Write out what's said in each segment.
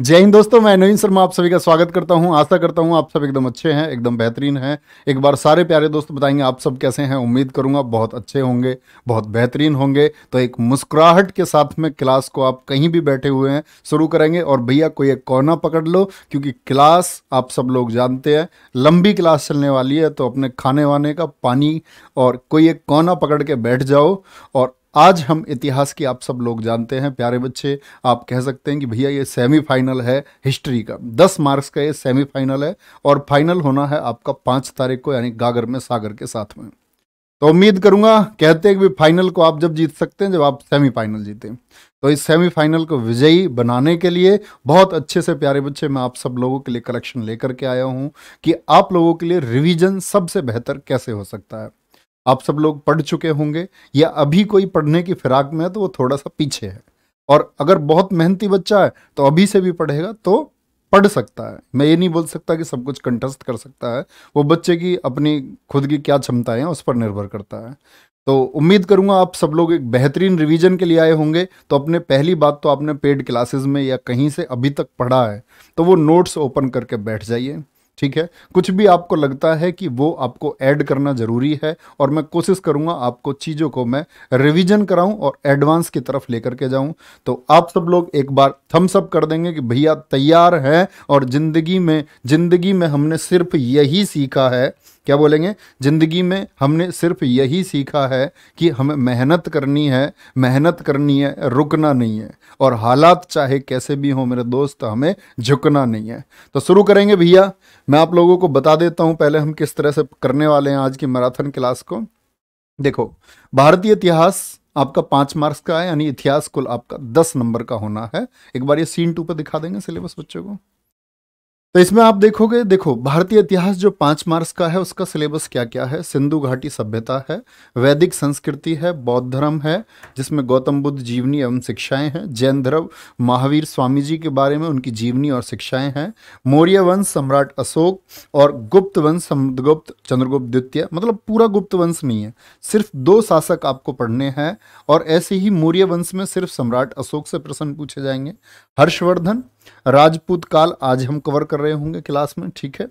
जय हिंद दोस्तों मैं नवीन शर्मा आप सभी का स्वागत करता हूं आशा करता हूं आप सब एकदम अच्छे हैं एकदम बेहतरीन हैं एक बार सारे प्यारे दोस्त बताएंगे आप सब कैसे हैं उम्मीद करूंगा बहुत अच्छे होंगे बहुत बेहतरीन होंगे तो एक मुस्कुराहट के साथ में क्लास को आप कहीं भी बैठे हुए हैं शुरू करेंगे और भैया कोई एक कोना पकड़ लो क्योंकि क्लास आप सब लोग जानते हैं लंबी क्लास चलने वाली है तो अपने खाने वाने का पानी और कोई एक कोना पकड़ के बैठ जाओ और आज हम इतिहास की आप सब लोग जानते हैं प्यारे बच्चे आप कह सकते हैं कि भैया ये सेमीफाइनल है हिस्ट्री का दस मार्क्स का ये सेमीफाइनल है और फाइनल होना है आपका पांच तारीख को यानी गागर में सागर के साथ में तो उम्मीद करूंगा कहते हैं कि फाइनल को आप जब जीत सकते हैं जब आप सेमीफाइनल जीते तो इस सेमीफाइनल को विजयी बनाने के लिए बहुत अच्छे से प्यारे बच्चे मैं आप सब लोगों के लिए कलेक्शन लेकर के आया हूं कि आप लोगों के लिए रिवीजन सबसे बेहतर कैसे हो सकता है आप सब लोग पढ़ चुके होंगे या अभी कोई पढ़ने की फिराक में है तो वो थोड़ा सा पीछे है और अगर बहुत मेहनती बच्चा है तो अभी से भी पढ़ेगा तो पढ़ सकता है मैं ये नहीं बोल सकता कि सब कुछ कंटस्ट कर सकता है वो बच्चे की अपनी खुद की क्या क्षमताएं हैं उस पर निर्भर करता है तो उम्मीद करूंगा आप सब लोग एक बेहतरीन रिवीजन के लिए आए होंगे तो अपने पहली बात तो आपने पेड क्लासेस में या कहीं से अभी तक पढ़ा है तो वो नोट्स ओपन करके बैठ जाइए ठीक है कुछ भी आपको लगता है कि वो आपको ऐड करना ज़रूरी है और मैं कोशिश करूँगा आपको चीज़ों को मैं रिवीजन कराऊँ और एडवांस की तरफ लेकर के जाऊँ तो आप सब लोग एक बार थम्स अप कर देंगे कि भैया तैयार हैं और ज़िंदगी में ज़िंदगी में हमने सिर्फ यही सीखा है क्या बोलेंगे ज़िंदगी में हमने सिर्फ यही सीखा है कि हमें मेहनत करनी है मेहनत करनी है रुकना नहीं है और हालात चाहे कैसे भी हो मेरे दोस्त हमें झुकना नहीं है तो शुरू करेंगे भैया मैं आप लोगों को बता देता हूं पहले हम किस तरह से करने वाले हैं आज की मैराथन क्लास को देखो भारतीय इतिहास आपका पांच मार्क्स का है यानी इतिहास कुल आपका दस नंबर का होना है एक बार ये सीन टू पर दिखा देंगे सिलेबस बच्चों को तो इसमें आप देखोगे देखो भारतीय इतिहास जो पांच मार्क्स का है उसका सिलेबस क्या क्या है सिंधु घाटी सभ्यता है वैदिक संस्कृति है बौद्ध धर्म है जिसमें गौतम बुद्ध जीवनी एवं शिक्षाएं हैं जैन धर्म महावीर स्वामी जी के बारे में उनकी जीवनी और शिक्षाएं हैं मौर्य वंश सम्राट अशोक और गुप्त वंश सम्रगुप्त चंद्रगुप्त द्वितीय मतलब पूरा गुप्त वंश नहीं है सिर्फ दो शासक आपको पढ़ने हैं और ऐसे ही मौर्य वंश में सिर्फ सम्राट अशोक से प्रश्न पूछे जाएंगे हर्षवर्धन राजपूत काल आज हम कवर कर रहे होंगे क्लास में ठीक है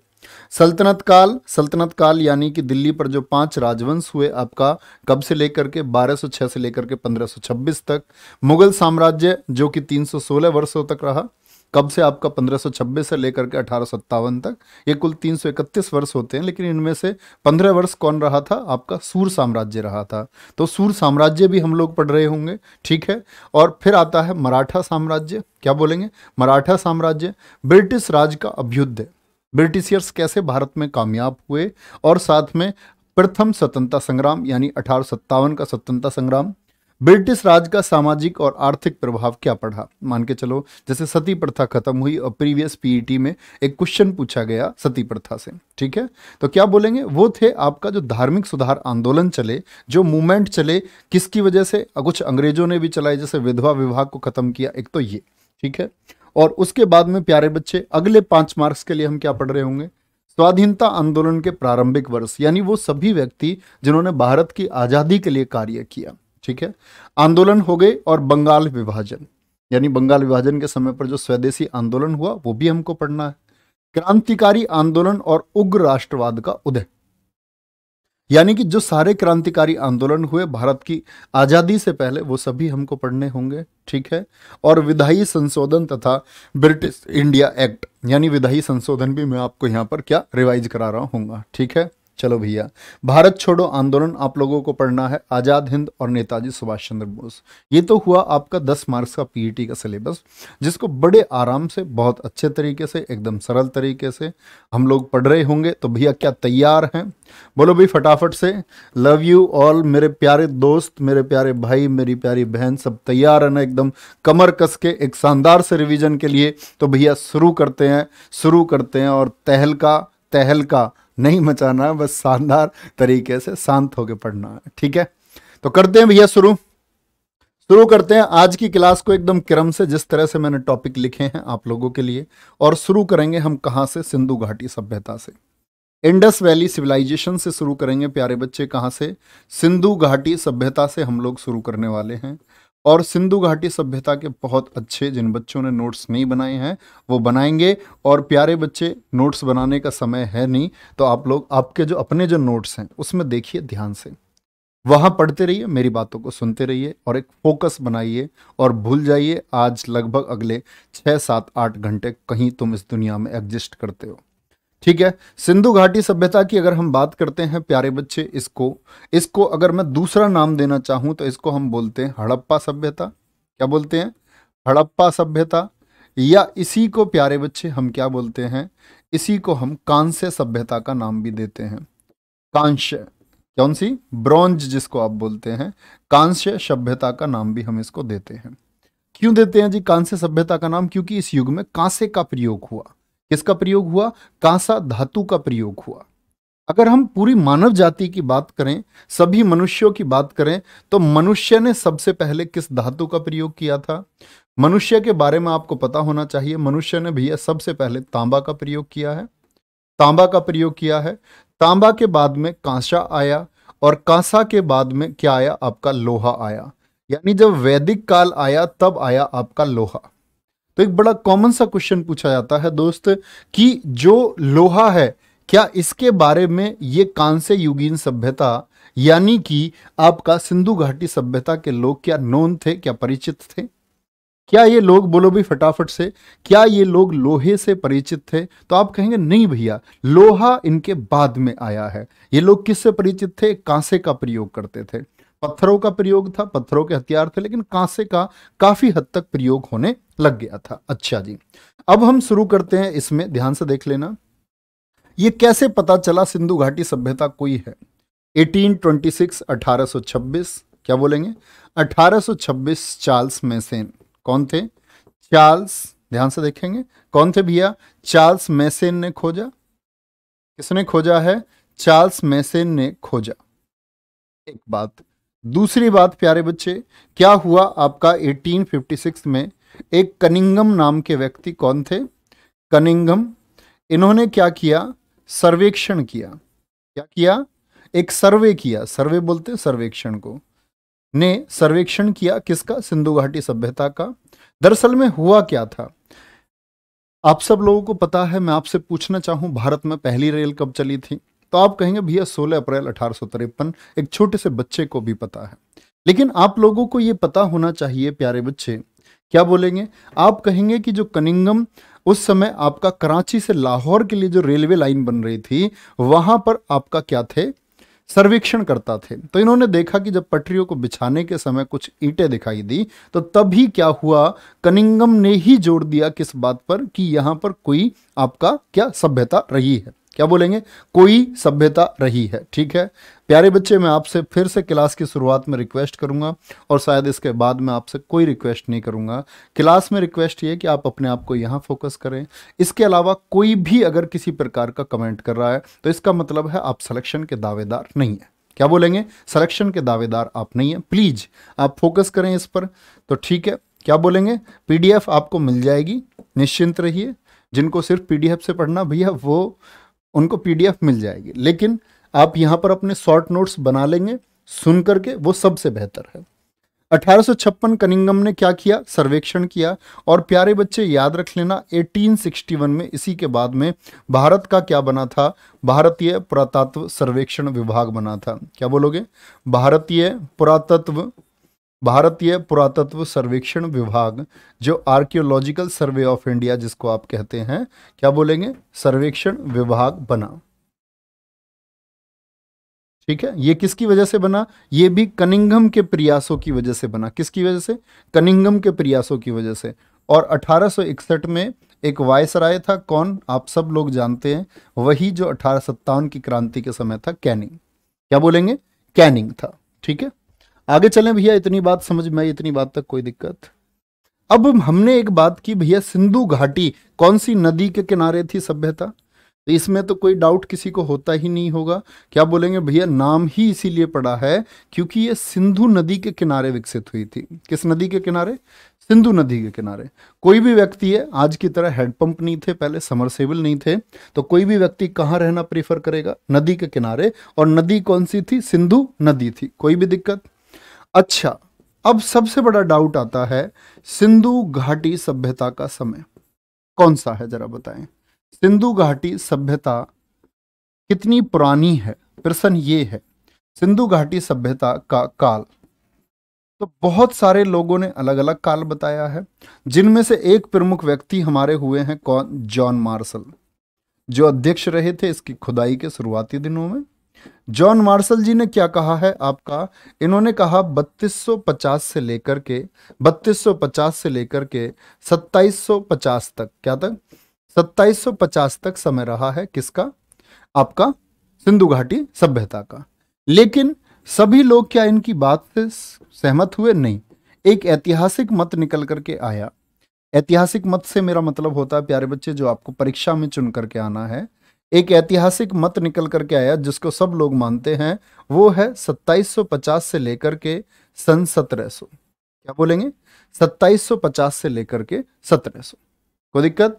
सल्तनत काल सल्तनत काल यानी कि दिल्ली पर जो पांच राजवंश हुए आपका कब से लेकर के 1206 से लेकर के 1526 तक मुगल साम्राज्य जो कि 316 वर्षों तक रहा कब से आपका 1526 से लेकर के अठारह तक ये कुल 331 वर्ष होते हैं लेकिन इनमें से 15 वर्ष कौन रहा था आपका सूर साम्राज्य रहा था तो सूर साम्राज्य भी हम लोग पढ़ रहे होंगे ठीक है और फिर आता है मराठा साम्राज्य क्या बोलेंगे मराठा साम्राज्य ब्रिटिश राज का अभ्युदय ब्रिटिशियर्स कैसे भारत में कामयाब हुए और साथ में प्रथम स्वतंत्रता संग्राम यानी अठारह का स्वतंत्रता संग्राम ब्रिटिश राज का सामाजिक और आर्थिक प्रभाव क्या पड़ा मान के चलो जैसे सती प्रथा खत्म हुई और प्रीवियस पीईटी में एक क्वेश्चन पूछा गया सती प्रथा से ठीक है तो क्या बोलेंगे वो थे आपका जो धार्मिक सुधार आंदोलन चले जो मूवमेंट चले किसकी वजह से कुछ अंग्रेजों ने भी चलाए जैसे विधवा विभाग को खत्म किया एक तो ये ठीक है और उसके बाद में प्यारे बच्चे अगले पांच मार्क्स के लिए हम क्या पढ़ रहे होंगे स्वाधीनता आंदोलन के प्रारंभिक वर्ष यानी वो सभी व्यक्ति जिन्होंने भारत की आज़ादी के लिए कार्य किया ठीक है आंदोलन हो गए और बंगाल विभाजन यानी बंगाल विभाजन के समय पर जो स्वदेशी आंदोलन हुआ वो भी हमको पढ़ना है क्रांतिकारी आंदोलन और उग्र राष्ट्रवाद का उदय यानी कि जो सारे क्रांतिकारी आंदोलन हुए भारत की आज़ादी से पहले वो सभी हमको पढ़ने होंगे ठीक है और विधायी संशोधन तथा ब्रिटिश इंडिया एक्ट यानी विधायी संशोधन भी मैं आपको यहाँ पर क्या रिवाइज करा रहा हूँ ठीक है चलो भैया भारत छोड़ो आंदोलन आप लोगों को पढ़ना है आज़ाद हिंद और नेताजी सुभाष चंद्र बोस ये तो हुआ आपका दस मार्क्स का पीईटी का सिलेबस जिसको बड़े आराम से बहुत अच्छे तरीके से एकदम सरल तरीके से हम लोग पढ़ रहे होंगे तो भैया क्या तैयार हैं बोलो भाई फटाफट से लव यू ऑल मेरे प्यारे दोस्त मेरे प्यारे भाई मेरी प्यारी बहन सब तैयार है ना एकदम कमर कस के एक शानदार से रिविजन के लिए तो भैया शुरू करते हैं शुरू करते हैं और तहलका तहलका नहीं मचाना बस शानदार तरीके से शांत होकर पढ़ना है ठीक है तो करते हैं भैया शुरू शुरू करते हैं आज की क्लास को एकदम क्रम से जिस तरह से मैंने टॉपिक लिखे हैं आप लोगों के लिए और शुरू करेंगे हम कहा से सिंधु घाटी सभ्यता से इंडस वैली सिविलाइजेशन से शुरू करेंगे प्यारे बच्चे कहाँ से सिंधु घाटी सभ्यता से हम लोग शुरू करने वाले हैं और सिंधु घाटी सभ्यता के बहुत अच्छे जिन बच्चों ने नोट्स नहीं बनाए हैं वो बनाएंगे और प्यारे बच्चे नोट्स बनाने का समय है नहीं तो आप लोग आपके जो अपने जो नोट्स हैं उसमें देखिए ध्यान से वहाँ पढ़ते रहिए मेरी बातों को सुनते रहिए और एक फोकस बनाइए और भूल जाइए आज लगभग अगले छः सात आठ घंटे कहीं तुम इस दुनिया में एग्जिस्ट करते हो ठीक है सिंधु घाटी सभ्यता की अगर हम बात करते हैं प्यारे बच्चे इसको इसको अगर मैं दूसरा नाम देना चाहूं तो इसको हम बोलते हैं हड़प्पा सभ्यता क्या बोलते हैं हड़प्पा सभ्यता या इसी को प्यारे बच्चे हम क्या बोलते हैं इसी को हम कांस्य सभ्यता का नाम भी देते हैं कांस्य कौन सी ब्रॉन्ज जिसको आप बोलते हैं कांस्य सभ्यता का नाम भी हम इसको देते हैं क्यों देते हैं जी कांस्य सभ्यता का नाम क्योंकि इस युग में कांसे का प्रयोग हुआ किसका प्रयोग हुआ कांसा धातु का प्रयोग हुआ अगर हम पूरी मानव जाति की बात करें सभी मनुष्यों की बात करें तो मनुष्य ने सबसे पहले किस धातु का प्रयोग किया था मनुष्य के बारे में आपको पता होना चाहिए मनुष्य ने भैया सबसे पहले तांबा का प्रयोग किया है तांबा का प्रयोग किया है तांबा के बाद में कांसा आया और कांसा के बाद में क्या आया आपका लोहा आया यानी जब वैदिक काल आया तब आया आपका लोहा तो एक बड़ा कॉमन सा क्वेश्चन पूछा जाता है दोस्त कि जो लोहा है क्या इसके बारे में ये कांस्य युगीन सभ्यता यानी कि आपका सिंधु घाटी सभ्यता के लोग क्या नोन थे क्या परिचित थे क्या ये लोग बोलो भी फटाफट से क्या ये लोग लोहे से परिचित थे तो आप कहेंगे नहीं भैया लोहा इनके बाद में आया है ये लोग किससे परिचित थे कांसे का प्रयोग करते थे पत्थरों का प्रयोग था पत्थरों के हथियार थे लेकिन कांसे का काफी हद तक प्रयोग होने लग गया था अच्छा जी अब हम शुरू करते हैं इसमें ध्यान से देख लेना ये कैसे पता चला सिंधु घाटी सभ्यता कोई है 1826 1826 क्या बोलेंगे 1826 चार्ल्स मैसेन कौन थे चार्ल्स ध्यान से देखेंगे कौन थे भैया चार्ल्स मैसेन ने खोजा किसने खोजा है चार्ल्स मैसेन ने खोजा एक बात दूसरी बात प्यारे बच्चे क्या हुआ आपका 1856 में एक कनिंगम नाम के व्यक्ति कौन थे कनिंगम इन्होंने क्या किया सर्वेक्षण किया क्या किया एक सर्वे किया सर्वे बोलते हैं सर्वेक्षण को ने सर्वेक्षण किया किसका सिंधु घाटी सभ्यता का दरअसल में हुआ क्या था आप सब लोगों को पता है मैं आपसे पूछना चाहूं भारत में पहली रेल कब चली थी तो आप कहेंगे भैया 16 अप्रैल अठारह एक छोटे से बच्चे को भी पता है लेकिन आप लोगों को ये पता होना चाहिए प्यारे बच्चे क्या बोलेंगे आप कहेंगे कि जो कनिंगम उस समय आपका कराची से लाहौर के लिए जो रेलवे लाइन बन रही थी वहां पर आपका क्या थे सर्वेक्षण करता थे तो इन्होंने देखा कि जब पटरियों को बिछाने के समय कुछ ईंटें दिखाई दी तो तभी क्या हुआ कनिंगम ने ही जोड़ दिया किस बात पर कि यहां पर कोई आपका क्या सभ्यता रही है क्या बोलेंगे कोई सभ्यता रही है ठीक है प्यारे बच्चे मैं आपसे फिर से क्लास की शुरुआत में रिक्वेस्ट करूंगा और शायद इसके बाद मैं आपसे कोई रिक्वेस्ट नहीं करूंगा क्लास में रिक्वेस्ट ये कि आप अपने आप को यहाँ फोकस करें इसके अलावा कोई भी अगर किसी प्रकार का कमेंट कर रहा है तो इसका मतलब है आप सलेक्शन के दावेदार नहीं है क्या बोलेंगे सलेक्शन के दावेदार आप नहीं है प्लीज आप फोकस करें इस पर तो ठीक है क्या बोलेंगे पीडीएफ आपको मिल जाएगी निश्चिंत रहिए जिनको सिर्फ पीडीएफ से पढ़ना भैया वो उनको पीडीएफ मिल जाएगी लेकिन आप यहाँ पर अपने शॉर्ट नोट्स बना लेंगे सुन करके वो सबसे बेहतर है 1856 कनिंगम ने क्या किया सर्वेक्षण किया और प्यारे बच्चे याद रख लेना 1861 में इसी के बाद में भारत का क्या बना था भारतीय पुरातत्व सर्वेक्षण विभाग बना था क्या बोलोगे भारतीय पुरातत्व भारतीय पुरातत्व सर्वेक्षण विभाग जो आर्कियोलॉजिकल सर्वे ऑफ इंडिया जिसको आप कहते हैं क्या बोलेंगे सर्वेक्षण विभाग बना ठीक है ये किसकी वजह से बना ये भी कनिंगम के प्रयासों की वजह से बना किसकी वजह से कनिंगम के प्रयासों की वजह से और 1861 में एक वायसराय था कौन आप सब लोग जानते हैं वही जो अठारह की क्रांति के समय था कैनिंग क्या बोलेंगे कैनिंग था ठीक है आगे चलें भैया इतनी बात समझ में आई इतनी बात तक कोई दिक्कत अब हमने एक बात की भैया सिंधु घाटी कौन सी नदी के किनारे थी सभ्यता तो इसमें तो कोई डाउट किसी को होता ही नहीं होगा क्या बोलेंगे भैया नाम ही इसीलिए पड़ा है क्योंकि ये सिंधु नदी के किनारे विकसित हुई थी किस नदी के किनारे सिंधु नदी के किनारे कोई भी व्यक्ति है आज की तरह हैंडपंप नहीं थे पहले समरसेबल नहीं थे तो कोई भी व्यक्ति कहाँ रहना प्रेफर करेगा नदी के किनारे और नदी कौन सी थी सिंधु नदी थी कोई भी दिक्कत अच्छा अब सबसे बड़ा डाउट आता है सिंधु घाटी सभ्यता का समय कौन सा है जरा बताएं सिंधु घाटी सभ्यता कितनी पुरानी है प्रश्न ये है सिंधु घाटी सभ्यता का काल तो बहुत सारे लोगों ने अलग अलग काल बताया है जिनमें से एक प्रमुख व्यक्ति हमारे हुए हैं कौन जॉन मार्शल जो अध्यक्ष रहे थे इसकी खुदाई के शुरुआती दिनों में जॉन मार्शल जी ने क्या कहा है आपका इन्होंने कहा 3250 से लेकर के 3250 से लेकर के 2750 तक क्या तक 2750 तक समय रहा है किसका आपका सिंधु घाटी सभ्यता का लेकिन सभी लोग क्या इनकी बात से सहमत हुए नहीं एक ऐतिहासिक मत निकल करके आया ऐतिहासिक मत से मेरा मतलब होता है प्यारे बच्चे जो आपको परीक्षा में चुन करके आना है एक ऐतिहासिक मत निकल करके आया जिसको सब लोग मानते हैं वो है 2750 से लेकर के सन 1700 क्या बोलेंगे 2750 से लेकर के 1700 कोई दिक्कत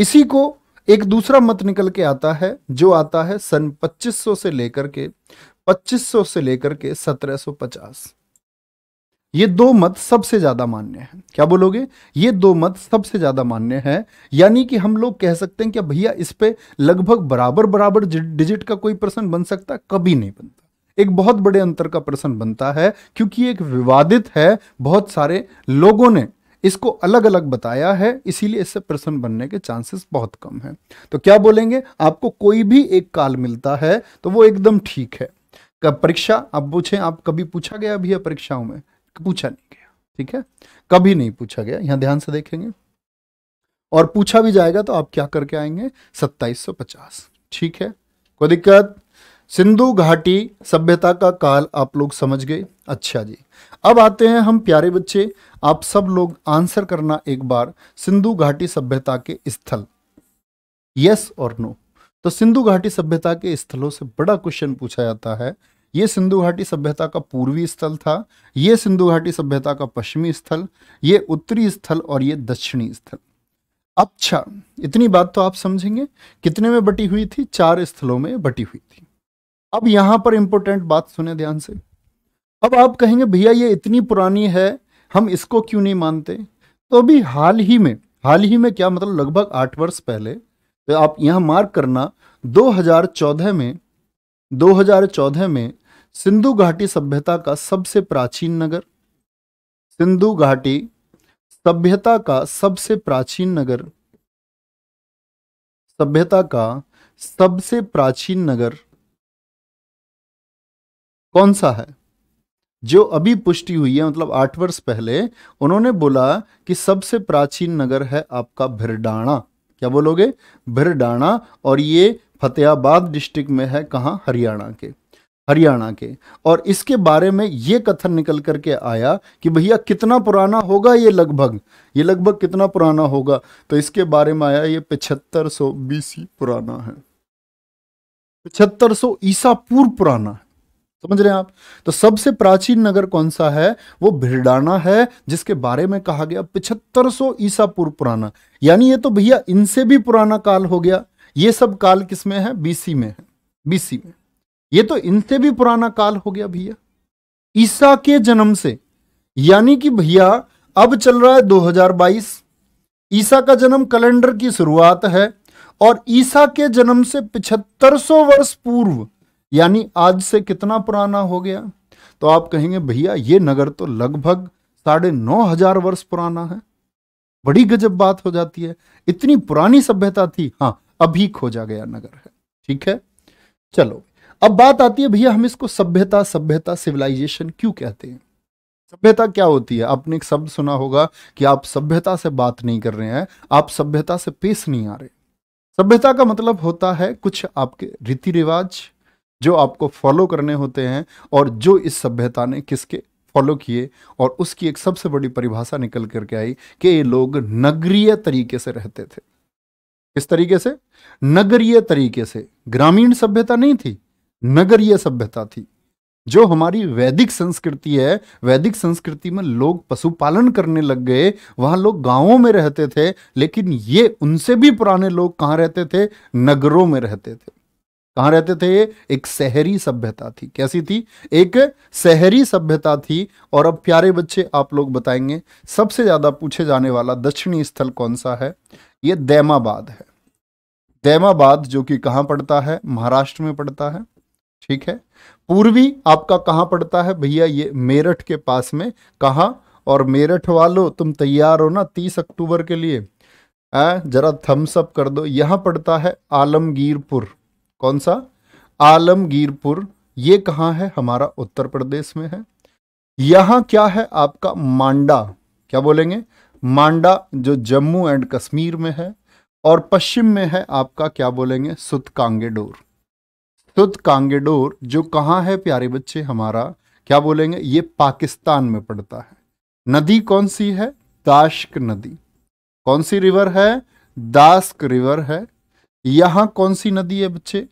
इसी को एक दूसरा मत निकल के आता है जो आता है सन 2500 से लेकर के 2500 से लेकर के 1750 ये दो मत सबसे ज़्यादा मान्य है क्या बोलोगे ये दो मत सबसे ज़्यादा मान्य है यानी कि हम लोग कह सकते हैं कि भैया इस पे लगभग बराबर बराबर डिजिट का कोई प्रश्न बन सकता कभी नहीं बनता एक बहुत बड़े अंतर का प्रश्न बनता है क्योंकि एक विवादित है बहुत सारे लोगों ने इसको अलग अलग बताया है इसीलिए इससे प्रश्न बनने के चांसेस बहुत कम है तो क्या बोलेंगे आपको कोई भी एक काल मिलता है तो वो एकदम ठीक है परीक्षा आप पूछें आप कभी पूछा गया भी है परीक्षाओं में पूछा नहीं गया ठीक है कभी नहीं पूछा गया यहां ध्यान से देखेंगे और पूछा भी जाएगा तो आप क्या करके आएंगे 2750 ठीक है कोई दिक्कत सिंधु घाटी सभ्यता का काल आप लोग समझ गए अच्छा जी अब आते हैं हम प्यारे बच्चे आप सब लोग आंसर करना एक बार सिंधु घाटी सभ्यता के स्थल यस और नो तो सिंधु घाटी सभ्यता के स्थलों से बड़ा क्वेश्चन पूछा जाता है ये सिंधु घाटी सभ्यता का पूर्वी स्थल था ये सिंधु घाटी सभ्यता का पश्चिमी स्थल ये उत्तरी स्थल और ये दक्षिणी स्थल अच्छा इतनी बात तो आप समझेंगे कितने में बटी हुई थी चार स्थलों में बटी हुई थी अब यहां पर इंपोर्टेंट बात सुने ध्यान से अब आप कहेंगे भैया ये इतनी पुरानी है हम इसको क्यों नहीं मानते तो अभी हाल ही में हाल ही में क्या मतलब लगभग आठ वर्ष पहले तो आप यहां मार्क करना 2014 में 2014 में सिंधु घाटी सभ्यता का सबसे प्राचीन नगर सिंधु घाटी सभ्यता का सबसे प्राचीन नगर सभ्यता का सबसे प्राचीन नगर कौन सा है जो अभी पुष्टि हुई है मतलब आठ वर्ष पहले उन्होंने बोला कि सबसे प्राचीन नगर है आपका भिरडाणा क्या बोलोगे भिरडाणा और ये फतेहाबाद डिस्ट्रिक्ट में है कहां हरियाणा के हरियाणा के और इसके बारे में ये कथन निकल करके आया कि भैया कितना पुराना होगा ये लगभग ये लगभग कितना पुराना होगा तो इसके बारे में आया ये पिछहत्तर सौ बीसी पुराना है पिछहत्तर सौ ईसा पूर्व पुराना है समझ रहे हैं आप तो सबसे प्राचीन नगर कौन सा है वो भिरडाना है जिसके बारे में कहा गया पिछहत्तर सौ ईसा पूर्व पुराना यानी ये तो भैया इनसे भी पुराना काल हो गया ये सब काल किसमें है बीसी में है बीसी में ये तो इनसे भी पुराना काल हो गया भैया ईसा के जन्म से यानी कि भैया अब चल रहा है 2022 ईसा का जन्म कैलेंडर की शुरुआत है और ईसा के जन्म से पिछहत्तर वर्ष पूर्व यानी आज से कितना पुराना हो गया तो आप कहेंगे भैया ये नगर तो लगभग साढ़े नौ हजार वर्ष पुराना है बड़ी गजब बात हो जाती है इतनी पुरानी सभ्यता थी हाँ अभी खोजा गया नगर है ठीक है चलो अब बात आती है भैया हम इसको सभ्यता सभ्यता सिविलाइजेशन क्यों कहते हैं सभ्यता क्या होती है आपने एक शब्द सुना होगा कि आप सभ्यता से बात नहीं कर रहे हैं आप सभ्यता से पेश नहीं आ रहे सभ्यता का मतलब होता है कुछ आपके रीति रिवाज जो आपको फॉलो करने होते हैं और जो इस सभ्यता ने किसके फॉलो किए और उसकी एक सबसे बड़ी परिभाषा निकल करके आई कि ये लोग नगरीय तरीके से रहते थे किस तरीके से नगरीय तरीके से ग्रामीण सभ्यता नहीं थी नगरीय सभ्यता थी जो हमारी वैदिक संस्कृति है वैदिक संस्कृति में लोग पशुपालन करने लग गए वहां लोग गांवों में रहते थे लेकिन ये उनसे भी पुराने लोग कहाँ रहते थे नगरों में रहते थे कहाँ रहते थे ये एक शहरी सभ्यता थी कैसी थी एक शहरी सभ्यता थी और अब प्यारे बच्चे आप लोग बताएंगे सबसे ज़्यादा पूछे जाने वाला दक्षिणी स्थल कौन सा है ये दैमाबाद है दैमाबाद जो कि कहाँ पड़ता है महाराष्ट्र में पड़ता है ठीक है पूर्वी आपका कहाँ पड़ता है भैया ये मेरठ के पास में कहा और मेरठ वालों तुम तैयार हो ना तीस अक्टूबर के लिए जरा थम्सअप कर दो यहाँ पड़ता है आलमगीरपुर कौन सा आलमगीरपुर ये कहाँ है हमारा उत्तर प्रदेश में है यहाँ क्या है आपका मांडा क्या बोलेंगे मांडा जो जम्मू एंड कश्मीर में है और पश्चिम में है आपका क्या बोलेंगे सुतकांगेडोर खुद कांगेडोर जो कहाँ है प्यारे बच्चे हमारा क्या बोलेंगे ये पाकिस्तान में पड़ता है नदी कौन सी है दाश्क नदी कौन सी रिवर है दास्क रिवर है यहां कौन सी नदी है बच्चे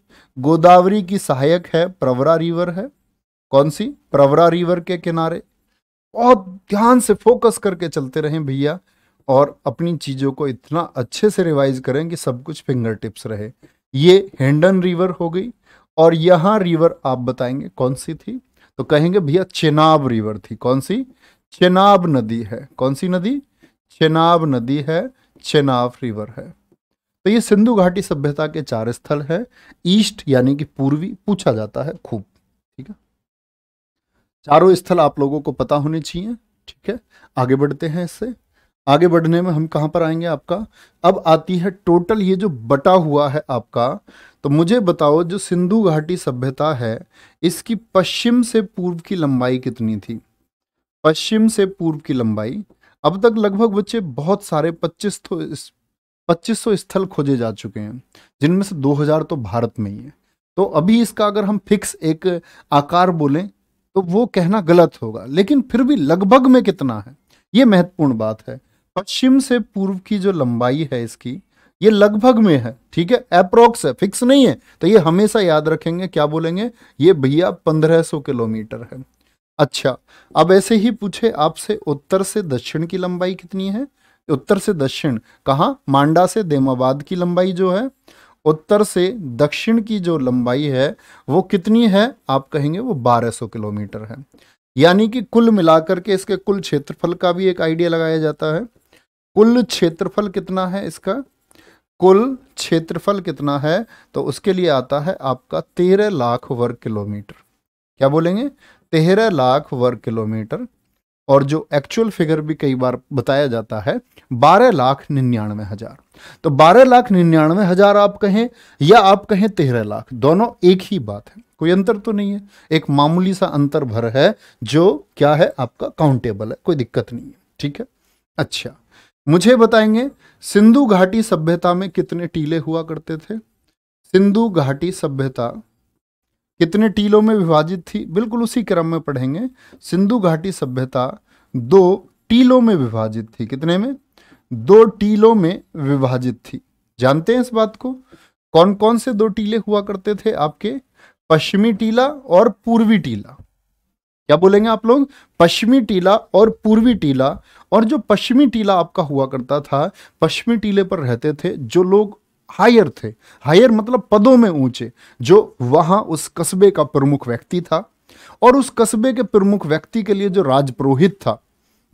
गोदावरी की सहायक है प्रवरा रिवर है कौन सी प्रवरा रिवर के किनारे बहुत ध्यान से फोकस करके चलते रहें भैया और अपनी चीज़ों को इतना अच्छे से रिवाइज करें कि सब कुछ फिंगर टिप्स रहे ये हेंडन रिवर हो गई और यहां रिवर आप बताएंगे कौन सी थी तो कहेंगे भैया चेनाब रिवर थी कौन सी चेनाब नदी है कौन सी नदी चेनाब नदी है चेनाब रिवर है तो ये सिंधु घाटी सभ्यता के चार स्थल है ईस्ट यानी कि पूर्वी पूछा जाता है खूब ठीक है चारों स्थल आप लोगों को पता होने चाहिए ठीक है आगे बढ़ते हैं इससे आगे बढ़ने में हम कहाँ पर आएंगे आपका अब आती है टोटल ये जो बटा हुआ है आपका तो मुझे बताओ जो सिंधु घाटी सभ्यता है इसकी पश्चिम से पूर्व की लंबाई कितनी थी पश्चिम से पूर्व की लंबाई अब तक लगभग बच्चे बहुत सारे पच्चीस तो पच्चीस सौ स्थल खोजे जा चुके हैं जिनमें से 2000 तो भारत में ही है तो अभी इसका अगर हम फिक्स एक आकार बोलें तो वो कहना गलत होगा लेकिन फिर भी लगभग में कितना है ये महत्वपूर्ण बात है पश्चिम से पूर्व की जो लंबाई है इसकी ये लगभग में है ठीक है अप्रोक्स है फिक्स नहीं है तो ये हमेशा याद रखेंगे क्या बोलेंगे ये भैया पंद्रह सौ किलोमीटर है अच्छा अब ऐसे ही पूछे आपसे उत्तर से दक्षिण की लंबाई कितनी है उत्तर से दक्षिण कहा मांडा से देमाबाद की लंबाई जो है उत्तर से दक्षिण की जो लंबाई है वो कितनी है आप कहेंगे वो 1200 किलोमीटर है यानी कि कुल मिलाकर के इसके कुल क्षेत्रफल का भी एक आइडिया लगाया जाता है कुल क्षेत्रफल कितना है इसका कुल क्षेत्रफल कितना है तो उसके लिए आता है आपका तेरह लाख वर्ग किलोमीटर क्या बोलेंगे तेरह लाख वर्ग किलोमीटर और जो एक्चुअल फिगर भी कई बार बताया जाता है बारह लाख निन्यानवे हजार तो बारह लाख निन्यानवे हजार आप कहें या आप कहें तेरह लाख दोनों एक ही बात है कोई अंतर तो नहीं है एक मामूली सा अंतर भर है जो क्या है आपका काउंटेबल है कोई दिक्कत नहीं है ठीक है अच्छा मुझे बताएंगे सिंधु घाटी सभ्यता में कितने टीले हुआ करते थे सिंधु घाटी सभ्यता कितने टीलों में विभाजित थी बिल्कुल उसी क्रम में पढ़ेंगे सिंधु घाटी सभ्यता दो टीलों में विभाजित थी कितने में दो टीलों में विभाजित थी जानते हैं इस बात को कौन कौन से दो टीले हुआ करते थे आपके पश्चिमी टीला और पूर्वी टीला क्या बोलेंगे आप लोग पश्चिमी टीला और पूर्वी टीला और जो पश्चिमी टीला आपका हुआ करता था पश्चिमी टीले पर रहते थे जो लोग हायर थे हायर मतलब पदों में ऊंचे जो वहां उस कस्बे का प्रमुख व्यक्ति था और उस कस्बे के प्रमुख व्यक्ति के लिए जो राजपुरोहित था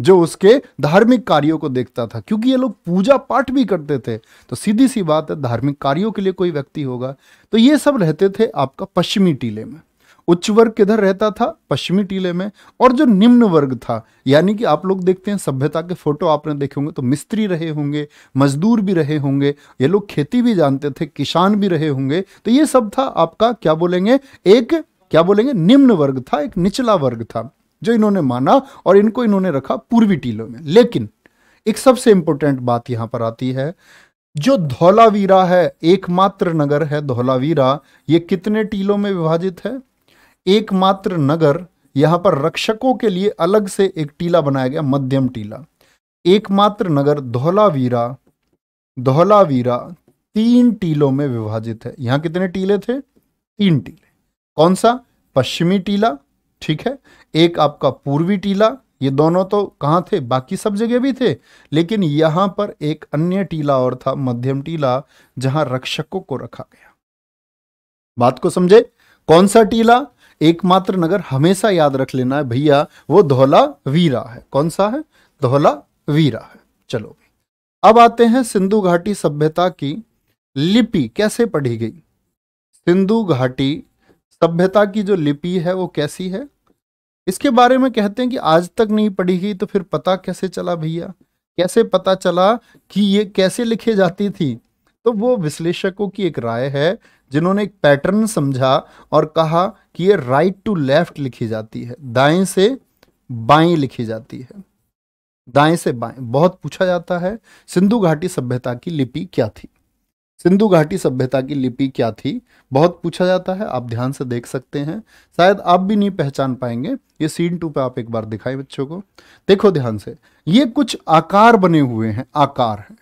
जो उसके धार्मिक कार्यों को देखता था क्योंकि ये लोग पूजा पाठ भी करते थे तो सीधी सी बात है धार्मिक कार्यों के लिए कोई व्यक्ति होगा तो ये सब रहते थे आपका पश्चिमी टीले में उच्च वर्ग किधर रहता था पश्चिमी टीले में और जो निम्न वर्ग था यानी कि आप लोग देखते हैं सभ्यता के फोटो आपने देखे होंगे तो मिस्त्री रहे होंगे मजदूर भी रहे होंगे ये लोग खेती भी जानते थे किसान भी रहे होंगे तो ये सब था आपका क्या बोलेंगे एक क्या बोलेंगे निम्न वर्ग था एक निचला वर्ग था जो इन्होंने माना और इनको इन्होंने रखा पूर्वी टीलों में लेकिन एक सबसे इंपॉर्टेंट बात यहां पर आती है जो धौलावीरा है एकमात्र नगर है धौलावीरा ये कितने टीलों में विभाजित है एकमात्र नगर यहां पर रक्षकों के लिए अलग से एक टीला बनाया गया मध्यम टीला एकमात्र नगर धौलावीरा धौलावीरा तीन टीलों में विभाजित है यहां कितने टीले थे तीन टीले कौन सा पश्चिमी टीला ठीक है एक आपका पूर्वी टीला ये दोनों तो कहां थे बाकी सब जगह भी थे लेकिन यहां पर एक अन्य टीला और था मध्यम टीला जहां रक्षकों को रखा गया बात को समझे कौन सा टीला एकमात्र नगर हमेशा याद रख लेना है भैया वो धौला वीरा है कौन सा है धौला वीरा है चलो अब आते हैं सिंधु घाटी सभ्यता की लिपि कैसे पढ़ी गई सिंधु घाटी सभ्यता की जो लिपि है वो कैसी है इसके बारे में कहते हैं कि आज तक नहीं पढ़ी गई तो फिर पता कैसे चला भैया कैसे पता चला कि ये कैसे लिखी जाती थी तो वो विश्लेषकों की एक राय है जिन्होंने एक पैटर्न समझा और कहा कि ये राइट टू लेफ्ट लिखी जाती है दाएं से बाएं लिखी जाती है दाएं से बाएं बहुत पूछा जाता है सिंधु घाटी सभ्यता की लिपि क्या थी सिंधु घाटी सभ्यता की लिपि क्या थी बहुत पूछा जाता है आप ध्यान से देख सकते हैं शायद आप भी नहीं पहचान पाएंगे ये सीन टू पे आप एक बार दिखाएं बच्चों को देखो ध्यान से ये कुछ आकार बने हुए हैं आकार है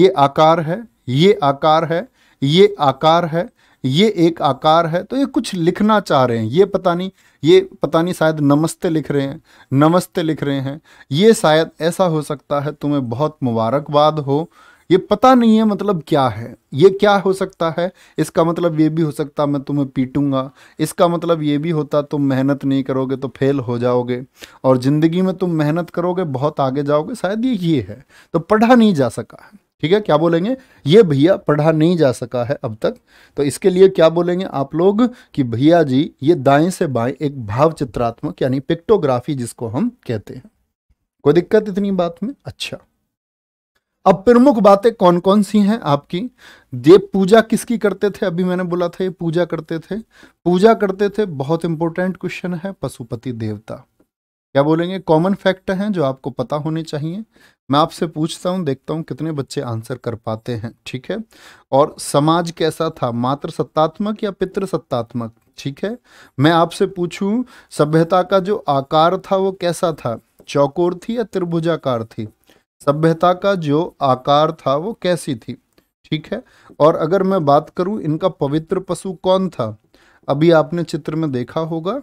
ये आकार है ये आकार है ये आकार है ये एक आकार है तो ये कुछ लिखना चाह रहे हैं ये पता नहीं ये पता नहीं शायद नमस्ते लिख रहे हैं नमस्ते लिख रहे हैं ये शायद ऐसा हो सकता है तुम्हें बहुत मुबारकबाद हो ये पता नहीं है मतलब क्या है ये क्या हो सकता है इसका मतलब ये भी हो सकता मैं तुम्हें पीटूंगा इसका मतलब ये भी होता तुम मेहनत नहीं करोगे तो फेल हो जाओगे और ज़िंदगी में तुम मेहनत करोगे बहुत आगे जाओगे शायद ये ये है तो पढ़ा नहीं जा सका है ठीक है क्या बोलेंगे ये भैया पढ़ा नहीं जा सका है अब तक तो इसके लिए क्या बोलेंगे आप लोग कि भैया जी ये दाएं से बाएं एक भाव चित्रात्मक यानी पिक्टोग्राफी जिसको हम कहते हैं कोई दिक्कत इतनी बात में अच्छा अब प्रमुख बातें कौन कौन सी हैं आपकी ये पूजा किसकी करते थे अभी मैंने बोला था ये पूजा करते थे पूजा करते थे बहुत इंपॉर्टेंट क्वेश्चन है पशुपति देवता क्या बोलेंगे कॉमन फैक्ट हैं जो आपको पता होने चाहिए मैं आपसे पूछता हूं देखता हूं कितने बच्चे आंसर कर पाते हैं ठीक है और समाज कैसा था मात्र सत्तात्मक या पितृ सत्तात्मक ठीक है मैं आपसे पूछूं सभ्यता का जो आकार था वो कैसा था चौकोर थी या त्रिभुजाकार थी सभ्यता का जो आकार था वो कैसी थी ठीक है और अगर मैं बात करूं इनका पवित्र पशु कौन था अभी आपने चित्र में देखा होगा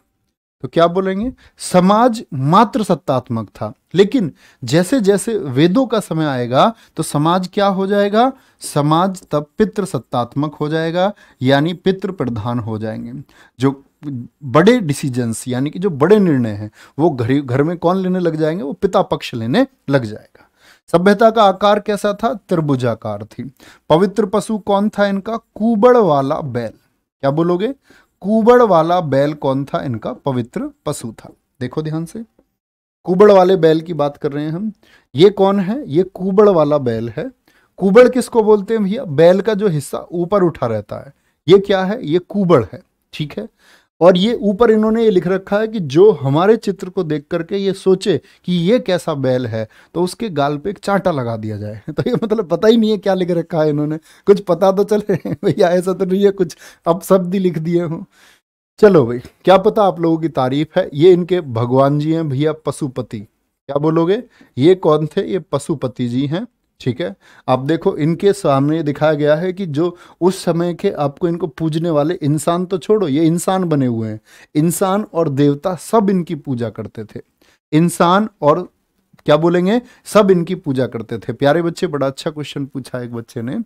तो क्या बोलेंगे समाज मात्र सत्तात्मक था लेकिन जैसे जैसे वेदों का समय आएगा तो समाज क्या हो जाएगा समाज तब पितृ सत्तात्मक हो जाएगा यानी पितृ प्रधान हो जाएंगे जो बड़े डिसीजंस यानी कि जो बड़े निर्णय हैं वो घर घर में कौन लेने लग जाएंगे वो पिता पक्ष लेने लग जाएगा सभ्यता का आकार कैसा था त्रिभुजाकार थी पवित्र पशु कौन था इनका कुबड़ वाला बैल क्या बोलोगे कुबड़ वाला बैल कौन था इनका पवित्र पशु था देखो ध्यान से कुबड़ वाले बैल की बात कर रहे हैं हम ये कौन है ये कुबड़ वाला बैल है कुबड़ किसको बोलते हैं भैया बैल का जो हिस्सा ऊपर उठा रहता है ये क्या है ये कुबड़ है ठीक है और ये ऊपर इन्होंने ये लिख रखा है कि जो हमारे चित्र को देख करके ये सोचे कि ये कैसा बैल है तो उसके गाल पे एक चांटा लगा दिया जाए तो ये मतलब पता ही नहीं है क्या लिख रखा है इन्होंने कुछ पता तो चले भैया ऐसा तो नहीं है कुछ अब शब्द ही लिख दिए हूँ चलो भाई क्या पता आप लोगों की तारीफ है ये इनके भगवान जी हैं भैया पशुपति क्या बोलोगे ये कौन थे ये पशुपति जी हैं ठीक है आप देखो इनके सामने दिखाया गया है कि जो उस समय के आपको इनको पूजने वाले इंसान तो छोड़ो ये इंसान बने हुए हैं इंसान और देवता सब इनकी पूजा करते थे इंसान और क्या बोलेंगे सब इनकी पूजा करते थे प्यारे बच्चे बड़ा अच्छा क्वेश्चन पूछा एक बच्चे ने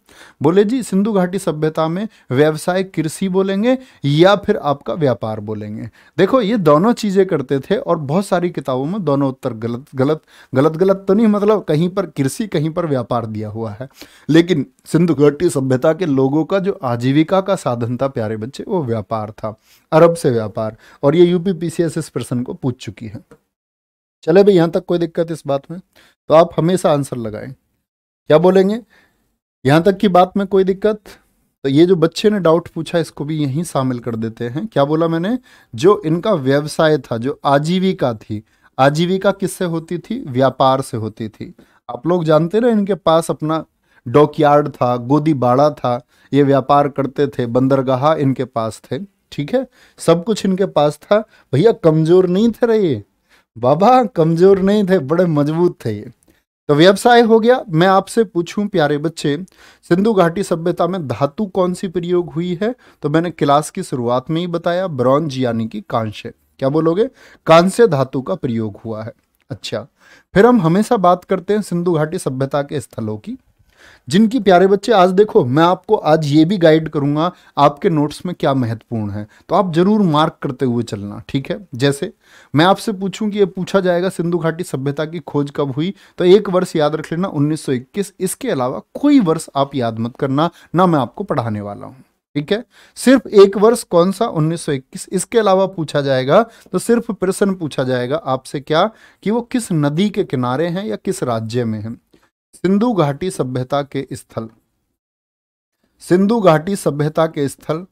बोले जी सिंधु घाटी सभ्यता में व्यवसाय कृषि बोलेंगे या फिर आपका व्यापार बोलेंगे देखो ये दोनों चीज़ें करते थे और बहुत सारी किताबों में दोनों उत्तर गलत गलत गलत गलत तो नहीं मतलब कहीं पर कृषि कहीं पर व्यापार दिया हुआ है लेकिन सिंधु घाटी सभ्यता के लोगों का जो आजीविका का साधन था प्यारे बच्चे वो व्यापार था अरब से व्यापार और ये यूपी पी इस प्रश्न को पूछ चुकी है चले भाई यहाँ तक कोई दिक्कत इस बात में तो आप हमेशा आंसर लगाएं क्या बोलेंगे यहाँ तक की बात में कोई दिक्कत तो ये जो बच्चे ने डाउट पूछा इसको भी यहीं शामिल कर देते हैं क्या बोला मैंने जो इनका व्यवसाय था जो आजीविका थी आजीविका किससे होती थी व्यापार से होती थी आप लोग जानते ना इनके पास अपना डॉकयार्ड था गोदी बाड़ा था ये व्यापार करते थे बंदरगाह इनके पास थे ठीक है सब कुछ इनके पास था भैया कमजोर नहीं थे रहिए बाबा कमजोर नहीं थे बड़े मजबूत थे ये तो व्यवसाय हो गया मैं आपसे पूछूं प्यारे बच्चे सिंधु घाटी सभ्यता में धातु कौन सी प्रयोग हुई है तो मैंने क्लास की शुरुआत में ही बताया ब्रॉन्ज यानी कि कांस्य क्या बोलोगे कांस्य धातु का प्रयोग हुआ है अच्छा फिर हम हमेशा बात करते हैं सिंधु घाटी सभ्यता के स्थलों की जिनकी प्यारे बच्चे आज देखो मैं आपको आज ये भी गाइड करूंगा आपके नोट्स में क्या महत्वपूर्ण है तो आप ज़रूर मार्क करते हुए चलना ठीक है जैसे मैं आपसे पूछूं कि ये पूछा जाएगा सिंधु घाटी सभ्यता की खोज कब हुई तो एक वर्ष याद रख लेना 1921 इसके अलावा कोई वर्ष आप याद मत करना ना मैं आपको पढ़ाने वाला हूँ ठीक है सिर्फ एक वर्ष कौन सा 1921 इसके अलावा पूछा जाएगा तो सिर्फ प्रश्न पूछा जाएगा आपसे क्या कि वो किस नदी के किनारे हैं या किस राज्य में हैं सिंधु घाटी सभ्यता के स्थल सिंधु घाटी सभ्यता के स्थल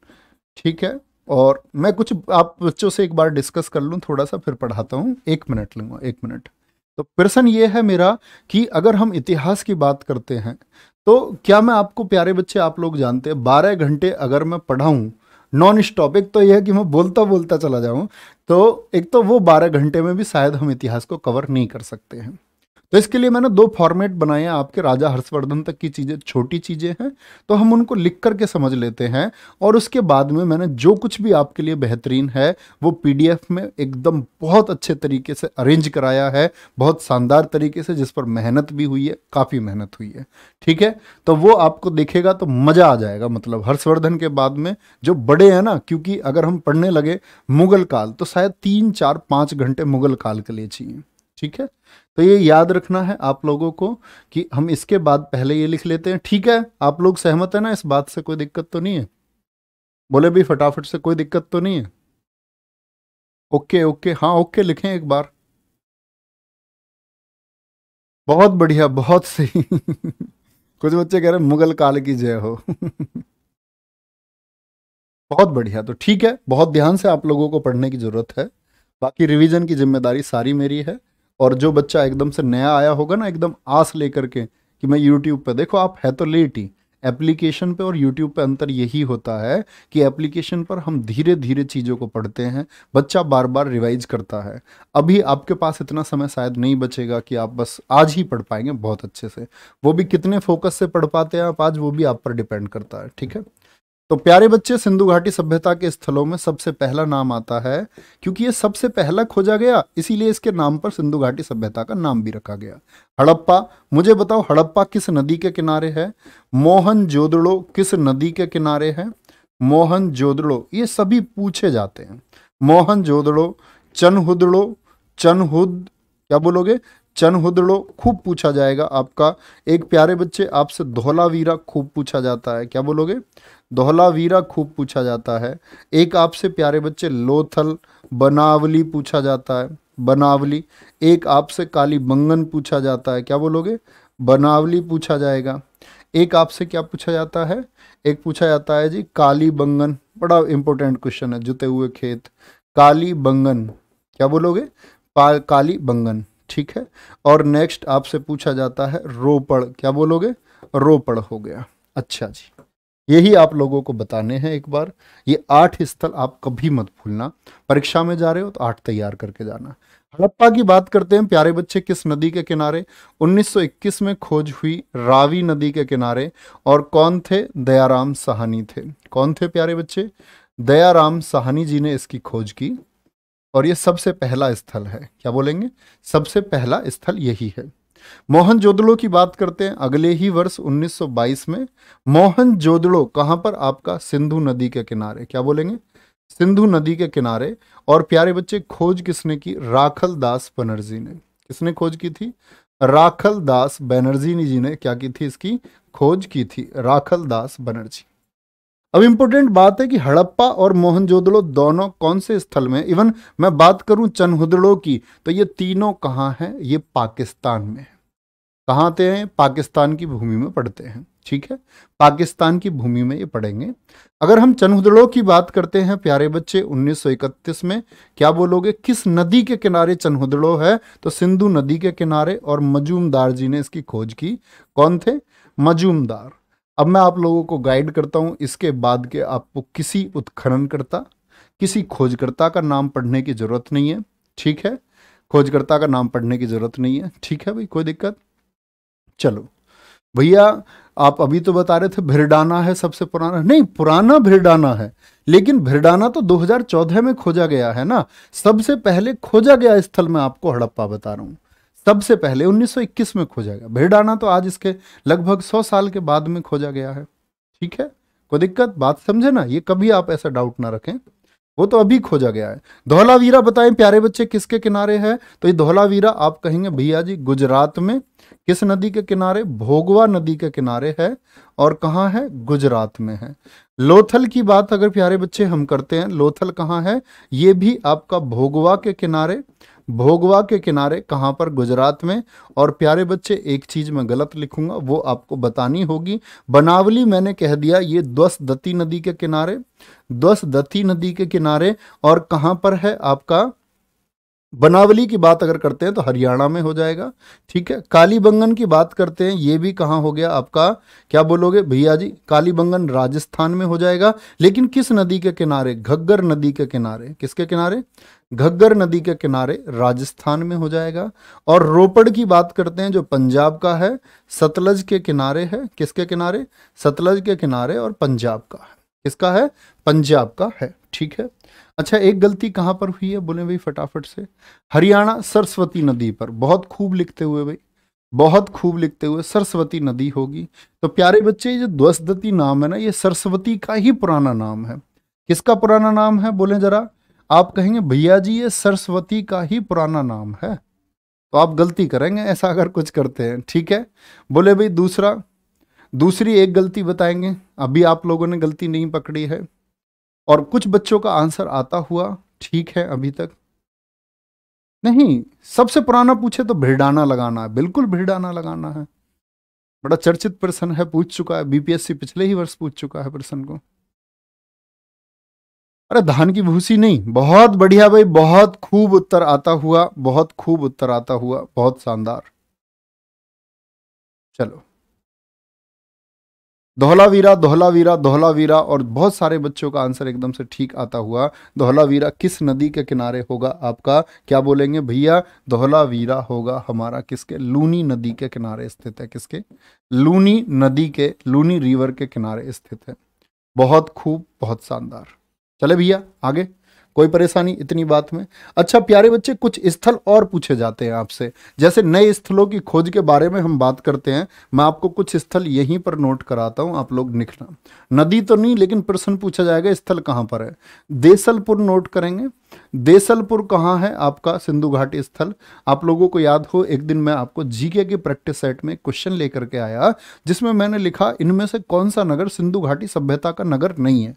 ठीक है और मैं कुछ आप बच्चों से एक बार डिस्कस कर लूं थोड़ा सा फिर पढ़ाता हूँ एक मिनट लूंगा एक मिनट तो प्रश्न ये है मेरा कि अगर हम इतिहास की बात करते हैं तो क्या मैं आपको प्यारे बच्चे आप लोग जानते हैं बारह घंटे अगर मैं पढ़ाऊं नॉन स्टॉप एक तो यह है कि मैं बोलता बोलता चला जाऊं तो एक तो वो बारह घंटे में भी शायद हम इतिहास को कवर नहीं कर सकते हैं तो इसके लिए मैंने दो फॉर्मेट बनाए हैं आपके राजा हर्षवर्धन तक की चीज़ें छोटी चीज़ें हैं तो हम उनको लिख करके समझ लेते हैं और उसके बाद में मैंने जो कुछ भी आपके लिए बेहतरीन है वो पी में एकदम बहुत अच्छे तरीके से अरेंज कराया है बहुत शानदार तरीके से जिस पर मेहनत भी हुई है काफ़ी मेहनत हुई है ठीक है तो वो आपको देखेगा तो मज़ा आ जाएगा मतलब हर्षवर्धन के बाद में जो बड़े हैं ना क्योंकि अगर हम पढ़ने लगे मुगल काल तो शायद तीन चार पाँच घंटे मुगल काल के लिए चाहिए ठीक है तो ये याद रखना है आप लोगों को कि हम इसके बाद पहले ये लिख लेते हैं ठीक है आप लोग सहमत है ना इस बात से कोई दिक्कत तो नहीं है बोले भी फटाफट से कोई दिक्कत तो नहीं है ओके ओके हाँ ओके लिखें एक बार बहुत बढ़िया बहुत सही कुछ बच्चे कह रहे हैं मुगल काल की जय हो बहुत बढ़िया तो ठीक है बहुत ध्यान से आप लोगों को पढ़ने की ज़रूरत है बाकी रिवीजन की जिम्मेदारी सारी मेरी है और जो बच्चा एकदम से नया आया होगा ना एकदम आस लेकर के कि मैं यूट्यूब पर देखो आप है तो लेट ही एप्लीकेशन पे और यूट्यूब पे अंतर यही होता है कि एप्लीकेशन पर हम धीरे धीरे चीज़ों को पढ़ते हैं बच्चा बार बार रिवाइज करता है अभी आपके पास इतना समय शायद नहीं बचेगा कि आप बस आज ही पढ़ पाएंगे बहुत अच्छे से वो भी कितने फोकस से पढ़ पाते हैं आप आज वो भी आप पर डिपेंड करता है ठीक है तो प्यारे बच्चे सिंधु घाटी सभ्यता के स्थलों में सबसे पहला नाम आता है क्योंकि ये सबसे पहला खोजा गया इसीलिए इसके नाम पर सिंधु घाटी सभ्यता का नाम भी रखा गया हड़प्पा मुझे बताओ हड़प्पा किस नदी के किनारे है मोहन जोदड़ो किस नदी के किनारे है मोहन जोदड़ो ये सभी पूछे जाते हैं मोहन जोदड़ो चनहुदड़ो चनहुद क्या बोलोगे चन हुदड़ो खूब पूछा जाएगा आपका एक प्यारे बच्चे आपसे धोला वीरा खूब पूछा जाता है क्या बोलोगे धोला वीरा खूब पूछा जाता है एक आपसे प्यारे बच्चे लोथल बनावली पूछा जाता है बनावली एक आपसे काली बंगन पूछा जाता है क्या बोलोगे बनावली पूछा जाएगा एक आपसे क्या पूछा जाता है एक पूछा जाता है जी काली बंगन बड़ा इंपॉर्टेंट क्वेश्चन है जुते हुए खेत काली बंगन क्या बोलोगे काली बंगन ठीक है और नेक्स्ट आपसे पूछा जाता है रोपड़ क्या बोलोगे रोपड़ हो गया अच्छा जी यही आप लोगों को बताने हैं एक बार ये आठ स्थल आप कभी मत भूलना परीक्षा में जा रहे हो तो आठ तैयार करके जाना हड़प्पा की बात करते हैं प्यारे बच्चे किस नदी के किनारे 1921 में खोज हुई रावी नदी के किनारे और कौन थे दयाराम साहनी थे कौन थे प्यारे बच्चे दयाराम साहनी जी ने इसकी खोज की और ये सबसे पहला स्थल है क्या बोलेंगे सबसे पहला स्थल यही है मोहन जोदड़ो की बात करते हैं अगले ही वर्ष 1922 में मोहन जोदड़ो कहाँ पर आपका सिंधु नदी के किनारे क्या बोलेंगे सिंधु नदी के किनारे और प्यारे बच्चे खोज किसने की राखल दास बनर्जी ने किसने खोज की थी राखल दास बनर्जी जी ने क्या की थी इसकी खोज की थी राखल दास बनर्जी अब इम्पोर्टेंट बात है कि हड़प्पा और मोहनजोदड़ो दोनों कौन से स्थल में इवन मैं बात करूं चनहुदड़ो की तो ये तीनों कहाँ हैं ये पाकिस्तान में है कहाँ आते हैं पाकिस्तान की भूमि में पढ़ते हैं ठीक है पाकिस्तान की भूमि में ये पढ़ेंगे अगर हम चनहुदड़ो की बात करते हैं प्यारे बच्चे 1931 में क्या बोलोगे किस नदी के किनारे चनहुदड़ो है तो सिंधु नदी के किनारे और मजूमदार जी ने इसकी खोज की कौन थे मजूमदार अब मैं आप लोगों को गाइड करता हूं इसके बाद के आपको किसी उत्खननकर्ता किसी खोजकर्ता का नाम पढ़ने की ज़रूरत नहीं है ठीक है खोजकर्ता का नाम पढ़ने की ज़रूरत नहीं है ठीक है भाई कोई दिक्कत चलो भैया आप अभी तो बता रहे थे भिरडाना है सबसे पुराना नहीं पुराना भिरडाना है लेकिन भिरडाना तो 2014 में खोजा गया है ना सबसे पहले खोजा गया स्थल मैं आपको हड़प्पा बता रहा हूं सबसे पहले 1921 में खोजा गया भेड़ाना तो आज इसके लगभग 100 साल के बाद में खोजा गया है ठीक है कोई दिक्कत बात समझे ना ये कभी आप ऐसा डाउट ना रखें वो तो अभी खोजा गया है धौलावीरा बताएं प्यारे बच्चे किसके किनारे है तो ये धौलावीरा आप कहेंगे भैया जी गुजरात में किस नदी के किनारे भोगवा नदी के किनारे है और कहाँ है गुजरात में है लोथल की बात अगर प्यारे बच्चे हम करते हैं लोथल कहाँ है ये भी आपका भोगवा के किनारे भोगवा के किनारे कहाँ पर गुजरात में और प्यारे बच्चे एक चीज़ मैं गलत लिखूंगा वो आपको बतानी होगी बनावली मैंने कह दिया ये दत्ती नदी के किनारे दत्ती नदी के किनारे और कहाँ पर है आपका बनावली की बात अगर करते हैं तो हरियाणा में हो जाएगा ठीक है कालीबंगन की बात करते हैं ये भी कहाँ हो गया आपका क्या बोलोगे भैया जी कालीबंगन राजस्थान में हो जाएगा लेकिन किस नदी के किनारे घग्गर नदी के किनारे किसके किनारे घग्गर नदी के किनारे राजस्थान में हो जाएगा और रोपड़ की बात करते हैं जो पंजाब का है सतलज के किनारे है किसके किनारे सतलज के किनारे और पंजाब का है किसका है पंजाब का है ठीक है अच्छा एक गलती कहाँ पर हुई है बोले भाई फटाफट से हरियाणा सरस्वती नदी पर बहुत खूब लिखते हुए भाई बहुत खूब लिखते हुए सरस्वती नदी होगी तो प्यारे बच्चे ये जो द्वस्दती नाम है ना ये सरस्वती का ही पुराना नाम है किसका पुराना नाम है बोले जरा आप कहेंगे भैया जी ये सरस्वती का ही पुराना नाम है तो आप गलती करेंगे ऐसा अगर कुछ करते हैं ठीक है बोले भाई दूसरा दूसरी एक गलती बताएंगे अभी आप लोगों ने गलती नहीं पकड़ी है और कुछ बच्चों का आंसर आता हुआ ठीक है अभी तक नहीं सबसे पुराना पूछे तो भिड़ाना लगाना है बिल्कुल भिड़ाना लगाना है बड़ा चर्चित प्रश्न है पूछ चुका है बीपीएससी पिछले ही वर्ष पूछ चुका है प्रश्न को अरे धान की भूसी नहीं बहुत बढ़िया भाई बहुत खूब उत्तर आता हुआ बहुत खूब उत्तर आता हुआ बहुत शानदार चलो दोहला वीरा दोहला वीरा दोहला वीरा और बहुत सारे बच्चों का आंसर एकदम से ठीक आता हुआ दोहला वीरा किस नदी के किनारे होगा आपका क्या बोलेंगे भैया दोहला वीरा होगा हमारा किसके लूनी नदी के किनारे स्थित है किसके लूनी नदी के लूनी रिवर के किनारे स्थित है बहुत खूब बहुत शानदार चले भैया आगे कोई परेशानी इतनी बात में अच्छा प्यारे बच्चे कुछ स्थल और पूछे जाते हैं आपसे जैसे नए स्थलों की खोज के बारे में हम बात करते हैं मैं आपको कुछ स्थल यहीं पर नोट कराता हूँ आप लोग लिखना नदी तो नहीं लेकिन प्रश्न पूछा जाएगा स्थल कहाँ पर है देसलपुर नोट करेंगे देसलपुर कहाँ है आपका सिंधु घाटी स्थल आप लोगों को याद हो एक दिन मैं आपको जीके के प्रैक्टिस सेट में क्वेश्चन लेकर के आया जिसमें मैंने लिखा इनमें से कौन सा नगर सिंधु घाटी सभ्यता का नगर नहीं है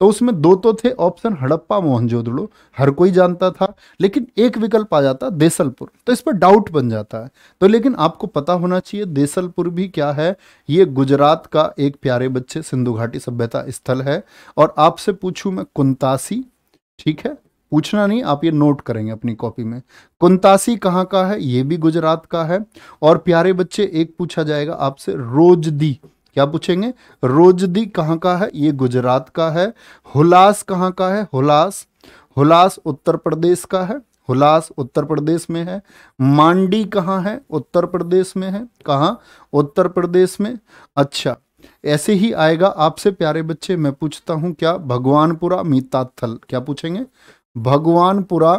तो उसमें दो तो थे ऑप्शन हड़प्पा मोहनजोदड़ो हर कोई जानता था लेकिन एक विकल्प आ जाता देसलपुर तो इस पर डाउट बन जाता है तो लेकिन आपको पता होना चाहिए देसलपुर भी क्या है ये गुजरात का एक प्यारे बच्चे सिंधु घाटी सभ्यता स्थल है और आपसे पूछूं मैं कुंतासी ठीक है पूछना नहीं आप ये नोट करेंगे अपनी कॉपी में कुंतासी कहाँ का है ये भी गुजरात का है और प्यारे बच्चे एक पूछा जाएगा आपसे रोजदी क्या पूछेंगे रोजदी कहाँ का है ये गुजरात का है हुलास कहाँ का है हुलास हुलास उत्तर प्रदेश का है हुलास उत्तर प्रदेश में है मांडी कहाँ है उत्तर प्रदेश में है कहाँ उत्तर प्रदेश में अच्छा ऐसे ही आएगा आपसे प्यारे बच्चे मैं पूछता हूं क्या भगवानपुरा मीताथल क्या पूछेंगे भगवानपुरा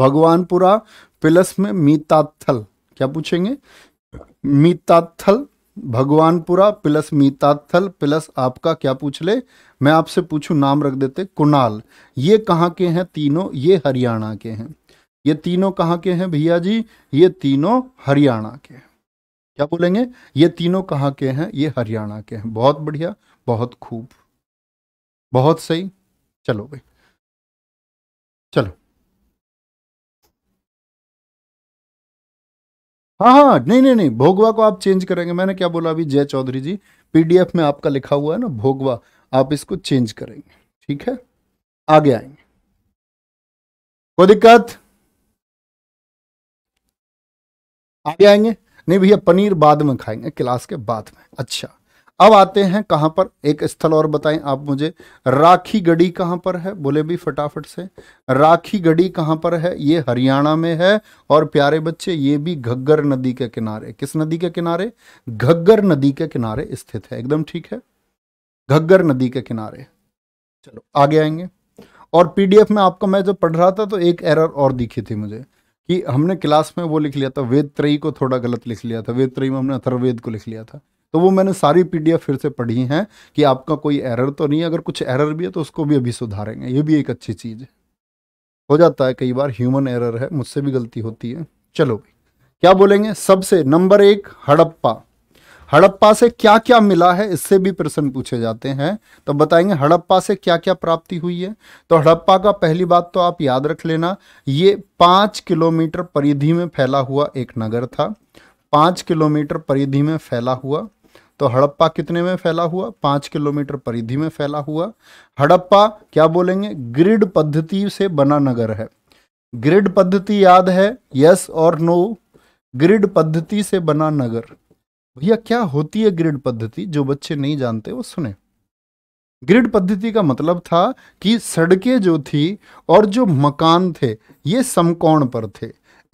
भगवानपुरा प्लस में मीताथल क्या पूछेंगे मीताथल भगवानपुरा प्लस मीताथल प्लस आपका क्या पूछ ले मैं आपसे पूछूं नाम रख देते कुणाल ये कहाँ के हैं तीनों ये हरियाणा के हैं ये तीनों कहाँ के हैं भैया जी ये तीनों हरियाणा के हैं क्या बोलेंगे ये तीनों कहाँ के हैं ये हरियाणा के हैं बहुत बढ़िया बहुत खूब बहुत सही चलो भाई चलो हाँ हाँ नहीं नहीं नहीं भोगवा को आप चेंज करेंगे मैंने क्या बोला अभी जय चौधरी जी पीडीएफ में आपका लिखा हुआ है ना भोगवा आप इसको चेंज करेंगे ठीक है आगे आएंगे कोई दिक्कत आगे आएंगे नहीं भैया पनीर बाद में खाएंगे क्लास के बाद में अच्छा अब आते हैं कहां पर एक स्थल और बताएं आप मुझे राखी गढ़ी कहां पर है बोले भी फटाफट से राखी गढ़ी कहां पर है ये हरियाणा में है और प्यारे बच्चे ये भी घग्गर नदी के किनारे किस नदी के किनारे घग्गर नदी के किनारे स्थित है एकदम ठीक है घग्गर नदी के किनारे चलो आगे आएंगे और पीडीएफ में आपको मैं जब पढ़ रहा था तो एक एरर और दिखी थी मुझे कि हमने क्लास में वो लिख लिया था वेद त्रयी को थोड़ा गलत लिख लिया था वेद त्रयी में हमने अथर्वेद को लिख लिया था तो वो मैंने सारी पी फिर से पढ़ी हैं कि आपका कोई एरर तो नहीं है अगर कुछ एरर भी है तो उसको भी अभी सुधारेंगे ये भी एक अच्छी चीज़ है हो जाता है कई बार ह्यूमन एरर है मुझसे भी गलती होती है चलो क्या बोलेंगे सबसे नंबर एक हड़प्पा हड़प्पा से क्या क्या मिला है इससे भी प्रश्न पूछे जाते हैं तो बताएंगे हड़प्पा से क्या क्या प्राप्ति हुई है तो हड़प्पा का पहली बात तो आप याद रख लेना ये पांच किलोमीटर परिधि में फैला हुआ एक नगर था पांच किलोमीटर परिधि में फैला हुआ तो हड़प्पा कितने में फैला हुआ पांच किलोमीटर परिधि में फैला हुआ हड़प्पा क्या बोलेंगे ग्रिड पद्धति से बना नगर है ग्रिड पद्धति याद है यस और नो ग्रिड पद्धति से बना नगर भैया क्या होती है ग्रिड पद्धति जो बच्चे नहीं जानते वो सुने ग्रिड पद्धति का मतलब था कि सड़कें जो थी और जो मकान थे ये समकोण पर थे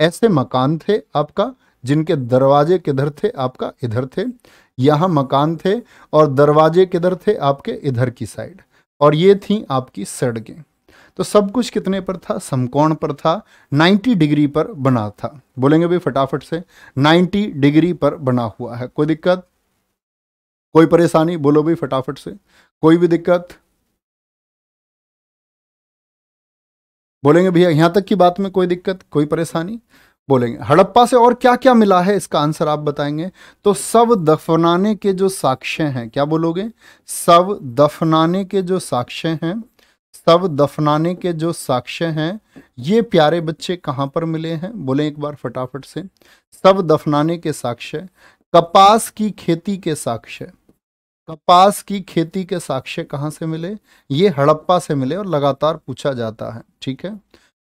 ऐसे मकान थे आपका जिनके दरवाजे किधर थे आपका इधर थे यहाँ मकान थे और दरवाजे किधर थे आपके इधर की साइड और ये थी आपकी सड़कें तो सब कुछ कितने पर था समकोण पर था 90 डिग्री पर बना था बोलेंगे भाई फटाफट से 90 डिग्री पर बना हुआ है कोई दिक्कत कोई परेशानी बोलो भाई फटाफट से कोई भी दिक्कत बोलेंगे भैया यहां तक की बात में कोई दिक्कत कोई परेशानी बोलेंगे हड़प्पा से और क्या क्या मिला है इसका आंसर आप बताएंगे तो सब दफनाने के जो साक्ष्य हैं क्या बोलोगे सब दफनाने के जो साक्ष्य हैं सब दफनाने के जो साक्ष्य हैं ये प्यारे बच्चे कहाँ पर मिले हैं बोले एक बार फटाफट से सब दफनाने के साक्ष्य कपास की खेती के साक्ष्य कपास की खेती के साक्ष्य कहाँ से मिले ये हड़प्पा से मिले और लगातार पूछा जाता है ठीक है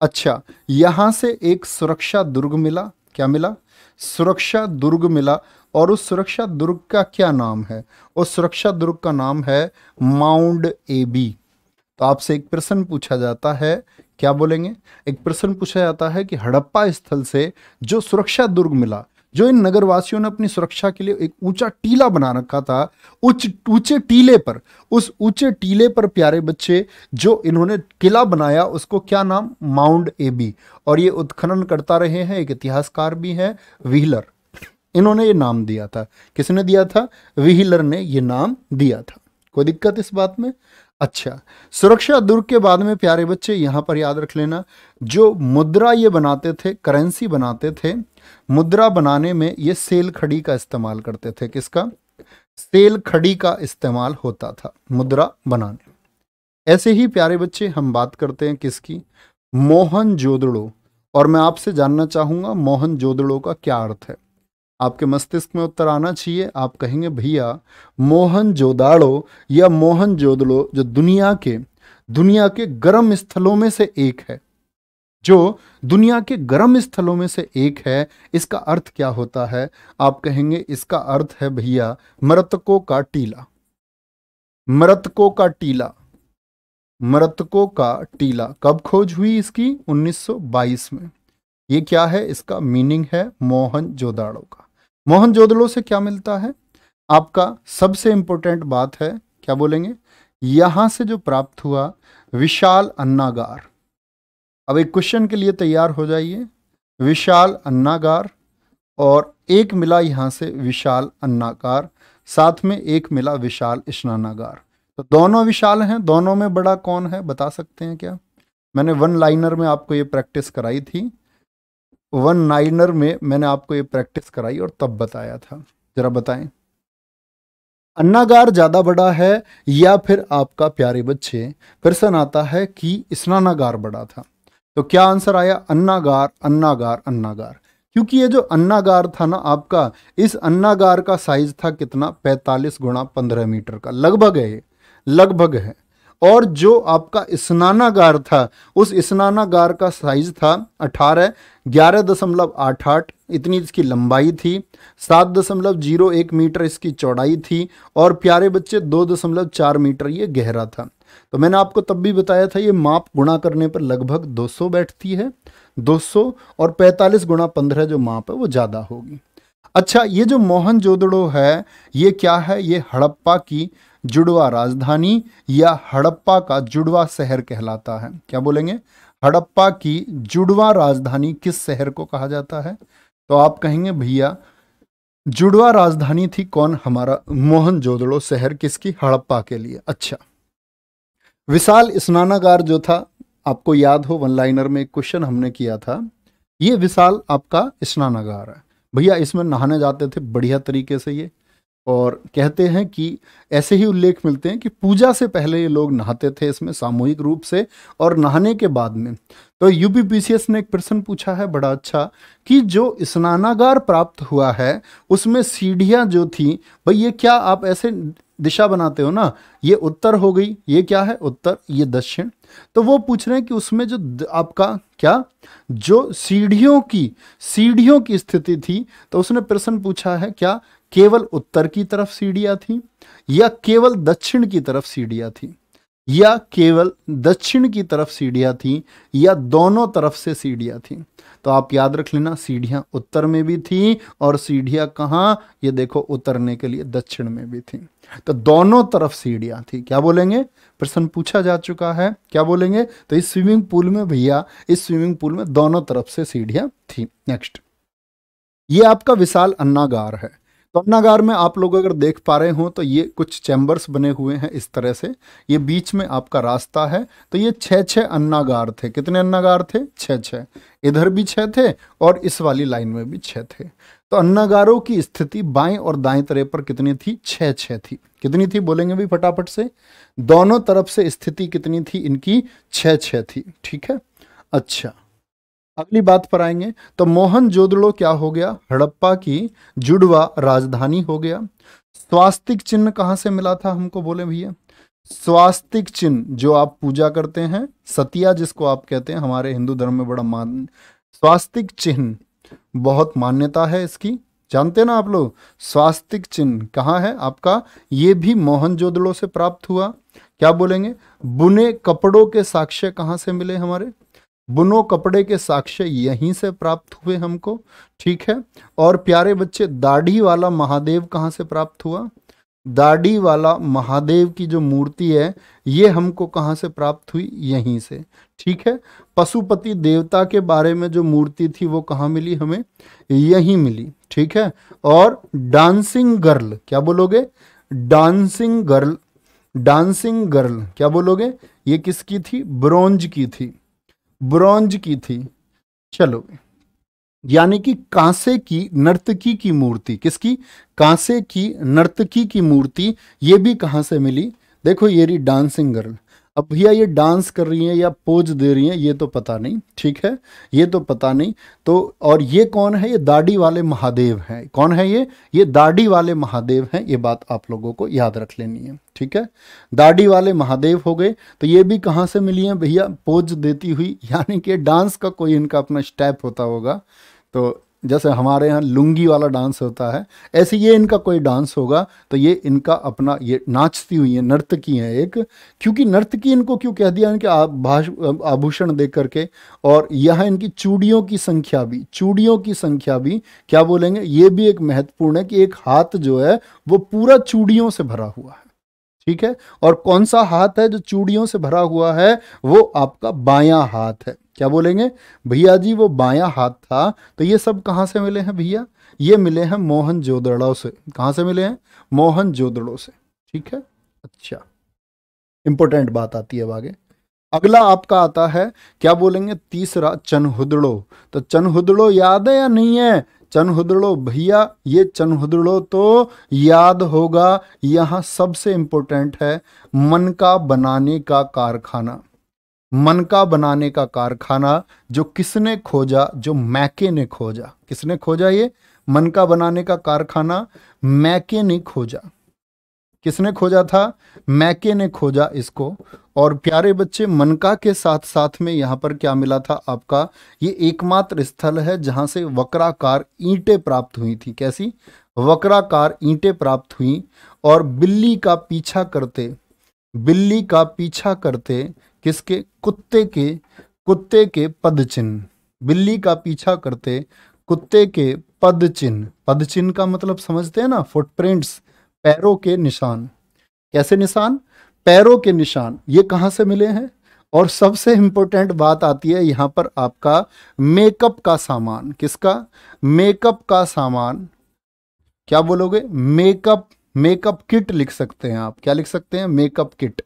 अच्छा यहाँ से एक सुरक्षा दुर्ग मिला क्या मिला सुरक्षा दुर्ग मिला और उस सुरक्षा दुर्ग का क्या नाम है उस सुरक्षा दुर्ग का नाम है माउंड एबी तो आपसे एक प्रश्न पूछा जाता है क्या बोलेंगे एक प्रश्न पूछा जाता है कि हड़प्पा स्थल से जो सुरक्षा दुर्ग मिला जो इन नगरवासियों ने अपनी सुरक्षा के लिए एक ऊंचा टीला बना रखा था उच्च ऊंचे टीले पर उस ऊंचे टीले पर प्यारे बच्चे जो इन्होंने किला बनाया उसको क्या नाम माउंट एबी और ये उत्खनन करता रहे हैं एक इतिहासकार भी हैं व्हीलर इन्होंने ये नाम दिया था किसने दिया था व्हीलर ने ये नाम दिया था कोई दिक्कत इस बात में अच्छा सुरक्षा दुर्ग के बाद में प्यारे बच्चे यहां पर याद रख लेना जो मुद्रा ये बनाते थे करेंसी बनाते थे मुद्रा बनाने में ये सेल खड़ी का इस्तेमाल करते थे किसका सेल खड़ी का इस्तेमाल होता था मुद्रा बनाने ऐसे ही प्यारे बच्चे हम बात करते हैं किसकी मोहन जोदड़ो और मैं आपसे जानना चाहूंगा मोहन जोदड़ो का क्या अर्थ है आपके मस्तिष्क में उत्तर आना चाहिए आप कहेंगे भैया मोहन जोदाड़ो या मोहन जोदड़ो जो दुनिया के दुनिया के गर्म स्थलों में से एक है जो दुनिया के गर्म स्थलों में से एक है इसका अर्थ क्या होता है आप कहेंगे इसका अर्थ है भैया मृतकों का टीला मृतकों का टीला मृतकों का टीला कब खोज हुई इसकी 1922 में ये क्या है इसका मीनिंग है मोहन जोदाड़ो का मोहन जोदड़ो से क्या मिलता है आपका सबसे इंपॉर्टेंट बात है क्या बोलेंगे यहां से जो प्राप्त हुआ विशाल अन्नागार अब एक क्वेश्चन के लिए तैयार हो जाइए विशाल अन्नागार और एक मिला यहाँ से विशाल अन्नाकार साथ में एक मिला विशाल स्नानागार तो दोनों विशाल हैं दोनों में बड़ा कौन है बता सकते हैं क्या मैंने वन लाइनर में आपको ये प्रैक्टिस कराई थी वन नाइनर में मैंने आपको ये प्रैक्टिस कराई और तब बताया था ज़रा बताएं अन्नागार ज़्यादा बड़ा है या फिर आपका प्यारे बच्चे प्रश्न आता है कि स्नानागार बड़ा था तो क्या आंसर आया अन्नागार अन्नागार अन्नागार क्योंकि ये जो अन्नागार था ना आपका इस अन्नागार का साइज था कितना 45 गुणा 15 मीटर का लगभग है ये लगभग है और जो आपका स्नानागार था उस स्नानागार का साइज था अठारह ग्यारह दशमलव आठ आठ इतनी इसकी लंबाई थी सात दशमलव जीरो एक मीटर इसकी चौड़ाई थी और प्यारे बच्चे दो दशमलव चार मीटर ये गहरा था तो मैंने आपको तब भी बताया था ये माप गुणा करने पर लगभग 200 बैठती है 200 और 45 गुणा 15 जो माप है वो ज़्यादा होगी अच्छा ये जो मोहन जोदड़ो है ये क्या है ये हड़प्पा की जुड़वा राजधानी या हड़प्पा का जुड़वा शहर कहलाता है क्या बोलेंगे हड़प्पा की जुड़वा राजधानी किस शहर को कहा जाता है तो आप कहेंगे भैया जुड़वा राजधानी थी कौन हमारा मोहन जोदड़ो शहर किसकी हड़प्पा के लिए अच्छा विशाल स्नानागार जो था आपको याद हो वन लाइनर में एक क्वेश्चन हमने किया था ये विशाल आपका स्नानागार है भैया इसमें नहाने जाते थे बढ़िया तरीके से ये और कहते हैं कि ऐसे ही उल्लेख मिलते हैं कि पूजा से पहले ये लोग नहाते थे इसमें सामूहिक रूप से और नहाने के बाद में तो यूपीपीसीएस ने एक प्रश्न पूछा है बड़ा अच्छा कि जो स्नानागार प्राप्त हुआ है उसमें सीढ़ियाँ जो थी भाई ये क्या आप ऐसे दिशा बनाते हो ना ये उत्तर हो गई ये क्या है उत्तर ये दक्षिण तो वो पूछ रहे हैं कि उसमें जो आपका क्या जो सीढ़ियों की सीढ़ियों की स्थिति थी तो उसने प्रश्न पूछा है क्या केवल उत्तर की तरफ सीढ़ियां थी या केवल दक्षिण की तरफ सीढ़ियां थी या केवल दक्षिण की तरफ सीढ़ियां थी या दोनों तरफ से सीढ़ियां थी तो आप याद रख लेना सीढ़ियां उत्तर में भी थी और सीढ़ियां कहाँ ये देखो उतरने के लिए दक्षिण में भी थी तो दोनों तरफ सीढ़ियां थी क्या बोलेंगे प्रश्न पूछा जा चुका है क्या बोलेंगे तो इस स्विमिंग पूल में भैया इस स्विमिंग पूल में दोनों तरफ से सीढ़ियां थी नेक्स्ट ये आपका विशाल अन्नागार है गन्नागार में आप लोग अगर देख पा रहे हो तो ये कुछ चैम्बर्स बने हुए हैं इस तरह से ये बीच में आपका रास्ता है तो ये छः छः अन्नागार थे कितने अन्नागार थे छः छः इधर भी छः थे और इस वाली लाइन में भी छः थे तो अन्नागारों की स्थिति बाएं और दाएं तरह पर कितनी थी छः छः थी कितनी थी बोलेंगे भी फटाफट से दोनों तरफ से स्थिति कितनी थी इनकी छः छः थी ठीक है अच्छा अगली बात पर आएंगे तो मोहन जोदड़ो क्या हो गया हड़प्पा की जुड़वा राजधानी हो गया स्वास्तिक चिन्ह कहाँ से मिला था हमको बोले भैया स्वास्तिक चिन्ह जो आप पूजा करते हैं सतिया जिसको आप कहते हैं हमारे हिंदू धर्म में बड़ा मान स्वास्तिक चिन्ह बहुत मान्यता है इसकी जानते ना आप लोग स्वास्तिक चिन्ह कहाँ है आपका ये भी मोहन से प्राप्त हुआ क्या बोलेंगे बुने कपड़ों के साक्ष्य कहाँ से मिले हमारे बुनो कपड़े के साक्ष्य यहीं से प्राप्त हुए हमको ठीक है और प्यारे बच्चे दाढ़ी वाला महादेव कहाँ से प्राप्त हुआ दाढ़ी वाला महादेव की जो मूर्ति है ये हमको कहाँ से प्राप्त हुई यहीं से ठीक है पशुपति देवता के बारे में जो मूर्ति थी वो कहाँ मिली हमें यहीं मिली ठीक है और डांसिंग गर्ल क्या बोलोगे डांसिंग गर्ल डांसिंग गर्ल क्या बोलोगे ये किसकी थी ब्रोंज की थी ब्रॉन्ज की थी चलो यानी कि कांसे की नर्तकी की मूर्ति किसकी कांसे की नर्तकी की मूर्ति ये भी कहां से मिली देखो ये रही डांसिंग गर्ल अब भैया ये डांस कर रही हैं या पोज दे रही हैं ये तो पता नहीं ठीक है ये तो पता नहीं तो और ये कौन है ये दाढ़ी वाले महादेव हैं कौन है ये ये दाढ़ी वाले महादेव हैं ये बात आप लोगों को याद रख लेनी है ठीक है दाढ़ी वाले महादेव हो गए तो ये भी कहाँ से मिली हैं भैया पोज देती हुई यानी कि डांस का कोई इनका अपना स्टेप होता होगा तो जैसे हमारे यहाँ लुंगी वाला डांस होता है ऐसे ये इनका कोई डांस होगा तो ये इनका अपना ये नाचती हुई है नर्तकी हैं एक क्योंकि नर्तकी इनको क्यों कह दिया इनके भाष आभूषण देख करके और यह इनकी चूड़ियों की संख्या भी चूड़ियों की संख्या भी क्या बोलेंगे ये भी एक महत्वपूर्ण है कि एक हाथ जो है वो पूरा चूड़ियों से भरा हुआ है ठीक है और कौन सा हाथ है जो चूड़ियों से भरा हुआ है वो आपका बायां हाथ है क्या बोलेंगे भैया जी वो बायां हाथ था तो ये सब कहाँ से मिले हैं भैया ये मिले हैं मोहन जोदड़ो से कहाँ से मिले हैं मोहन जोदड़ो से ठीक है अच्छा इंपॉर्टेंट बात आती है अब आगे अगला आपका आता है क्या बोलेंगे तीसरा चनहुदड़ो तो चनहुदड़ो याद है या नहीं है चनहुदड़ो भैया ये चनहुदड़ो तो याद होगा यहाँ सबसे इंपॉर्टेंट है मन का बनाने का कारखाना मन का बनाने का कारखाना जो किसने खोजा जो मैके ने खोजा किसने खोजा ये मन का बनाने का कारखाना मैके ने खोजा किसने खोजा था मैके ने खोजा इसको और प्यारे बच्चे मनका के साथ साथ में यहां पर क्या मिला था आपका ये एकमात्र स्थल है जहां से वक्राकार ईंटें प्राप्त हुई थी कैसी वक्राकार ईंटें प्राप्त हुई और बिल्ली का पीछा करते बिल्ली का पीछा करते किसके कुत्ते के कुत्ते के पद चिन्ह बिल्ली का पीछा करते कुत्ते के पद चिन्ह पद चिन्ह का मतलब समझते हैं ना फुटप्रिंट्स पैरों के निशान कैसे निशान पैरों के निशान ये कहाँ से मिले हैं और सबसे इंपॉर्टेंट बात आती है यहाँ पर आपका मेकअप का सामान किसका मेकअप का सामान क्या बोलोगे मेकअप मेकअप किट लिख सकते हैं आप क्या लिख सकते हैं मेकअप किट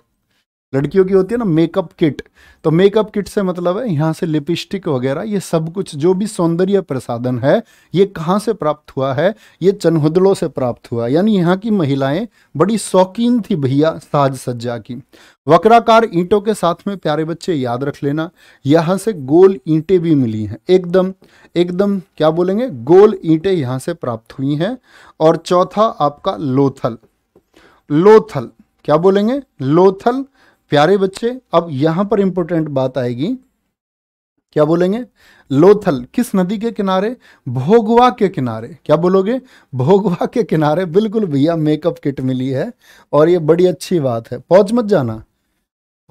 लड़कियों की होती है ना मेकअप किट तो मेकअप किट से मतलब है यहाँ से लिपस्टिक वगैरह ये सब कुछ जो भी सौंदर्य प्रसाधन है ये कहाँ से प्राप्त हुआ है ये चनहुदलों से प्राप्त हुआ यानी यहाँ की महिलाएं बड़ी शौकीन थी भैया साज सज्जा की वक्राकार ईंटों के साथ में प्यारे बच्चे याद रख लेना यहाँ से गोल ईंटें भी मिली हैं एकदम एकदम क्या बोलेंगे गोल ईंटें यहाँ से प्राप्त हुई हैं और चौथा आपका लोथल लोथल क्या बोलेंगे लोथल प्यारे बच्चे अब यहां पर इंपोर्टेंट बात आएगी क्या बोलेंगे लोथल किस नदी के किनारे भोगवा के किनारे क्या बोलोगे भोगवा के किनारे बिल्कुल भैया मेकअप किट मिली है और ये बड़ी अच्छी बात है पहुंच मत जाना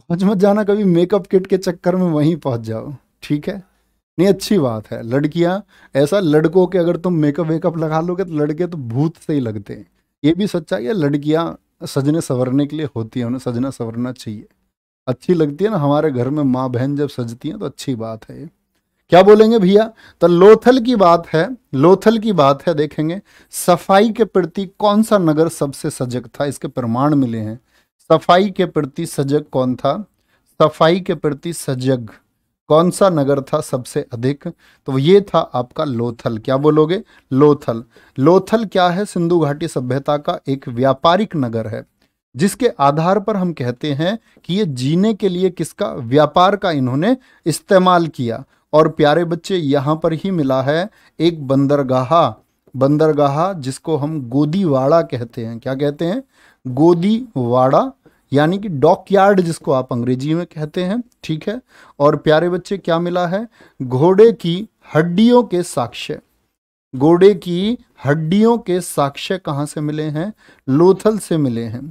पहुंच मत जाना कभी मेकअप किट के चक्कर में वहीं पहुंच जाओ ठीक है नहीं अच्छी बात है लड़कियां ऐसा लड़कों के अगर तुम मेकअप वेकअप लगा लोगे तो लड़के तो भूत से ही लगते हैं ये भी सच्चाई है लड़कियां सजने संवरने के लिए होती है उन्हें सजना संवरना चाहिए अच्छी लगती है ना हमारे घर में माँ बहन जब सजती हैं तो अच्छी बात है क्या बोलेंगे भैया तो लोथल की बात है लोथल की बात है देखेंगे सफाई के प्रति कौन सा नगर सबसे सजग था इसके प्रमाण मिले हैं सफाई के प्रति सजग कौन था सफाई के प्रति सजग कौन सा नगर था सबसे अधिक तो ये था आपका लोथल क्या बोलोगे लोथल लोथल क्या है सिंधु घाटी सभ्यता का एक व्यापारिक नगर है जिसके आधार पर हम कहते हैं कि ये जीने के लिए किसका व्यापार का इन्होंने इस्तेमाल किया और प्यारे बच्चे यहाँ पर ही मिला है एक बंदरगाह बंदरगाह जिसको हम गोदीवाड़ा कहते हैं क्या कहते हैं गोदीवाड़ा यानी कि डॉकयार्ड जिसको आप अंग्रेजी में कहते हैं ठीक है और प्यारे बच्चे क्या मिला है घोड़े की हड्डियों के साक्ष्य घोड़े की हड्डियों के साक्ष्य कहाँ से मिले हैं लोथल से मिले हैं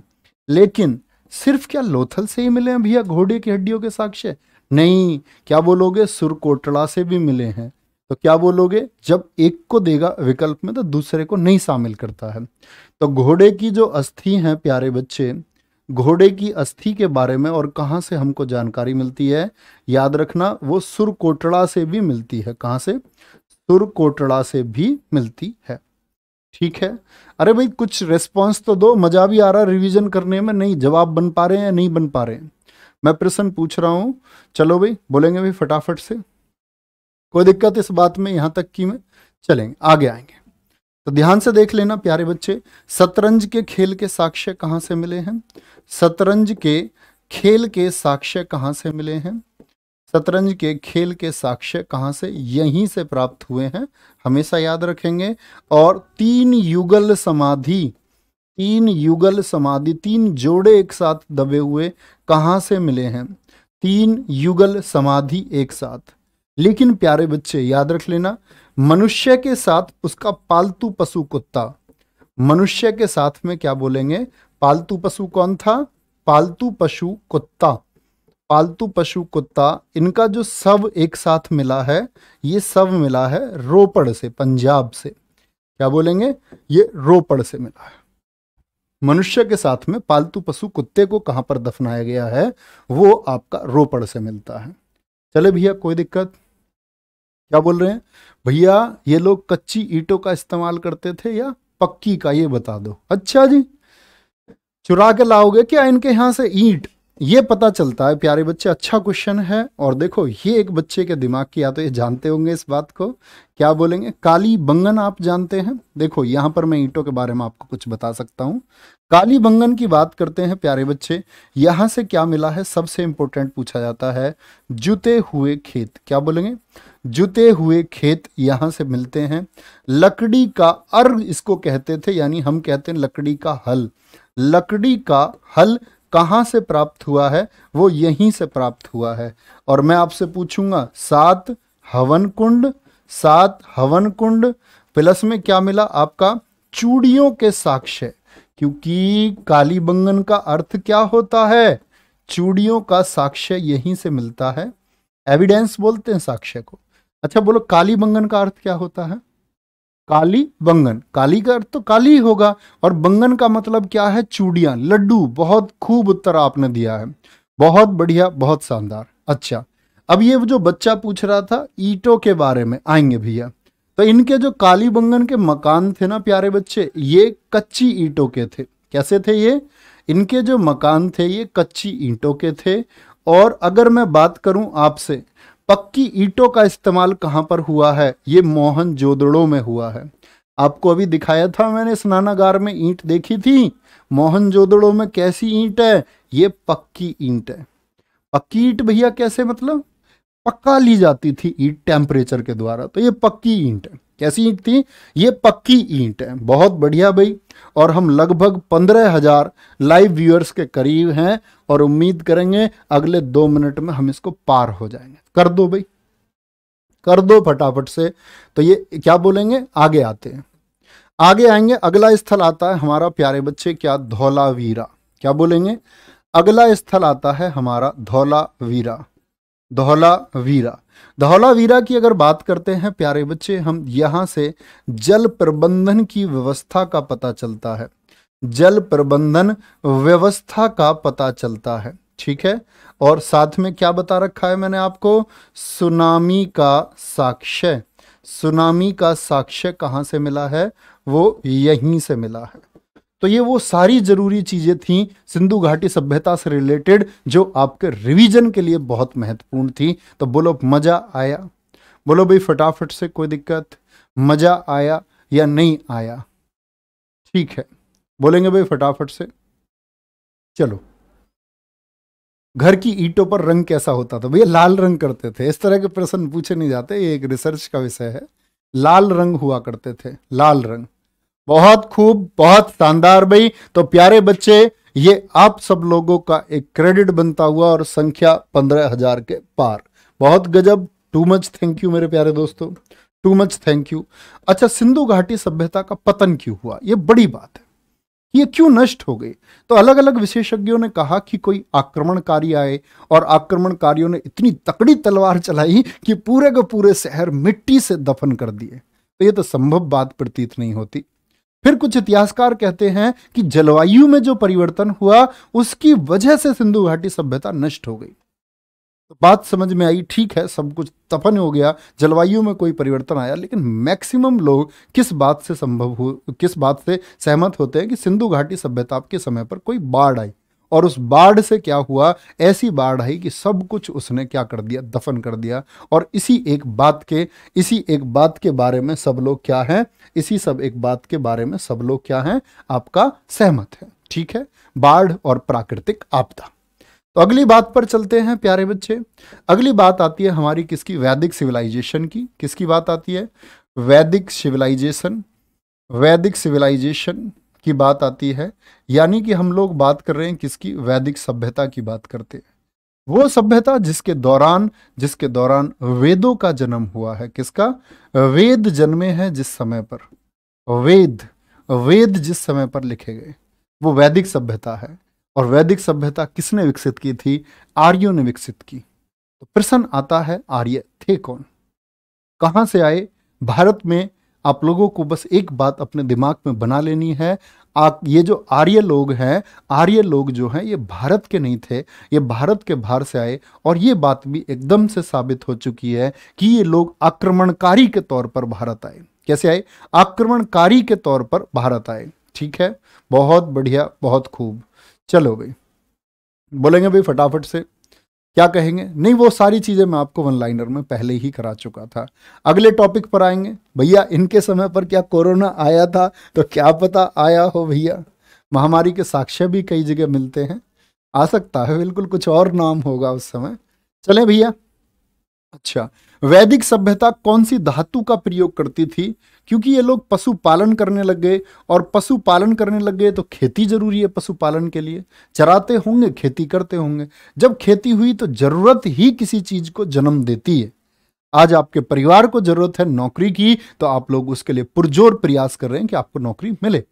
लेकिन सिर्फ क्या लोथल से ही मिले हैं भैया घोड़े की हड्डियों के साक्ष्य नहीं क्या बोलोगे सुरकोटड़ा से भी मिले हैं तो क्या बोलोगे जब एक को देगा विकल्प में तो दूसरे को नहीं शामिल करता है तो घोड़े की जो अस्थि हैं प्यारे बच्चे घोड़े की अस्थि के बारे में और कहाँ से हमको जानकारी मिलती है याद रखना वो सुरकोटड़ा से भी मिलती है कहाँ से सुरकोटड़ा से भी मिलती है ठीक है अरे भाई कुछ रेस्पॉन्स तो दो मज़ा भी आ रहा है रिविजन करने में नहीं जवाब बन पा रहे हैं या नहीं बन पा रहे हैं मैं प्रश्न पूछ रहा हूँ चलो भाई बोलेंगे भाई फटाफट से कोई दिक्कत इस बात में यहाँ तक की में चलेंगे आगे आएंगे तो ध्यान से देख लेना प्यारे बच्चे शतरंज के खेल के साक्ष्य कहाँ से मिले हैं शतरंज के खेल के साक्ष्य कहाँ से मिले हैं शतरंज के खेल के साक्ष्य कहाँ से यहीं से प्राप्त हुए हैं हमेशा याद रखेंगे और तीन युगल समाधि तीन युगल समाधि तीन जोड़े एक साथ दबे हुए कहाँ से मिले हैं तीन युगल समाधि एक साथ लेकिन प्यारे बच्चे याद रख लेना मनुष्य के साथ उसका पालतू पशु कुत्ता मनुष्य के साथ में क्या बोलेंगे पालतू पशु कौन था पालतू पशु कुत्ता पालतू पशु कुत्ता इनका जो सब एक साथ मिला है ये सब मिला है रोपड़ से पंजाब से क्या बोलेंगे ये रोपड़ से मिला है मनुष्य के साथ में पालतू पशु कुत्ते को कहां पर दफनाया गया है वो आपका रोपड़ से मिलता है चले भैया कोई दिक्कत क्या बोल रहे हैं भैया ये लोग कच्ची ईटों का इस्तेमाल करते थे या पक्की का ये बता दो अच्छा जी चुरा के लाओगे क्या इनके यहाँ से ईंट ये पता चलता है प्यारे बच्चे अच्छा क्वेश्चन है और देखो ये एक बच्चे के दिमाग की या तो ये जानते होंगे इस बात को क्या बोलेंगे काली बंगन आप जानते हैं देखो यहाँ पर मैं ईंटों के बारे में आपको कुछ बता सकता हूँ काली बंगन की बात करते हैं प्यारे बच्चे यहाँ से क्या मिला है सबसे इंपॉर्टेंट पूछा जाता है जुते हुए खेत क्या बोलेंगे जुते हुए खेत यहाँ से मिलते हैं लकड़ी का अर्घ इसको कहते थे यानी हम कहते हैं लकड़ी का हल लकड़ी का हल कहाँ से प्राप्त हुआ है वो यहीं से प्राप्त हुआ है और मैं आपसे पूछूंगा सात हवन कुंड सात हवन कुंड प्लस में क्या मिला आपका चूड़ियों के साक्ष्य क्योंकि काली बंगन का अर्थ क्या होता है चूड़ियों का साक्ष्य यहीं से मिलता है एविडेंस बोलते हैं साक्ष्य को अच्छा बोलो काली बंगन का अर्थ क्या होता है काली बंगन काली का अर्थ तो काली होगा और बंगन का मतलब क्या है चूड़िया लड्डू बहुत खूब उत्तर आपने दिया है बहुत बढ़िया बहुत शानदार अच्छा अब ये जो बच्चा पूछ रहा था ईटों के बारे में आएंगे भैया तो इनके जो काली बंगन के मकान थे ना प्यारे बच्चे ये कच्ची ईटों के थे कैसे थे ये इनके जो मकान थे ये कच्ची ईंटों के थे और अगर मैं बात करूं आपसे पक्की ईंटों का इस्तेमाल कहाँ पर हुआ है ये मोहन जोदड़ो में हुआ है आपको अभी दिखाया था मैंने स्नानागार में ईंट देखी थी मोहन जोदड़ो में कैसी ईंट है ये पक्की ईंट है पक्की ईंट भैया कैसे मतलब पक्का ली जाती थी ईंट टेम्परेचर के द्वारा तो ये पक्की ईंट है कैसी ईंट थी ये पक्की ईंट है बहुत बढ़िया भाई और हम लगभग पंद्रह हज़ार लाइव व्यूअर्स के करीब हैं और उम्मीद करेंगे अगले दो मिनट में हम इसको पार हो जाएंगे कर दो भाई कर दो फटाफट से तो ये क्या बोलेंगे आगे आते हैं आगे आएंगे अगला स्थल आता है हमारा प्यारे बच्चे क्या धौला वीरा क्या बोलेंगे अगला स्थल आता है हमारा धोला वीरा धोला वीरा धौलावीरा की अगर बात करते हैं प्यारे बच्चे हम यहाँ से जल प्रबंधन की व्यवस्था का पता चलता है जल प्रबंधन व्यवस्था का पता चलता है ठीक है और साथ में क्या बता रखा है मैंने आपको सुनामी का साक्ष्य सुनामी का साक्ष्य कहाँ से मिला है वो यहीं से मिला है तो ये वो सारी जरूरी चीज़ें थी सिंधु घाटी सभ्यता से रिलेटेड जो आपके रिवीजन के लिए बहुत महत्वपूर्ण थी तो बोलो मज़ा आया बोलो भाई फटाफट से कोई दिक्कत मज़ा आया या नहीं आया ठीक है बोलेंगे भाई फटाफट से चलो घर की ईंटों पर रंग कैसा होता था भैया लाल रंग करते थे इस तरह के प्रश्न पूछे नहीं जाते ये एक रिसर्च का विषय है लाल रंग हुआ करते थे लाल रंग बहुत खूब बहुत शानदार भाई तो प्यारे बच्चे ये आप सब लोगों का एक क्रेडिट बनता हुआ और संख्या पंद्रह हजार के पार बहुत गजब टू मच थैंक यू मेरे प्यारे दोस्तों टू मच थैंक यू अच्छा सिंधु घाटी सभ्यता का पतन क्यों हुआ ये बड़ी बात है ये क्यों नष्ट हो गई तो अलग अलग विशेषज्ञों ने कहा कि कोई आक्रमणकारी आए और आक्रमणकारियों ने इतनी तकड़ी तलवार चलाई कि पूरे के पूरे शहर मिट्टी से दफन कर दिए तो ये तो संभव बात प्रतीत नहीं होती फिर कुछ इतिहासकार कहते हैं कि जलवायु में जो परिवर्तन हुआ उसकी वजह से सिंधु घाटी सभ्यता नष्ट हो गई तो बात समझ में आई ठीक है सब कुछ तफन हो गया जलवायु में कोई परिवर्तन आया लेकिन मैक्सिमम लोग किस बात से संभव हो किस बात से सहमत होते हैं कि सिंधु घाटी सभ्यता के समय पर कोई बाढ़ आई और उस बाढ़ से क्या हुआ ऐसी बाढ़ आई कि सब कुछ उसने क्या कर दिया दफन कर दिया और इसी एक बात के इसी एक बात के बारे में सब लोग क्या हैं इसी सब एक बात के बारे में सब लोग क्या हैं आपका सहमत है ठीक है बाढ़ और प्राकृतिक आपदा तो अगली बात पर चलते हैं प्यारे बच्चे अगली बात आती है हमारी किसकी वैदिक सिविलाइजेशन की किसकी बात आती है वैदिक सिविलाइजेशन वैदिक सिविलाइजेशन की बात आती है यानी कि हम लोग बात कर रहे हैं किसकी वैदिक सभ्यता की बात करते हैं वो सभ्यता जिसके दौरान जिसके दौरान वेदों का जन्म हुआ है किसका वेद जन्मे हैं जिस समय पर वेद वेद जिस समय पर लिखे गए वो वैदिक सभ्यता है और वैदिक सभ्यता किसने विकसित की थी आर्यों ने विकसित की तो प्रश्न आता है आर्य थे कौन कहां से आए भारत में आप लोगों को बस एक बात अपने दिमाग में बना लेनी है आप ये जो आर्य लोग हैं आर्य लोग जो हैं ये भारत के नहीं थे ये भारत के बाहर से आए और ये बात भी एकदम से साबित हो चुकी है कि ये लोग आक्रमणकारी के तौर पर भारत आए कैसे आए आक्रमणकारी के तौर पर भारत आए ठीक है बहुत बढ़िया बहुत खूब चलो भाई बोलेंगे भाई फटाफट से क्या कहेंगे नहीं वो सारी चीज़ें मैं आपको वन लाइनर में पहले ही करा चुका था अगले टॉपिक पर आएंगे भैया इनके समय पर क्या कोरोना आया था तो क्या पता आया हो भैया महामारी के साक्ष्य भी कई जगह मिलते हैं आ सकता है बिल्कुल कुछ और नाम होगा उस समय चले भैया अच्छा वैदिक सभ्यता कौन सी धातु का प्रयोग करती थी क्योंकि ये लोग पशुपालन करने लग गए और पशुपालन करने लग गए तो खेती ज़रूरी है पशुपालन के लिए चराते होंगे खेती करते होंगे जब खेती हुई तो ज़रूरत ही किसी चीज़ को जन्म देती है आज आपके परिवार को ज़रूरत है नौकरी की तो आप लोग उसके लिए पुरजोर प्रयास कर रहे हैं कि आपको नौकरी मिले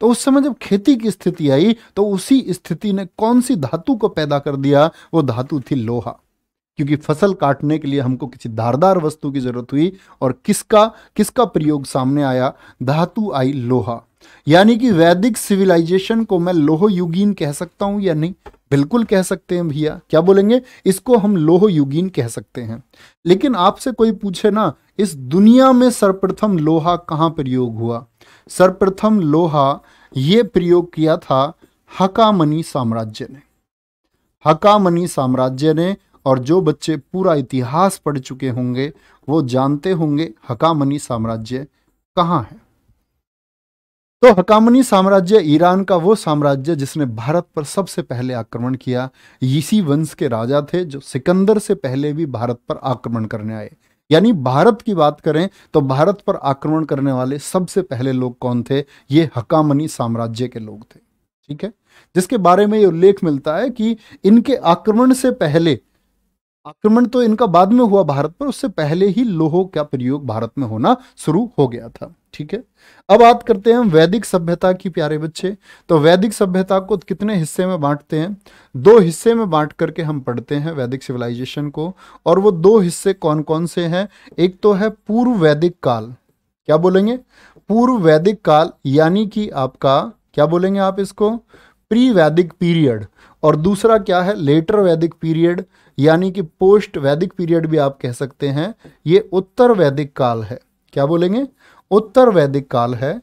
तो उस समय जब खेती की स्थिति आई तो उसी स्थिति ने कौन सी धातु को पैदा कर दिया वो धातु थी लोहा क्योंकि फसल काटने के लिए हमको किसी धारदार वस्तु की ज़रूरत हुई और किसका किसका प्रयोग सामने आया धातु आई लोहा यानी कि वैदिक सिविलाइजेशन को मैं लोह युगीन कह सकता हूं या नहीं बिल्कुल कह सकते हैं भैया क्या बोलेंगे इसको हम लोह युगीन कह सकते हैं लेकिन आपसे कोई पूछे ना इस दुनिया में सर्वप्रथम लोहा कहां प्रयोग हुआ सर्वप्रथम लोहा यह प्रयोग किया था हकामनी साम्राज्य ने हकामनी साम्राज्य ने और जो बच्चे पूरा इतिहास पढ़ चुके होंगे वो जानते होंगे हकामनी साम्राज्य कहाँ है तो हकामनी साम्राज्य ईरान का वो साम्राज्य जिसने भारत पर सबसे पहले आक्रमण किया इसी वंश के राजा थे जो सिकंदर से पहले भी भारत पर आक्रमण करने आए यानी भारत की बात करें तो भारत पर आक्रमण करने वाले सबसे पहले लोग कौन थे ये हकामनी साम्राज्य के लोग थे ठीक है जिसके बारे में ये उल्लेख मिलता है कि इनके आक्रमण से पहले आक्रमण तो इनका बाद में हुआ भारत पर उससे पहले ही लोहो का प्रयोग भारत में होना शुरू हो गया था ठीक है अब बात करते हैं वैदिक सभ्यता की प्यारे बच्चे तो वैदिक सभ्यता को कितने हिस्से में बांटते हैं दो हिस्से में बांट करके हम पढ़ते हैं वैदिक सिविलाइजेशन को और वो दो हिस्से कौन कौन से हैं एक तो है पूर्व वैदिक काल क्या बोलेंगे पूर्व वैदिक काल यानी कि आपका क्या बोलेंगे आप इसको प्री वैदिक पीरियड और दूसरा क्या है लेटर वैदिक पीरियड यानी कि पोस्ट वैदिक पीरियड भी आप कह सकते हैं ये उत्तर वैदिक काल है क्या बोलेंगे उत्तर वैदिक काल है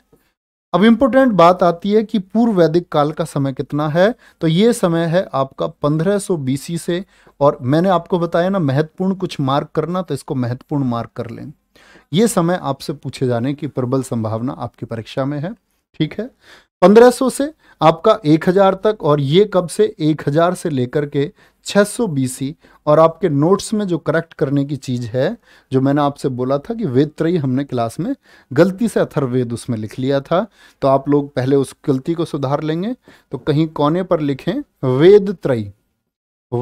अब इंपोर्टेंट बात आती है कि पूर्व वैदिक काल का समय कितना है तो ये समय है आपका 1500 बीसी से और मैंने आपको बताया ना महत्वपूर्ण कुछ मार्क करना तो इसको महत्वपूर्ण मार्क कर लें ये समय आपसे पूछे जाने की प्रबल संभावना आपकी परीक्षा में है ठीक है 1500 से आपका 1000 तक और ये कब से 1000 से लेकर के 600 सौ बीसी और आपके नोट्स में जो करेक्ट करने की चीज़ है जो मैंने आपसे बोला था कि वेद त्रय हमने क्लास में गलती से अथर्वेद उसमें लिख लिया था तो आप लोग पहले उस गलती को सुधार लेंगे तो कहीं कोने पर लिखें वेद त्रय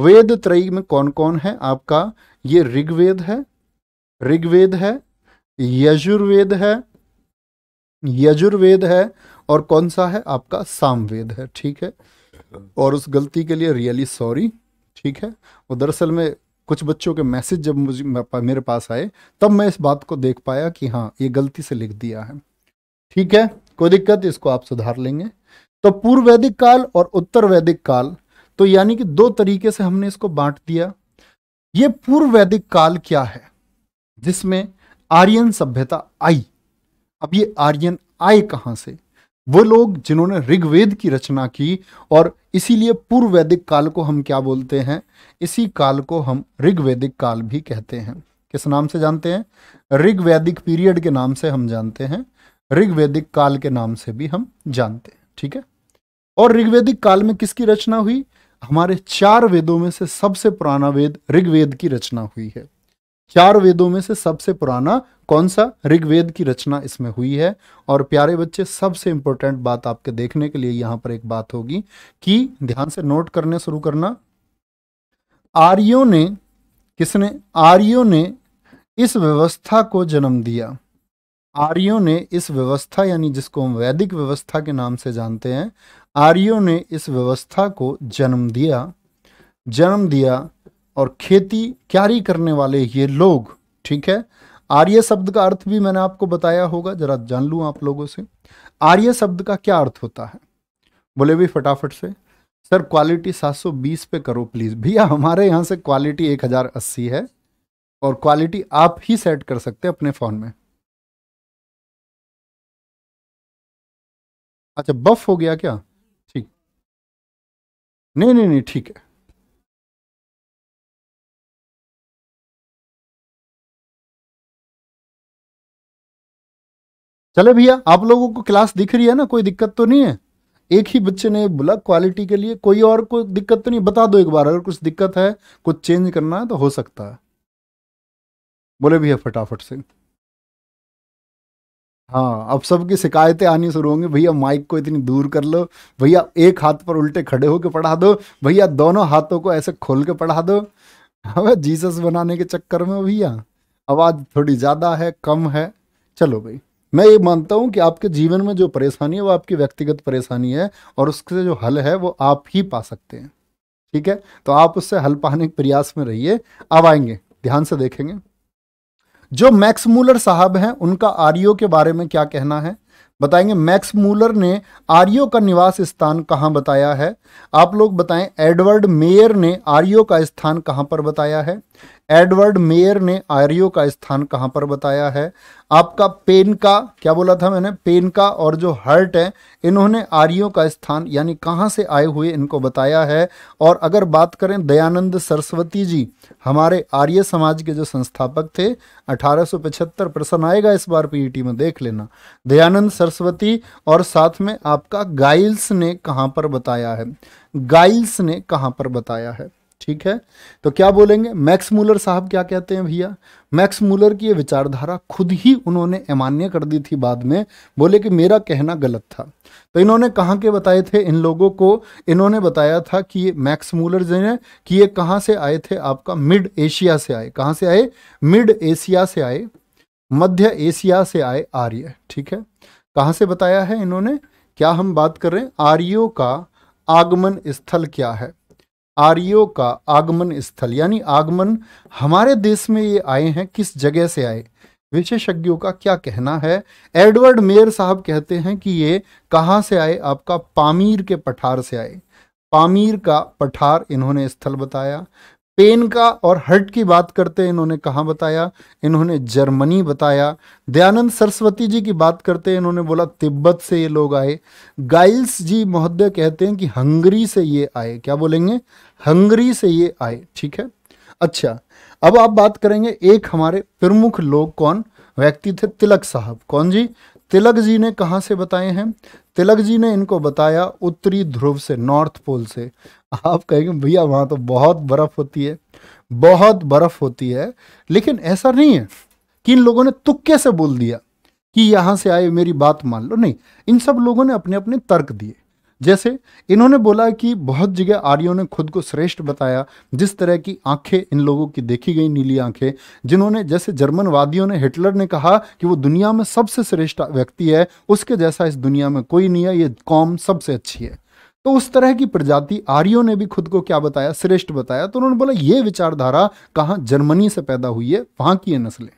वेद त्रय में कौन कौन है आपका ये ऋग्वेद है ऋग्वेद है यजुर्वेद है यजुर्वेद है और कौन सा है आपका सामवेद है ठीक है और उस गलती के लिए रियली सॉरी ठीक है और दरअसल में कुछ बच्चों के मैसेज जब मुझे मेरे पास आए तब मैं इस बात को देख पाया कि हाँ ये गलती से लिख दिया है ठीक है कोई दिक्कत इसको आप सुधार लेंगे तो पूर्व वैदिक काल और उत्तर वैदिक काल तो यानी कि दो तरीके से हमने इसको बांट दिया ये पूर्व वैदिक काल क्या है जिसमें आर्यन सभ्यता आई अब ये आर्यन आए कहां से वो लोग जिन्होंने ऋग्वेद की रचना की और इसीलिए पूर्व वैदिक काल को हम क्या बोलते हैं इसी काल को हम ऋग्वेदिक काल भी कहते हैं किस नाम से जानते हैं ऋग्वैदिक पीरियड के नाम से हम जानते हैं ऋग्वैदिक काल के नाम से भी हम जानते हैं ठीक है और ऋग्वैदिक काल में किसकी रचना हुई हमारे चार वेदों में से सबसे पुराना वेद ऋग्वेद की रचना हुई है चार वेदों में से सबसे पुराना कौन सा ऋग्वेद की रचना इसमें हुई है और प्यारे बच्चे सबसे इंपॉर्टेंट बात आपके देखने के लिए यहां पर एक बात होगी कि ध्यान से नोट करने शुरू करना आर्यों ने किसने आर्यों ने इस व्यवस्था को जन्म दिया आर्यों ने इस व्यवस्था यानी जिसको हम वैदिक व्यवस्था के नाम से जानते हैं आर्यों ने इस व्यवस्था को जन्म दिया जन्म दिया और खेती क्यारी करने वाले ये लोग ठीक है आर्य शब्द का अर्थ भी मैंने आपको बताया होगा जरा जान लू आप लोगों से आर्य शब्द का क्या अर्थ होता है बोले भी फटाफट से सर क्वालिटी 720 पे करो प्लीज़ भैया हमारे यहां से क्वालिटी 1080 है और क्वालिटी आप ही सेट कर सकते हैं अपने फ़ोन में अच्छा बफ हो गया क्या ठीक नहीं नहीं नहीं ठीक है चले भैया आप लोगों को क्लास दिख रही है ना कोई दिक्कत तो नहीं है एक ही बच्चे ने बोला क्वालिटी के लिए कोई और कोई दिक्कत तो नहीं बता दो एक बार अगर कुछ दिक्कत है कुछ चेंज करना है तो हो सकता है बोले भैया फटाफट से हाँ अब सबकी शिकायतें आनी शुरू होंगी भैया माइक को इतनी दूर कर लो भैया एक हाथ पर उल्टे खड़े होकर पढ़ा दो भैया दोनों हाथों को ऐसे खोल के पढ़ा दो हमें जीसस बनाने के चक्कर में भैया आवाज़ थोड़ी ज़्यादा है कम है चलो भाई मैं ये मानता हूँ कि आपके जीवन में जो परेशानी है वो आपकी व्यक्तिगत परेशानी है और उससे जो हल है वो आप ही पा सकते हैं ठीक है तो आप उससे हल पाने के प्रयास में रहिए अब आएंगे ध्यान से देखेंगे जो मैक्स मूलर साहब हैं उनका आर्यो के बारे में क्या कहना है बताएंगे मैक्स मूलर ने आर्यो का निवास स्थान कहाँ बताया है आप लोग बताएं एडवर्ड मेयर ने आर्यो का स्थान कहाँ पर बताया है एडवर्ड मेयर ने आर्यो का स्थान कहाँ पर बताया है आपका पेन का क्या बोला था मैंने पेन का और जो हर्ट है इन्होंने आर्यो का स्थान यानी कहाँ से आए हुए इनको बताया है और अगर बात करें दयानंद सरस्वती जी हमारे आर्य समाज के जो संस्थापक थे 1875 प्रश्न आएगा इस बार पीईटी e में देख लेना दयानंद सरस्वती और साथ में आपका गाइल्स ने कहाँ पर बताया है गाइल्स ने कहाँ पर बताया है ठीक है तो क्या बोलेंगे मैक्स मूलर साहब क्या कहते हैं भैया मैक्स मूलर की ये विचारधारा खुद ही उन्होंने अमान्य कर दी थी बाद में बोले कि मेरा कहना गलत था तो इन्होंने कहाँ के बताए थे इन लोगों को इन्होंने बताया था कि ये मैक्स मूलर जो है कि ये कहाँ से आए थे आपका मिड एशिया से आए कहाँ से आए मिड एशिया से आए मध्य एशिया से आए आर्य ठीक है कहाँ से बताया है इन्होंने क्या हम बात कर रहे हैं आर्यो का आगमन स्थल क्या है आर्यों का आगमन स्थल यानी आगमन हमारे देश में ये आए हैं किस जगह से आए विशेषज्ञों का क्या कहना है एडवर्ड मेयर साहब कहते हैं कि ये कहाँ से आए आपका पामीर के पठार से आए पामीर का पठार इन्होंने स्थल बताया पेन का और हर्ट की बात करते इन्होंने कहाँ बताया इन्होंने जर्मनी बताया दयानंद सरस्वती जी की बात करते इन्होंने बोला तिब्बत से ये लोग आए गाइल्स जी महोदय कहते हैं कि हंगरी से ये आए क्या बोलेंगे हंगरी से ये आए ठीक है अच्छा अब आप बात करेंगे एक हमारे प्रमुख लोग कौन व्यक्ति थे तिलक साहब कौन जी तिलक जी ने कहाँ से बताए हैं तिलक जी ने इनको बताया उत्तरी ध्रुव से नॉर्थ पोल से आप कहेंगे भैया वहाँ तो बहुत बर्फ़ होती है बहुत बर्फ़ होती है लेकिन ऐसा नहीं है कि इन लोगों ने तुक्के से बोल दिया कि यहाँ से आए मेरी बात मान लो नहीं इन सब लोगों ने अपने अपने तर्क दिए जैसे इन्होंने बोला कि बहुत जगह आर्यों ने खुद को श्रेष्ठ बताया जिस तरह की आंखें इन लोगों की देखी गई नीली आंखें जिन्होंने जैसे जर्मन वादियों ने हिटलर ने कहा कि वो दुनिया में सबसे श्रेष्ठ व्यक्ति है उसके जैसा इस दुनिया में कोई नहीं है ये कौम सबसे अच्छी है तो उस तरह की प्रजाति आर्यों ने भी खुद को क्या बताया श्रेष्ठ बताया तो उन्होंने बोला ये विचारधारा कहाँ जर्मनी से पैदा हुई है वहां की ये नस्लें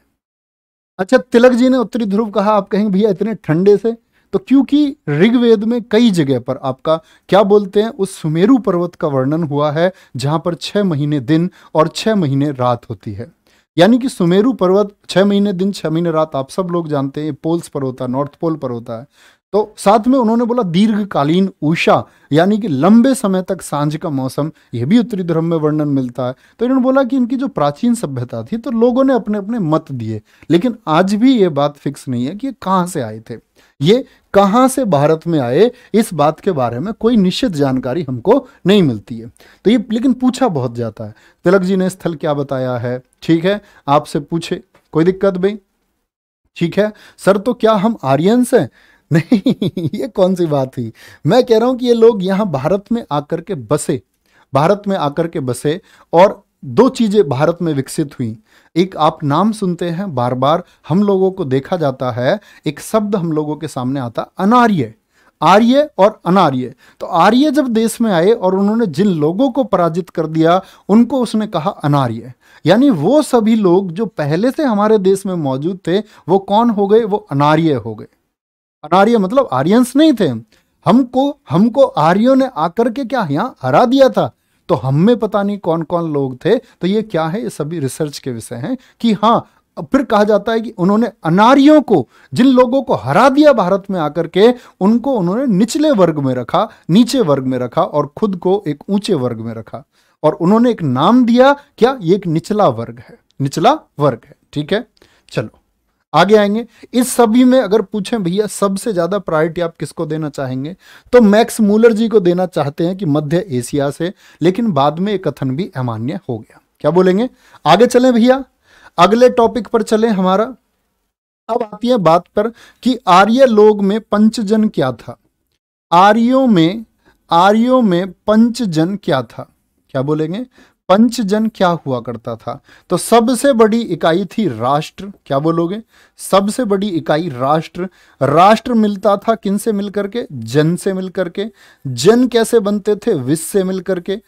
अच्छा तिलक जी ने उत्तरी ध्रुव कहा आप कहेंगे भैया इतने ठंडे से तो क्योंकि ऋग्वेद में कई जगह पर आपका क्या बोलते हैं उस सुमेरु पर्वत का वर्णन हुआ है जहां पर छह महीने दिन और छह महीने रात होती है यानी कि सुमेरु पर्वत छह महीने दिन छह महीने रात आप सब लोग जानते हैं पोल्स पर होता है नॉर्थ पोल पर होता है तो साथ में उन्होंने बोला दीर्घकालीन ऊषा यानी कि लंबे समय तक सांझ का मौसम यह भी उत्तरी धर्म में वर्णन मिलता है तो इन्होंने बोला कि इनकी जो प्राचीन सभ्यता थी तो लोगों ने अपने अपने मत दिए लेकिन आज भी ये बात फिक्स नहीं है कि ये कहाँ से आए थे ये कहाँ से भारत में आए इस बात के बारे में कोई निश्चित जानकारी हमको नहीं मिलती है तो ये लेकिन पूछा बहुत जाता है तिलक जी ने स्थल क्या बताया है ठीक है आपसे पूछे कोई दिक्कत भाई ठीक है सर तो क्या हम आर्यंस हैं नहीं ये कौन सी बात हुई मैं कह रहा हूँ कि ये लोग यहाँ भारत में आकर के बसे भारत में आकर के बसे और दो चीज़ें भारत में विकसित हुई एक आप नाम सुनते हैं बार बार हम लोगों को देखा जाता है एक शब्द हम लोगों के सामने आता अनार्य आर्य और अनार्य तो आर्य जब देश में आए और उन्होंने जिन लोगों को पराजित कर दिया उनको उसने कहा अनार्य यानी वो सभी लोग जो पहले से हमारे देश में मौजूद थे वो कौन हो गए वो अनार्य हो गए अनार्य मतलब आर्यंस नहीं थे हमको हमको आर्यों ने आकर के क्या यहाँ हरा दिया था तो हम में पता नहीं कौन कौन लोग थे तो ये क्या है ये सभी रिसर्च के विषय हैं कि हाँ फिर कहा जाता है कि उन्होंने अनार्यों को जिन लोगों को हरा दिया भारत में आकर के उनको उन्होंने निचले वर्ग में रखा नीचे वर्ग में रखा और खुद को एक ऊंचे वर्ग में रखा और उन्होंने एक नाम दिया क्या ये एक निचला वर्ग है निचला वर्ग है ठीक है चलो आगे आएंगे इस सभी में अगर पूछें भैया सबसे ज़्यादा प्रायोरिटी आप किसको देना चाहेंगे तो मैक्स मूलर जी को देना चाहते हैं कि मध्य एशिया से लेकिन बाद में एक कथन भी अमान्य हो गया क्या बोलेंगे आगे चलें भैया अगले टॉपिक पर चले हमारा अब आती है बात पर कि आर्य लोग में पंचजन क्या था आर्यो में आर्यो में पंचजन क्या था क्या बोलेंगे पंचजन क्या हुआ करता था तो सबसे बड़ी इकाई थी राष्ट्र क्या बोलोगे सबसे बड़ी इकाई राष्ट्र राष्ट्र मिलता था किन से मिलकर के जन से मिलकर के जन कैसे बनते थे विश से मिलकर के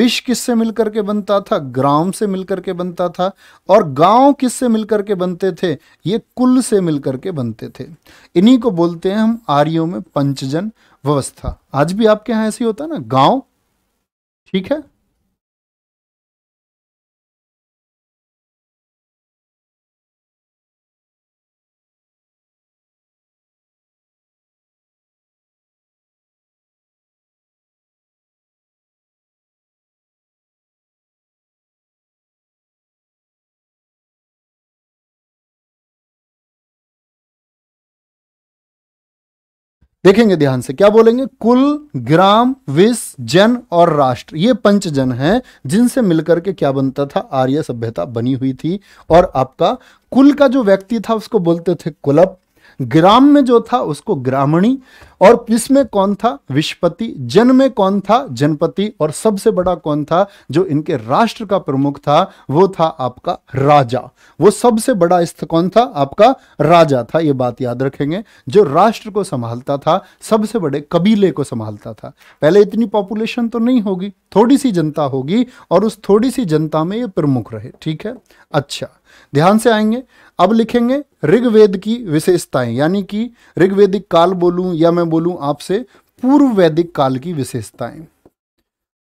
विष किस मिलकर के बनता था ग्राम से मिलकर के बनता था और गांव किससे मिलकर के बनते थे ये कुल से मिलकर के बनते थे इन्हीं को बोलते हैं हम आर्यो में पंचजन व्यवस्था आज भी आपके यहां ऐसे होता ना गांव ठीक है देखेंगे ध्यान से क्या बोलेंगे कुल ग्राम विश जन और राष्ट्र ये पंच जन हैं जिनसे मिलकर के क्या बनता था आर्य सभ्यता बनी हुई थी और आपका कुल का जो व्यक्ति था उसको बोलते थे कुलप ग्राम में जो था उसको ग्रामणी और इसमें कौन था विश्वपति जन में कौन था जनपति और सबसे बड़ा कौन था जो इनके राष्ट्र का प्रमुख था वो था आपका राजा वो सबसे बड़ा स्थ कौन था आपका राजा था ये बात याद रखेंगे जो राष्ट्र को संभालता था सबसे बड़े कबीले को संभालता था पहले इतनी पॉपुलेशन तो नहीं होगी थोड़ी सी जनता होगी और उस थोड़ी सी जनता में ये प्रमुख रहे ठीक है अच्छा ध्यान से आएंगे अब लिखेंगे ऋग्वेद की विशेषताएं यानी कि ऋग्वेदिक काल बोलूं या मैं बोलूं आपसे पूर्व वैदिक काल की विशेषताएं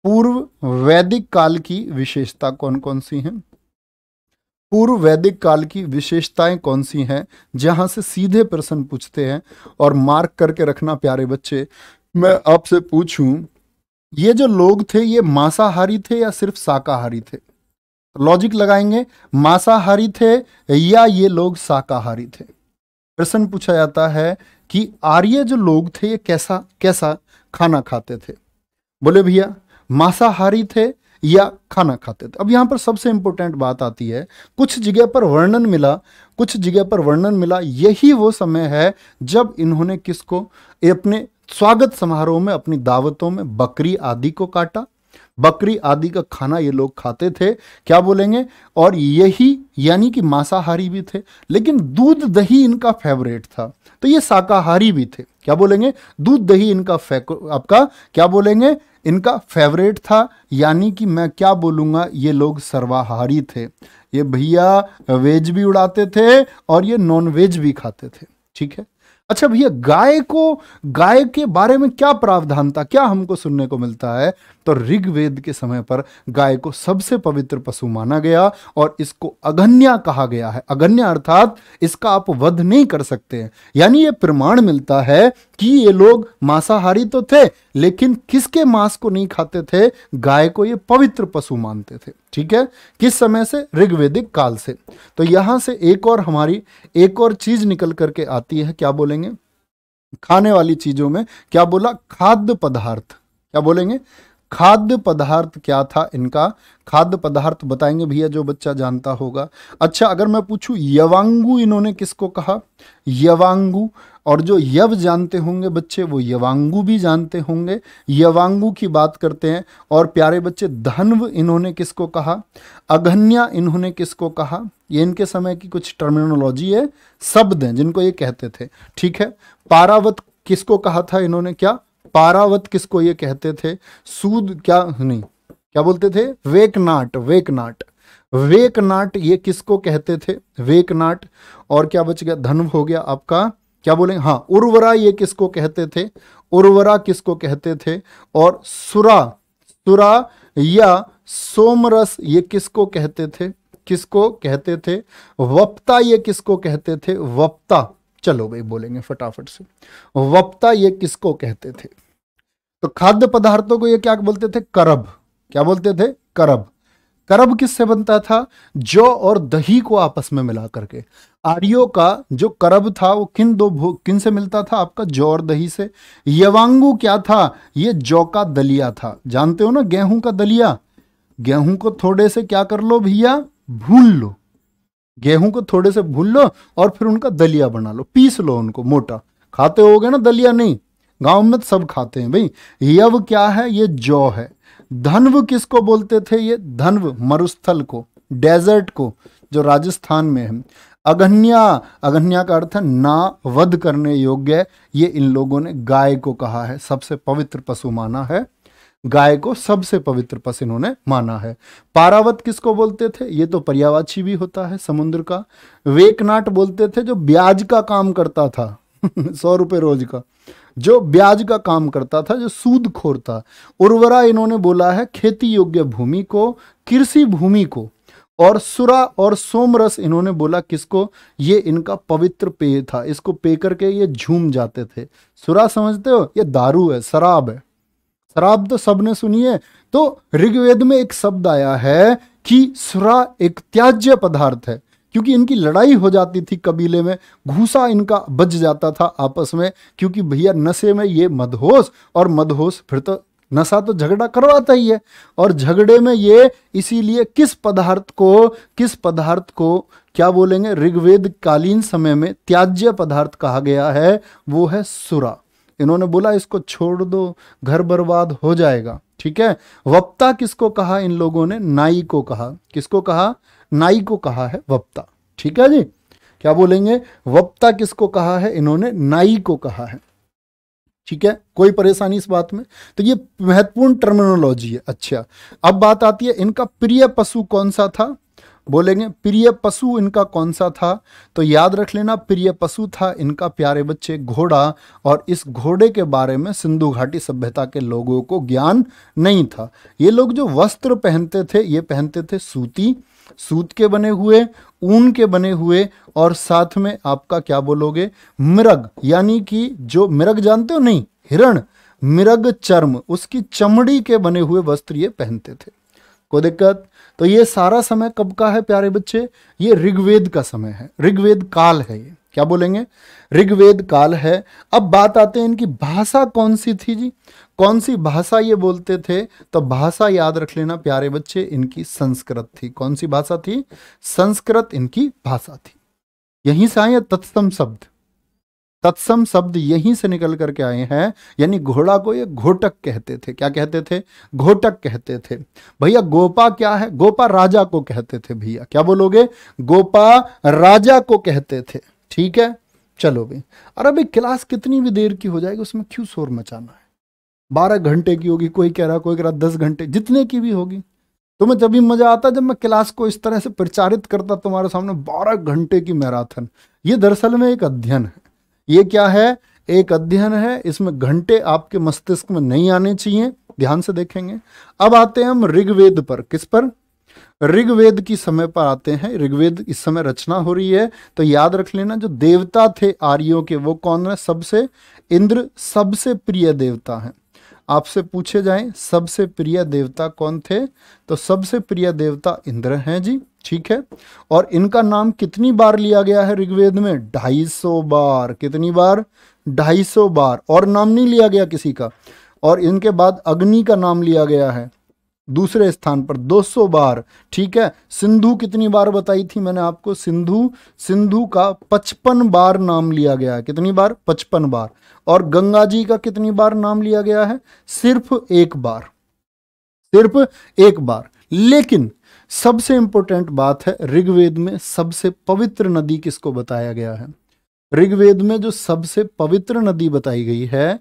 पूर्व वैदिक काल की विशेषता कौन कौन सी हैं पूर्व वैदिक काल की विशेषताएं कौन सी हैं जहां से सीधे प्रश्न पूछते हैं और मार्क करके रखना प्यारे बच्चे मैं आपसे पूछूं ये जो लोग थे ये मांसाहारी थे या सिर्फ शाकाहारी थे लॉजिक लगाएंगे मांसाहारी थे या ये लोग शाकाहारी थे प्रश्न पूछा जाता है कि आर्य जो लोग थे ये कैसा कैसा खाना खाते थे बोले भैया मांसाहारी थे या खाना खाते थे अब यहां पर सबसे इंपॉर्टेंट बात आती है कुछ जगह पर वर्णन मिला कुछ जगह पर वर्णन मिला यही वो समय है जब इन्होंने किसको अपने स्वागत समारोह में अपनी दावतों में बकरी आदि को काटा बकरी आदि का खाना ये लोग खाते थे क्या बोलेंगे और यही यानी कि मांसाहारी भी थे लेकिन दूध दही इनका फेवरेट था तो ये शाकाहारी भी थे क्या बोलेंगे दूध दही इनका आपका क्या बोलेंगे इनका फेवरेट था यानी कि मैं क्या बोलूंगा ये लोग सर्वाहारी थे ये भैया वेज भी उड़ाते थे और ये नॉन वेज भी खाते थे ठीक है अच्छा भैया गाय को गाय के बारे में क्या प्रावधान था क्या हमको सुनने को मिलता है तो ऋग्वेद के समय पर गाय को सबसे पवित्र पशु माना गया और इसको अगन्या कहा गया है अगन्या अर्थात इसका आप वध नहीं कर सकते हैं यानी ये प्रमाण मिलता है कि ये लोग मांसाहारी तो थे लेकिन किसके मांस को नहीं खाते थे गाय को ये पवित्र पशु मानते थे ठीक है किस समय से ऋग्वेदिक काल से तो यहां से एक और हमारी एक और चीज निकल करके आती है क्या बोलेंगे खाने वाली चीजों में क्या बोला खाद्य पदार्थ क्या बोलेंगे खाद्य पदार्थ क्या था इनका खाद्य पदार्थ बताएंगे भैया जो बच्चा जानता होगा अच्छा अगर मैं पूछूं यवांगू इन्होंने किसको कहा यवांगू और जो यव जानते होंगे बच्चे वो यवांगू भी जानते होंगे यवांगू की बात करते हैं और प्यारे बच्चे धनव इन्होंने किसको कहा अघन्या इन्होंने किसको कहा ये इनके समय की कुछ टर्मिनोलॉजी है शब्द हैं जिनको ये कहते थे ठीक है पारावत किसको कहा था इन्होंने क्या पारावत किसको ये कहते थे सूद क्या नहीं क्या बोलते थे वेकनाट वेकनाट वेकनाट ये किसको कहते थे वेकनाट और क्या बच गया धन हो गया आपका क्या बोले हाँ उर्वरा ये किसको कहते थे उर्वरा किसको कहते थे और सुरा सुरा या सोमरस ये किसको कहते थे किसको कहते थे वप्ता ये किसको कहते थे वप्ता चलो भाई बोलेंगे फटाफट से वप्ता ये किसको कहते थे तो खाद्य पदार्थों को ये क्या बोलते थे करब क्या बोलते थे करब करब किससे बनता था जौ और दही को आपस में मिला करके आर्यो का जो करब था वो किन दो किन से मिलता था आपका जौ और दही से यवांगू क्या था ये जौ का दलिया था जानते हो ना गेहूं का दलिया गेहूं को थोड़े से क्या कर लो भैया भूल लो गेहूं को थोड़े से भूल लो और फिर उनका दलिया बना लो पीस लो उनको मोटा खाते हो ना दलिया नहीं गांव में सब खाते हैं भाई यव क्या है ये जौ है धनव किसको बोलते थे ये धनव मरुस्थल को डेजर्ट को जो राजस्थान में है अगन्या अगन्या का अर्थ है ना वध करने योग्य है ये इन लोगों ने गाय को कहा है सबसे पवित्र पशु माना है गाय को सबसे पवित्र पशु इन्होंने माना है पारावत किसको बोलते थे ये तो पर्यावाची भी होता है समुद्र का वेकनाट बोलते थे जो ब्याज का काम करता था सौ रुपए रोज का जो ब्याज का काम करता था जो सूद खोर था उर्वरा इन्होंने बोला है खेती योग्य भूमि को कृषि भूमि को और सुरा और सोमरस इन्होंने बोला किसको ये इनका पवित्र पेय था इसको पे करके ये झूम जाते थे सुरा समझते हो ये दारू है शराब है शराब तो सबने सुनी है तो ऋग्वेद में एक शब्द आया है कि सुरा एक त्याज्य पदार्थ है क्योंकि इनकी लड़ाई हो जाती थी कबीले में घूसा इनका बज जाता था आपस में क्योंकि भैया नशे में ये मदहोश और मदहोश फिर तो नशा तो झगड़ा करवाता ही है और झगड़े में ये इसीलिए किस पदार्थ को किस पदार्थ को क्या बोलेंगे ऋग्वेद कालीन समय में त्याज्य पदार्थ कहा गया है वो है सुरा इन्होंने बोला इसको छोड़ दो घर बर्बाद हो जाएगा ठीक है वक्ता किसको कहा इन लोगों ने नाई को कहा किसको कहा नाई को कहा है वप्ता ठीक है जी क्या बोलेंगे वप्ता किसको कहा है इन्होंने नाई को कहा है ठीक है कोई परेशानी इस बात में तो ये महत्वपूर्ण टर्मिनोलॉजी है अच्छा अब बात आती है इनका प्रिय पशु कौन सा था बोलेंगे प्रिय पशु इनका कौन सा था तो याद रख लेना प्रिय पशु था इनका प्यारे बच्चे घोड़ा और इस घोड़े के बारे में सिंधु घाटी सभ्यता के लोगों को ज्ञान नहीं था ये लोग जो वस्त्र पहनते थे ये पहनते थे सूती सूत के बने हुए ऊन के बने हुए और साथ में आपका क्या बोलोगे मृग यानी कि जो मृग जानते हो नहीं हिरण मृग चर्म उसकी चमड़ी के बने हुए वस्त्र ये पहनते थे कोई दिक्कत तो ये सारा समय कब का है प्यारे बच्चे ये ऋग्वेद का समय है ऋग्वेद काल है ये क्या बोलेंगे ऋग्वेद काल है अब बात आते हैं इनकी भाषा कौन सी थी जी कौन सी भाषा ये बोलते थे तो भाषा याद रख लेना प्यारे बच्चे इनकी संस्कृत थी कौन सी भाषा थी संस्कृत इनकी भाषा थी यहीं से आए तत्सम शब्द तत्सम शब्द यहीं से निकल करके आए हैं यानी घोड़ा को ये घोटक कहते थे क्या कहते थे घोटक कहते थे भैया गोपा क्या है गोपा राजा को कहते थे भैया क्या बोलोगे गोपा राजा को कहते थे ठीक है चलो भाई अरे भाई क्लास कितनी भी देर की हो जाएगी उसमें क्यों शोर मचाना है बारह घंटे की होगी कोई कह रहा कोई कह रहा दस घंटे जितने की भी होगी तुम्हें जब भी मज़ा आता जब मैं क्लास को इस तरह से प्रचारित करता तुम्हारे सामने बारह घंटे की मैराथन ये दरअसल में एक अध्ययन है ये क्या है एक अध्ययन है इसमें घंटे आपके मस्तिष्क में नहीं आने चाहिए ध्यान से देखेंगे अब आते हैं हम ऋग्वेद पर किस पर ऋग्वेद की समय पर आते हैं ऋग्वेद इस समय रचना हो रही है तो याद रख लेना जो देवता थे आर्यों के वो कौन है सबसे इंद्र सबसे प्रिय देवता हैं आपसे पूछे जाएं सबसे प्रिय देवता कौन थे तो सबसे प्रिय देवता इंद्र हैं जी ठीक है और इनका नाम कितनी बार लिया गया है ऋग्वेद में ढाई सौ बार कितनी बार ढाई सौ बार और नाम नहीं लिया गया किसी का और इनके बाद अग्नि का नाम लिया गया है दूसरे स्थान पर 200 बार ठीक है सिंधु कितनी बार बताई थी मैंने आपको सिंधु सिंधु का 55 बार नाम लिया गया है कितनी बार 55 बार और गंगा जी का कितनी बार नाम लिया गया है सिर्फ एक बार सिर्फ एक बार लेकिन सबसे इंपॉर्टेंट बात है ऋग्वेद में सबसे पवित्र नदी किसको बताया गया है ऋग्वेद में जो सबसे पवित्र नदी बताई गई है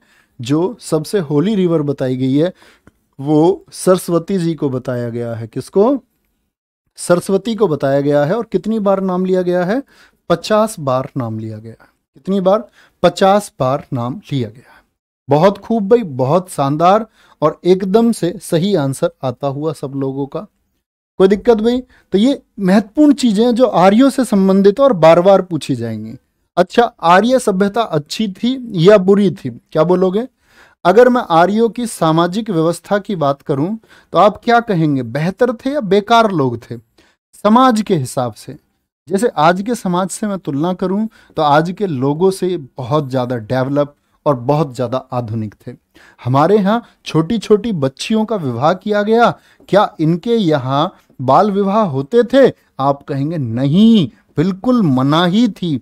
जो सबसे होली रिवर बताई गई है वो सरस्वती जी को बताया गया है किसको सरस्वती को बताया गया है और कितनी बार नाम लिया गया है पचास बार नाम लिया गया है कितनी बार पचास बार नाम लिया गया है बहुत खूब भाई बहुत शानदार और एकदम से सही आंसर आता हुआ सब लोगों का कोई दिक्कत भाई तो ये महत्वपूर्ण चीजें जो आर्यो से संबंधित और बार बार पूछी जाएंगी अच्छा आर्य सभ्यता अच्छी थी या बुरी थी क्या बोलोगे अगर मैं आर्यो की सामाजिक व्यवस्था की बात करूं तो आप क्या कहेंगे बेहतर थे या बेकार लोग थे समाज के हिसाब से जैसे आज के समाज से मैं तुलना करूं तो आज के लोगों से बहुत ज़्यादा डेवलप और बहुत ज़्यादा आधुनिक थे हमारे यहाँ छोटी छोटी बच्चियों का विवाह किया गया क्या इनके यहाँ बाल विवाह होते थे आप कहेंगे नहीं बिल्कुल मनाही थी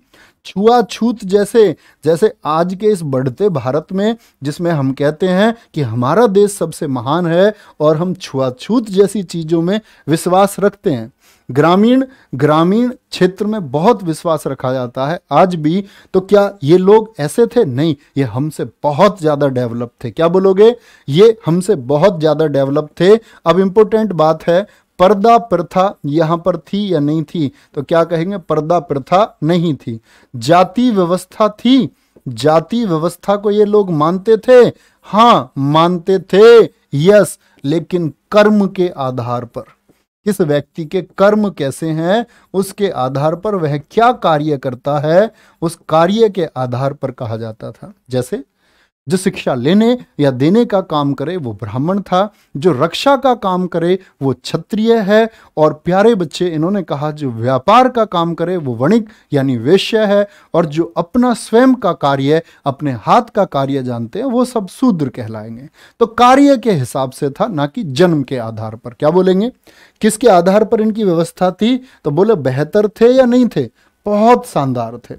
छुआछूत जैसे जैसे आज के इस बढ़ते भारत में जिसमें हम कहते हैं कि हमारा देश सबसे महान है और हम छुआछूत जैसी चीज़ों में विश्वास रखते हैं ग्रामीण ग्रामीण क्षेत्र में बहुत विश्वास रखा जाता है आज भी तो क्या ये लोग ऐसे थे नहीं ये हमसे बहुत ज़्यादा डेवलप थे क्या बोलोगे ये हमसे बहुत ज़्यादा डेवलप थे अब इम्पोर्टेंट बात है पर्दा प्रथा यहाँ पर थी या नहीं थी तो क्या कहेंगे पर्दा प्रथा नहीं थी जाति व्यवस्था थी जाति व्यवस्था को ये लोग मानते थे हाँ मानते थे यस लेकिन कर्म के आधार पर किस व्यक्ति के कर्म कैसे हैं उसके आधार पर वह क्या कार्य करता है उस कार्य के आधार पर कहा जाता था जैसे जो शिक्षा लेने या देने का काम करे वो ब्राह्मण था जो रक्षा का काम करे वो क्षत्रिय है और प्यारे बच्चे इन्होंने कहा जो व्यापार का काम करे वो वणिक यानी वेश्य है और जो अपना स्वयं का कार्य अपने हाथ का कार्य जानते हैं वो सब शूद्र कहलाएंगे तो कार्य के हिसाब से था ना कि जन्म के आधार पर क्या बोलेंगे किसके आधार पर इनकी व्यवस्था थी तो बोले बेहतर थे या नहीं थे बहुत शानदार थे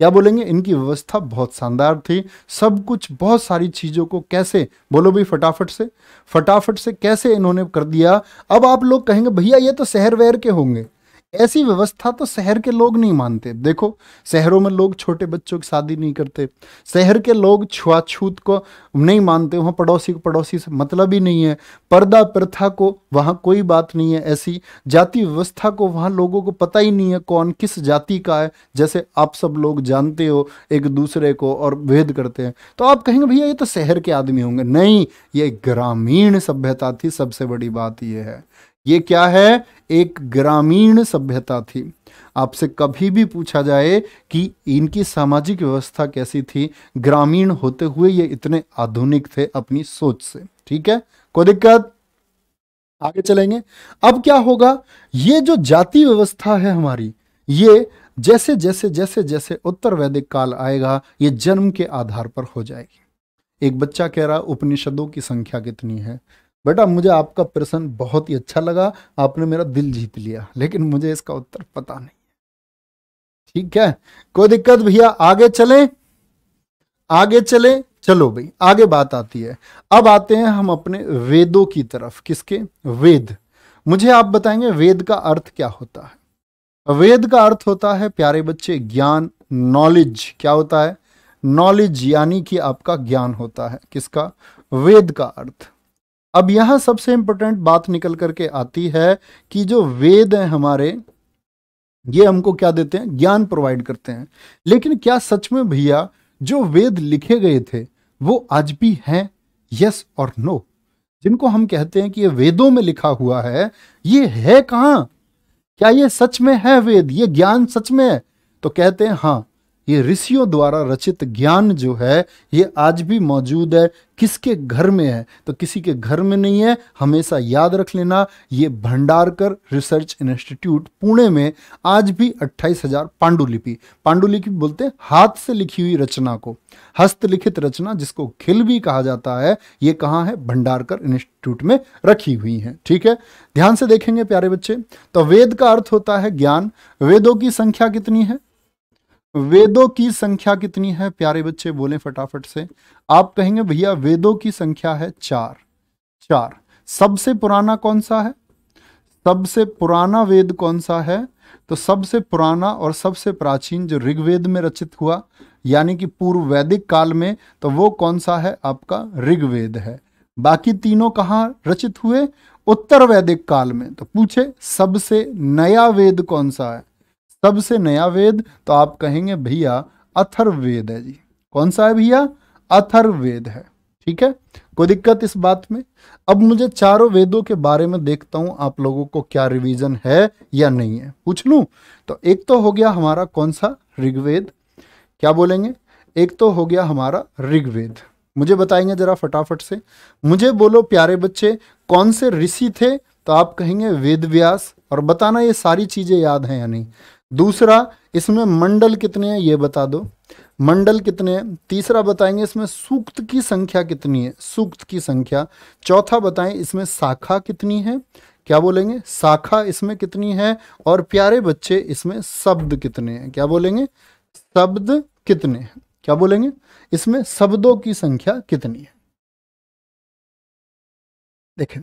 क्या बोलेंगे इनकी व्यवस्था बहुत शानदार थी सब कुछ बहुत सारी चीज़ों को कैसे बोलो भाई फटाफट से फटाफट से कैसे इन्होंने कर दिया अब आप लोग कहेंगे भैया ये तो शहर वहर के होंगे ऐसी व्यवस्था तो शहर के लोग नहीं मानते देखो शहरों में लोग छोटे बच्चों की शादी नहीं करते शहर के लोग छुआछूत को नहीं मानते वहाँ पड़ोसी को पड़ोसी से मतलब ही नहीं है पर्दा प्रथा को वहाँ कोई बात नहीं है ऐसी जाति व्यवस्था को वहाँ लोगों को पता ही नहीं है कौन किस जाति का है जैसे आप सब लोग जानते हो एक दूसरे को और भेद करते हैं तो आप कहेंगे भैया ये तो शहर के आदमी होंगे नहीं ये ग्रामीण सभ्यता थी सबसे बड़ी बात यह है ये क्या है एक ग्रामीण सभ्यता थी आपसे कभी भी पूछा जाए कि इनकी सामाजिक व्यवस्था कैसी थी ग्रामीण होते हुए ये इतने आधुनिक थे अपनी सोच से ठीक है कोई दिक्कत आगे चलेंगे अब क्या होगा ये जो जाति व्यवस्था है हमारी ये जैसे जैसे जैसे जैसे उत्तर वैदिक काल आएगा ये जन्म के आधार पर हो जाएगी एक बच्चा कह रहा उपनिषदों की संख्या कितनी है बेटा मुझे आपका प्रश्न बहुत ही अच्छा लगा आपने मेरा दिल जीत लिया लेकिन मुझे इसका उत्तर पता नहीं ठीक है कोई दिक्कत भैया आगे चले आगे चले चलो भाई आगे बात आती है अब आते हैं हम अपने वेदों की तरफ किसके वेद मुझे आप बताएंगे वेद का अर्थ क्या होता है वेद का अर्थ होता है प्यारे बच्चे ज्ञान नॉलेज क्या होता है नॉलेज यानी कि आपका ज्ञान होता है किसका वेद का अर्थ अब यहां सबसे इंपॉर्टेंट बात निकल करके आती है कि जो वेद हैं हमारे ये हमको क्या देते हैं ज्ञान प्रोवाइड करते हैं लेकिन क्या सच में भैया जो वेद लिखे गए थे वो आज भी हैं यस और नो जिनको हम कहते हैं कि ये वेदों में लिखा हुआ है ये है कहां क्या ये सच में है वेद ये ज्ञान सच में है तो कहते हैं हां ये ऋषियों द्वारा रचित ज्ञान जो है ये आज भी मौजूद है किसके घर में है तो किसी के घर में नहीं है हमेशा याद रख लेना ये भंडारकर रिसर्च इंस्टीट्यूट पुणे में आज भी अट्ठाईस हजार पांडुलिपि पांडुलिपि बोलते हैं हाथ से लिखी हुई रचना को हस्तलिखित रचना जिसको खिल भी कहा जाता है ये कहाँ है भंडारकर इंस्टीट्यूट में रखी हुई है ठीक है ध्यान से देखेंगे प्यारे बच्चे तो वेद का अर्थ होता है ज्ञान वेदों की संख्या कितनी है वेदों की संख्या कितनी है प्यारे बच्चे बोले फटाफट से आप कहेंगे भैया वेदों की संख्या है चार चार सबसे पुराना कौन सा है सबसे पुराना वेद कौन सा है तो सबसे पुराना और सबसे प्राचीन जो ऋग्वेद में रचित हुआ यानी कि पूर्व वैदिक काल में तो वो कौन सा है आपका ऋग्वेद है बाकी तीनों कहाँ रचित हुए उत्तर वैदिक काल में तो पूछे सबसे नया वेद कौन सा है सबसे नया वेद तो आप कहेंगे भैया अथर्ववेद है जी कौन सा है भैया अथर्ववेद है ठीक है कोई दिक्कत इस बात में अब मुझे चारों वेदों के बारे में देखता हूं आप लोगों को क्या रिवीजन है या नहीं है पूछ लू तो एक तो हो गया हमारा कौन सा ऋग्वेद क्या बोलेंगे एक तो हो गया हमारा ऋग्वेद मुझे बताएंगे जरा फटाफट से मुझे बोलो प्यारे बच्चे कौन से ऋषि थे तो आप कहेंगे वेद व्यास और बताना ये सारी चीज़ें याद हैं या नहीं दूसरा इसमें मंडल कितने हैं ये बता दो मंडल कितने हैं तीसरा बताएंगे इसमें सूक्त की संख्या कितनी है सूक्त की संख्या चौथा बताएं इसमें शाखा कितनी है क्या बोलेंगे शाखा इसमें कितनी है और प्यारे बच्चे इसमें शब्द कितने हैं क्या बोलेंगे शब्द कितने हैं क्या बोलेंगे इसमें शब्दों की संख्या कितनी है देखें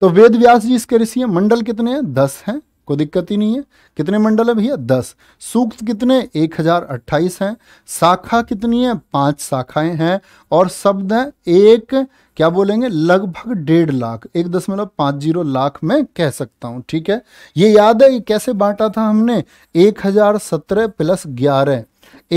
तो वेद व्यास जी इसके ऋषि हैं मंडल कितने हैं दस हैं कोई दिक्कत ही नहीं है कितने मंडल है भैया दस सूक्त कितने एक हजार अट्ठाईस हैं शाखा कितनी है पांच शाखाएं हैं और शब्द हैं एक क्या बोलेंगे लगभग डेढ़ लाख एक दशमलव पांच जीरो लाख में कह सकता हूं ठीक है ये याद है ये कैसे बांटा था हमने एक हजार सत्रह प्लस ग्यारह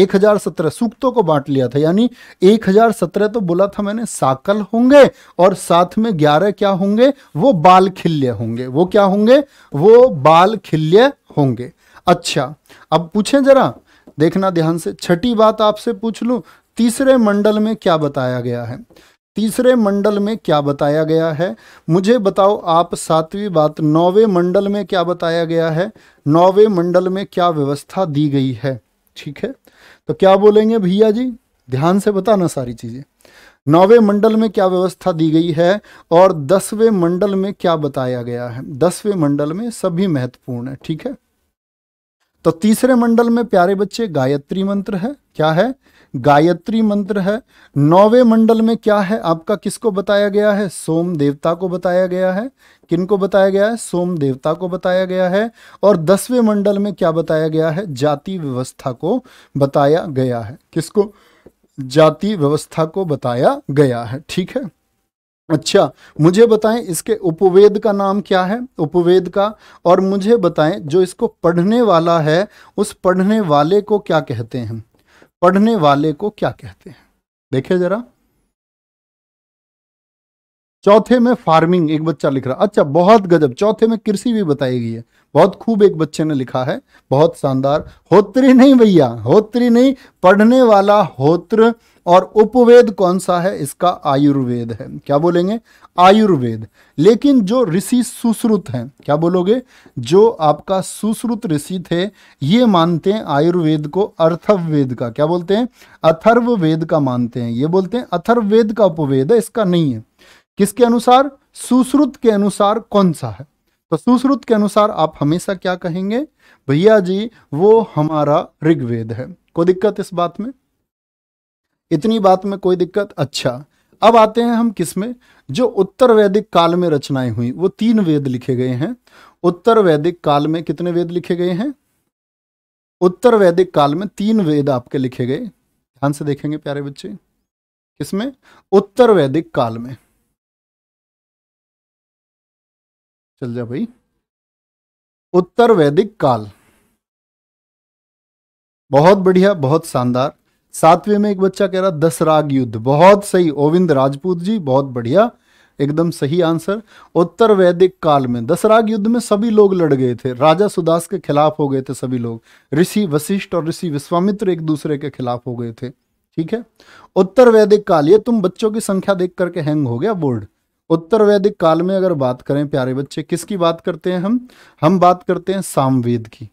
एक हजार सत्रह सूक्तों को बांट लिया था यानी एक हजार सत्रह तो बोला था मैंने साकल होंगे और साथ में ग्यारह क्या होंगे वो बाल खिल्य होंगे वो क्या होंगे वो बाल खिल्य होंगे अच्छा अब पूछें जरा देखना ध्यान से छठी बात आपसे पूछ लू तीसरे मंडल में क्या बताया गया है तीसरे मंडल में क्या बताया गया है मुझे बताओ आप सातवीं बात नौवे मंडल में क्या बताया गया है नौवे मंडल में क्या व्यवस्था दी गई है ठीक है तो क्या बोलेंगे भैया जी ध्यान से बताना सारी चीज़ें नौवे मंडल में क्या व्यवस्था दी गई है और दसवें मंडल में क्या बताया गया है दसवें मंडल में सभी महत्वपूर्ण है ठीक है तो तीसरे मंडल में प्यारे बच्चे गायत्री मंत्र है क्या है गायत्री मंत्र है नौवे मंडल में क्या है आपका किसको बताया गया है सोम देवता को बताया गया है किनको बताया गया है सोम देवता को बताया गया है और दसवें मंडल में क्या बताया गया है जाति व्यवस्था को बताया गया है किसको जाति व्यवस्था को बताया गया है ठीक है अच्छा मुझे बताएं इसके उपवेद का नाम क्या है उपवेद का और मुझे बताएं जो इसको पढ़ने वाला है उस पढ़ने वाले को क्या कहते हैं पढ़ने वाले को क्या कहते हैं देखे जरा चौथे में फार्मिंग एक बच्चा लिख रहा अच्छा बहुत गजब चौथे में कृषि भी बताई गई है बहुत खूब एक बच्चे ने लिखा है बहुत शानदार होत्री नहीं भैया होत्री नहीं पढ़ने वाला होत्र और उपवेद कौन सा है इसका आयुर्वेद है क्या बोलेंगे आयुर्वेद लेकिन जो ऋषि सुश्रुत हैं क्या बोलोगे जो आपका सुश्रुत ऋषि थे ये मानते हैं आयुर्वेद को अर्थववेद का क्या बोलते हैं अथर्ववेद का मानते हैं ये बोलते हैं अथर्ववेद का उपवेद है इसका नहीं है किसके अनुसार सुश्रुत के अनुसार कौन सा है तो सुश्रुत के अनुसार आप हमेशा क्या कहेंगे भैया जी वो हमारा ऋग्वेद है कोई दिक्कत इस बात में इतनी बात में कोई दिक्कत अच्छा अब आते हैं हम किसमें जो उत्तर वैदिक काल में रचनाएं हुई वो तीन वेद लिखे गए हैं उत्तर वैदिक काल में कितने वेद लिखे गए हैं उत्तर वैदिक काल में तीन वेद आपके लिखे गए ध्यान से देखेंगे प्यारे बच्चे किसमें उत्तर वैदिक काल में चल जा भाई उत्तर वैदिक काल बहुत बढ़िया बहुत शानदार सातवें में एक बच्चा कह रहा दस राग युद्ध बहुत सही ओविंद राजपूत जी बहुत बढ़िया एकदम सही आंसर उत्तर वैदिक काल में दसराग युद्ध में सभी लोग लड़ गए थे राजा सुदास के खिलाफ हो गए थे सभी लोग ऋषि वशिष्ठ और ऋषि विश्वामित्र एक दूसरे के खिलाफ हो गए थे ठीक है उत्तर वैदिक काल ये तुम बच्चों की संख्या देख करके हैंग हो गया बोर्ड उत्तर वैदिक काल में अगर बात करें प्यारे बच्चे किसकी बात करते हैं हम हम बात करते हैं सामवेद की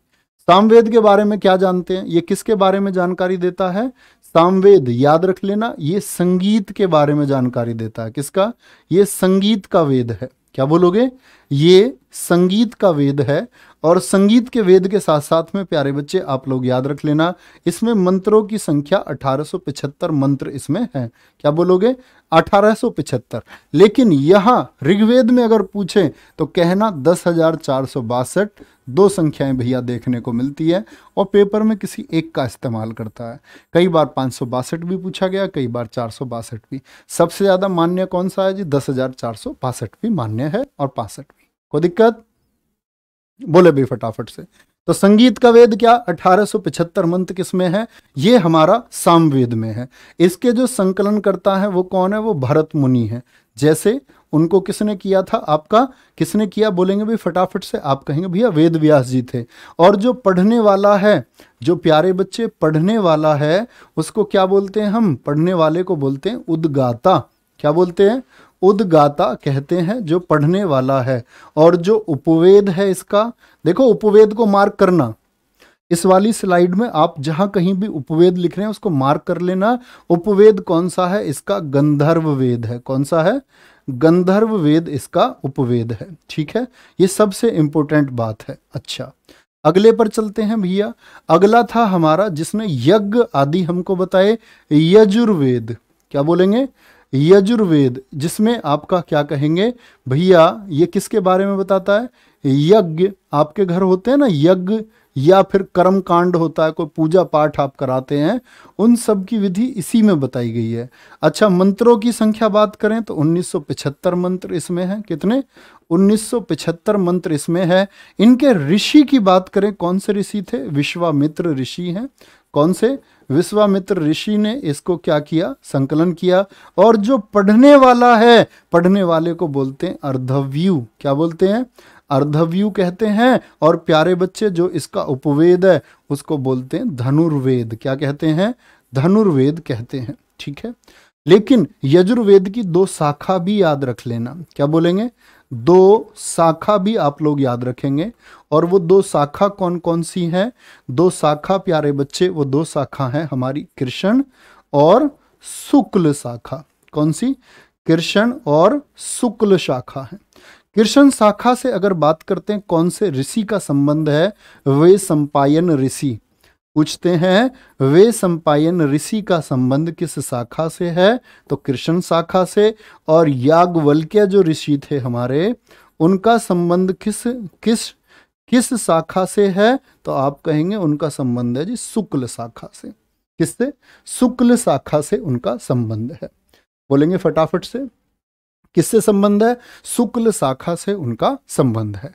सामवेद के बारे में क्या जानते हैं ये किसके बारे में जानकारी देता है सामवेद याद रख लेना ये संगीत के बारे में जानकारी देता है किसका ये संगीत का वेद है क्या बोलोगे ये संगीत का वेद है और संगीत के वेद के साथ साथ में प्यारे बच्चे आप लोग याद रख लेना इसमें मंत्रों की संख्या 1875 मंत्र इसमें है क्या बोलोगे 1875 लेकिन यहाँ ऋग्वेद में अगर पूछें तो कहना दस दो संख्याएं भैया देखने को मिलती है और पेपर में किसी एक का इस्तेमाल करता है कई बार पाँच भी पूछा गया कई बार चार भी सबसे ज़्यादा मान्य कौन सा है जी दस भी मान्य है और बासठ भी कोई दिक्कत बोले भी फटाफट से तो संगीत का वेद क्या 1875 मंत्र किसमें है ये हमारा सामवेद में है इसके जो संकलन करता है वो कौन है वो भरत मुनि है जैसे उनको किसने किया था आपका किसने किया बोलेंगे भी फटाफट से आप कहेंगे भैया वेद व्यास जी थे और जो पढ़ने वाला है जो प्यारे बच्चे पढ़ने वाला है उसको क्या बोलते हैं हम पढ़ने वाले को बोलते हैं उदगाता क्या बोलते हैं उदगाता कहते हैं जो पढ़ने वाला है और जो उपवेद है इसका देखो उपवेद को मार्क करना इस वाली स्लाइड में आप जहां कहीं भी उपवेद लिख रहे हैं उसको मार्क कर लेना उपवेद कौन सा है इसका गंधर्व वेद है कौन सा है गंधर्व वेद इसका उपवेद है ठीक है ये सबसे इंपॉर्टेंट बात है अच्छा अगले पर चलते हैं भैया अगला था हमारा जिसने यज्ञ आदि हमको बताए यजुर्वेद क्या बोलेंगे यजुर्वेद जिसमें आपका क्या कहेंगे भैया ये किसके बारे में बताता है यज्ञ आपके घर होते हैं ना यज्ञ या फिर कर्म कांड होता है कोई पूजा पाठ आप कराते हैं उन सब की विधि इसी में बताई गई है अच्छा मंत्रों की संख्या बात करें तो 1975 मंत्र इसमें है कितने 1975 मंत्र इसमें है इनके ऋषि की बात करें कौन से ऋषि थे विश्वामित्र ऋषि हैं कौन से विश्वामित्र ऋषि ने इसको क्या किया संकलन किया और जो पढ़ने वाला है पढ़ने वाले को बोलते हैं अर्धव्यू क्या बोलते हैं अर्धव्यू कहते हैं और प्यारे बच्चे जो इसका उपवेद है उसको बोलते हैं धनुर्वेद क्या कहते हैं धनुर्वेद कहते हैं ठीक है लेकिन यजुर्वेद की दो शाखा भी याद रख लेना क्या बोलेंगे दो शाखा भी आप लोग याद रखेंगे और वो दो शाखा कौन कौन सी हैं दो शाखा प्यारे बच्चे वो दो शाखा हैं हमारी कृष्ण और शुक्ल शाखा कौन सी कृष्ण और शुक्ल शाखा है कृष्ण शाखा से अगर बात करते हैं कौन से ऋषि का संबंध है वे संपायन ऋषि पूछते हैं वे संपायन ऋषि का संबंध किस शाखा से है तो कृष्ण शाखा से और याज्ञवल्क्य जो ऋषि थे हमारे उनका संबंध किस किस किस शाखा से है तो आप कहेंगे उनका संबंध है जी शुक्ल शाखा से किससे शुक्ल शाखा से उनका संबंध है बोलेंगे फटाफट से किससे संबंध है शुक्ल शाखा से उनका संबंध है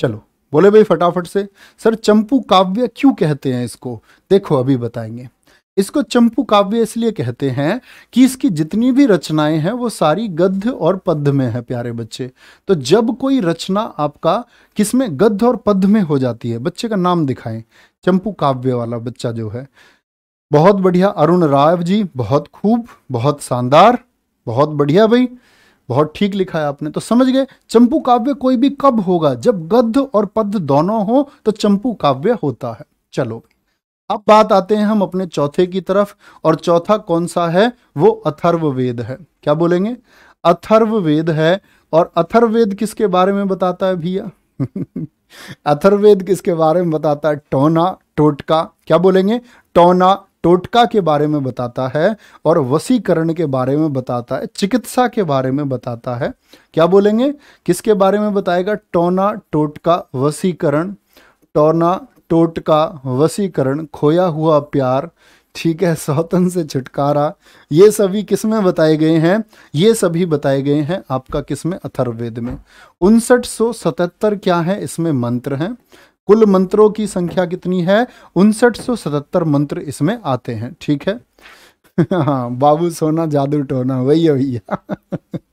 चलो बोले भाई फटाफट से सर चंपू काव्य क्यों कहते हैं इसको देखो अभी बताएंगे इसको चंपू काव्य इसलिए कहते हैं कि इसकी जितनी भी रचनाएं हैं वो सारी गद्य और पद्य में है प्यारे बच्चे तो जब कोई रचना आपका किसमें गद्य और पद्य में हो जाती है बच्चे का नाम दिखाएं चंपू काव्य वाला बच्चा जो है बहुत बढ़िया अरुण राव जी बहुत खूब बहुत शानदार बहुत बढ़िया भाई बहुत ठीक लिखा है आपने तो समझ गए चंपू काव्य कोई भी कब होगा जब गद्य और पद्य दोनों हो तो चंपू काव्य होता है चलो अब बात आते हैं हम अपने चौथे की तरफ और चौथा कौन सा है वो अथर्ववेद है क्या बोलेंगे अथर्ववेद है और अथर्ववेद किसके बारे में बताता है भैया अथर्ववेद किसके बारे में बताता है टोना टोटका क्या बोलेंगे टोना टोटका के बारे में बताता है और वसीकरण के बारे में बताता है चिकित्सा के बारे में बताता है क्या बोलेंगे किसके बारे में बताएगा टोना टोटका वसीकरण टोना टोटका वसीकरण खोया हुआ प्यार ठीक है सौतन से छुटकारा ये सभी किसमें बताए गए हैं ये सभी बताए गए हैं आपका किसमें अथर्वेद में उनसठ सौ सतहत्तर क्या है इसमें मंत्र हैं कुल मंत्रों की संख्या कितनी है उनसठ सौ सतहत्तर मंत्र इसमें आते हैं ठीक है हाँ बाबू सोना जादू टोना वही भैया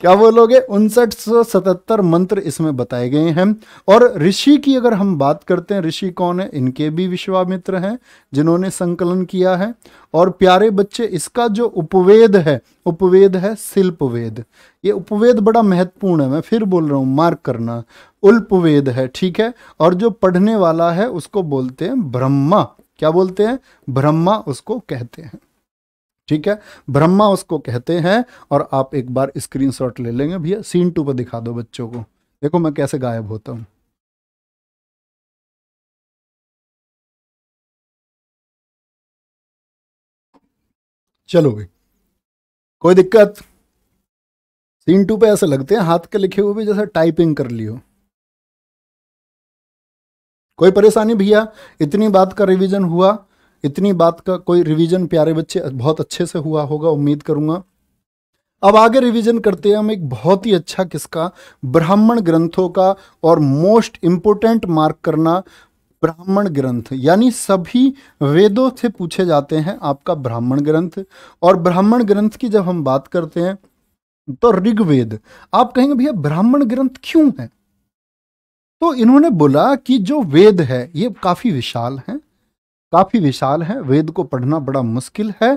क्या बोलोगे उनसठ सौ सतहत्तर मंत्र इसमें बताए गए हैं और ऋषि की अगर हम बात करते हैं ऋषि कौन है इनके भी विश्वामित्र हैं जिन्होंने संकलन किया है और प्यारे बच्चे इसका जो उपवेद है उपवेद है शिल्पवेद ये उपवेद बड़ा महत्वपूर्ण है मैं फिर बोल रहा हूँ मार्क करना उल्पवेद है ठीक है और जो पढ़ने वाला है उसको बोलते हैं ब्रह्मा क्या बोलते हैं ब्रह्मा उसको कहते हैं ठीक है ब्रह्मा उसको कहते हैं और आप एक बार स्क्रीनशॉट ले लेंगे भैया सीन टू पर दिखा दो बच्चों को देखो मैं कैसे गायब होता हूं चलो भाई कोई दिक्कत सीन टू पे ऐसे लगते हैं हाथ के लिखे हुए भी जैसे टाइपिंग कर लियो कोई परेशानी भैया इतनी बात का रिवीजन हुआ इतनी बात का कोई रिवीजन प्यारे बच्चे बहुत अच्छे से हुआ होगा उम्मीद करूंगा अब आगे रिवीजन करते हैं हम एक बहुत ही अच्छा किसका ब्राह्मण ग्रंथों का और मोस्ट इंपोर्टेंट मार्क करना ब्राह्मण ग्रंथ यानी सभी वेदों से पूछे जाते हैं आपका ब्राह्मण ग्रंथ और ब्राह्मण ग्रंथ की जब हम बात करते हैं तो ऋग्वेद आप कहेंगे भैया ब्राह्मण ग्रंथ क्यों है तो इन्होंने बोला कि जो वेद है ये काफी विशाल हैं काफ़ी विशाल है वेद को पढ़ना बड़ा मुश्किल है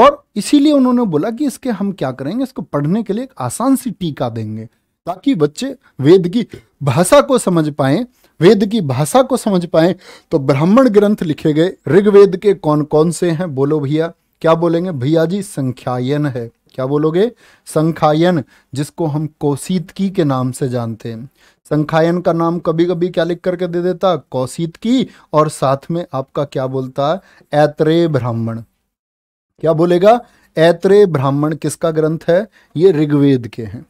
और इसीलिए उन्होंने बोला कि इसके हम क्या करेंगे इसको पढ़ने के लिए एक आसान सी टीका देंगे ताकि बच्चे वेद की भाषा को समझ पाए वेद की भाषा को समझ पाए तो ब्राह्मण ग्रंथ लिखे गए ऋग्वेद के कौन कौन से हैं बोलो भैया क्या बोलेंगे भैया जी संख्यायन है क्या बोलोगे संखायन जिसको हम कौशीतकी के नाम से जानते हैं संखायन का नाम कभी कभी क्या लिख करके दे देता कौशीतकी और साथ में आपका क्या बोलता है ऐतरे ब्राह्मण क्या बोलेगा ऐतरे ब्राह्मण किसका ग्रंथ है ये ऋग्वेद के हैं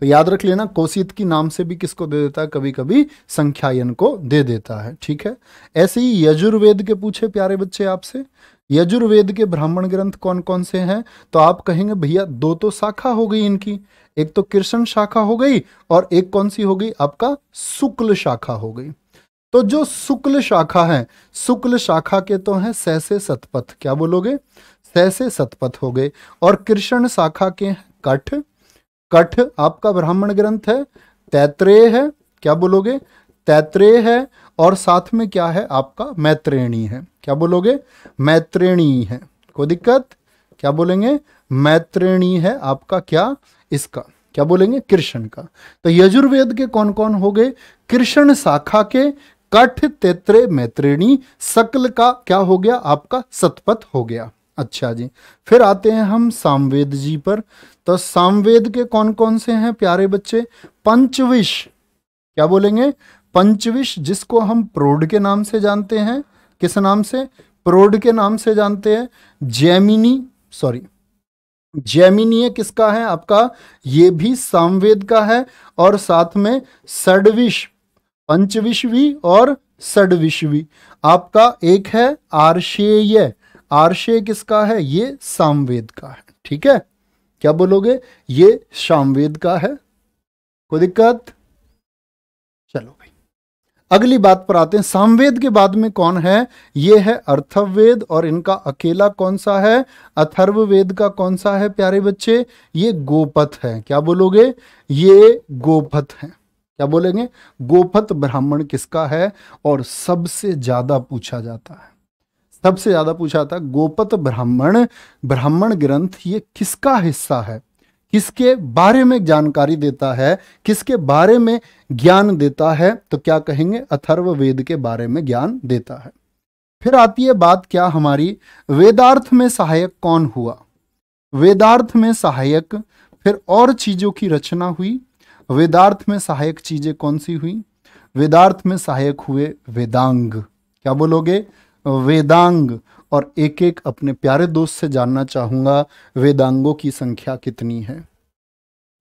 तो याद रख लेना कोशित की नाम से भी किसको दे देता है कभी कभी संख्यायन को दे देता है ठीक है ऐसे ही यजुर्वेद के पूछे प्यारे बच्चे आपसे यजुर्वेद के ब्राह्मण ग्रंथ कौन कौन से हैं तो आप कहेंगे भैया दो तो शाखा हो गई इनकी एक तो कृष्ण शाखा हो गई और एक कौन सी हो गई आपका शुक्ल शाखा हो गई तो जो शुक्ल शाखा है शुक्ल शाखा के तो हैं सहसे सतपथ क्या बोलोगे सहसे सतपथ हो गए और कृष्ण शाखा के कठ कठ आपका ब्राह्मण ग्रंथ है तैत्रेय है क्या बोलोगे तैत्रेय है और साथ में क्या है आपका मैत्रेणी है क्या बोलोगे मैत्रेणी है कोई दिक्कत क्या बोलेंगे मैत्रेणी है आपका क्या इसका क्या बोलेंगे कृष्ण का तो यजुर्वेद के कौन कौन हो गए कृष्ण शाखा के कठ तेत्रे मैत्रेणी सकल का क्या हो गया आपका सतपथ हो गया अच्छा जी फिर आते हैं हम सामवेद जी पर तो सामवेद के कौन कौन से हैं प्यारे बच्चे पंचविश क्या बोलेंगे पंचविश जिसको हम प्रोड के नाम से जानते हैं किस नाम से प्रोड के नाम से जानते हैं जैमिनी सॉरी जैमिनीय किसका है आपका ये भी सामवेद का है और साथ में सडविश पंचविश्वी और सडविश्वी आपका एक है आर्शेय आर्शेय किसका है ये सामवेद का है ठीक है क्या बोलोगे ये सामवेद का है कोई दिक्कत अगली बात पर आते हैं सामवेद के बाद में कौन है ये है अर्थववेद और इनका अकेला कौन सा है अथर्ववेद का कौन सा है प्यारे बच्चे ये गोपथ है क्या बोलोगे ये गोपथ है क्या बोलेंगे गोपथ ब्राह्मण किसका है और सबसे ज्यादा पूछा जाता है सबसे ज्यादा पूछा जाता है गोपथ ब्राह्मण ब्राह्मण ग्रंथ ये किसका हिस्सा है किसके बारे में जानकारी देता है किसके बारे में ज्ञान देता है तो क्या कहेंगे अथर्व वेद के बारे में ज्ञान देता है फिर आती है बात क्या हमारी वेदार्थ में सहायक कौन हुआ वेदार्थ में सहायक फिर और चीजों की रचना हुई वेदार्थ में सहायक चीजें कौन सी हुई वेदार्थ में सहायक हुए वेदांग क्या बोलोगे वेदांग और एक एक अपने प्यारे दोस्त से जानना चाहूंगा वेदांगों की संख्या कितनी है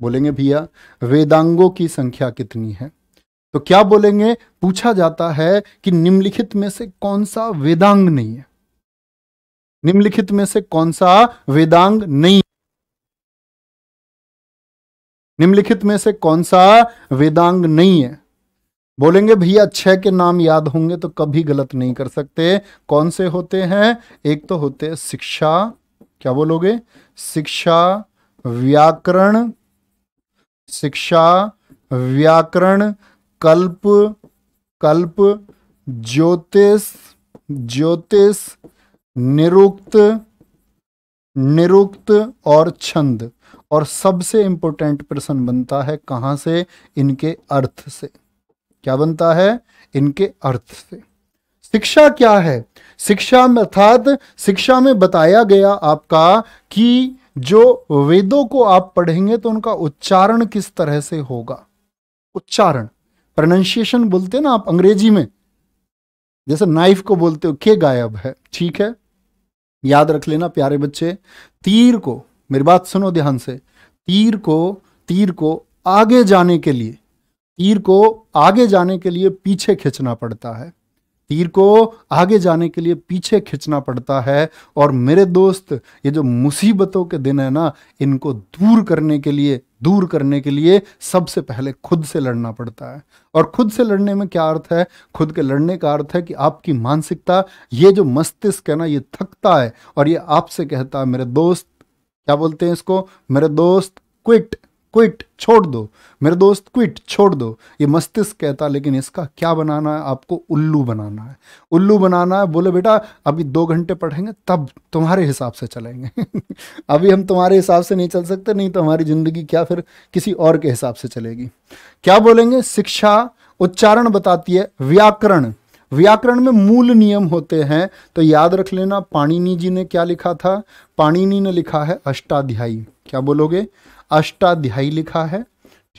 बोलेंगे भैया वेदांगों की संख्या कितनी है तो क्या बोलेंगे पूछा जाता है कि निम्नलिखित में से कौन सा वेदांग नहीं है निम्नलिखित में से कौन सा वेदांग नहीं निम्नलिखित में से कौन सा वेदांग नहीं है बोलेंगे भैया छह के नाम याद होंगे तो कभी गलत नहीं कर सकते कौन से होते हैं एक तो होते हैं शिक्षा क्या बोलोगे शिक्षा व्याकरण शिक्षा व्याकरण कल्प कल्प ज्योतिष ज्योतिष निरुक्त निरुक्त और छंद और सबसे इंपॉर्टेंट प्रश्न बनता है कहां से इनके अर्थ से क्या बनता है इनके अर्थ से शिक्षा क्या है शिक्षा में अर्थात शिक्षा में बताया गया आपका कि जो वेदों को आप पढ़ेंगे तो उनका उच्चारण किस तरह से होगा उच्चारण प्रोनाउंसिएशन बोलते हैं ना आप अंग्रेजी में जैसे नाइफ को बोलते हो के गायब है ठीक है याद रख लेना प्यारे बच्चे तीर को मेरी बात सुनो ध्यान से तीर को तीर को आगे जाने के लिए तीर को आगे जाने के लिए पीछे खींचना पड़ता है तीर को आगे जाने के लिए पीछे खींचना पड़ता है और मेरे दोस्त ये जो मुसीबतों के दिन है ना इनको दूर करने के लिए दूर करने के लिए सबसे पहले खुद से लड़ना पड़ता है और खुद से लड़ने में क्या अर्थ है खुद के लड़ने का अर्थ है कि आपकी मानसिकता ये जो मस्तिष्क है ना ये थकता है और ये आपसे कहता है मेरे दोस्त क्या बोलते हैं इसको मेरे दोस्त क्विट क्विट छोड़ दो मेरे दोस्त क्विट छोड़ दो ये मस्तिष्क कहता लेकिन इसका क्या बनाना है आपको उल्लू बनाना है उल्लू बनाना है बोले बेटा अभी दो घंटे पढ़ेंगे तब तुम्हारे हिसाब से चलेंगे अभी हम तुम्हारे हिसाब से नहीं चल सकते नहीं तो हमारी ज़िंदगी क्या फिर किसी और के हिसाब से चलेगी क्या बोलेंगे शिक्षा उच्चारण बताती है व्याकरण व्याकरण में मूल नियम होते हैं तो याद रख लेना पाणिनि जी ने क्या लिखा था पाणिनि ने लिखा है अष्टाध्यायी क्या बोलोगे अष्टाध्यायी लिखा है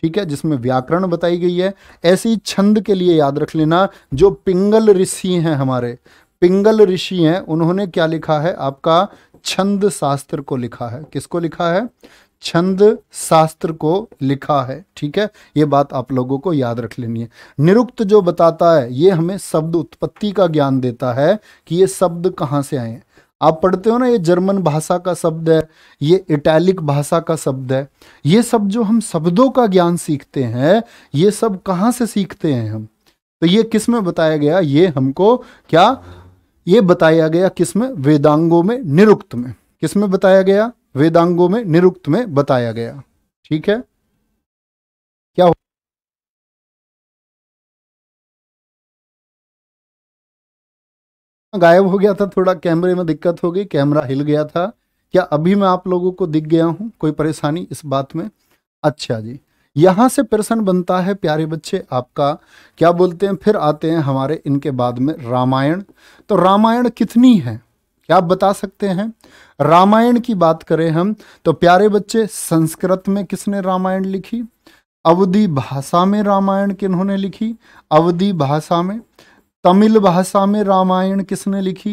ठीक है जिसमें व्याकरण बताई गई है ऐसी छंद के लिए याद रख लेना जो पिंगल ऋषि हैं हमारे पिंगल ऋषि हैं उन्होंने क्या लिखा है आपका छंद शास्त्र को लिखा है किसको लिखा है छंद शास्त्र को लिखा है ठीक है ये बात आप लोगों को याद रख लेनी है निरुक्त जो बताता है ये हमें शब्द उत्पत्ति का ज्ञान देता है कि ये शब्द कहाँ से आए हैं आप पढ़ते हो ना ये जर्मन भाषा का शब्द है ये इटैलिक भाषा का शब्द है ये सब जो हम शब्दों का ज्ञान सीखते हैं ये सब कहाँ से सीखते हैं हम तो ये किस में बताया गया ये हमको क्या ये बताया गया किस में वेदांगों में निरुक्त में किस में बताया गया वेदांगों में निरुक्त में बताया गया ठीक है गायब हो गया था थोड़ा कैमरे में दिक्कत हो गई कैमरा हिल गया था क्या अभी मैं आप लोगों को दिख गया हूँ कोई परेशानी इस बात में अच्छा जी यहाँ से प्रश्न बनता है प्यारे बच्चे आपका क्या बोलते हैं फिर आते हैं हमारे इनके बाद में रामायण तो रामायण कितनी है क्या आप बता सकते हैं रामायण की बात करें हम तो प्यारे बच्चे संस्कृत में किसने रामायण लिखी अवधि भाषा में रामायण किन्होंने लिखी अवधि भाषा में तमिल भाषा में रामायण किसने लिखी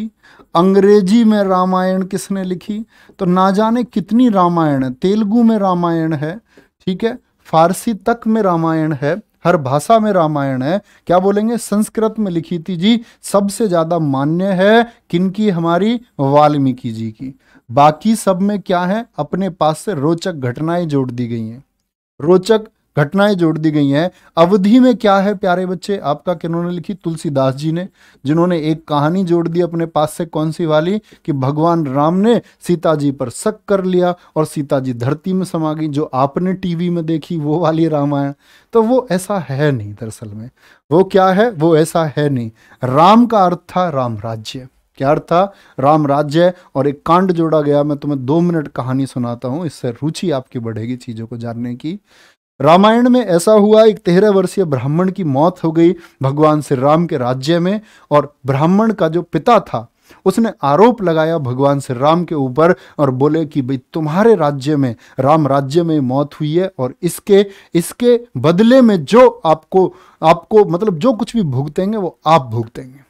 अंग्रेजी में रामायण किसने लिखी तो ना जाने कितनी रामायण है तेलुगु में रामायण है ठीक है फारसी तक में रामायण है हर भाषा में रामायण है क्या बोलेंगे संस्कृत में लिखी थी जी सबसे ज़्यादा मान्य है किनकी हमारी वाल्मीकि जी की बाकी सब में क्या है अपने पास से रोचक घटनाएं जोड़ दी गई हैं रोचक घटनाएं जोड़ दी गई हैं अवधि में क्या है प्यारे बच्चे आपका किन्होंने लिखी तुलसीदास जी ने जिन्होंने एक कहानी जोड़ दी अपने पास से कौन सी वाली कि भगवान राम ने सीता जी पर शक कर लिया और सीता जी धरती में समा गई जो आपने टीवी में देखी वो वाली रामायण तो वो ऐसा है नहीं दरअसल में वो क्या है वो ऐसा है नहीं राम का अर्थ था राम राज्य क्या अर्थ था राम राज्य और एक कांड जोड़ा गया मैं तुम्हें दो मिनट कहानी सुनाता हूँ इससे रुचि आपकी बढ़ेगी चीज़ों को जानने की रामायण में ऐसा हुआ एक तेरह वर्षीय ब्राह्मण की मौत हो गई भगवान श्री राम के राज्य में और ब्राह्मण का जो पिता था उसने आरोप लगाया भगवान श्री राम के ऊपर और बोले कि भाई तुम्हारे राज्य में राम राज्य में मौत हुई है और इसके इसके बदले में जो आपको आपको मतलब जो कुछ भी भुगतेंगे वो आप भुगतेंगे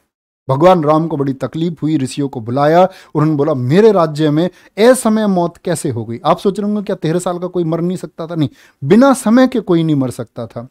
भगवान राम को बड़ी तकलीफ हुई ऋषियों को बुलाया उन्होंने बोला मेरे राज्य में असमय मौत कैसे हो गई आप सोच रहे होंगे क्या तेरह साल का कोई मर नहीं सकता था नहीं बिना समय के कोई नहीं मर सकता था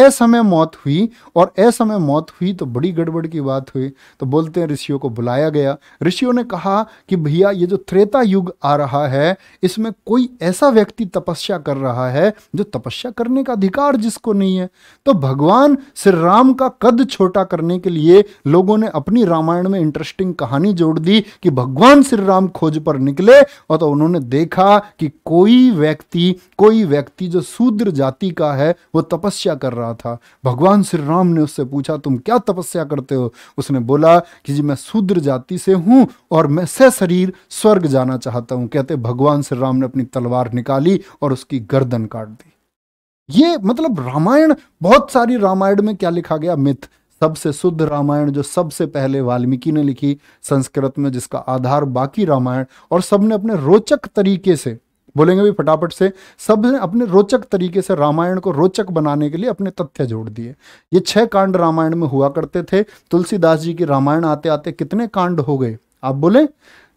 असमय मौत हुई और असमय मौत हुई तो बड़ी गड़बड़ की बात हुई तो बोलते हैं ऋषियों को बुलाया गया ऋषियों ने कहा कि भैया ये जो त्रेता युग आ रहा है इसमें कोई ऐसा व्यक्ति तपस्या कर रहा है जो तपस्या करने का अधिकार जिसको नहीं है तो भगवान श्री राम का कद छोटा करने के लिए लोगों ने अपनी रामायण में इंटरेस्टिंग कहानी जोड़ दी कि भगवान श्री राम खोज पर निकले और तो उन्होंने देखा कि कोई व्यक्ति कोई व्यक्ति जो शूद्र जाति का है वो तपस्या कर रहा रहा था भगवान श्री राम ने उससे पूछा तुम क्या तपस्या करते हो उसने बोला कि जी मैं शूद्र जाति से हूँ और मैं से शरीर स्वर्ग जाना चाहता हूँ कहते भगवान श्री राम ने अपनी तलवार निकाली और उसकी गर्दन काट दी ये मतलब रामायण बहुत सारी रामायण में क्या लिखा गया मिथ सबसे शुद्ध रामायण जो सबसे पहले वाल्मीकि ने लिखी संस्कृत में जिसका आधार बाकी रामायण और सबने अपने रोचक तरीके से बोलेंगे भी फटाफट से सब ने अपने रोचक तरीके से रामायण को रोचक बनाने के लिए अपने तथ्य जोड़ दिए ये छह कांड रामायण में हुआ करते थे तुलसीदास जी की रामायण आते आते कितने कांड हो गए आप बोले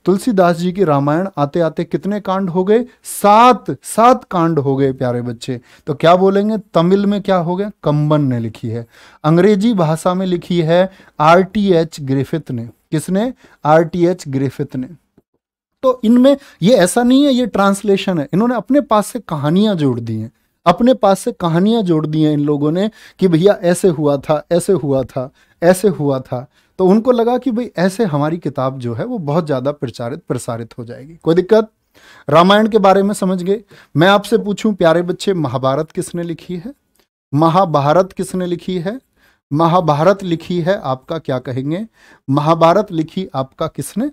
तुलसीदास जी की रामायण आते आते कितने कांड हो गए सात सात कांड हो गए प्यारे बच्चे तो क्या बोलेंगे तमिल में क्या हो गया कंबन ने लिखी है अंग्रेजी भाषा में लिखी है आर टी एच ग्रेफित ने किसने आर टी एच ग्रेफित ने तो इनमें ये ऐसा नहीं है ये ट्रांसलेशन है इन्होंने अपने पास से कहानियां जोड़ दी हैं अपने पास से कहानियां जोड़ दी हैं इन लोगों ने कि भैया ऐसे हुआ था ऐसे हुआ था ऐसे हुआ था तो उनको लगा कि भाई ऐसे हमारी किताब जो है वो बहुत ज़्यादा प्रचारित प्रसारित हो जाएगी कोई दिक्कत रामायण के बारे में समझ गए मैं आपसे पूछूं प्यारे बच्चे महाभारत किसने लिखी है महाभारत किसने लिखी है महाभारत लिखी है आपका क्या कहेंगे महाभारत लिखी आपका किसने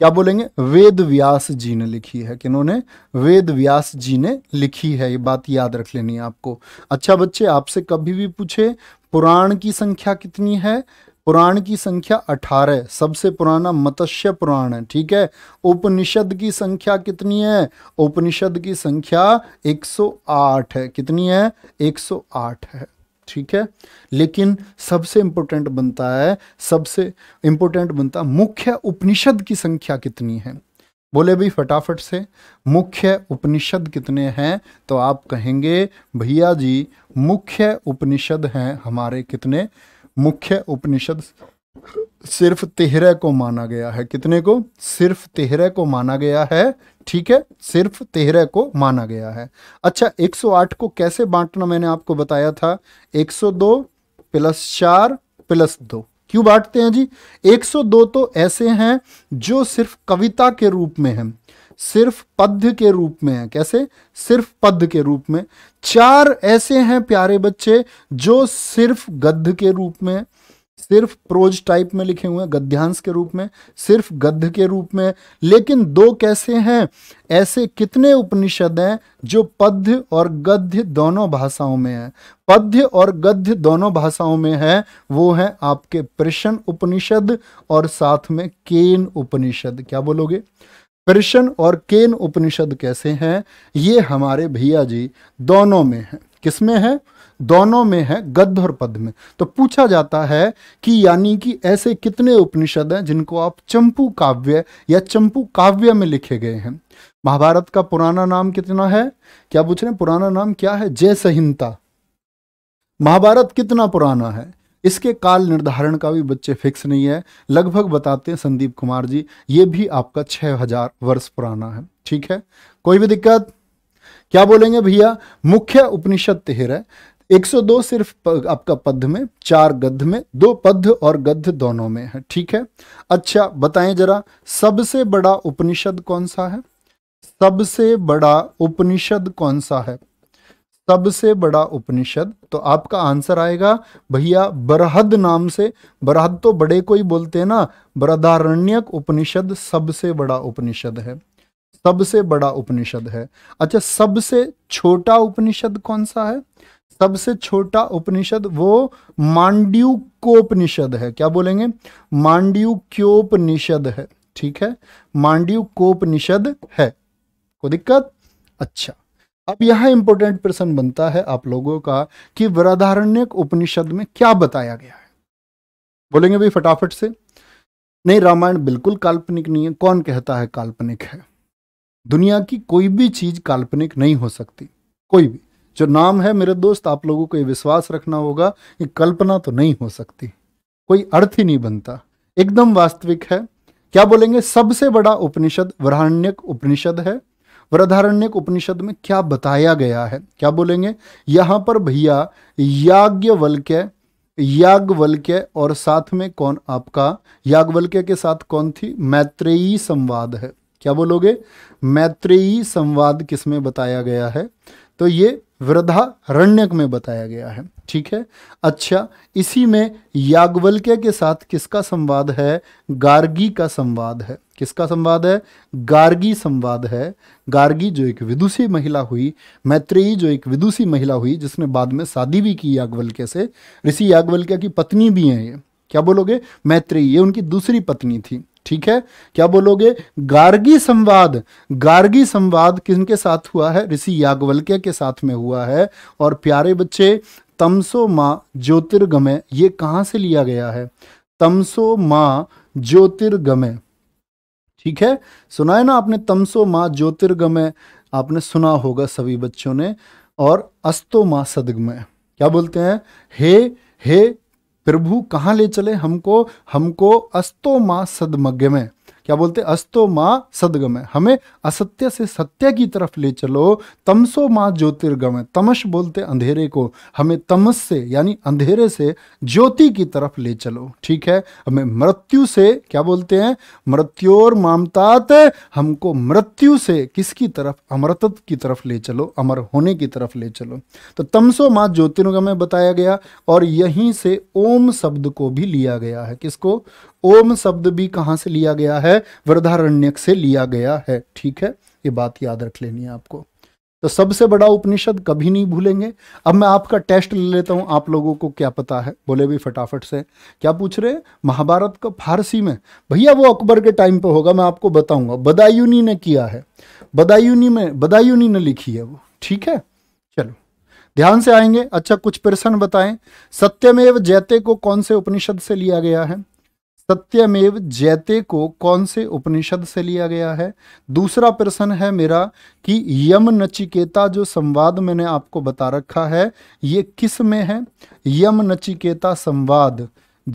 क्या बोलेंगे वेद व्यास जी ने लिखी है किन्होंने वेद व्यास जी ने लिखी है ये बात याद रख लेनी है आपको अच्छा बच्चे आपसे कभी भी पूछे पुराण की संख्या कितनी है पुराण की संख्या अठारह सबसे पुराना मत्स्य पुराण है ठीक है उपनिषद की संख्या कितनी है उपनिषद की संख्या 108 है कितनी है 108 है ठीक है लेकिन सबसे इंपॉर्टेंट बनता है सबसे इंपॉर्टेंट बनता है मुख्य उपनिषद की संख्या कितनी है बोले भाई फटाफट से मुख्य उपनिषद कितने हैं तो आप कहेंगे भैया जी मुख्य उपनिषद हैं हमारे कितने मुख्य उपनिषद सिर्फ तेहरा को माना गया है कितने को सिर्फ तेहरा को माना गया है ठीक है सिर्फ तेहरा को माना गया है अच्छा 108 को कैसे बांटना मैंने आपको बताया था 102 प्लस चार प्लस दो क्यों बांटते हैं जी 102 तो ऐसे हैं जो सिर्फ कविता के रूप में हैं सिर्फ पद्य के रूप में है कैसे सिर्फ पद्य के रूप में चार ऐसे हैं प्यारे बच्चे जो सिर्फ गद्य के रूप में सिर्फ प्रोज टाइप में लिखे हुए हैं गद्यांश के रूप में सिर्फ गद्य के रूप में लेकिन दो कैसे हैं ऐसे कितने उपनिषद हैं जो पद्य और गद्य दोनों भाषाओं में है पद्य और गद्य दोनों भाषाओं में है वो है आपके प्रश्न उपनिषद और साथ में केन उपनिषद क्या बोलोगे प्रश्न और केन उपनिषद कैसे हैं ये हमारे भैया जी दोनों में है किसमें है दोनों में है गद्ध और पद में तो पूछा जाता है कि यानी कि ऐसे कितने उपनिषद हैं जिनको आप चंपू काव्य या चंपू काव्य में लिखे गए हैं महाभारत का पुराना नाम कितना है क्या पूछ रहे पुराना नाम क्या है जय संहिता महाभारत कितना पुराना है इसके काल निर्धारण का भी बच्चे फिक्स नहीं है लगभग बताते हैं संदीप कुमार जी ये भी आपका छह हजार वर्ष पुराना है ठीक है कोई भी दिक्कत क्या बोलेंगे भैया मुख्य उपनिषद तेहर है 102 सिर्फ आपका पद्ध में चार गद्ध में दो पद्ध और गद्ध दोनों में है ठीक है अच्छा बताएं जरा सबसे बड़ा उपनिषद कौन सा है सबसे बड़ा उपनिषद कौन सा है सबसे बड़ा उपनिषद तो आपका आंसर आएगा भैया बरहद नाम से बरहद तो बड़े को ही बोलते हैं ना बृदारण्यक उपनिषद सबसे बड़ा उपनिषद है सबसे बड़ा उपनिषद है अच्छा सबसे छोटा उपनिषद कौन सा है सबसे छोटा उपनिषद वो मांड्यूकोपनिषद है क्या बोलेंगे मांड्यूक्योपनिषद है ठीक है मांड्यूकोपनिषद है कोई दिक्कत अच्छा अब यह इंपॉर्टेंट प्रश्न बनता है आप लोगों का कि वृदारण्य उपनिषद में क्या बताया गया है बोलेंगे भाई फटाफट से नहीं रामायण बिल्कुल काल्पनिक नहीं है कौन कहता है काल्पनिक है दुनिया की कोई भी चीज काल्पनिक नहीं हो सकती कोई भी जो नाम है मेरे दोस्त आप लोगों को ये विश्वास रखना होगा कि कल्पना तो नहीं हो सकती कोई अर्थ ही नहीं बनता एकदम वास्तविक है क्या बोलेंगे सबसे बड़ा उपनिषद वराण्यक उपनिषद है वृधारण्यक उपनिषद में क्या बताया गया है क्या बोलेंगे यहां पर भैया वल्क्य याज्ञवल्क्य और साथ में कौन आपका याज्ञवल्क्य के साथ कौन थी मैत्रेयी संवाद है क्या बोलोगे मैत्रेयी संवाद किसमें बताया गया है तो ये वृद्धारण्यक में बताया गया है ठीक है अच्छा इसी में याग्वल्क्य के साथ किसका संवाद है गार्गी का संवाद है किसका संवाद है गार्गी संवाद है गार्गी जो एक विदुषी महिला हुई मैत्रेयी जो एक विदुषी महिला हुई जिसने बाद में शादी भी की याग्वल्क्य से ऋषि याग्वल्क्य की पत्नी भी हैं ये क्या बोलोगे मैत्रेयी ये उनकी दूसरी पत्नी थी ठीक है क्या बोलोगे गार्गी संवाद गार्गी संवाद किनके साथ हुआ है ऋषि यागवल्क्य के साथ में हुआ है और प्यारे बच्चे तमसो माँ ज्योतिर्गमय ये कहां से लिया गया है तमसो माँ ज्योतिर्गमय ठीक है सुना है ना आपने तमसो माँ ज्योतिर्गमय आपने सुना होगा सभी बच्चों ने और अस्तो माँ सदगमय क्या बोलते हैं हे हे प्रभु कहाँ ले चले हमको हमको अस्तो माँ सदमग्य में क्या बोलते अस्तो माँ सदगम हमें असत्य से सत्य की तरफ ले चलो तमसो माँ ज्योतिर्गम तमस बोलते अंधेरे को हमें तमस से यानी अंधेरे से ज्योति की तरफ ले चलो ठीक है हमें मृत्यु से क्या बोलते हैं मृत्योर मामतात हमको मृत्यु से किसकी तरफ अमृतत्व की तरफ ले चलो अमर होने की तरफ ले चलो तो तमसो माँ ज्योतिर्गम बताया गया और यहीं से ओम शब्द को भी लिया गया है किसको ओम शब्द भी कहां से लिया गया है वृद्धारण्यक से लिया गया है ठीक है ये बात याद रख लेनी है आपको तो सबसे बड़ा उपनिषद कभी नहीं भूलेंगे अब मैं आपका टेस्ट ले लेता हूं आप लोगों को क्या पता है बोले भी फटाफट से क्या पूछ रहे महाभारत का फारसी में भैया वो अकबर के टाइम पे होगा मैं आपको बताऊंगा बदायूनी ने किया है बदायूनी में बदायूनी ने लिखी है वो ठीक है चलो ध्यान से आएंगे अच्छा कुछ प्रश्न बताएं सत्यमेव जैते को कौन से उपनिषद से लिया गया है सत्यमेव जैते को कौन से उपनिषद से लिया गया है दूसरा प्रश्न है मेरा कि यम नचिकेता जो संवाद मैंने आपको बता रखा है ये किस में है यम नचिकेता संवाद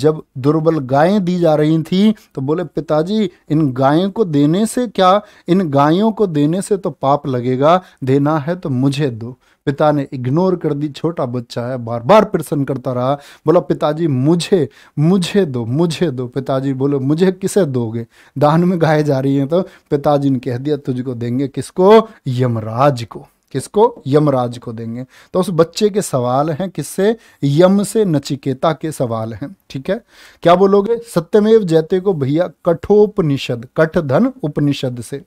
जब दुर्बल गायें दी जा रही थी तो बोले पिताजी इन गायों को देने से क्या इन गायों को देने से तो पाप लगेगा देना है तो मुझे दो पिता ने इग्नोर कर दी छोटा बच्चा है बार बार प्रसन्न करता रहा बोला पिताजी मुझे मुझे दो मुझे दो पिताजी बोलो मुझे किसे दोगे दान में गाय जा रही है तो पिताजी ने कह दिया तुझको देंगे किसको यमराज को किसको यमराज को देंगे तो उस बच्चे के सवाल हैं किससे यम से नचिकेता के सवाल हैं ठीक है क्या बोलोगे सत्यमेव जयते को भैया कठोपनिषद कठधन उपनिषद से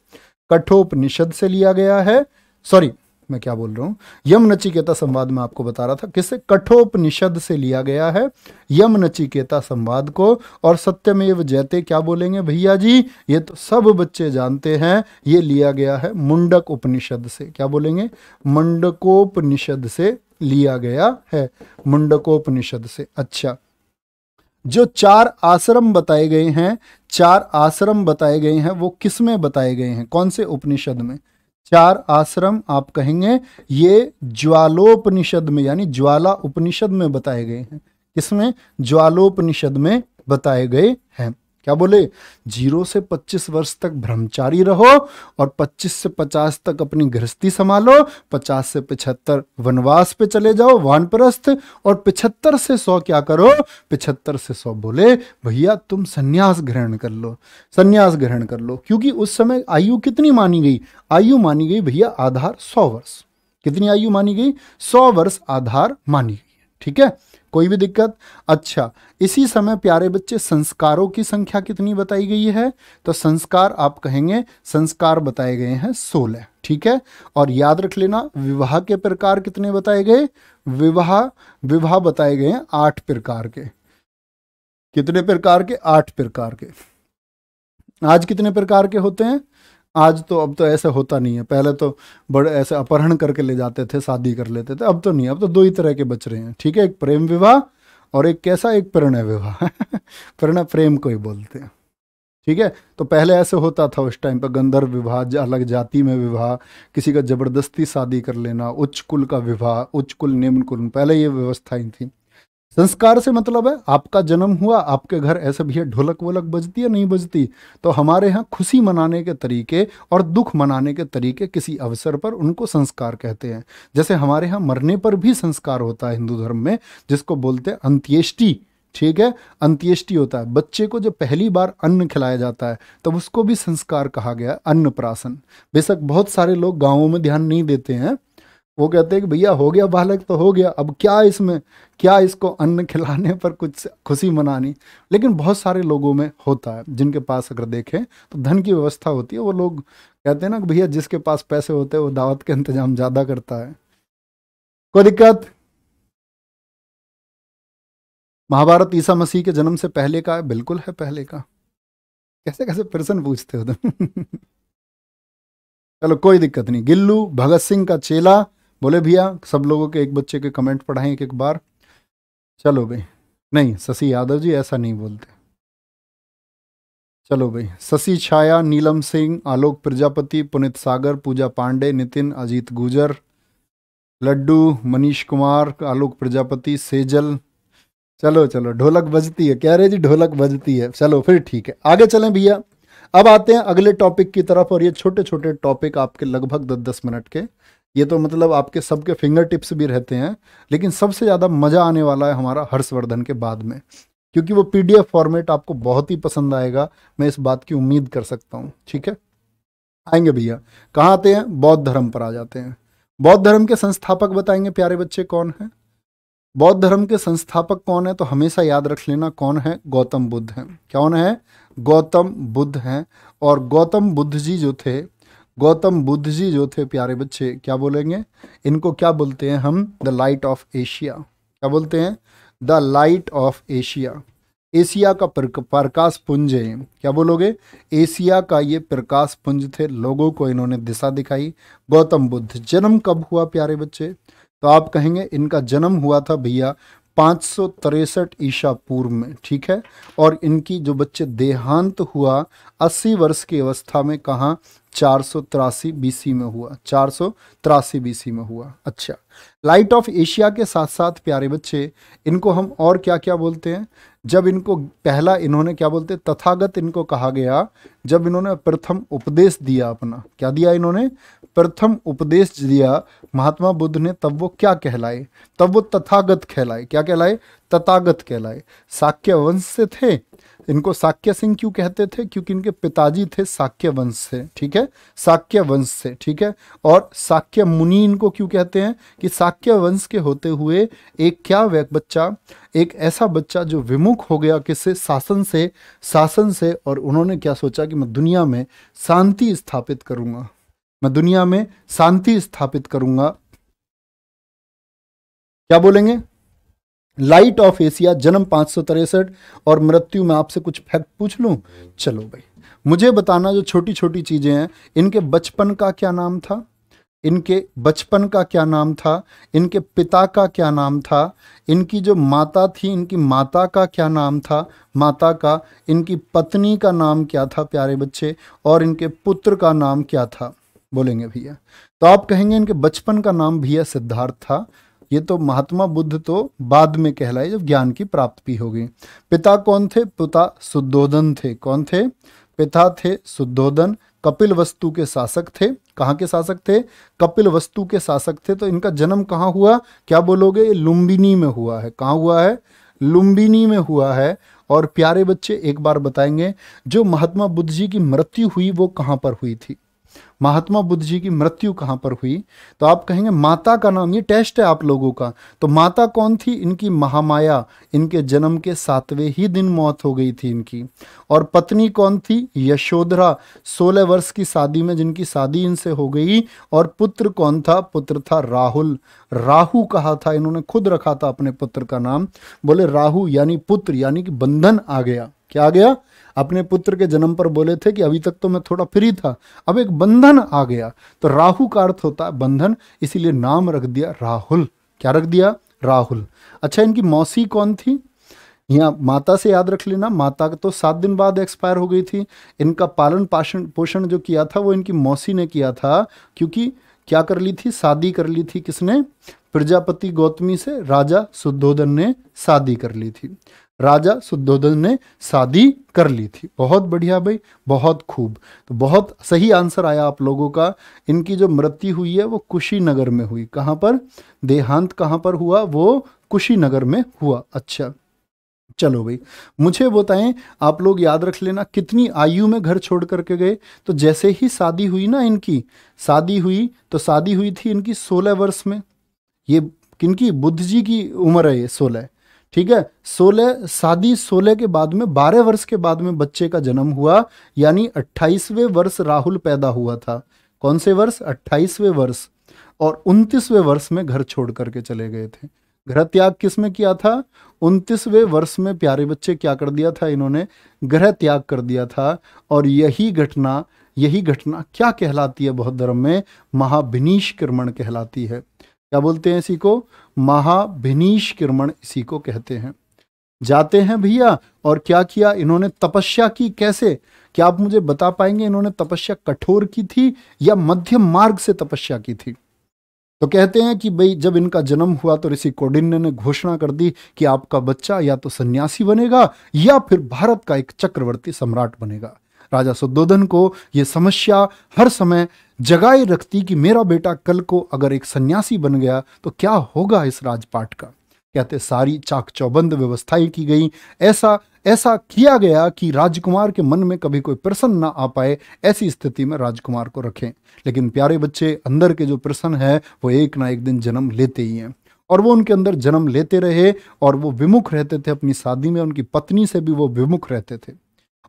कठोपनिषद से लिया गया है सॉरी मैं क्या बोल रहा हूं यम नचिकेता संवाद में आपको बता रहा था किसे कठोपनिषद से लिया गया है यम नचिकेता संवाद को और सत्यमेव जयते क्या बोलेंगे भैया जी ये तो सब बच्चे जानते हैं ये लिया गया है मुंडक उपनिषद से क्या बोलेंगे मुंडकोपनिषद से लिया गया है मुंडकोपनिषद से अच्छा जो चार आश्रम बताए गए हैं चार आश्रम बताए गए हैं वो किसमें बताए गए हैं कौन से उपनिषद में चार आश्रम आप कहेंगे ये ज्वालोपनिषद में यानी ज्वाला उपनिषद में बताए गए हैं किसमें ज्वालोपनिषद में बताए गए क्या बोले जीरो से पच्चीस वर्ष तक ब्रह्मचारी रहो और पच्चीस से पचास तक अपनी गृहस्थी संभालो पचास से पिछहत्तर वनवास पे चले जाओ वानप्रस्थ और पिछहत्तर से सौ क्या करो पिछहत्तर से सौ बोले भैया तुम संन्यास ग्रहण कर लो संन्यास ग्रहण कर लो क्योंकि उस समय आयु कितनी मानी गई आयु मानी गई भैया आधार सौ वर्ष कितनी आयु मानी गई सौ वर्ष आधार मानी गई ठीक है कोई भी दिक्कत अच्छा इसी समय प्यारे बच्चे संस्कारों की संख्या कितनी बताई गई है तो संस्कार आप कहेंगे संस्कार बताए गए हैं सोलह ठीक है और याद रख लेना विवाह के प्रकार कितने बताए गए विवाह विवाह बताए गए हैं आठ प्रकार के कितने प्रकार के आठ प्रकार के आज कितने प्रकार के होते हैं आज तो अब तो ऐसे होता नहीं है पहले तो बड़े ऐसे अपहरण करके ले जाते थे शादी कर लेते थे अब तो नहीं अब तो दो ही तरह के बच रहे हैं ठीक है एक प्रेम विवाह और एक कैसा एक प्रणय विवाह प्रणय प्रेम को ही बोलते हैं ठीक है तो पहले ऐसे होता था उस टाइम पर गंधर्व विवाह अलग जाति में विवाह किसी का ज़बरदस्ती शादी कर लेना उच्च कुल का विवाह उच्च कुल निम्न कुल पहले ये व्यवस्थाएं थी संस्कार से मतलब है आपका जन्म हुआ आपके घर ऐसे भैया ढोलक वोलक बजती है नहीं बजती तो हमारे यहाँ खुशी मनाने के तरीके और दुख मनाने के तरीके किसी अवसर पर उनको संस्कार कहते हैं जैसे हमारे यहाँ मरने पर भी संस्कार होता है हिंदू धर्म में जिसको बोलते हैं अंत्येष्टि ठीक है अंत्येष्टि होता है बच्चे को जब पहली बार अन्न खिलाया जाता है तब उसको भी संस्कार कहा गया अन्न प्राशन बेशक बहुत सारे लोग गाँवों में ध्यान नहीं देते हैं वो कहते हैं कि भैया हो गया बालक तो हो गया अब क्या इसमें क्या इसको अन्न खिलाने पर कुछ खुशी मनानी लेकिन बहुत सारे लोगों में होता है जिनके पास अगर देखें तो धन की व्यवस्था होती है वो लोग कहते हैं ना कि भैया जिसके पास पैसे होते हैं वो दावत का इंतजाम ज़्यादा करता है कोई दिक्कत महाभारत ईसा मसीह के जन्म से पहले का है बिल्कुल है पहले का कैसे कैसे प्रश्न पूछते हो तुम चलो कोई दिक्कत नहीं गिल्लू भगत सिंह का चेला बोले भैया सब लोगों के एक बच्चे के कमेंट पढ़ाएं एक एक बार चलो भाई नहीं शशि यादव जी ऐसा नहीं बोलते चलो भाई शशि छाया नीलम सिंह आलोक प्रजापति पुनित सागर पूजा पांडे नितिन अजीत गुजर लड्डू मनीष कुमार आलोक प्रजापति सेजल चलो चलो ढोलक बजती है कह रहे जी ढोलक बजती है चलो फिर ठीक है आगे चलें भैया अब आते हैं अगले टॉपिक की तरफ और ये छोटे छोटे टॉपिक आपके लगभग दस दस मिनट के ये तो मतलब आपके सबके फिंगर टिप्स भी रहते हैं लेकिन सबसे ज़्यादा मज़ा आने वाला है हमारा हर्षवर्धन के बाद में क्योंकि वो पी फॉर्मेट आपको बहुत ही पसंद आएगा मैं इस बात की उम्मीद कर सकता हूँ ठीक है आएंगे भैया कहाँ आते हैं बौद्ध धर्म पर आ जाते हैं बौद्ध धर्म के संस्थापक बताएंगे प्यारे बच्चे कौन है बौद्ध धर्म के संस्थापक कौन है तो हमेशा याद रख लेना कौन है गौतम बुद्ध हैं कौन है गौतम बुद्ध हैं और गौतम बुद्ध जी जो थे गौतम बुद्ध जी जो थे प्यारे बच्चे क्या बोलेंगे इनको क्या बोलते हैं हम द लाइट ऑफ एशिया क्या बोलते हैं the light of Asia Asia का प्रकाश पुंज है क्या बोलोगे एशिया का ये प्रकाश पुंज थे लोगों को इन्होंने दिशा दिखाई गौतम बुद्ध जन्म कब हुआ प्यारे बच्चे तो आप कहेंगे इनका जन्म हुआ था भैया पाँच तिरसठ ईसा पूर्व में ठीक है और इनकी जो बच्चे देहांत हुआ अस्सी वर्ष की अवस्था में कहाँ चार सौ तिरासी बीसी में हुआ चार सौ तिरासी बीसी में हुआ अच्छा लाइट ऑफ एशिया के साथ साथ प्यारे बच्चे इनको हम और क्या क्या बोलते हैं जब इनको पहला इन्होंने क्या बोलते तथागत इनको कहा गया जब इन्होंने प्रथम उपदेश दिया अपना क्या दिया इन्होंने प्रथम उपदेश दिया महात्मा बुद्ध ने तब वो क्या कहलाए तब वो तथागत कहलाए क्या कहलाए तथागत कहलाए साक्य वंश से थे इनको साक्य सिंह क्यों कहते थे क्योंकि इनके पिताजी थे साक्य वंश से ठीक है साक्य वंश से ठीक है और साक्य मुनि इनको क्यों कहते हैं कि साक्य वंश के होते हुए एक क्या बच्चा एक ऐसा बच्चा जो विमुख हो गया किसे शासन से शासन से और उन्होंने क्या सोचा कि मैं दुनिया में शांति स्थापित करूँगा मैं दुनिया में शांति स्थापित करूंगा क्या बोलेंगे लाइट ऑफ एशिया जन्म तिरसठ और मृत्यु में आपसे कुछ फैक्ट पूछ लू चलो भाई मुझे बताना जो छोटी छोटी चीज़ें हैं इनके बचपन का क्या नाम था इनके बचपन का क्या नाम था इनके पिता का क्या नाम था इनकी जो माता थी इनकी माता का क्या नाम था माता का इनकी पत्नी का नाम क्या था प्यारे बच्चे और इनके पुत्र का नाम क्या था बोलेंगे भैया तो आप कहेंगे इनके बचपन का नाम भैया सिद्धार्थ था ये तो महात्मा बुद्ध तो बाद में कहलाए जब ज्ञान की प्राप्ति होगी पिता कौन थे पिता सुद्धोधन थे कौन थे पिता थे सुद्धोधन कपिल वस्तु के शासक थे कहाँ के शासक थे कपिल वस्तु के शासक थे तो इनका जन्म कहाँ हुआ क्या बोलोगे ये लुम्बिनी में हुआ है कहाँ हुआ है लुम्बिनी में हुआ है और प्यारे बच्चे एक बार बताएंगे जो महात्मा बुद्ध जी की मृत्यु हुई वो कहाँ पर हुई थी महात्मा बुद्ध जी की मृत्यु कहाँ पर हुई तो आप कहेंगे माता का नाम ये टेस्ट है आप लोगों का तो माता कौन थी इनकी महामाया इनके जन्म के सातवें ही दिन मौत हो गई थी इनकी और पत्नी कौन थी यशोधरा सोलह वर्ष की शादी में जिनकी शादी इनसे हो गई और पुत्र कौन था पुत्र था राहुल राहु कहा था इन्होंने खुद रखा था अपने पुत्र का नाम बोले राहु यानी पुत्र यानी कि बंधन आ गया क्या आ गया अपने पुत्र के जन्म पर बोले थे कि अभी तक तो मैं थोड़ा फ्री था अब एक बंधन आ गया तो राहु का अर्थ होता है बंधन इसीलिए नाम रख दिया राहुल क्या रख दिया राहुल अच्छा इनकी मौसी कौन थी यहाँ माता से याद रख लेना माता तो सात दिन बाद एक्सपायर हो गई थी इनका पालन पाषण पोषण जो किया था वो इनकी मौसी ने किया था क्योंकि क्या कर ली थी शादी कर ली थी किसने प्रजापति गौतमी से राजा सुद्धोधन ने शादी कर ली थी राजा शुद्धोधन ने शादी कर ली थी बहुत बढ़िया भाई बहुत खूब तो बहुत सही आंसर आया आप लोगों का इनकी जो मृत्यु हुई है वो कुशीनगर में हुई कहाँ पर देहांत कहाँ पर हुआ वो कुशीनगर में हुआ अच्छा चलो भाई मुझे बताएं आप लोग याद रख लेना कितनी आयु में घर छोड़ करके गए तो जैसे ही शादी हुई ना इनकी शादी हुई तो शादी हुई थी इनकी सोलह वर्ष में ये किनकी बुद्ध जी की उम्र है ये सोलह ठीक है सोलह शादी सोलह के बाद में बारह वर्ष के बाद में बच्चे का जन्म हुआ यानी अट्ठाईसवें वर्ष राहुल पैदा हुआ था कौन से वर्ष अट्ठाईसवें वर्ष और उनतीसवें वर्ष में घर छोड़ करके चले गए थे ग्रह त्याग किस में किया था उनतीसवें वर्ष में प्यारे बच्चे क्या कर दिया था इन्होंने ग्रह त्याग कर दिया था और यही घटना यही घटना क्या कहलाती है बहुत धर्म में महाभिनीश क्रमण कहलाती है क्या बोलते हैं इसी को किरमण इसी को कहते हैं जाते हैं भैया और क्या किया इन्होंने तपस्या की कैसे क्या आप मुझे बता पाएंगे इन्होंने तपस्या कठोर की थी या मध्यम मार्ग से तपस्या की थी तो कहते हैं कि भाई जब इनका जन्म हुआ तो ऋषि कौडिन्य ने घोषणा कर दी कि आपका बच्चा या तो सन्यासी बनेगा या फिर भारत का एक चक्रवर्ती सम्राट बनेगा राजा सुदोधन को ये समस्या हर समय जगाए रखती कि मेरा बेटा कल को अगर एक सन्यासी बन गया तो क्या होगा इस राजपाट का कहते सारी चाक चौबंद व्यवस्थाएं की गई ऐसा ऐसा किया गया कि राजकुमार के मन में कभी कोई प्रसन्न ना आ पाए ऐसी स्थिति में राजकुमार को रखें लेकिन प्यारे बच्चे अंदर के जो प्रसन्न है वो एक ना एक दिन जन्म लेते ही हैं और वो उनके अंदर जन्म लेते रहे और वो विमुख रहते थे अपनी शादी में उनकी पत्नी से भी वो विमुख रहते थे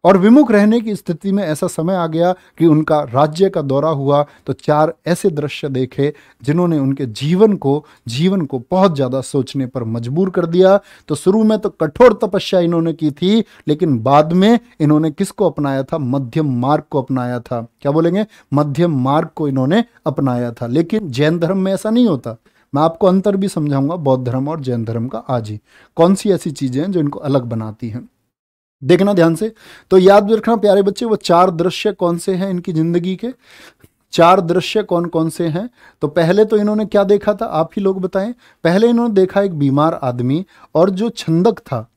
और विमुख रहने की स्थिति में ऐसा समय आ गया कि उनका राज्य का दौरा हुआ तो चार ऐसे दृश्य देखे जिन्होंने उनके जीवन को जीवन को बहुत ज़्यादा सोचने पर मजबूर कर दिया तो शुरू में तो कठोर तपस्या इन्होंने की थी लेकिन बाद में इन्होंने किसको अपनाया था मध्यम मार्ग को अपनाया था क्या बोलेंगे मध्यम मार्ग को इन्होंने अपनाया था लेकिन जैन धर्म में ऐसा नहीं होता मैं आपको अंतर भी समझाऊंगा बौद्ध धर्म और जैन धर्म का आज ही कौन सी ऐसी चीज़ें हैं जो इनको अलग बनाती हैं देखना ध्यान से तो याद रखना प्यारे बच्चे वो चार दृश्य कौन से हैं इनकी जिंदगी के चार दृश्य कौन कौन से हैं तो पहले तो इन्होंने क्या देखा था आप ही लोग बताएं पहले इन्होंने देखा एक बीमार आदमी और जो छंदक था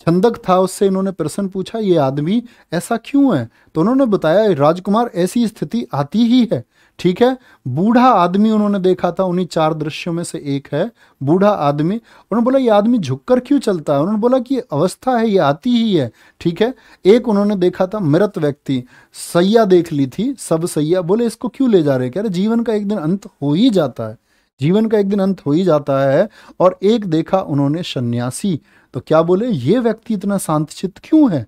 छंदक था उससे इन्होंने प्रश्न पूछा ये आदमी ऐसा क्यों है तो उन्होंने बताया राजकुमार ऐसी स्थिति आती ही है ठीक है बूढ़ा आदमी उन्होंने देखा था उन्हीं चार दृश्यों में से एक है बूढ़ा आदमी उन्होंने बोला ये आदमी झुककर क्यों चलता है उन्होंने बोला कि अवस्था है ये आती ही है ठीक है एक उन्होंने देखा था मृत व्यक्ति सैया देख ली थी सब सैया बोले इसको क्यों ले जा रहे कह रहे जीवन का एक दिन अंत हो ही जाता है जीवन का एक दिन अंत हो ही जाता है और एक देखा उन्होंने सन्यासी तो क्या बोले ये व्यक्ति इतना शांतचित क्यों है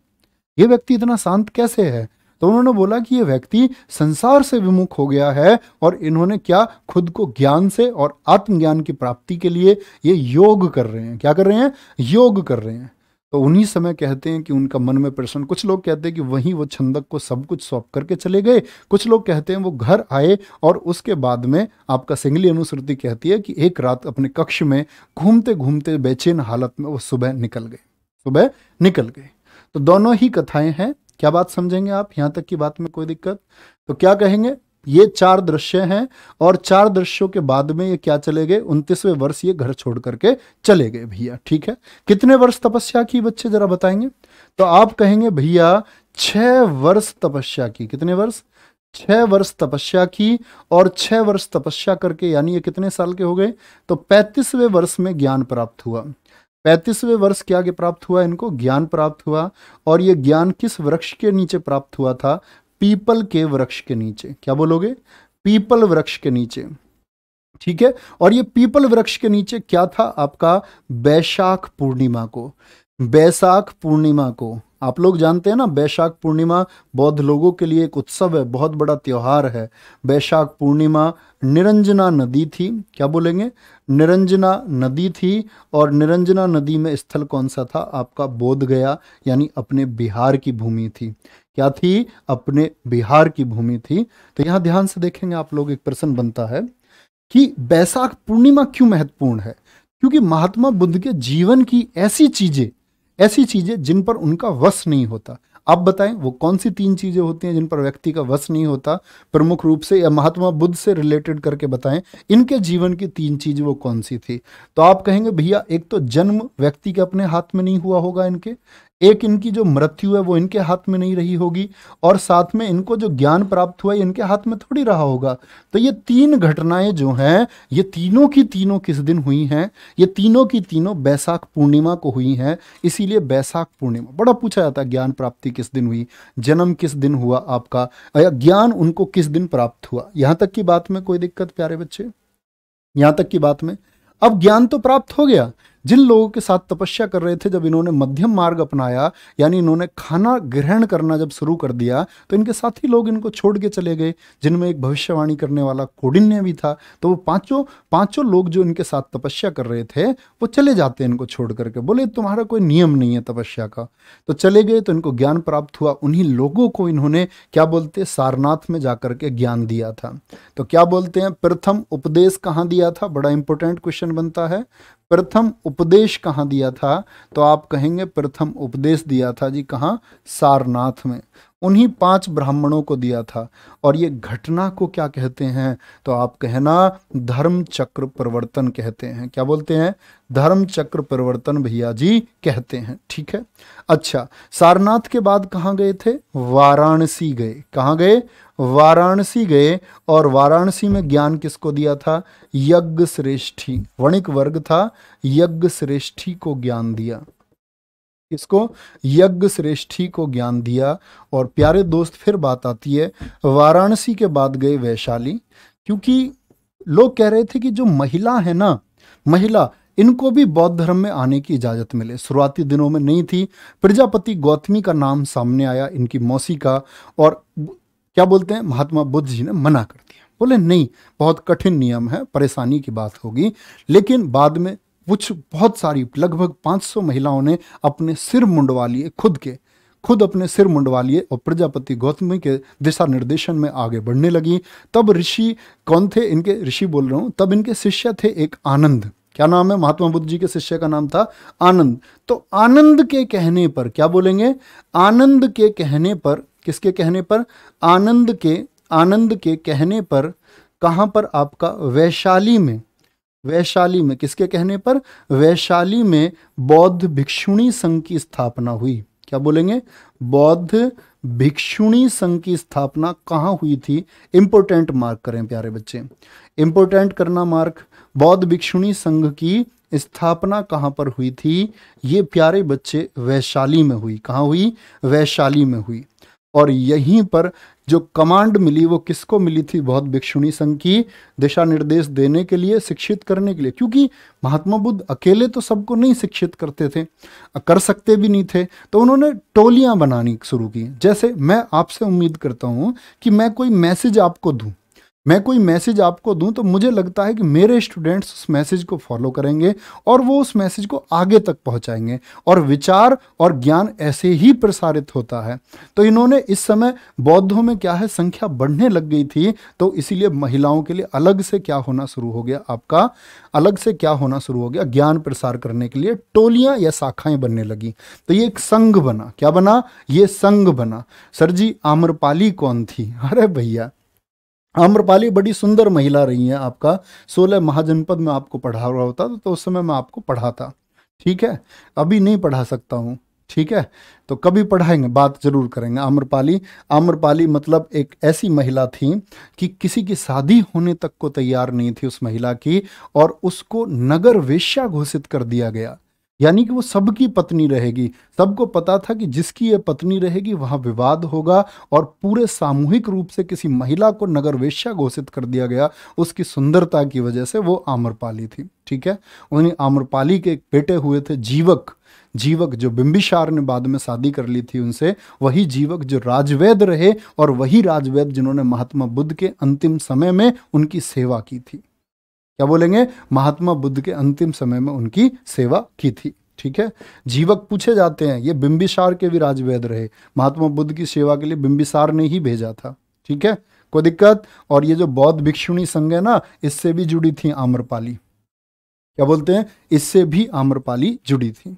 ये व्यक्ति इतना शांत कैसे है तो उन्होंने बोला कि ये व्यक्ति संसार से विमुख हो गया है और इन्होंने क्या खुद को ज्ञान से और आत्मज्ञान की प्राप्ति के लिए ये योग कर रहे हैं क्या कर रहे हैं योग कर रहे हैं तो उन्हीं समय कहते हैं कि उनका मन में प्रश्न कुछ लोग कहते हैं कि वहीं वो छंदक को सब कुछ सौंप करके चले गए कुछ लोग कहते हैं वो घर आए और उसके बाद में आपका सिंगली अनुसृति कहती है कि एक रात अपने कक्ष में घूमते घूमते बेचैन हालत में वो सुबह निकल गए सुबह निकल गए तो दोनों ही कथाएं हैं क्या बात समझेंगे आप यहां तक की बात में कोई दिक्कत तो क्या कहेंगे ये चार दृश्य हैं और चार दृश्यों के बाद में ये क्या चले गए उनतीसवें वर्ष ये घर छोड़ करके चले गए भैया ठीक है कितने वर्ष तपस्या की बच्चे जरा बताएंगे तो आप कहेंगे भैया छह वर्ष तपस्या की कितने वर्ष छह वर्ष तपस्या की और छह वर्ष तपस्या करके यानी ये कितने साल के हो गए तो पैंतीसवें वर्ष में ज्ञान प्राप्त हुआ पैंतीसवें वर्ष के आगे प्राप्त हुआ इनको ज्ञान प्राप्त हुआ और ये ज्ञान किस वृक्ष के नीचे प्राप्त हुआ था पीपल के वृक्ष के नीचे क्या बोलोगे पीपल वृक्ष के नीचे ठीक है और ये पीपल वृक्ष के नीचे क्या था आपका बैशाख पूर्णिमा को बैसाख पूर्णिमा को आप लोग जानते हैं ना बैशाख पूर्णिमा बौद्ध लोगों के लिए एक उत्सव है बहुत बड़ा त्यौहार है बैशाख पूर्णिमा निरंजना नदी थी क्या बोलेंगे निरंजना नदी थी और निरंजना नदी में स्थल कौन सा था आपका बोध गया यानी अपने बिहार की भूमि थी क्या थी अपने बिहार की भूमि थी तो यहाँ ध्यान से देखेंगे आप लोग एक प्रश्न बनता है कि बैसाख पूर्णिमा क्यों महत्वपूर्ण है क्योंकि महात्मा बुद्ध के जीवन की ऐसी चीजें ऐसी चीज़ें जिन पर उनका वश नहीं होता आप बताएं वो कौन सी तीन चीज़ें होती हैं जिन पर व्यक्ति का वश नहीं होता प्रमुख रूप से या महात्मा बुद्ध से रिलेटेड करके बताएं इनके जीवन की तीन चीज़ वो कौन सी थी तो आप कहेंगे भैया एक तो जन्म व्यक्ति के अपने हाथ में नहीं हुआ होगा इनके एक इनकी जो मृत्यु है वो इनके हाथ में नहीं रही होगी और साथ में इनको जो ज्ञान प्राप्त हुआ है इनके हाथ में थोड़ी रहा होगा तो ये तीन घटनाएं जो हैं ये तीनों की तीनों किस दिन हुई हैं ये तीनों की तीनों बैसाख पूर्णिमा को हुई हैं इसीलिए बैसाख पूर्णिमा बड़ा पूछा जाता है ज्ञान प्राप्ति किस दिन हुई जन्म किस दिन हुआ आपका या ज्ञान उनको किस दिन प्राप्त हुआ यहाँ तक की बात में कोई दिक्कत प्यारे बच्चे यहाँ तक की बात में अब ज्ञान तो प्राप्त हो गया जिन लोगों के साथ तपस्या कर रहे थे जब इन्होंने मध्यम मार्ग अपनाया यानी इन्होंने खाना ग्रहण करना जब शुरू कर दिया तो इनके साथी लोग इनको छोड़ के चले गए जिनमें एक भविष्यवाणी करने वाला कोडिन्य भी था तो वो पाँचों पाँचों लोग जो इनके साथ तपस्या कर रहे थे वो चले जाते हैं इनको छोड़ करके बोले तुम्हारा कोई नियम नहीं है तपस्या का तो चले गए तो इनको ज्ञान प्राप्त हुआ उन्हीं लोगों को इन्होंने क्या बोलते सारनाथ में जाकर के ज्ञान दिया था तो क्या बोलते हैं प्रथम उपदेश कहाँ दिया था बड़ा इंपॉर्टेंट क्वेश्चन बनता है प्रथम उपदेश कहाँ दिया था तो आप कहेंगे प्रथम उपदेश दिया था जी कहाँ सारनाथ में उन्हीं पांच ब्राह्मणों को दिया था और ये घटना को क्या कहते हैं तो आप कहना धर्म चक्र प्रवर्तन कहते हैं क्या बोलते हैं धर्म चक्र प्रवर्तन भैया जी कहते हैं ठीक है अच्छा सारनाथ के बाद कहाँ गए थे वाराणसी गए कहाँ गए वाराणसी गए और वाराणसी में ज्ञान किसको दिया था यज्ञ श्रेष्ठी वणिक वर्ग था यज्ञ श्रेष्ठी को ज्ञान दिया किसको यज्ञ श्रेष्ठी को ज्ञान दिया और प्यारे दोस्त फिर बात आती है वाराणसी के बाद गए वैशाली क्योंकि लोग कह रहे थे कि जो महिला है ना महिला इनको भी बौद्ध धर्म में आने की इजाज़त मिले शुरुआती दिनों में नहीं थी प्रजापति गौतमी का नाम सामने आया इनकी मौसी का और क्या बोलते हैं महात्मा बुद्ध जी ने मना कर दिया बोले नहीं बहुत कठिन नियम है परेशानी की बात होगी लेकिन बाद में कुछ बहुत सारी लगभग 500 महिलाओं ने अपने सिर मुंडवा लिए खुद के खुद अपने सिर मुंडवा लिए और प्रजापति गौतमी के दिशा निर्देशन में आगे बढ़ने लगी तब ऋषि कौन थे इनके ऋषि बोल रहा हूँ तब इनके शिष्य थे एक आनंद क्या नाम है महात्मा बुद्ध जी के शिष्य का नाम था आनंद तो आनंद के कहने पर क्या बोलेंगे आनंद के कहने पर किसके कहने पर आनंद के आनंद के कहने पर कहाँ पर आपका वैशाली में वैशाली में किसके कहने पर वैशाली में बौद्ध भिक्षुणी संघ की स्थापना हुई क्या बोलेंगे बौद्ध भिक्षुणी संघ की स्थापना कहाँ हुई थी इंपोर्टेंट मार्क करें प्यारे बच्चे इंपोर्टेंट करना मार्क बौद्ध भिक्षुणी संघ की स्थापना कहाँ पर हुई थी ये प्यारे बच्चे वैशाली में हुई कहाँ हुई वैशाली में हुई और यहीं पर जो कमांड मिली वो किसको मिली थी बहुत भिक्षुणी संघ की दिशा निर्देश देने के लिए शिक्षित करने के लिए क्योंकि महात्मा बुद्ध अकेले तो सबको नहीं शिक्षित करते थे कर सकते भी नहीं थे तो उन्होंने टोलियाँ बनानी शुरू की जैसे मैं आपसे उम्मीद करता हूँ कि मैं कोई मैसेज आपको दूँ मैं कोई मैसेज आपको दूं तो मुझे लगता है कि मेरे स्टूडेंट्स उस मैसेज को फॉलो करेंगे और वो उस मैसेज को आगे तक पहुंचाएंगे और विचार और ज्ञान ऐसे ही प्रसारित होता है तो इन्होंने इस समय बौद्धों में क्या है संख्या बढ़ने लग गई थी तो इसीलिए महिलाओं के लिए अलग से क्या होना शुरू हो गया आपका अलग से क्या होना शुरू हो गया ज्ञान प्रसार करने के लिए टोलियाँ या शाखाएँ बनने लगी तो ये एक संघ बना क्या बना ये संघ बना सर जी आम्रपाली कौन थी अरे भैया आम्रपाली बड़ी सुंदर महिला रही है आपका सोलह महाजनपद में आपको पढ़ा रहा होता तो उस समय मैं आपको पढ़ाता ठीक है अभी नहीं पढ़ा सकता हूँ ठीक है तो कभी पढ़ाएंगे बात जरूर करेंगे आम्रपाली आम्रपाली मतलब एक ऐसी महिला थी कि किसी की शादी होने तक को तैयार नहीं थी उस महिला की और उसको नगर वेश्या घोषित कर दिया गया यानी कि वो सबकी पत्नी रहेगी सबको पता था कि जिसकी ये पत्नी रहेगी वहाँ विवाद होगा और पूरे सामूहिक रूप से किसी महिला को नगर वेश्या घोषित कर दिया गया उसकी सुंदरता की वजह से वो आम्रपाली थी ठीक है उन्हें आम्रपाली के एक बेटे हुए थे जीवक जीवक जो बिंबिशार ने बाद में शादी कर ली थी उनसे वही जीवक जो राजवैद रहे और वही राजवैद जिन्होंने महात्मा बुद्ध के अंतिम समय में उनकी सेवा की थी क्या बोलेंगे महात्मा बुद्ध के अंतिम समय में उनकी सेवा की थी ठीक है जीवक पूछे जाते हैं ये बिंबिसार के भी राजवेद रहे महात्मा बुद्ध की सेवा के लिए बिंबिसार ने ही भेजा था ठीक है कोई दिक्कत और ये जो बौद्ध भिक्षुणी संघ है ना इससे भी जुड़ी थी आम्रपाली क्या बोलते हैं इससे भी आम्रपाली जुड़ी थी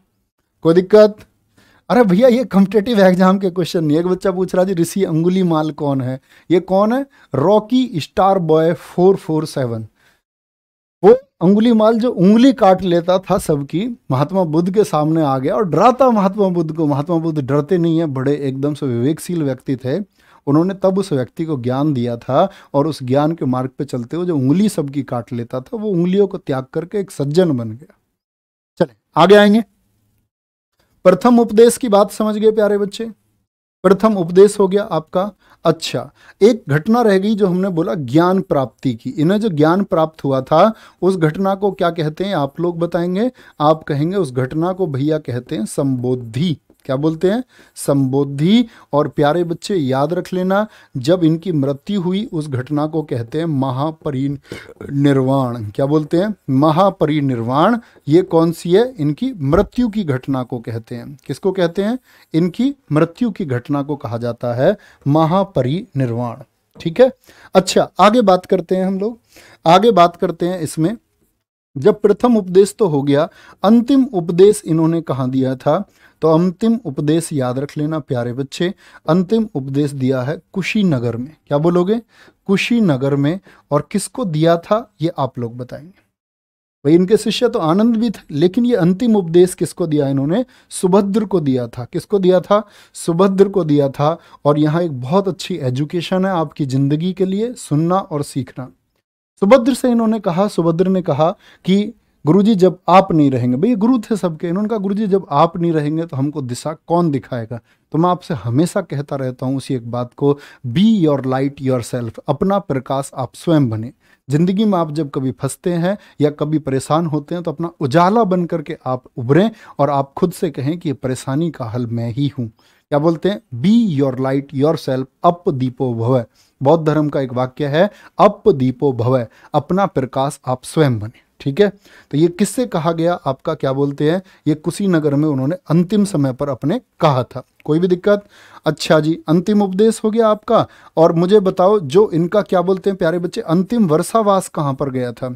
कोई दिक्कत अरे भैया ये कम्पिटेटिव एग्जाम के क्वेश्चन नहीं एक बच्चा पूछ रहा जी ऋषि अंगुली माल कौन है ये कौन है Rocky star boy four four seven वो अंगुली माल जो उंगली काट लेता था सबकी महात्मा बुद्ध के सामने आ गया और डराता महात्मा बुद्ध को महात्मा बुद्ध डरते नहीं है बड़े एकदम से विवेकशील व्यक्ति थे उन्होंने तब उस व्यक्ति को ज्ञान दिया था और उस ज्ञान के मार्ग पे चलते हुए जो उंगली सबकी काट लेता था वो उंगलियों को त्याग करके एक सज्जन बन गया चले आगे आएंगे प्रथम उपदेश की बात समझ गए प्यारे बच्चे प्रथम उपदेश हो गया आपका अच्छा एक घटना रह गई जो हमने बोला ज्ञान प्राप्ति की इन्हें जो ज्ञान प्राप्त हुआ था उस घटना को क्या कहते हैं आप लोग बताएंगे आप कहेंगे उस घटना को भैया कहते हैं संबोधि क्या बोलते हैं संबोधि और प्यारे बच्चे याद रख लेना जब इनकी मृत्यु हुई उस घटना को कहते हैं महापरिनिर्वाण क्या बोलते हैं महापरिनिर्वाण ये कौन सी है इनकी मृत्यु की घटना को कहते हैं किसको कहते हैं इनकी मृत्यु की घटना को कहा जाता है महापरिनिर्वाण ठीक है अच्छा आगे बात करते हैं हम लोग आगे बात करते हैं इसमें जब प्रथम उपदेश तो हो गया अंतिम उपदेश इन्होंने कहा दिया था तो अंतिम उपदेश याद रख लेना प्यारे बच्चे अंतिम उपदेश दिया है कुशीनगर में क्या बोलोगे कुशीनगर में और किसको दिया था ये आप लोग बताएंगे भाई इनके शिष्य तो आनंद भी थे लेकिन ये अंतिम उपदेश किसको दिया इन्होंने सुभद्र को दिया था किसको दिया था सुभद्र को दिया था और यहाँ एक बहुत अच्छी एजुकेशन है आपकी ज़िंदगी के लिए सुनना और सीखना सुभद्र से इन्होंने कहा सुभद्र ने कहा कि गुरुजी जब आप नहीं रहेंगे भैया गुरु थे सबके इन्होंने कहा गुरुजी जब आप नहीं रहेंगे तो हमको दिशा कौन दिखाएगा तो मैं आपसे हमेशा कहता रहता हूँ उसी एक बात को be your light yourself अपना प्रकाश आप स्वयं बने ज़िंदगी में आप जब कभी फंसते हैं या कभी परेशान होते हैं तो अपना उजाला बन करके आप उभरें और आप खुद से कहें कि ये परेशानी का हल मैं ही हूँ क्या बोलते हैं be your light yourself अप दीपो भवय बौद्ध धर्म का एक वाक्य है अप दीपो भवय अपना प्रकाश आप स्वयं बने ठीक है तो ये किससे कहा गया आपका क्या बोलते हैं ये कुशीनगर में उन्होंने अंतिम समय पर अपने कहा था कोई भी दिक्कत अच्छा जी अंतिम उपदेश हो गया आपका और मुझे बताओ जो इनका क्या बोलते हैं प्यारे बच्चे अंतिम वर्षावास कहाँ पर गया था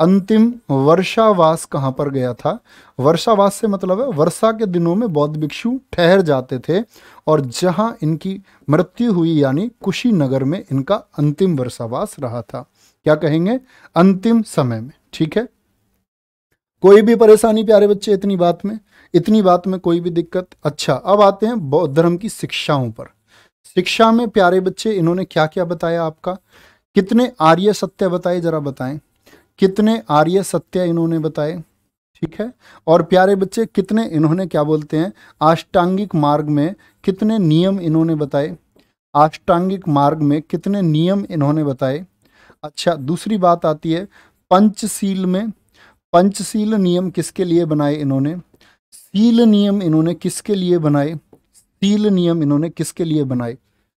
अंतिम वर्षावास कहाँ पर गया था वर्षावास से मतलब है वर्षा के दिनों में बौद्ध भिक्षु ठहर जाते थे और जहाँ इनकी मृत्यु हुई यानी कुशीनगर में इनका अंतिम वर्षावास रहा था क्या कहेंगे अंतिम समय में ठीक है कोई भी परेशानी प्यारे बच्चे इतनी बात में इतनी बात में कोई भी दिक्कत अच्छा अब आते हैं बौद्ध धर्म की शिक्षाओं पर शिक्षा में प्यारे बच्चे इन्होंने क्या क्या बताया आपका कितने आर्य सत्य बताए जरा बताएं कितने आर्य सत्य इन्होंने बताए ठीक है और प्यारे बच्चे कितने इन्होंने क्या बोलते हैं आष्टांगिक मार्ग में कितने नियम इन्होंने बताए आष्टांगिक मार्ग में कितने नियम इन्होंने बताए अच्छा दूसरी बात आती है पंचशील में पंचशील नियम किसके लिए बनाए इन्होंने सील नियम इन्होंने किसके लिए बनाए सील नियम इन्होंने किसके लिए बनाए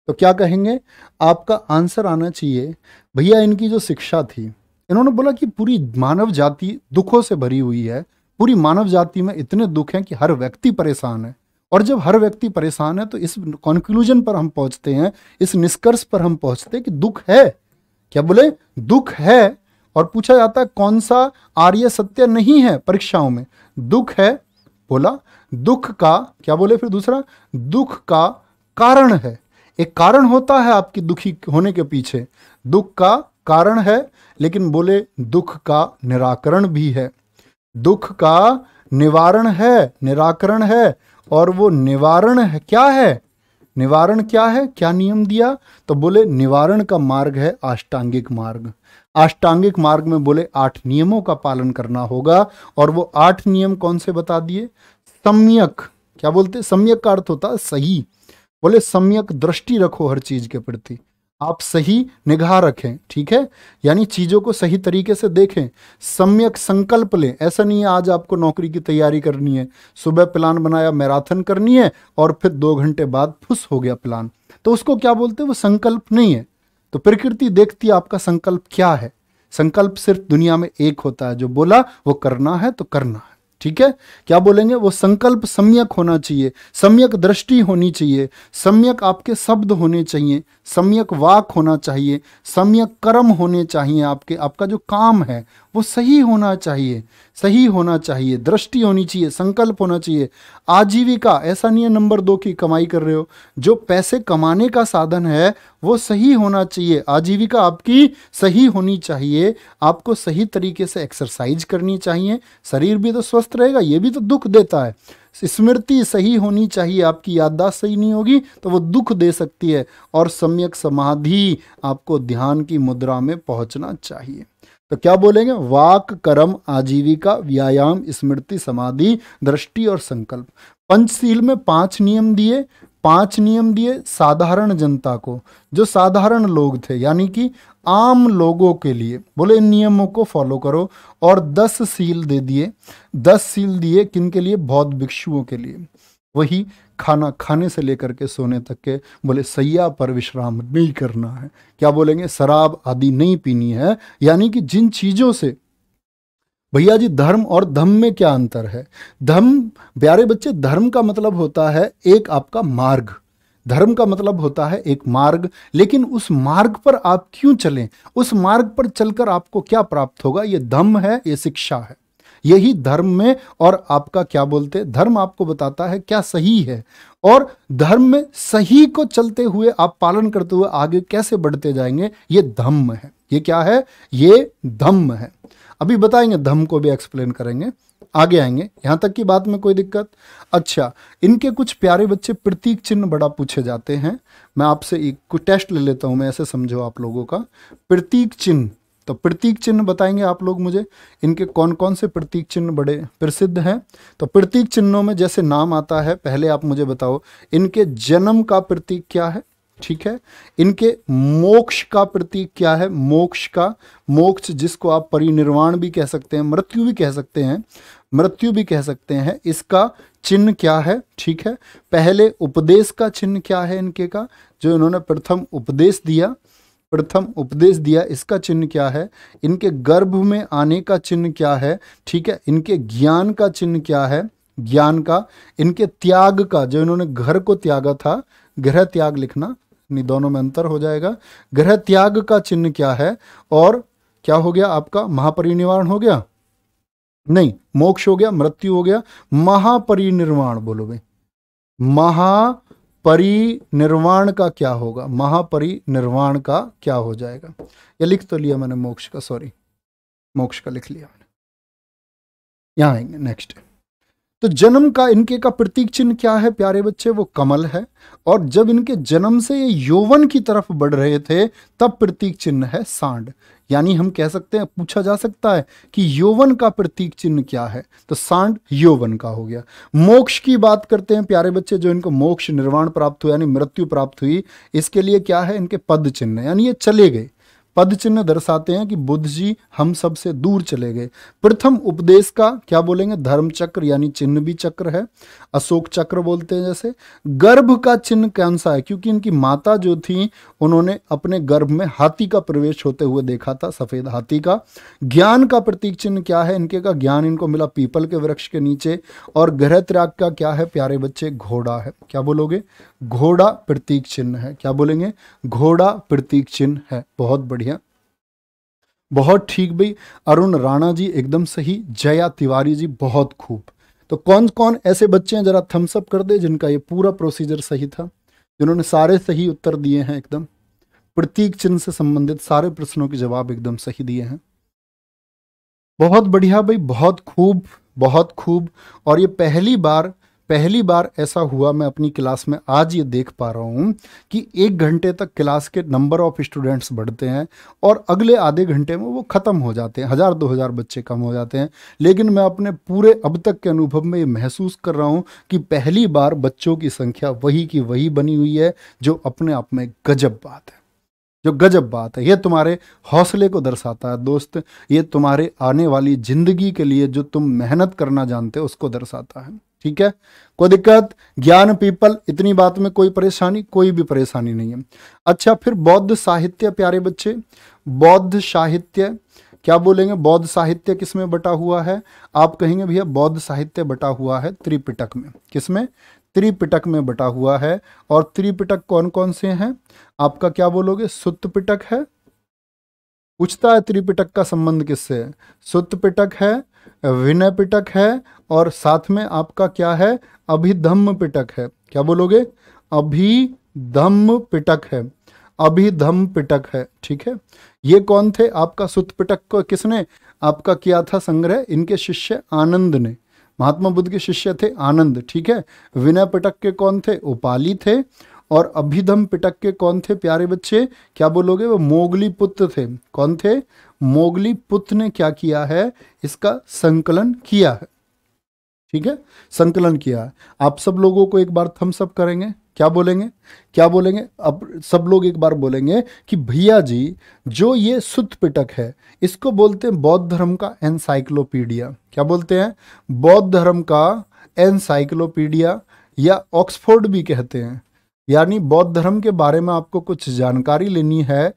तो क्या कहेंगे आपका आंसर आना चाहिए भैया इनकी जो शिक्षा थी इन्होंने बोला कि पूरी मानव जाति दुखों से भरी हुई है पूरी मानव जाति में इतने दुख हैं कि हर व्यक्ति परेशान है और जब हर व्यक्ति परेशान है तो इस कंक्लूजन पर हम पहुंचते हैं इस निष्कर्ष पर हम पहुंचते हैं कि दुख है क्या बोले दुख है और पूछा जाता है कौन सा आर्य सत्य नहीं है परीक्षाओं में दुख है बोला दुख का क्या बोले फिर दूसरा दुख का कारण है एक कारण होता है आपकी दुखी होने के पीछे दुख का कारण है लेकिन बोले दुख का निराकरण भी है दुख का निवारण है निराकरण है और वो निवारण है क्या है निवारण क्या है क्या नियम दिया तो बोले निवारण का मार्ग है आष्टांगिक मार्ग अष्टांगिक मार्ग में बोले आठ नियमों का पालन करना होगा और वो आठ नियम कौन से बता दिए सम्यक क्या बोलते सम्यक का अर्थ होता है सही बोले सम्यक दृष्टि रखो हर चीज के प्रति आप सही निगाह रखें ठीक है यानी चीज़ों को सही तरीके से देखें सम्यक संकल्प लें ऐसा नहीं है आज आपको नौकरी की तैयारी करनी है सुबह प्लान बनाया मैराथन करनी है और फिर दो घंटे बाद फुस हो गया प्लान तो उसको क्या बोलते हैं वो संकल्प नहीं है तो प्रकृति देखती है आपका संकल्प क्या है संकल्प सिर्फ दुनिया में एक होता है जो बोला वो करना है तो करना है ठीक है क्या बोलेंगे वो संकल्प सम्यक होना चाहिए सम्यक दृष्टि होनी चाहिए सम्यक आपके शब्द होने चाहिए सम्यक वाक होना चाहिए सम्यक कर्म होने चाहिए आपके आपका जो काम है वो सही होना चाहिए सही होना चाहिए दृष्टि होनी चाहिए संकल्प होना चाहिए आजीविका ऐसा नहीं है नंबर दो की कमाई कर रहे हो जो पैसे कमाने का साधन है वो सही होना चाहिए आजीविका आपकी सही होनी चाहिए आपको सही तरीके से एक्सरसाइज करनी चाहिए शरीर भी तो स्वस्थ रहेगा ये भी तो दुख देता है स्मृति सही होनी चाहिए आपकी याददाश्त सही नहीं होगी तो वो दुख दे सकती है और सम्यक समाधि आपको ध्यान की मुद्रा में पहुंचना चाहिए तो क्या बोलेंगे वाक कर्म आजीविका व्यायाम स्मृति समाधि दृष्टि और संकल्प पंचशील में पांच नियम दिए पांच नियम दिए साधारण जनता को जो साधारण लोग थे यानी कि आम लोगों के लिए बोले इन नियमों को फॉलो करो और दस सील दे दिए दस सील दिए किन के लिए बौद्ध भिक्षुओं के लिए वही खाना खाने से लेकर के सोने तक के बोले सैया पर विश्राम नहीं करना है क्या बोलेंगे शराब आदि नहीं पीनी है यानी कि जिन चीज़ों से भैया जी धर्म और धम में क्या अंतर है धम प्यारे बच्चे धर्म का मतलब होता है एक आपका मार्ग धर्म का मतलब होता है एक मार्ग लेकिन उस मार्ग पर आप क्यों चलें उस मार्ग पर चलकर आपको क्या प्राप्त होगा ये धम है ये शिक्षा है यही धर्म में और आपका क्या बोलते हैं धर्म आपको बताता है क्या सही है और धर्म में सही को चलते हुए आप पालन करते हुए आगे कैसे बढ़ते जाएंगे ये धम्म है ये क्या है ये धम्म है अभी बताएंगे धम्म को भी एक्सप्लेन करेंगे आगे आएंगे यहां तक की बात में कोई दिक्कत अच्छा इनके कुछ प्यारे बच्चे प्रतीक चिन्ह बड़ा पूछे जाते हैं मैं आपसे एक कुछ टेस्ट ले लेता हूँ मैं ऐसे समझो आप लोगों का प्रतीक चिन्ह तो प्रतीक चिन्ह बताएंगे आप लोग मुझे इनके कौन कौन से प्रतीक चिन्ह बड़े प्रसिद्ध हैं तो प्रतीक चिन्हों में जैसे नाम आता है पहले आप मुझे बताओ इनके जन्म का प्रतीक क्या है ठीक है इनके मोक्ष का प्रतीक क्या है मोक्ष का मोक्ष जिसको आप परिनिर्वाण भी कह सकते हैं मृत्यु भी कह सकते हैं मृत्यु भी कह सकते हैं इसका चिन्ह क्या है ठीक है पहले उपदेश का चिन्ह क्या है इनके का जो इन्होंने प्रथम उपदेश दिया प्रथम उपदेश दिया इसका चिन्ह क्या है इनके गर्भ में आने का चिन्ह क्या है ठीक है इनके ज्ञान का चिन्ह क्या है ज्ञान का इनके त्याग का जो इन्होंने घर को त्यागा था गृह त्याग लिखना नहीं दोनों में अंतर हो जाएगा गृह त्याग का चिन्ह क्या है और क्या हो गया आपका महापरिनिर्वाण हो गया नहीं मोक्ष हो गया मृत्यु हो गया महापरिनिर्वाण बोलो भाई महा परिनिर्वाण का क्या होगा महापरिनिर्वाण का क्या हो जाएगा ये लिख तो लिया मैंने मोक्ष का सॉरी मोक्ष का लिख लिया मैंने यहां आएंगे नेक्स्ट तो जन्म का इनके का प्रतीक चिन्ह क्या है प्यारे बच्चे वो कमल है और जब इनके जन्म से ये यौवन की तरफ बढ़ रहे थे तब प्रतीक चिन्ह है सांड यानी हम कह सकते हैं पूछा जा सकता है कि यौवन का प्रतीक चिन्ह क्या है तो सांड यौवन का हो गया मोक्ष की बात करते हैं प्यारे बच्चे जो इनको मोक्ष निर्वाण प्राप्त हुआ यानी मृत्यु प्राप्त हुई इसके लिए क्या है इनके पद चिन्ह यानी ये चले गए पद चिन्ह दर्शाते हैं कि बुद्ध जी हम सबसे दूर चले गए प्रथम उपदेश का क्या बोलेंगे धर्म चक्र यानी चिन्ह भी चक्र है अशोक चक्र बोलते हैं जैसे गर्भ का चिन्ह कौन सा है क्योंकि इनकी माता जो थी उन्होंने अपने गर्भ में हाथी का प्रवेश होते हुए देखा था सफेद हाथी का ज्ञान का प्रतीक चिन्ह क्या है इनके का ज्ञान इनको मिला पीपल के वृक्ष के नीचे और गृह त्याग का क्या है प्यारे बच्चे घोड़ा है क्या बोलोगे घोड़ा प्रतीक चिन्ह है क्या बोलेंगे घोड़ा प्रतीक चिन्ह है बहुत बढ़िया बहुत ठीक भाई अरुण राणा जी एकदम सही जया तिवारी जी बहुत खूब तो कौन कौन ऐसे बच्चे हैं जरा थम्सअप कर दे जिनका ये पूरा प्रोसीजर सही था जिन्होंने सारे सही उत्तर दिए हैं एकदम प्रतीक चिन्ह से संबंधित सारे प्रश्नों के जवाब एकदम सही दिए हैं बहुत बढ़िया भाई बहुत खूब बहुत खूब और ये पहली बार पहली बार ऐसा हुआ मैं अपनी क्लास में आज ये देख पा रहा हूँ कि एक घंटे तक क्लास के नंबर ऑफ स्टूडेंट्स बढ़ते हैं और अगले आधे घंटे में वो ख़त्म हो जाते हैं हज़ार दो हज़ार बच्चे कम हो जाते हैं लेकिन मैं अपने पूरे अब तक के अनुभव में ये महसूस कर रहा हूँ कि पहली बार बच्चों की संख्या वही की वही बनी हुई है जो अपने आप में गजब बात है जो गजब बात है ये तुम्हारे हौसले को दर्शाता है दोस्त ये तुम्हारे आने वाली ज़िंदगी के लिए जो तुम मेहनत करना जानते हो उसको दर्शाता है ठीक है कोई दिक्कत ज्ञान पीपल इतनी बात में कोई परेशानी कोई भी परेशानी नहीं है अच्छा फिर बौद्ध साहित्य प्यारे बच्चे बौद्ध साहित्य क्या बोलेंगे बौद्ध साहित्य किसमें बटा हुआ है आप कहेंगे भैया बौद्ध साहित्य बटा हुआ है त्रिपिटक में किसमें त्रिपिटक में बटा हुआ है और त्रिपिटक कौन कौन से हैं आपका क्या बोलोगे सुत्त पिटक है पूछता है त्रिपिटक का संबंध किससे है पिटक है विनय पिटक है और साथ में आपका क्या है अभिधम्म पिटक है क्या बोलोगे अभिधम्म पिटक है अभिधम पिटक है ठीक है ये कौन थे आपका सुत पिटक को किसने आपका किया था संग्रह इनके शिष्य आनंद ने महात्मा बुद्ध के शिष्य थे आनंद ठीक है विनय पिटक के कौन थे उपाली थे और अभिधम पिटक के कौन थे प्यारे बच्चे क्या बोलोगे वो मोगली पुत्र थे कौन थे मोगली पुत्र ने क्या किया है इसका संकलन किया है ठीक है संकलन किया है आप सब लोगों को एक बार थम्सअप करेंगे क्या बोलेंगे क्या बोलेंगे अब सब लोग एक बार बोलेंगे कि भैया जी जो ये सुत पिटक है इसको बोलते हैं बौद्ध धर्म का एनसाइक्लोपीडिया क्या बोलते हैं बौद्ध धर्म का एनसाइक्लोपीडिया या ऑक्सफोर्ड भी कहते हैं यानी बौद्ध धर्म के बारे में आपको कुछ जानकारी लेनी है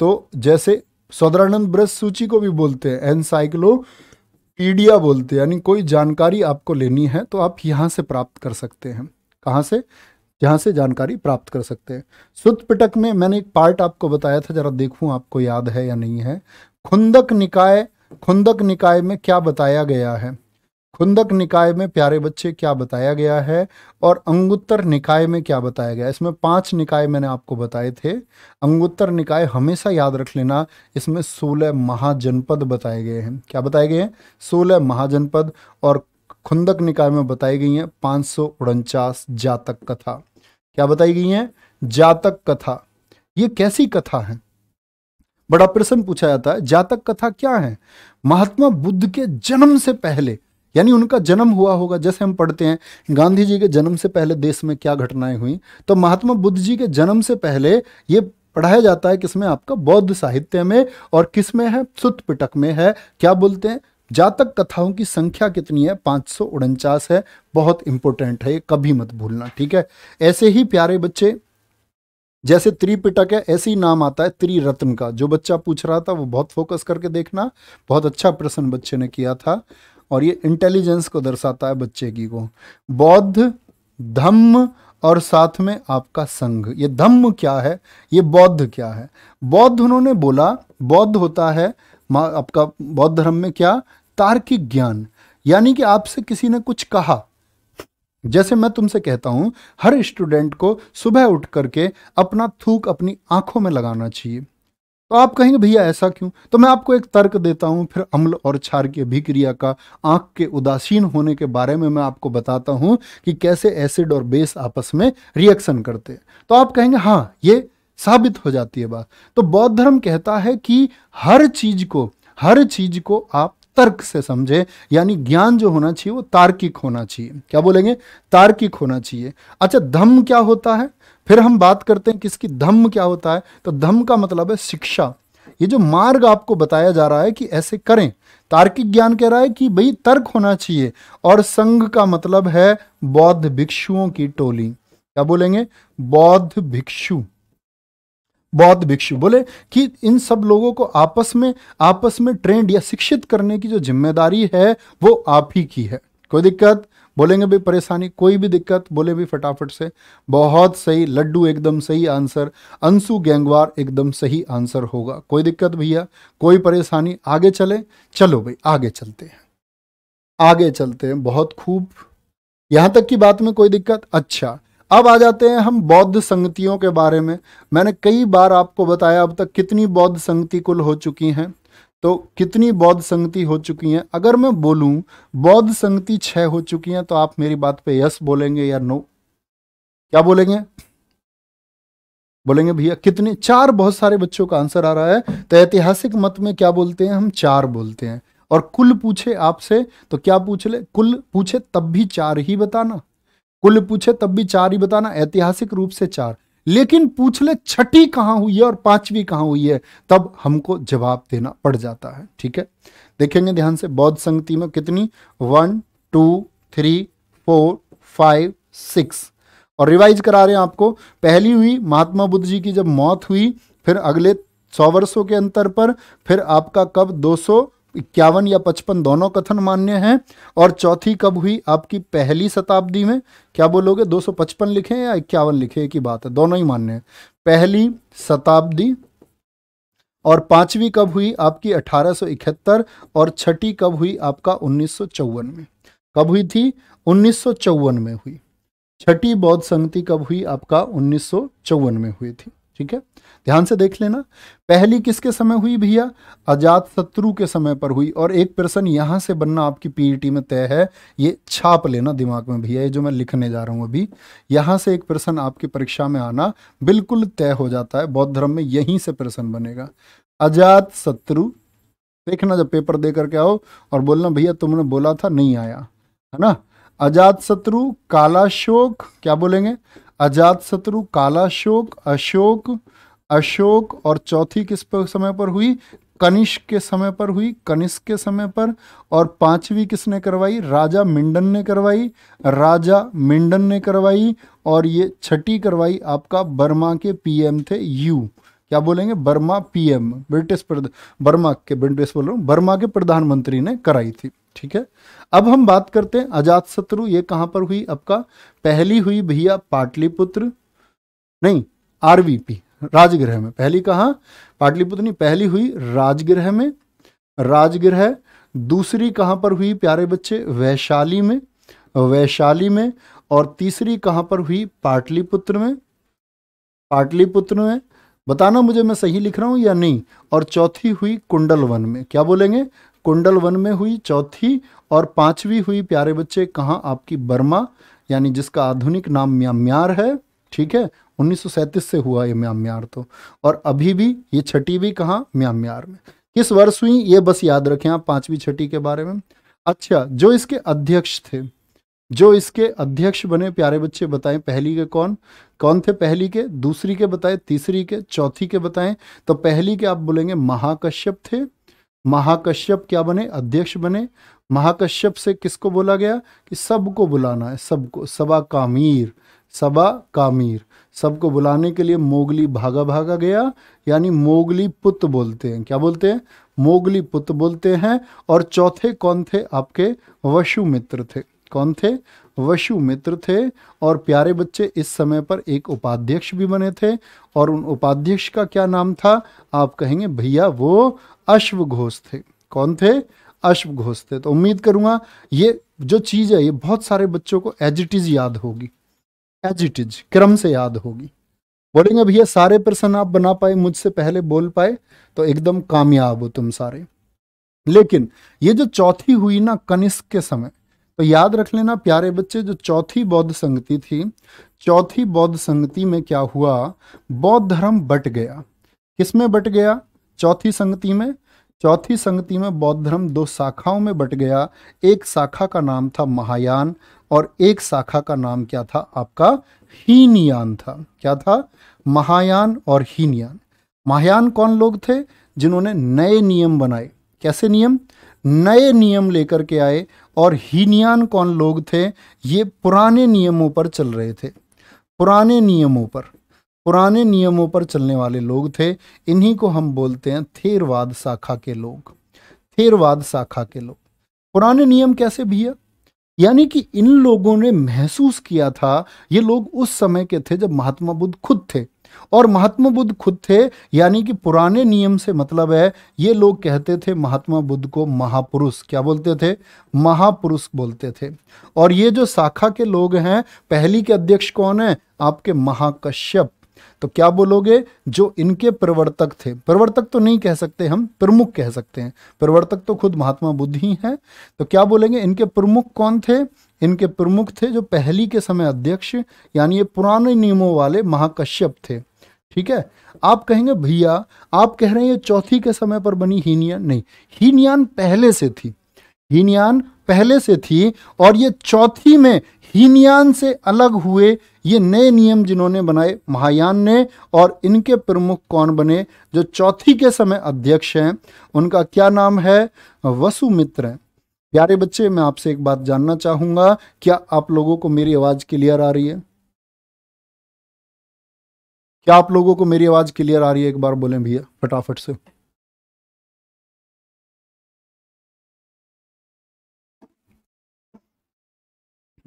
तो जैसे सौदरानंद ब्रज सूची को भी बोलते हैं एनसाइक्लोपीडिया बोलते हैं यानी कोई जानकारी आपको लेनी है तो आप यहाँ से प्राप्त कर सकते हैं कहाँ से यहाँ से जानकारी प्राप्त कर सकते हैं सुत पिटक में मैंने एक पार्ट आपको बताया था जरा देखूँ आपको याद है या नहीं है खुंदक निकाय खुंदक निकाय में क्या बताया गया है खुंदक निकाय में प्यारे बच्चे क्या बताया गया है और अंगुत्तर निकाय में क्या बताया गया इसमें पांच निकाय मैंने आपको बताए थे अंगुत्तर निकाय हमेशा याद रख लेना इसमें सोलह महाजनपद बताए गए हैं क्या बताए गए हैं सोलह महाजनपद और खुंदक निकाय में बताई गई हैं पाँच सौ उनचास जातक कथा क्या बताई गई हैं जातक कथा ये कैसी कथा है बड़ा प्रश्न पूछा जाता है जातक कथा क्या है महात्मा बुद्ध के जन्म से पहले यानी उनका जन्म हुआ होगा जैसे हम पढ़ते हैं गांधी जी के जन्म से पहले देश में क्या घटनाएं हुई तो महात्मा बुद्ध जी के जन्म से पहले ये पढ़ाया जाता है किसमें आपका बौद्ध साहित्य में और किस में है सुत पिटक में है क्या बोलते हैं जातक कथाओं की संख्या कितनी है पाँच है बहुत इंपॉर्टेंट है ये कभी मत भूलना ठीक है ऐसे ही प्यारे बच्चे जैसे त्रिपिटक है ऐसे ही नाम आता है त्रिरत्न का जो बच्चा पूछ रहा था वो बहुत फोकस करके देखना बहुत अच्छा प्रश्न बच्चे ने किया था और ये इंटेलिजेंस को दर्शाता है बच्चे की को बौद्ध धम्म और साथ में आपका संघ ये धम्म क्या है ये बौद्ध क्या है बौद्ध उन्होंने बोला बौद्ध होता है आपका बौद्ध धर्म में क्या तार्किक ज्ञान यानी कि आपसे किसी ने कुछ कहा जैसे मैं तुमसे कहता हूं हर स्टूडेंट को सुबह उठ करके अपना थूक अपनी आंखों में लगाना चाहिए तो आप कहेंगे भैया ऐसा क्यों तो मैं आपको एक तर्क देता हूं फिर अम्ल और क्षार की अभिक्रिया का आंख के उदासीन होने के बारे में मैं आपको बताता हूं कि कैसे एसिड और बेस आपस में रिएक्शन करते हैं तो आप कहेंगे हाँ ये साबित हो जाती है बात तो बौद्ध धर्म कहता है कि हर चीज को हर चीज को आप तर्क से समझे यानी ज्ञान जो होना चाहिए वो तार्किक होना चाहिए क्या बोलेंगे तार्किक होना चाहिए अच्छा धम्म क्या होता है फिर हम बात करते हैं किसकी धम्म क्या होता है तो धम्म का मतलब है शिक्षा ये जो मार्ग आपको बताया जा रहा है कि ऐसे करें तार्किक ज्ञान कह रहा है कि भाई तर्क होना चाहिए और संघ का मतलब है बौद्ध भिक्षुओं की टोली क्या बोलेंगे बौद्ध भिक्षु बौद्ध भिक्षु बोले कि इन सब लोगों को आपस में आपस में ट्रेंड या शिक्षित करने की जो जिम्मेदारी है वो आप ही की है कोई दिक्कत बोलेंगे भी परेशानी कोई भी दिक्कत बोले भी फटाफट से बहुत सही लड्डू एकदम सही आंसर अंशु गैंगवार एकदम सही आंसर होगा कोई दिक्कत भैया कोई परेशानी आगे चले चलो भाई आगे चलते हैं आगे चलते हैं बहुत खूब यहां तक की बात में कोई दिक्कत अच्छा अब आ जाते हैं हम बौद्ध संगतियों के बारे में मैंने कई बार आपको बताया अब तक कितनी बौद्ध संगति कुल हो चुकी हैं तो कितनी बौद्ध संगति हो चुकी है अगर मैं बोलूं बौद्ध संगति छह हो चुकी है तो आप मेरी बात पे यस बोलेंगे या नो क्या बोलेंगे बोलेंगे भैया कितने चार बहुत सारे बच्चों का आंसर आ रहा है तो ऐतिहासिक मत में क्या बोलते हैं हम चार बोलते हैं और कुल पूछे आपसे तो क्या पूछ ले कुल पूछे तब भी चार ही बताना कुल पूछे तब भी चार ही बताना ऐतिहासिक रूप से चार लेकिन पूछ ले छठी कहाँ हुई है और पांचवी कहाँ हुई है तब हमको जवाब देना पड़ जाता है ठीक है देखेंगे ध्यान से बौद्ध संगति में कितनी one two three four five six और रिवाइज करा रहे हैं आपको पहली हुई महात्मा बुद्ध जी की जब मौत हुई फिर अगले सौ वर्षों के अंतर पर फिर आपका कब दो सौ इक्यावन या पचपन दोनों कथन मान्य हैं और चौथी कब हुई आपकी पहली शताब्दी में क्या बोलोगे 255 लिखें या इक्यावन लिखें एक ही बात है दोनों ही मान्य हैं पहली शताब्दी और पांचवी कब हुई आपकी 1871 और छठी कब हुई आपका उन्नीस में कब हुई थी उन्नीस में हुई छठी बौद्ध संगति कब हुई आपका उन्नीस में हुई थी ठीक है ध्यान से देख लेना पहली किसके समय हुई भैया अजात शत्रु के समय पर हुई और एक प्रश्न यहां से बनना आपकी पीईटी में तय है ये छाप लेना दिमाग में भैया ये जो मैं लिखने जा रहा हूं अभी यहां से एक प्रश्न आपकी परीक्षा में आना बिल्कुल तय हो जाता है बौद्ध धर्म में यहीं से प्रश्न बनेगा अजात शत्रु देखना जब पेपर दे करके आओ और बोलना भैया तुमने बोला था नहीं आया है ना अजात शत्रु काला शोक क्या बोलेंगे अजात शत्रु कालाशोक अशोक अशोक और चौथी किस पर समय पर हुई कनिष्क के समय पर हुई कनिष्क के समय पर और पांचवी किसने करवाई राजा मिंडन ने करवाई राजा मिंडन ने करवाई और ये छठी करवाई आपका बर्मा के पीएम थे यू क्या बोलेंगे बर्मा पीएम ब्रिटिश बर्मा के ब्रिटिश बोल रहा हूँ बर्मा के प्रधानमंत्री ने कराई थी ठीक है अब हम बात करते हैं अजात शत्रु ये कहां पर हुई आपका पहली हुई भैया पाटलिपुत्र नहीं आरवीपी राजगृह में पहली कहा पाटलिपुत्र नहीं पहली हुई राजगृह में राजगृह दूसरी कहां पर हुई प्यारे बच्चे वैशाली में वैशाली में और तीसरी कहां पर हुई पाटलिपुत्र में पाटलिपुत्र में बताना मुझे मैं सही लिख रहा हूं या नहीं और चौथी हुई कुंडलवन में क्या बोलेंगे कुंडल वन में हुई चौथी और पांचवी हुई प्यारे बच्चे कहाँ आपकी बर्मा यानी जिसका आधुनिक नाम म्याम्यार है ठीक है 1937 से हुआ ये म्याम्यार तो और अभी भी ये छठी भी कहाँ म्याम्यार में किस वर्ष हुई ये बस याद रखें आप पांचवी छठी के बारे में अच्छा जो इसके अध्यक्ष थे जो इसके अध्यक्ष बने प्यारे बच्चे बताएं पहली के कौन कौन थे पहली के दूसरी के बताएं तीसरी के चौथी के बताएं तो पहली के आप बोलेंगे महाकश्यप थे महाकश्यप क्या बने अध्यक्ष बने महाकश्यप से किसको बोला गया कि सबको बुलाना है सबको सबा कामीर सबा कामीर सबको बुलाने के लिए मोगली भागा भागा गया यानी मोगली पुत बोलते हैं क्या बोलते हैं मोगली पुत बोलते हैं और चौथे कौन थे आपके वशु मित्र थे कौन थे वशु मित्र थे और प्यारे बच्चे इस समय पर एक उपाध्यक्ष भी बने थे और उन उपाध्यक्ष का क्या नाम था आप कहेंगे भैया वो अश्व घोष थे कौन थे अश्व घोष थे तो उम्मीद करूंगा ये जो चीज है ये बहुत सारे बच्चों को एज इट इज याद होगी एज इट इज क्रम से याद होगी बोलेंगे भैया सारे प्रश्न आप बना पाए मुझसे पहले बोल पाए तो एकदम कामयाब हो तुम सारे लेकिन ये जो चौथी हुई ना कनिष्क के समय तो याद रख लेना प्यारे बच्चे जो चौथी बौद्ध संगति थी चौथी बौद्ध संगति में क्या हुआ बौद्ध धर्म बट गया किसमें बट गया चौथी संगति में चौथी संगति में बौद्ध धर्म दो शाखाओं में बट गया एक शाखा का नाम था महायान और एक शाखा का नाम क्या था आपका हीनयान था क्या था महायान और हीनयान महायान कौन लोग थे जिन्होंने नए नियम बनाए कैसे नियम नए नियम लेकर के आए और हीनयान कौन लोग थे ये पुराने नियमों पर चल रहे थे पुराने नियमों पर पुराने नियमों पर चलने वाले लोग थे इन्हीं को हम बोलते हैं थेरवाद शाखा के लोग थेरवाद शाखा के लोग पुराने नियम कैसे भैया यानी कि इन लोगों ने महसूस किया था ये लोग उस समय के थे जब महात्मा बुद्ध खुद थे और महात्मा बुद्ध खुद थे यानी कि पुराने नियम से मतलब है ये लोग कहते थे महात्मा बुद्ध को महापुरुष क्या बोलते थे महापुरुष बोलते थे और ये जो शाखा के लोग हैं पहली के अध्यक्ष कौन है आपके महाकश्यप तो क्या बोलोगे जो इनके प्रवर्तक थे प्रवर्तक तो नहीं कह सकते हम प्रमुख कह सकते हैं प्रवर्तक तो खुद महात्मा बुद्ध ही हैं तो क्या बोलेंगे इनके प्रमुख कौन थे इनके प्रमुख थे जो पहली के समय अध्यक्ष यानी ये पुराने नियमों वाले महाकश्यप थे ठीक है आप कहेंगे भैया आप कह रहे हैं ये चौथी के समय पर बनी हीनियन नहीं हीनियन पहले से थी हीनियन पहले से थी और ये चौथी में हीनयान से अलग हुए ये नए नियम जिन्होंने बनाए महायान ने और इनके प्रमुख कौन बने जो चौथी के समय अध्यक्ष हैं उनका क्या नाम है वसुमित्र प्यारे बच्चे मैं आपसे एक बात जानना चाहूंगा क्या आप लोगों को मेरी आवाज़ क्लियर आ रही है क्या आप लोगों को मेरी आवाज़ क्लियर आ रही है एक बार बोले भैया फटाफट से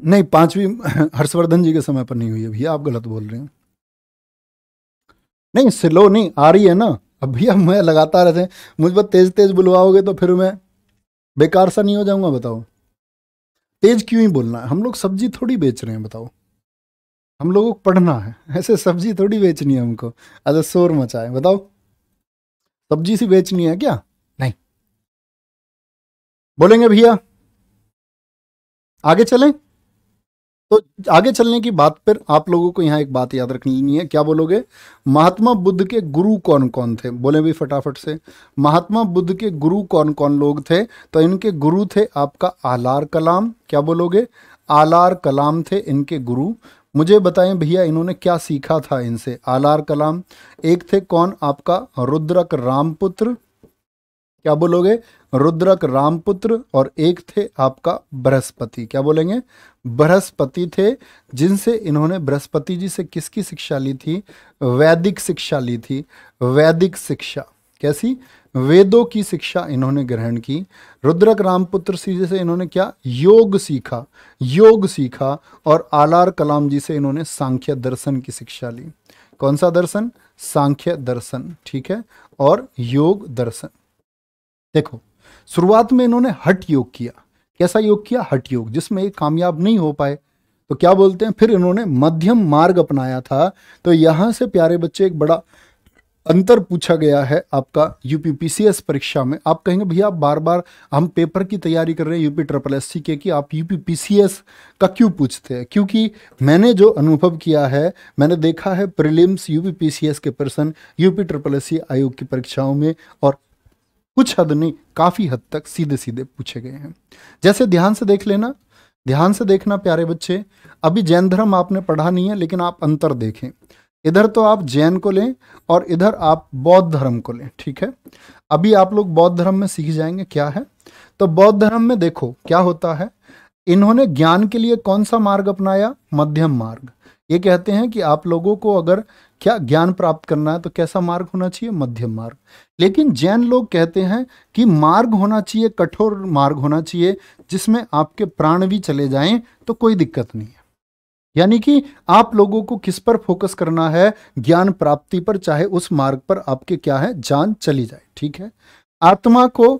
नहीं पांचवी हर्षवर्धन जी के समय पर नहीं हुई है भैया आप गलत बोल रहे हैं नहीं स्लो नहीं आ रही है ना अब भैया मैं लगातार रहते हैं मुझ पर तेज तेज बुलवाओगे तो फिर मैं बेकार सा नहीं हो जाऊंगा बताओ तेज क्यों ही बोलना है हम लोग सब्जी थोड़ी बेच रहे हैं बताओ हम लोगों को पढ़ना है ऐसे सब्जी थोड़ी बेचनी है हमको अरे शोर मचाए बताओ सब्जी सी बेचनी है क्या नहीं बोलेंगे भैया आगे चलें तो आगे चलने की बात पर आप लोगों को यहाँ एक बात याद रखनी है क्या बोलोगे महात्मा बुद्ध के गुरु कौन कौन थे बोले भी फटाफट से महात्मा बुद्ध के गुरु कौन कौन लोग थे तो इनके गुरु थे आपका आलार कलाम क्या बोलोगे आलार कलाम थे इनके गुरु मुझे बताएं भैया इन्होंने क्या सीखा था इनसे आलार कलाम एक थे कौन आपका रुद्रक रामपुत्र क्या बोलोगे रुद्रक रामपुत्र और एक थे आपका बृहस्पति क्या बोलेंगे बृहस्पति थे जिनसे इन्होंने बृहस्पति जी से किसकी शिक्षा ली थी वैदिक शिक्षा ली थी वैदिक शिक्षा कैसी वेदों की शिक्षा इन्होंने ग्रहण की रुद्रक रामपुत्र जी से इन्होंने क्या योग सीखा योग सीखा और आलार कलाम जी से इन्होंने सांख्य दर्शन की शिक्षा ली कौन सा दर्शन सांख्य दर्शन ठीक है और योग दर्शन देखो शुरुआत में इन्होंने हट योग किया कैसा योग किया हट योग जिसमें ये कामयाब नहीं हो पाए तो क्या बोलते हैं फिर इन्होंने मध्यम मार्ग अपनाया था तो यहाँ से प्यारे बच्चे एक बड़ा अंतर पूछा गया है आपका यूपी पीसीएस परीक्षा में आप कहेंगे भैया आप बार बार हम पेपर की तैयारी कर रहे हैं यूपी ट्रिपल एस सी के कि आप यूपी पीसीएस का क्यों पूछते हैं क्योंकि मैंने जो अनुभव किया है मैंने देखा है प्रिलिम्स यूपी पीसीएस के person UP triple S C आयोग की परीक्षाओं में और कुछ हद नहीं काफ़ी हद तक सीधे सीधे पूछे गए हैं जैसे ध्यान से देख लेना ध्यान से देखना प्यारे बच्चे अभी जैन धर्म आपने पढ़ा नहीं है लेकिन आप अंतर देखें इधर तो आप जैन को लें और इधर आप बौद्ध धर्म को लें ठीक है अभी आप लोग बौद्ध धर्म में सीख जाएंगे क्या है तो बौद्ध धर्म में देखो क्या होता है इन्होंने ज्ञान के लिए कौन सा मार्ग अपनाया मध्यम मार्ग ये कहते हैं कि आप लोगों को अगर क्या ज्ञान प्राप्त करना है तो कैसा मार्ग होना चाहिए मध्यम मार्ग लेकिन जैन लोग कहते हैं कि मार्ग होना चाहिए कठोर मार्ग होना चाहिए जिसमें आपके प्राण भी चले जाएं तो कोई दिक्कत नहीं है यानी कि आप लोगों को किस पर फोकस करना है ज्ञान प्राप्ति पर चाहे उस मार्ग पर आपके क्या है जान चली जाए ठीक है आत्मा को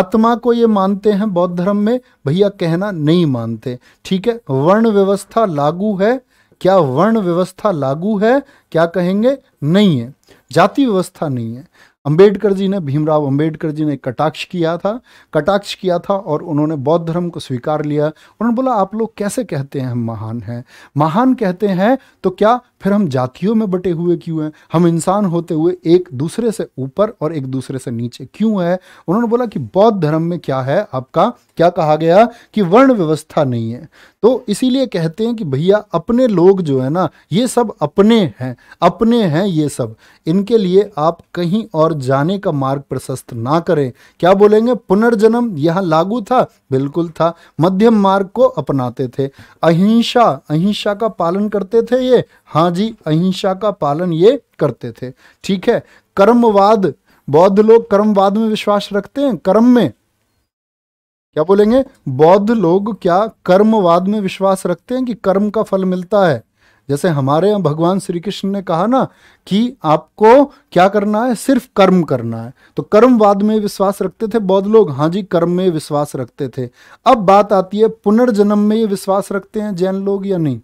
आत्मा को ये मानते हैं बौद्ध धर्म में भैया कहना नहीं मानते ठीक है वर्ण व्यवस्था लागू है क्या वर्ण व्यवस्था लागू है क्या कहेंगे नहीं है जाति व्यवस्था नहीं है अंबेडकर जी ने भीमराव अंबेडकर जी ने कटाक्ष किया था कटाक्ष किया था और उन्होंने बौद्ध धर्म को स्वीकार लिया उन्होंने बोला आप लोग कैसे कहते हैं हम महान हैं महान कहते हैं तो क्या फिर हम जातियों में बटे हुए क्यों हैं हम इंसान होते हुए एक दूसरे से ऊपर और एक दूसरे से नीचे क्यों है उन्होंने बोला कि बौद्ध धर्म में क्या है आपका क्या कहा गया कि वर्ण व्यवस्था नहीं है तो इसीलिए कहते हैं कि भैया अपने लोग जो है ना ये सब अपने हैं अपने हैं ये सब इनके लिए आप कहीं और जाने का मार्ग प्रशस्त ना करें क्या बोलेंगे पुनर्जन्म यहां लागू था बिल्कुल था मध्यम मार्ग को अपनाते थे अहिंसा अहिंसा का पालन करते थे ये हाँ जी अहिंसा का पालन ये करते थे ठीक है कर्मवाद बौद्ध लोग कर्मवाद में विश्वास रखते हैं कर्म में क्या बोलेंगे बौद्ध लोग क्या कर्मवाद में विश्वास रखते हैं कि कर्म का फल मिलता है जैसे हमारे यहाँ भगवान श्री कृष्ण ने कहा ना कि आपको क्या करना है सिर्फ कर्म करना है तो कर्मवाद में विश्वास रखते थे बौद्ध लोग हाँ जी कर्म में विश्वास रखते थे अब बात आती है पुनर्जन्म में ये विश्वास रखते हैं जैन लोग या नहीं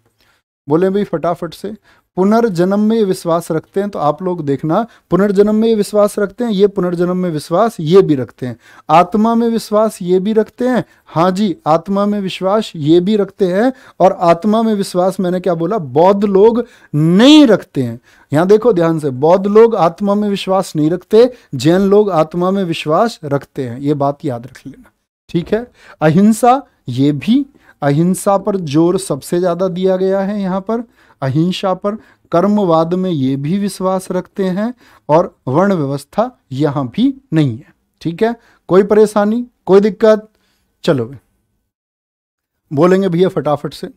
बोले भाई फटाफट से पुनर्जन्म में विश्वास रखते हैं तो आप लोग देखना पुनर्जन्म में विश्वास रखते हैं ये पुनर्जन्म में विश्वास ये भी रखते हैं आत्मा में विश्वास ये भी रखते हैं हाँ जी आत्मा में विश्वास ये भी रखते हैं और आत्मा में विश्वास मैंने क्या बोला बौद्ध लोग नहीं रखते हैं यहाँ देखो ध्यान से बौद्ध लोग आत्मा में विश्वास नहीं रखते जैन लोग आत्मा में विश्वास रखते हैं ये बात याद रख लेना ठीक है अहिंसा ये भी अहिंसा पर जोर सबसे ज़्यादा दिया गया है यहाँ पर अहिंसा पर कर्मवाद में ये भी विश्वास रखते हैं और वर्ण व्यवस्था यहाँ भी नहीं है ठीक है कोई परेशानी कोई दिक्कत चलो बोलेंगे भैया फटाफट से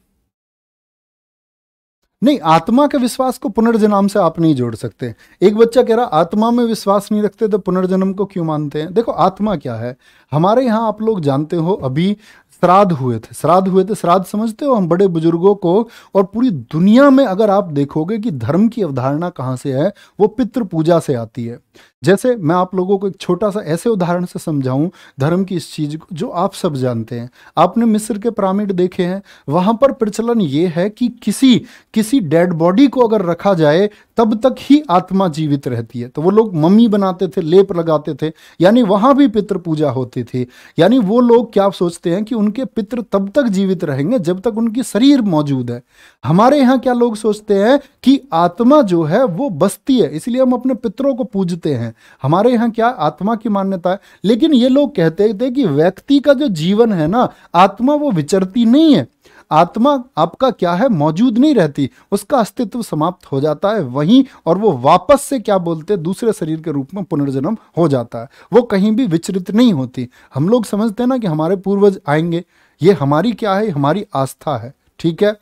नहीं आत्मा के विश्वास को पुनर्जन्म से आप नहीं जोड़ सकते एक बच्चा कह रहा आत्मा में विश्वास नहीं रखते तो पुनर्जन्म को क्यों मानते हैं देखो आत्मा क्या है हमारे यहां आप लोग जानते हो अभी श्राद्ध हुए थे श्राद्ध हुए थे श्राद्ध समझते हो हम बड़े बुजुर्गों को और पूरी दुनिया में अगर आप देखोगे कि धर्म की अवधारणा कहाँ से है वो पितृ पूजा से आती है जैसे मैं आप लोगों को एक छोटा सा ऐसे उदाहरण से समझाऊं धर्म की इस चीज़ को जो आप सब जानते हैं आपने मिस्र के पिरामिड देखे हैं वहां पर प्रचलन ये है कि किसी किसी डेड बॉडी को अगर रखा जाए तब तक ही आत्मा जीवित रहती है तो वो लोग मम्मी बनाते थे लेप लगाते थे यानी वहां भी पितृ पूजा होती थी यानी वो लोग क्या सोचते हैं कि उनके पितृ तब तक जीवित रहेंगे जब तक उनकी शरीर मौजूद है हमारे यहाँ क्या लोग सोचते हैं कि आत्मा जो है वो बसती है इसलिए हम अपने पितरों को पूजते मानते हैं हमारे यहाँ क्या आत्मा की मान्यता है लेकिन ये लोग कहते थे कि व्यक्ति का जो जीवन है ना आत्मा वो विचरती नहीं है आत्मा आपका क्या है मौजूद नहीं रहती उसका अस्तित्व समाप्त हो जाता है वहीं और वो वापस से क्या बोलते हैं दूसरे शरीर के रूप में पुनर्जन्म हो जाता है वो कहीं भी विचरित नहीं होती हम लोग समझते हैं ना कि हमारे पूर्वज आएंगे ये हमारी क्या है हमारी आस्था है ठीक है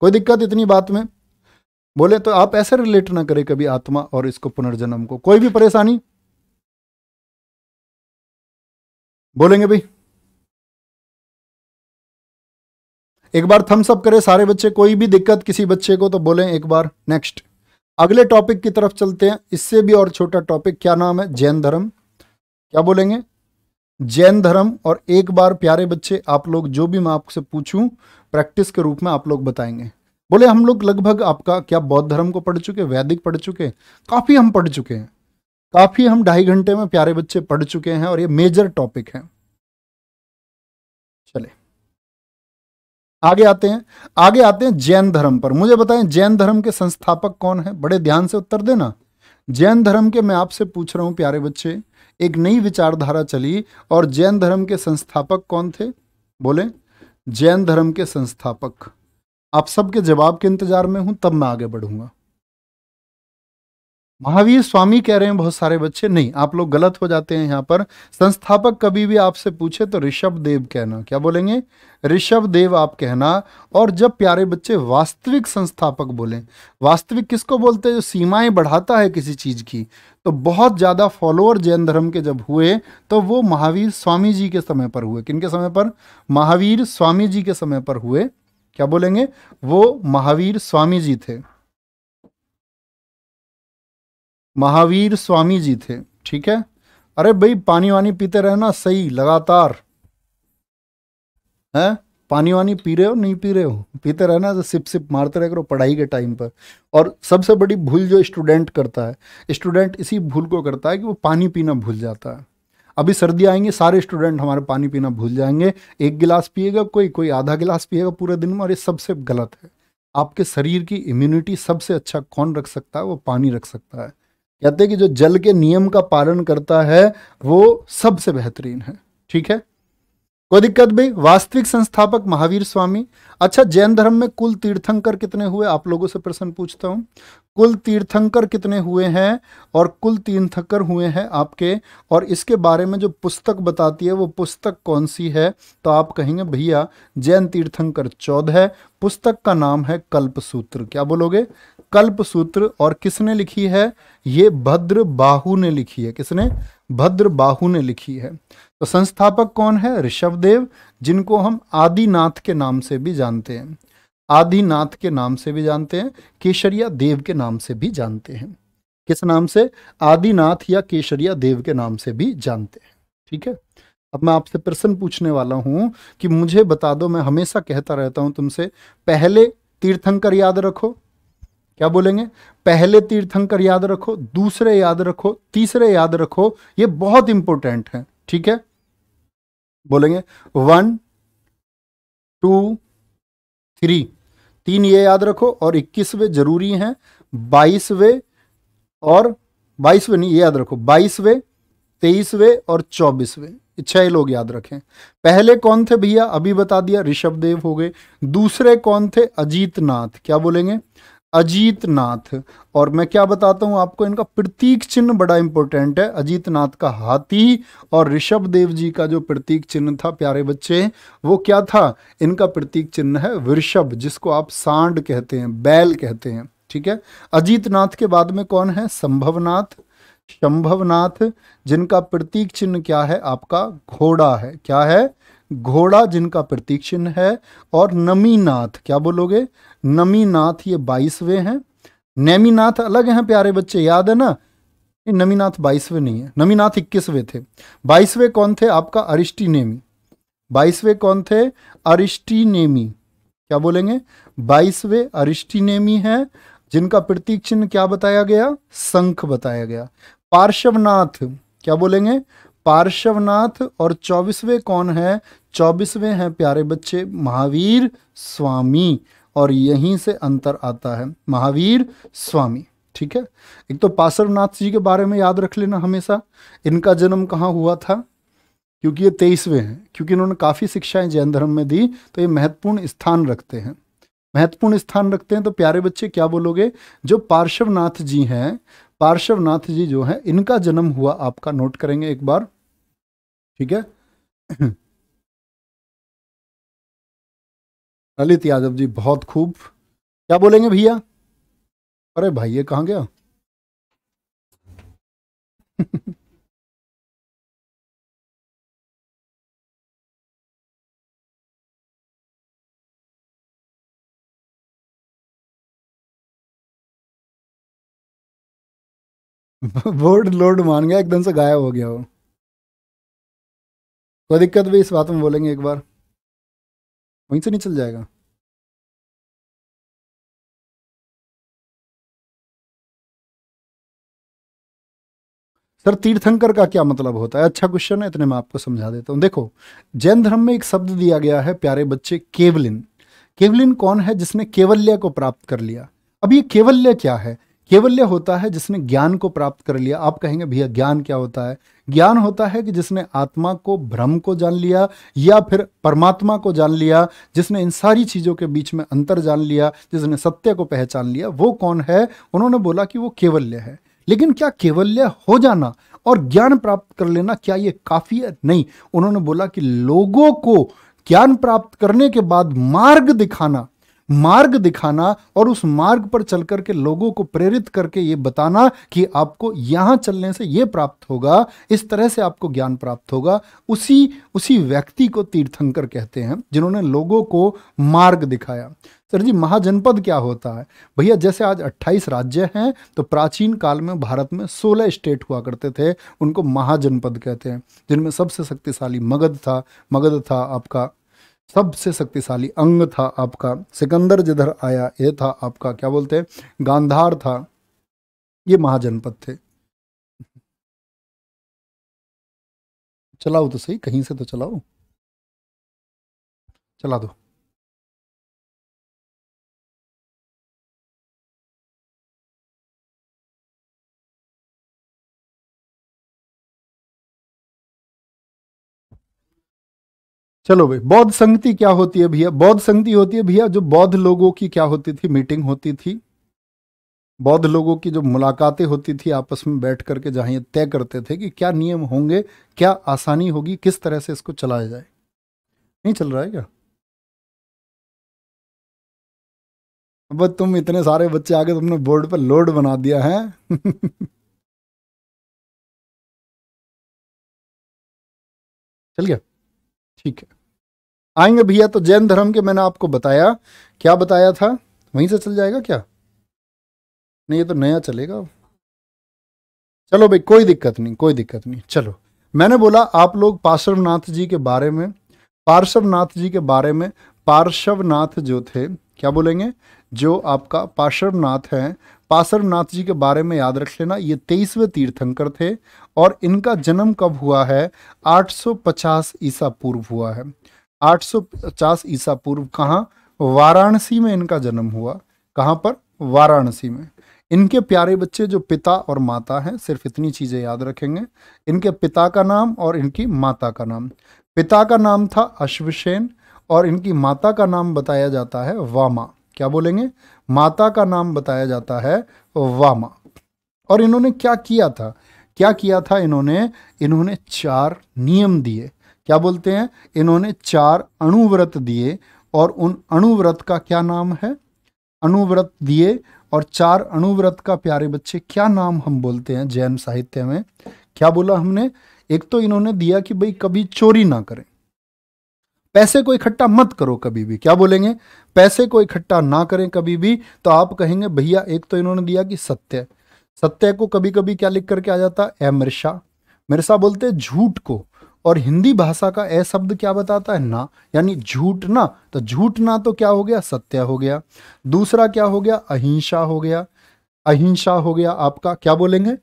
कोई दिक्कत इतनी बात में बोले तो आप ऐसे रिलेट ना करें कभी आत्मा और इसको पुनर्जन्म को कोई भी परेशानी बोलेंगे भाई एक बार थम्स अप करें सारे बच्चे कोई भी दिक्कत किसी बच्चे को तो बोलें एक बार नेक्स्ट अगले टॉपिक की तरफ चलते हैं इससे भी और छोटा टॉपिक क्या नाम है जैन धर्म क्या बोलेंगे जैन धर्म और एक बार प्यारे बच्चे आप लोग जो भी मैं आपसे पूछूं प्रैक्टिस के रूप में आप लोग बताएंगे बोले हम लोग लगभग आपका क्या बौद्ध धर्म को पढ़ चुके वैदिक पढ़ चुके काफ़ी हम पढ़ चुके हैं काफ़ी हम ढाई घंटे में प्यारे बच्चे पढ़ चुके हैं और ये मेजर टॉपिक है चले आगे आते हैं आगे आते हैं जैन धर्म पर मुझे बताएं जैन धर्म के संस्थापक कौन है बड़े ध्यान से उत्तर देना जैन धर्म के मैं आपसे पूछ रहा हूं प्यारे बच्चे एक नई विचारधारा चली और जैन धर्म के संस्थापक कौन थे बोले जैन धर्म के संस्थापक आप सबके जवाब के इंतजार में हूं तब मैं आगे बढ़ूंगा महावीर स्वामी कह रहे हैं बहुत सारे बच्चे नहीं आप लोग गलत हो जाते हैं यहाँ पर संस्थापक कभी भी आपसे पूछे तो ऋषभ देव कहना क्या बोलेंगे ऋषभ देव आप कहना और जब प्यारे बच्चे वास्तविक संस्थापक बोलें वास्तविक किसको बोलते हैं जो सीमाएं बढ़ाता है किसी चीज़ की तो बहुत ज़्यादा फॉलोअर जैन धर्म के जब हुए तो वो महावीर स्वामी जी के समय पर हुए किन समय पर महावीर स्वामी जी के समय पर हुए क्या बोलेंगे वो महावीर स्वामी जी थे महावीर स्वामी जी थे ठीक है अरे भाई पानी वानी पीते रहना सही लगातार है पानी वानी पी रहे हो नहीं पी रहे हो पीते रहना तो सिप सिप मारते रह करो पढ़ाई के टाइम पर और सबसे बड़ी भूल जो स्टूडेंट करता है स्टूडेंट इसी भूल को करता है कि वो पानी पीना भूल जाता है अभी सर्दी आएंगे सारे स्टूडेंट हमारे पानी पीना भूल जाएंगे एक गिलास पिएगा कोई कोई आधा गिलास पिएगा पूरे दिन में और ये सबसे गलत है आपके शरीर की इम्यूनिटी सबसे अच्छा कौन रख सकता है वो पानी रख सकता है कहते हैं कि जो जल के नियम का पालन करता है वो सबसे बेहतरीन है ठीक है कोई दिक्कत भाई वास्तविक संस्थापक महावीर स्वामी अच्छा जैन धर्म में कुल तीर्थंकर कितने हुए आप लोगों से प्रश्न पूछता हूँ कुल तीर्थंकर कितने हुए हैं और कुल तीर्थंकर हुए हैं आपके और इसके बारे में जो पुस्तक बताती है वो पुस्तक कौन सी है तो आप कहेंगे भैया जैन तीर्थंकर चौदह पुस्तक का नाम है कल्प सूत्र क्या बोलोगे कल्प सूत्र और किसने लिखी है ये भद्र बाहू ने लिखी है किसने भद्र बाहू ने लिखी है तो संस्थापक कौन है ऋषभ देव जिनको हम आदिनाथ के नाम से भी जानते हैं आदिनाथ के नाम से भी जानते हैं केशरिया देव के नाम से भी जानते हैं किस नाम से आदिनाथ या केशरिया देव के नाम से भी जानते हैं ठीक है अब मैं आपसे प्रश्न पूछने वाला हूं कि मुझे बता दो मैं हमेशा कहता रहता हूं तुमसे पहले तीर्थंकर याद रखो क्या बोलेंगे पहले तीर्थंकर याद रखो दूसरे याद रखो तीसरे याद रखो ये बहुत इंपॉर्टेंट है ठीक है बोलेंगे वन टू थ्री तीन ये याद रखो और इक्कीसवें जरूरी हैं बाईसवें और बाईसवें नहीं ये याद रखो बाईसवें तेईसवें और चौबीसवें छह लोग याद रखें पहले कौन थे भैया अभी बता दिया ऋषभदेव हो गए दूसरे कौन थे अजीत नाथ क्या बोलेंगे अजीत नाथ और मैं क्या बताता हूँ आपको इनका प्रतीक चिन्ह बड़ा इंपॉर्टेंट है अजीत नाथ का हाथी और ऋषभ देव जी का जो प्रतीक चिन्ह था प्यारे बच्चे वो क्या था इनका प्रतीक चिन्ह है वृषभ जिसको आप सांड कहते हैं बैल कहते हैं ठीक है अजीत नाथ के बाद में कौन है संभवनाथ शंभवनाथ जिनका प्रतीक चिन्ह क्या है आपका घोड़ा है क्या है घोड़ा जिनका प्रतीक चिन्ह है और नमीनाथ क्या बोलोगे नमीनाथ ये बाईसवें हैं नैमीनाथ अलग हैं प्यारे बच्चे याद है ना नमीनाथ बाईसवें नहीं है नमीनाथ इक्कीसवें थे बाईसवें कौन थे आपका अरिष्टी नेमी बाईसवें कौन थे अरिष्टी नेमी क्या बोलेंगे बाईसवें अरिष्टी नेमी है जिनका प्रतीक चिन्ह क्या बताया गया संख बताया गया पार्श्वनाथ क्या बोलेंगे पार्श्वनाथ और चौबीसवें कौन है चौबीसवें हैं प्यारे बच्चे महावीर स्वामी और यहीं से अंतर आता है महावीर स्वामी ठीक है एक तो पार्श्वनाथ जी के बारे में याद रख लेना हमेशा इनका जन्म कहाँ हुआ था क्योंकि ये तेईसवें हैं क्योंकि इन्होंने काफ़ी शिक्षाएं जैन धर्म में दी तो ये महत्वपूर्ण स्थान रखते हैं महत्वपूर्ण स्थान रखते हैं तो प्यारे बच्चे क्या बोलोगे जो पार्श्वनाथ जी हैं पार्श्वनाथ जी जो हैं इनका जन्म हुआ आपका नोट करेंगे एक बार ठीक है ललित यादव जी बहुत खूब क्या बोलेंगे भैया अरे भाई ये कहाँ गया बोर्ड लोड मान गया एकदम से गायब हो गया वो कोई दिक्कत भी इस बात में बोलेंगे एक बार वहीं से चल जाएगा सर तीर्थंकर का क्या मतलब होता है अच्छा क्वेश्चन है इतने मैं आपको समझा देता हूं देखो जैन धर्म में एक शब्द दिया गया है प्यारे बच्चे केवलिन केवलिन कौन है जिसने केवल्य को प्राप्त कर लिया अब ये केवल्य क्या है केवल्य होता है जिसने ज्ञान को प्राप्त कर लिया आप कहेंगे भैया ज्ञान क्या होता है ज्ञान होता है कि जिसने आत्मा को भ्रम को जान लिया या फिर परमात्मा को जान लिया जिसने इन सारी चीज़ों के बीच में अंतर जान लिया जिसने सत्य को पहचान लिया वो कौन है उन्होंने बोला कि वो केवल्य है लेकिन क्या केवल्य हो जाना और ज्ञान प्राप्त कर लेना क्या ये काफ़ी है नहीं उन्होंने बोला कि लोगों को ज्ञान प्राप्त करने के बाद मार्ग दिखाना मार्ग दिखाना और उस मार्ग पर चल करके लोगों को प्रेरित करके ये बताना कि आपको यहाँ चलने से ये प्राप्त होगा इस तरह से आपको ज्ञान प्राप्त होगा उसी उसी व्यक्ति को तीर्थंकर कहते हैं जिन्होंने लोगों को मार्ग दिखाया सर जी महाजनपद क्या होता है भैया जैसे आज 28 राज्य हैं तो प्राचीन काल में भारत में 16 स्टेट हुआ करते थे उनको महाजनपद कहते हैं जिनमें सबसे शक्तिशाली मगध था मगध था आपका सबसे शक्तिशाली अंग था आपका सिकंदर जिधर आया ये था आपका क्या बोलते हैं गांधार था ये महाजनपद थे चलाओ तो सही कहीं से तो चलाओ चला दो चलो भाई बौद्ध संगति क्या होती है भैया बौद्ध संगति होती है भैया जो बौद्ध लोगों की क्या होती थी मीटिंग होती थी बौद्ध लोगों की जो मुलाकातें होती थी आपस में बैठ करके जहां ये तय करते थे कि क्या नियम होंगे क्या आसानी होगी किस तरह से इसको चलाया जाए नहीं चल रहा है क्या अब तुम इतने सारे बच्चे आगे तुमने बोर्ड पर लोड बना दिया है चल गया ठीक है आएंगे भैया तो जैन धर्म के मैंने आपको बताया क्या बताया था वहीं से चल जाएगा क्या नहीं ये तो नया चलेगा चलो भाई कोई दिक्कत नहीं कोई दिक्कत नहीं चलो मैंने बोला आप लोग पार्श्वनाथ जी के बारे में पार्श्वनाथ जी के बारे में पार्श्वनाथ जो थे क्या बोलेंगे जो आपका पार्श्वनाथ है पासरनाथ जी के बारे में याद रख लेना ये तेईसवें तीर्थंकर थे और इनका जन्म कब हुआ है 850 ईसा पूर्व हुआ है 850 ईसा पूर्व कहाँ वाराणसी में इनका जन्म हुआ कहाँ पर वाराणसी में इनके प्यारे बच्चे जो पिता और माता हैं सिर्फ इतनी चीज़ें याद रखेंगे इनके पिता का नाम और इनकी माता का नाम पिता का नाम था अश्वसेन और इनकी माता का नाम बताया जाता है वामा क्या बोलेंगे माता का नाम बताया जाता है वामा और इन्होंने क्या किया था क्या किया था इन्होंने इन्होंने चार नियम दिए क्या बोलते हैं इन्होंने चार अणुव्रत दिए और उन अणुव्रत का क्या नाम है अणुव्रत दिए और चार अणुव्रत का प्यारे बच्चे क्या नाम हम बोलते हैं जैन साहित्य में क्या बोला हमने एक तो इन्होंने दिया कि भाई कभी चोरी ना करें पैसे को इकट्ठा मत करो कभी भी क्या बोलेंगे पैसे को इकट्ठा ना करें कभी भी तो आप कहेंगे भैया एक तो इन्होंने दिया कि सत्य सत्य को कभी कभी क्या लिख करके आ जाता है मिर्शा मिर्षा बोलते झूठ को और हिंदी भाषा का ए शब्द क्या बताता है ना यानी झूठ ना तो झूठ ना तो क्या हो गया सत्य हो गया दूसरा क्या हो गया अहिंसा हो गया अहिंसा हो गया आपका क्या बोलेंगे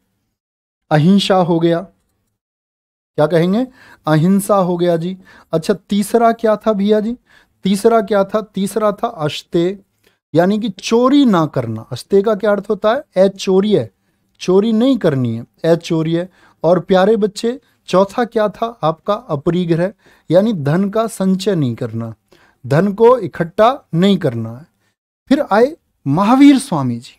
अहिंसा हो गया क्या कहेंगे अहिंसा हो गया जी अच्छा तीसरा क्या था भैया जी तीसरा क्या था तीसरा था अस्ते यानी कि चोरी ना करना अस्ते का क्या अर्थ होता है ए चोरी है चोरी नहीं करनी है ए चोरी है और प्यारे बच्चे चौथा क्या था आपका अपरिग्रह यानी धन का संचय नहीं करना धन को इकट्ठा नहीं करना है फिर आए महावीर स्वामी जी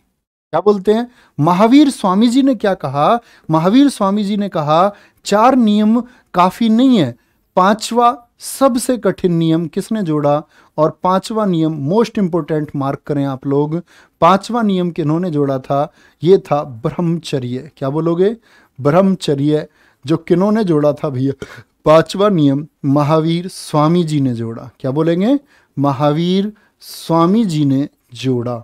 क्या बोलते हैं महावीर स्वामी जी ने क्या कहा महावीर स्वामी जी ने कहा चार नियम काफ़ी नहीं है पांचवा सबसे कठिन नियम किसने जोड़ा और पांचवा नियम मोस्ट इंपोर्टेंट मार्क करें आप लोग पांचवा नियम किन्होंने जोड़ा था यह था ब्रह्मचर्य क्या बोलोगे ब्रह्मचर्य जो किन्होंने जोड़ा था भैया पांचवा नियम महावीर स्वामी जी ने जोड़ा क्या बोलेंगे महावीर स्वामी जी ने जोड़ा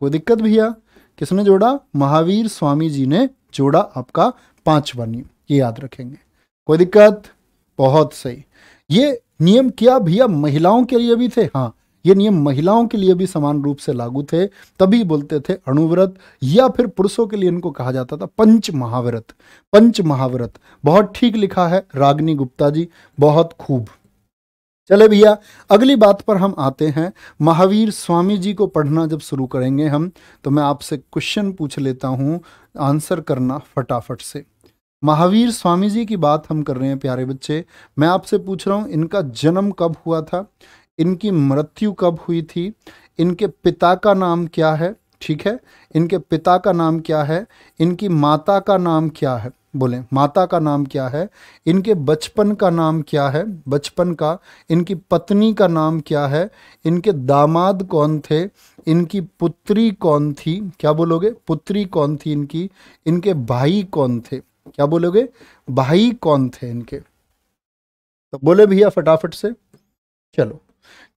कोई दिक्कत भैया किसने जोड़ा महावीर स्वामी जी ने जोड़ा आपका पांचवा नियम ये याद रखेंगे कोई दिक्कत बहुत सही ये नियम क्या भैया महिलाओं के लिए भी थे हाँ ये नियम महिलाओं के लिए भी समान रूप से लागू थे तभी बोलते थे अणुव्रत या फिर पुरुषों के लिए इनको कहा जाता था पंच महाव्रत पंच महाव्रत बहुत ठीक लिखा है रागनी गुप्ता जी बहुत खूब चले भैया अगली बात पर हम आते हैं महावीर स्वामी जी को पढ़ना जब शुरू करेंगे हम तो मैं आपसे क्वेश्चन पूछ लेता हूं आंसर करना फटाफट से महावीर स्वामी जी की बात हम कर रहे हैं प्यारे बच्चे मैं आपसे पूछ रहा हूँ इनका जन्म कब हुआ था इनकी मृत्यु कब हुई थी इनके पिता का नाम क्या है ठीक है इनके पिता का नाम क्या है इनकी माता का नाम क्या है बोले माता का नाम क्या है इनके बचपन का नाम क्या है बचपन का इनकी पत्नी का नाम क्या है इनके दामाद कौन थे इनकी पुत्री कौन थी क्या बोलोगे पुत्री कौन थी इनकी इनके भाई कौन थे क्या बोलोगे भाई कौन थे इनके तो बोले भैया फटाफट से चलो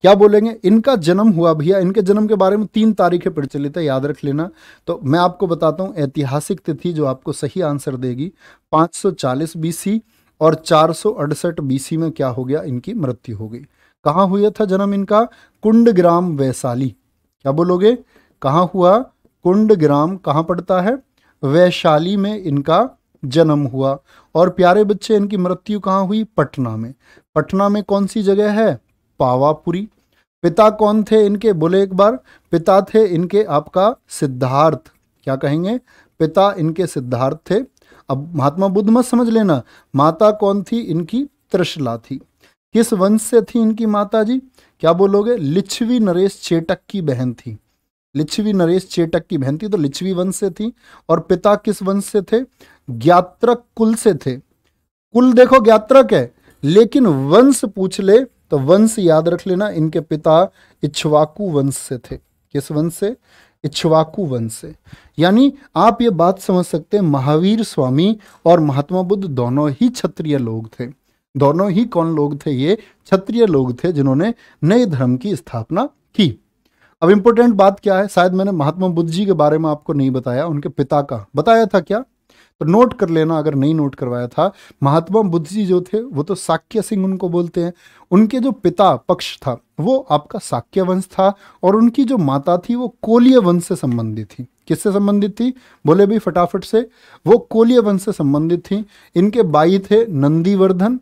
क्या बोलेंगे इनका जन्म हुआ भैया इनके जन्म के बारे में तीन तारीखें प्रचलित है याद रख लेना तो मैं आपको बताता हूं ऐतिहासिक तिथि जो आपको सही आंसर देगी 540 बीसी और चार बीसी में क्या हो गया इनकी मृत्यु हो गई कहां हुआ था जन्म इनका कुंड ग्राम वैशाली क्या बोलोगे कहां हुआ कुंड ग्राम कहां पड़ता है वैशाली में इनका जन्म हुआ और प्यारे बच्चे इनकी मृत्यु कहाँ हुई पटना में पटना में कौन सी जगह है पावापुरी पिता कौन थे इनके बोले एक बार पिता थे इनके आपका सिद्धार्थ क्या कहेंगे पिता इनके सिद्धार्थ थे अब महात्मा बुद्ध मत समझ लेना माता कौन थी इनकी त्रिशला थी किस वंश से थी इनकी माता जी क्या बोलोगे लिच्छवी नरेश चेटक की बहन थी लिच्छवी नरेश चेटक की बहन थी तो लिच्छवी वंश से थी और पिता किस वंश से थे ज्ञात्रक कुल से थे कुल देखो ज्ञात्रक है लेकिन वंश पूछ ले तो वंश याद रख लेना इनके पिता इच्छवाकु वंश से थे किस वंश से इच्छवाकु वंश से यानी आप ये बात समझ सकते हैं महावीर स्वामी और महात्मा बुद्ध दोनों ही क्षत्रिय लोग थे दोनों ही कौन लोग थे ये क्षत्रिय लोग थे जिन्होंने नए धर्म की स्थापना की अब इंपोर्टेंट बात क्या है शायद मैंने महात्मा बुद्ध जी के बारे में आपको नहीं बताया उनके पिता का बताया था क्या तो नोट कर लेना अगर नहीं नोट करवाया था महात्मा बुद्ध जी जो थे वो तो साक्य सिंह उनको बोलते हैं उनके जो पिता पक्ष था वो आपका साक्य वंश था और उनकी जो माता थी वो कोलिय वंश से संबंधित थी किससे संबंधित थी बोले भी फटाफट से वो कोलिय वंश से संबंधित थी इनके बाई थे नंदीवर्धन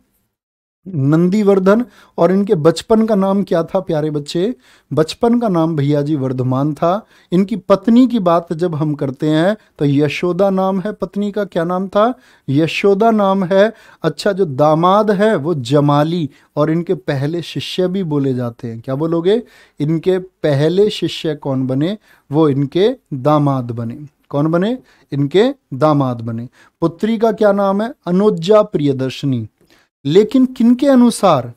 नंदीवर्धन और इनके बचपन का नाम क्या था प्यारे बच्चे बचपन का नाम भैया जी वर्धमान था इनकी पत्नी की बात जब हम करते हैं तो यशोदा नाम है पत्नी का क्या नाम था यशोदा नाम है अच्छा जो दामाद है वो जमाली और इनके पहले शिष्य भी बोले जाते हैं क्या बोलोगे इनके पहले शिष्य कौन बने वो इनके दामाद बने कौन बने इनके दामाद बने पुत्री का क्या नाम है अनोजा प्रियदर्शनी लेकिन किनके अनुसार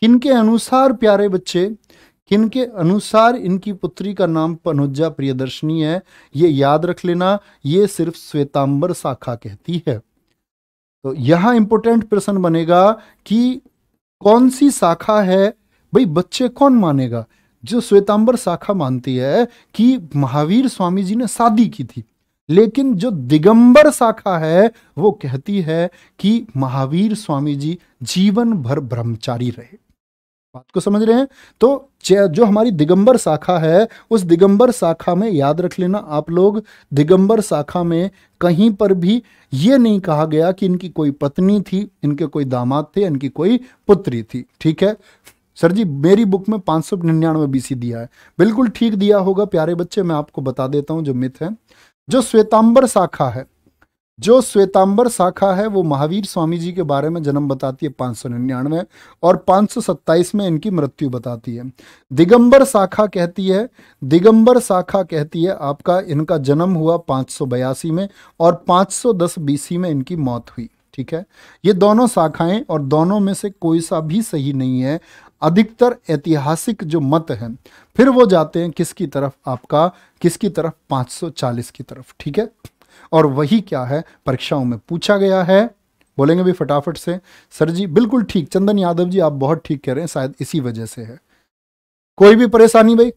किनके अनुसार प्यारे बच्चे किनके अनुसार इनकी पुत्री का नाम पनोज्जा प्रियदर्शनी है ये याद रख लेना ये सिर्फ श्वेतांबर शाखा कहती है तो यहाँ इंपोर्टेंट प्रश्न बनेगा कि कौन सी शाखा है भाई बच्चे कौन मानेगा जो श्वेतांबर शाखा मानती है कि महावीर स्वामी जी ने शादी की थी लेकिन जो दिगंबर शाखा है वो कहती है कि महावीर स्वामी जी जीवन भर ब्रह्मचारी रहे बात को समझ रहे हैं तो जो हमारी दिगंबर शाखा है उस दिगंबर शाखा में याद रख लेना आप लोग दिगंबर शाखा में कहीं पर भी ये नहीं कहा गया कि इनकी कोई पत्नी थी इनके कोई दामाद थे इनकी कोई पुत्री थी ठीक है सर जी मेरी बुक में पांच सौ निन्यानवे बीसी दिया है बिल्कुल ठीक दिया होगा प्यारे बच्चे मैं आपको बता देता हूं जो मिथ है जो श्वेतांबर शाखा है जो श्वेतांबर शाखा है वो महावीर स्वामी जी के बारे में जन्म बताती है पांच सौ निन्यानवे और पांच सौ सत्ताईस में इनकी मृत्यु बताती है दिगंबर शाखा कहती है दिगंबर शाखा कहती है आपका इनका जन्म हुआ पांच सौ बयासी में और पांच सौ दस बीसी में इनकी मौत हुई ठीक है ये दोनों शाखाएं और दोनों में से कोई सा भी सही नहीं है अधिकतर ऐतिहासिक जो मत हैं फिर वो जाते हैं किसकी तरफ आपका किसकी तरफ 540 की तरफ ठीक है और वही क्या है परीक्षाओं में पूछा गया है बोलेंगे भी फटाफट से सर जी बिल्कुल ठीक चंदन यादव जी आप बहुत ठीक कह रहे हैं शायद इसी वजह से है कोई भी परेशानी भाई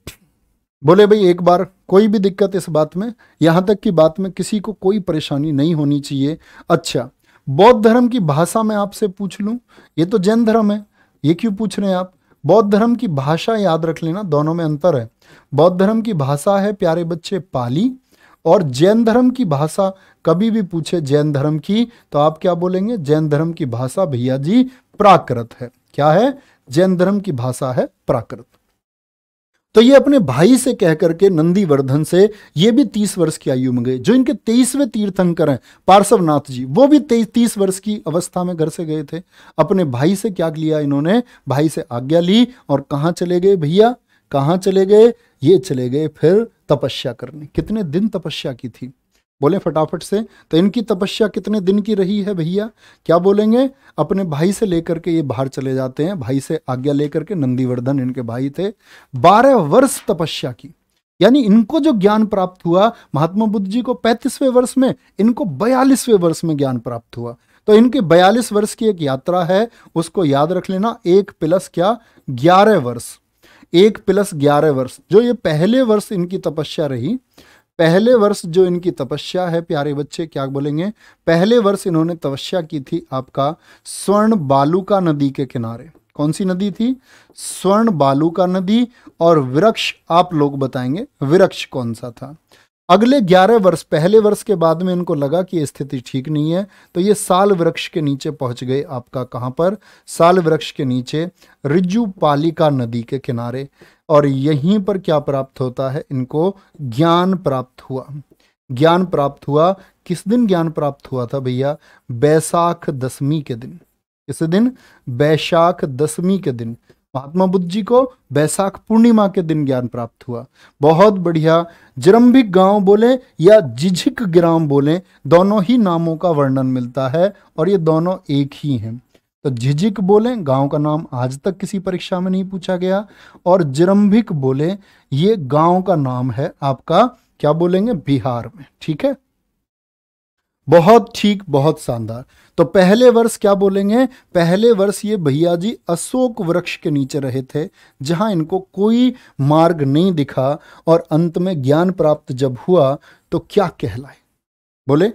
बोले भाई एक बार कोई भी दिक्कत इस बात में यहां तक की बात में किसी को कोई परेशानी नहीं होनी चाहिए अच्छा बौद्ध धर्म की भाषा में आपसे पूछ लू ये तो जैन धर्म है ये क्यों पूछ रहे हैं आप बौद्ध धर्म की भाषा याद रख लेना दोनों में अंतर है बौद्ध धर्म की भाषा है प्यारे बच्चे पाली और जैन धर्म की भाषा कभी भी पूछे जैन धर्म की तो आप क्या बोलेंगे जैन धर्म की भाषा भैया जी प्राकृत है क्या है जैन धर्म की भाषा है प्राकृत तो ये अपने भाई से कह करके नंदीवर्धन से ये भी तीस वर्ष की आयु में गए जो इनके तेईसवें तीर्थंकर हैं पार्श्वनाथ जी वो भी तेईस तीस वर्ष की अवस्था में घर से गए थे अपने भाई से क्या लिया इन्होंने भाई से आज्ञा ली और कहाँ चले गए भैया कहाँ चले गए ये चले गए फिर तपस्या करने कितने दिन तपस्या की थी बोले फटाफट से तो इनकी तपस्या कितने दिन की रही है भैया क्या बोलेंगे अपने भाई से लेकर के ये बाहर चले जाते हैं भाई से आज्ञा लेकर के नंदीवर्धन इनके भाई थे बारह वर्ष तपस्या की यानी इनको जो ज्ञान प्राप्त हुआ महात्मा बुद्ध जी को पैंतीसवें वर्ष में इनको बयालीसवें वर्ष में ज्ञान प्राप्त हुआ तो इनके बयालीस वर्ष की एक यात्रा है उसको याद रख लेना एक प्लस क्या ग्यारह वर्ष एक प्लस ग्यारह वर्ष जो ये पहले वर्ष इनकी तपस्या रही पहले वर्ष जो इनकी तपस्या है प्यारे बच्चे क्या बोलेंगे पहले वर्ष इन्होंने तपस्या की थी आपका स्वर्ण बालुका नदी के किनारे कौन सी नदी थी स्वर्ण बालुका नदी और वृक्ष आप लोग बताएंगे वृक्ष कौन सा था अगले ग्यारह वर्ष पहले वर्ष के बाद में इनको लगा कि स्थिति ठीक नहीं है तो ये साल वृक्ष के नीचे पहुंच गए आपका कहां पर साल वृक्ष के नीचे रिजुपालिका नदी के किनारे और यहीं पर क्या प्राप्त होता है इनको ज्ञान प्राप्त हुआ ज्ञान प्राप्त हुआ किस दिन ज्ञान प्राप्त हुआ था भैया बैसाख दसवीं के दिन किस दिन बैशाख दसवीं के दिन महात्मा बुद्ध जी को बैसाख पूर्णिमा के दिन ज्ञान प्राप्त हुआ बहुत बढ़िया जरम्भिक गांव बोले या जिझिक ग्राम बोले दोनों ही नामों का वर्णन मिलता है और ये दोनों एक ही हैं तो झिझिक बोले गांव का नाम आज तक किसी परीक्षा में नहीं पूछा गया और जिरंभिक बोले ये गांव का नाम है आपका क्या बोलेंगे बिहार में ठीक है बहुत ठीक बहुत शानदार तो पहले वर्ष क्या बोलेंगे पहले वर्ष ये भैया जी अशोक वृक्ष के नीचे रहे थे जहां इनको कोई मार्ग नहीं दिखा और अंत में ज्ञान प्राप्त जब हुआ तो क्या कहलाए बोले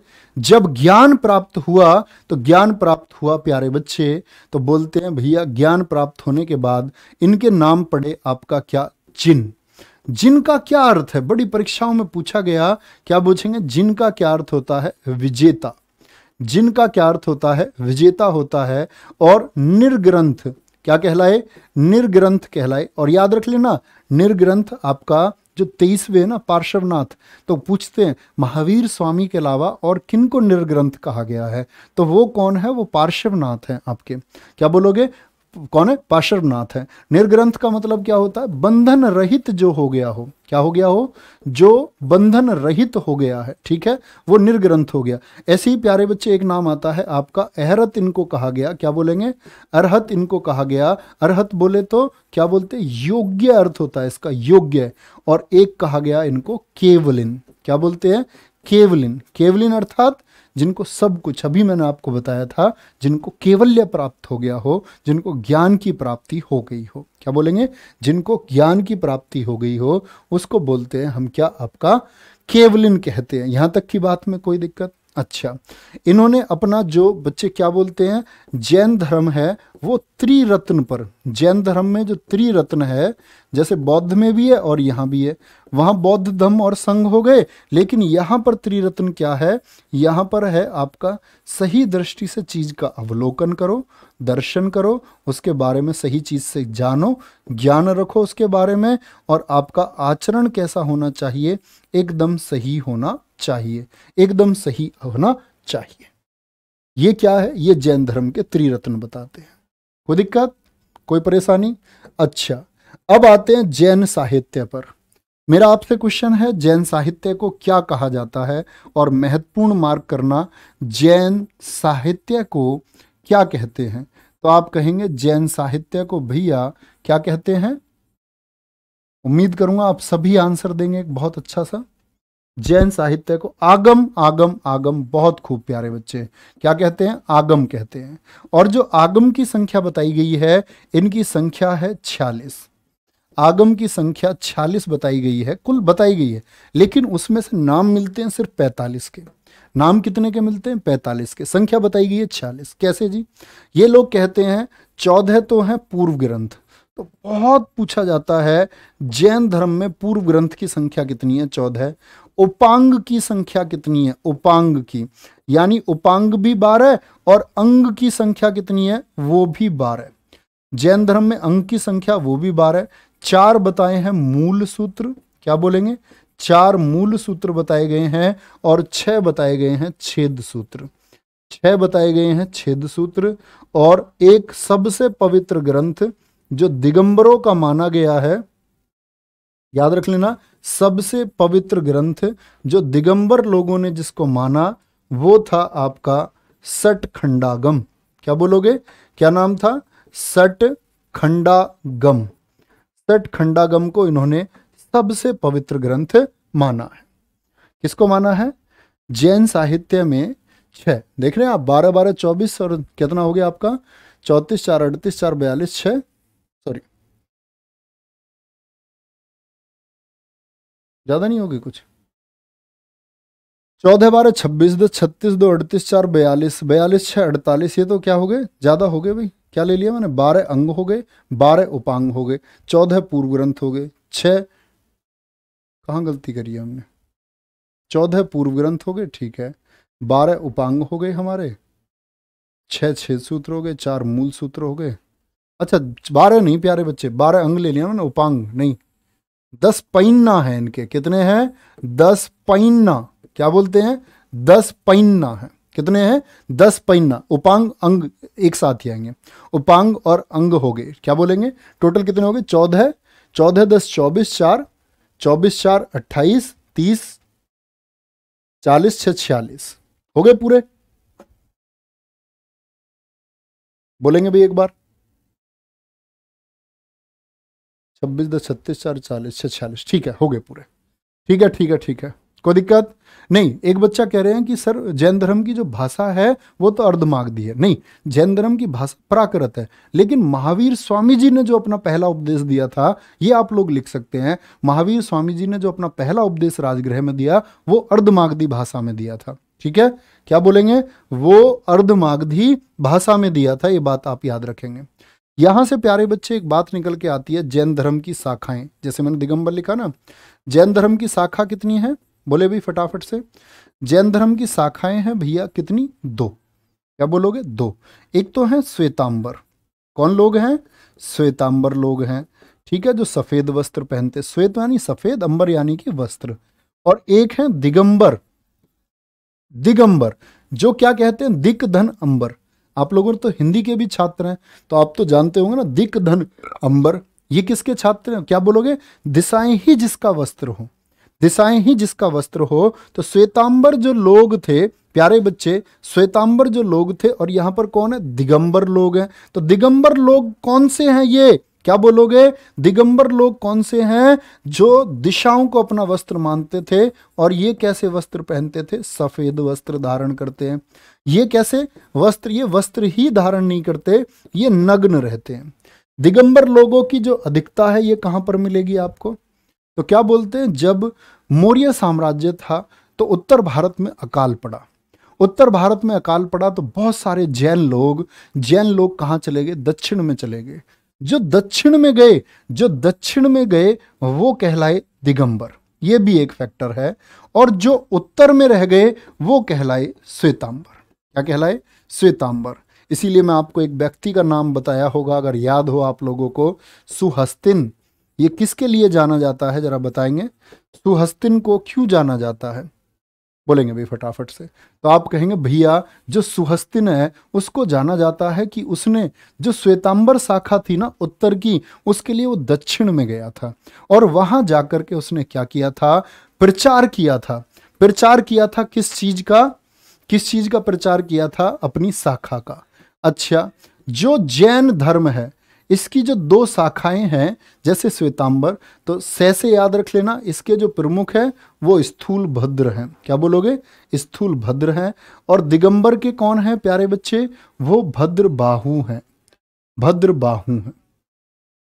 जब ज्ञान प्राप्त हुआ तो ज्ञान प्राप्त हुआ प्यारे बच्चे तो बोलते हैं भैया ज्ञान प्राप्त होने के बाद इनके नाम पड़े आपका क्या जिन जिन का क्या अर्थ है बड़ी परीक्षाओं में पूछा गया क्या पूछेंगे जिन का क्या अर्थ होता है विजेता जिन का क्या अर्थ होता है विजेता होता है और निर्ग्रंथ क्या कहलाए निर्ग्रंथ कहलाए और याद रख लेना निर्ग्रंथ आपका जो तेईसवे है ना पार्श्वनाथ तो पूछते हैं महावीर स्वामी के अलावा और किन को निर्ग्रंथ कहा गया है तो वो कौन है वो पार्श्वनाथ है आपके क्या बोलोगे कौन है पार्श्वनाथ है निर्ग्रंथ का मतलब क्या होता है बंधन रहित जो हो गया हो क्या हो गया हो जो बंधन रहित हो गया है ठीक है वो निर्ग्रंथ हो गया ऐसे ही प्यारे बच्चे एक नाम आता है आपका अहरत इनको कहा गया क्या बोलेंगे अरहत इनको कहा गया अरहत बोले तो क्या बोलते योग्य अर्थ होता है इसका योग्य और एक कहा गया इनको केवलिन क्या बोलते हैं केवलिन केवलिन अर्थात जिनको सब कुछ अभी मैंने आपको बताया था जिनको केवल्य प्राप्त हो गया हो जिनको ज्ञान की प्राप्ति हो गई हो क्या बोलेंगे जिनको ज्ञान की प्राप्ति हो गई हो उसको बोलते हैं हम क्या आपका केवलिन कहते हैं यहाँ तक की बात में कोई दिक्कत अच्छा इन्होंने अपना जो बच्चे क्या बोलते हैं जैन धर्म है वो त्रिरत्न पर जैन धर्म में जो त्रिरत्न है जैसे बौद्ध में भी है और यहाँ भी है वहाँ बौद्ध धर्म और संघ हो गए लेकिन यहाँ पर त्रिरत्न क्या है यहाँ पर है आपका सही दृष्टि से चीज़ का अवलोकन करो दर्शन करो उसके बारे में सही चीज़ से जानो ज्ञान रखो उसके बारे में और आपका आचरण कैसा होना चाहिए एकदम सही होना चाहिए एकदम सही होना चाहिए ये क्या है ये जैन धर्म के त्रिरत्न बताते हैं कोई दिक्कत कोई परेशानी अच्छा अब आते हैं जैन साहित्य पर मेरा आपसे क्वेश्चन है जैन साहित्य को क्या कहा जाता है और महत्वपूर्ण मार्क करना जैन साहित्य को क्या कहते हैं तो आप कहेंगे जैन साहित्य को भैया क्या कहते हैं उम्मीद करूंगा आप सभी आंसर देंगे एक बहुत अच्छा सा जैन साहित्य को आगम आगम आगम बहुत खूब प्यारे बच्चे क्या कहते हैं आगम कहते हैं और जो आगम की संख्या बताई गई है इनकी संख्या है छियालीस आगम की संख्या छियालीस बताई गई है कुल बताई गई है लेकिन उसमें से नाम मिलते हैं सिर्फ पैंतालीस के नाम कितने के मिलते हैं पैंतालीस के संख्या बताई गई है छियालीस कैसे जी ये लोग कहते हैं चौदह तो है पूर्व ग्रंथ तो बहुत पूछा जाता है जैन धर्म में पूर्व ग्रंथ की संख्या कितनी है चौदह उपांग की संख्या कितनी है उपांग की यानी उपांग भी बारह और अंग की संख्या कितनी है वो भी बारह जैन धर्म में अंग की संख्या वो भी बारह चार बताए हैं मूल सूत्र क्या बोलेंगे चार मूल सूत्र बताए गए हैं और छह बताए गए हैं छेद सूत्र छह बताए गए हैं छेद सूत्र और एक सबसे पवित्र ग्रंथ जो दिगंबरों का माना गया है याद रख लेना सबसे पवित्र ग्रंथ जो दिगंबर लोगों ने जिसको माना वो था आपका सट खंडागम क्या बोलोगे क्या नाम था सट खंडागम सट खंडागम को इन्होंने सबसे पवित्र ग्रंथ माना है किसको माना है जैन साहित्य में छ देख रहे हैं आप बारह बारह चौबीस और कितना हो गया आपका चौतीस चार अड़तीस चार बयालीस छह ज़्यादा नहीं होगी कुछ चौदह बारह छब्बीस दो छत्तीस दो अड़तीस चार बयालीस बयालीस छः अड़तालीस ये तो क्या हो गए ज़्यादा हो गए भाई क्या ले लिया मैंने बारह अंग हो गए बारह उपांग हो गए चौदह पूर्व ग्रंथ हो गए छः कहाँ गलती करी है हमने चौदह पूर्व ग्रंथ हो गए ठीक है बारह उपांग हो गए हमारे छः छः सूत्र हो गए चार मूल सूत्र हो गए अच्छा बारह नहीं प्यारे बच्चे बारह अंग ले लिया मैंने उपांग नहीं दस पैन्ना है इनके कितने हैं दस पैन्ना क्या बोलते हैं दस पैन्ना है कितने हैं दस पैन्ना उपांग अंग एक साथ ही आएंगे उपांग और अंग हो गए क्या बोलेंगे टोटल कितने हो गए चौदह चौदह दस चौबीस चार चौबीस चार अट्ठाईस तीस चालीस छ छियालीस हो गए पूरे बोलेंगे भाई एक बार छब्बीस दस छत्तीस चार चालीस छः छियालीस ठीक है हो गए पूरे ठीक है ठीक है ठीक है कोई दिक्कत नहीं एक बच्चा कह रहे हैं कि सर जैन धर्म की जो भाषा है वो तो अर्धमागधी है नहीं जैन धर्म की भाषा प्राकृत है लेकिन महावीर स्वामी जी ने जो अपना पहला उपदेश दिया था ये आप लोग लिख सकते हैं महावीर स्वामी जी ने जो अपना पहला उपदेश राजगृह में दिया वो अर्धमागधी भाषा में दिया था ठीक है क्या बोलेंगे वो अर्धमागधी भाषा में दिया था ये बात आप याद रखेंगे यहाँ से प्यारे बच्चे एक बात निकल के आती है जैन धर्म की शाखाएं जैसे मैंने दिगंबर लिखा ना जैन धर्म की शाखा कितनी है बोले भाई फटाफट से जैन धर्म की शाखाएं हैं भैया कितनी दो क्या बोलोगे दो एक तो है श्वेतांबर कौन लोग हैं श्वेतांबर लोग हैं ठीक है जो सफ़ेद वस्त्र पहनते श्वेत यानी सफ़ेद अंबर यानी कि वस्त्र और एक है दिगंबर दिगंबर जो क्या कहते हैं दिक धन अंबर आप लोगों तो हिंदी के भी छात्र हैं तो आप तो जानते होंगे ना दिक धन अंबर ये किसके छात्र हैं क्या बोलोगे दिशाएं ही जिसका वस्त्र हो दिशाएं ही जिसका वस्त्र हो तो श्वेतांबर जो लोग थे प्यारे बच्चे श्वेतांबर जो लोग थे और यहाँ पर कौन है दिगंबर लोग हैं तो दिगंबर लोग कौन से हैं ये क्या बोलोगे दिगंबर लोग कौन से हैं जो दिशाओं को अपना वस्त्र मानते थे और ये कैसे वस्त्र पहनते थे सफ़ेद वस्त्र धारण करते हैं ये कैसे वस्त्र ये वस्त्र ही धारण नहीं करते ये नग्न रहते हैं दिगंबर लोगों की जो अधिकता है ये कहाँ पर मिलेगी आपको तो क्या बोलते हैं जब मौर्य साम्राज्य था तो उत्तर भारत में अकाल पड़ा उत्तर भारत में अकाल पड़ा तो बहुत सारे जैन लोग जैन लोग कहाँ चले गए दक्षिण में चले गए जो दक्षिण में गए जो दक्षिण में गए वो कहलाए दिगंबर ये भी एक फैक्टर है और जो उत्तर में रह गए वो कहलाए श्वेतांबर क्या कहलाए श्वेतांबर इसीलिए मैं आपको एक व्यक्ति का नाम बताया होगा अगर याद हो आप लोगों को सुहस्तिन ये किसके लिए जाना जाता है जरा बताएंगे सुहस्तिन को क्यों जाना जाता है बोलेंगे भाई फटाफट से तो आप कहेंगे भैया जो सुहस्तिन है उसको जाना जाता है कि उसने जो श्वेतांबर शाखा थी ना उत्तर की उसके लिए वो दक्षिण में गया था और वहां जाकर के उसने क्या किया था प्रचार किया था प्रचार किया था किस चीज़ का किस चीज का प्रचार किया था अपनी शाखा का अच्छा जो जैन धर्म है इसकी जो दो शाखाएं हैं जैसे श्वेतांबर तो सैसे याद रख लेना इसके जो प्रमुख है वो स्थूल भद्र हैं क्या बोलोगे स्थूल भद्र हैं और दिगंबर के कौन हैं प्यारे बच्चे वो भद्र बाहू हैं भद्र बाहू हैं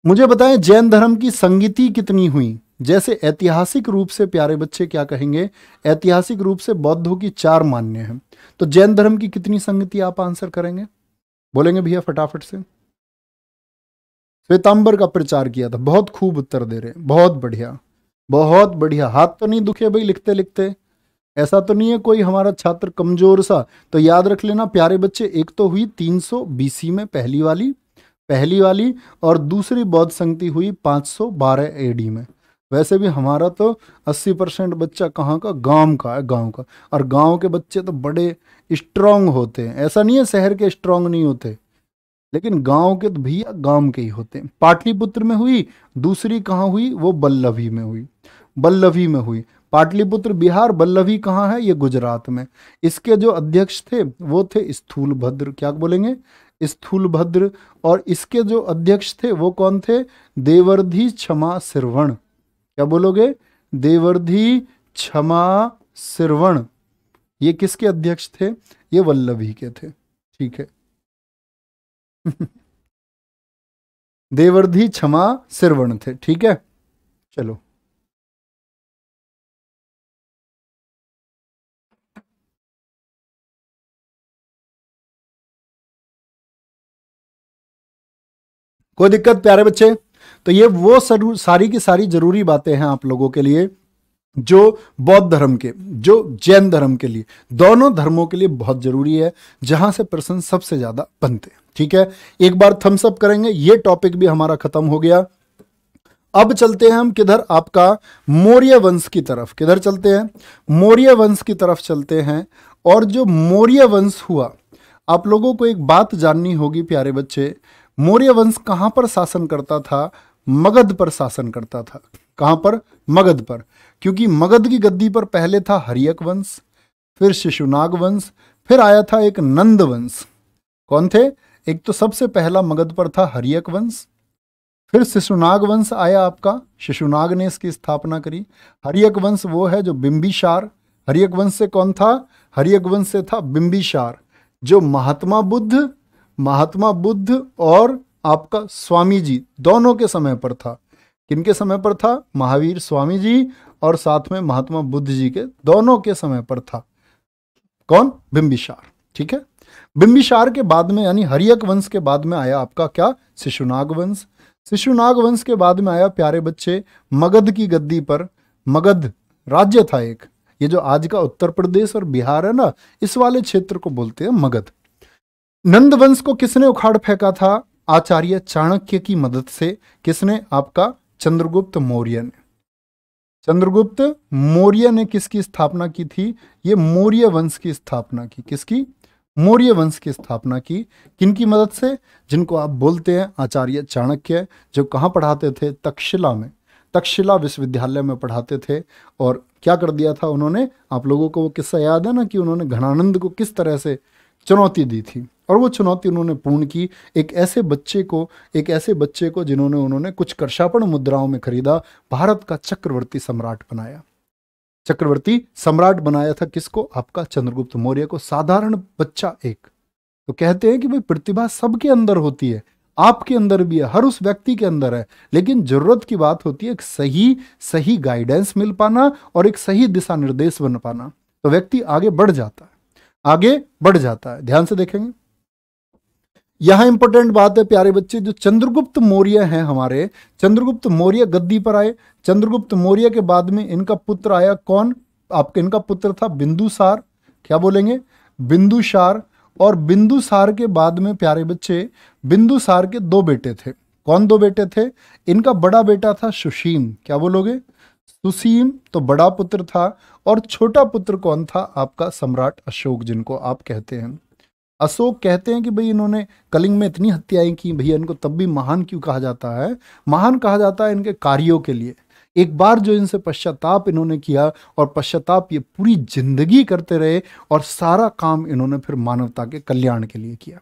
मुझे बताएं जैन धर्म की संगीति कितनी हुई जैसे ऐतिहासिक रूप से प्यारे बच्चे क्या कहेंगे ऐतिहासिक रूप से बौद्धों की चार मान्य हैं तो जैन धर्म की कितनी संगति आप आंसर करेंगे बोलेंगे भैया फटाफट से श्वेतांबर का प्रचार किया था बहुत खूब उत्तर दे रहे बहुत बढ़िया बहुत बढ़िया हाथ तो नहीं दुखे भाई लिखते लिखते ऐसा तो नहीं है कोई हमारा छात्र कमजोर सा तो याद रख लेना प्यारे बच्चे एक तो हुई 300 बीसी में पहली वाली पहली वाली और दूसरी बौद्ध संगति हुई 512 एडी में वैसे भी हमारा तो 80 परसेंट बच्चा कहाँ का गांव का है गांव का और गांव के बच्चे तो बड़े स्ट्रांग होते हैं ऐसा नहीं है शहर के स्ट्रांग नहीं होते लेकिन गांव के तो भैया गांव के ही होते हैं पाटलिपुत्र में हुई दूसरी कहाँ हुई वो बल्लभी में हुई बल्लभी में हुई पाटलिपुत्र बिहार बल्लभी कहाँ है ये गुजरात में इसके जो अध्यक्ष थे वो थे स्थूलभद्र क्या बोलेंगे स्थूलभद्र और इसके जो अध्यक्ष थे वो कौन थे देवर्धि क्षमा सिरवण क्या बोलोगे देवर्धि क्षमा सिरवण ये किसके अध्यक्ष थे ये वल्लभी के थे ठीक है देवर्धि क्षमा सिरवण थे ठीक है चलो कोई दिक्कत प्यारे बच्चे तो ये वो सारी की सारी जरूरी बातें हैं आप लोगों के लिए जो बौद्ध धर्म के जो जैन धर्म के लिए दोनों धर्मों के लिए बहुत ज़रूरी है जहां से प्रश्न सबसे ज़्यादा बनते हैं ठीक है एक बार थम्सअप करेंगे ये टॉपिक भी हमारा ख़त्म हो गया अब चलते हैं हम किधर आपका मौर्य वंश की तरफ किधर चलते हैं मौर्य वंश की तरफ चलते हैं और जो मौर्य वंश हुआ आप लोगों को एक बात जाननी होगी प्यारे बच्चे मौर्य वंश कहाँ पर शासन करता था मगध पर शासन करता था कहां पर मगध पर क्योंकि मगध की गद्दी पर पहले था हरियक वंश फिर शिशुनाग वंश फिर आया था एक नंद वंश कौन थे एक तो सबसे पहला मगध पर था हरियक वंश फिर शिशुनाग वंश आया आपका शिशुनाग ने इसकी स्थापना करी हरियक वंश वो है जो बिंबिशार हरियक वंश से कौन था हरियक वंश से था बिंबिशार जो महात्मा बुद्ध महात्मा बुद्ध और आपका स्वामी जी दोनों के समय पर था किनके समय पर था महावीर स्वामी जी और साथ में महात्मा बुद्ध जी के दोनों के समय पर था कौन बिंबिसार ठीक है बिंबिसार के बाद में यानी हरियक वंश के बाद में आया आपका क्या शिशुनाग वंश शिशुनाग वंश के बाद में आया प्यारे बच्चे मगध की गद्दी पर मगध राज्य था एक ये जो आज का उत्तर प्रदेश और बिहार है ना इस वाले क्षेत्र को बोलते हैं मगध नंद वंश को किसने उखाड़ फेंका था आचार्य चाणक्य की मदद से किसने आपका चंद्रगुप्त मौर्य ने चंद्रगुप्त मौर्य ने किसकी स्थापना की थी ये मौर्य वंश की स्थापना की किसकी मौर्य वंश की स्थापना की किनकी मदद से जिनको आप बोलते हैं आचार्य चाणक्य जो कहाँ पढ़ाते थे तक्षशिला में तक्षशिला विश्वविद्यालय में पढ़ाते थे और क्या कर दिया था उन्होंने आप लोगों को वो किस्सा याद है ना कि उन्होंने घनानंद को किस तरह से चुनौती दी थी और वो चुनौती उन्होंने पूर्ण की एक ऐसे बच्चे को एक ऐसे बच्चे को जिन्होंने उन्होंने कुछ कर्षापण मुद्राओं में खरीदा भारत का चक्रवर्ती सम्राट बनाया चक्रवर्ती सम्राट बनाया था किसको आपका चंद्रगुप्त मौर्य को साधारण बच्चा एक तो कहते हैं कि भाई प्रतिभा सबके अंदर होती है आपके अंदर भी है हर उस व्यक्ति के अंदर है लेकिन जरूरत की बात होती है एक सही सही गाइडेंस मिल पाना और एक सही दिशा निर्देश बन पाना तो व्यक्ति आगे बढ़ जाता है आगे बढ़ जाता है ध्यान से देखेंगे यहां इंपॉर्टेंट बात है प्यारे बच्चे जो चंद्रगुप्त मौर्य हैं हमारे चंद्रगुप्त मौर्य गद्दी पर आए चंद्रगुप्त मौर्य के बाद में इनका पुत्र आया कौन आपके इनका पुत्र था बिंदुसार क्या बोलेंगे बिंदुसार और बिंदुसार के बाद में प्यारे बच्चे बिंदुसार के दो बेटे थे कौन दो बेटे थे इनका बड़ा बेटा था सुशीम क्या बोलोगे सुशीम तो बड़ा पुत्र था और छोटा पुत्र कौन था आपका सम्राट अशोक जिनको आप कहते हैं अशोक कहते हैं कि भाई इन्होंने कलिंग में इतनी हत्याएं की भैया इनको तब भी महान क्यों कहा जाता है महान कहा जाता है इनके कार्यों के लिए एक बार जो इनसे पश्चाताप इन्होंने किया और पश्चाताप ये पूरी जिंदगी करते रहे और सारा काम इन्होंने फिर मानवता के कल्याण के लिए किया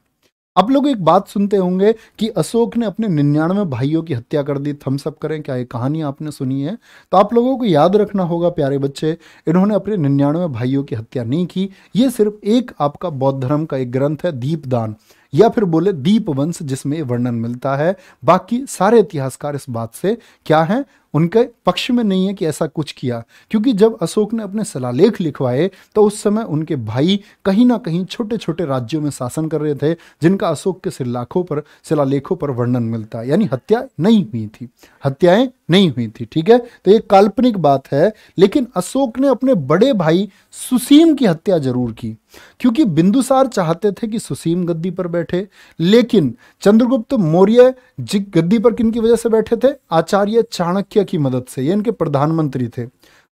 आप लोग एक बात सुनते होंगे कि अशोक ने अपने निन्यानवे भाइयों की हत्या कर दी थम्स अप करें क्या ये कहानी आपने सुनी है तो आप लोगों को याद रखना होगा प्यारे बच्चे इन्होंने अपने निन्यानवे भाइयों की हत्या नहीं की ये सिर्फ एक आपका बौद्ध धर्म का एक ग्रंथ है दीपदान या फिर बोले दीप वंश जिसमें वर्णन मिलता है बाकी सारे इतिहासकार इस बात से क्या है उनके पक्ष में नहीं है कि ऐसा कुछ किया क्योंकि जब अशोक ने अपने सलालेख लिखवाए तो उस समय उनके भाई कहीं ना कहीं छोटे छोटे राज्यों में शासन कर रहे थे जिनका अशोक के शिलाखों पर शिलालेखों पर वर्णन मिलता है यानी हत्या नहीं हुई थी हत्याएं नहीं हुई थी ठीक है तो ये काल्पनिक बात है लेकिन अशोक ने अपने बड़े भाई सुसीम की हत्या जरूर की क्योंकि बिंदुसार चाहते थे कि सुसीम गद्दी पर बैठे लेकिन चंद्रगुप्त मौर्य गद्दी पर किन की वजह से बैठे थे आचार्य चाणक्य चाणक्य की मदद से ये इनके प्रधानमंत्री थे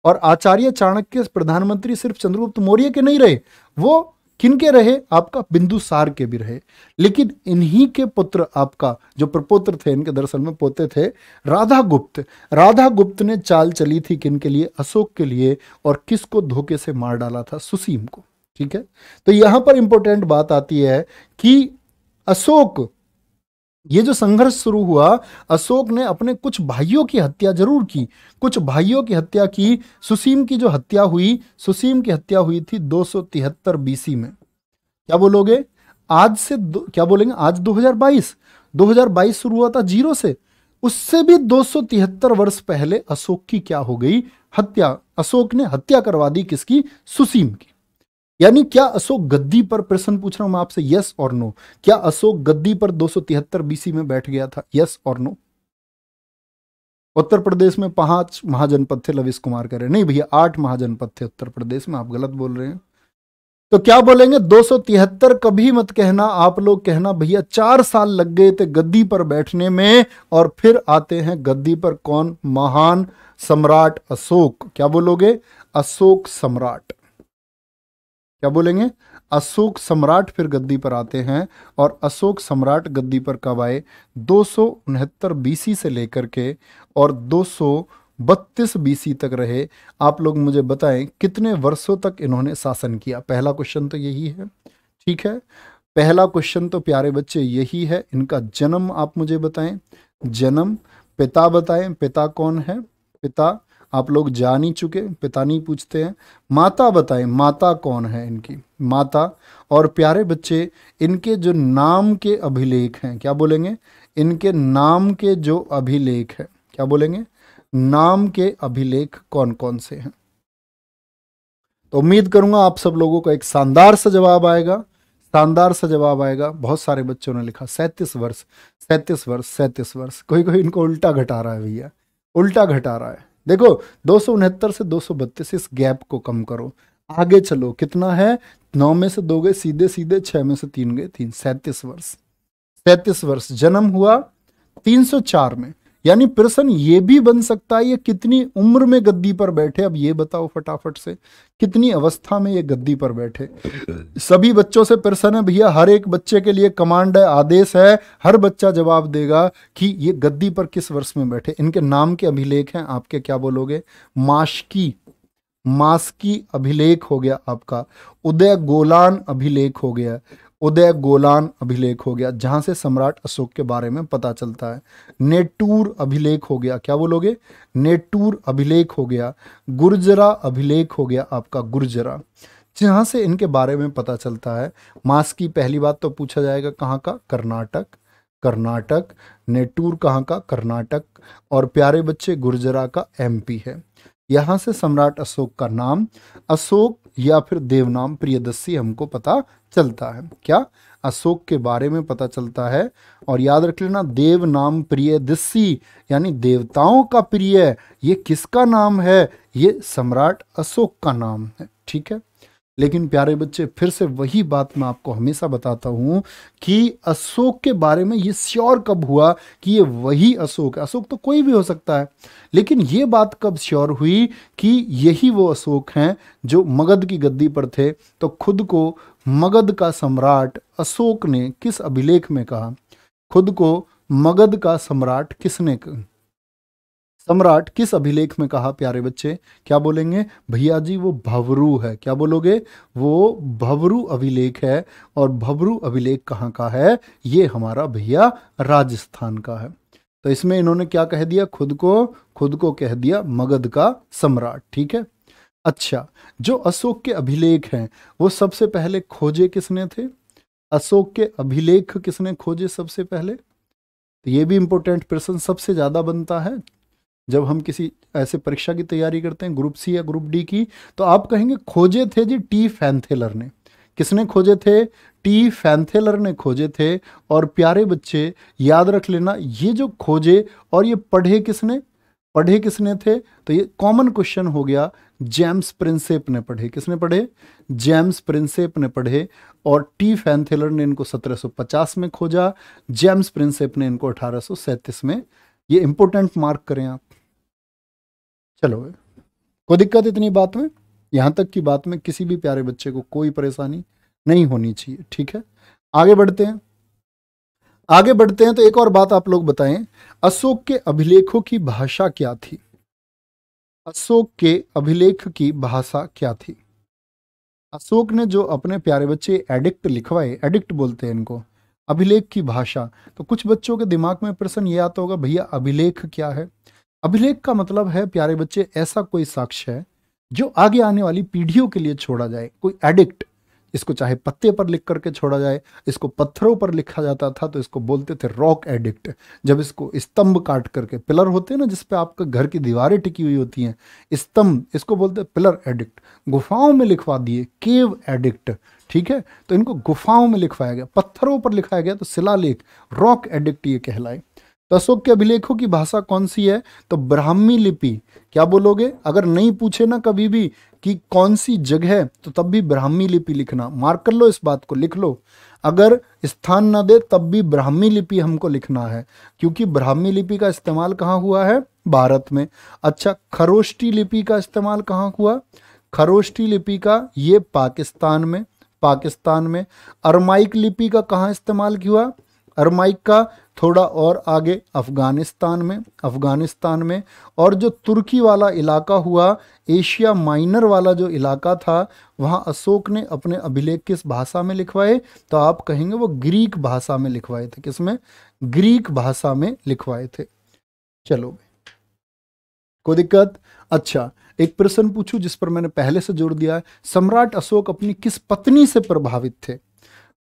और आचार्य चाणक्य प्रधानमंत्री सिर्फ चंद्रगुप्त मौर्य के नहीं रहे वो किन के रहे आपका बिंदुसार के भी रहे लेकिन इन्हीं के पुत्र आपका जो प्रपोत्र थे इनके दरअसल में पोते थे राधा गुप्त राधा गुप्त ने चाल चली थी किन के लिए अशोक के लिए और किसको धोखे से मार डाला था सुसीम को ठीक है तो यहां पर इंपॉर्टेंट बात आती है कि अशोक ये जो संघर्ष शुरू हुआ अशोक ने अपने कुछ भाइयों की हत्या जरूर की कुछ भाइयों की हत्या की सुसीम की जो हत्या हुई सुसीम की हत्या हुई थी दो सौ तिहत्तर बीसी में क्या बोलोगे आज से क्या बोलेंगे आज 2022 2022 शुरू हुआ था जीरो से उससे भी 273 वर्ष पहले अशोक की क्या हो गई हत्या अशोक ने हत्या करवा दी किसकी सुसीम की यानी क्या अशोक गद्दी पर प्रश्न पूछ रहा हूं मैं आपसे यस और नो क्या अशोक गद्दी पर 273 बीसी में बैठ गया था यस और नो उत्तर प्रदेश में पांच महाजनपद थे लविश कुमार कह रहे नहीं भैया आठ महाजनपद थे उत्तर प्रदेश में आप गलत बोल रहे हैं तो क्या बोलेंगे 273 कभी मत कहना आप लोग कहना भैया चार साल लग गए थे गद्दी पर बैठने में और फिर आते हैं गद्दी पर कौन महान सम्राट अशोक क्या बोलोगे अशोक सम्राट क्या बोलेंगे अशोक सम्राट फिर गद्दी पर आते हैं और अशोक सम्राट गद्दी पर कब आए दो सौ बीसी से लेकर के और दो सौ बत्तीस बीसी तक रहे आप लोग मुझे बताएं कितने वर्षों तक इन्होंने शासन किया पहला क्वेश्चन तो यही है ठीक है पहला क्वेश्चन तो प्यारे बच्चे यही है इनका जन्म आप मुझे बताएं जन्म पिता बताएं पिता कौन है पिता आप लोग जा नहीं चुके पिता नहीं पूछते हैं माता बताएं माता कौन है इनकी माता और प्यारे बच्चे इनके जो नाम के अभिलेख हैं क्या बोलेंगे इनके नाम के जो अभिलेख हैं क्या बोलेंगे नाम के अभिलेख कौन कौन से हैं तो उम्मीद करूंगा आप सब लोगों का एक शानदार सा जवाब आएगा शानदार सा जवाब आएगा बहुत सारे बच्चों ने लिखा सैंतीस वर्ष सैंतीस वर्ष सैंतीस वर्ष कोई कोई इनको उल्टा घटा रहा है भैया उल्टा घटा रहा है देखो दो से दो इस गैप को कम करो आगे चलो कितना है नौ में से दो गए सीधे सीधे छह में से तीन गए तीन सैंतीस वर्ष सैंतीस वर्ष जन्म हुआ 304 में यानी प्रश्न ये भी बन सकता है ये कितनी उम्र में गद्दी पर बैठे अब ये बताओ फटाफट से कितनी अवस्था में ये गद्दी पर बैठे सभी बच्चों से प्रश्न है भैया हर एक बच्चे के लिए कमांड है आदेश है हर बच्चा जवाब देगा कि ये गद्दी पर किस वर्ष में बैठे इनके नाम के अभिलेख हैं आपके क्या बोलोगे माशकी मास्की अभिलेख हो गया आपका उदय गोलान अभिलेख हो गया उदय गोलान अभिलेख हो गया जहाँ से सम्राट अशोक के बारे में पता चलता है नेटूर अभिलेख हो गया क्या बोलोगे नेटूर अभिलेख हो गया गुर्जरा अभिलेख हो गया आपका गुर्जरा जहाँ से इनके बारे में पता चलता है मास की पहली बात तो पूछा जाएगा कहाँ का कर्नाटक कर्नाटक नेटूर कहाँ का कर्नाटक और प्यारे बच्चे गुर्जरा का एमपी है यहाँ से सम्राट अशोक का नाम अशोक या फिर देवनाम प्रियदस हमको पता चलता है क्या अशोक के बारे में पता चलता है और याद रख लेना देव नाम प्रिय दिस्सी यानी देवताओं का प्रिय ये किसका नाम है ये सम्राट अशोक का नाम है ठीक है लेकिन प्यारे बच्चे फिर से वही बात मैं आपको हमेशा बताता हूँ कि अशोक के बारे में ये श्योर कब हुआ कि ये वही अशोक अशोक तो कोई भी हो सकता है लेकिन ये बात कब श्योर हुई कि यही वो अशोक हैं जो मगध की गद्दी पर थे तो खुद को मगध का सम्राट अशोक ने किस अभिलेख में कहा खुद को मगध का सम्राट किसने कहा? सम्राट किस अभिलेख में कहा प्यारे बच्चे क्या बोलेंगे भैया जी वो भवरू है क्या बोलोगे वो भवरू अभिलेख है और भवरू अभिलेख कहाँ का है ये हमारा भैया राजस्थान का है तो इसमें इन्होंने क्या कह दिया खुद को खुद को कह दिया मगध का सम्राट ठीक है अच्छा जो अशोक के अभिलेख हैं वो सबसे पहले खोजे किसने थे अशोक के अभिलेख किसने खोजे सबसे पहले तो ये भी इंपॉर्टेंट प्रश्न सबसे ज़्यादा बनता है जब हम किसी ऐसे परीक्षा की तैयारी करते हैं ग्रुप सी या ग्रुप डी की तो आप कहेंगे खोजे थे जी टी फैंथेलर ने किसने खोजे थे टी फैंथेलर ने खोजे थे और प्यारे बच्चे याद रख लेना ये जो खोजे और ये पढ़े किसने पढ़े किसने थे तो ये कॉमन क्वेश्चन हो गया जेम्स प्रिंसेप ने पढ़े किसने पढ़े जेम्स प्रिंसेप ने पढ़े और टी फैंथेलर ने इनको 1750 में खोजा जेम्स प्रिंसेप ने इनको अठारह में ये इंपोर्टेंट मार्क करें आप चलो कोई दिक्कत इतनी बात में यहाँ तक की बात में किसी भी प्यारे बच्चे को कोई परेशानी नहीं होनी चाहिए ठीक है आगे बढ़ते हैं आगे बढ़ते हैं तो एक और बात आप लोग बताएं अशोक के अभिलेखों की भाषा क्या थी अशोक के अभिलेख की भाषा क्या थी अशोक ने जो अपने प्यारे बच्चे एडिक्ट लिखवाए एडिक्ट बोलते हैं इनको अभिलेख की भाषा तो कुछ बच्चों के दिमाग में प्रश्न ये आता होगा भैया अभिलेख क्या है अभिलेख का मतलब है प्यारे बच्चे ऐसा कोई साक्ष्य है जो आगे आने वाली पीढ़ियों के लिए छोड़ा जाए कोई एडिक्ट इसको चाहे पत्ते पर लिख करके छोड़ा जाए इसको पत्थरों पर लिखा जाता था तो इसको बोलते थे रॉक एडिक्ट जब इसको स्तंभ काट करके पिलर होते हैं ना जिसपे आपका घर की दीवारें टिकी हुई होती हैं स्तंभ इसको बोलते हैं पिलर एडिक्ट गुफाओं में लिखवा दिए केव एडिक्ट ठीक है तो इनको गुफाओं में लिखवाया गया पत्थरों पर लिखाया गया तो शिलालेख रॉक एडिक्ट ये कहलाए अशोक के अभिलेखों की भाषा कौन सी है तो ब्राह्मी लिपि क्या बोलोगे अगर नहीं पूछे ना कभी भी कि कौन सी जगह है तो तब भी ब्राह्मी लिपि लिखना मार्क कर लो इस बात को लिख लो अगर स्थान ना दे तब भी ब्राह्मी लिपि हमको लिखना है क्योंकि ब्राह्मी लिपि का इस्तेमाल कहाँ हुआ है भारत में अच्छा खरोष्टी लिपि का इस्तेमाल कहाँ हुआ खरोष्टी लिपि का ये पाकिस्तान में पाकिस्तान में अरमाइक लिपि का कहाँ इस्तेमाल हुआ अरमाइका थोड़ा और आगे अफ़गानिस्तान में अफ़गानिस्तान में और जो तुर्की वाला इलाका हुआ एशिया माइनर वाला जो इलाका था वहाँ अशोक ने अपने अभिलेख किस भाषा में लिखवाए तो आप कहेंगे वो ग्रीक भाषा में लिखवाए थे किस में ग्रीक भाषा में लिखवाए थे चलो कोई दिक्कत अच्छा एक प्रश्न पूछूं जिस पर मैंने पहले से जोड़ दिया है सम्राट अशोक अपनी किस पत्नी से प्रभावित थे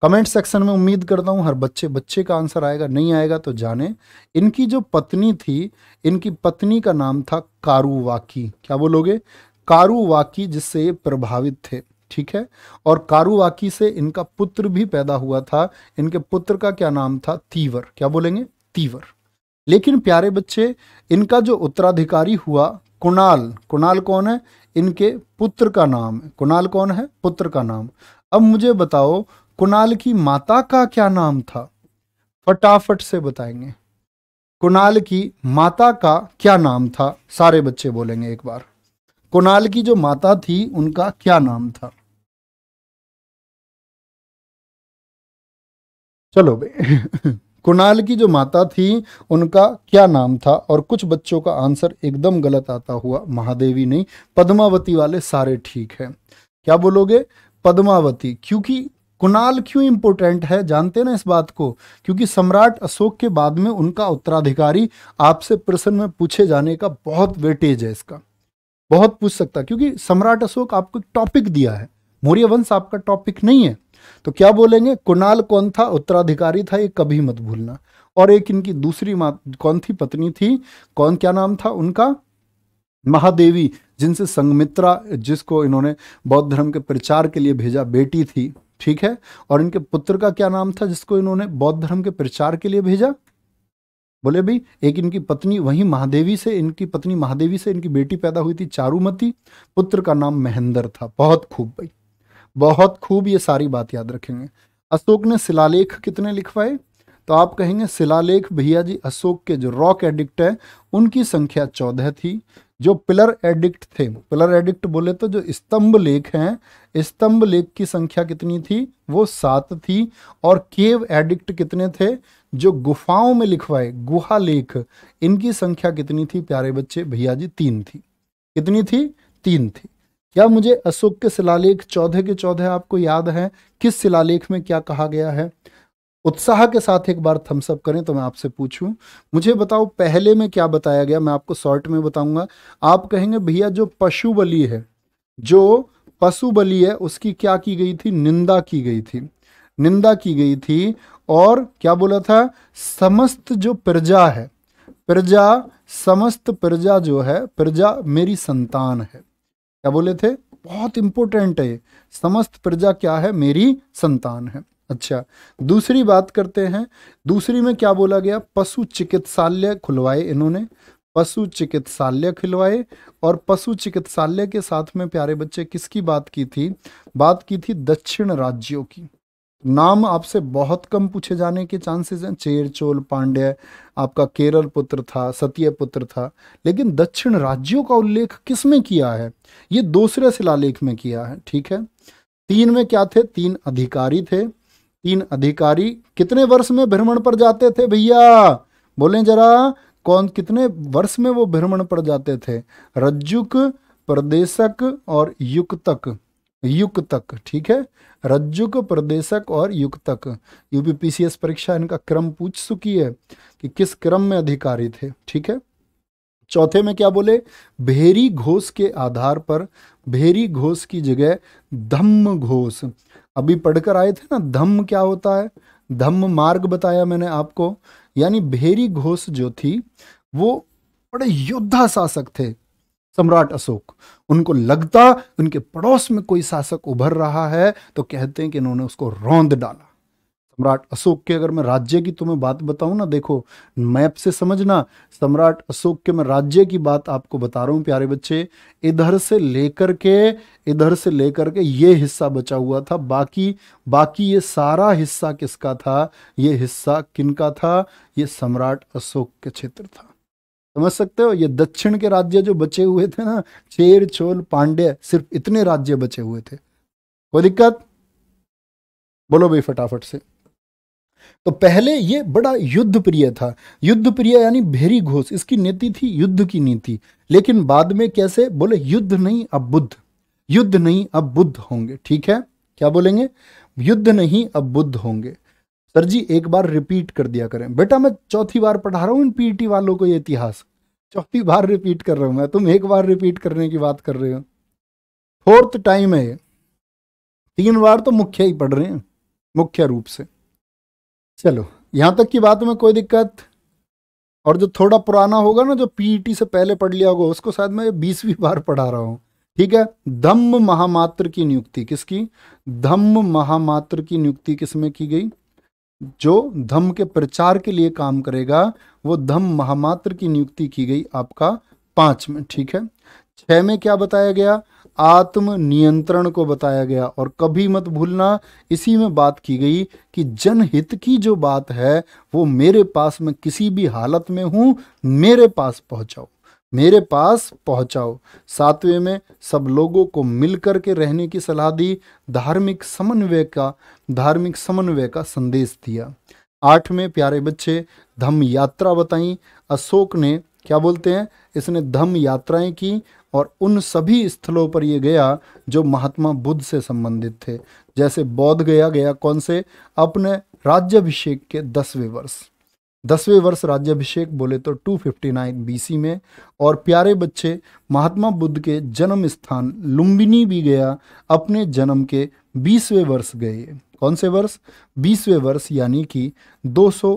कमेंट सेक्शन में उम्मीद करता हूँ हर बच्चे बच्चे का आंसर आएगा नहीं आएगा तो जाने इनकी जो पत्नी थी इनकी पत्नी का नाम था कारुवाकी क्या बोलोगे कारुवाकी जिससे ये प्रभावित थे ठीक है और कारुवाकी से इनका पुत्र भी पैदा हुआ था इनके पुत्र का क्या नाम था तीवर क्या बोलेंगे तीवर लेकिन प्यारे बच्चे इनका जो उत्तराधिकारी हुआ कुणाल कुणाल कौन है इनके पुत्र का नाम है कुणाल कौन है पुत्र का नाम अब मुझे बताओ कुणाल की माता का क्या नाम था फटाफट से बताएंगे कुणाल की माता का क्या नाम था सारे बच्चे बोलेंगे एक बार कुणाल की जो माता थी उनका क्या नाम था चलो बे कुणाल की जो माता थी उनका क्या नाम था और कुछ बच्चों का आंसर एकदम गलत आता हुआ महादेवी नहीं पद्मावती वाले सारे ठीक हैं क्या बोलोगे पद्मावती क्योंकि कुणाल क्यों इंपोर्टेंट है जानते ना इस बात को क्योंकि सम्राट अशोक के बाद में उनका उत्तराधिकारी आपसे प्रश्न में पूछे जाने का बहुत वेटेज है इसका बहुत पूछ सकता क्योंकि सम्राट अशोक आपको एक टॉपिक दिया है मौर्य वंश आपका टॉपिक नहीं है तो क्या बोलेंगे कुणाल कौन था उत्तराधिकारी था ये कभी मत भूलना और एक इनकी दूसरी मा कौन थी पत्नी थी कौन क्या नाम था उनका महादेवी जिनसे संगमित्रा जिसको इन्होंने बौद्ध धर्म के प्रचार के लिए भेजा बेटी थी ठीक है और इनके पुत्र का क्या नाम था जिसको इन्होंने बौद्ध धर्म के प्रचार के लिए भेजा बोले भाई एक इनकी पत्नी वही महादेवी से इनकी पत्नी महादेवी से इनकी बेटी पैदा हुई थी चारुमती पुत्र का नाम महेंद्र था बहुत खूब भाई बहुत खूब ये सारी बात याद रखेंगे अशोक ने शिलालेख कितने लिखवाए तो आप कहेंगे शिलालेख भैया जी अशोक के जो रॉक एडिक्ट है उनकी संख्या चौदह थी जो पिलर एडिक्ट थे पिलर एडिक्ट बोले तो जो स्तंभ लेख हैं स्तंभ लेख की संख्या कितनी थी वो सात थी और केव एडिक्ट कितने थे जो गुफाओं में लिखवाए गुहा लेख इनकी संख्या कितनी थी प्यारे बच्चे भैया जी तीन थी कितनी थी तीन थी क्या मुझे अशोक के शिलालेख चौदह के चौदह आपको याद है किस शिलालेख में क्या कहा गया है उत्साह के साथ एक बार थम्सअप करें तो मैं आपसे पूछूं मुझे बताओ पहले में क्या बताया गया मैं आपको शॉर्ट में बताऊंगा आप कहेंगे भैया जो पशु बलि है जो पशु बलि है उसकी क्या की गई थी निंदा की गई थी निंदा की गई थी और क्या बोला था समस्त जो प्रजा है प्रजा समस्त प्रजा जो है प्रजा मेरी संतान है क्या बोले थे बहुत इंपॉर्टेंट है समस्त प्रजा क्या है मेरी संतान है अच्छा दूसरी बात करते हैं दूसरी में क्या बोला गया पशु चिकित्सालय खुलवाए इन्होंने पशु चिकित्सालय खिलवाए और पशु चिकित्सालय के साथ में प्यारे बच्चे किसकी बात की थी बात की थी दक्षिण राज्यों की नाम आपसे बहुत कम पूछे जाने के चांसेस हैं चेर चोल पांड्य आपका केरल पुत्र था सत्य पुत्र था लेकिन दक्षिण राज्यों का उल्लेख किस में किया है ये दूसरे शिलालेख में किया है ठीक है तीन में क्या थे तीन अधिकारी थे तीन अधिकारी कितने वर्ष में भ्रमण पर जाते थे भैया बोले जरा कौन कितने वर्ष में वो भ्रमण पर जाते थे रज्जुक प्रदेशक और युक्तक युक्तक ठीक है रज्जुक प्रदेशक और युक्तक यूपीपीसीएस परीक्षा इनका क्रम पूछ चुकी है कि किस क्रम में अधिकारी थे ठीक है चौथे में क्या बोले भेरी घोष के आधार पर भेरी घोष की जगह धम्म घोष अभी पढ़कर आए थे ना धम्म क्या होता है धम्म मार्ग बताया मैंने आपको यानी भेरी घोष जो थी वो बड़े योद्धा शासक थे सम्राट अशोक उनको लगता उनके पड़ोस में कोई शासक उभर रहा है तो कहते हैं कि इन्होंने उसको रौंद डाला सम्राट अशोक के अगर मैं राज्य की तुम्हें बात बताऊं ना देखो मैप से समझना सम्राट अशोक के मैं राज्य की बात आपको बता रहा हूं प्यारे बच्चे इधर से लेकर के इधर से लेकर के ये हिस्सा बचा हुआ था बाकी बाकी ये सारा हिस्सा किसका था ये हिस्सा किनका था ये सम्राट अशोक के क्षेत्र था समझ सकते हो ये दक्षिण के राज्य जो बचे हुए थे ना चेर चोल पांड्य सिर्फ इतने राज्य बचे हुए थे कोई दिक्कत बोलो भाई फटाफट से तो पहले ये बड़ा युद्ध प्रिय था युद्ध प्रिय यानी भेरी घोष इसकी नीति थी युद्ध की नीति लेकिन बाद में कैसे बोले युद्ध नहीं अब बुद्ध युद्ध नहीं अब बुद्ध होंगे ठीक है क्या बोलेंगे युद्ध नहीं अब बुद्ध होंगे सर जी एक बार रिपीट कर दिया करें बेटा मैं चौथी बार पढ़ा रहा हूं इन पीटी वालों को ये इतिहास चौथी बार रिपीट कर रहा हूं मैं तुम एक बार रिपीट करने की बात कर रहे हो फोर्थ टाइम है तीन बार तो मुख्य ही पढ़ रहे हैं मुख्य रूप से चलो यहाँ तक की बात में कोई दिक्कत और जो थोड़ा पुराना होगा ना जो पीईटी e से पहले पढ़ लिया होगा उसको शायद मैं बीसवीं बार पढ़ा रहा हूँ ठीक है धम्म महामात्र की नियुक्ति किसकी धम्म महामात्र की नियुक्ति किसमें की गई जो धम्म के प्रचार के लिए काम करेगा वो धम्म महामात्र की नियुक्ति की गई आपका पांच में ठीक है छह में क्या बताया गया आत्म नियंत्रण को बताया गया और कभी मत भूलना इसी में बात की गई कि जनहित की जो बात है वो मेरे पास में किसी भी हालत में हूँ मेरे पास पहुँचाओ मेरे पास पहुंचाओ सातवें में सब लोगों को मिलकर के रहने की सलाह दी धार्मिक समन्वय का धार्मिक समन्वय का संदेश दिया आठ में प्यारे बच्चे धम्म यात्रा बताई अशोक ने क्या बोलते हैं इसने धम यात्राएं की और उन सभी स्थलों पर ये गया जो महात्मा बुद्ध से संबंधित थे जैसे बौद्ध गया गया कौन से अपने राज्यभिषेक के दसवें वर्ष दसवें वर्ष राज्यभिषेक बोले तो 259 बीसी में और प्यारे बच्चे महात्मा बुद्ध के जन्म स्थान लुम्बिनी भी गया अपने जन्म के बीसवें वर्ष गए कौन से वर्ष बीसवें वर्ष यानी कि दो सौ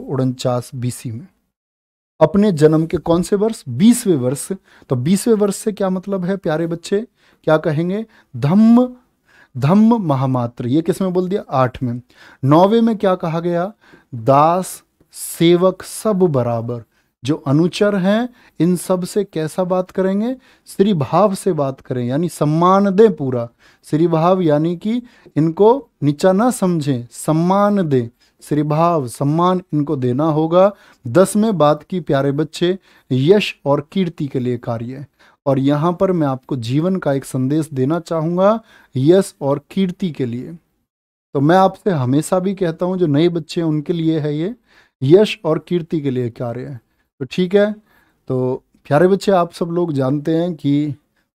बीसी में अपने जन्म के कौन से वर्ष बीसवें वर्ष तो बीसवें वर्ष से क्या मतलब है प्यारे बच्चे क्या कहेंगे धम्म धम्म महामात्र ये किस में बोल दिया आठ में नौवे में क्या कहा गया दास सेवक सब बराबर जो अनुचर हैं इन सब से कैसा बात करेंगे श्री भाव से बात करें यानी सम्मान दें पूरा श्री भाव यानी कि इनको नीचा ना समझें सम्मान दें श्रीभाव सम्मान इनको देना होगा दस में बात की प्यारे बच्चे यश और कीर्ति के लिए कार्य और यहाँ पर मैं आपको जीवन का एक संदेश देना चाहूँगा यश और कीर्ति के लिए तो मैं आपसे हमेशा भी कहता हूँ जो नए बच्चे हैं उनके लिए है ये यश और कीर्ति के लिए कार्य है तो ठीक है तो प्यारे बच्चे आप सब लोग जानते हैं कि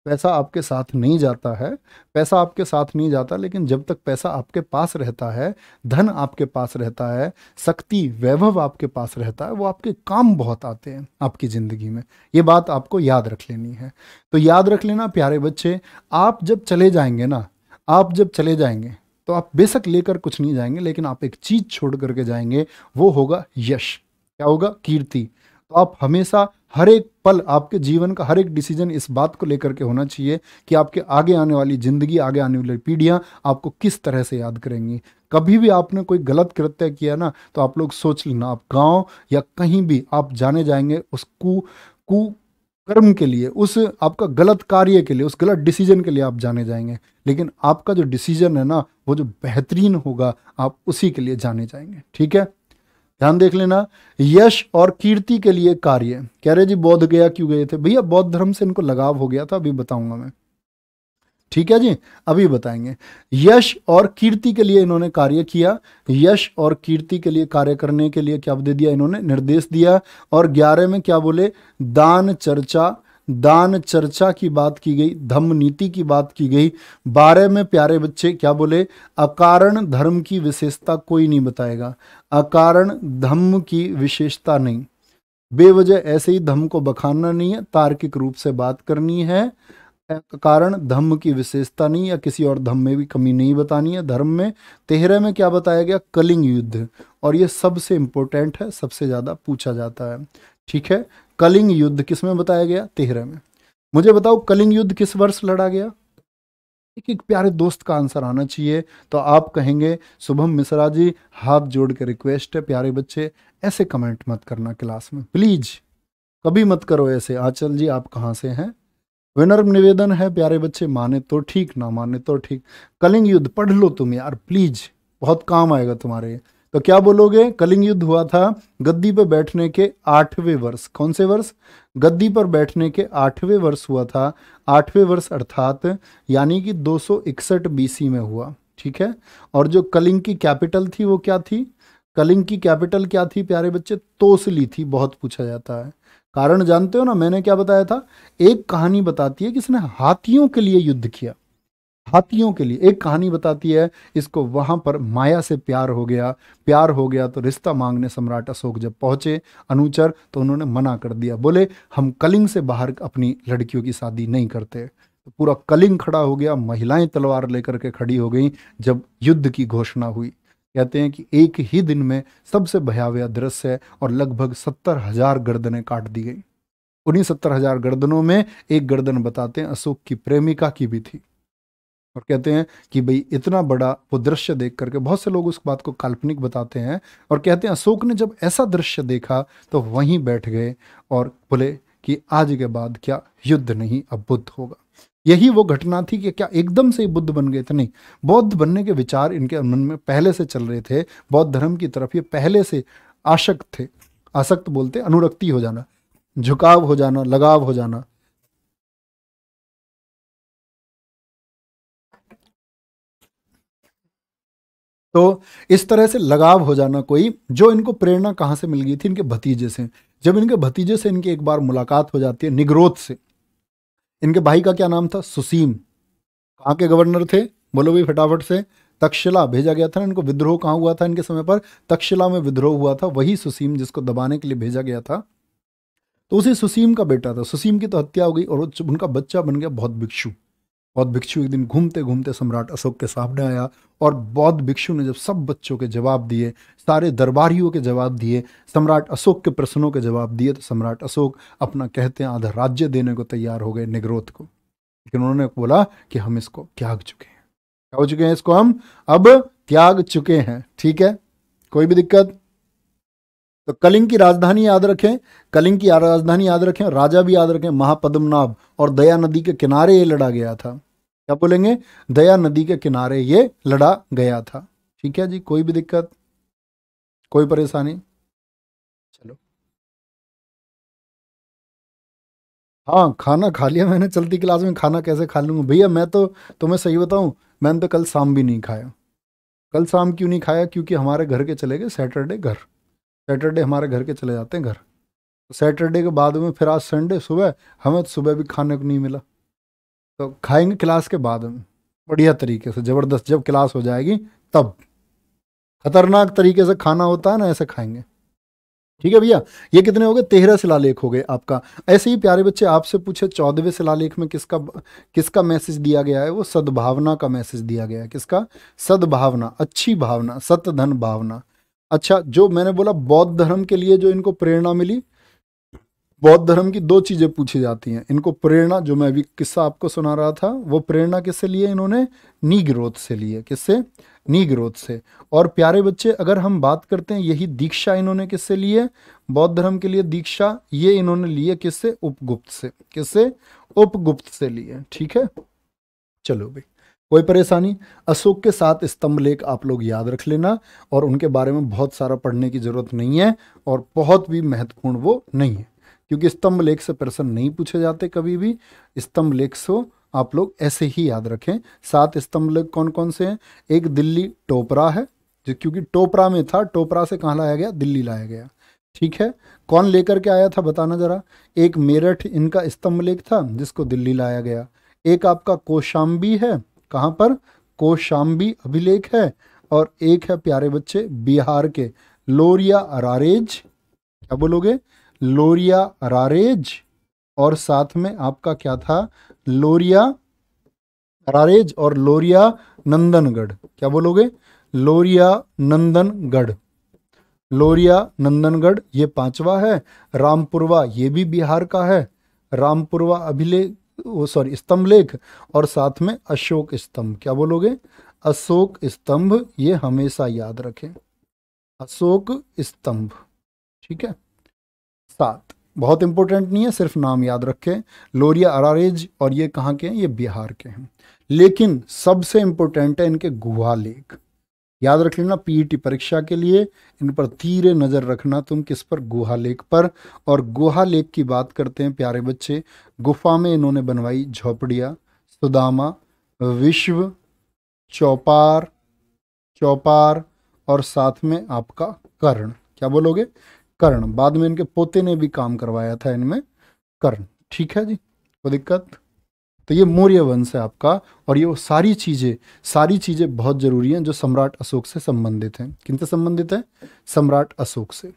पैसा आपके साथ नहीं जाता है पैसा आपके साथ नहीं जाता लेकिन जब तक पैसा आपके पास रहता है धन आपके पास रहता है शक्ति वैभव आपके पास रहता है वो आपके काम बहुत आते हैं आपकी ज़िंदगी में ये बात आपको याद रख लेनी है तो याद रख लेना प्यारे बच्चे आप जब चले जाएंगे ना आप जब चले जाएंगे तो आप बेशक लेकर कुछ नहीं जाएंगे लेकिन आप एक चीज़ छोड़ करके जाएंगे वो होगा यश क्या होगा कीर्ति तो आप हमेशा हर एक पल आपके जीवन का हर एक डिसीजन इस बात को लेकर के होना चाहिए कि आपके आगे आने वाली ज़िंदगी आगे आने वाली पीढ़ियाँ आपको किस तरह से याद करेंगी कभी भी आपने कोई गलत कृत्य किया ना तो आप लोग सोच लेना आप गांव या कहीं भी आप जाने जाएंगे उस कु कु कर्म के लिए उस आपका गलत कार्य के लिए उस गलत डिसीजन के लिए आप जाने जाएंगे लेकिन आपका जो डिसीजन है ना वो जो बेहतरीन होगा आप उसी के लिए जाने जाएंगे ठीक है ध्यान देख लेना यश और कीर्ति के लिए कार्य कह रहे जी बौद्ध गया क्यों गए थे भैया बौद्ध धर्म से इनको लगाव हो गया था अभी बताऊंगा मैं ठीक है जी अभी बताएंगे यश और कीर्ति के लिए इन्होंने कार्य किया यश और कीर्ति के लिए कार्य करने के लिए क्या दे दिया इन्होंने निर्देश दिया और ग्यारह में क्या बोले दान चर्चा दान चर्चा की बात की गई धम्म नीति की बात की गई बारे में प्यारे बच्चे क्या बोले अकारण धर्म की विशेषता कोई नहीं बताएगा अकारण धम्म की विशेषता नहीं बेवजह ऐसे ही धम्म को बखानना नहीं है तार्किक रूप से बात करनी है कारण धम्म की विशेषता नहीं या किसी और धम्म में भी कमी नहीं बतानी है धर्म में तेहरे में क्या बताया गया कलिंग युद्ध और ये सबसे इंपॉर्टेंट है सबसे ज़्यादा पूछा जाता है ठीक है कलिंग युद्ध किस में बताया गया तेरह में मुझे बताओ कलिंग युद्ध किस वर्ष लड़ा गया एक एक प्यारे दोस्त का आंसर आना चाहिए तो आप कहेंगे शुभम मिश्रा जी हाथ जोड़ के रिक्वेस्ट है प्यारे बच्चे ऐसे कमेंट मत करना क्लास में प्लीज कभी मत करो ऐसे आंचल जी आप कहाँ से हैं विनर्म निवेदन है प्यारे बच्चे माने तो ठीक ना माने तो ठीक कलिंग युद्ध पढ़ लो तुम यार प्लीज बहुत काम आएगा तुम्हारे तो क्या बोलोगे कलिंग युद्ध हुआ था गद्दी पर बैठने के आठवें वर्ष कौन से वर्ष गद्दी पर बैठने के आठवें वर्ष हुआ था आठवें वर्ष अर्थात यानी कि दो सौ इकसठ बीसी में हुआ ठीक है और जो कलिंग की कैपिटल थी वो क्या थी कलिंग की कैपिटल क्या थी प्यारे बच्चे तोसली थी बहुत पूछा जाता है कारण जानते हो ना मैंने क्या बताया था एक कहानी बताती है कि इसने हाथियों के लिए युद्ध किया हाथियों के लिए एक कहानी बताती है इसको वहां पर माया से प्यार हो गया प्यार हो गया तो रिश्ता मांगने सम्राट अशोक जब पहुंचे अनुचर तो उन्होंने मना कर दिया बोले हम कलिंग से बाहर अपनी लड़कियों की शादी नहीं करते तो पूरा कलिंग खड़ा हो गया महिलाएं तलवार लेकर के खड़ी हो गई जब युद्ध की घोषणा हुई कहते हैं कि एक ही दिन में सबसे भयावह दृश्य है और लगभग सत्तर हजार गर्दनें काट दी गई उन्हीं सत्तर हजार गर्दनों में एक गर्दन बताते हैं अशोक की प्रेमिका की भी थी और कहते हैं कि भाई इतना बड़ा वो दृश्य देख करके बहुत से लोग उस बात को काल्पनिक बताते हैं और कहते हैं अशोक ने जब ऐसा दृश्य देखा तो वहीं बैठ गए और बोले कि आज के बाद क्या युद्ध नहीं अब बुद्ध होगा यही वो घटना थी कि क्या एकदम से ही बुद्ध बन गए थे नहीं बौद्ध बनने के विचार इनके मन में पहले से चल रहे थे बौद्ध धर्म की तरफ ये पहले से आशक्त थे आसक्त बोलते अनुरक्ति हो जाना झुकाव हो जाना लगाव हो जाना तो इस तरह से लगाव हो जाना कोई जो इनको प्रेरणा कहाँ से मिल गई थी इनके भतीजे से जब इनके भतीजे से इनकी एक बार मुलाकात हो जाती है निगरोध से इनके भाई का क्या नाम था सुसीम कहाँ के गवर्नर थे बोलो भी फटाफट से तक्षशिला भेजा गया था ना इनको विद्रोह कहाँ हुआ था इनके समय पर तक्षशिला में विद्रोह हुआ था वही सुसीम जिसको दबाने के लिए भेजा गया था तो उसी सुसीम का बेटा था सुसीम की तो हत्या हो गई और उनका बच्चा बन गया बहुत भिक्षु बौद्ध भिक्षु एक दिन घूमते घूमते सम्राट अशोक के सामने आया और बौद्ध भिक्षु ने जब सब बच्चों के जवाब दिए सारे दरबारियों के जवाब दिए सम्राट अशोक के प्रश्नों के जवाब दिए तो सम्राट अशोक अपना कहते हैं आधा राज्य देने को तैयार हो गए निगरोध को लेकिन उन्होंने बोला कि हम इसको त्याग चुके हैं क्या हो चुके हैं इसको हम अब त्याग चुके हैं ठीक है कोई भी दिक्कत तो कलिंग की राजधानी याद रखें कलिंग की राजधानी याद रखें राजा भी याद रखें महापद्मनाभ और दया नदी के किनारे ये लड़ा गया था क्या बोलेंगे दया नदी के किनारे ये लड़ा गया था ठीक है जी कोई भी दिक्कत कोई परेशानी चलो हाँ खाना खा लिया मैंने चलती क्लास में खाना कैसे खा लूंगा भैया मैं तो तुम्हें सही बताऊं मैंने तो कल शाम भी नहीं खाया कल शाम क्यों नहीं खाया क्योंकि हमारे घर के चले गए सैटरडे घर सैटरडे हमारे घर के चले जाते हैं घर तो सैटरडे के बाद में फिर आज संडे सुबह हमें तो सुबह भी खाने को नहीं मिला तो खाएंगे क्लास के बाद में बढ़िया तरीके से ज़बरदस्त जब क्लास हो जाएगी तब खतरनाक तरीके से खाना होता है ना ऐसे खाएंगे ठीक है भैया ये कितने हो गए तेरह शिलालेख हो गए आपका ऐसे ही प्यारे बच्चे आपसे पूछे चौदहवें शिलालेख में किसका किसका मैसेज दिया गया है वो सद्भावना का मैसेज दिया गया है किसका सद्भावना अच्छी भावना धन भावना अच्छा जो मैंने बोला बौद्ध धर्म के लिए जो इनको प्रेरणा मिली बौद्ध धर्म की दो चीज़ें पूछी जाती हैं इनको प्रेरणा जो मैं अभी किस्सा आपको सुना रहा था वो प्रेरणा किससे लिए इन्होंने निग्रोथ से लिए किससे निग्रोथ से और प्यारे बच्चे अगर हम बात करते हैं यही दीक्षा इन्होंने किससे लिए बौद्ध धर्म के लिए दीक्षा ये इन्होंने लिए किससे उपगुप्त से किससे उपगुप्त से लिए ठीक है चलो भाई कोई परेशानी अशोक के साथ स्तंभ लेख आप लोग याद रख लेना और उनके बारे में बहुत सारा पढ़ने की ज़रूरत नहीं है और बहुत भी महत्वपूर्ण वो नहीं है क्योंकि स्तंभ लेख से प्रश्न नहीं पूछे जाते कभी भी स्तंभ लेख से आप लोग ऐसे ही याद रखें सात स्तंभ लेख कौन कौन से हैं एक दिल्ली टोपरा है जो क्योंकि टोपरा में था टोपरा से कहाँ लाया गया दिल्ली लाया गया ठीक है कौन लेकर के आया था बताना ज़रा एक मेरठ इनका स्तंभ लेख था जिसको दिल्ली लाया गया एक आपका कोशाम्बी है कहाँ पर कोशाम्बी अभिलेख है और एक है प्यारे बच्चे बिहार के लोरिया अरारेज क्या बोलोगे लोरिया अरारेज और साथ में आपका क्या था लोरिया अरारेज और लोरिया नंदनगढ़ क्या बोलोगे लोरिया नंदनगढ़ लोरिया नंदनगढ़ ये पांचवा है रामपुरवा ये भी बिहार का है रामपुरवा अभिलेख वो सॉरी स्तंभ लेख और साथ में अशोक स्तंभ क्या बोलोगे अशोक स्तंभ ये हमेशा याद रखें अशोक स्तंभ ठीक है सात बहुत इंपॉर्टेंट नहीं है सिर्फ नाम याद रखें लोरिया अरारेज और ये कहाँ के हैं ये बिहार के हैं लेकिन सबसे इंपॉर्टेंट है इनके गुहा लेख याद रख लेना पीईटी e परीक्षा के लिए इन पर धीरे नज़र रखना तुम किस पर गुहा लेक पर और गुहा लेक की बात करते हैं प्यारे बच्चे गुफा में इन्होंने बनवाई झोपड़िया सुदामा विश्व चौपार चौपार और साथ में आपका कर्ण क्या बोलोगे कर्ण बाद में इनके पोते ने भी काम करवाया था इनमें कर्ण ठीक है जी कोई दिक्कत तो ये मौर्य वंश है आपका और ये वो सारी चीज़ें सारी चीज़ें बहुत ज़रूरी हैं जो सम्राट अशोक से संबंधित हैं से संबंधित हैं सम्राट अशोक से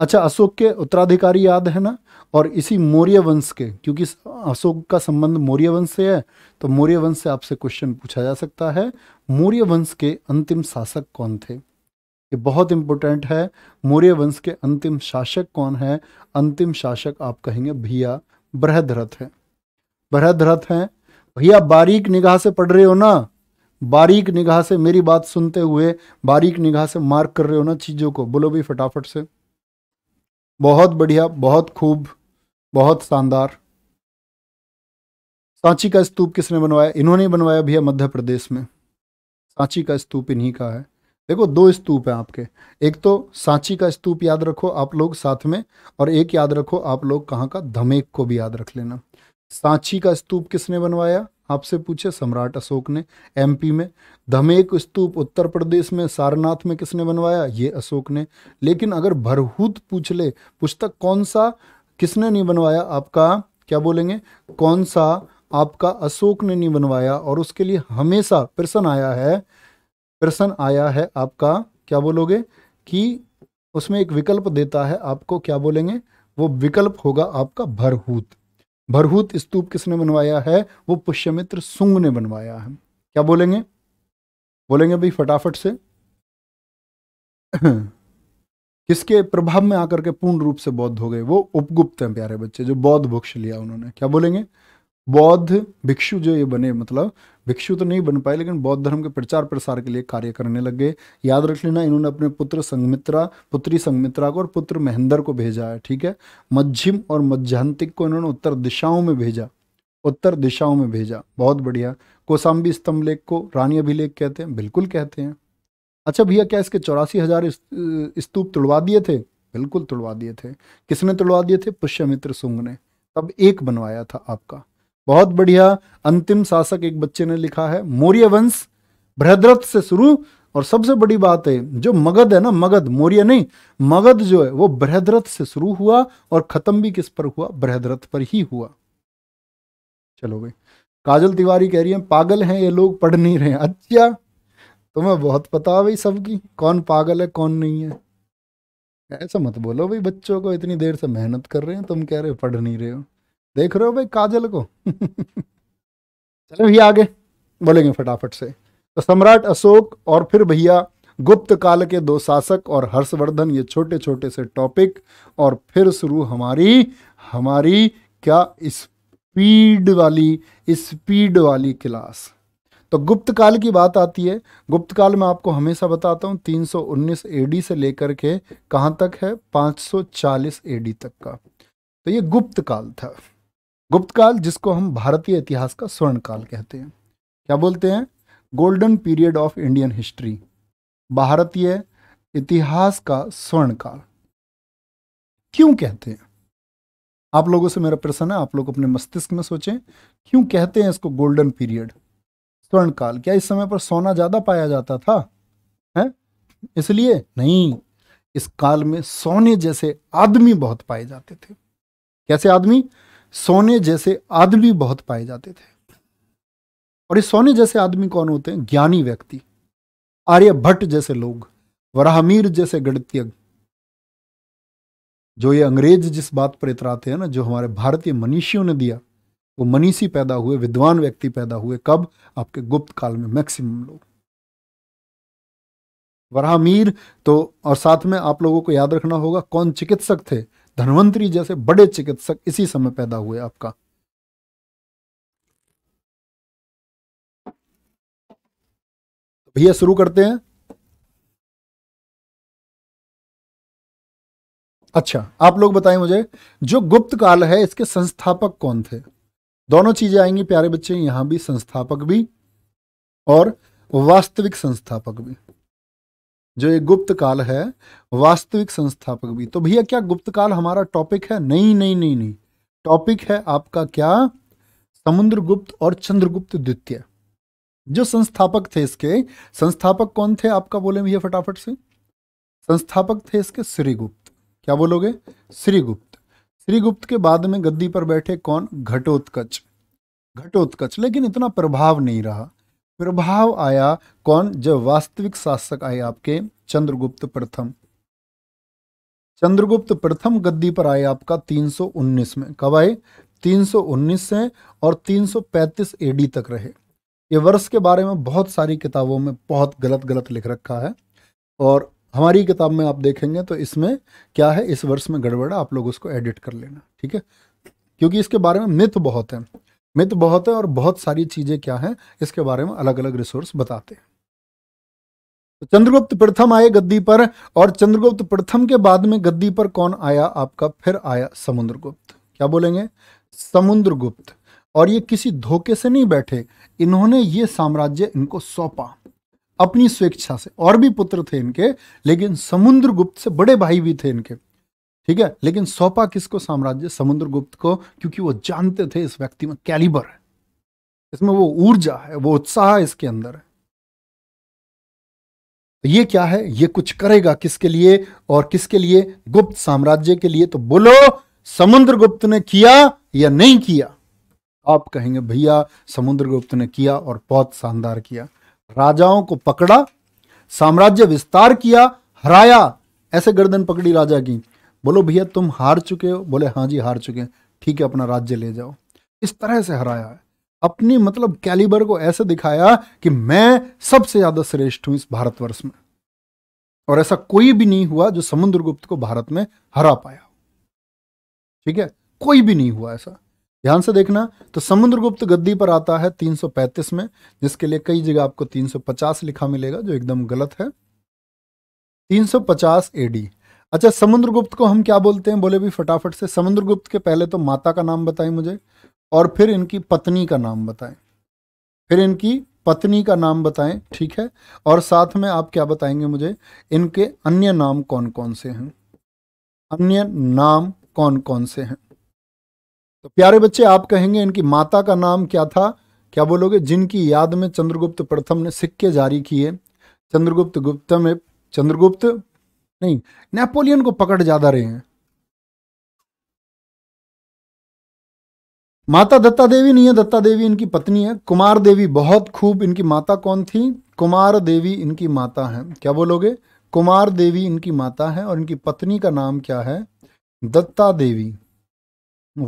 अच्छा अशोक के उत्तराधिकारी याद है ना और इसी मौर्य वंश के क्योंकि अशोक का संबंध मौर्य वंश से है तो मौर्य वंश से आपसे क्वेश्चन पूछा जा सकता है मौर्य वंश के अंतिम शासक कौन थे ये बहुत इंपॉर्टेंट है मौर्य वंश के अंतिम शासक कौन है अंतिम शासक आप कहेंगे भैया बृहदरथ है भरत हैं भैया बारीक निगाह से पढ़ रहे हो ना बारीक निगाह से मेरी बात सुनते हुए बारीक निगाह से मार्क कर रहे हो ना चीज़ों को बोलो भी फटाफट से बहुत बढ़िया बहुत खूब बहुत शानदार सांची का स्तूप किसने बनवाया इन्होंने बनवाया भैया मध्य प्रदेश में सांची का स्तूप इन्हीं का है देखो दो स्तूप हैं आपके एक तो सांची का स्तूप याद रखो आप लोग साथ में और एक याद रखो आप लोग कहाँ का धमेक को भी याद रख लेना सांची का स्तूप किसने बनवाया आपसे पूछे सम्राट अशोक ने एमपी में धमेक स्तूप उत्तर प्रदेश में सारनाथ में किसने बनवाया ये अशोक ने लेकिन अगर भरहूत पूछ ले पुस्तक कौन सा किसने नहीं बनवाया आपका क्या बोलेंगे कौन सा आपका अशोक ने नहीं बनवाया और उसके लिए हमेशा प्रश्न आया है प्रश्न आया है आपका क्या बोलोगे कि उसमें एक विकल्प देता है आपको क्या बोलेंगे वो विकल्प होगा आपका भरहूत भरहूत स्तूप किसने बनवाया है वो पुष्यमित्र सुंग ने बनवाया है क्या बोलेंगे बोलेंगे भाई फटाफट से किसके प्रभाव में आकर के पूर्ण रूप से बौद्ध हो गए वो उपगुप्त हैं प्यारे बच्चे जो बौद्ध भुक्ष लिया उन्होंने क्या बोलेंगे बौद्ध भिक्षु जो ये बने मतलब भिक्षु तो नहीं बन पाए लेकिन बौद्ध धर्म के प्रचार प्रसार के लिए कार्य करने लग गए याद रख लेना इन्होंने अपने पुत्र संगमित्रा पुत्री संगमित्रा को और पुत्र महेंद्र को भेजा है ठीक है मध्यम और मध्यांतिक को इन्होंने उत्तर दिशाओं में भेजा उत्तर दिशाओं में भेजा बहुत बढ़िया कोसाम्बी स्तंभ लेख को रानी अभिलेख कहते हैं बिल्कुल कहते हैं अच्छा भैया क्या इसके चौरासी हजार स्तूप तुड़वा दिए थे बिल्कुल तुड़वा दिए थे किसने तुड़वा दिए थे पुष्यमित्र सुंग ने तब एक बनवाया था आपका बहुत बढ़िया अंतिम शासक एक बच्चे ने लिखा है मौर्य वंश बृहद्रथ से शुरू और सबसे बड़ी बात है जो मगध है ना मगध मौर्य नहीं मगध जो है वो बृहद्रथ से शुरू हुआ और खत्म भी किस पर हुआ बृहद्रथ पर ही हुआ चलो भाई काजल तिवारी कह रही है पागल हैं ये लोग पढ़ नहीं रहे अच्छा तुम्हें बहुत पता है भाई सबकी कौन पागल है कौन नहीं है ऐसा मत बोलो भाई बच्चों को इतनी देर से मेहनत कर रहे हैं तुम कह रहे हो पढ़ नहीं रहे हो देख रहे हो भाई काजल को चलो भैया आगे बोलेंगे फटाफट से तो सम्राट अशोक और फिर भैया गुप्त काल के दो शासक और हर्षवर्धन ये छोटे छोटे से टॉपिक और फिर शुरू हमारी हमारी क्या स्पीड वाली स्पीड वाली क्लास तो गुप्त काल की बात आती है गुप्त काल में आपको हमेशा बताता हूँ 319 एडी से लेकर के कहाँ तक है 540 एडी तक का तो ये गुप्त काल था गुप्त काल जिसको हम भारतीय इतिहास का स्वर्ण काल कहते हैं क्या बोलते हैं golden period of Indian history भारतीय इतिहास का स्वर्ण काल क्यों कहते हैं आप लोगों से मेरा प्रश्न है आप लोग अपने मस्तिष्क में सोचें क्यों कहते हैं इसको गोल्डन पीरियड स्वर्ण काल क्या इस समय पर सोना ज़्यादा पाया जाता था है इसलिए नहीं इस काल में सोने जैसे आदमी बहुत पाए जाते थे कैसे आदमी सोने जैसे आदमी बहुत पाए जाते थे और इस सोने जैसे आदमी कौन होते हैं ज्ञानी व्यक्ति आर्यभट्ट जैसे लोग वराहमीर जैसे गणितज्ञ जो ये अंग्रेज जिस बात पर इतराते हैं ना जो हमारे भारतीय मनीषियों ने दिया वो मनीषी पैदा हुए विद्वान व्यक्ति पैदा हुए कब आपके गुप्त काल में मैक्सिमम लोग वराहमीर तो और साथ में आप लोगों को याद रखना होगा कौन चिकित्सक थे धनवंतरी जैसे बड़े चिकित्सक इसी समय पैदा हुए आपका भैया शुरू करते हैं अच्छा आप लोग बताएं मुझे जो गुप्त काल है इसके संस्थापक कौन थे दोनों चीजें आएंगी प्यारे बच्चे यहां भी संस्थापक भी और वास्तविक संस्थापक भी जो ये गुप्त काल है वास्तविक संस्थापक भी तो भैया क्या गुप्त काल हमारा टॉपिक है नहीं नहीं नहीं नहीं टॉपिक है आपका क्या समुद्रगुप्त और चंद्रगुप्त द्वितीय जो संस्थापक थे इसके संस्थापक कौन थे आपका बोले भैया फटाफट से संस्थापक थे इसके श्रीगुप्त क्या बोलोगे श्रीगुप्त श्रीगुप्त के बाद में गद्दी पर बैठे कौन घटोत्कच घटोत्कच लेकिन इतना प्रभाव नहीं रहा प्रभाव आया कौन जब वास्तविक शासक आए आपके चंद्रगुप्त प्रथम चंद्रगुप्त प्रथम गद्दी पर आए आपका 319 में कब आए 319 से और 335 एडी तक रहे ये वर्ष के बारे में बहुत सारी किताबों में बहुत गलत गलत लिख रखा है और हमारी किताब में आप देखेंगे तो इसमें क्या है इस वर्ष में गड़बड़ आप लोग उसको एडिट कर लेना ठीक है क्योंकि इसके बारे में मिथ बहुत है मित तो बहुत है और बहुत सारी चीज़ें क्या हैं इसके बारे में अलग अलग रिसोर्स बताते हैं तो चंद्रगुप्त प्रथम आए गद्दी पर और चंद्रगुप्त प्रथम के बाद में गद्दी पर कौन आया आपका फिर आया समुद्रगुप्त क्या बोलेंगे समुद्रगुप्त और ये किसी धोखे से नहीं बैठे इन्होंने ये साम्राज्य इनको सौंपा अपनी स्वेच्छा से और भी पुत्र थे इनके लेकिन समुद्रगुप्त से बड़े भाई भी थे इनके ठीक है लेकिन सौंपा किसको साम्राज्य गुप्त को क्योंकि वो जानते थे इस व्यक्ति में कैलिबर है इसमें वो ऊर्जा है वो उत्साह इसके अंदर है तो ये क्या है ये कुछ करेगा किसके लिए और किसके लिए गुप्त साम्राज्य के लिए तो बोलो समुद्रगुप्त ने किया या नहीं किया आप कहेंगे भैया समुद्रगुप्त ने किया और बहुत शानदार किया राजाओं को पकड़ा साम्राज्य विस्तार किया हराया ऐसे गर्दन पकड़ी राजा की बोलो भैया तुम हार चुके हो बोले हाँ जी हार चुके हैं ठीक है अपना राज्य ले जाओ इस तरह से हराया है अपनी मतलब कैलिबर को ऐसे दिखाया कि मैं सबसे ज्यादा श्रेष्ठ हूं इस भारतवर्ष में और ऐसा कोई भी नहीं हुआ जो समुद्रगुप्त को भारत में हरा पाया ठीक है कोई भी नहीं हुआ ऐसा ध्यान से देखना तो समुद्रगुप्त गद्दी पर आता है 335 में जिसके लिए कई जगह आपको 350 लिखा मिलेगा जो एकदम गलत है 350 एडी अच्छा समुद्रगुप्त को हम क्या बोलते हैं बोले भी फटाफट से समुद्रगुप्त के पहले तो माता का नाम बताएं मुझे और फिर इनकी पत्नी का नाम बताएं फिर इनकी पत्नी का नाम बताएं ठीक है और साथ में आप क्या बताएंगे मुझे इनके अन्य नाम कौन कौन से हैं अन्य नाम कौन कौन से हैं तो प्यारे बच्चे आप कहेंगे इनकी माता का नाम क्या था क्या बोलोगे जिनकी याद में चंद्रगुप्त प्रथम ने सिक्के जारी किए चंद्रगुप्त गुप्त में चंद्रगुप्त नहीं नेपोलियन को पकड़ ज्यादा रहे हैं माता दत्ता देवी नहीं है दत्ता देवी इनकी पत्नी है कुमार देवी बहुत खूब इनकी माता कौन थी कुमार देवी इनकी माता है क्या बोलोगे कुमार देवी इनकी माता है और इनकी पत्नी का नाम क्या है दत्ता देवी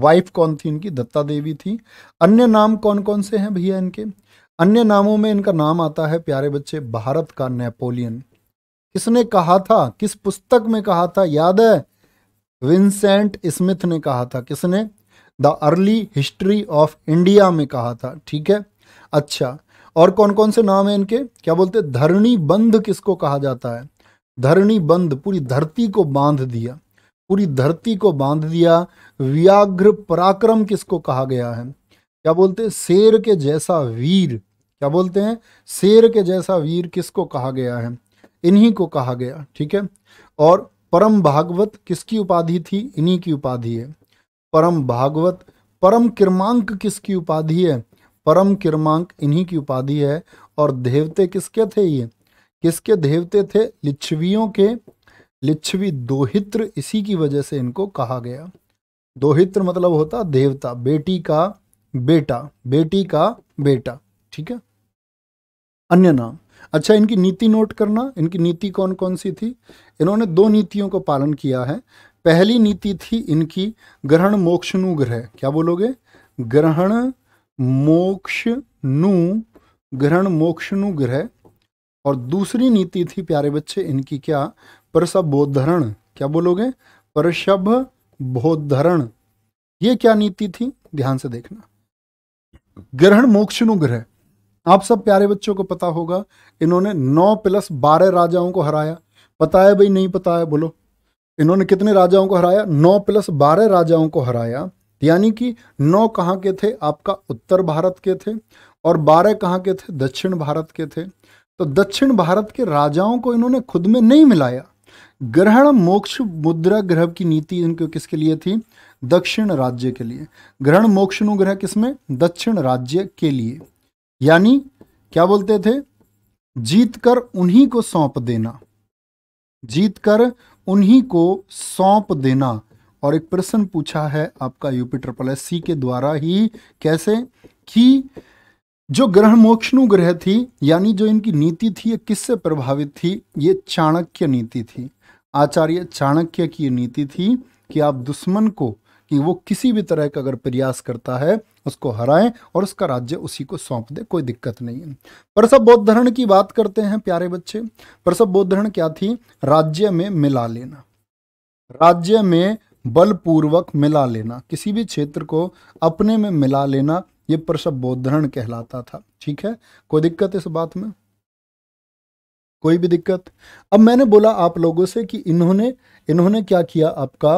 वाइफ कौन थी इनकी दत्ता देवी थी अन्य नाम कौन कौन से हैं भैया इनके अन्य नामों में इनका नाम आता है प्यारे बच्चे भारत का नेपोलियन किसने कहा था किस पुस्तक में कहा था याद है विंसेंट स्मिथ ने कहा था किसने the early history of India में कहा था ठीक है अच्छा और कौन कौन से नाम है इनके क्या बोलते हैं धरणी बंध किसको कहा जाता है धरणी बंध पूरी धरती को बांध दिया पूरी धरती को बांध दिया व्याघ्र पराक्रम किसको कहा गया है क्या बोलते हैं शेर के जैसा वीर क्या बोलते हैं शेर के जैसा वीर किसको कहा गया है इन्हीं को कहा गया ठीक है और परम भागवत किसकी उपाधि थी इन्हीं की उपाधि है परम भागवत परम किरमांक किसकी उपाधि है परम किरमांक इन्हीं की उपाधि है और देवते किसके थे ये किसके देवते थे लिच्छवियों के लिच्छवी दोहित्र इसी की वजह से इनको कहा गया दोहित्र मतलब होता देवता बेटी का बेटा बेटी का बेटा ठीक है अन्य नाम अच्छा इनकी नीति नोट करना इनकी नीति कौन कौन सी थी इन्होंने दो नीतियों को पालन किया है पहली नीति थी इनकी ग्रहण मोक्षनुग्रह क्या बोलोगे ग्रहण मोक्ष नु ग्रहण मोक्षनुग्रह और दूसरी नीति थी प्यारे बच्चे इनकी क्या परसबोधरण क्या बोलोगे परसभ बोधरण ये क्या नीति थी ध्यान से देखना ग्रहण मोक्षनुग्रह आप सब प्यारे बच्चों को पता होगा इन्होंने नौ प्लस बारह राजाओं को हराया पता है भाई नहीं पता है बोलो इन्होंने कितने राजाओं को हराया नौ प्लस बारह राजाओं को हराया यानी कि नौ कहाँ के थे आपका उत्तर भारत के थे और बारह कहाँ के थे दक्षिण भारत के थे तो दक्षिण भारत के राजाओं को इन्होंने खुद में नहीं मिलाया ग्रहण मोक्ष मुद्रा ग्रह की नीति इनके किसके लिए थी दक्षिण राज्य के लिए ग्रहण मोक्ष अनुग्रह किसमें दक्षिण राज्य के लिए यानी क्या बोलते थे जीत कर उन्हीं को सौंप देना जीत कर उन्हीं को सौंप देना और एक प्रश्न पूछा है आपका यूपी ट्रिपल एस सी के द्वारा ही कैसे कि जो ग्रह मोक्षणु ग्रह थी यानी जो इनकी नीति थी ये किससे प्रभावित थी ये चाणक्य नीति थी आचार्य चाणक्य की नीति थी कि आप दुश्मन को कि वो किसी भी तरह का अगर प्रयास करता है उसको हराएं और उसका राज्य उसी को सौंप दे कोई दिक्कत नहीं है सब बौद्ध धर्म की बात करते हैं प्यारे बच्चे सब बौद्ध धर्म क्या थी राज्य में मिला लेना राज्य में बलपूर्वक मिला लेना किसी भी क्षेत्र को अपने में मिला लेना ये प्रसव बोधरण कहलाता था ठीक है कोई दिक्कत इस बात में कोई भी दिक्कत अब मैंने बोला आप लोगों से कि इन्होंने इन्होंने क्या किया आपका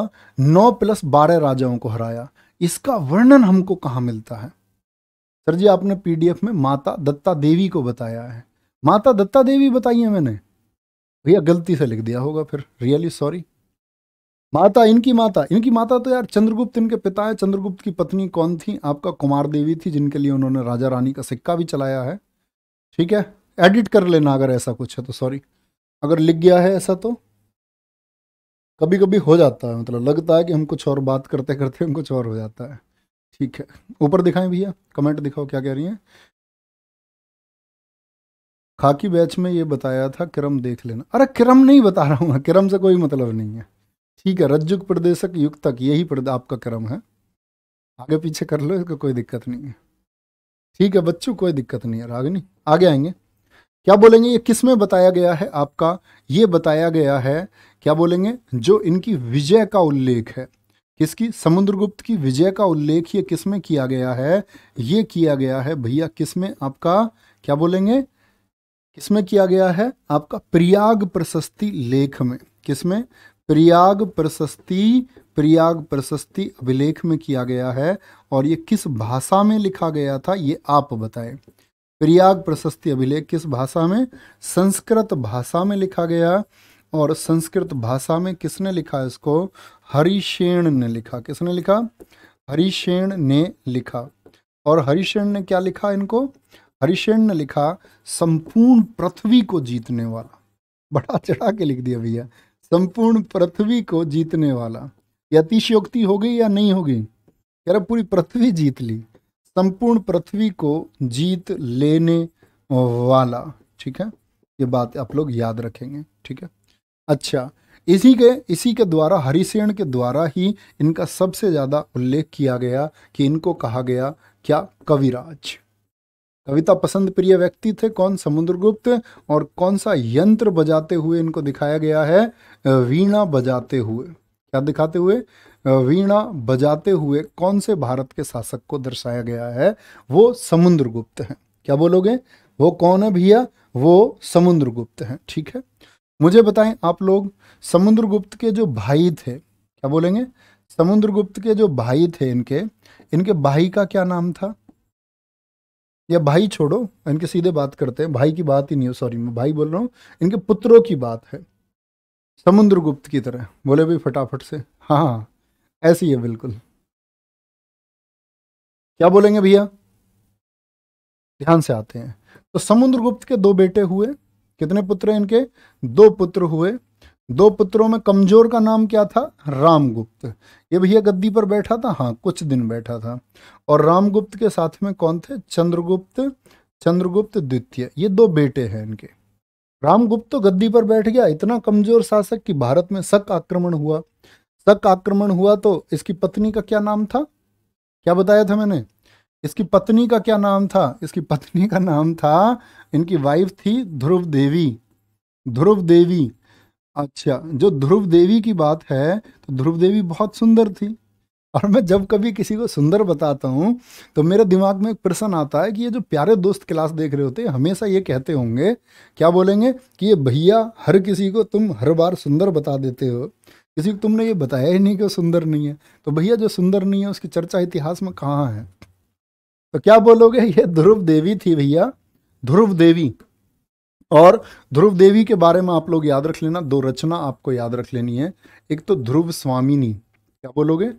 नौ प्लस बारह राजाओं को हराया इसका वर्णन हमको कहाँ मिलता है सर जी आपने पीडीएफ में माता दत्ता देवी को बताया है माता दत्ता देवी बताई है मैंने भैया गलती से लिख दिया होगा फिर रियली सॉरी माता इनकी माता इनकी माता तो यार चंद्रगुप्त इनके पिता है चंद्रगुप्त की पत्नी कौन थी आपका कुमार देवी थी जिनके लिए उन्होंने राजा रानी का सिक्का भी चलाया है ठीक है एडिट कर लेना अगर ऐसा कुछ है तो सॉरी अगर लिख गया है ऐसा तो कभी कभी हो जाता है मतलब लगता है कि हम कुछ और बात करते करते हम कुछ और हो जाता है ठीक है ऊपर दिखाएं भैया कमेंट दिखाओ क्या कह रही हैं खाकी बैच में ये बताया था किरम देख लेना अरे किरम नहीं बता रहा हूँ मैं किरम से कोई मतलब नहीं है ठीक है रज्जुक प्रदेशक युग तक यही आपका क्रम है आगे पीछे कर लो इसका कोई दिक्कत नहीं है ठीक है बच्चों कोई दिक्कत नहीं है रागनी आगे आएंगे क्या बोलेंगे ये किस में बताया गया है आपका ये बताया गया है क्या बोलेंगे जो इनकी विजय का उल्लेख है किसकी समुद्रगुप्त की विजय का उल्लेख ये किस में किया गया है ये किया गया है भैया किस में आपका क्या बोलेंगे किस में किया गया है आपका प्रयाग प्रशस्ति लेख में किस में प्रयाग प्रशस्ति प्रयाग प्रशस्ति अभिलेख में किया गया है और ये किस भाषा में लिखा गया था ये आप बताएं प्रयाग प्रशस्ति अभिलेख किस भाषा में संस्कृत भाषा में लिखा गया और संस्कृत भाषा में किसने लिखा इसको हरिशेण ने लिखा किसने लिखा हरिशेण ने लिखा और हरिशेण ने क्या लिखा इनको हरिशेण ने लिखा संपूर्ण पृथ्वी को जीतने वाला बड़ा चढ़ा के लिख दिया भैया संपूर्ण पृथ्वी को जीतने वाला ये अतिशयोक्ति हो गई या नहीं होगी कह रहा पूरी पृथ्वी जीत ली संपूर्ण पृथ्वी को जीत लेने वाला ठीक है ये बात आप लोग याद रखेंगे ठीक है अच्छा इसी के इसी के द्वारा हरिसेन के द्वारा ही इनका सबसे ज़्यादा उल्लेख किया गया कि इनको कहा गया क्या कविराज कविता पसंद प्रिय व्यक्ति थे कौन समुद्रगुप्त और कौन सा यंत्र बजाते हुए इनको दिखाया गया है वीणा बजाते हुए क्या दिखाते हुए वीणा बजाते हुए कौन से भारत के शासक को दर्शाया गया है वो समुद्रगुप्त गुप्त हैं क्या बोलोगे वो कौन है भैया वो समुद्रगुप्त गुप्त हैं ठीक है मुझे बताएं आप लोग समुद्रगुप्त के जो भाई थे क्या बोलेंगे समुद्रगुप्त के जो भाई थे इनके इनके भाई का क्या नाम था या भाई छोड़ो इनके सीधे बात करते हैं भाई की बात ही नहीं हो सॉरी मैं भाई बोल रहा हूँ इनके पुत्रों की बात है समुद्रगुप्त की तरह बोले भाई फटाफट से हाँ, हाँ ऐसी है बिल्कुल क्या बोलेंगे भैया ध्यान से आते हैं तो समुद्रगुप्त के दो बेटे हुए कितने पुत्र हैं इनके दो पुत्र हुए दो पुत्रों में कमजोर का नाम क्या था रामगुप्त ये भैया गद्दी पर बैठा था हाँ कुछ दिन बैठा था और रामगुप्त के साथ में कौन थे चंद्रगुप्त चंद्रगुप्त द्वितीय ये दो बेटे हैं इनके रामगुप्त तो गद्दी पर बैठ गया इतना कमजोर शासक कि भारत में शक आक्रमण हुआ तक आक्रमण हुआ तो इसकी पत्नी का क्या नाम था क्या बताया था मैंने इसकी पत्नी का क्या नाम था इसकी पत्नी का नाम था इनकी वाइफ थी ध्रुव देवी ध्रुव देवी अच्छा जो ध्रुव देवी की बात है तो ध्रुव देवी बहुत सुंदर थी और मैं जब कभी किसी को सुंदर बताता हूँ तो मेरे दिमाग में एक प्रश्न आता है कि ये जो प्यारे दोस्त क्लास देख रहे होते हैं हमेशा ये कहते होंगे क्या बोलेंगे कि ये भैया हर किसी को तुम हर बार सुंदर बता देते हो किसी को तुमने ये बताया ही नहीं कि वो सुंदर नहीं है तो भैया जो सुंदर नहीं है उसकी चर्चा इतिहास में कहाँ है तो क्या बोलोगे ये ध्रुव देवी थी भैया ध्रुव देवी और ध्रुव देवी के बारे में आप लोग याद रख लेना दो रचना आपको याद रख लेनी है एक तो ध्रुव स्वामिनी क्या बोलोगे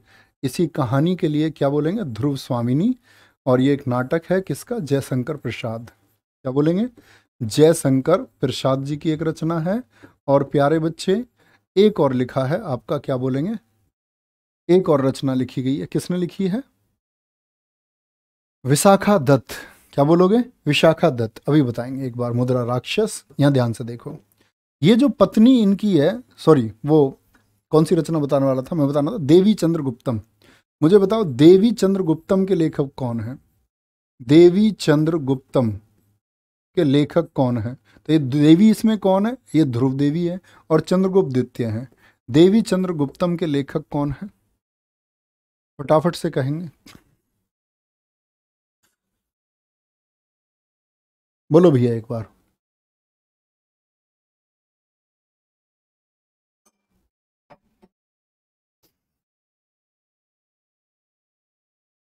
इसी कहानी के लिए क्या बोलेंगे ध्रुव स्वामिनी और ये एक नाटक है किसका जयशंकर प्रसाद क्या बोलेंगे जयशंकर प्रसाद जी की एक रचना है और प्यारे बच्चे एक और लिखा है आपका क्या बोलेंगे एक और रचना लिखी गई है किसने लिखी है विशाखा दत्त क्या बोलोगे विशाखा दत्त अभी बताएंगे एक बार मुद्रा राक्षस यहां ध्यान से देखो ये जो पत्नी इनकी है सॉरी वो कौन सी रचना बताने वाला था मैं बताना था देवी चंद्र गुप्तम मुझे बताओ देवी चंद्र गुप्तम के लेखक कौन है देवी चंद्र गुप्तम के लेखक कौन है तो ये देवी इसमें कौन है ये ध्रुव देवी है और चंद्रगुप्त द्वितीय है देवी चंद्रगुप्तम के लेखक कौन है फटाफट से कहेंगे बोलो भैया एक बार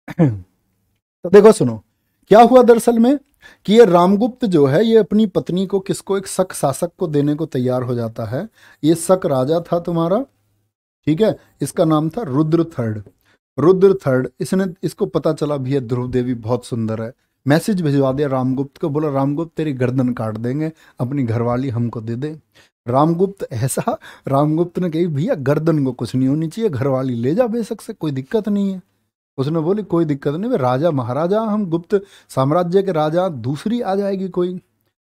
तो देखो सुनो क्या हुआ दरअसल में कि ये रामगुप्त जो है ये अपनी पत्नी को किसको एक शक शासक को देने को तैयार हो जाता है ये शक राजा था तुम्हारा ठीक है इसका नाम था रुद्र थर्ड रुद्र थर्ड इसने इसको पता चला भैया ध्रुव देवी बहुत सुंदर है मैसेज भिजवा दिया रामगुप्त को बोला रामगुप्त तेरी गर्दन काट देंगे अपनी घरवाली हमको दे दे रामगुप्त ऐसा रामगुप्त ने कही भैया गर्दन को कुछ नहीं होनी चाहिए घरवाली ले जा बेशक से कोई दिक्कत नहीं है उसने बोली कोई दिक्कत नहीं भाई राजा महाराजा हम गुप्त साम्राज्य के राजा दूसरी आ जाएगी कोई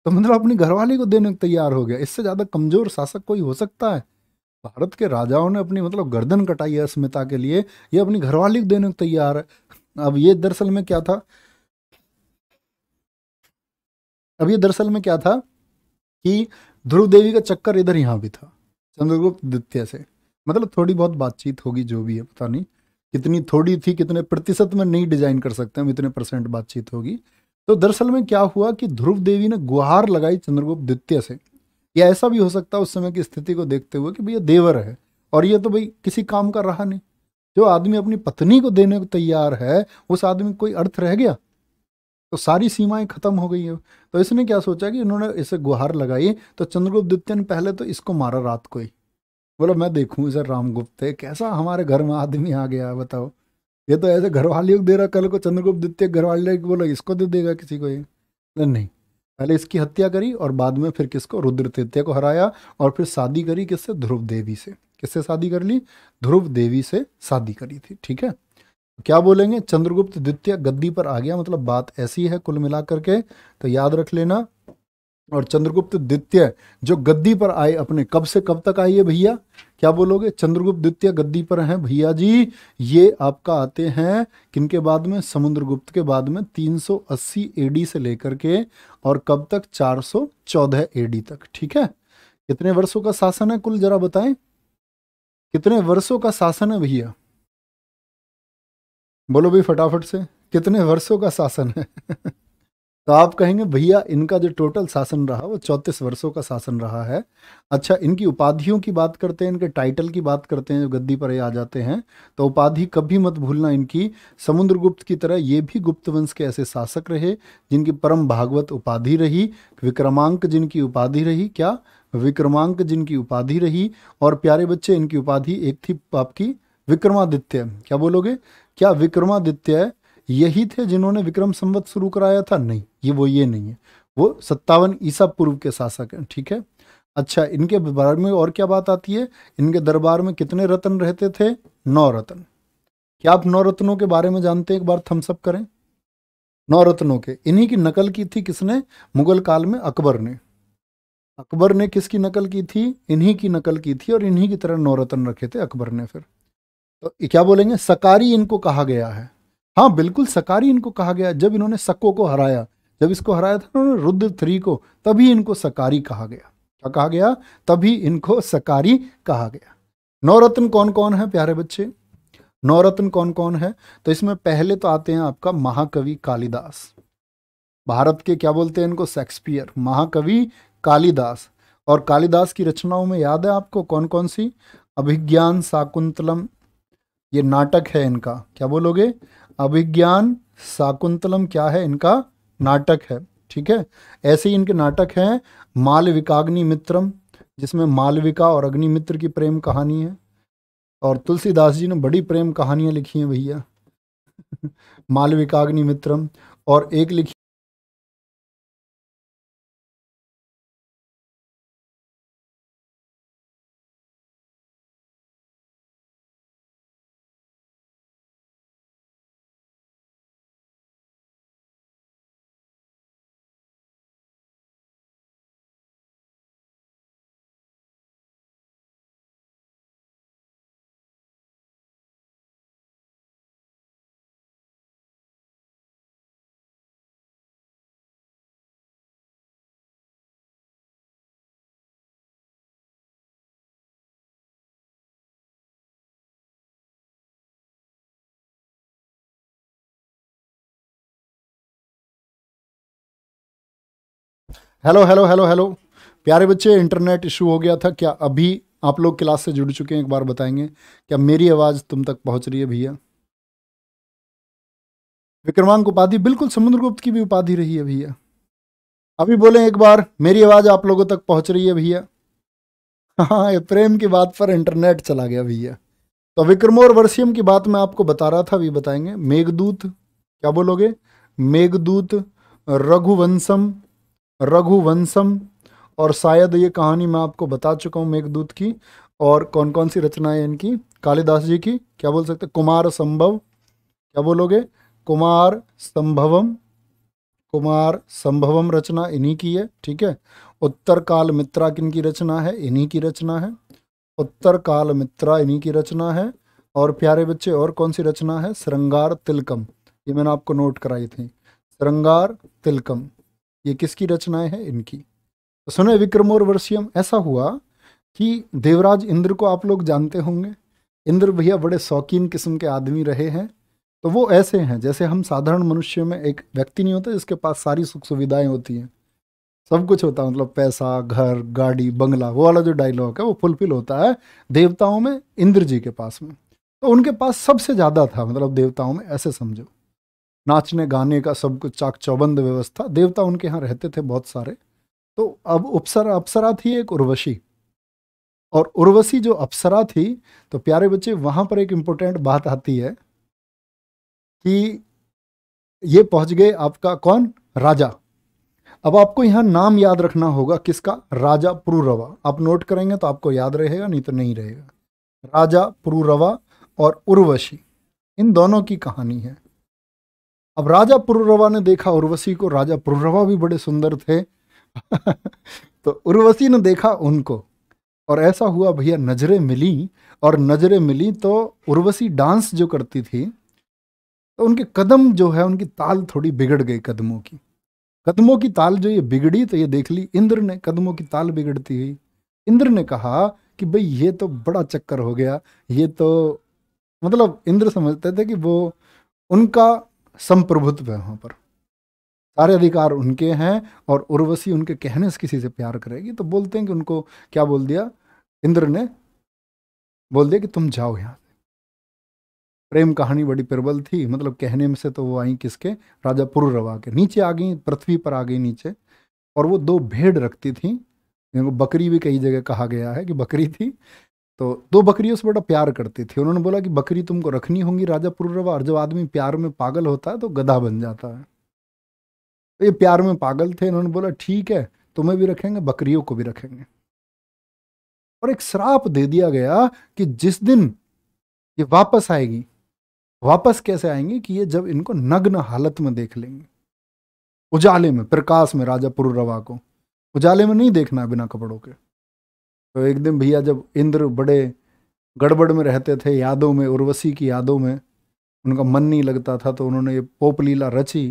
तो मतलब अपनी घरवाली को देने को तैयार हो गया इससे ज़्यादा कमज़ोर शासक कोई हो सकता है भारत के राजाओं ने अपनी मतलब गर्दन कटाई है अस्मिता के लिए ये अपनी घरवाली को देने को तैयार है अब ये दरअसल में क्या था अब ये दरअसल में क्या था कि ध्रुव देवी का चक्कर इधर यहां भी था चंद्रगुप्त द्वितीय से मतलब थोड़ी बहुत बातचीत होगी जो भी है पता नहीं कितनी थोड़ी थी कितने प्रतिशत में नहीं डिजाइन कर सकते हम इतने परसेंट बातचीत होगी तो दरअसल में क्या हुआ कि ध्रुव देवी ने गुहार लगाई चंद्रगुप्त द्वितीय से या ऐसा भी हो सकता है उस समय की स्थिति को देखते हुए कि भैया देवर है और ये तो भाई किसी काम का रहा नहीं जो आदमी अपनी पत्नी को देने को तैयार है उस आदमी कोई अर्थ रह गया तो सारी सीमाएं खत्म हो गई है तो इसने क्या सोचा कि इन्होंने इसे गुहार लगाई तो चंद्रगुप्त द्वितीय ने पहले तो इसको मारा रात को ही बोलो मैं देखूँ सर राम गुप्ते कैसा हमारे घर में आदमी आ गया बताओ ये तो ऐसे घरवालियों को दे रहा कल को चंद्रगुप्त द्वितीय को बोलो इसको दे तो देगा किसी को ये नहीं पहले इसकी हत्या करी और बाद में फिर किसको रुद्र तृतीय को हराया और फिर शादी करी किससे ध्रुव देवी से किससे शादी कर ली ध्रुव देवी से शादी करी थी ठीक है क्या बोलेंगे चंद्रगुप्त द्वितीय गद्दी पर आ गया मतलब बात ऐसी है कुल मिलाकर के तो याद रख लेना और चंद्रगुप्त द्वितीय जो गद्दी पर आए अपने कब से कब तक आई है भैया क्या बोलोगे चंद्रगुप्त द्वितीय गद्दी पर हैं भैया जी ये आपका आते हैं किनके बाद में समुद्रगुप्त के बाद में 380 एडी से लेकर के और कब तक 414 एडी तक ठीक है कितने वर्षों का शासन है कुल जरा बताएं कितने वर्षों का शासन है भैया बोलो भाई फटाफट से कितने वर्षों का शासन है तो आप कहेंगे भैया इनका जो टोटल शासन रहा वो चौंतीस वर्षों का शासन रहा है अच्छा इनकी उपाधियों की बात करते हैं इनके टाइटल की बात करते हैं जो गद्दी पर आ जाते हैं तो उपाधि कभी मत भूलना इनकी समुद्रगुप्त की तरह ये भी गुप्त वंश के ऐसे शासक रहे जिनकी परम भागवत उपाधि रही विक्रमांक जिनकी उपाधि रही क्या विक्रमांक जिनकी उपाधि रही और प्यारे बच्चे इनकी उपाधि एक थी आपकी विक्रमादित्य क्या बोलोगे क्या विक्रमादित्य यही थे जिन्होंने विक्रम संवत शुरू कराया था नहीं ये वो ये नहीं है वो सत्तावन ईसा पूर्व के शासक हैं ठीक है अच्छा इनके बारे में और क्या बात आती है इनके दरबार में कितने रत्न रहते थे नौ रत्न क्या आप नौ रत्नों के बारे में जानते हैं एक बार थम्सअप करें नौ रत्नों के इन्हीं की नकल की थी किसने मुगल काल में अकबर ने अकबर ने किसकी नकल की थी इन्हीं की नकल की थी और इन्हीं की तरह नौ रत्न रखे थे अकबर ने फिर तो क्या बोलेंगे सकारी इनको कहा गया है हाँ बिल्कुल सकारी इनको कहा गया जब इन्होंने सको को हराया जब इसको हराया था उन्होंने रुद्र थ्री को तभी इनको सकारी कहा गया क्या कहा गया तभी इनको सकारी कहा गया नवरत्न कौन कौन है प्यारे बच्चे नवरत्न कौन कौन है तो इसमें पहले तो आते हैं आपका महाकवि कालिदास भारत के क्या बोलते हैं इनको शेक्सपियर महाकवि कालिदास और कालिदास की रचनाओं में याद है आपको कौन कौन सी अभिज्ञान शाकुंतलम ये नाटक है इनका क्या बोलोगे अभिज्ञान शाकुंतलम क्या है इनका नाटक है ठीक है ऐसे ही इनके नाटक हैं मालविकाग्नि मित्रम जिसमें मालविका और अग्निमित्र की प्रेम कहानी है और तुलसीदास जी ने बड़ी प्रेम कहानियां लिखी हैं भैया मालविकाग्नि मित्रम और एक लिखी हेलो हेलो हेलो हेलो प्यारे बच्चे इंटरनेट इशू हो गया था क्या अभी आप लोग क्लास से जुड़ चुके हैं एक बार बताएंगे क्या मेरी आवाज़ तुम तक पहुंच रही है भैया विक्रमांक उपाधि बिल्कुल समुद्रगुप्त की भी उपाधि रही है भैया अभी बोले एक बार मेरी आवाज़ आप लोगों तक पहुंच रही है भैया हाँ ये प्रेम की बात पर इंटरनेट चला गया भैया तो विक्रमोर और वर्षियम की बात मैं आपको बता रहा था अभी बताएंगे मेघदूत क्या बोलोगे मेघदूत रघुवंशम रघुवंशम और शायद ये कहानी मैं आपको बता चुका हूँ मेघदूत की और कौन कौन सी रचनाएं इनकी कालिदास जी की क्या बोल सकते कुमार संभव क्या बोलोगे कुमार संभवम कुमार संभवम रचना इन्हीं की है ठीक है उत्तर काल मित्रा किन की रचना है इन्हीं की रचना है उत्तर काल मित्रा इन्हीं की रचना है और प्यारे बच्चे और कौन सी रचना है श्रृंगार तिलकम ये मैंने आपको नोट कराई थी श्रृंगार तिलकम ये किसकी रचनाएं हैं इनकी तो सुनो वर्षियम ऐसा हुआ कि देवराज इंद्र को आप लोग जानते होंगे इंद्र भैया बड़े शौकीन किस्म के आदमी रहे हैं तो वो ऐसे हैं जैसे हम साधारण मनुष्य में एक व्यक्ति नहीं होता जिसके पास सारी सुख सुविधाएं होती हैं सब कुछ होता है मतलब पैसा घर गाड़ी बंगला वो वाला जो डायलॉग है वो फुलफिल होता है देवताओं में इंद्र जी के पास में तो उनके पास सबसे ज़्यादा था मतलब देवताओं में ऐसे समझो नाचने गाने का सब कुछ चाक चौबंद व्यवस्था देवता उनके यहाँ रहते थे बहुत सारे तो अब उपसरा अप्सरा थी एक उर्वशी और उर्वशी जो अप्सरा थी तो प्यारे बच्चे वहां पर एक इंपॉर्टेंट बात आती है कि ये पहुंच गए आपका कौन राजा अब आपको यहां नाम याद रखना होगा किसका राजा पुरुरवा आप नोट करेंगे तो आपको याद रहेगा नहीं तो नहीं रहेगा राजा पुरुरवा और उर्वशी इन दोनों की कहानी है अब राजा पुरुरवा ने देखा उर्वशी को राजा पुरुरवा भी बड़े सुंदर थे तो उर्वशी ने देखा उनको और ऐसा हुआ भैया नजरें मिली और नजरें मिली तो उर्वशी डांस जो करती थी तो उनके कदम जो है उनकी ताल थोड़ी बिगड़ गई कदमों की कदमों की ताल जो ये बिगड़ी तो ये देख ली इंद्र ने कदमों की ताल बिगड़ती हुई इंद्र ने कहा कि भाई ये तो बड़ा चक्कर हो गया ये तो मतलब इंद्र समझते थे कि वो उनका संप्रभुत्व है वहाँ पर सारे अधिकार उनके हैं और उर्वशी उनके कहने से किसी से प्यार करेगी तो बोलते हैं कि उनको क्या बोल दिया इंद्र ने बोल दिया कि तुम जाओ यहाँ से प्रेम कहानी बड़ी प्रबल थी मतलब कहने में से तो वो आई किसके राजा पुरुरवा के नीचे आ गई पृथ्वी पर आ गई नीचे और वो दो भेड़ रखती थी जिनको बकरी भी कई जगह कहा गया है कि बकरी थी तो दो बकरियों से बड़ा प्यार करते थे उन्होंने बोला कि बकरी तुमको रखनी होगी राजा पुरुरवा और जब आदमी प्यार में पागल होता है तो गधा बन जाता है तो ये प्यार में पागल थे उन्होंने बोला ठीक है तुम्हें भी रखेंगे बकरियों को भी रखेंगे और एक श्राप दे दिया गया कि जिस दिन ये वापस आएगी वापस कैसे आएंगे कि ये जब इनको नग्न हालत में देख लेंगे उजाले में प्रकाश में राजा पुरुरवा को उजाले में नहीं देखना है बिना कपड़ों के तो एक दिन भैया जब इंद्र बड़े गड़बड़ में रहते थे यादों में उर्वशी की यादों में उनका मन नहीं लगता था तो उन्होंने ये पोप लीला रची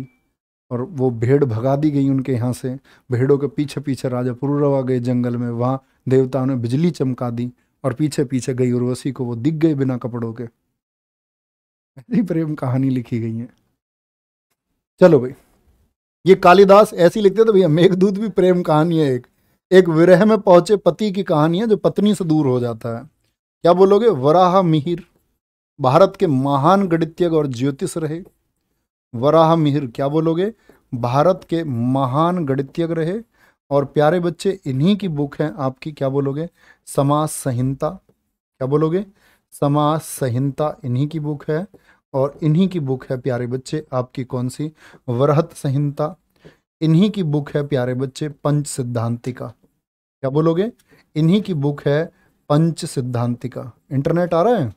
और वो भेड़ भगा दी गई उनके यहाँ से भेड़ों के पीछे पीछे राजा पुरुरवा गए जंगल में वहाँ देवताओं ने बिजली चमका दी और पीछे पीछे गई उर्वशी को वो दिख गए बिना कपड़ों के ऐसी प्रेम कहानी लिखी गई है चलो भाई ये कालिदास ऐसी लिखते तो भैया मेघदूत भी प्रेम कहानी है एक एक विरह में पहुंचे पति की कहानी है जो पत्नी से दूर हो जाता है क्या बोलोगे वराह मिहिर भारत के महान गणितज्ञ और ज्योतिष रहे वराह मिहिर क्या बोलोगे भारत के महान गणितज्ञ रहे और प्यारे बच्चे इन्हीं की बुक है आपकी क्या बोलोगे समाज संहिता क्या बोलोगे समाज संहिता इन्हीं की बुक है और इन्हीं की बुक है प्यारे बच्चे आपकी कौन सी वरहत संहिता इन्हीं की बुक है प्यारे बच्चे पंच सिद्धांतिका क्या बोलोगे इन्हीं की बुक है पंच सिद्धांतिका इंटरनेट आ रहा है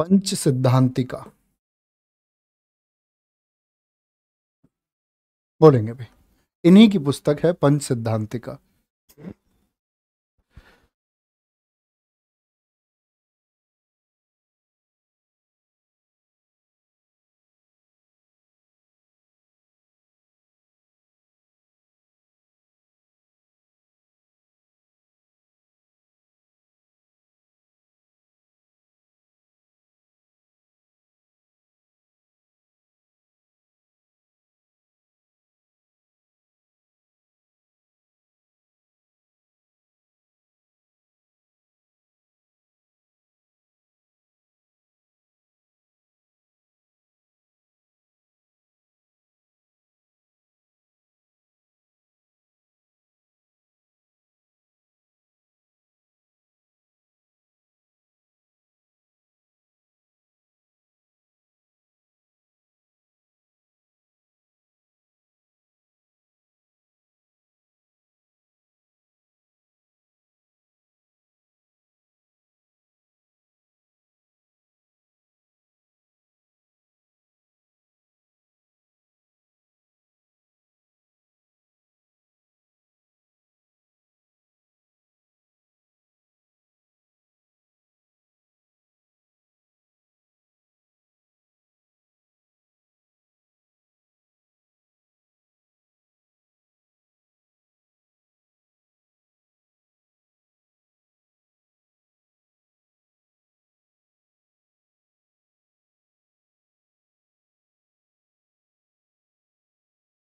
पंच सिद्धांतिका बोलेंगे भाई इन्हीं की पुस्तक है Pancha Siddhantika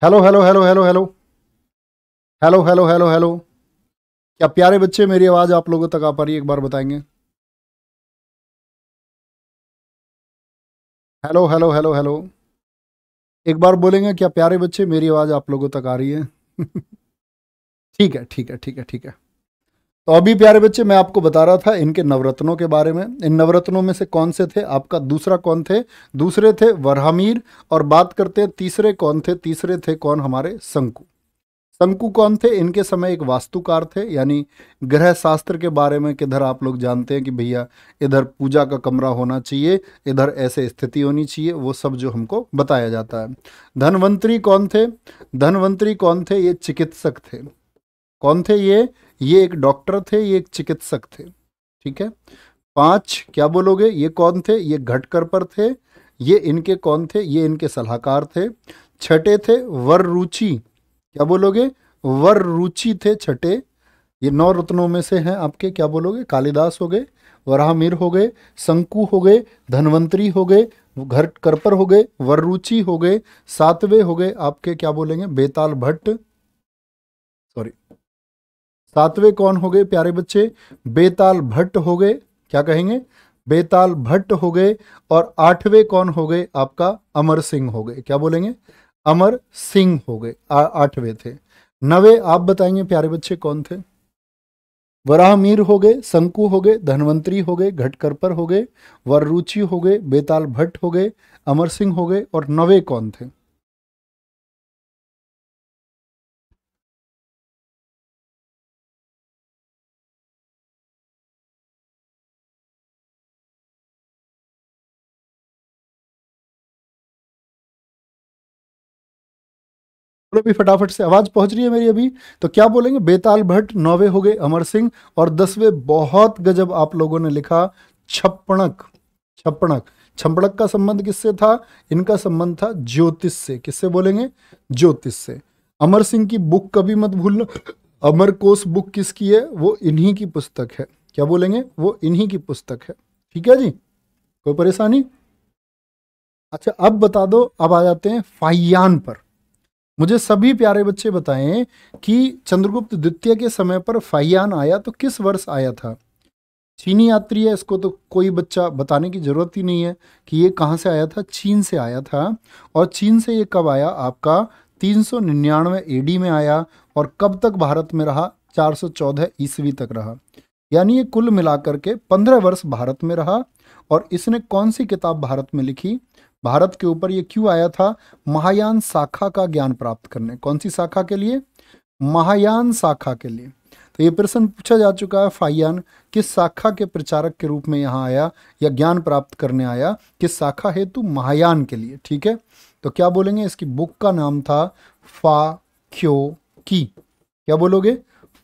hello hello hello hello hello hello hello hello hello क्या प्यारे बच्चे मेरी आवाज़ आप लोगों तक आ पा रही है एक बार बताएंगे हेलो हेलो हेलो हेलो एक बार बोलेंगे क्या प्यारे बच्चे मेरी आवाज़ आप लोगों तक आ रही है ठीक है ठीक है ठीक है ठीक है तो अभी प्यारे बच्चे मैं आपको बता रहा था इनके नवरत्नों के बारे में इन नवरत्नों में से कौन से थे आपका दूसरा कौन थे दूसरे थे वरहमीर और बात करते हैं तीसरे कौन थे तीसरे थे कौन हमारे शंकु शंकु कौन थे इनके समय एक वास्तुकार थे यानी ग्रह शास्त्र के बारे में किधर आप लोग जानते हैं कि भैया इधर पूजा का कमरा होना चाहिए इधर ऐसे स्थिति होनी चाहिए वो सब जो हमको बताया जाता है धनवंतरी कौन थे धनवंतरी कौन थे ये चिकित्सक थे कौन थे ये ये एक डॉक्टर थे ये एक चिकित्सक थे ठीक है पांच क्या बोलोगे ये कौन थे ये घटकर पर थे ये इनके कौन थे ये इनके सलाहकार थे छठे थे वर रुचि क्या बोलोगे वर रुचि थे छठे ये नौ रत्नों में से हैं आपके क्या बोलोगे कालिदास हो गए वराहमीर हो गए शंकु हो गए धनवंतरी हो गए घट करपर हो गए वर्रुचि हो गए सातवें हो गए आपके क्या बोलेंगे बेताल भट्ट सातवें कौन हो गए प्यारे बच्चे बेताल भट्ट हो गए क्या कहेंगे बेताल भट्ट हो गए और आठवें कौन हो गए आपका अमर सिंह हो गए क्या बोलेंगे अमर सिंह हो गए आठवें थे नवे आप बताएंगे प्यारे बच्चे कौन थे वराहमीर हो गए शंकु हो गए धनवंतरी हो गए घटकरपर हो गए वररुचि हो गए बेताल भट्ट हो गए अमर सिंह हो गए और नवे कौन थे बोलो भी फटाफट से आवाज़ पहुंच रही है मेरी अभी तो क्या बोलेंगे बेताल भट्ट नौवे हो गए अमर सिंह और दसवें बहुत गजब आप लोगों ने लिखा छप्पणक छप्पणक छपड़क का संबंध किससे था इनका संबंध था ज्योतिष से किससे बोलेंगे ज्योतिष से अमर सिंह की बुक कभी मत भूलना अमर कोश बुक किसकी है वो इन्हीं की पुस्तक है क्या बोलेंगे वो इन्हीं की पुस्तक है ठीक है जी कोई परेशानी अच्छा अब बता दो अब आ जाते हैं फाइयान पर मुझे सभी प्यारे बच्चे बताएं कि चंद्रगुप्त द्वितीय के समय पर फाइयान आया तो किस वर्ष आया था चीनी यात्री है इसको तो कोई बच्चा बताने की ज़रूरत ही नहीं है कि ये कहाँ से आया था चीन से आया था और चीन से ये कब आया आपका तीन सौ निन्यानवे एडी में आया और कब तक भारत में रहा चार सौ चौदह ईस्वी तक रहा यानी ये कुल मिलाकर के पंद्रह वर्ष भारत में रहा और इसने कौन सी किताब भारत में लिखी भारत के ऊपर ये क्यों आया था महायान शाखा का ज्ञान प्राप्त करने कौन सी शाखा के लिए महायान शाखा के लिए तो ये प्रश्न पूछा जा चुका है फाइयान किस शाखा के प्रचारक के रूप में यहाँ आया या ज्ञान प्राप्त करने आया किस शाखा हेतु महायान के लिए ठीक है तो क्या बोलेंगे इसकी बुक का नाम था फा क्यो की क्या बोलोगे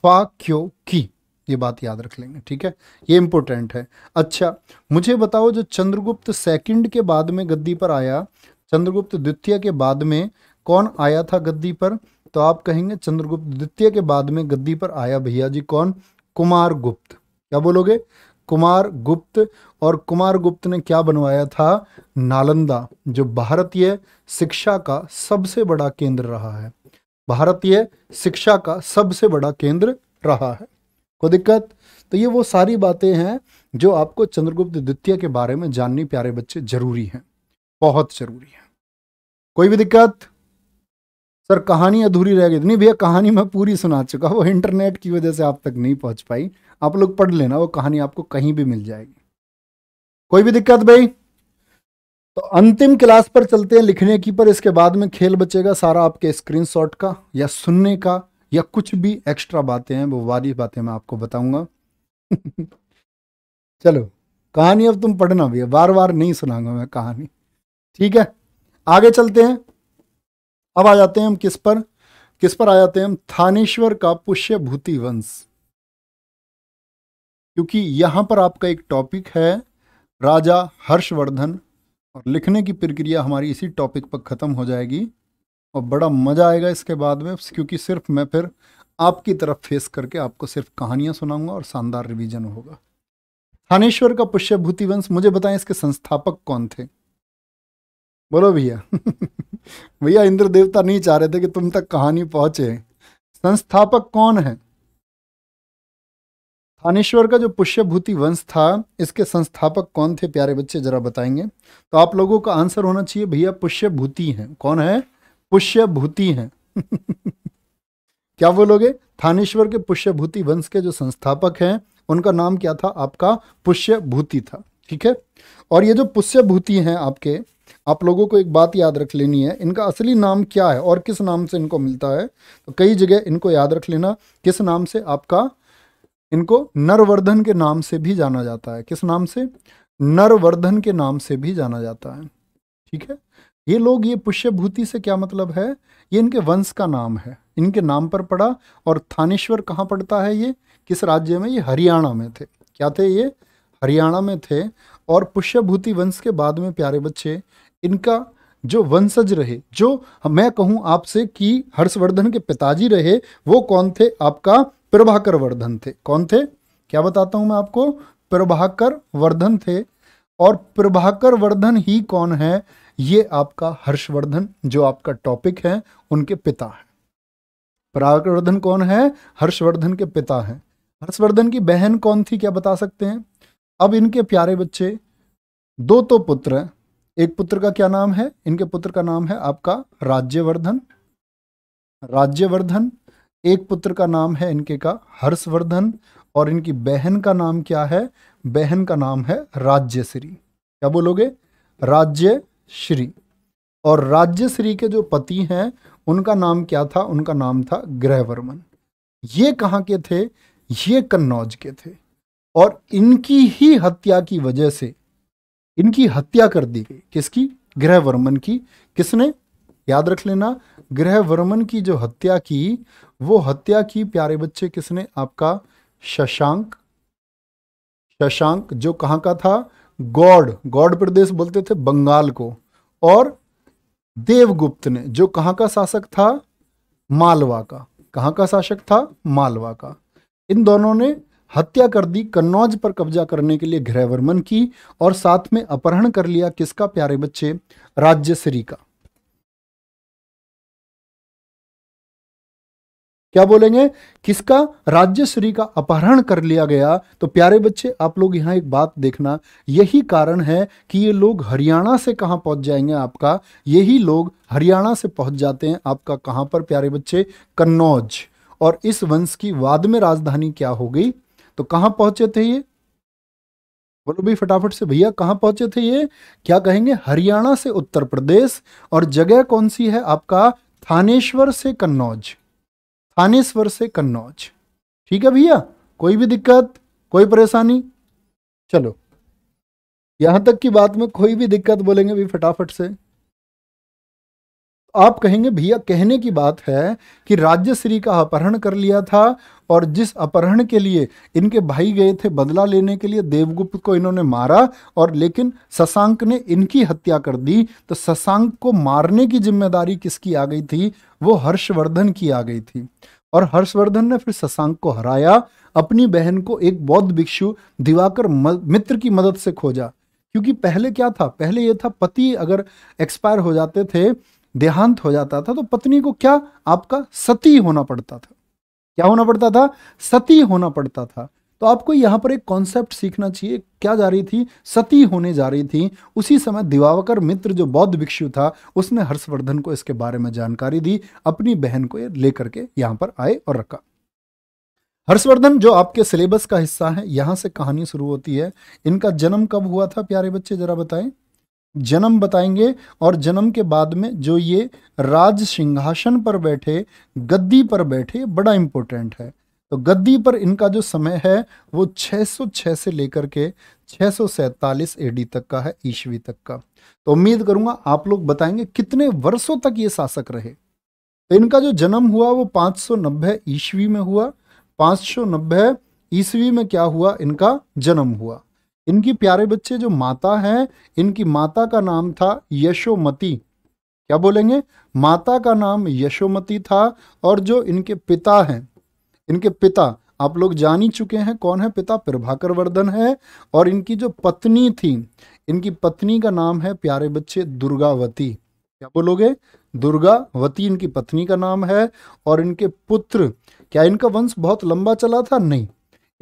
फा क्यो की ये बात याद रख लेंगे ठीक है ये इंपॉर्टेंट है अच्छा मुझे बताओ जो चंद्रगुप्त सेकंड के बाद में गद्दी पर आया चंद्रगुप्त द्वितीय के बाद में कौन आया था गद्दी पर तो आप कहेंगे चंद्रगुप्त द्वितीय के बाद में गद्दी पर आया भैया जी कौन कुमार गुप्त क्या बोलोगे कुमार गुप्त और कुमार गुप्त ने क्या बनवाया था नालंदा जो भारतीय शिक्षा का सबसे बड़ा केंद्र रहा है भारतीय शिक्षा का सबसे बड़ा केंद्र रहा है कोई दिक्कत तो ये वो सारी बातें हैं जो आपको चंद्रगुप्त द्वितीय के बारे में जाननी प्यारे बच्चे जरूरी हैं बहुत जरूरी है कोई भी दिक्कत सर कहानी अधूरी रह गई नहीं भैया कहानी मैं पूरी सुना चुका वो इंटरनेट की वजह से आप तक नहीं पहुंच पाई आप लोग पढ़ लेना वो कहानी आपको कहीं भी मिल जाएगी कोई भी दिक्कत भाई तो अंतिम क्लास पर चलते हैं लिखने की पर इसके बाद में खेल बचेगा सारा आपके स्क्रीनशॉट का या सुनने का या कुछ भी एक्स्ट्रा बातें हैं वो वारी बातें मैं आपको बताऊंगा चलो कहानी अब तुम पढ़ना भी है बार बार नहीं सुनाऊंगा मैं कहानी ठीक है आगे चलते हैं अब आ जाते हैं हम किस पर किस पर आ जाते हैं हम थानेश्वर का पुष्य भूति वंश क्योंकि यहां पर आपका एक टॉपिक है राजा हर्षवर्धन और लिखने की प्रक्रिया हमारी इसी टॉपिक पर ख़त्म हो जाएगी और बड़ा मज़ा आएगा इसके बाद में क्योंकि सिर्फ मैं फिर आपकी तरफ फेस करके आपको सिर्फ कहानियाँ सुनाऊंगा और शानदार रिवीजन होगा थानेश्वर का पुष्यभूति वंश मुझे बताएं इसके संस्थापक कौन थे बोलो भैया भैया इंद्र देवता नहीं चाह रहे थे कि तुम तक कहानी पहुंचे संस्थापक कौन है थानेश्वर का जो पुष्यभूति वंश था इसके संस्थापक कौन थे प्यारे बच्चे जरा बताएंगे तो आप लोगों का आंसर होना चाहिए भैया पुष्यभूति हैं कौन है पुष्यभूति हैं क्या बोलोगे थानेश्वर के पुष्यभूति वंश के जो संस्थापक हैं उनका नाम क्या था आपका पुष्यभूति था ठीक है और ये जो पुष्यभूति हैं आपके आप लोगों को एक बात याद रख लेनी है इनका असली नाम क्या है और किस नाम से इनको मिलता है तो कई जगह इनको याद रख लेना किस नाम से आपका इनको नरवर्धन के नाम से भी जाना जाता है किस नाम से नरवर्धन के नाम से भी जाना जाता है ठीक है ये लोग ये पुष्यभूति से क्या मतलब है ये इनके वंश का नाम है इनके नाम पर पड़ा और थानेश्वर कहाँ पड़ता है ये किस राज्य में ये हरियाणा में थे क्या थे ये हरियाणा में थे और पुष्यभूति वंश के बाद में प्यारे बच्चे इनका जो वंशज रहे जो मैं कहूँ आपसे कि हर्षवर्धन के पिताजी रहे वो कौन थे आपका प्रभाकर वर्धन थे कौन थे क्या बताता हूँ मैं आपको प्रभाकर वर्धन थे और प्रभाकर वर्धन ही कौन है ये आपका हर्षवर्धन जो आपका टॉपिक है उनके पिता है परागवर्धन कौन है हर्षवर्धन के पिता हैं हर्षवर्धन की बहन कौन थी क्या बता सकते हैं अब इनके प्यारे बच्चे दो तो पुत्र हैं एक पुत्र का क्या नाम है इनके पुत्र का नाम है आपका राज्यवर्धन राज्यवर्धन एक पुत्र का नाम है इनके का हर्षवर्धन और इनकी बहन का नाम क्या है बहन का नाम है राज्यश्री क्या बोलोगे राज्य श्री और राज्य श्री के जो पति हैं उनका नाम क्या था उनका नाम था ग्रहवर्मन ये कहाँ के थे ये कन्नौज के थे और इनकी ही हत्या की वजह से इनकी हत्या कर दी गई किसकी ग्रहवर्मन की किसने याद रख लेना ग्रहवर्मन की जो हत्या की वो हत्या की प्यारे बच्चे किसने आपका शशांक शशांक जो कहाँ का था गौड़ गौड़ प्रदेश बोलते थे बंगाल को और देवगुप्त ने जो कहाँ का शासक था मालवा का कहाँ का शासक था मालवा का इन दोनों ने हत्या कर दी कन्नौज पर कब्जा करने के लिए गृहवर्मन की और साथ में अपहरण कर लिया किसका प्यारे बच्चे राज्यश्री का क्या बोलेंगे किसका राज्य श्री का अपहरण कर लिया गया तो प्यारे बच्चे आप लोग यहां एक बात देखना यही कारण है कि ये लोग हरियाणा से कहां पहुंच जाएंगे आपका यही लोग हरियाणा से पहुंच जाते हैं आपका कहां पर प्यारे बच्चे कन्नौज और इस वंश की वाद में राजधानी क्या हो गई तो कहां पहुंचे थे ये बोलो भाई फटाफट से भैया कहां पहुंचे थे ये क्या कहेंगे हरियाणा से उत्तर प्रदेश और जगह कौन सी है आपका थानेश्वर से कन्नौज थानेश्वर से कन्नौज ठीक है भैया कोई भी दिक्कत कोई परेशानी चलो यहां तक की बात में कोई भी दिक्कत बोलेंगे भी फटाफट से आप कहेंगे भैया कहने की बात है कि राज्यश्री का अपहरण कर लिया था और जिस अपहरण के लिए इनके भाई गए थे बदला लेने के लिए देवगुप्त को इन्होंने मारा और लेकिन शशांक ने इनकी हत्या कर दी तो शशांक को मारने की जिम्मेदारी किसकी आ गई थी वो हर्षवर्धन की आ गई थी और हर्षवर्धन ने फिर शशांक को हराया अपनी बहन को एक बौद्ध भिक्षु दिवाकर मित्र की मदद से खोजा क्योंकि पहले क्या था पहले यह था पति अगर एक्सपायर हो जाते थे देहांत हो जाता था तो पत्नी को क्या आपका सती होना पड़ता था क्या होना पड़ता था सती होना पड़ता था तो आपको यहां पर एक कॉन्सेप्ट सीखना चाहिए क्या जा रही थी सती होने जा रही थी उसी समय दिवावकर मित्र जो बौद्ध भिक्षु था उसने हर्षवर्धन को इसके बारे में जानकारी दी अपनी बहन को लेकर के यहां पर आए और रखा हर्षवर्धन जो आपके सिलेबस का हिस्सा है यहां से कहानी शुरू होती है इनका जन्म कब हुआ था प्यारे बच्चे जरा बताएं जन्म बताएंगे और जन्म के बाद में जो ये राज सिंहासन पर बैठे गद्दी पर बैठे बड़ा इंपॉर्टेंट है तो गद्दी पर इनका जो समय है वो 606 से लेकर के छः सौ एडी तक का है ईस्वी तक का तो उम्मीद करूंगा आप लोग बताएंगे कितने वर्षों तक ये शासक रहे तो इनका जो जन्म हुआ वो 590 ईस्वी में हुआ 590 ईस्वी में क्या हुआ इनका जन्म हुआ इनकी प्यारे बच्चे जो माता हैं इनकी माता का नाम था यशोमती क्या बोलेंगे माता का नाम यशोमती था और जो इनके पिता हैं इनके पिता आप लोग जान ही चुके हैं कौन है पिता प्रभाकर वर्धन है और इनकी जो पत्नी थी इनकी पत्नी का नाम है प्यारे बच्चे दुर्गावती क्या बोलोगे दुर्गावती इनकी पत्नी का नाम है और इनके पुत्र क्या इनका वंश बहुत लंबा चला था नहीं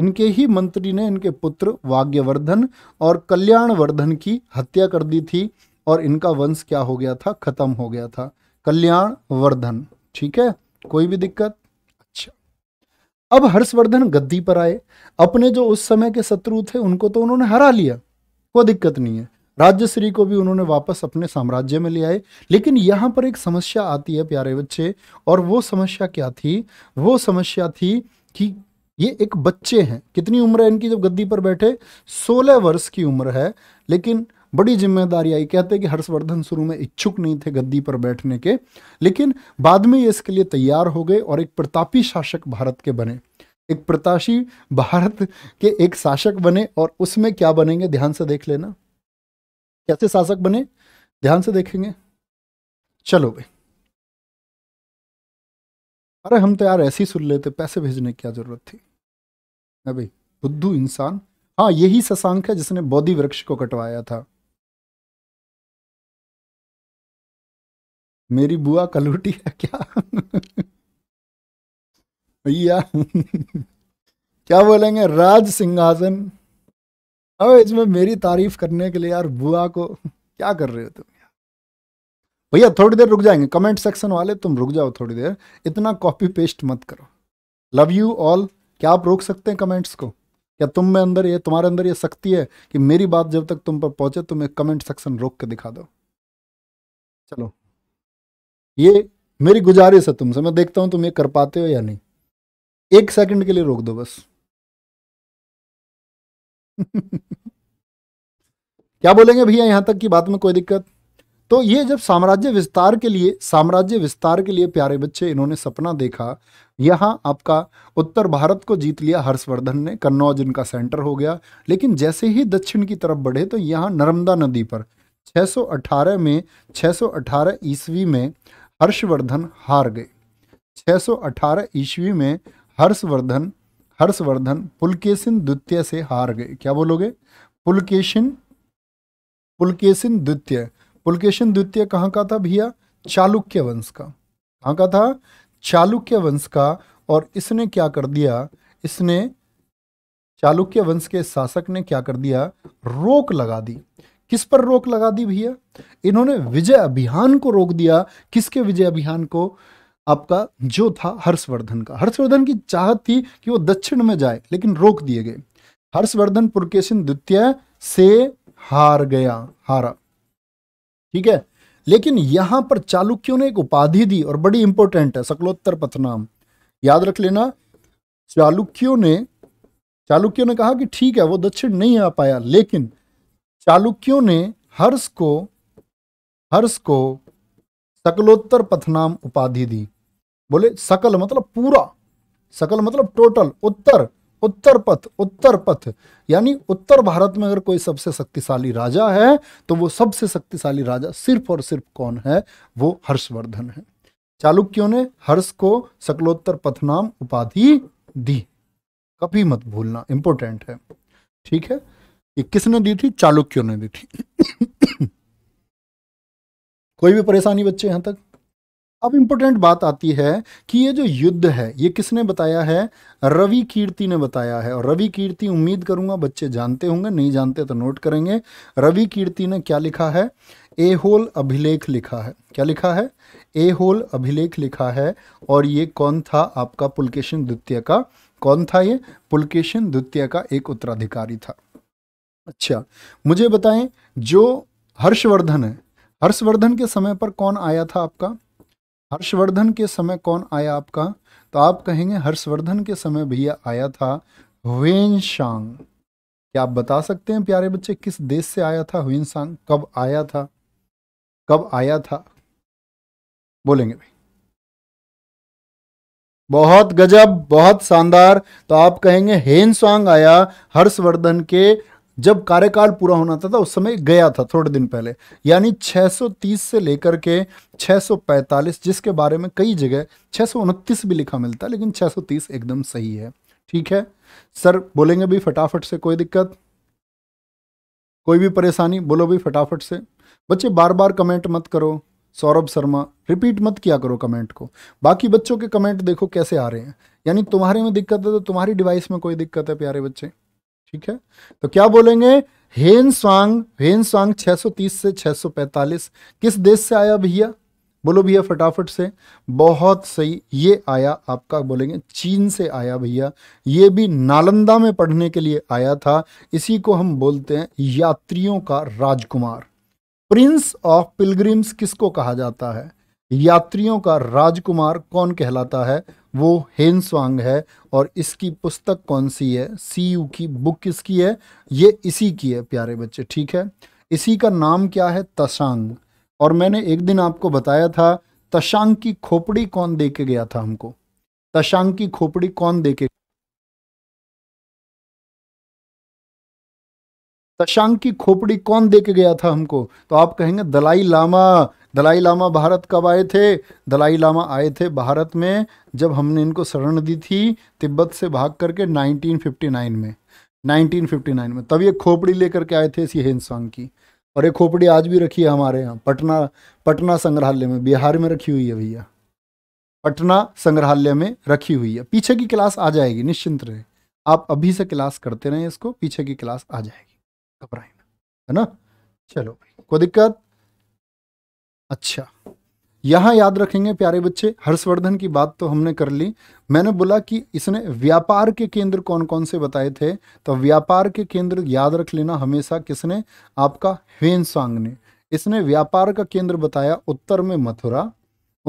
इनके ही मंत्री ने इनके पुत्र वाग्यवर्धन और कल्याणवर्धन की हत्या कर दी थी और इनका वंश क्या हो गया था खत्म हो गया था कल्याण वर्धन ठीक है कोई भी दिक्कत अच्छा अब हर्षवर्धन गद्दी पर आए अपने जो उस समय के शत्रु थे उनको तो उन्होंने हरा लिया कोई दिक्कत नहीं है राज्यश्री को भी उन्होंने वापस अपने साम्राज्य में ले आए लेकिन यहां पर एक समस्या आती है प्यारे बच्चे और वो समस्या क्या थी वो समस्या थी कि ये एक बच्चे हैं कितनी उम्र है इनकी जब गद्दी पर बैठे सोलह वर्ष की उम्र है लेकिन बड़ी जिम्मेदारी आई कहते हैं कि हर्षवर्धन शुरू में इच्छुक नहीं थे गद्दी पर बैठने के लेकिन बाद में ये इसके लिए तैयार हो गए और एक प्रतापी शासक भारत के बने एक प्रताशी भारत के एक शासक बने और उसमें क्या बनेंगे ध्यान से देख लेना कैसे शासक बने ध्यान से देखेंगे चलो भाई अरे हम तो यार ऐसे ही सुन लेते पैसे भेजने की क्या जरूरत थी भाई बुद्धू इंसान हाँ यही शशांक है जिसने बौद्धि वृक्ष को कटवाया था मेरी बुआ कलूटी है क्या भैया क्या बोलेंगे राज सिंहासन अब इसमें मेरी तारीफ करने के लिए यार बुआ को क्या कर रहे हो तुम यार भैया थोड़ी देर रुक जाएंगे कमेंट सेक्शन वाले तुम रुक जाओ थोड़ी देर इतना कॉपी पेस्ट मत करो लव यू ऑल क्या आप रोक सकते हैं कमेंट्स को क्या तुम में अंदर ये तुम्हारे अंदर ये शक्ति है कि मेरी बात जब तक तुम पर पहुंचे तुम एक कमेंट सेक्शन रोक के दिखा दो चलो ये मेरी गुजारिश है तुमसे मैं देखता हूं तुम ये कर पाते हो या नहीं एक सेकंड के लिए रोक दो बस क्या बोलेंगे भैया यहां तक की बात में कोई दिक्कत तो ये जब साम्राज्य विस्तार के लिए साम्राज्य विस्तार के लिए प्यारे बच्चे इन्होंने सपना देखा यहाँ आपका उत्तर भारत को जीत लिया हर्षवर्धन ने कन्नौज इनका सेंटर हो गया लेकिन जैसे ही दक्षिण की तरफ बढ़े तो यहाँ नर्मदा नदी पर 618 में 618 ईस्वी में हर्षवर्धन हार गए 618 ईसवी में हर्षवर्धन हर्षवर्धन पुलकेशिन द्वितीय से हार गए क्या बोलोगे पुलकेशिन पुलकेशिन द्वितीय पुलकेशन द्वितीय कहाँ का था भैया चालुक्य वंश का कहाँ का था चालुक्य वंश का और इसने क्या कर दिया इसने चालुक्य वंश के शासक ने क्या कर दिया रोक लगा दी किस पर रोक लगा दी भैया इन्होंने विजय अभियान को रोक दिया किसके विजय अभियान को आपका जो था हर्षवर्धन का हर्षवर्धन की चाहत थी कि वो दक्षिण में जाए लेकिन रोक दिए गए हर्षवर्धन पुरकेशन द्वितीय से हार गया हारा ठीक है लेकिन यहां पर चालुक्यों ने एक उपाधि दी और बड़ी इंपॉर्टेंट है सकलोत्तर पथनाम याद रख लेना चालुक्यों ने चालुक्यों ने कहा कि ठीक है वो दक्षिण नहीं आ पाया लेकिन चालुक्यों ने हर्ष को हर्ष को सकलोत्तर पथनाम उपाधि दी बोले सकल मतलब पूरा सकल मतलब टोटल उत्तर उत्तर पथ उत्तर पथ यानी उत्तर भारत में अगर कोई सबसे शक्तिशाली राजा है तो वो सबसे शक्तिशाली राजा सिर्फ और सिर्फ कौन है वो हर्षवर्धन है चालुक्यों ने हर्ष को सकलोत्तर पथ नाम उपाधि दी कभी मत भूलना इंपॉर्टेंट है ठीक है ये किसने दी थी चालुक्यों ने दी थी कोई भी परेशानी बच्चे यहां तक अब इम्पोर्टेंट बात आती है कि ये जो युद्ध है ये किसने बताया है रवि कीर्ति ने बताया है और रवि कीर्ति उम्मीद करूंगा बच्चे जानते होंगे नहीं जानते तो नोट करेंगे रवि कीर्ति ने क्या लिखा है ए होल अभिलेख लिखा है क्या लिखा है ए होल अभिलेख लिखा है और ये कौन था आपका पुलकेशन द्वितीय का कौन था ये पुलकेशन द्वितीय का एक उत्तराधिकारी था अच्छा मुझे बताएं जो हर्षवर्धन है हर्षवर्धन के समय पर कौन आया था आपका हर्षवर्धन के समय कौन आया आपका तो आप कहेंगे हर्षवर्धन के समय भैया आया था हुएन शांग क्या आप बता सकते हैं प्यारे बच्चे किस देश से आया था हुएन शांग कब आया था कब आया था बोलेंगे भाई बहुत गजब बहुत शानदार तो आप कहेंगे हेन सांग आया हर्षवर्धन के जब कार्यकाल पूरा होना था, था उस समय गया था थोड़े दिन पहले यानी 630 से लेकर के 645 जिसके बारे में कई जगह छः भी लिखा मिलता है लेकिन 630 एकदम सही है ठीक है सर बोलेंगे भी फटाफट से कोई दिक्कत कोई भी परेशानी बोलो भी फटाफट से बच्चे बार बार कमेंट मत करो सौरभ शर्मा रिपीट मत किया करो कमेंट को बाकी बच्चों के कमेंट देखो कैसे आ रहे हैं यानी तुम्हारे में दिक्कत है तो तुम्हारी डिवाइस में कोई दिक्कत है प्यारे बच्चे ठीक है तो क्या बोलेंगे हेन स्वांग हेन स्वांग 630 से 645 किस देश से आया भैया बोलो भैया फटाफट से बहुत सही ये आया आपका बोलेंगे चीन से आया भैया ये भी नालंदा में पढ़ने के लिए आया था इसी को हम बोलते हैं यात्रियों का राजकुमार प्रिंस ऑफ पिलग्रिम्स किसको कहा जाता है यात्रियों का राजकुमार कौन कहलाता है वो हेन स्वांग है और इसकी पुस्तक कौन सी है सी यू की बुक किसकी है ये इसी की है प्यारे बच्चे ठीक है इसी का नाम क्या है तशांग और मैंने एक दिन आपको बताया था तशांग की खोपड़ी कौन दे के गया था हमको तशांग की खोपड़ी कौन दे के तशांग की खोपड़ी कौन दे के गया था हमको तो आप कहेंगे दलाई लामा दलाई लामा भारत कब आए थे दलाई लामा आए थे भारत में जब हमने इनको शरण दी थी तिब्बत से भाग करके 1959 में 1959 में तब ये खोपड़ी लेकर के आए थे इसी हेनसांग की और ये खोपड़ी आज भी रखी है हमारे यहाँ पटना पटना संग्रहालय में बिहार में रखी हुई है भैया पटना संग्रहालय में रखी हुई है पीछे की क्लास आ जाएगी निश्चिंत रहे आप अभी से क्लास करते रहें इसको पीछे की क्लास आ जाएगी घबराए है ना चलो भाई कोई दिक्कत अच्छा यहाँ याद रखेंगे प्यारे बच्चे हर्षवर्धन की बात तो हमने कर ली मैंने बोला कि इसने व्यापार के केंद्र कौन कौन से बताए थे तो व्यापार के केंद्र याद रख लेना हमेशा किसने आपका हेन सांग ने इसने व्यापार का केंद्र बताया उत्तर में मथुरा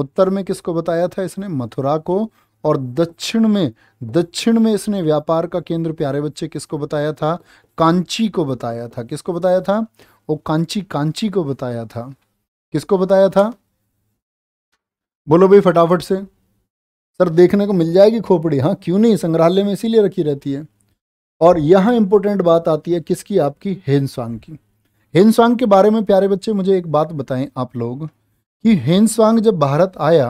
उत्तर में किसको बताया था इसने मथुरा को और दक्षिण में दक्षिण में इसने व्यापार का केंद्र प्यारे बच्चे किसको बताया था कांची को बताया था किसको बताया था वो कांची कांची को बताया था किसको बताया था बोलो भाई फटाफट से सर देखने को मिल जाएगी खोपड़ी हाँ क्यों नहीं संग्रहालय में इसीलिए रखी रहती है और यहाँ इंपॉर्टेंट बात आती है किसकी आपकी हेनस्वांग की हेनस्वांग के बारे में प्यारे बच्चे मुझे एक बात बताएं आप लोग कि हेनस्वांग जब भारत आया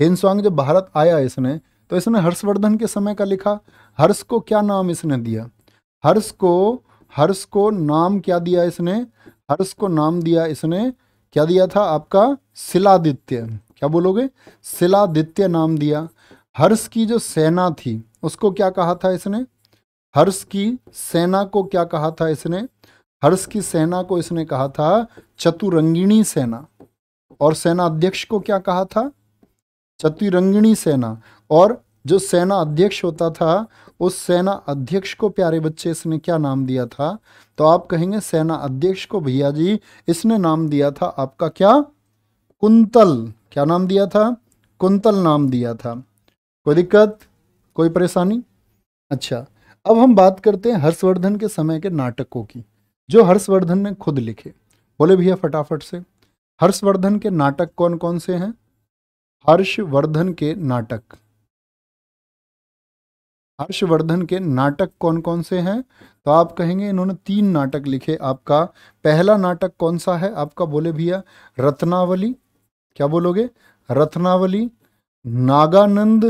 हेनस्वांग जब भारत आया इसने तो इसने हर्षवर्धन के समय का लिखा हर्ष को क्या नाम इसने दिया हर्ष को हर्ष को नाम क्या दिया इसने हर्ष को नाम दिया इसने क्या दिया था आपका शिलादित्य क्या बोलोगे शिलादित्य नाम दिया हर्ष की जो सेना थी उसको क्या कहा था इसने हर्ष की सेना को क्या कहा था इसने हर्ष की सेना को इसने कहा था चतुरंगिणी सेना और सेना अध्यक्ष को क्या कहा था चतुरंगिणी सेना और जो सेना अध्यक्ष होता था उस सेना अध्यक्ष को प्यारे बच्चे इसने क्या नाम दिया था तो आप कहेंगे सेना अध्यक्ष को भैया जी इसने नाम दिया था आपका क्या कुंतल क्या नाम दिया था कुंतल नाम दिया था कोई दिक्कत कोई परेशानी अच्छा अब हम बात करते हैं हर्षवर्धन के समय के नाटकों की जो हर्षवर्धन ने खुद लिखे बोले भैया फटाफट से हर्षवर्धन के नाटक कौन कौन से हैं हर्षवर्धन के नाटक हर्षवर्धन के नाटक कौन कौन से हैं तो आप कहेंगे इन्होंने तीन नाटक लिखे आपका पहला नाटक कौन सा है आपका बोले भैया रत्नावली क्या बोलोगे रत्नावली नागानंद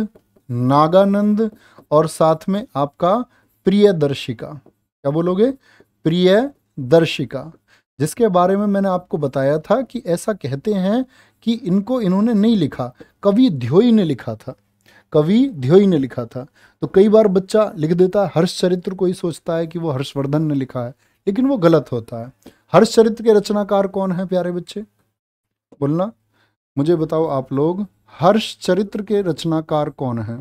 नागानंद और साथ में आपका प्रियदर्शिका क्या बोलोगे प्रिय दर्शिका जिसके बारे में मैंने आपको बताया था कि ऐसा कहते हैं कि इनको इन्होंने नहीं लिखा कवि ध्योई ने लिखा था कवि ध्योई ने लिखा था तो कई बार बच्चा लिख देता है हर्ष चरित्र को ही सोचता है कि वो हर्षवर्धन ने लिखा है लेकिन वो गलत होता है हर्ष चरित्र के रचनाकार कौन है प्यारे बच्चे बोलना मुझे बताओ आप लोग हर्ष चरित्र के रचनाकार कौन है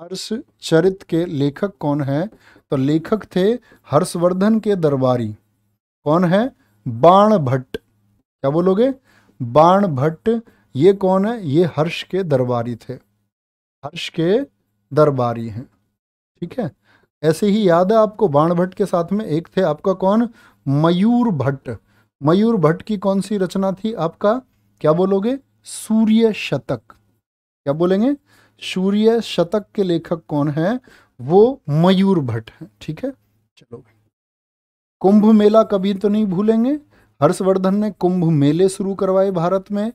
हर्ष चरित्र के लेखक कौन है तो लेखक थे हर्षवर्धन के दरबारी कौन है बाण भट्ट क्या बोलोगे बाण भट्ट ये कौन है ये हर्ष के दरबारी थे हर्ष के दरबारी हैं ठीक है ऐसे ही याद है आपको बाण भट्ट के साथ में एक थे आपका कौन मयूर भट्ट मयूर भट्ट की कौन सी रचना थी आपका क्या बोलोगे सूर्य शतक क्या बोलेंगे सूर्य शतक के लेखक कौन है वो मयूर भट्ट है ठीक है चलो कुंभ मेला कभी तो नहीं भूलेंगे हर्षवर्धन ने कुंभ मेले शुरू करवाए भारत में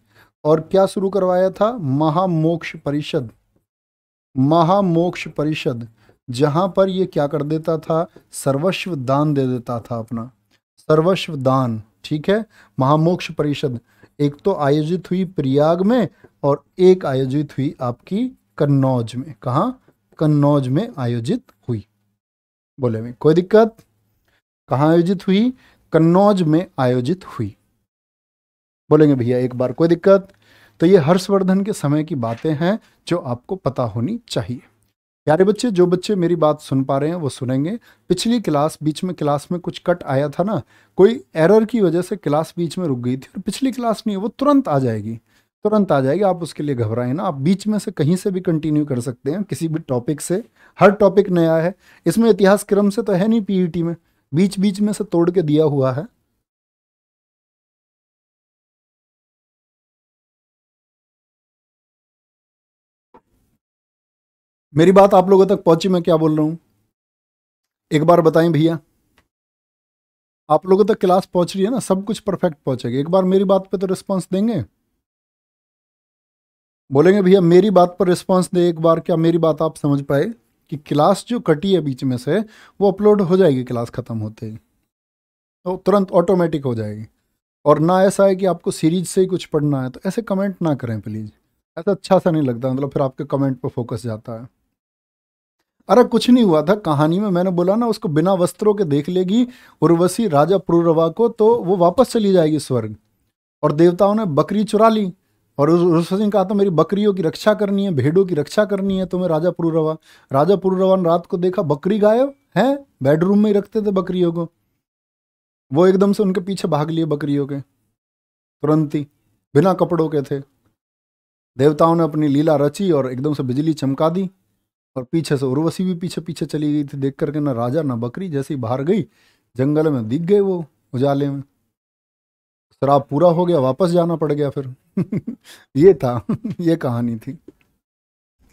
और क्या शुरू करवाया था महामोक्ष परिषद महामोक्ष परिषद जहाँ पर ये क्या कर देता था सर्वस्व दान दे देता था अपना सर्वस्व दान ठीक है महामोक्ष परिषद एक तो आयोजित हुई प्रयाग में और एक आयोजित हुई आपकी कन्नौज में कहा कन्नौज में आयोजित हुई बोले में कोई दिक्कत कहाँ आयोजित हुई कन्नौज में आयोजित हुई बोलेंगे भैया एक बार कोई दिक्कत तो ये हर्षवर्धन के समय की बातें हैं जो आपको पता होनी चाहिए प्यारे बच्चे जो बच्चे मेरी बात सुन पा रहे हैं वो सुनेंगे पिछली क्लास बीच में क्लास में कुछ कट आया था ना कोई एरर की वजह से क्लास बीच में रुक गई थी और पिछली क्लास नहीं वो तुरंत आ जाएगी तुरंत आ जाएगी आप उसके लिए घबराएं ना आप बीच में से कहीं से भी कंटिन्यू कर सकते हैं किसी भी टॉपिक से हर टॉपिक नया है इसमें इतिहास क्रम से तो है नहीं पीईटी e में बीच बीच में से तोड़ के दिया हुआ है मेरी बात आप लोगों तक पहुंची मैं क्या बोल रहा हूँ एक बार बताएं भैया आप लोगों तक क्लास पहुंच रही है ना सब कुछ परफेक्ट पहुंचेगा एक बार मेरी बात पे तो रिस्पांस देंगे बोलेंगे भैया मेरी बात पर रिस्पांस दे एक बार क्या मेरी बात आप समझ पाए कि क्लास जो कटी है बीच में से वो अपलोड हो जाएगी क्लास ख़त्म होते ही तो तुरंत ऑटोमेटिक हो जाएगी और ना ऐसा है कि आपको सीरीज से ही कुछ पढ़ना है तो ऐसे कमेंट ना करें प्लीज़ ऐसा अच्छा सा नहीं लगता मतलब फिर आपके कमेंट पर फोकस जाता है अरे कुछ नहीं हुआ था कहानी में मैंने बोला ना उसको बिना वस्त्रों के देख लेगी उर्वशी राजा पुरुरवा को तो वो वापस चली जाएगी स्वर्ग और देवताओं ने बकरी चुरा ली और उर्वशी ने कहा था तो मेरी बकरियों की रक्षा करनी है भेड़ों की रक्षा करनी है तुम्हें राजा पुरुरवा राजा पुरुरवा ने रात को देखा बकरी गायब है बेडरूम में ही रखते थे बकरियों को वो एकदम से उनके पीछे भाग लिए बकरियों के तुरंत ही बिना कपड़ों के थे देवताओं ने अपनी लीला रची और एकदम से बिजली चमका दी और पीछे से उर्वशी भी पीछे पीछे चली गई थी देख करके ना राजा ना बकरी जैसी बाहर गई जंगल में दिख गए वो उजाले में शराब पूरा हो गया वापस जाना पड़ गया फिर ये था ये कहानी थी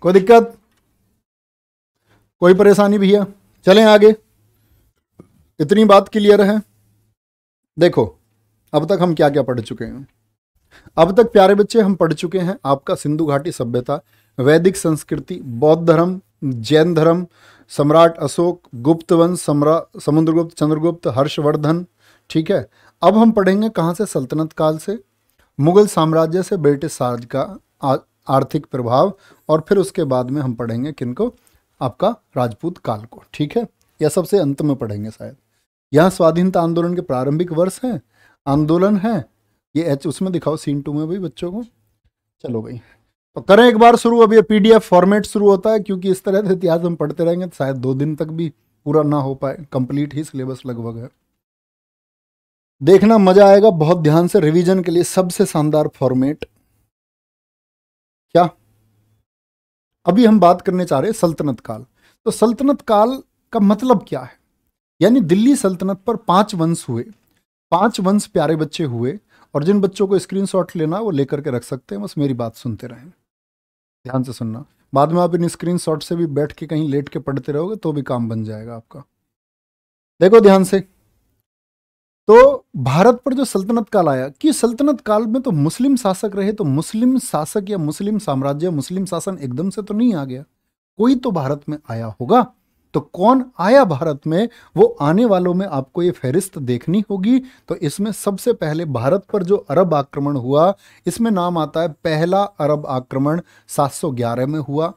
कोई दिक्कत कोई परेशानी भैया चलें आगे इतनी बात क्लियर है देखो अब तक हम क्या क्या पढ़ चुके हैं अब तक प्यारे बच्चे हम पढ़ चुके हैं आपका सिंधु घाटी सभ्यता वैदिक संस्कृति बौद्ध धर्म जैन धर्म सम्राट अशोक गुप्त वंश सम्रा समुद्रगुप्त चंद्रगुप्त हर्षवर्धन ठीक है अब हम पढ़ेंगे कहाँ से सल्तनत काल से मुगल साम्राज्य से ब्रिटिश साज का आ, आर्थिक प्रभाव और फिर उसके बाद में हम पढ़ेंगे किनको आपका राजपूत काल को ठीक है यह सबसे अंत में पढ़ेंगे शायद यहाँ स्वाधीनता आंदोलन के प्रारंभिक वर्ष हैं आंदोलन है ये एच उसमें दिखाओ सीन टू में भी बच्चों को चलो भाई तो करें एक बार शुरू अभी पीडीएफ फॉर्मेट शुरू होता है क्योंकि इस तरह से इतिहास हम पढ़ते रहेंगे तो शायद दो दिन तक भी पूरा ना हो पाए कंप्लीट ही सिलेबस लगभग है देखना मजा आएगा बहुत ध्यान से रिवीजन के लिए सबसे शानदार फॉर्मेट क्या अभी हम बात करने चाह रहे हैं सल्तनत काल तो सल्तनत काल का मतलब क्या है यानी दिल्ली सल्तनत पर पांच वंश हुए पांच वंश प्यारे बच्चे हुए और जिन बच्चों को स्क्रीनशॉट लेना वो लेकर के रख सकते हैं बस मेरी बात सुनते रहें ध्यान से सुनना बाद में आप इन स्क्रीन शॉट से भी बैठ के कहीं लेट के पढ़ते रहोगे तो भी काम बन जाएगा आपका देखो ध्यान से तो भारत पर जो सल्तनत काल आया कि सल्तनत काल में तो मुस्लिम शासक रहे तो मुस्लिम शासक या मुस्लिम साम्राज्य मुस्लिम शासन एकदम से तो नहीं आ गया कोई तो भारत में आया होगा तो कौन आया भारत में वो आने वालों में आपको ये फहरिस्त देखनी होगी तो इसमें सबसे पहले भारत पर जो अरब आक्रमण हुआ इसमें नाम आता है पहला अरब आक्रमण 711 में हुआ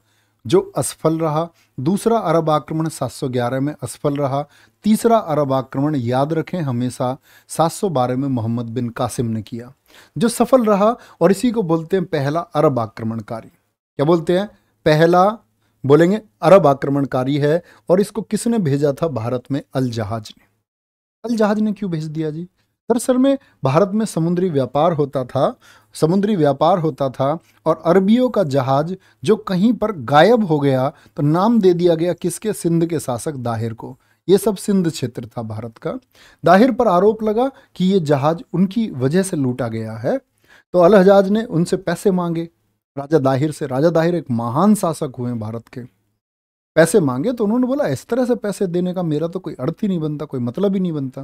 जो असफल रहा दूसरा अरब आक्रमण 711 में असफल रहा तीसरा अरब आक्रमण याद रखें हमेशा 712 में मोहम्मद बिन कासिम ने किया जो सफल रहा और इसी को बोलते हैं पहला अरब आक्रमणकारी क्या बोलते हैं पहला बोलेंगे अरब आक्रमणकारी है और इसको किसने भेजा था भारत में अल जहाज ने अल जहाज ने क्यों भेज दिया जी दरअसल में भारत में समुद्री व्यापार होता था समुद्री व्यापार होता था और अरबियों का जहाज जो कहीं पर गायब हो गया तो नाम दे दिया गया किसके सिंध के शासक दाहिर को ये सब सिंध क्षेत्र था भारत का दाहिर पर आरोप लगा कि ये जहाज उनकी वजह से लूटा गया है तो अलहजाज ने उनसे पैसे मांगे राजा दाहिर से राजा दाहिर एक महान शासक हुए भारत के पैसे मांगे तो उन्होंने बोला इस तरह से पैसे देने का मेरा तो कोई अर्थ ही नहीं बनता कोई मतलब ही नहीं बनता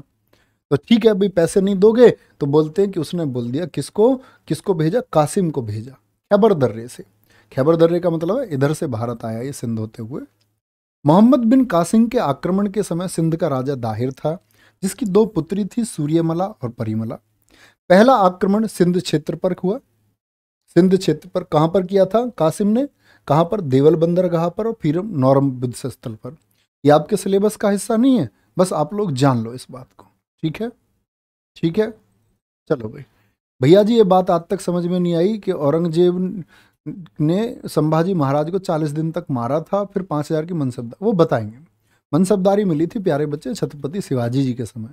तो ठीक है अभी पैसे नहीं दोगे तो बोलते हैं कि उसने बोल दिया किसको किसको भेजा कासिम को भेजा खैबर दर्रे से खैबर दर्रे का मतलब है इधर से भारत आया ये सिंध होते हुए मोहम्मद बिन कासिम के आक्रमण के समय सिंध का राजा दाहिर था जिसकी दो पुत्री थी सूर्यमला और परिमला पहला आक्रमण सिंध क्षेत्र पर हुआ सिंध क्षेत्र पर कहाँ पर किया था कासिम ने कहाँ पर देवल बंदरगाह पर और फिर नौरम बुद्ध स्थल पर यह आपके सिलेबस का हिस्सा नहीं है बस आप लोग जान लो इस बात को ठीक है ठीक है चलो भाई भैया जी ये बात आज तक समझ में नहीं आई कि औरंगजेब ने संभाजी महाराज को चालीस दिन तक मारा था फिर पाँच हज़ार की मनसबदार वो बताएंगे मनसबदारी मिली थी प्यारे बच्चे छत्रपति शिवाजी जी के समय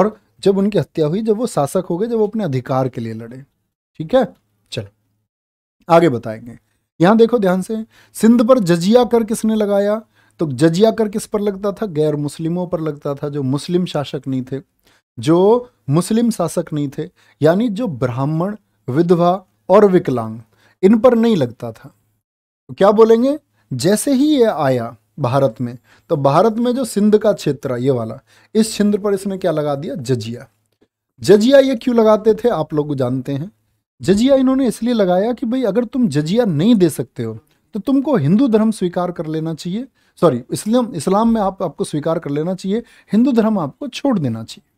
और जब उनकी हत्या हुई जब वो शासक हो गए जब वो अपने अधिकार के लिए लड़े ठीक है आगे बताएंगे यहां देखो ध्यान से सिंध पर जजिया कर किसने लगाया तो जजिया कर किस पर लगता था गैर मुस्लिमों पर लगता था जो मुस्लिम शासक नहीं थे जो मुस्लिम शासक नहीं थे यानी जो ब्राह्मण विधवा और विकलांग इन पर नहीं लगता था तो क्या बोलेंगे जैसे ही ये आया भारत में तो भारत में जो सिंध का क्षेत्र ये वाला इस क्षेत्र पर इसने क्या लगा दिया जजिया जजिया ये क्यों लगाते थे आप लोग जानते हैं जजिया इन्होंने इसलिए लगाया कि भाई अगर तुम जजिया नहीं दे सकते हो तो तुमको हिंदू धर्म स्वीकार कर लेना चाहिए सॉरी इस्लाम इस्लाम में आप आपको स्वीकार कर लेना चाहिए हिंदू धर्म आपको छोड़ देना चाहिए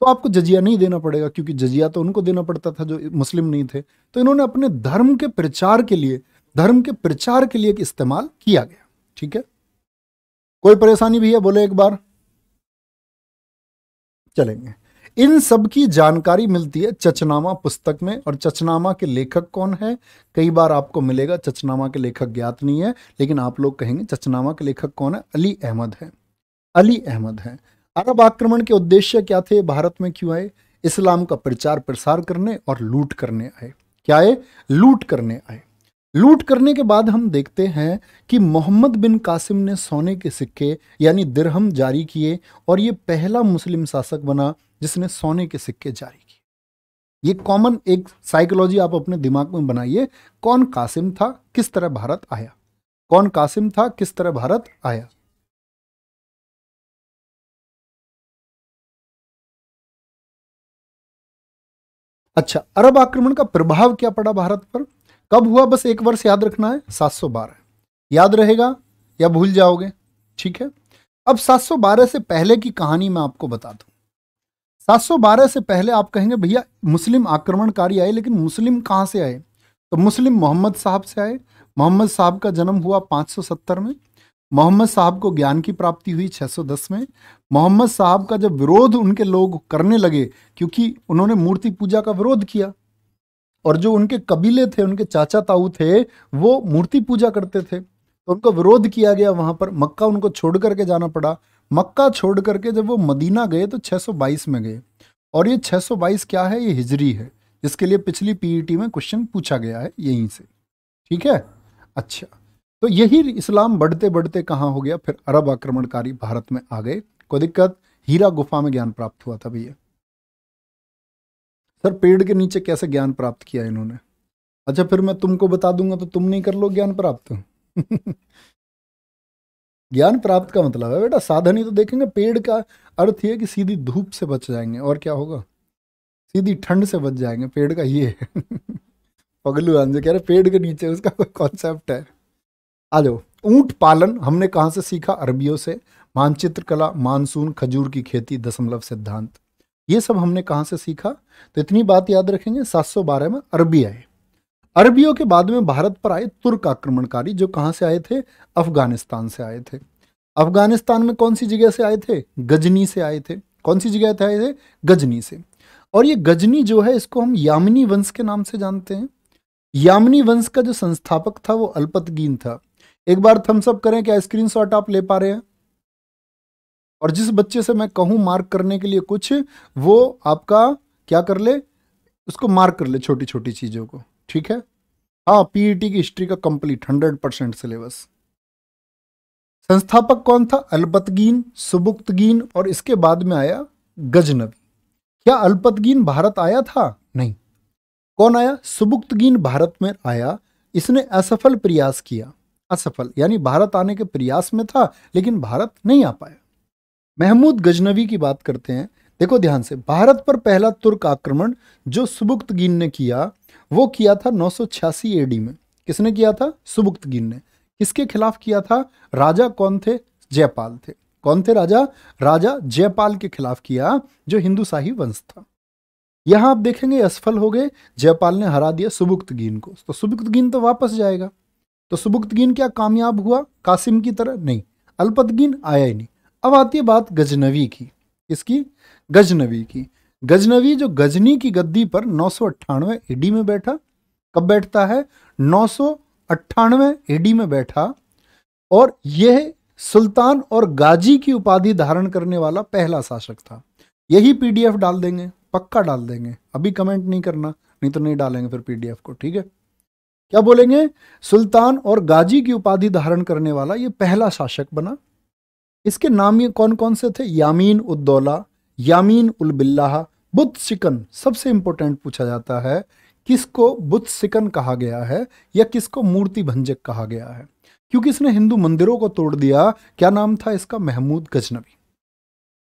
तो आपको जजिया नहीं देना पड़ेगा क्योंकि जजिया तो उनको देना पड़ता था जो मुस्लिम नहीं थे तो इन्होंने अपने धर्म के प्रचार के लिए धर्म के प्रचार के लिए इस्तेमाल किया गया ठीक है कोई परेशानी भी है बोले एक बार चलेंगे इन सब की जानकारी मिलती है चचनामा पुस्तक में और चचनामा के लेखक कौन है कई बार आपको मिलेगा चचनामा के लेखक ज्ञात नहीं है लेकिन आप लोग कहेंगे चचनामा के लेखक कौन है अली अहमद है अली अहमद है अरब आक्रमण के उद्देश्य क्या थे भारत में क्यों आए इस्लाम का प्रचार प्रसार करने और लूट करने आए क्या आए लूट करने आए लूट करने के बाद हम देखते हैं कि मोहम्मद बिन कासिम ने सोने के सिक्के यानी दिरहम जारी किए और ये पहला मुस्लिम शासक बना जिसने सोने के सिक्के जारी किए ये कॉमन एक साइकोलॉजी आप अपने दिमाग में बनाइए कौन कासिम था किस तरह भारत आया कौन कासिम था किस तरह भारत आया अच्छा अरब आक्रमण का प्रभाव क्या पड़ा भारत पर कब हुआ बस एक वर्ष याद रखना है 712 याद रहेगा या भूल जाओगे ठीक है अब 712 से पहले की कहानी मैं आपको बता दू 712 से पहले आप कहेंगे भैया मुस्लिम आक्रमणकारी आए लेकिन मुस्लिम कहाँ से आए तो मुस्लिम मोहम्मद साहब से आए मोहम्मद साहब का जन्म हुआ 570 में मोहम्मद साहब को ज्ञान की प्राप्ति हुई 610 में मोहम्मद साहब का जब विरोध उनके लोग करने लगे क्योंकि उन्होंने मूर्ति पूजा का विरोध किया और जो उनके कबीले थे उनके चाचा ताऊ थे वो मूर्ति पूजा करते थे तो उनका विरोध किया गया वहां पर मक्का उनको छोड़ करके जाना पड़ा मक्का छोड़ करके जब वो मदीना गए तो 622 में गए और ये 622 क्या है ये हिजरी है जिसके लिए पिछली पीईटी में क्वेश्चन पूछा गया है यहीं से ठीक है अच्छा तो यही इस्लाम बढ़ते बढ़ते कहाँ हो गया फिर अरब आक्रमणकारी भारत में आ गए कोई दिक्कत हीरा गुफा में ज्ञान प्राप्त हुआ था भैया सर पेड़ के नीचे कैसे ज्ञान प्राप्त किया इन्होंने अच्छा फिर मैं तुमको बता दूंगा तो तुम नहीं कर लो ज्ञान प्राप्त ज्ञान प्राप्त का मतलब है बेटा साधन ही तो देखेंगे पेड़ का अर्थ ये कि सीधी धूप से बच जाएंगे और क्या होगा सीधी ठंड से बच जाएंगे पेड़ का ये पगलू आंजे कह रहे पेड़ के नीचे उसका कोई कॉन्सेप्ट है आ जाओ ऊँट पालन हमने कहाँ से सीखा अरबियों से मानचित्र कला मानसून खजूर की खेती दशमलव सिद्धांत ये सब हमने कहाँ से सीखा तो इतनी बात याद रखेंगे सात में अरबी आए अरबियों के बाद में भारत पर आए तुर्क आक्रमणकारी जो कहाँ से आए थे अफगानिस्तान से आए थे अफगानिस्तान में कौन सी जगह से आए थे गजनी से आए थे कौन सी जगह से आए थे गजनी से और ये गजनी जो है इसको हम यामिनी वंश के नाम से जानते हैं यामिनी वंश का जो संस्थापक था वो अल्पतगीन था एक बार थम्स अप करें क्या स्क्रीन आप ले पा रहे हैं और जिस बच्चे से मैं कहूं मार्क करने के लिए कुछ वो आपका क्या कर ले उसको मार्क कर ले छोटी छोटी चीज़ों को ठीक है हाँ पीईटी e की हिस्ट्री का कंप्लीट हंड्रेड परसेंट सिलेबस संस्थापक कौन था अल्पतगीन सुबुक्तगीन और इसके बाद में आया गजनबी क्या अल्पतगीन भारत आया था नहीं कौन आया सुबुक्तगीन भारत में आया इसने असफल प्रयास किया असफल यानी भारत आने के प्रयास में था लेकिन भारत नहीं आ पाया महमूद गजनवी की बात करते हैं देखो ध्यान से भारत पर पहला तुर्क आक्रमण जो सुबुक्तगीन ने किया वो किया था नौ एडी में किसने किया था सुबुक्तगीन ने किसके खिलाफ किया था राजा कौन थे जयपाल थे कौन थे राजा राजा जयपाल के खिलाफ किया जो हिंदू शाही वंश था यहां आप देखेंगे असफल हो गए जयपाल ने हरा दिया सुबुक्त गिन को तो सुबुक्त गिन तो वापस जाएगा तो सुबुक्त गिन क्या कामयाब हुआ कासिम की तरह नहीं अल्पत गिन आया ही नहीं अब आती है बात गजनवी की इसकी गजनवी की गजनवी जो गजनी की गद्दी पर नौ सौ अट्ठानवे ईडी में बैठा कब बैठता है नौ सौ अट्ठानवे ईडी में बैठा और यह सुल्तान और गाजी की उपाधि धारण करने वाला पहला शासक था यही पीडीएफ डाल देंगे पक्का डाल देंगे अभी कमेंट नहीं करना नहीं तो नहीं डालेंगे फिर पीडीएफ को ठीक है क्या बोलेंगे सुल्तान और गाजी की उपाधि धारण करने वाला यह पहला शासक बना इसके नाम ये कौन कौन से थे यामीन उद्दौला यामीन उल बिल्लाह बुद्ध सिकन सबसे इंपॉर्टेंट पूछा जाता है किसको बुद्ध सिकन कहा गया है या किसको मूर्ति भंजक कहा गया है क्योंकि इसने हिंदू मंदिरों को तोड़ दिया क्या नाम था इसका महमूद गजनबी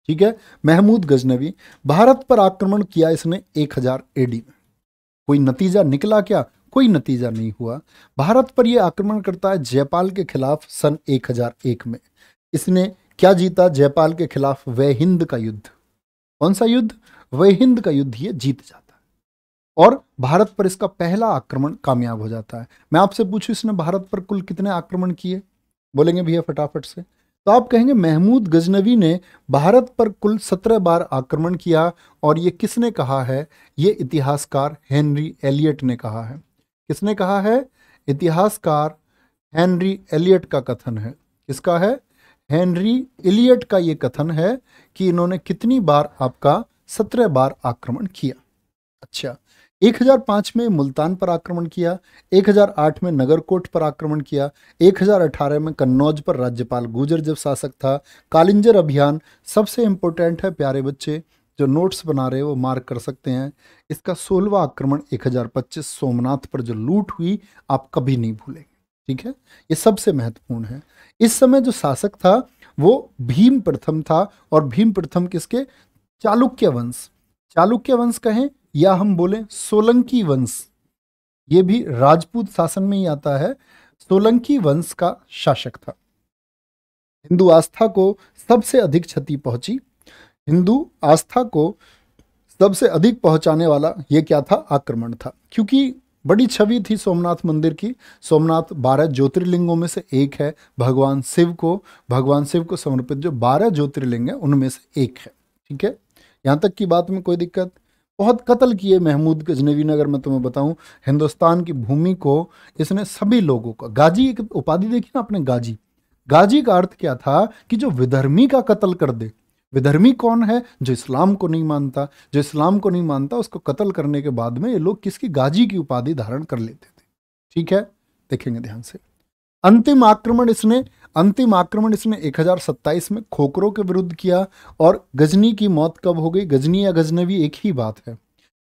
ठीक है महमूद गजनबी भारत पर आक्रमण किया इसने 1000 एडी में कोई नतीजा निकला क्या कोई नतीजा नहीं हुआ भारत पर यह आक्रमण करता है जयपाल के खिलाफ सन 1001 में इसने क्या जीता जयपाल के खिलाफ वह हिंद का युद्ध कौन सा युद्ध वह हिंद का युद्ध ये जीत जाता है और भारत पर इसका पहला आक्रमण कामयाब हो जाता है मैं आपसे पूछू इसने भारत पर कुल कितने आक्रमण किए बोलेंगे भैया फटाफट से तो आप कहेंगे महमूद गजनवी ने भारत पर कुल सत्रह बार आक्रमण किया और ये किसने कहा है ये इतिहासकार हेनरी एलियट ने कहा है किसने कहा है इतिहासकार हेनरी एलियट का कथन है किसका है हेनरी इलियट का ये कथन है कि इन्होंने कितनी बार आपका सत्रह बार आक्रमण किया अच्छा 1005 में मुल्तान पर आक्रमण किया 1008 में नगरकोट पर आक्रमण किया 1018 में कन्नौज पर राज्यपाल गुजर जब शासक था कालिंजर अभियान सबसे इंपॉर्टेंट है प्यारे बच्चे जो नोट्स बना रहे हैं वो मार्क कर सकते हैं इसका सोलवा आक्रमण 1025 सोमनाथ पर जो लूट हुई आप कभी नहीं भूलेंगे ठीक है ये सबसे महत्वपूर्ण है इस समय जो शासक था वो भीम प्रथम था और भीम प्रथम किसके चालुक्य वंश चालुक्य वंश कहें या हम बोलें सोलंकी वंश ये भी राजपूत शासन में ही आता है सोलंकी वंश का शासक था हिंदू आस्था को सबसे अधिक क्षति पहुंची हिंदू आस्था को सबसे अधिक पहुंचाने वाला ये क्या था आक्रमण था क्योंकि बड़ी छवि थी सोमनाथ मंदिर की सोमनाथ बारह ज्योतिर्लिंगों में से एक है भगवान शिव को भगवान शिव को समर्पित जो बारह ज्योतिर्लिंग है उनमें से एक है ठीक है यहाँ तक की बात में कोई दिक्कत बहुत कत्ल किए महमूद गजनवी नगर में तुम्हें बताऊं हिंदुस्तान की भूमि को इसने सभी लोगों का गाजी एक उपाधि देखी ना अपने गाजी गाजी का अर्थ क्या था कि जो विधर्मी का कत्ल कर दे विधर्मी कौन है जो इस्लाम को नहीं मानता जो इस्लाम को नहीं मानता उसको कत्ल करने के बाद में ये लोग किसकी गाजी की उपाधि धारण कर लेते थे ठीक है देखेंगे ध्यान से अंतिम आक्रमण इसने अंतिम आक्रमण इसने एक में खोकरों के विरुद्ध किया और गजनी की मौत कब हो गई गजनी या गजनवी एक ही बात है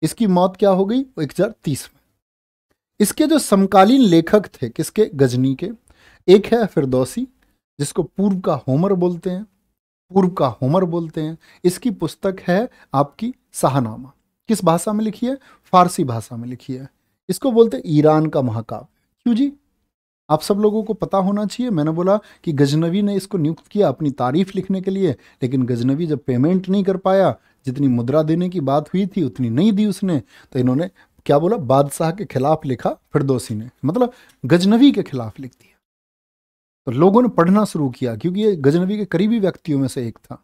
इसकी मौत क्या हो गई एक में इसके जो समकालीन लेखक थे किसके गजनी के एक है फिरदौसी जिसको पूर्व का होमर बोलते हैं पूर्व का होमर बोलते हैं इसकी पुस्तक है आपकी शाहनामा किस भाषा में लिखी है फारसी भाषा में लिखी है इसको बोलते हैं ईरान का महाकाव्य क्यों जी आप सब लोगों को पता होना चाहिए मैंने बोला कि गजनवी ने इसको नियुक्त किया अपनी तारीफ लिखने के लिए लेकिन गजनवी जब पेमेंट नहीं कर पाया जितनी मुद्रा देने की बात हुई थी उतनी नहीं दी उसने तो इन्होंने क्या बोला बादशाह के खिलाफ लिखा फिरदोसी ने मतलब गजनवी के खिलाफ लिख दिया तो लोगों ने पढ़ना शुरू किया क्योंकि ये गजनवी के करीबी व्यक्तियों में से एक था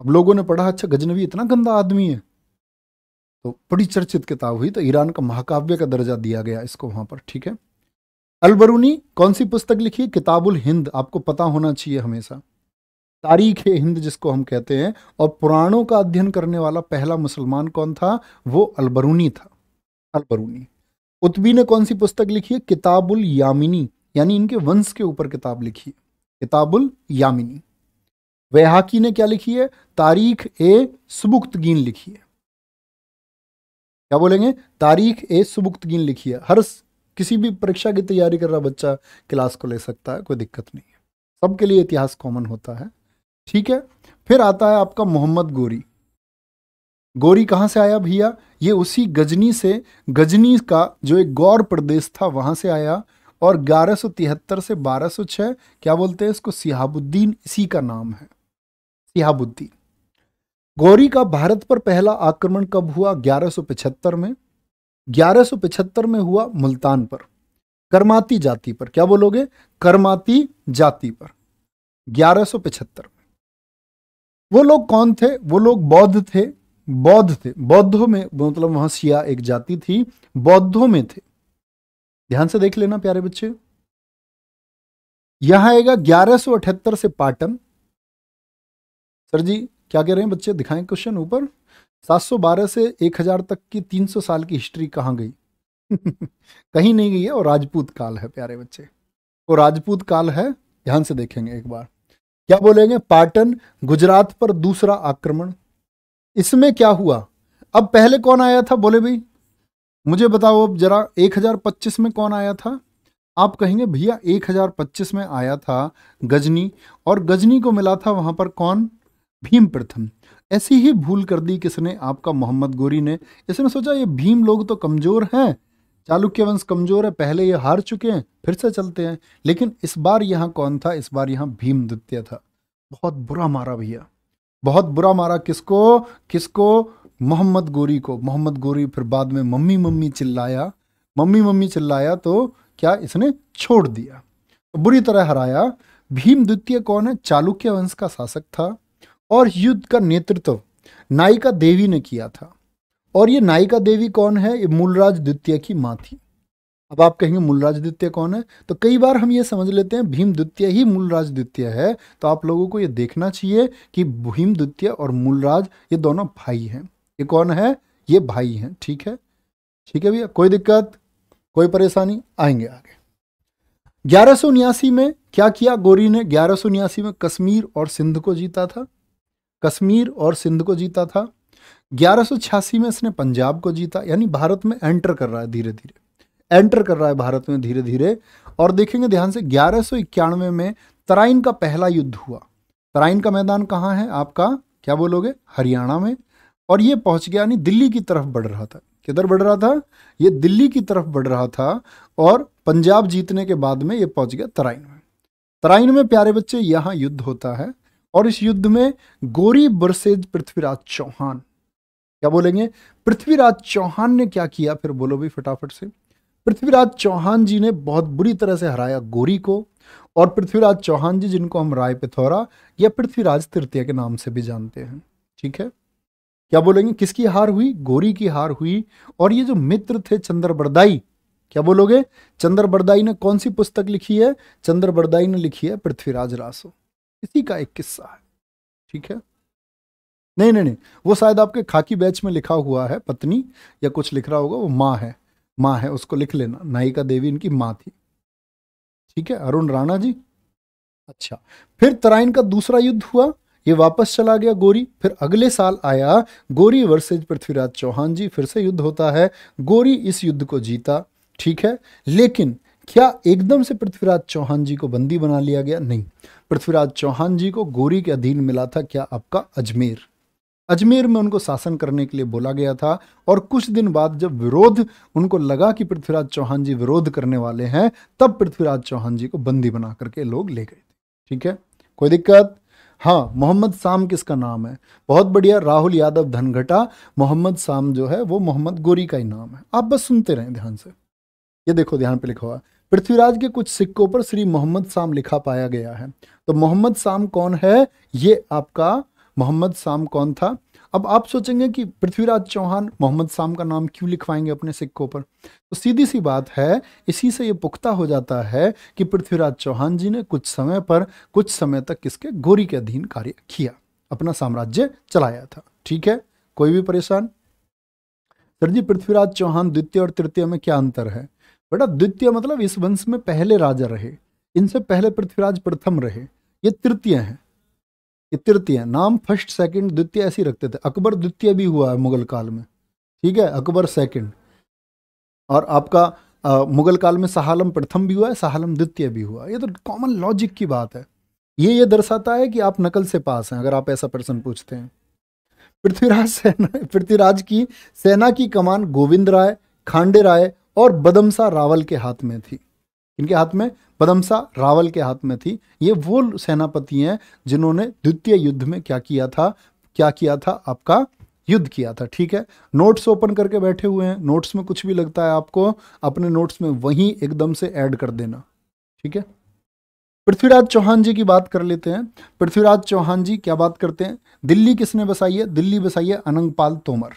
अब लोगों ने पढ़ा अच्छा गजनवी इतना गंदा आदमी है तो बड़ी चर्चित किताब हुई तो ईरान का महाकाव्य का दर्जा दिया गया इसको वहां पर ठीक है अलबरूनी कौन सी पुस्तक लिखी किताबुल हिंद आपको पता होना चाहिए हमेशा तारीख है हिंद जिसको हम कहते हैं और पुराणों का अध्ययन करने वाला पहला मुसलमान कौन था वो अलबरूनी था अलबरूनी उत्वी ने कौन सी पुस्तक लिखी है किताबुल यामिनी यानी इनके वंश के ऊपर किताब लिखी है किताबुल यामिनी वैहाकी ने क्या लिखी है तारीख ए सुबुक्तगीन लिखी है क्या बोलेंगे तारीख ए सुबुक्तगीन लिखी है हर किसी भी परीक्षा की तैयारी कर रहा बच्चा क्लास को ले सकता है कोई दिक्कत नहीं है सबके लिए इतिहास कॉमन होता है ठीक है फिर आता है आपका मोहम्मद गोरी गोरी कहाँ से आया भैया ये उसी गजनी से गजनी का जो एक गौर प्रदेश था वहाँ से आया और 1173 से 1206 क्या बोलते हैं इसको सिहाबुद्दीन इसी का नाम है सिहाबुद्दीन गौरी का भारत पर पहला आक्रमण कब हुआ 1175 में 1175 में हुआ मुल्तान पर कर्माती जाति पर क्या बोलोगे कर्माती जाति पर 1175 में वो लोग कौन थे वो लोग बौद्ध थे बौद्ध थे बौद्धों में मतलब वहां सिया एक जाति थी बौद्धों में थे ध्यान से देख लेना प्यारे बच्चे यहां आएगा ग्यारह से पाटन सर जी क्या कह रहे हैं बच्चे दिखाएं क्वेश्चन ऊपर 712 से 1000 तक की 300 साल की हिस्ट्री कहां गई कहीं नहीं गई है और राजपूत काल है प्यारे बच्चे वो तो राजपूत काल है ध्यान से देखेंगे एक बार क्या बोलेंगे पाटन गुजरात पर दूसरा आक्रमण इसमें क्या हुआ अब पहले कौन आया था बोले भाई मुझे बताओ अब जरा 1025 में कौन आया था आप कहेंगे भैया 1025 में आया था गजनी और गजनी को मिला था वहां पर कौन भीम प्रथम ऐसी ही भूल कर दी किसने आपका मोहम्मद गोरी ने इसने सोचा ये भीम लोग तो कमज़ोर हैं चालुक्य वंश कमज़ोर है पहले ये हार चुके हैं फिर से चलते हैं लेकिन इस बार यहाँ कौन था इस बार यहाँ भीम द्वितीय था बहुत बुरा मारा भैया बहुत बुरा मारा किसको किसको मोहम्मद गोरी को मोहम्मद गोरी फिर बाद में मम्मी मम्मी चिल्लाया मम्मी मम्मी चिल्लाया तो क्या इसने छोड़ दिया बुरी तरह हराया भीम द्वितीय कौन है चालुक्य वंश का शासक था और युद्ध का नेतृत्व नायिका देवी ने किया था और ये नायिका देवी कौन है ये मूलराज द्वितीय की माँ थी अब आप कहेंगे मूलराज द्वितीय कौन है तो कई बार हम ये समझ लेते हैं भीम द्वितीय ही मूलराज द्वितीय है तो आप लोगों को ये देखना चाहिए कि भीम द्वितीय और मूलराज ये दोनों भाई हैं ये कौन है ये भाई हैं ठीक है ठीक है भैया कोई दिक्कत कोई परेशानी आएंगे आगे ग्यारह में क्या किया गोरी ने ग्यारह में कश्मीर और सिंध को जीता था कश्मीर और सिंध को जीता था ग्यारह में इसने पंजाब को जीता यानी भारत में एंटर कर रहा है धीरे धीरे एंटर कर रहा है भारत में धीरे धीरे और देखेंगे ध्यान से ग्यारह में तराइन का पहला युद्ध हुआ तराइन का मैदान कहाँ है आपका क्या बोलोगे हरियाणा में और ये पहुंच गया यानी दिल्ली की तरफ बढ़ रहा था किधर बढ़ रहा था ये दिल्ली की तरफ बढ़ रहा था और पंजाब जीतने के बाद में ये पहुंच गया तराइन में तराइन में प्यारे बच्चे यहाँ युद्ध होता है और इस युद्ध में गोरी बरसेज पृथ्वीराज चौहान क्या बोलेंगे पृथ्वीराज चौहान ने क्या किया फिर बोलो भी फटाफट से पृथ्वीराज चौहान जी ने बहुत बुरी तरह से हराया गोरी को और पृथ्वीराज चौहान जी जिनको हम राय पिथौरा या पृथ्वीराज तृतीय के नाम से भी जानते हैं ठीक है क्या बोलेंगे किसकी हार हुई गोरी की हार हुई और ये जो मित्र थे चंद्र बरदाई क्या बोलोगे चंद्र बरदाई ने कौन सी पुस्तक लिखी है चंद्र बरदाई ने लिखी है पृथ्वीराज रासो इसी का एक किस्सा है ठीक है नहीं नहीं नहीं वो शायद आपके खाकी बैच में लिखा हुआ है पत्नी या कुछ लिख रहा होगा वो माँ है माँ है उसको लिख लेना नायिका देवी इनकी माँ थी ठीक है अरुण राणा जी अच्छा फिर तराइन का दूसरा युद्ध हुआ ये वापस चला गया गोरी फिर अगले साल आया गोरी वर्सेज पृथ्वीराज चौहान जी फिर से युद्ध होता है गोरी इस युद्ध को जीता ठीक है लेकिन क्या एकदम से पृथ्वीराज चौहान जी को बंदी बना लिया गया नहीं पृथ्वीराज चौहान जी को गोरी के अधीन मिला था क्या आपका अजमेर अजमेर में उनको शासन करने के लिए बोला गया था और कुछ दिन बाद जब विरोध उनको लगा कि पृथ्वीराज चौहान जी विरोध करने वाले हैं तब पृथ्वीराज चौहान जी को बंदी बना करके लोग ले गए थे ठीक है कोई दिक्कत हाँ मोहम्मद साम किसका नाम है बहुत बढ़िया राहुल यादव धनघटा मोहम्मद साम जो है वो मोहम्मद गोरी का ही नाम है आप बस सुनते रहें ध्यान से ये देखो ध्यान पे लिखा हुआ पृथ्वीराज के कुछ सिक्कों पर श्री मोहम्मद साम लिखा पाया गया है तो मोहम्मद साम कौन है ये आपका मोहम्मद साम कौन था अब आप सोचेंगे कि पृथ्वीराज चौहान मोहम्मद शाम का नाम क्यों लिखवाएंगे अपने सिक्कों पर तो सीधी सी बात है इसी से ये पुख्ता हो जाता है कि पृथ्वीराज चौहान जी ने कुछ समय पर कुछ समय तक किसके गोरी के अधीन कार्य किया अपना साम्राज्य चलाया था ठीक है कोई भी परेशान सर जी पृथ्वीराज चौहान द्वितीय और तृतीय में क्या अंतर है बेटा द्वितीय मतलब इस वंश में पहले राजा रहे इनसे पहले पृथ्वीराज प्रथम रहे ये तृतीय हैं ये तृतीय नाम फर्स्ट सेकंड द्वितीय ऐसे ही रखते थे अकबर द्वितीय भी हुआ है मुगल काल में ठीक है अकबर सेकंड और आपका आ, मुगल काल में सहालम प्रथम भी हुआ है सहालम द्वितीय भी हुआ ये तो कॉमन लॉजिक की बात है ये ये दर्शाता है कि आप नकल से पास हैं अगर आप ऐसा प्रश्न पूछते हैं पृथ्वीराज सेना पृथ्वीराज की सेना की कमान गोविंद राय खांडे राय और बदमसा रावल के हाथ में थी इनके हाथ में पदमसा रावल के हाथ में थी ये वो सेनापति हैं जिन्होंने द्वितीय युद्ध में क्या किया था क्या किया था आपका युद्ध किया था ठीक है नोट्स ओपन करके बैठे हुए हैं नोट्स में कुछ भी लगता है आपको अपने नोट्स में वहीं एकदम से ऐड कर देना ठीक है पृथ्वीराज चौहान जी की बात कर लेते हैं पृथ्वीराज चौहान जी क्या बात करते हैं दिल्ली किसने बसाई है दिल्ली बसाई है अनंगपाल तोमर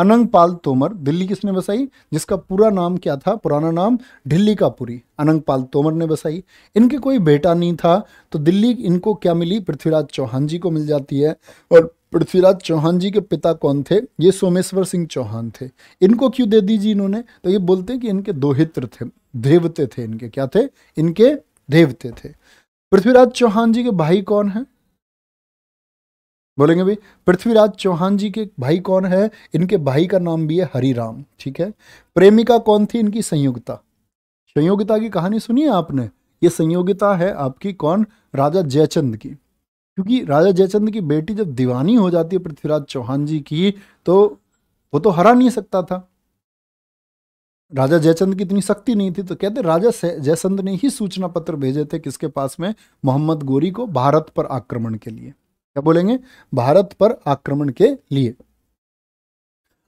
अनंग पाल तोमर दिल्ली किसने बसाई जिसका पूरा नाम क्या था पुराना नाम ढिल्ली का पुरी अनंग पाल तोमर ने बसाई इनके कोई बेटा नहीं था तो दिल्ली इनको क्या मिली पृथ्वीराज चौहान जी को मिल जाती है और पृथ्वीराज चौहान जी के पिता कौन थे ये सोमेश्वर सिंह चौहान थे इनको क्यों दे दी जी इन्होंने तो ये बोलते कि इनके दोहित्र थे देवते थे इनके क्या थे इनके देवते थे पृथ्वीराज चौहान जी के भाई कौन हैं बोलेंगे भाई पृथ्वीराज चौहान जी के भाई कौन है इनके भाई का नाम भी है हरी राम ठीक है प्रेमिका कौन थी इनकी संयुक्ता संयोगिता की कहानी सुनी है आपने ये संयोगिता है आपकी कौन राजा जयचंद की क्योंकि राजा जयचंद की बेटी जब दीवानी हो जाती है पृथ्वीराज चौहान जी की तो वो तो हरा नहीं सकता था राजा जयचंद की इतनी शक्ति नहीं थी तो कहते राजा जयचंद ने ही सूचना पत्र भेजे थे किसके पास में मोहम्मद गोरी को भारत पर आक्रमण के लिए क्या बोलेंगे भारत पर आक्रमण के लिए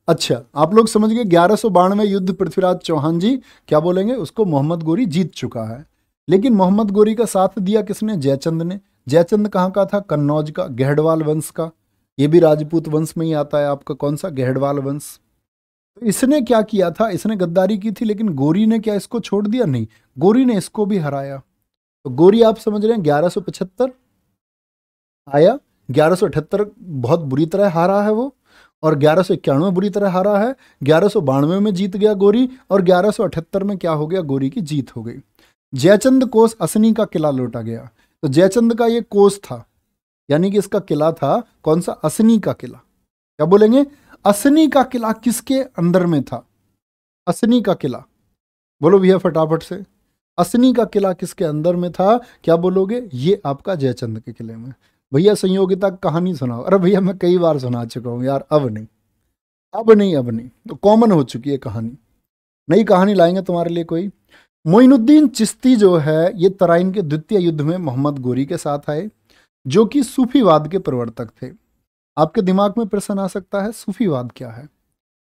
अच्छा आप लोग समझ गए ग्यारह सौ बानवे युद्ध पृथ्वीराज चौहान जी क्या बोलेंगे उसको मोहम्मद गोरी जीत चुका है लेकिन मोहम्मद गोरी का साथ दिया किसने जयचंद ने जयचंद कहाँ का था कन्नौज का गहडवाल वंश का ये भी राजपूत वंश में ही आता है आपका कौन सा गहडवाल वंश तो इसने क्या किया था इसने गद्दारी की थी लेकिन गोरी ने क्या इसको छोड़ दिया नहीं गोरी ने इसको भी हराया तो गोरी आप समझ रहे हैं ग्यारह आया ग्यारह बहुत बुरी तरह हारा है वो और ग्यारह सौ इक्यानवे बुरी तरह हारा है ग्यारह सौ बानवे में जीत गया गोरी और ग्यारह में क्या हो गया गोरी की जीत हो गई जयचंद कोस असनी का किला लौटा गया तो जयचंद का ये कोस था यानी कि इसका किला था कौन सा असनी का किला क्या बोलेंगे असनी का किला किसके अंदर में था असनी का किला बोलो भैया फटाफट से असनी का किला किसके अंदर में था क्या बोलोगे ये आपका जयचंद के किले में भैया संयोगिता कहानी सुनाओ अरे भैया मैं कई बार सुना चुका हूँ यार अब नहीं अब नहीं अब नहीं तो कॉमन हो चुकी है कहानी नई कहानी लाएंगे तुम्हारे लिए कोई मोइनुद्दीन चिश्ती जो है ये तराइन के द्वितीय युद्ध में मोहम्मद गोरी के साथ आए जो कि सूफीवाद के प्रवर्तक थे आपके दिमाग में प्रश्न आ सकता है सूफीवाद क्या है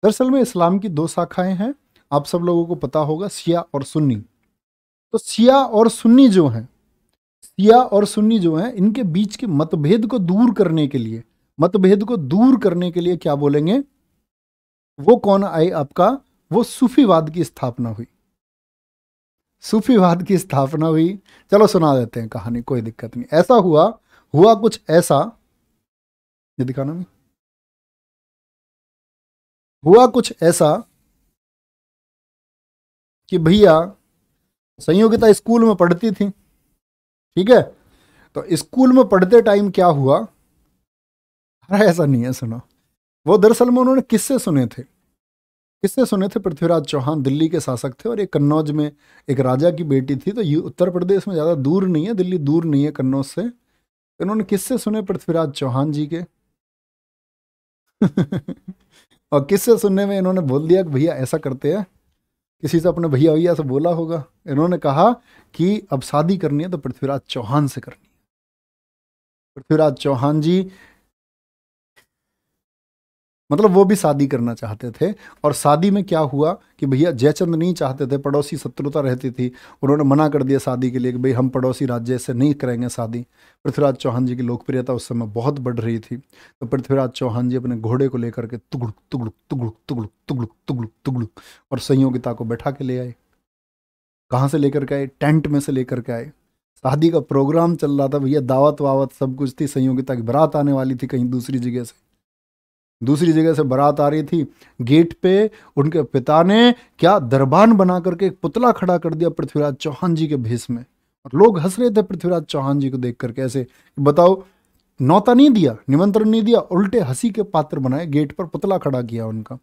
दरअसल में इस्लाम की दो शाखाएं हैं आप सब लोगों को पता होगा शिया और सुन्नी तो शिया और सुन्नी जो हैं सिया और सुन्नी जो हैं इनके बीच के मतभेद को दूर करने के लिए मतभेद को दूर करने के लिए क्या बोलेंगे वो कौन आए आपका वो सूफीवाद की स्थापना हुई सूफीवाद की स्थापना हुई चलो सुना देते हैं कहानी कोई दिक्कत नहीं ऐसा हुआ हुआ कुछ ऐसा ये दिखाना मैं हुआ कुछ ऐसा कि भैया संयोगिता स्कूल में पढ़ती थी ठीक है तो स्कूल में पढ़ते टाइम क्या हुआ अरे ऐसा नहीं है सुनो वो दरअसल में उन्होंने किससे सुने थे किससे सुने थे पृथ्वीराज चौहान दिल्ली के शासक थे और एक कन्नौज में एक राजा की बेटी थी तो ये उत्तर प्रदेश में ज़्यादा दूर नहीं है दिल्ली दूर नहीं है कन्नौज से तो इन्होंने किससे सुने पृथ्वीराज चौहान जी के और किससे सुनने में इन्होंने बोल दिया कि भैया ऐसा करते हैं किसी से अपने भैया भैया से बोला होगा इन्होंने कहा कि अब शादी करनी है तो पृथ्वीराज चौहान से करनी है पृथ्वीराज चौहान जी मतलब वो भी शादी करना चाहते थे और शादी में क्या हुआ कि भैया जयचंद नहीं चाहते थे पड़ोसी शत्रुता रहती थी उन्होंने मना कर दिया शादी के लिए कि भाई हम पड़ोसी राज्य से नहीं करेंगे शादी पृथ्वीराज चौहान जी की लोकप्रियता उस समय बहुत बढ़ रही थी तो पृथ्वीराज चौहान जी अपने घोड़े को लेकर के तुगड़ुक तुगड़ुक तुगड़ुक तुगड़ुक तुगड़ुक तुगड़ुक तुगड़ुक और संयोगिता को बैठा के ले आए कहाँ से लेकर के आए टेंट में से लेकर के आए शादी का प्रोग्राम चल रहा था भैया दावत वावत सब कुछ थी संयोगिता की बारात आने वाली थी कहीं दूसरी जगह से दूसरी जगह से बारात आ रही थी गेट पे उनके पिता ने क्या दरबान बना करके एक पुतला खड़ा कर दिया पृथ्वीराज चौहान जी के भेस में और लोग हंस रहे थे पृथ्वीराज चौहान जी को देख करके ऐसे बताओ नौता नहीं दिया निमंत्रण नहीं दिया उल्टे हंसी के पात्र बनाए गेट पर पुतला खड़ा किया उनका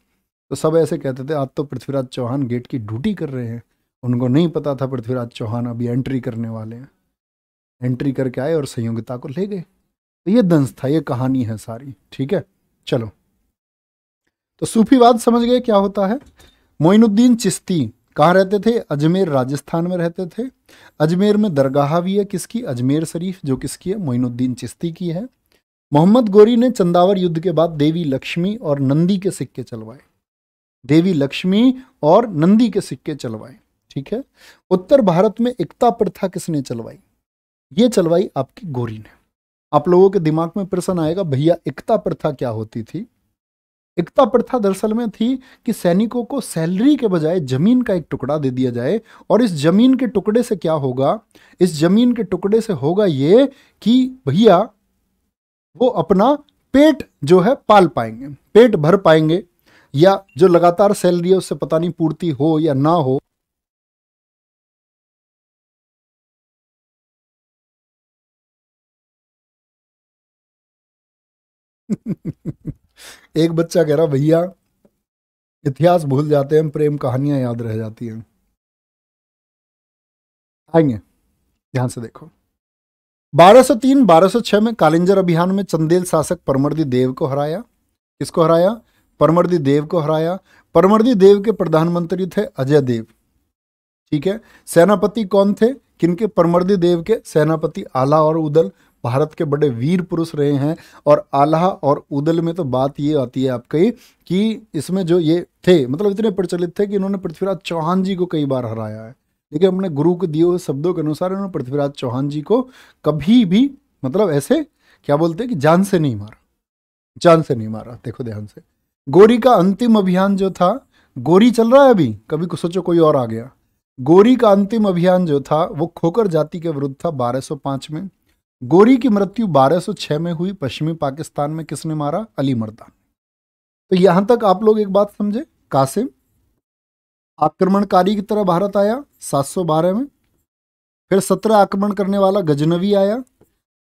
तो सब ऐसे कहते थे आज तो पृथ्वीराज चौहान गेट की ड्यूटी कर रहे हैं उनको नहीं पता था पृथ्वीराज चौहान अभी एंट्री करने वाले हैं एंट्री करके आए और संयोगिता को ले गए तो ये दंश था ये कहानी है सारी ठीक है चलो तो सूफीवाद समझ गए क्या होता है मोइनुद्दीन चिश्ती कहाँ रहते थे अजमेर राजस्थान में रहते थे अजमेर में दरगाह भी है किसकी अजमेर शरीफ जो किसकी है मोइनुद्दीन चिश्ती की है मोहम्मद गोरी ने चंदावर युद्ध के बाद देवी लक्ष्मी और नंदी के सिक्के चलवाए देवी लक्ष्मी और नंदी के सिक्के चलवाए ठीक है उत्तर भारत में एकता प्रथा किसने चलवाई ये चलवाई आपकी गोरी ने आप लोगों के दिमाग में प्रश्न आएगा भैया एकता प्रथा क्या होती थी एकता प्रथा दरअसल में थी कि सैनिकों को सैलरी के बजाय जमीन का एक टुकड़ा दे दिया जाए और इस जमीन के टुकड़े से क्या होगा इस जमीन के टुकड़े से होगा ये कि भैया वो अपना पेट जो है पाल पाएंगे पेट भर पाएंगे या जो लगातार सैलरी है उससे पता नहीं पूर्ति हो या ना हो एक बच्चा कह रहा भैया इतिहास भूल जाते हैं प्रेम कहानियां याद रह जाती हैं आएंगे ध्यान से देखो 1203 1206 में कालिंजर अभियान में चंदेल शासक परमर्दी देव को हराया किसको हराया परमर्दी देव को हराया परमर्दी देव के प्रधानमंत्री थे अजय देव ठीक है सेनापति कौन थे किनके परमर्दी देव के सेनापति आला और उदल भारत के बड़े वीर पुरुष रहे हैं और आल्हा और उदल में तो बात ये आती है आपकी कि इसमें जो ये थे मतलब इतने प्रचलित थे कि इन्होंने पृथ्वीराज चौहान जी को कई बार हराया है लेकिन अपने गुरु के दिए हुए शब्दों के अनुसार इन्होंने पृथ्वीराज चौहान जी को कभी भी मतलब ऐसे क्या बोलते हैं कि जान से नहीं मारा जान से नहीं मारा देखो ध्यान से गोरी का अंतिम अभियान जो था गोरी चल रहा है अभी कभी कुछ सोचो कोई और आ गया गोरी का अंतिम अभियान जो था वो खोकर जाति के विरुद्ध था 1205 में गोरी की मृत्यु 1206 में हुई पश्चिमी पाकिस्तान में किसने मारा अली मर्दान तो यहां तक आप लोग एक बात समझे कासिम आक्रमणकारी की तरह भारत आया 712 में फिर 17 आक्रमण करने वाला गजनवी आया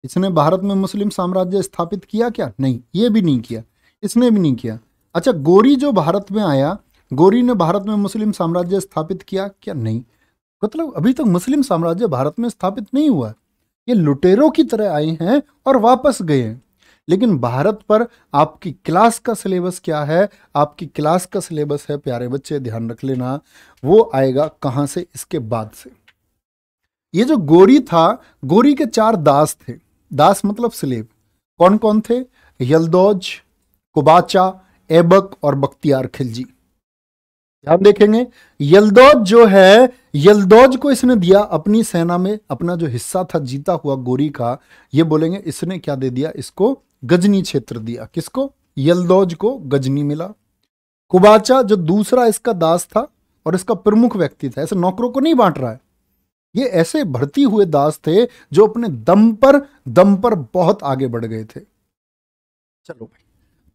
इसने भारत में मुस्लिम साम्राज्य स्थापित किया क्या नहीं ये भी नहीं किया इसने भी नहीं किया अच्छा गोरी जो भारत में आया गोरी ने भारत में मुस्लिम साम्राज्य स्थापित किया क्या नहीं मतलब अभी तक मुस्लिम साम्राज्य भारत में स्थापित नहीं हुआ ये लुटेरों की तरह आए हैं और वापस गए लेकिन भारत पर आपकी क्लास का सिलेबस क्या है आपकी क्लास का सिलेबस है प्यारे बच्चे ध्यान रख लेना वो आएगा कहाँ से इसके बाद से ये जो गोरी था गोरी के चार दास थे दास मतलब स्लेब कौन कौन थे यलदौज कुबाचा एबक और बख्तियार खिलजी ध्यान देखेंगे यलदौज जो है यलदौज को इसने दिया अपनी सेना में अपना जो हिस्सा था जीता हुआ गोरी का ये बोलेंगे इसने क्या दे दिया इसको गजनी क्षेत्र दिया किसको यलदौज को गजनी मिला कुबाचा जो दूसरा इसका दास था और इसका प्रमुख व्यक्ति था ऐसे नौकरों को नहीं बांट रहा है ये ऐसे भर्ती हुए दास थे जो अपने दम पर दम पर बहुत आगे बढ़ गए थे चलो भाई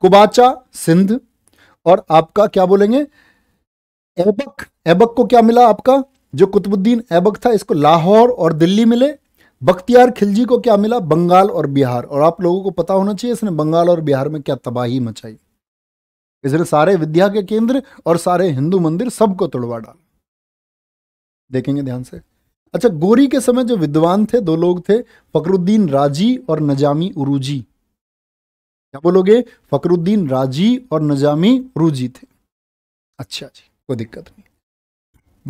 कुबाचा सिंध और आपका क्या बोलेंगे एबक एबक को क्या मिला आपका जो कुतुबुद्दीन ऐबक था इसको लाहौर और दिल्ली मिले बख्तियार खिलजी को क्या मिला बंगाल और बिहार और आप लोगों को पता होना चाहिए इसने बंगाल और बिहार में क्या तबाही मचाई इसने सारे विद्या के केंद्र और सारे हिंदू मंदिर सबको तोड़वा डाला देखेंगे ध्यान से अच्छा गोरी के समय जो विद्वान थे दो लोग थे फकरुद्दीन राजी और नजामी उरूजी क्या बोलोगे फकरुद्दीन राजी और नजामी उरुजी थे अच्छा जी कोई दिक्कत नहीं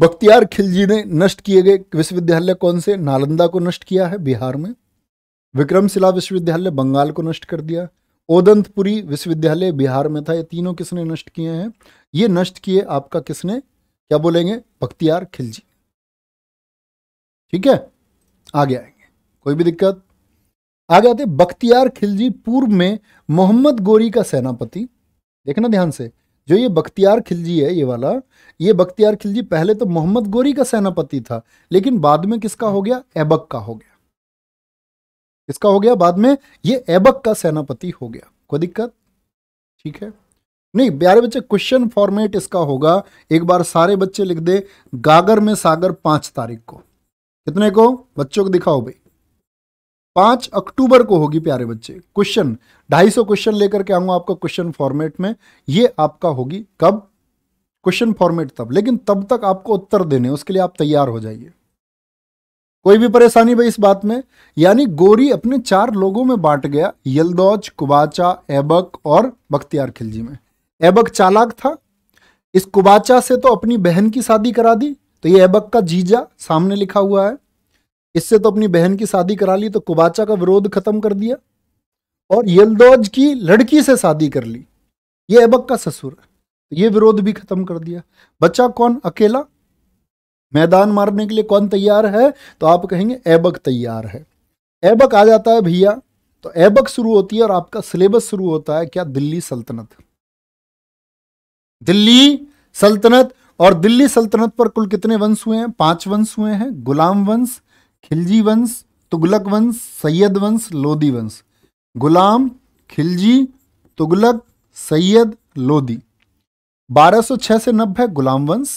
बख्तियार खिलजी ने नष्ट किए गए विश्वविद्यालय कौन से नालंदा को नष्ट किया है बिहार में विक्रमशिला विश्वविद्यालय बंगाल को नष्ट कर दिया ओदंतपुरी विश्वविद्यालय बिहार में था ये तीनों किसने नष्ट किए हैं ये नष्ट किए आपका किसने क्या बोलेंगे बख्तियार खिलजी ठीक है आगे आएंगे कोई भी दिक्कत आगे आते बख्तियार खिलजी पूर्व में मोहम्मद गोरी का सेनापति देखना ध्यान से जो ये बख्तियार खिलजी है ये वाला ये बख्तियार खिलजी पहले तो मोहम्मद गोरी का सेनापति था लेकिन बाद में किसका हो गया ऐबक का हो गया किसका हो गया बाद में ये ऐबक का सेनापति हो गया कोई दिक्कत ठीक है नहीं प्यारे बच्चे क्वेश्चन फॉर्मेट इसका होगा एक बार सारे बच्चे लिख दे गागर में सागर पांच तारीख को कितने को बच्चों को दिखाओ भाई पांच अक्टूबर को होगी प्यारे बच्चे क्वेश्चन ढाई सौ क्वेश्चन लेकर के आऊंगा आपका क्वेश्चन फॉर्मेट में ये आपका होगी कब क्वेश्चन फॉर्मेट तब लेकिन तब तक आपको उत्तर देने उसके लिए आप तैयार हो जाइए कोई भी परेशानी भाई इस बात में यानी गोरी अपने चार लोगों में बांट गया यलदौज कुबाचा एबक और बख्तियार खिलजी में एबक चालाक था इस कुबाचा से तो अपनी बहन की शादी करा दी तो ये एबक का जीजा सामने लिखा हुआ है इससे तो अपनी बहन की शादी करा ली तो कुबाचा का विरोध खत्म कर दिया और यलदौज की लड़की से शादी कर ली ये एबक का ससुर है तो ये विरोध भी खत्म कर दिया बच्चा कौन अकेला मैदान मारने के लिए कौन तैयार है तो आप कहेंगे ऐबक तैयार है ऐबक आ जाता है भैया तो ऐबक शुरू होती है और आपका सिलेबस शुरू होता है क्या दिल्ली सल्तनत दिल्ली सल्तनत और दिल्ली सल्तनत पर कुल कितने वंश हुए हैं पांच वंश हुए हैं गुलाम वंश खिलजी वंश तुगलक वंश सैयद वंश लोदी वंश गुलाम खिलजी तुगलक सैयद लोदी 1206 से नब्बे गुलाम वंश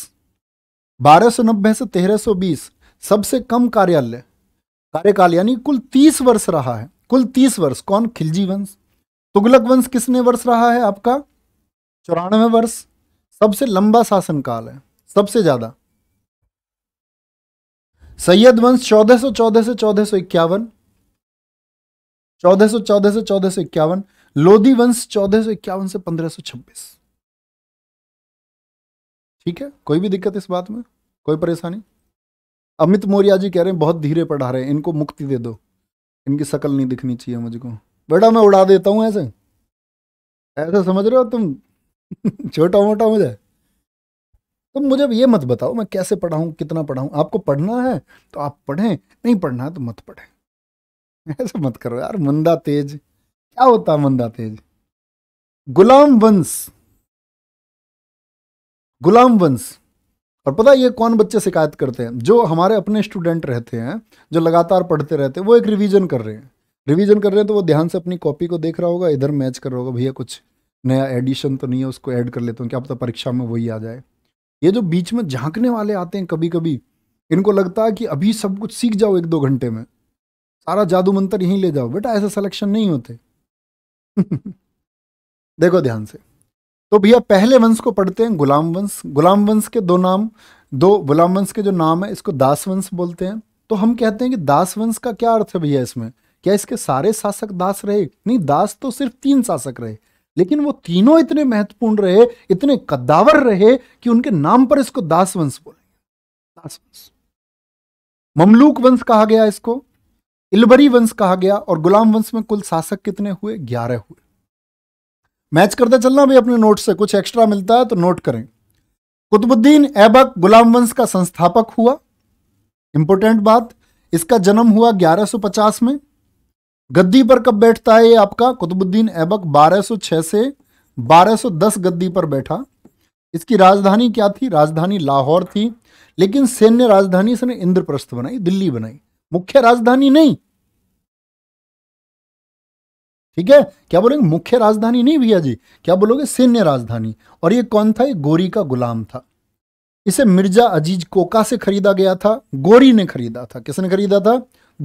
1290 से 1320 सबसे कम कार्यालय कार्यकाल यानी कुल तीस वर्ष रहा है कुल तीस वर्ष कौन खिलजी वंश तुगलक वंश किसने वर्ष रहा है आपका चौरानवे वर्ष सबसे लंबा शासनकाल है सबसे ज़्यादा सैयद वंश चौदह सौ चौदह से चौदह सौ इक्यावन चौदह सौ चौदह से चौदह सौ इक्यावन लोधी वंश चौदह सौ इक्यावन से पंद्रह सौ छब्बीस ठीक है कोई भी दिक्कत इस बात में कोई परेशानी अमित मौर्या जी कह रहे हैं बहुत धीरे पढ़ा रहे हैं इनको मुक्ति दे दो इनकी शकल नहीं दिखनी चाहिए मुझको बेटा मैं उड़ा देता हूँ ऐसे ऐसा समझ रहे हो तुम छोटा मोटा मुझे तो मुझे ये मत बताओ मैं कैसे पढ़ाऊँ कितना पढ़ाऊँ आपको पढ़ना है तो आप पढ़ें नहीं पढ़ना है तो मत पढ़ें ऐसा मत करो यार मंदा तेज क्या होता है मंदा तेज गुलाम वंश गुलाम वंश और पता ये कौन बच्चे शिकायत करते हैं जो हमारे अपने स्टूडेंट रहते हैं जो लगातार पढ़ते रहते हैं वो एक रिवीजन कर रहे हैं रिवीजन कर रहे हैं तो वो ध्यान से अपनी कॉपी को देख रहा होगा इधर मैच कर रहा होगा भैया कुछ नया एडिशन तो नहीं है उसको ऐड कर लेता हूँ क्या पता परीक्षा में वही आ जाए ये जो बीच में झांकने वाले आते हैं कभी कभी इनको लगता है कि अभी सब कुछ सीख जाओ एक दो घंटे में सारा जादू मंत्र यहीं ले जाओ बेटा ऐसे सिलेक्शन नहीं होते देखो ध्यान से तो भैया पहले वंश को पढ़ते हैं गुलाम वंश गुलाम वंश के दो नाम दो गुलाम वंश के जो नाम है इसको दास वंश बोलते हैं तो हम कहते हैं कि दास वंश का क्या अर्थ है भैया इसमें क्या इसके सारे शासक दास रहे नहीं दास तो सिर्फ तीन शासक रहे लेकिन वो तीनों इतने महत्वपूर्ण रहे इतने कद्दावर रहे कि उनके नाम पर इसको दास वंश बोलेंगे दास वंश ममलूक वंश कहा गया इसको इलबरी वंश कहा गया और गुलाम वंश में कुल शासक कितने हुए ग्यारह हुए मैच करते चलना भी अपने नोट से कुछ एक्स्ट्रा मिलता है तो नोट करें कुतुबुद्दीन ऐबक गुलाम वंश का संस्थापक हुआ इंपोर्टेंट बात इसका जन्म हुआ 1150 में गद्दी पर कब बैठता है ये आपका कुतुबुद्दीन ऐबक 1206 से 1210 गद्दी पर बैठा इसकी राजधानी क्या थी राजधानी लाहौर थी लेकिन सैन्य राजधानी इसने इंद्रप्रस्थ बनाई दिल्ली बनाई मुख्य राजधानी नहीं ठीक है क्या बोलेंगे मुख्य राजधानी नहीं भैया जी क्या बोलोगे सैन्य राजधानी और ये कौन था ये गोरी का गुलाम था इसे मिर्जा अजीज कोका से खरीदा गया था गोरी ने खरीदा था किसने खरीदा था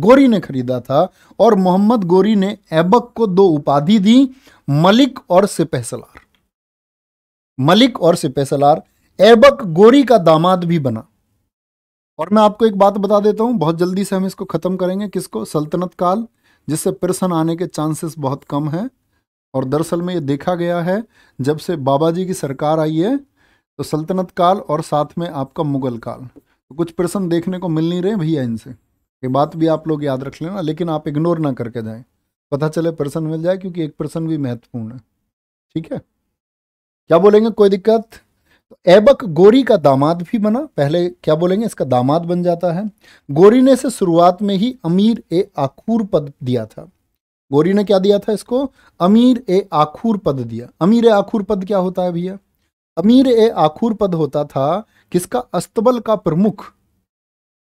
गोरी ने खरीदा था और मोहम्मद गोरी ने ऐबक को दो उपाधि दी मलिक और सिपहसलार मलिक और सिपहसलार ऐबक गोरी का दामाद भी बना और मैं आपको एक बात बता देता हूं बहुत जल्दी से हम इसको ख़त्म करेंगे किसको सल्तनत काल जिससे पर्सन आने के चांसेस बहुत कम है और दरअसल में ये देखा गया है जब से बाबा जी की सरकार आई है तो सल्तनत काल और साथ में आपका मुग़ल काल तो कुछ प्रश्न देखने को मिल नहीं रहे भैया इनसे ये बात भी आप लोग याद रख लेना लेकिन आप इग्नोर ना करके जाए पता चले पर्सन मिल जाए क्योंकि एक पर्सन भी महत्वपूर्ण है ठीक है क्या बोलेंगे कोई दिक्कत तो ऐबक गोरी का दामाद भी बना पहले क्या बोलेंगे इसका दामाद बन जाता है गोरी ने से शुरुआत में ही अमीर ए आखूर पद दिया था गोरी ने क्या दिया था इसको अमीर ए आखूर पद दिया अमीर ए आखूर पद क्या होता है भैया अमीर ए आखूर पद होता था किसका अस्तबल का प्रमुख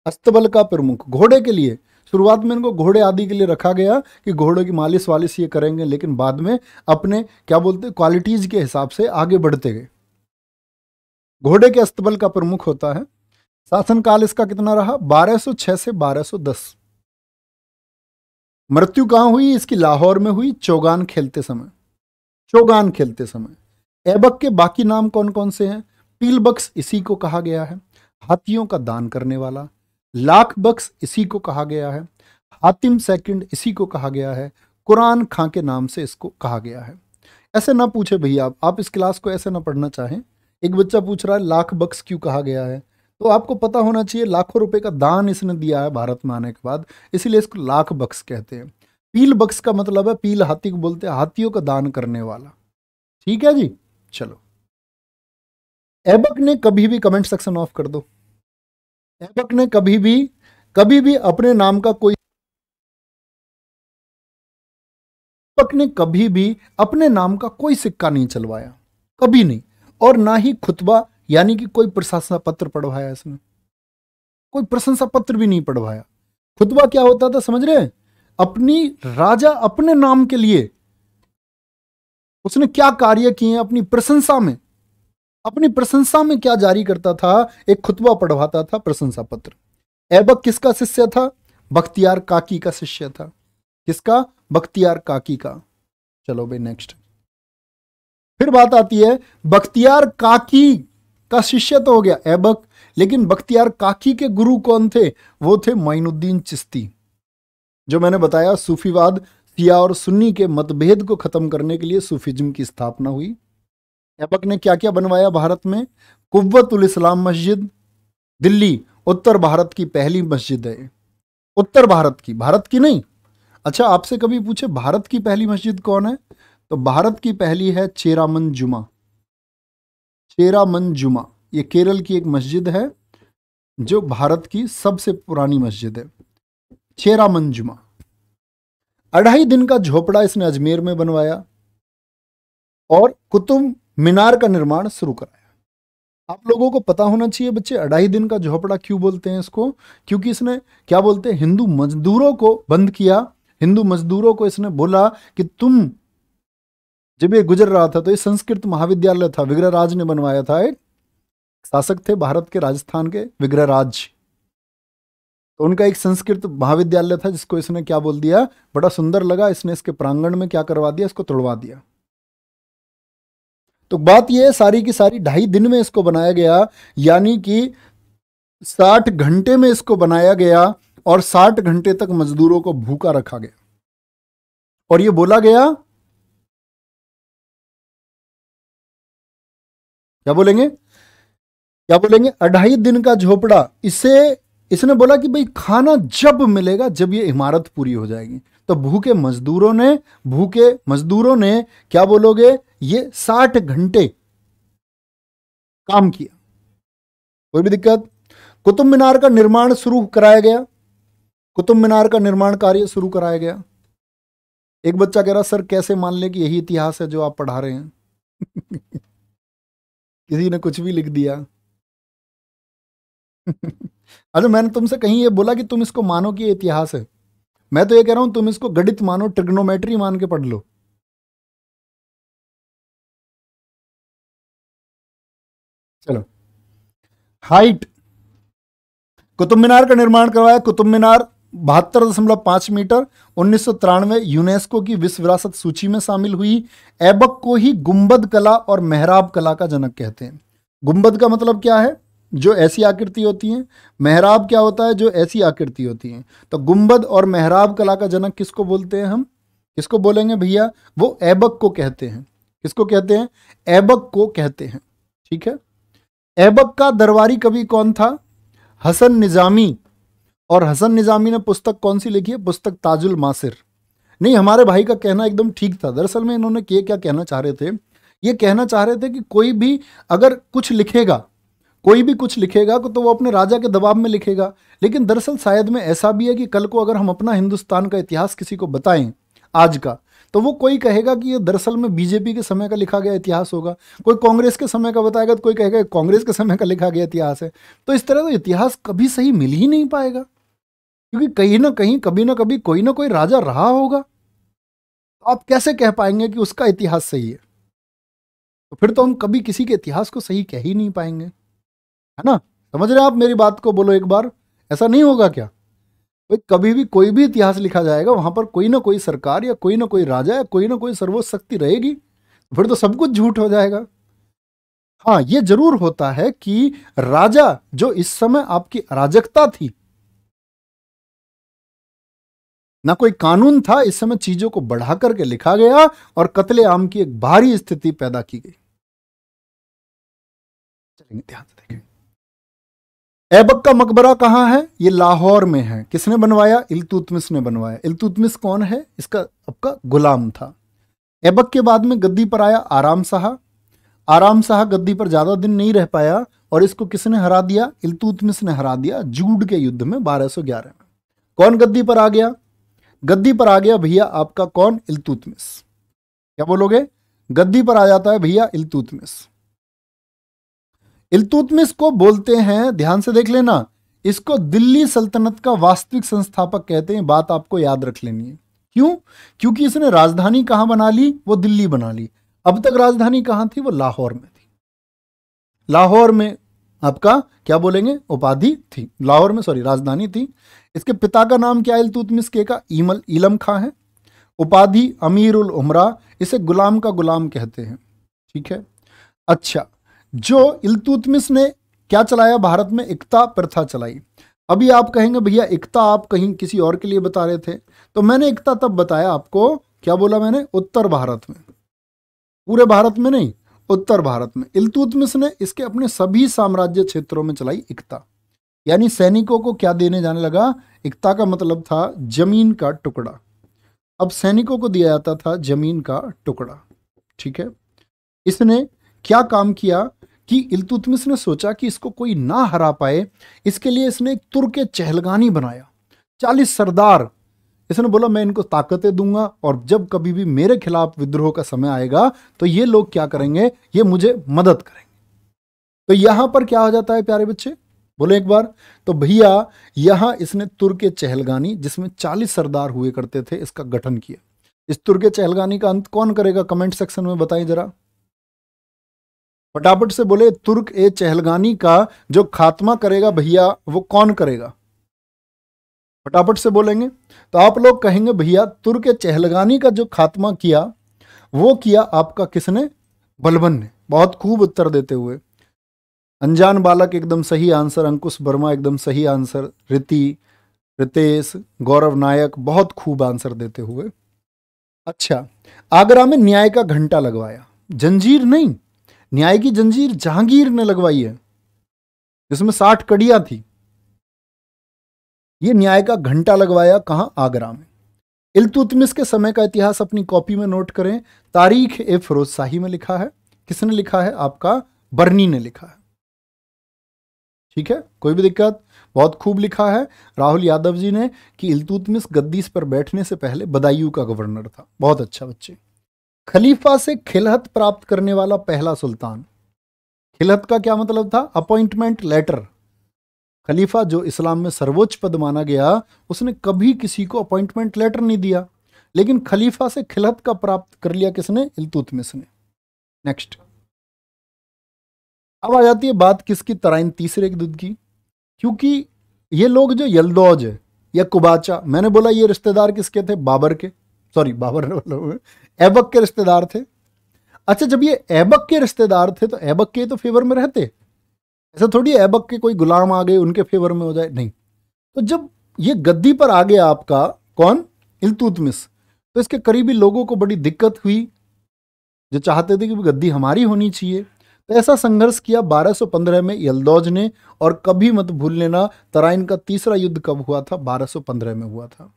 अस्तबल का प्रमुख घोड़े के लिए शुरुआत में इनको घोड़े आदि के लिए रखा गया कि घोड़े की मालिश वालिश ये करेंगे लेकिन बाद में अपने क्या बोलते क्वालिटीज़ के हिसाब से आगे बढ़ते गए घोड़े के अस्तबल का प्रमुख होता है शासनकाल इसका कितना रहा 1206 से 1210 मृत्यु कहाँ हुई इसकी लाहौर में हुई चौगान खेलते समय चौगान खेलते समय ऐबक के बाकी नाम कौन कौन से हैं पीलबक्स इसी को कहा गया है हाथियों का दान करने वाला लाख बक्स इसी को कहा गया है हातिम सेकंड इसी को कहा गया है कुरान खां के नाम से इसको कहा गया है ऐसे ना पूछे भैया आप आप इस क्लास को ऐसे ना पढ़ना चाहें एक बच्चा पूछ रहा है लाख बक्स क्यों कहा गया है तो आपको पता होना चाहिए लाखों रुपए का दान इसने दिया है भारत में आने के बाद इसीलिए इसको लाख बक्स कहते हैं पील बक्स का मतलब है पील हाथी को बोलते हैं हाथियों का दान करने वाला ठीक है जी चलो एबक ने कभी भी कमेंट सेक्शन ऑफ कर दो ऐबक ने कभी भी कभी भी अपने नाम का कोई ऐबक ने कभी भी अपने नाम का कोई सिक्का नहीं चलवाया कभी नहीं और ना ही खुतबा यानी कि कोई प्रशंसा पत्र पढ़वाया इसने कोई प्रशंसा पत्र भी नहीं पढ़वाया खुतबा क्या होता था समझ रहे अपनी राजा अपने नाम के लिए उसने क्या कार्य किए अपनी प्रशंसा में अपनी प्रशंसा में क्या जारी करता था एक खुतबा पढ़वाता था प्रशंसा पत्र ऐबक किसका शिष्य था बख्तियार काकी का शिष्य था किसका बख्तियार काकी का चलो भाई नेक्स्ट फिर बात आती है बख्तियार काकी का शिष्य तो हो गया ऐबक लेकिन बख्तियार काकी के गुरु कौन थे वो थे मोइनुद्दीन चिश्ती जो मैंने बताया सूफीवाद सिया और सुन्नी के मतभेद को खत्म करने के लिए सूफिज्म की स्थापना हुई ऐबक ने क्या क्या बनवाया भारत में कुतुल इस्लाम मस्जिद दिल्ली उत्तर भारत की पहली मस्जिद है उत्तर भारत की भारत की नहीं अच्छा आपसे कभी पूछे भारत की पहली मस्जिद कौन है तो भारत की पहली है चेरामन जुमा चेरामन जुमा ये केरल की एक मस्जिद है जो भारत की सबसे पुरानी मस्जिद है चेरामन जुमा अढ़ाई दिन का झोपड़ा इसने अजमेर में बनवाया और कुतुब मीनार का निर्माण शुरू कराया आप लोगों को पता होना चाहिए बच्चे अढ़ाई दिन का झोपड़ा क्यों बोलते हैं इसको क्योंकि इसने क्या बोलते हैं हिंदू मजदूरों को बंद किया हिंदू मजदूरों को इसने बोला कि तुम जब ये गुजर रहा था तो ये संस्कृत महाविद्यालय था विग्रह राज ने बनवाया था एक शासक थे भारत के राजस्थान के विग्रह राज तो उनका एक संस्कृत महाविद्यालय था जिसको इसने क्या बोल दिया बड़ा सुंदर लगा इसने इसके प्रांगण में क्या करवा दिया इसको तोड़वा दिया तो बात यह है सारी की सारी ढाई दिन में इसको बनाया गया यानी कि साठ घंटे में इसको बनाया गया और साठ घंटे तक मजदूरों को भूखा रखा गया और यह बोला गया क्या बोलेंगे क्या बोलेंगे अढ़ाई दिन का झोपड़ा इसे इसने बोला कि भाई खाना जब मिलेगा जब ये इमारत पूरी हो जाएगी तो भूखे मजदूरों ने भूखे मजदूरों ने क्या बोलोगे ये साठ घंटे काम किया कोई भी दिक्कत कुतुब मीनार का निर्माण शुरू कराया गया कुतुब मीनार का निर्माण कार्य शुरू कराया गया एक बच्चा कह रहा सर कैसे मान ले कि यही इतिहास है जो आप पढ़ा रहे हैं किसी ने कुछ भी लिख दिया अच्छा मैंने तुमसे कहीं ये बोला कि तुम इसको मानो कि ये इतिहास है मैं तो ये कह रहा हूं तुम इसको गणित मानो ट्रिग्नोमेट्री मान के पढ़ लो चलो हाइट कुतुब मीनार का निर्माण करवाया कुतुब मीनार बहत्तर दशमलव पांच मीटर उन्नीस सौ तिरानवे यूनेस्को की विश्व विरासत सूची में शामिल हुई एबक को ही गुंबद कला और मेहराब कला का जनक कहते हैं गुंबद का मतलब क्या है जो ऐसी आकृति होती है मेहराब क्या होता है जो ऐसी आकृति होती है तो गुंबद और मेहराब कला का जनक किसको बोलते हैं हम किसको बोलेंगे भैया वो एबक को कहते हैं किसको कहते हैं ऐबक को कहते हैं ठीक है ऐबक का दरबारी कवि कौन था हसन निज़ामी और हसन निज़ामी ने पुस्तक कौन सी लिखी है पुस्तक ताजुल मासिर नहीं हमारे भाई का कहना एकदम ठीक था दरअसल में इन्होंने ये क्या कहना चाह रहे थे ये कहना चाह रहे थे कि कोई भी अगर कुछ लिखेगा कोई भी कुछ लिखेगा तो वो अपने राजा के दबाव में लिखेगा लेकिन दरअसल शायद में ऐसा भी है कि कल को अगर हम अपना हिंदुस्तान का इतिहास किसी को बताएं आज का तो वो कोई कहेगा कि ये दरअसल में बीजेपी के समय का लिखा गया इतिहास होगा कोई कांग्रेस के समय का बताएगा तो कोई कहेगा कांग्रेस के समय का लिखा गया इतिहास है तो इस तरह तो इतिहास कभी सही मिल ही नहीं पाएगा क्योंकि कहीं ना कहीं कभी ना कभी कोई ना कोई राजा रहा होगा तो आप कैसे कह पाएंगे कि उसका इतिहास सही है तो फिर तो हम कभी किसी के इतिहास को सही कह ही नहीं पाएंगे है ना समझ रहे हैं आप मेरी बात को बोलो एक बार ऐसा नहीं होगा क्या भाई कभी भी कोई भी इतिहास लिखा जाएगा वहाँ पर कोई ना कोई सरकार या कोई ना कोई राजा या कोई ना कोई सर्वोच्च शक्ति रहेगी तो फिर तो सब कुछ झूठ हो जाएगा हाँ ये जरूर होता है कि राजा जो इस समय आपकी अराजकता थी ना कोई कानून था इस समय चीजों को बढ़ा करके लिखा गया और आम की एक भारी स्थिति पैदा की गई चलेंगे ध्यान से देखेंगे ऐबक का मकबरा कहाँ है ये लाहौर में है किसने बनवाया इलतुतमिस ने बनवाया इलतुतमिस कौन है इसका आपका गुलाम था ऐबक के बाद में गद्दी पर आया आराम शाह आराम शाह गद्दी पर ज़्यादा दिन नहीं रह पाया और इसको किसने हरा दिया इलतुतमिस ने हरा दिया जूड के युद्ध में 1211 में कौन गद्दी पर आ गया गद्दी पर आ गया भैया आपका कौन इलतुतमिस क्या बोलोगे गद्दी पर आ जाता है भैया इलतुतमिस इलतुतमिस को बोलते हैं ध्यान से देख लेना इसको दिल्ली सल्तनत का वास्तविक संस्थापक कहते हैं बात आपको याद रख लेनी है क्यों क्योंकि इसने राजधानी कहाँ बना ली वो दिल्ली बना ली अब तक राजधानी कहां थी वो लाहौर में थी लाहौर में आपका क्या बोलेंगे उपाधि थी लाहौर में सॉरी राजधानी थी इसके पिता का नाम क्या इलतुतमिस के का ईमल इलम खां है उपाधि अमीर उल उमरा इसे गुलाम का गुलाम कहते हैं ठीक है अच्छा जो इलतुतमिस ने क्या चलाया भारत में एकता प्रथा चलाई अभी आप कहेंगे भैया एकता आप कहीं किसी और के लिए बता रहे थे तो मैंने एकता तब बताया आपको क्या बोला मैंने उत्तर भारत में पूरे भारत में नहीं उत्तर भारत में इलतुतमिस ने इसके अपने सभी साम्राज्य क्षेत्रों में चलाई एकता यानी सैनिकों को क्या देने जाने लगा एकता का मतलब था जमीन का टुकड़ा अब सैनिकों को दिया जाता था जमीन का टुकड़ा ठीक है इसने क्या काम किया कि इल्तुतमिस ने सोचा कि इसको कोई ना हरा पाए इसके लिए इसने एक तुर्क चहलगानी बनाया चालीस सरदार इसने बोला मैं इनको ताकतें दूंगा और जब कभी भी मेरे खिलाफ विद्रोह का समय आएगा तो ये लोग क्या करेंगे ये मुझे मदद करेंगे तो यहां पर क्या हो जाता है प्यारे बच्चे बोले एक बार तो भैया यहां इसने तुर्क चहलगानी जिसमें चालीस सरदार हुए करते थे इसका गठन किया इस तुर्क चहलगानी का अंत कौन करेगा कमेंट सेक्शन में बताएं जरा फटाफट से बोले तुर्क ए चहलगानी का जो खात्मा करेगा भैया वो कौन करेगा फटाफट से बोलेंगे तो आप लोग कहेंगे भैया तुर्क ए चहलगानी का जो खात्मा किया वो किया आपका किसने बलबन ने बहुत खूब उत्तर देते हुए अनजान बालक एकदम सही आंसर अंकुश वर्मा एकदम सही आंसर रिति रितेश गौरव नायक बहुत खूब आंसर देते हुए अच्छा आगरा में न्याय का घंटा लगवाया जंजीर नहीं न्याय की जंजीर जहांगीर ने लगवाई है जिसमें साठ कड़िया थी ये न्याय का घंटा लगवाया कहा आगरा में इलतुतमिस के समय का इतिहास अपनी कॉपी में नोट करें तारीख ए फरोज शाही में लिखा है किसने लिखा है आपका बर्नी ने लिखा है ठीक है कोई भी दिक्कत बहुत खूब लिखा है राहुल यादव जी ने कि इल्तुतमिस गद्दीस पर बैठने से पहले बदायूं का गवर्नर था बहुत अच्छा बच्चे खलीफा से खिलहत प्राप्त करने वाला पहला सुल्तान खिलहत का क्या मतलब था अपॉइंटमेंट लेटर खलीफा जो इस्लाम में सर्वोच्च पद माना गया उसने कभी किसी को अपॉइंटमेंट लेटर नहीं दिया लेकिन खलीफा से खिलहत का प्राप्त कर लिया किसने इलतुतमिस ने नेक्स्ट अब आ जाती है बात किसकी तराइन तीसरे के दूध की क्योंकि ये लोग जो यलदौज है या कुबाचा मैंने बोला ये रिश्तेदार किसके थे बाबर के सॉरी बाबर ने ऐबक के रिश्तेदार थे अच्छा जब ये ऐबक के रिश्तेदार थे तो ऐबक के तो फेवर में रहते ऐसा थोड़ी ऐबक के कोई गुलाम आ गए उनके फेवर में हो जाए नहीं तो जब ये गद्दी पर आ गया आपका कौन इलतुतमिस तो इसके करीबी लोगों को बड़ी दिक्कत हुई जो चाहते थे कि गद्दी हमारी होनी चाहिए तो ऐसा संघर्ष किया 1215 में यलदौज ने और कभी मत भूल लेना तराइन का तीसरा युद्ध कब हुआ था 1215 में हुआ था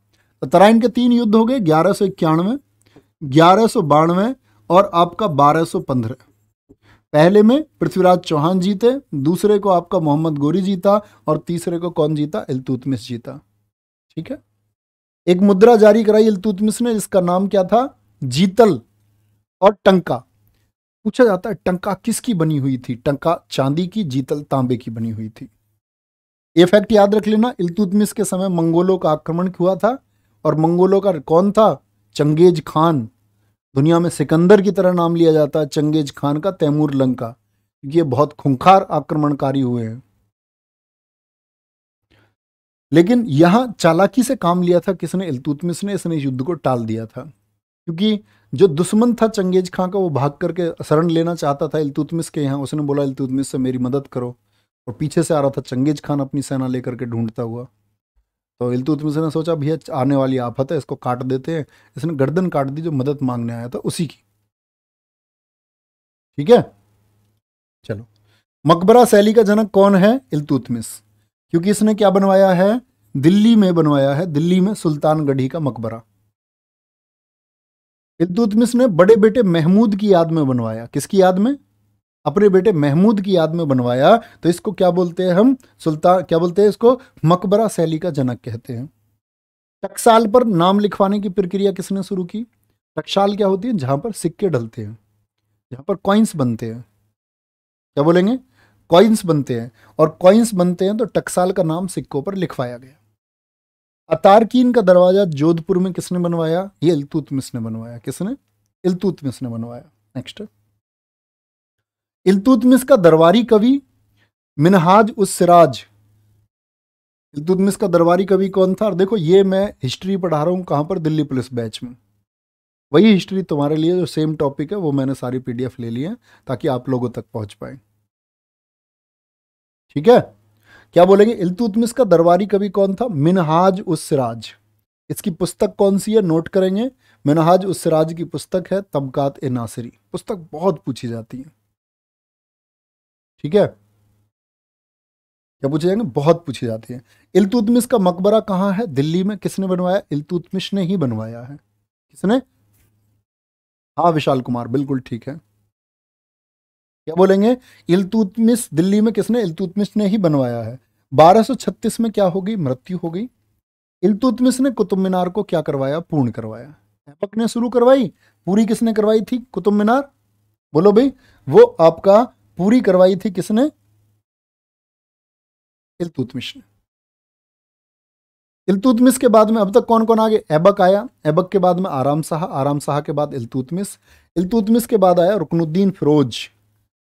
तराइन के तीन युद्ध हो गए ग्यारह सौ इक्यानवे ग्यारह सौ बानवे और आपका बारह सौ पंद्रह पहले में पृथ्वीराज चौहान जीते दूसरे को आपका मोहम्मद गोरी जीता और तीसरे को कौन जीता इलतुतमिस जीता ठीक है एक मुद्रा जारी कराई इलतुतमिस ने जिसका नाम क्या था जीतल और टंका पूछा जाता है टंका किसकी बनी हुई थी टंका चांदी की जीतल तांबे की बनी हुई थी ये फैक्ट याद रख लेना इलतुतमिस के समय मंगोलों का आक्रमण हुआ था और मंगोलों का कौन था चंगेज खान दुनिया में सिकंदर की तरह नाम लिया जाता है चंगेज खान का तैमूर लंका ये बहुत खुंखार आक्रमणकारी हुए हैं लेकिन यहां चालाकी से काम लिया था किसने इलतुतमिस ने इसने युद्ध को टाल दिया था क्योंकि जो दुश्मन था चंगेज खां का वो भाग करके शरण लेना चाहता था इलतुतमिस के यहाँ उसने बोला इलतुतमिस से मेरी मदद करो और पीछे से आ रहा था चंगेज खान अपनी सेना लेकर के ढूंढता हुआ तो इलतुत ने सोचा भैया आने वाली आफत है इसको काट देते हैं इसने गर्दन काट दी जो मदद मांगने आया था उसी की ठीक है चलो मकबरा शैली का जनक कौन है इलतुतमिस क्योंकि इसने क्या बनवाया है दिल्ली में बनवाया है दिल्ली में सुल्तान गढ़ी का मकबरा इलतुतमिस ने बड़े बेटे महमूद की याद में बनवाया किसकी याद में अपने बेटे महमूद की याद में बनवाया तो इसको क्या बोलते हैं हम सुल्तान क्या बोलते हैं इसको मकबरा शैली का जनक कहते हैं टकसाल पर नाम लिखवाने की प्रक्रिया किसने शुरू की टक्साल क्या होती है जहां पर सिक्के डलते हैं जहाँ पर कॉइन्स बनते हैं क्या बोलेंगे कॉइन्स बनते हैं और कॉइन्स बनते हैं तो टक्साल का नाम सिक्कों पर लिखवाया गया अतारकीन का दरवाज़ा जोधपुर में किसने बनवाया ये इलतुतमिस ने बनवाया किसने इलतुतमिस ने बनवाया नेक्स्ट इलतुतमिस का दरबारी कवि मिनहाज उस सिराज इलतुतमिस का दरबारी कवि कौन था और देखो ये मैं हिस्ट्री पढ़ा रहा हूँ कहाँ पर दिल्ली पुलिस बैच में वही हिस्ट्री तुम्हारे लिए जो सेम टॉपिक है वो मैंने सारी पीडीएफ ले ली है ताकि आप लोगों तक पहुंच पाए ठीक है क्या बोलेंगे इलतुतमिस का दरबारी कवि कौन था मिनहाज उस सिराज इसकी पुस्तक कौन सी है नोट करेंगे मिनहाज उस सिराज की पुस्तक है तबकात ए नासिरी पुस्तक बहुत पूछी जाती है ठीक है क्या पूछे जाएंगे बहुत पूछी जाती है इलतुतमिश का मकबरा कहाँ है दिल्ली में किसने बनवाया इलतुतमिश ने ही बनवाया है किसने हाँ विशाल कुमार बिल्कुल ठीक है क्या बोलेंगे इलतुतमिश दिल्ली में किसने इलतुतमिश ने ही बनवाया है 1236 में क्या हो गई मृत्यु हो गई इलतुतमिश ने कुतुब मीनार को क्या करवाया पूर्ण करवाया ऐपक ने शुरू करवाई पूरी किसने करवाई थी कुतुब मीनार बोलो भाई वो आपका पूरी करवाई थी किसने इलतुतमिश ने इलतुतमिस के बाद में अब तक कौन कौन गए ऐबक आया ऐबक के बाद में आराम शाह आराम शाह के बाद इलतुतमिस इलतुतमिस के बाद आया रुकनुद्दीन फिरोज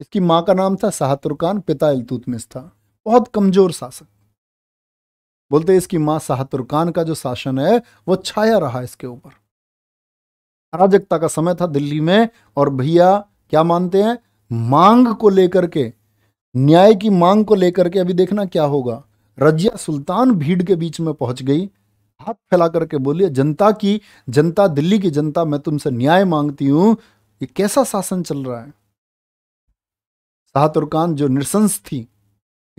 इसकी माँ का नाम था शाहतुर्कान पिता इलतुतमिस था बहुत कमज़ोर शासक बोलते इसकी माँ शाहतुर्कान का जो शासन है वो छाया रहा इसके ऊपर अराजकता का समय था दिल्ली में और भैया क्या मानते हैं मांग को लेकर के न्याय की मांग को लेकर के अभी देखना क्या होगा रजिया सुल्तान भीड़ के बीच में पहुंच गई हाथ फैला करके बोलिए जनता की जनता दिल्ली की जनता मैं तुमसे न्याय मांगती हूं ये कैसा शासन चल रहा है शाह कान जो निशंस थी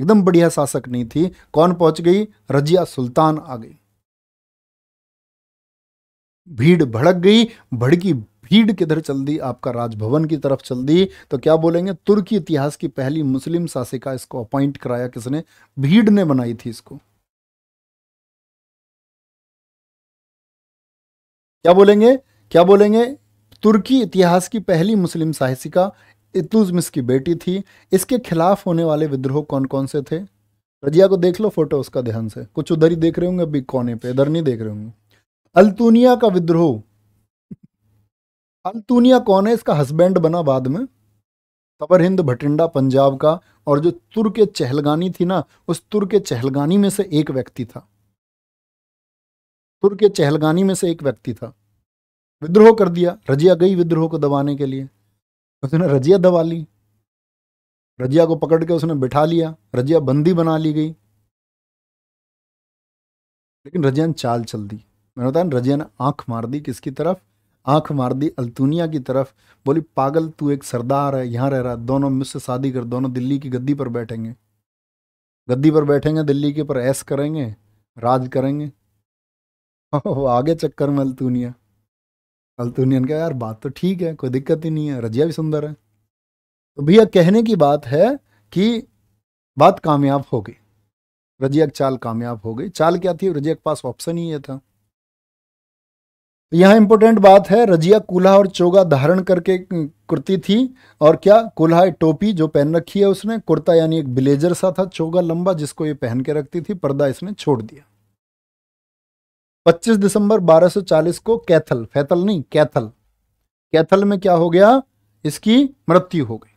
एकदम बढ़िया शासक नहीं थी कौन पहुंच गई रजिया सुल्तान आ गई भीड़ भड़क गई भड़की भीड़ किधर चल दी आपका राजभवन की तरफ चल दी तो क्या बोलेंगे तुर्की इतिहास की पहली मुस्लिम शासिका इसको अपॉइंट कराया किसने भीड़ ने बनाई थी इसको क्या बोलेंगे क्या बोलेंगे तुर्की इतिहास की पहली मुस्लिम साहसिका इतुजमिस की बेटी थी इसके खिलाफ होने वाले विद्रोह कौन कौन से थे रजिया को देख लो फोटो उसका ध्यान से कुछ उधर ही देख रहे होंगे अभी कोने पे इधर नहीं देख रहे होंगे अल्तुनिया का विद्रोह अल्तूनिया कौन है इसका हस्बैंड बना बाद में तबर हिंद भटिंडा पंजाब का और जो तुर के चहलगानी थी ना उस तुर के चहलगानी में से एक व्यक्ति था तुर के चहलगानी में से एक व्यक्ति था विद्रोह कर दिया रजिया गई विद्रोह को दबाने के लिए उसने रजिया दबा ली रजिया को पकड़ के उसने बिठा लिया रजिया बंदी बना ली गई लेकिन रजिया ने चाल चल दी मैंने बताया रजिया ने आंख मार दी किसकी तरफ आंख मार दी अल्तुनिया की तरफ बोली पागल तू एक सरदार है यहाँ रह रहा दोनों मुझसे शादी कर दोनों दिल्ली की गद्दी पर बैठेंगे गद्दी पर बैठेंगे दिल्ली के पर ऐस करेंगे राज करेंगे आगे चक्कर में अल्तुनिया अल्तुनिया ने कहा यार बात तो ठीक है कोई दिक्कत ही नहीं है रजिया भी सुंदर है तो भैया कहने की बात है कि बात कामयाब हो गई रजिया चाल कामयाब हो गई चाल क्या थी रजिया के पास ऑप्शन ही ये था तो यहाँ इम्पोर्टेंट बात है रजिया कूल्हा और चोगा धारण करके कुर्ती थी और क्या कूल्हा टोपी जो पहन रखी है उसने कुर्ता यानी एक ब्लेजर सा था चोगा लंबा जिसको ये पहन के रखती थी पर्दा इसने छोड़ दिया 25 दिसंबर 1240 को कैथल फैथल नहीं कैथल कैथल में क्या हो गया इसकी मृत्यु हो गई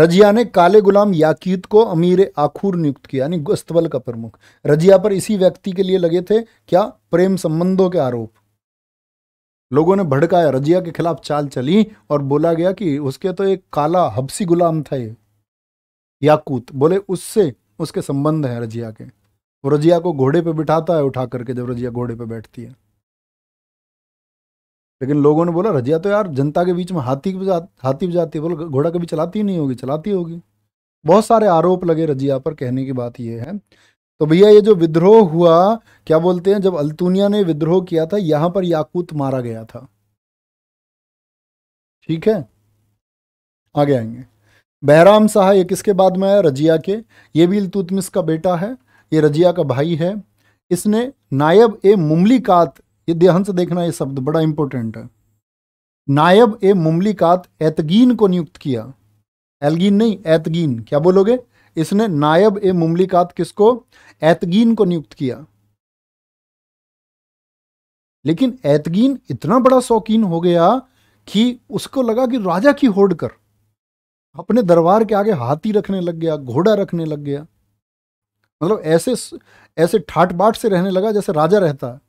रजिया ने काले गुलाम याकीद को अमीर आखूर नियुक्त किया यानी अस्तबल का प्रमुख रजिया पर इसी व्यक्ति के लिए लगे थे क्या प्रेम संबंधों के आरोप लोगों ने भड़काया रजिया के खिलाफ चाल चली और बोला गया कि उसके तो एक काला हबसी गुलाम था ये याकूत बोले उससे उसके संबंध है रजिया के वो रजिया को घोड़े पे बिठाता है उठा करके जब रजिया घोड़े पे बैठती है लेकिन लोगों ने बोला रजिया तो यार जनता के बीच में हाथी हाथी बजाती है घोड़ा कभी चलाती नहीं होगी चलाती होगी बहुत सारे आरोप लगे रजिया पर कहने की बात यह है तो भैया ये जो विद्रोह हुआ क्या बोलते हैं जब अल्तुनिया ने विद्रोह किया था यहां पर याकूत मारा गया था ठीक है आगे आएंगे बहराम शाह ये किसके बाद में आया रजिया के ये भी इलतुतमिस का बेटा है ये रजिया का भाई है इसने नायब ए मुमलिकात ये ध्यान से देखना ये शब्द बड़ा इंपॉर्टेंट है नायब ए मुमलिकात एतगीन को नियुक्त किया एलगीन नहीं एतगीन क्या बोलोगे इसने नायब ए मुमलिकात किसको एतगीन को नियुक्त किया लेकिन एतगीन इतना बड़ा शौकीन हो गया कि उसको लगा कि राजा की होड़ कर अपने दरबार के आगे हाथी रखने लग गया घोड़ा रखने लग गया मतलब ऐसे ऐसे ठाट बाट से रहने लगा जैसे राजा रहता है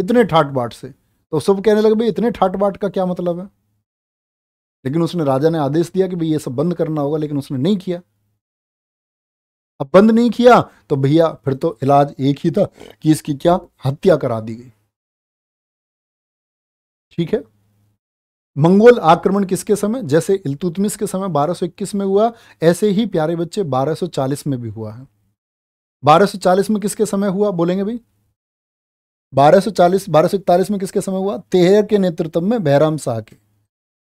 इतने ठाट बाट से तो सब कहने लगे भाई इतने ठाट बाट का क्या मतलब है लेकिन उसने राजा ने आदेश दिया कि भाई ये सब बंद करना होगा लेकिन उसने नहीं किया अब बंद नहीं किया तो भैया फिर तो इलाज एक ही था कि इसकी क्या हत्या करा दी गई ठीक है मंगोल आक्रमण किसके समय जैसे इलतुतमिस के समय 1221 में हुआ ऐसे ही प्यारे बच्चे 1240 में भी हुआ है 1240 में किसके समय हुआ बोलेंगे भाई 1240 सौ में किसके समय हुआ तेहर के नेतृत्व में बहराम शाह के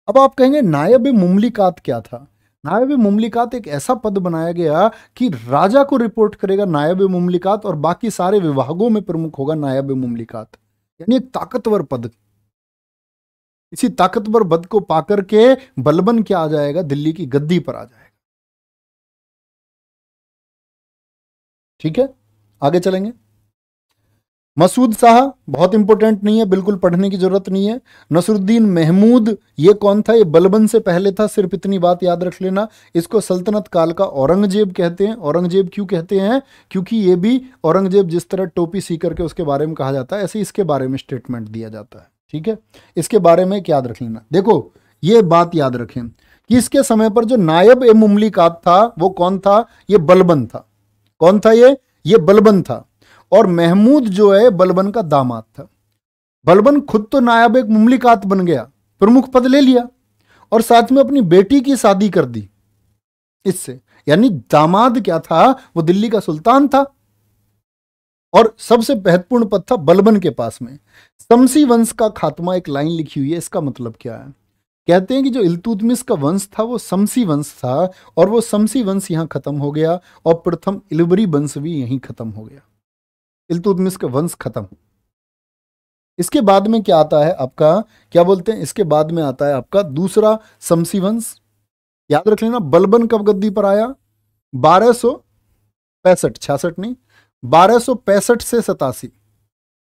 अब आप कहेंगे नायब मुमलिकात क्या था नायब मुमलिकात एक ऐसा पद बनाया गया कि राजा को रिपोर्ट करेगा नायब मुमलिकात और बाकी सारे विभागों में प्रमुख होगा नायब मुमलिकात यानी एक ताकतवर पद इसी ताकतवर पद को पाकर के बलबन क्या आ जाएगा दिल्ली की गद्दी पर आ जाएगा ठीक है आगे चलेंगे मसूद शाह बहुत इंपॉर्टेंट नहीं है बिल्कुल पढ़ने की जरूरत नहीं है नसरुद्दीन महमूद ये कौन था ये बलबन से पहले था सिर्फ इतनी बात याद रख लेना इसको सल्तनत काल का औरंगजेब कहते हैं औरंगजेब क्यों कहते हैं क्योंकि ये भी औरंगजेब जिस तरह टोपी सी करके उसके बारे में कहा जाता है ऐसे इसके बारे में स्टेटमेंट दिया जाता है ठीक है इसके बारे में याद रख लेना देखो ये बात याद रखें कि इसके समय पर जो नायब ए मुमलिकात था वो कौन था ये बलबन था कौन था ये ये बलबन था और महमूद जो है बलबन का दामाद था बलबन खुद तो नायब एक मुमलिकात बन गया प्रमुख पद ले लिया और साथ में अपनी बेटी की शादी कर दी इससे यानी दामाद क्या था वो दिल्ली का सुल्तान था और सबसे महत्वपूर्ण पद था बलबन के पास में शमसी वंश का खात्मा एक लाइन लिखी हुई है इसका मतलब क्या है कहते हैं कि जो इलतुतमिस का वंश था वो शमसी वंश था और वो शमसी वंश यहां खत्म हो गया और प्रथम इलबरी वंश भी यहीं खत्म हो गया इलतुतमिस का वंश खत्म इसके बाद में क्या आता है आपका क्या बोलते हैं इसके बाद में आता है आपका दूसरा शमसी वंश याद रख लेना बलबन कब गद्दी पर आया बारह सो पैंसठ छियासठ नहीं बारह सो पैंसठ से सतासी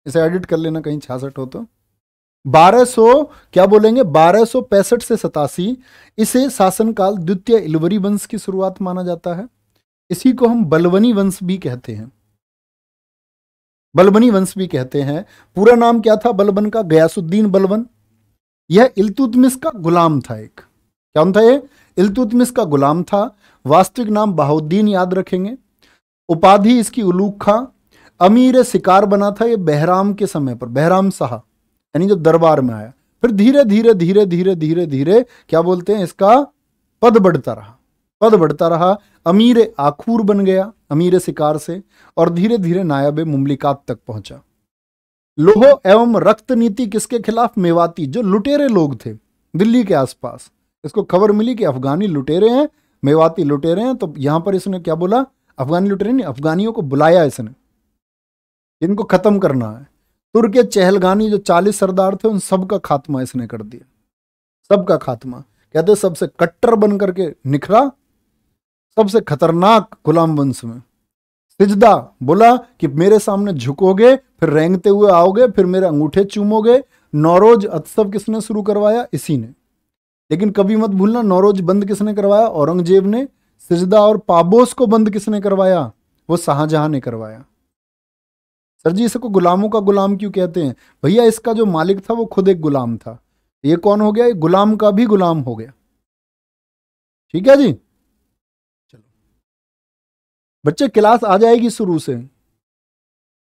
इसे एडिट कर लेना कहीं छियासठ हो तो बारह सो क्या बोलेंगे बारह सो पैंसठ से सतासी इसे शासनकाल द्वितीय इलवरी वंश की शुरुआत माना जाता है इसी को हम बलवनी वंश भी कहते हैं बलबनी वंश भी कहते हैं पूरा नाम क्या था बलबन का गयासुद्दीन बलबन यह इलतुतमिस का गुलाम था एक क्या था यह इलतुतमिस का गुलाम था वास्तविक नाम बहाउद्दीन याद रखेंगे उपाधि इसकी उलूक खां अमीर शिकार बना था यह बहराम के समय पर बहराम शाह यानी जो दरबार में आया फिर धीरे धीरे धीरे धीरे धीरे धीरे क्या बोलते हैं इसका पद बढ़ता रहा पद बढ़ता रहा अमीर आखूर बन गया अमीर शिकार से और धीरे धीरे नायब मुमलिकात तक पहुंचा लोहो एवं रक्त नीति किसके खिलाफ मेवाती जो लुटेरे लोग थे दिल्ली के आसपास इसको खबर मिली कि अफगानी लुटेरे हैं मेवाती लुटेरे हैं तो यहां पर इसने क्या बोला अफगानी लुटेरे नहीं अफगानियों को बुलाया इसने इनको ख़त्म करना है तुर्क चहलगानी जो चालीस सरदार थे उन सब का खात्मा इसने कर दिया सबका खात्मा कहते सबसे कट्टर बन करके निखरा सबसे खतरनाक गुलाम वंश में सिजदा बोला कि मेरे सामने झुकोगे फिर रेंगते हुए आओगे फिर मेरे अंगूठे चूमोगे नौरोज उत्सव किसने शुरू करवाया इसी ने लेकिन कभी मत भूलना नौरोज बंद किसने करवाया औरंगजेब ने सिजदा और पाबोस को बंद किसने करवाया वो शाहजहां ने करवाया सर जी इसको गुलामों का गुलाम क्यों कहते हैं भैया इसका जो मालिक था वो खुद एक गुलाम था ये कौन हो गया ये गुलाम का भी गुलाम हो गया ठीक है जी बच्चे क्लास आ जाएगी शुरू से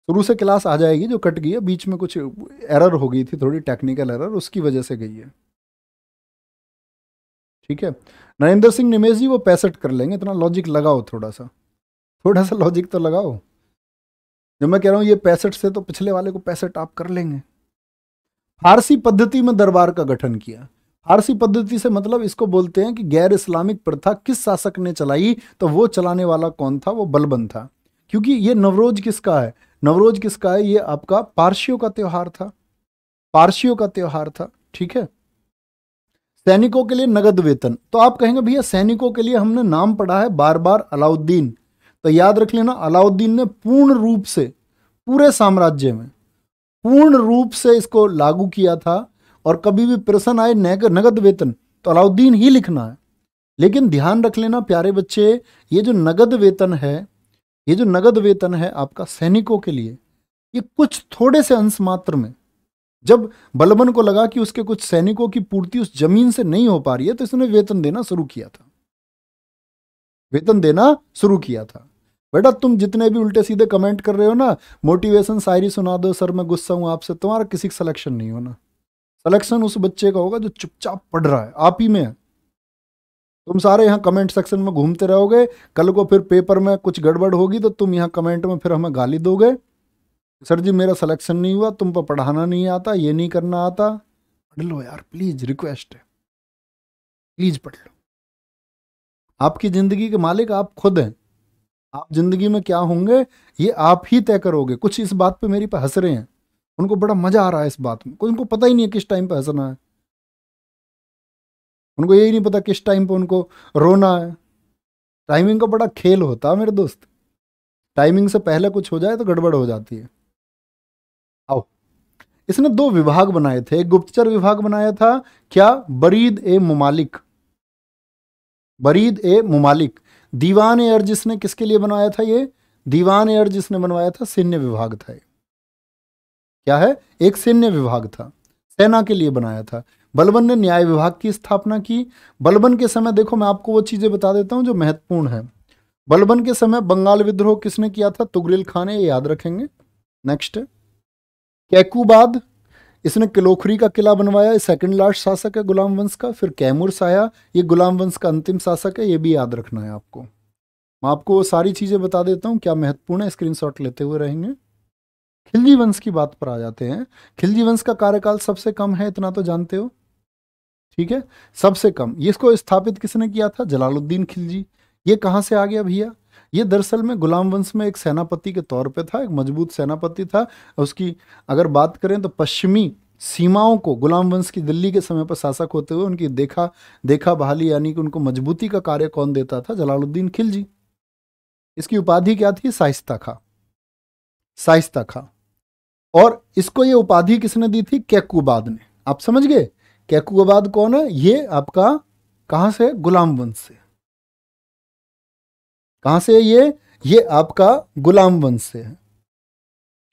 शुरू से क्लास आ जाएगी जो कट गई है बीच में कुछ एरर हो गई थी थोड़ी टेक्निकल एरर उसकी वजह से गई है ठीक है नरेंद्र सिंह निमेश जी वो पैंसठ कर लेंगे इतना लॉजिक लगाओ थोड़ा सा थोड़ा सा लॉजिक तो लगाओ जब मैं कह रहा हूँ ये पैंसठ से तो पिछले वाले को पैंसठ आप कर लेंगे फारसी पद्धति में दरबार का गठन किया फारसी पद्धति से मतलब इसको बोलते हैं कि गैर इस्लामिक प्रथा किस शासक ने चलाई तो वो चलाने वाला कौन था वो बलबन था क्योंकि ये नवरोज किसका है नवरोज किसका है ये आपका पारसियों का त्यौहार था पारसियों का त्यौहार था ठीक है सैनिकों के लिए नगद वेतन तो आप कहेंगे भैया सैनिकों के लिए हमने नाम पढ़ा है बार बार अलाउद्दीन तो याद रख लेना अलाउद्दीन ने पूर्ण रूप से पूरे साम्राज्य में पूर्ण रूप से इसको लागू किया था और कभी भी प्रश्न आए नगद वेतन तो अलाउद्दीन ही लिखना है लेकिन ध्यान रख लेना प्यारे बच्चे ये जो नगद वेतन है ये जो नगद वेतन है आपका सैनिकों के लिए ये कुछ थोड़े से अंश मात्र में जब बलबन को लगा कि उसके कुछ सैनिकों की पूर्ति उस जमीन से नहीं हो पा रही है तो इसने वेतन देना शुरू किया था वेतन देना शुरू किया था बेटा तुम जितने भी उल्टे सीधे कमेंट कर रहे हो ना मोटिवेशन शायरी सुना दो सर मैं गुस्सा हूं आपसे तुम्हारा किसी का सिलेक्शन नहीं होना सलेक्शन उस बच्चे का होगा जो चुपचाप पढ़ रहा है आप ही में तुम सारे यहाँ कमेंट सेक्शन में घूमते रहोगे कल को फिर पेपर में कुछ गड़बड़ होगी तो तुम यहाँ कमेंट में फिर हमें गाली दोगे सर जी मेरा सिलेक्शन नहीं हुआ तुम पर पढ़ाना नहीं आता ये नहीं करना आता पढ़ लो यार प्लीज़ रिक्वेस्ट है प्लीज़ पढ़ लो आपकी ज़िंदगी के मालिक आप खुद हैं आप ज़िंदगी में क्या होंगे ये आप ही तय करोगे कुछ इस बात पे मेरी पर हंस रहे हैं उनको बड़ा मज़ा आ रहा है इस बात में कोई उनको पता ही नहीं है किस टाइम पर हंसना है उनको यही नहीं पता किस टाइम पर उनको रोना है टाइमिंग का बड़ा खेल होता है मेरे दोस्त टाइमिंग से पहले कुछ हो जाए तो गड़बड़ हो जाती है आओ इसने दो विभाग बनाए थे एक गुप्तचर विभाग बनाया था क्या बरीद ए मुमालिक बरीद ए मुमालिक दीवान ए अर्ज इसने किसके लिए बनाया था ये दीवान ए अर्ज इसने बनवाया था सैन्य विभाग था ये क्या है एक सैन्य विभाग था सेना के लिए बनाया था बलबन ने न्याय विभाग की स्थापना की बलबन के समय देखो मैं आपको वो चीज़ें बता देता हूँ जो महत्वपूर्ण है बलबन के समय बंगाल विद्रोह किसने किया था तुगरिल खान ये याद रखेंगे नेक्स्ट कैकूबाद इसने किलोखरी का किला बनवाया सेकंड लास्ट शासक है गुलाम वंश का फिर कैमूर साया ये गुलाम वंश का अंतिम शासक है ये भी याद रखना है आपको मैं आपको वो सारी चीज़ें बता देता हूँ क्या महत्वपूर्ण है स्क्रीनशॉट लेते हुए रहेंगे खिलजी वंश की बात पर आ जाते हैं खिलजी वंश का कार्यकाल सबसे कम है इतना तो जानते हो ठीक है सबसे कम इसको स्थापित किसने किया था जलालुद्दीन खिलजी ये कहाँ से आ गया भैया ये दरअसल में गुलाम वंश में एक सेनापति के तौर पे था एक मजबूत सेनापति था उसकी अगर बात करें तो पश्चिमी सीमाओं को गुलाम वंश की दिल्ली के समय पर शासक होते हुए उनकी देखा देखा बहाली यानी कि उनको मजबूती का कार्य कौन देता था जलालुद्दीन खिलजी इसकी उपाधि क्या थी साहिस्ता खा साहिस्ता खा और इसको ये उपाधि किसने दी थी कैकुबाद ने आप समझ गए कैकुबाद कौन है ये आपका कहां से गुलाम वंश से कहां से ये ये आपका गुलाम वंश से है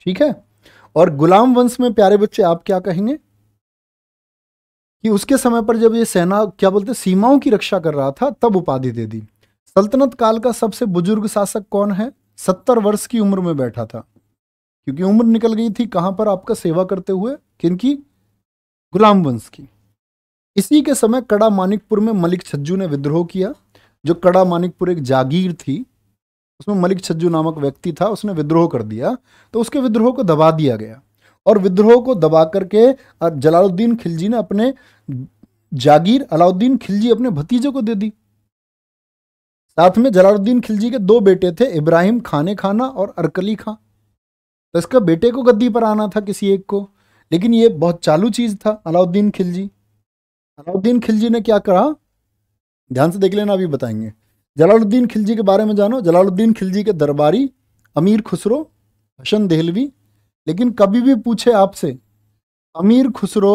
ठीक है और गुलाम वंश में प्यारे बच्चे आप क्या कहेंगे कि उसके समय पर जब ये सेना क्या बोलते सीमाओं की रक्षा कर रहा था तब उपाधि दे दी सल्तनत काल का सबसे बुजुर्ग शासक कौन है सत्तर वर्ष की उम्र में बैठा था क्योंकि उम्र निकल गई थी कहां पर आपका सेवा करते हुए किनकी गुलाम वंश की इसी के समय कड़ा मानिकपुर में मलिक छज्जू ने विद्रोह किया जो कड़ा मानिकपुर एक जागीर थी उसमें मलिक छज्जू नामक व्यक्ति था उसने विद्रोह कर दिया तो उसके विद्रोह को दबा दिया गया और विद्रोह को दबा करके जलालुद्दीन खिलजी ने अपने जागीर अलाउद्दीन खिलजी अपने भतीजे को दे दी साथ में जलालुद्दीन खिलजी के दो बेटे थे इब्राहिम खाने खाना और अरकली खां तो इसका बेटे को गद्दी पर आना था किसी एक को लेकिन ये बहुत चालू चीज़ था अलाउद्दीन खिलजी अलाउद्दीन खिलजी ने क्या करा ध्यान से देख लेना अभी बताएंगे जलालुद्दीन खिलजी के बारे में जानो जलालुद्दीन खिलजी के दरबारी अमीर खुसरो हसन देहलवी लेकिन कभी भी पूछे आपसे अमीर खुसरो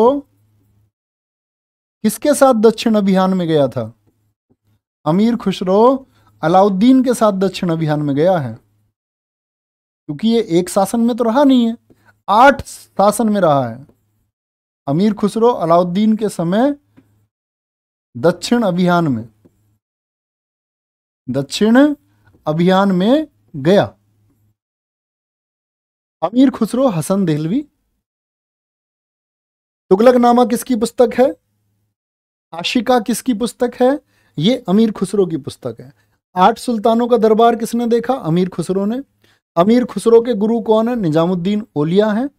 किसके साथ दक्षिण अभियान में गया था अमीर खुसरो अलाउद्दीन के साथ दक्षिण अभियान में गया है क्योंकि ये एक शासन में तो रहा नहीं है आठ शासन में रहा है अमीर खुसरो अलाउद्दीन के समय दक्षिण अभियान में दक्षिण अभियान में गया अमीर खुसरो हसन देहलवी तुगलक नामा किसकी पुस्तक है आशिका किसकी पुस्तक है ये अमीर खुसरो की पुस्तक है आठ सुल्तानों का दरबार किसने देखा अमीर खुसरो ने अमीर खुसरो के गुरु कौन है निजामुद्दीन ओलिया हैं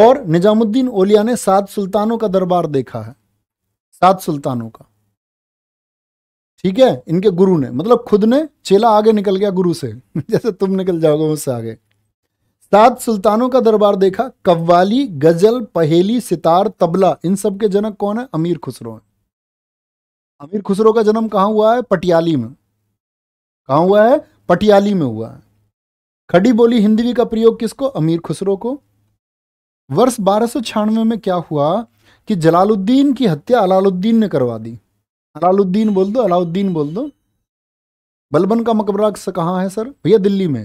और निजामुद्दीन ओलिया ने सात सुल्तानों का दरबार देखा है सात सुल्तानों का ठीक है इनके गुरु ने मतलब खुद ने चेला आगे निकल गया गुरु से जैसे तुम निकल जाओगे मुझसे आगे सात सुल्तानों का दरबार देखा कव्वाली गजल पहेली सितार तबला इन सब के जनक कौन है अमीर खुसरो है अमीर खुसरो का जन्म कहा हुआ है पटियाली में कहा हुआ है पटियाली में हुआ है खड़ी बोली हिंदवी का प्रयोग किसको अमीर खुसरो को वर्ष बारह में क्या हुआ कि जलालुद्दीन की हत्या अलालुद्दीन ने करवा दी अलालुद्दीन बोल दो अलाउद्दीन बोल दो बलबन का मकबरा कहाँ है सर भैया दिल्ली में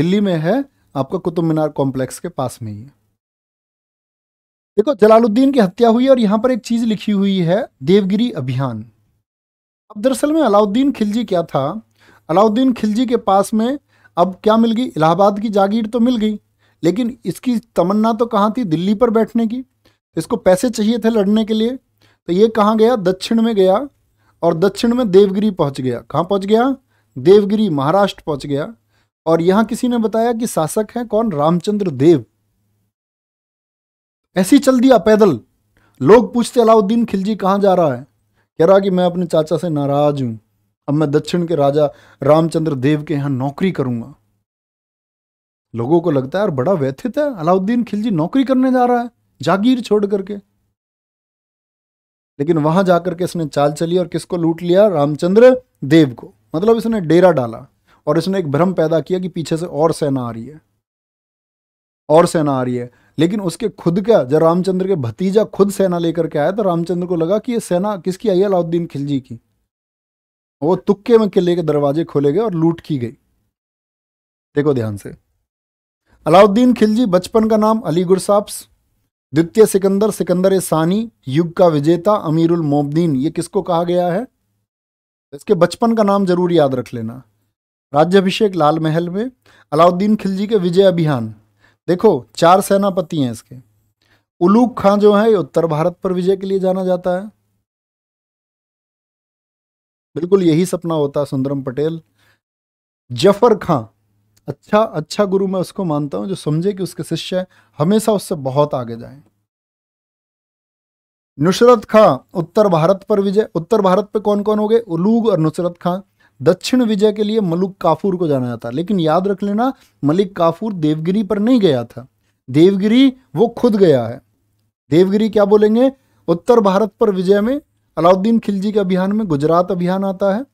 दिल्ली में है आपका कुतुब मीनार कॉम्प्लेक्स के पास में ही देखो जलालुद्दीन की हत्या हुई और यहां पर एक चीज लिखी हुई है देवगिरी अभियान अब दरअसल में अलाउद्दीन खिलजी क्या था अलाउद्दीन खिलजी के पास में अब क्या मिल गई इलाहाबाद की जागीर तो मिल गई लेकिन इसकी तमन्ना तो कहाँ थी दिल्ली पर बैठने की इसको पैसे चाहिए थे लड़ने के लिए तो ये कहाँ गया दक्षिण में गया और दक्षिण में देवगिरी पहुँच गया कहाँ पहुँच गया देवगिरी महाराष्ट्र पहुँच गया और यहाँ किसी ने बताया कि शासक हैं कौन रामचंद्र देव ऐसे ही चल दिया पैदल लोग पूछते अलाउद्दीन खिलजी कहाँ जा रहा है कह रहा कि मैं अपने चाचा से नाराज़ हूँ अब मैं दक्षिण के राजा रामचंद्र देव के यहां नौकरी करूंगा लोगों को लगता है और बड़ा व्यथित है अलाउद्दीन खिलजी नौकरी करने जा रहा है जागीर छोड़ करके लेकिन वहां जाकर के इसने चाल चली और किसको लूट लिया रामचंद्र देव को मतलब इसने डेरा डाला और इसने एक भ्रम पैदा किया कि पीछे से और सेना आ रही है और सेना आ रही है लेकिन उसके खुद का जब रामचंद्र के भतीजा खुद सेना लेकर के आया तो रामचंद्र को लगा कि ये सेना किसकी आई है अलाउद्दीन खिलजी की वो तुक्के में किले के दरवाजे खोले गए और लूट की गई देखो ध्यान से अलाउद्दीन खिलजी बचपन का नाम अली गुरसाप्स द्वितीय सिकंदर सिकंदर सानी युग का विजेता अमीरुल मोबदीन ये किसको कहा गया है इसके बचपन का नाम जरूर याद रख लेना राज्यभिषेक लाल महल में अलाउद्दीन खिलजी के विजय अभियान देखो चार सेनापति हैं इसके उलूक खां जो है उत्तर भारत पर विजय के लिए जाना जाता है बिल्कुल यही सपना होता सुंदरम पटेल जफर खां अच्छा अच्छा गुरु मैं उसको मानता हूं जो समझे कि उसके शिष्य हमेशा उससे बहुत आगे जाए नुसरत खां उत्तर भारत पर विजय उत्तर भारत पे कौन कौन हो गए उलूग और नुसरत खां दक्षिण विजय के लिए मलुक काफूर को जाना जाता लेकिन याद रख लेना मलिक काफूर देवगिरी पर नहीं गया था देवगिरी वो खुद गया है देवगिरी क्या बोलेंगे उत्तर भारत पर विजय में अलाउद्दीन खिलजी के अभियान में गुजरात अभियान आता है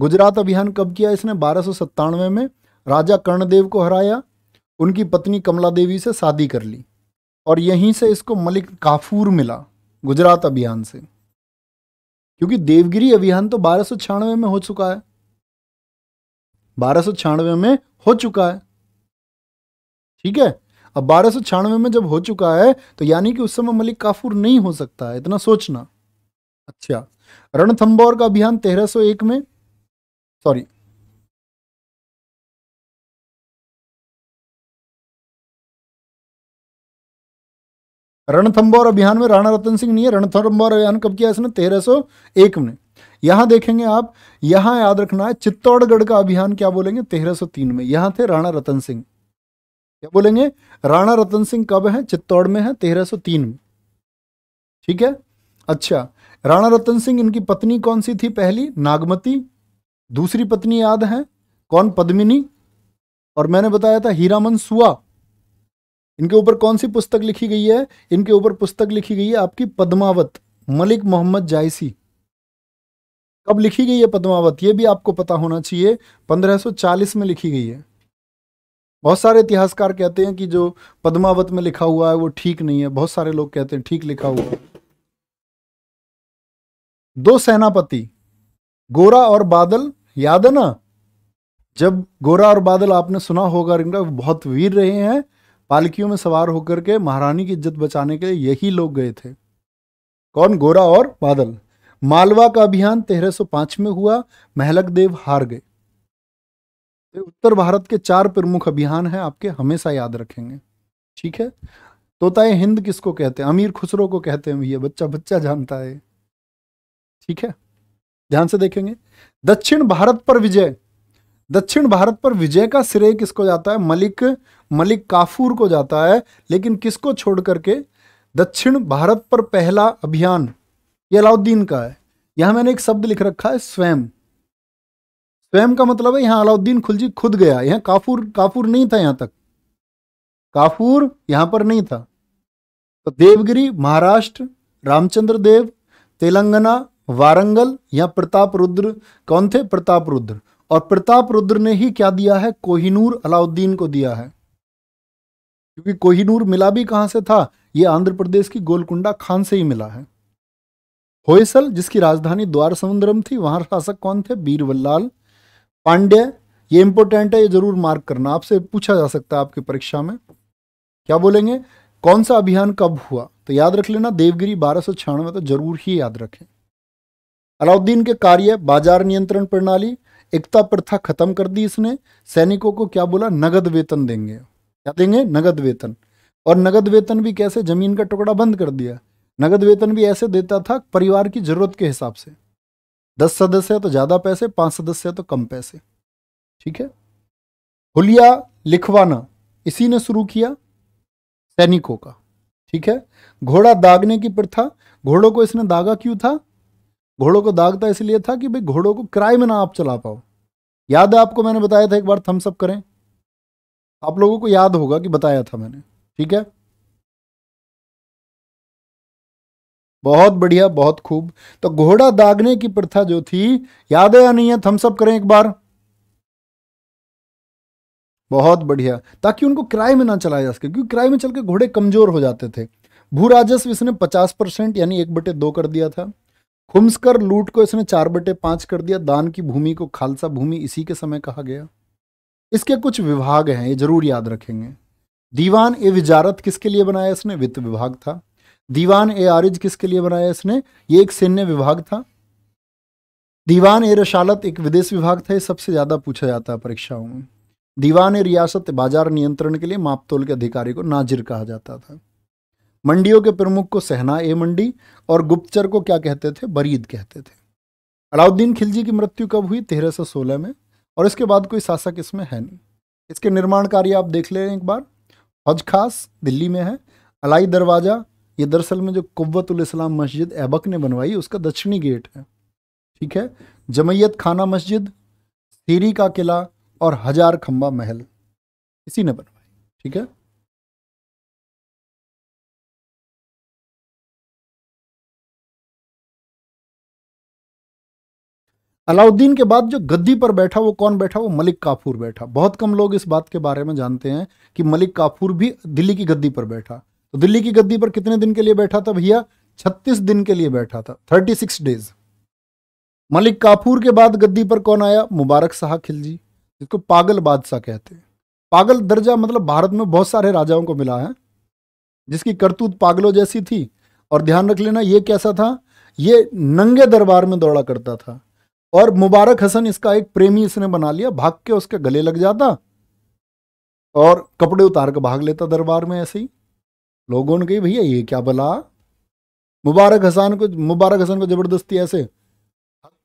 गुजरात अभियान कब किया इसने बारह में राजा कर्णदेव को हराया उनकी पत्नी कमला देवी से शादी कर ली और यहीं से इसको मलिक काफूर मिला गुजरात अभियान से क्योंकि देवगिरी अभियान तो बारह में हो चुका है बारह में हो चुका है ठीक है अब बारह में जब हो चुका है तो यानी कि उस समय मलिक काफूर नहीं हो सकता है इतना सोचना अच्छा रणथंबोर का अभियान 1301 में सॉरी रणथंबोर अभियान में राणा रतन सिंह नहीं है रणथंबोर अभियान कब किया इसने तेरह सो एक में यहां देखेंगे आप यहां याद रखना है चित्तौड़गढ़ का अभियान क्या बोलेंगे तेरह सो तीन में यहां थे राणा रतन सिंह क्या बोलेंगे राणा रतन सिंह कब है चित्तौड़ में है तेरह सो तीन में ठीक है अच्छा राणा रतन सिंह इनकी पत्नी कौन सी थी पहली नागमती दूसरी पत्नी याद है कौन पद्मिनी और मैंने बताया था हीरामन सुआ इनके ऊपर कौन सी पुस्तक लिखी गई है इनके ऊपर पुस्तक लिखी गई है आपकी पद्मावत मलिक मोहम्मद जायसी कब लिखी गई है पद्मावत यह भी आपको पता होना चाहिए 1540 में लिखी गई है बहुत सारे इतिहासकार कहते हैं कि जो पद्मावत में लिखा हुआ है वो ठीक नहीं है बहुत सारे लोग कहते हैं ठीक लिखा हुआ है दो सेनापति गोरा और बादल याद है ना जब गोरा और बादल आपने सुना होगा इनका बहुत वीर रहे हैं पालकियों में सवार होकर के महारानी की इज्जत बचाने के लिए यही लोग गए थे कौन गोरा और बादल मालवा का अभियान तेरह सौ पांच में हुआ महलक देव हार गए उत्तर भारत के चार प्रमुख अभियान हैं आपके हमेशा याद रखेंगे ठीक है तोताए हिंद किसको कहते हैं अमीर खुसरो को कहते हैं भैया बच्चा बच्चा जानता है ठीक है ध्यान से देखेंगे दक्षिण भारत पर विजय दक्षिण भारत पर विजय का श्रेय किसको जाता है मलिक मलिक काफूर को जाता है लेकिन किसको छोड़ करके दक्षिण भारत पर पहला अभियान ये अलाउद्दीन का है यहां मैंने एक शब्द लिख रखा है स्वयं स्वयं का मतलब है यहां अलाउद्दीन खुलजी खुद गया यहां काफूर काफूर नहीं था यहां तक काफूर यहां पर नहीं था तो देवगिरी महाराष्ट्र रामचंद्र देव तेलंगाना वारंगल या प्रताप रुद्र कौन थे प्रताप रुद्र और प्रताप रुद्र ने ही क्या दिया है कोहिनूर अलाउद्दीन को दिया है क्योंकि कोहिनूर मिला भी कहां से था यह आंध्र प्रदेश की गोलकुंडा खान से ही मिला है होयसल जिसकी राजधानी द्वार समुद्रम थी वहां शासक कौन थे बीरवल्लाल पांड्य ये इंपॉर्टेंट है ये जरूर मार्क करना आपसे पूछा जा सकता है आपकी परीक्षा में क्या बोलेंगे कौन सा अभियान कब हुआ तो याद रख लेना देवगिरी बारह सौ छियानवे तो जरूर ही याद रखें अलाउद्दीन के कार्य बाजार नियंत्रण प्रणाली एकता प्रथा खत्म कर दी इसने सैनिकों को क्या बोला नगद वेतन देंगे क्या देंगे नगद वेतन और नगद वेतन भी कैसे जमीन का टुकड़ा बंद कर दिया नगद वेतन भी ऐसे देता था परिवार की जरूरत के हिसाब से दस सदस्य तो ज़्यादा पैसे पांच सदस्य तो कम पैसे ठीक है हुलिया लिखवाना इसी ने शुरू किया सैनिकों का ठीक है घोड़ा दागने की प्रथा घोड़ों को इसने दागा क्यों था घोड़ों को दागता इसलिए था कि भाई घोड़ों को किराए में ना आप चला पाओ याद है आपको मैंने बताया था एक बार थम्सअप करें आप लोगों को याद होगा कि बताया था मैंने ठीक है बहुत बढ़िया बहुत खूब तो घोड़ा दागने की प्रथा जो थी याद है या नहीं है थम्सअप करें एक बार बहुत बढ़िया ताकि उनको किराए में ना चलाया जा सके क्योंकि किराए में चल के घोड़े कमजोर हो जाते थे भू राजस्व इसने पचास परसेंट यानी एक बटे दो कर दिया था खुमसकर लूट को इसने चार बटे पांच कर दिया दान की भूमि को खालसा भूमि इसी के समय कहा गया इसके कुछ विभाग हैं ये जरूर याद रखेंगे दीवान ए विजारत किसके लिए बनाया इसने वित्त विभाग था दीवान ए आरिज किसके लिए बनाया इसने ये एक सैन्य विभाग था दीवान ए रशालत एक विदेश विभाग था ये सबसे ज़्यादा पूछा जाता है परीक्षाओं में दीवान ए रियासत बाजार नियंत्रण के लिए मापतोल के अधिकारी को नाजिर कहा जाता था मंडियों के प्रमुख को सहना ए मंडी और गुप्तचर को क्या कहते थे बरीद कहते थे अलाउद्दीन खिलजी की मृत्यु कब हुई तेरह सौ सोलह में और इसके बाद कोई शासक इसमें है नहीं इसके निर्माण कार्य आप देख ले एक बार हज खास दिल्ली में है अलाई दरवाज़ा ये दरअसल में जो कुवतुल इस्लाम मस्जिद ऐबक ने बनवाई उसका दक्षिणी गेट है ठीक है जमैयत खाना मस्जिद सीरी का किला और हजार खम्बा महल इसी ने बनवाई ठीक है अलाउद्दीन के बाद जो गद्दी पर बैठा वो कौन बैठा वो मलिक काफूर बैठा बहुत कम लोग इस बात के बारे में जानते हैं कि मलिक काफूर भी दिल्ली की गद्दी पर बैठा तो दिल्ली की गद्दी पर कितने दिन के लिए बैठा था भैया छत्तीस दिन के लिए बैठा था thirty six days Malik Kafur के बाद गद्दी पर कौन आया मुबारक शाह खिलजी जिसको पागल बादशाह कहते हैं पागल दर्जा मतलब भारत में बहुत सारे राजाओं को मिला है जिसकी करतूत पागलों जैसी थी और ध्यान रख लेना ये कैसा था ये नंगे दरबार में दौड़ा करता था और मुबारक हसन इसका एक प्रेमी इसने बना लिया भाग के उसके गले लग जाता और कपड़े उतार के भाग लेता दरबार में ऐसे ही लोगों ने कही भैया ये क्या बला मुबारक हसन को मुबारक हसन को ज़बरदस्ती ऐसे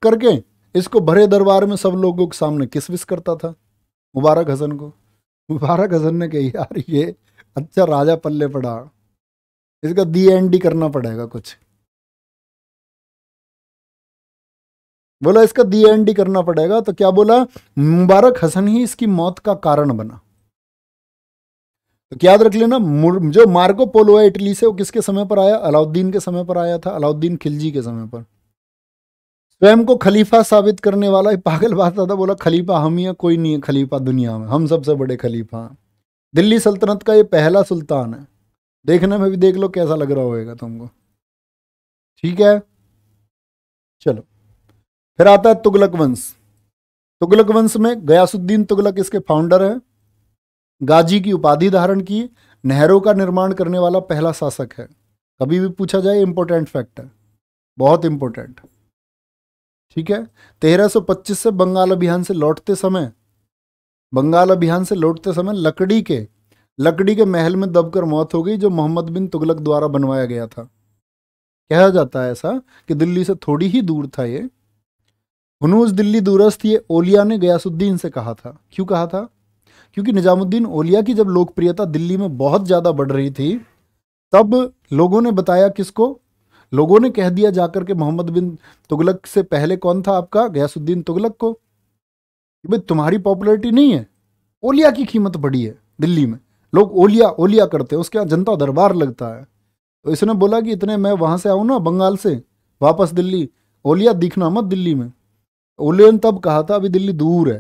करके इसको भरे दरबार में सब लोगों के सामने किस विस करता था मुबारक हसन को मुबारक हसन ने कही यार ये अच्छा राजा पल्ले पड़ा इसका दी एंड डी करना पड़ेगा कुछ बोला इसका दी एंड डी करना पड़ेगा तो क्या बोला मुबारक हसन ही इसकी मौत का कारण बना तो याद रख लेना जो मार्को पोलो है इटली से वो किसके समय पर आया अलाउद्दीन के समय पर आया था अलाउद्दीन खिलजी के समय पर स्वयं को खलीफा साबित करने वाला पागल बात था बोला खलीफा हम ही कोई नहीं है खलीफा दुनिया में हम सबसे बड़े खलीफा दिल्ली सल्तनत का ये पहला सुल्तान है देखने में भी देख लो कैसा लग रहा होगा तुमको ठीक है चलो फिर आता है तुगलक वंश तुगलक वंश में गयासुद्दीन तुगलक इसके फाउंडर है गाजी की उपाधि धारण की नहरों का निर्माण करने वाला पहला शासक है कभी भी पूछा जाए इंपॉर्टेंट फैक्ट है बहुत इंपॉर्टेंट ठीक है 1325 से बंगाल अभियान से लौटते समय बंगाल अभियान से लौटते समय लकड़ी के लकड़ी के महल में दबकर मौत हो गई जो मोहम्मद बिन तुगलक द्वारा बनवाया गया था कहा जाता है ऐसा कि दिल्ली से थोड़ी ही दूर था ये हनूज दिल्ली दूरस्थ ये ओलिया ने गयासुद्दीन से कहा था क्यों कहा था क्योंकि निजामुद्दीन ओलिया की जब लोकप्रियता दिल्ली में बहुत ज़्यादा बढ़ रही थी तब लोगों ने बताया किसको लोगों ने कह दिया जाकर के मोहम्मद बिन तुगलक से पहले कौन था आपका गयासुद्दीन तुगलक को कि भाई तुम्हारी पॉपुलरिटी नहीं है ओलिया की कीमत बढ़ी है दिल्ली में लोग ओलिया ओलिया करते हैं उसके यहाँ जनता दरबार लगता है तो इसने बोला कि इतने मैं वहाँ से आऊँ ना बंगाल से वापस दिल्ली ओलिया दिखना मत दिल्ली में ओले ने तब कहा था अभी दिल्ली दूर है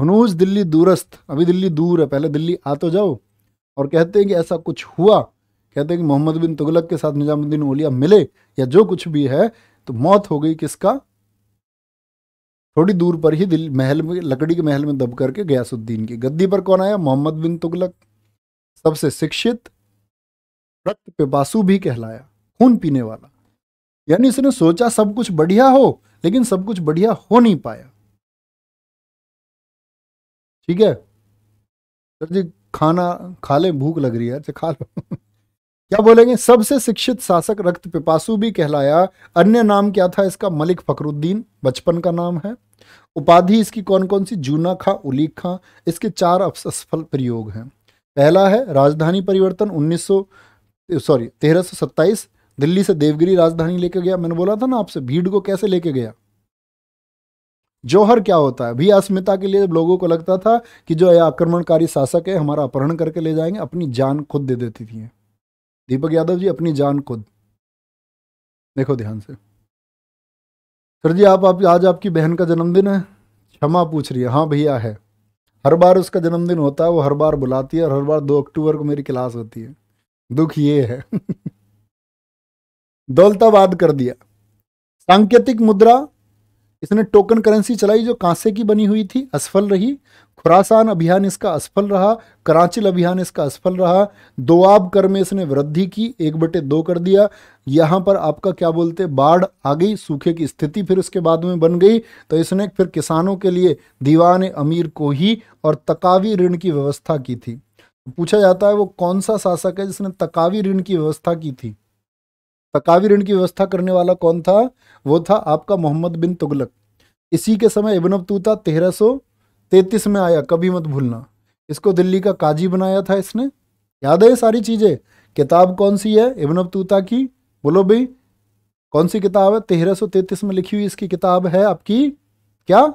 हनूज दिल्ली दूरस्थ अभी दिल्ली दूर है पहले दिल्ली आ तो जाओ और कहते हैं कि ऐसा कुछ हुआ कहते हैं कि मोहम्मद बिन तुगलक के साथ निजामुद्दीन ओलिया मिले या जो कुछ भी है तो मौत हो गई किसका थोड़ी दूर पर ही दिल महल में लकड़ी के महल में दब करके गयासुद्दीन की गद्दी पर कौन आया मोहम्मद बिन तुगलक सबसे शिक्षित रक्त पिपासु भी कहलाया खून पीने वाला यानी इसने सोचा सब कुछ बढ़िया हो लेकिन सब कुछ बढ़िया हो नहीं पाया ठीक है सर जी खाना खा ले भूख लग रही है अच्छा खा लो क्या बोलेंगे सबसे शिक्षित शासक रक्त पिपासु भी कहलाया अन्य नाम क्या था इसका मलिक फकरुद्दीन बचपन का नाम है उपाधि इसकी कौन कौन सी जूना खां उलीक खां इसके चार असफल प्रयोग हैं पहला है राजधानी परिवर्तन उन्नीस सॉरी तेरह दिल्ली से देवगिरी राजधानी लेके गया मैंने बोला था ना आपसे भीड़ को कैसे लेके गया जौहर क्या होता है भी अस्मिता के लिए जब लोगों को लगता था कि जो यह आक्रमणकारी शासक है हमारा अपहरण करके ले जाएंगे अपनी जान खुद दे देती थी दीपक यादव जी अपनी जान खुद देखो ध्यान से सर जी आप, आप आज आपकी बहन का जन्मदिन है क्षमा पूछ रही है हाँ भैया है हर बार उसका जन्मदिन होता है वो हर बार बुलाती है और हर बार दो अक्टूबर को मेरी क्लास होती है दुख ये है दौलतावाद कर दिया सांकेतिक मुद्रा इसने टोकन करेंसी चलाई जो कांसे की बनी हुई थी असफल रही खुरासान अभियान इसका असफल रहा कराचिल अभियान इसका असफल रहा दोआब कर में इसने वृद्धि की एक बटे दो कर दिया यहाँ पर आपका क्या बोलते बाढ़ आ गई सूखे की स्थिति फिर उसके बाद में बन गई तो इसने फिर किसानों के लिए दीवान अमीर को ही और तकावी ऋण की व्यवस्था की थी पूछा जाता है वो कौन सा शासक है जिसने तकावी ऋण की व्यवस्था की थी पकावी ऋण की व्यवस्था करने वाला कौन था वो था आपका मोहम्मद बिन तुगलक इसी के समय इबन अबतूता तेरह सौ तैतीस में आया कभी मत भूलना इसको दिल्ली का काजी बनाया था इसने याद है सारी चीज़ें किताब कौन सी है इबन अबतूता की बोलो भाई कौन सी किताब है तेरह सौ तैतीस में लिखी हुई इसकी किताब है आपकी क्या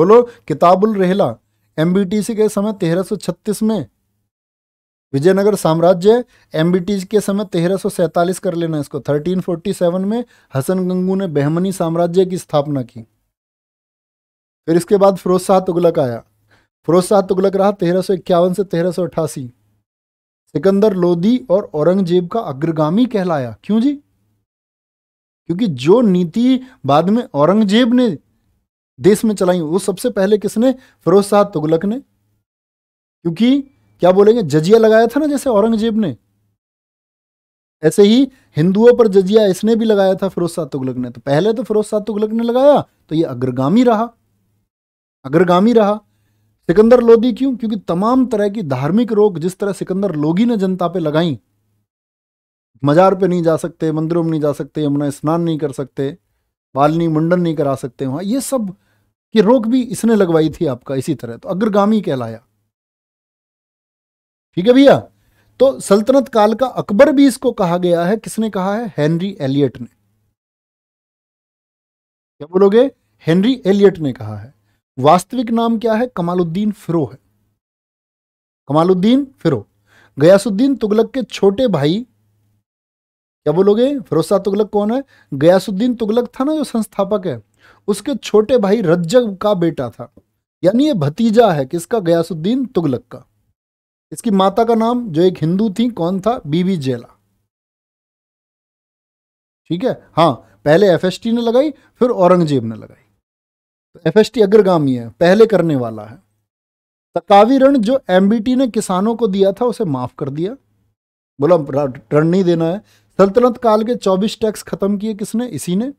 बोलो किताबुल रहला एम के समय तेरह सौ छत्तीस में विजयनगर साम्राज्य एम के समय तेरह कर लेना इसको 1347 में हसन गंगू ने बहमनी साम्राज्य की स्थापना की फिर इसके बाद फिरोज शाह तुगलक आया फिरोज शाह तुगलक रहा तेरह से तेरह सिकंदर लोधी और औरंगजेब का अग्रगामी कहलाया क्यों जी क्योंकि जो नीति बाद में औरंगजेब ने देश में चलाई वो सबसे पहले किसने फिरोज शाह तुगलक ने क्योंकि क्या बोलेंगे जजिया लगाया था ना जैसे औरंगजेब ने ऐसे ही हिंदुओं पर जजिया इसने भी लगाया था फिरोज शाह तुगलक ने तो पहले तो फिरोज शाह तुगलक ने लगाया तो ये अग्रगामी रहा अग्रगामी रहा सिकंदर लोदी क्यों क्योंकि तमाम तरह की धार्मिक रोक जिस तरह सिकंदर लोगी ने जनता पे लगाई मजार पे नहीं जा सकते मंदिरों में नहीं जा सकते यमुना स्नान नहीं कर सकते बालनी मुंडन नहीं करा सकते वहां ये सब की रोक भी इसने लगवाई थी आपका इसी तरह तो अग्रगामी कहलाया ठीक है भैया तो सल्तनत काल का अकबर भी इसको कहा गया है किसने कहा है हेनरी एलियट ने क्या बोलोगे हेनरी एलियट ने कहा है वास्तविक नाम क्या है कमालुद्दीन फिरो है कमालुद्दीन फिरो गयासुद्दीन तुगलक के छोटे भाई क्या बोलोगे फिरोसा तुगलक कौन है गयासुद्दीन तुगलक था ना जो संस्थापक है उसके छोटे भाई रज्जब का बेटा था यानी ये भतीजा है किसका गयासुद्दीन तुगलक का इसकी माता का नाम जो एक हिंदू थी कौन था बीबी जेला ठीक है हाँ पहले एफ ने लगाई फिर औरंगजेब ने लगाई तो एफ अग्रगामी है पहले करने वाला है तकावी ऋण जो एम ने किसानों को दिया था उसे माफ कर दिया बोला ऋण नहीं देना है सल्तनत काल के 24 टैक्स खत्म किए किसने इसी ने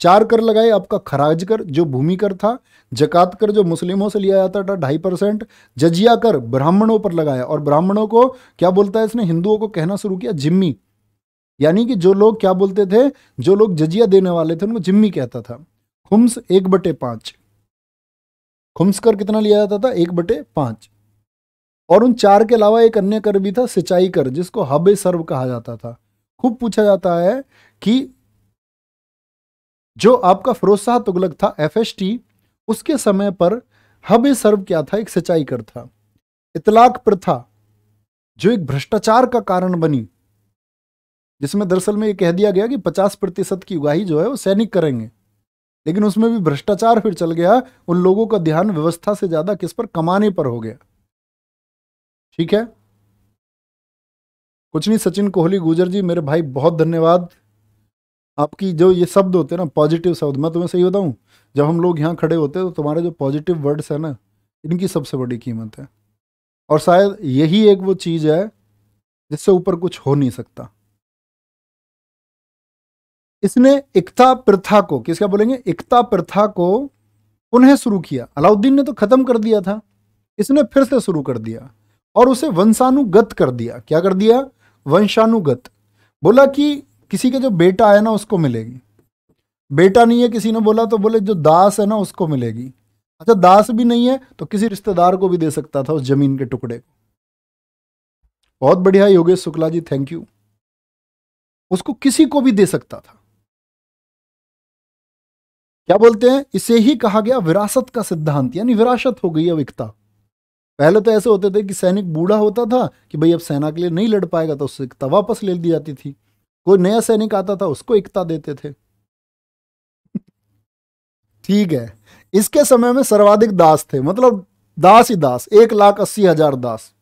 चार कर लगाए आपका खराज कर जो भूमि कर था जकात कर जो मुस्लिमों से लिया जाता था ढाई परसेंट जजिया कर ब्राह्मणों पर लगाया और ब्राह्मणों को क्या बोलता है इसने हिंदुओं को कहना शुरू किया जिम्मी यानी कि जो लोग क्या बोलते थे जो लोग जजिया देने वाले थे उनको जिम्मी कहता था खुम्स एक बटे पांच खुम्स कर कितना लिया जाता था एक बटे पांच और उन चार के अलावा एक अन्य कर भी था सिंचाई कर जिसको हबे सर्व कहा जाता था खूब पूछा जाता है कि जो आपका फिरोज शाह तुगलक था एफ उसके समय पर हब सर्व क्या था एक सिंचाई कर था इतलाक प्रथा जो एक भ्रष्टाचार का कारण बनी जिसमें दरअसल में ये कह दिया गया कि 50 प्रतिशत की उगाही जो है वो सैनिक करेंगे लेकिन उसमें भी भ्रष्टाचार फिर चल गया उन लोगों का ध्यान व्यवस्था से ज्यादा किस पर कमाने पर हो गया ठीक है कुछ नहीं सचिन कोहली गुजर जी मेरे भाई बहुत धन्यवाद आपकी जो ये शब्द होते हैं ना पॉजिटिव शब्द मैं तुम्हें सही बताऊँ जब हम लोग यहाँ खड़े होते हैं तो तुम्हारे जो पॉजिटिव वर्ड्स हैं ना इनकी सबसे बड़ी कीमत है और शायद यही एक वो चीज़ है जिससे ऊपर कुछ हो नहीं सकता इसने एकता प्रथा को किसका बोलेंगे एकता प्रथा को पुनः शुरू किया अलाउद्दीन ने तो खत्म कर दिया था इसने फिर से शुरू कर दिया और उसे वंशानुगत कर दिया क्या कर दिया वंशानुगत बोला कि किसी के जो बेटा है ना उसको मिलेगी बेटा नहीं है किसी ने बोला तो बोले जो दास है ना उसको मिलेगी अच्छा दास भी नहीं है तो किसी रिश्तेदार को भी दे सकता था उस जमीन के टुकड़े को बहुत बढ़िया योगेश शुक्ला जी थैंक यू उसको किसी को भी दे सकता था क्या बोलते हैं इसे ही कहा गया विरासत का सिद्धांत यानी विरासत हो गई अब एकता पहले तो ऐसे होते थे कि सैनिक बूढ़ा होता था कि भाई अब सेना के लिए नहीं लड़ पाएगा तो उससे एकता वापस ले दी जाती थी कोई नया सैनिक आता था उसको एकता देते थे ठीक है इसके समय में सर्वाधिक दास थे मतलब दास ही दास एक लाख अस्सी हजार दास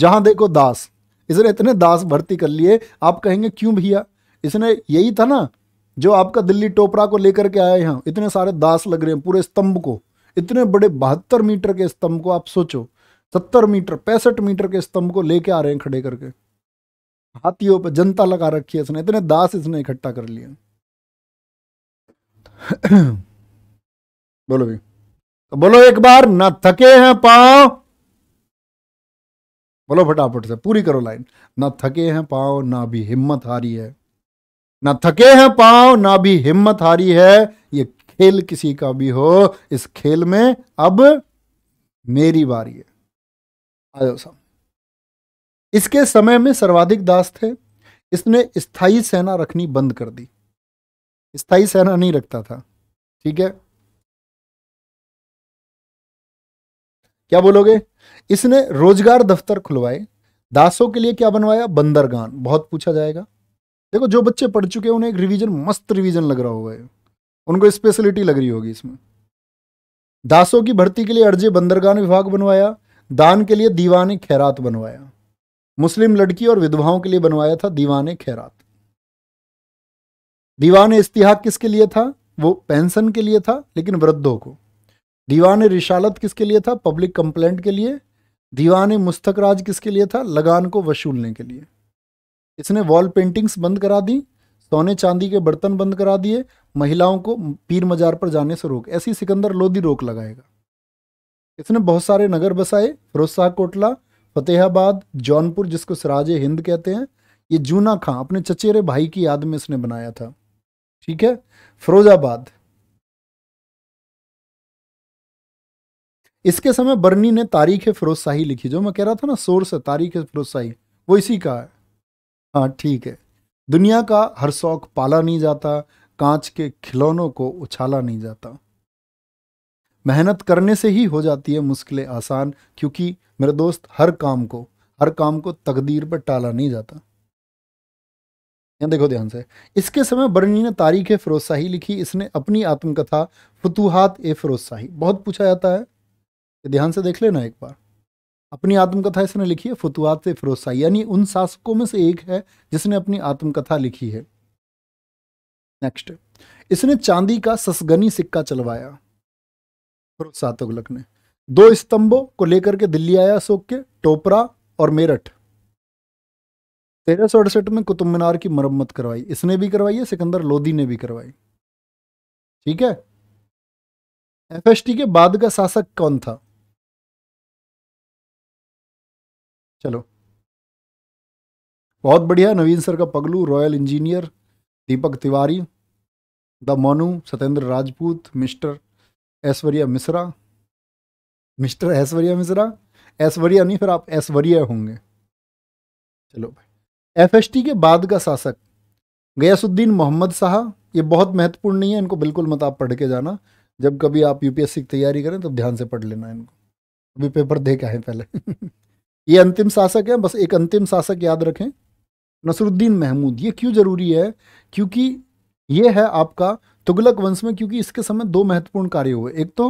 जहां देखो दास इसने इतने दास भर्ती कर लिए आप कहेंगे क्यों भैया इसने यही था ना जो आपका दिल्ली टोपरा को लेकर के आया यहां इतने सारे दास लग रहे हैं पूरे स्तंभ को इतने बड़े बहत्तर मीटर के स्तंभ को आप सोचो सत्तर मीटर पैंसठ मीटर के स्तंभ को लेके आ रहे हैं खड़े करके हाथियों पर जनता लगा रखी है इसने इतने दास इसने इकट्ठा कर लिए बोलो भी तो बोलो एक बार ना थके हैं पांव बोलो फटाफट से पूरी करो लाइन ना थके हैं पांव ना भी हिम्मत हारी है ना थके हैं पांव ना भी हिम्मत हारी है ये खेल किसी का भी हो इस खेल में अब मेरी बारी है आ जाओ इसके समय में सर्वाधिक दास थे इसने स्थाई सेना रखनी बंद कर दी स्थाई सेना नहीं रखता था ठीक है क्या बोलोगे इसने रोजगार दफ्तर खुलवाए दासों के लिए क्या बनवाया बंदरगान बहुत पूछा जाएगा देखो जो बच्चे पढ़ चुके हैं उन्हें एक रिवीजन मस्त रिवीजन लग रहा होगा उनको स्पेशलिटी लग रही होगी इसमें दासों की भर्ती के लिए अर्जे बंदरगान विभाग बनवाया दान के लिए दीवानी खैरात बनवाया मुस्लिम लड़की और विधवाओं के लिए बनवाया था दीवाने खैरात दीवान इस्तिहा किसके लिए था वो पेंशन के लिए था लेकिन वृद्धों को दीवाने रिशालत किसके लिए था पब्लिक कंप्लेंट के लिए मुस्तक मुस्तकराज किसके लिए था लगान को वसूलने के लिए इसने वॉल पेंटिंग्स बंद करा दी सोने चांदी के बर्तन बंद करा दिए महिलाओं को पीर मजार पर जाने से रोक ऐसी सिकंदर लोधी रोक लगाएगा इसने बहुत सारे नगर बसाए फिरोज शाह कोटला फतेहाबाद जौनपुर जिसको सराज हिंद कहते हैं ये जूना खां अपने चचेरे भाई की याद में इसने बनाया था ठीक है फिरोजाबाद इसके समय बर्नी ने तारीख फिरोज शाही लिखी जो मैं कह रहा था ना सोर्स है तारीख फिरोज शाही वो इसी का है हाँ ठीक है दुनिया का हर शौक पाला नहीं जाता कांच के खिलौनों को उछाला नहीं जाता मेहनत करने से ही हो जाती है मुश्किलें आसान क्योंकि मेरे दोस्त हर काम को हर काम को तकदीर पर टाला नहीं जाता यहाँ देखो ध्यान से इसके समय बर्नी ने तारीख ए फिरोजशाही लिखी इसने अपनी आत्मकथा फतुहात ए फिरोजशाही बहुत पूछा जाता है ध्यान से देख लेना एक बार अपनी आत्मकथा इसने लिखी है फतुहात ए फिरोजशाही यानी उन शासकों में से एक है जिसने अपनी आत्मकथा लिखी है नेक्स्ट इसने चांदी का ससगनी सिक्का चलवाया सात तुगलक ने दो स्तंभों को लेकर के दिल्ली आया अशोक के टोपरा और मेरठ तेरह सौ अड़सठ में कुतुब मीनार की मरम्मत करवाई इसने भी करवाई है सिकंदर लोधी ने भी करवाई ठीक है एफएसटी के बाद का शासक कौन था चलो बहुत बढ़िया नवीन सर का पगलू royal engineer Deepak Tiwari the Monu Satyendra Rajput mister Aishwarya Mishra mister Aishwarya Mishra Aishwarya नहीं फिर आप ऐश्वर्या होंगे चलो भाई एफ के बाद का शासक गयासुद्दीन मोहम्मद शाह ये बहुत महत्वपूर्ण नहीं है इनको बिल्कुल मत आप पढ़ के जाना जब कभी आप यूपीएससी की तैयारी करें तब ध्यान से पढ़ लेना इनको अभी पेपर दे के आए पहले ये अंतिम शासक है बस एक अंतिम शासक याद रखें नसरुद्दीन महमूद ये क्यों ज़रूरी है क्योंकि ये है आपका तुगलक वंश में क्योंकि इसके समय दो महत्वपूर्ण कार्य हुए एक तो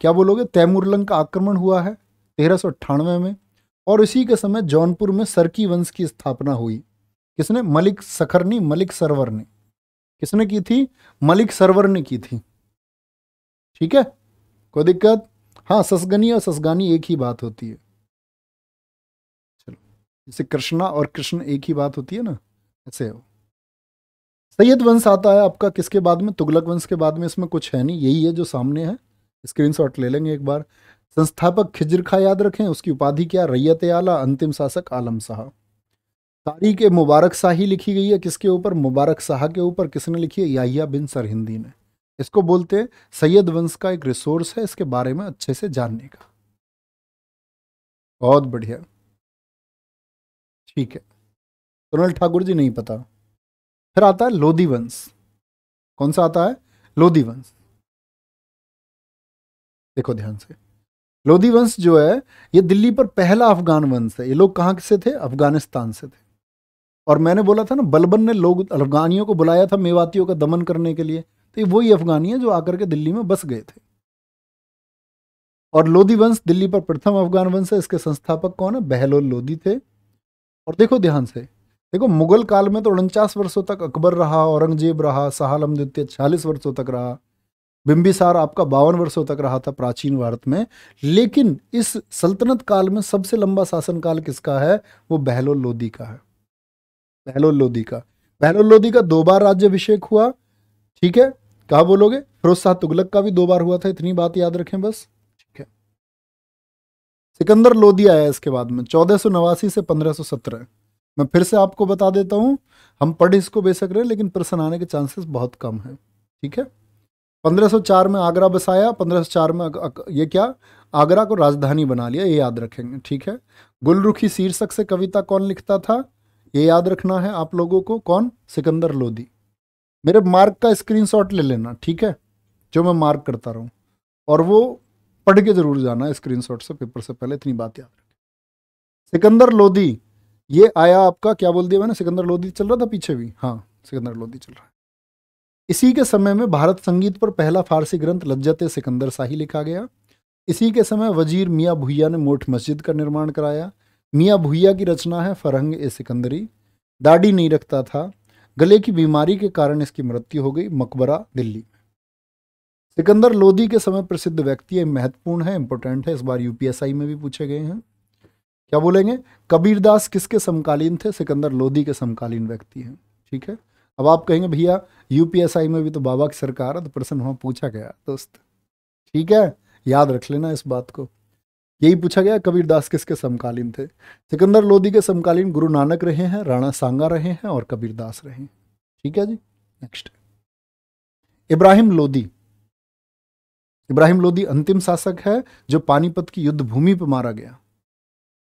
क्या बोलोगे तैमूरलंग का आक्रमण हुआ है तेरह में और इसी के समय जौनपुर में सरकी वंश की स्थापना हुई किसने मलिक सखरनी मलिक सरवर ने किसने की थी मलिक सरवर ने की थी ठीक है कोई दिक्कत हाँ ससगनी और ससगानी एक ही बात होती है चलो जैसे कृष्णा और कृष्ण एक ही बात होती है ना ऐसे हो सैयद वंश आता है आपका किसके बाद में तुगलक वंश के बाद में इसमें कुछ है नहीं यही है जो सामने है स्क्रीनशॉट ले लेंगे एक बार संस्थापक खिजर खा याद रखें उसकी उपाधि क्या रैयत आला अंतिम शासक आलम शाह तारीख मुबारक शाही लिखी गई है किसके ऊपर मुबारक शाह के ऊपर किसने लिखी है याहिया बिन सरहिंदी ने इसको बोलते हैं सैयद वंश का एक रिसोर्स है इसके बारे में अच्छे से जानने का बहुत बढ़िया ठीक है सोनल ठाकुर जी नहीं पता फिर आता है लोधी वंश कौन सा आता है लोधी वंश देखो ध्यान से लोधी वंश जो है ये दिल्ली पर पहला अफगान वंश है ये लोग कहां से थे अफगानिस्तान से थे और मैंने बोला था ना बलबन ने लोग अफगानियों को बुलाया था मेवातियों का दमन करने के लिए तो ये वही अफगानी है जो आकर के दिल्ली में बस गए थे और लोधी वंश दिल्ली पर प्रथम अफगान वंश है इसके संस्थापक कौन है बहलोल लोधी थे और देखो ध्यान से देखो मुगल काल में तो उनचास वर्षों तक अकबर रहा औरंगजेब रहा सहालम द्वितीय छियालीस वर्षों तक रहा बिंबिसार आपका बावन वर्षों तक रहा था प्राचीन भारत में लेकिन इस सल्तनत काल में सबसे लंबा शासनकाल किसका है वो बहलोल लोदी का है बहलोल लोदी का बहलोल लोदी का दो बार राज्य अभिषेक हुआ ठीक है कहा बोलोगे फिरोज शाह तुगलक का भी दो बार हुआ था इतनी बात याद रखें बस ठीक है सिकंदर लोदी आया इसके बाद में चौदह से पंद्रह सत्रह मैं फिर से आपको बता देता हूँ हम पढ़ इसको बेसक रहे हैं लेकिन प्रश्न आने के चांसेस बहुत कम है ठीक है 1504 में आगरा बसाया 1504 में ये क्या आगरा को राजधानी बना लिया ये याद रखेंगे ठीक है गुलरुखी शीर्षक से कविता कौन लिखता था ये याद रखना है आप लोगों को कौन सिकंदर लोधी मेरे मार्क का स्क्रीनशॉट ले लेना ठीक है जो मैं मार्क करता रहूँ और वो पढ़ के जरूर जाना स्क्रीनशॉट से पेपर से पहले इतनी बात याद रखें सिकंदर लोधी ये आया आपका क्या बोल दिया मैंने सिकंदर लोधी चल रहा था पीछे भी हाँ सिकंदर लोधी चल रहा है इसी के समय में भारत संगीत पर पहला फारसी ग्रंथ लज्जत सिकंदर शाही लिखा गया इसी के समय वजीर मियाँ भुइया ने मोठ मस्जिद का निर्माण कराया मियाँ भुइया की रचना है फरहंग ए सिकंदरी दाढ़ी नहीं रखता था गले की बीमारी के कारण इसकी मृत्यु हो गई मकबरा दिल्ली में सिकंदर लोधी के समय प्रसिद्ध व्यक्ति महत्वपूर्ण है इंपॉर्टेंट है इस बार यूपीएसआई में भी पूछे गए हैं क्या बोलेंगे कबीरदास किसके समकालीन थे सिकंदर लोधी के समकालीन व्यक्ति हैं ठीक है अब आप कहेंगे भैया यूपीएसआई में भी तो बाबा की सरकार है तो प्रश्न वहां पूछा गया दोस्त ठीक है याद रख लेना इस बात को यही पूछा गया कबीरदास किसके समकालीन थे सिकंदर लोधी के समकालीन गुरु नानक रहे हैं राणा सांगा रहे हैं और कबीरदास रहे हैं ठीक है जी नेक्स्ट इब्राहिम लोधी इब्राहिम लोधी अंतिम शासक है जो पानीपत की युद्ध भूमि पर मारा गया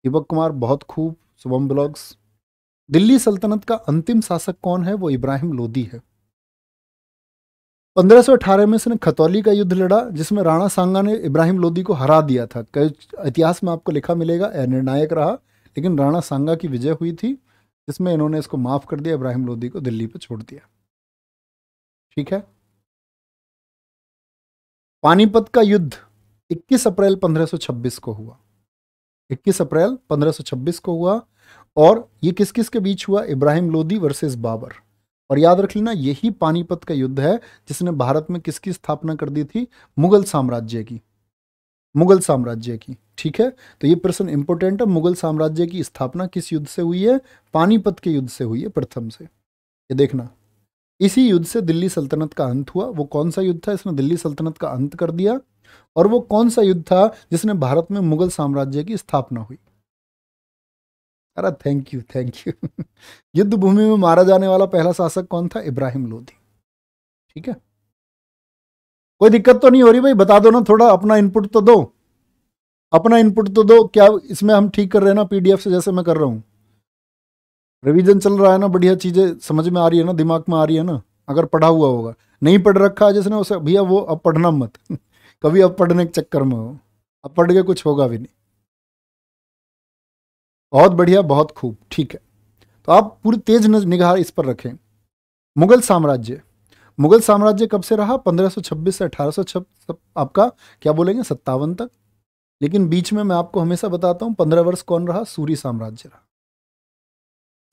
दीपक कुमार बहुत खूब शुभम ब्लॉग्स दिल्ली सल्तनत का अंतिम शासक कौन है वो इब्राहिम लोदी है 1518 में इसने खतौली का युद्ध लड़ा जिसमें राणा सांगा ने इब्राहिम लोदी को हरा दिया था कई इतिहास में आपको लिखा मिलेगा निर्णायक रहा लेकिन राणा सांगा की विजय हुई थी जिसमें इन्होंने इसको माफ कर दिया इब्राहिम लोदी को दिल्ली पर छोड़ दिया ठीक है पानीपत का युद्ध 21 अप्रैल 1526 को हुआ 21 अप्रैल 1526 को हुआ और ये किस किस के बीच हुआ इब्राहिम लोदी वर्सेस बाबर और याद रख लेना यही पानीपत का युद्ध है जिसने भारत में किसकी स्थापना कर दी थी मुगल साम्राज्य की मुगल साम्राज्य की ठीक है तो ये प्रश्न इंपोर्टेंट है मुगल साम्राज्य की स्थापना किस युद्ध से हुई है पानीपत के युद्ध से हुई है प्रथम से ये देखना इसी युद्ध से दिल्ली सल्तनत का अंत हुआ वो कौन सा युद्ध था इसने दिल्ली सल्तनत का अंत कर दिया और वो कौन सा युद्ध था जिसने भारत में मुगल साम्राज्य की स्थापना हुई अरे थैंक यू थैंक यू युद्ध भूमि में मारा जाने वाला पहला शासक कौन था इब्राहिम लोधी ठीक है कोई दिक्कत तो नहीं हो रही भाई बता दो ना थोड़ा अपना इनपुट तो दो अपना इनपुट तो दो क्या इसमें हम ठीक कर रहे हैं ना पीडीएफ से जैसे मैं कर रहा हूं रिवीजन चल रहा है ना बढ़िया चीज़ें समझ में आ रही है ना दिमाग में आ रही है ना अगर पढ़ा हुआ होगा नहीं पढ़ रखा है जिसने उसे भैया वो अब पढ़ना मत कभी अब पढ़ने के चक्कर में हो अब पढ़ के कुछ होगा भी नहीं बहुत बढ़िया बहुत खूब ठीक है तो आप पूरी तेज निगाह इस पर रखें मुगल साम्राज्य मुगल साम्राज्य कब से रहा 1526 से अठारह आपका क्या बोलेंगे सत्तावन तक लेकिन बीच में मैं आपको हमेशा बताता हूँ पंद्रह वर्ष कौन रहा सूरी साम्राज्य रहा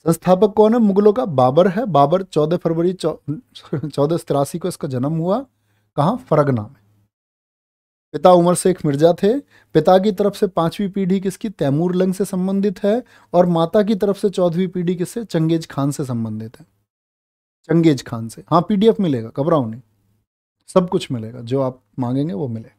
संस्थापक कौन है मुगलों का बाबर है बाबर 14 फरवरी चौदह तिरासी को इसका जन्म हुआ कहाँ फरगना में पिता उमर शेख मिर्जा थे पिता की तरफ से पांचवी पीढ़ी किसकी तैमूर लंग से संबंधित है और माता की तरफ से चौदहवीं पीढ़ी किससे चंगेज खान से संबंधित है चंगेज खान से हाँ पीडीएफ मिलेगा घबराओ नहीं सब कुछ मिलेगा जो आप मांगेंगे वो मिलेगा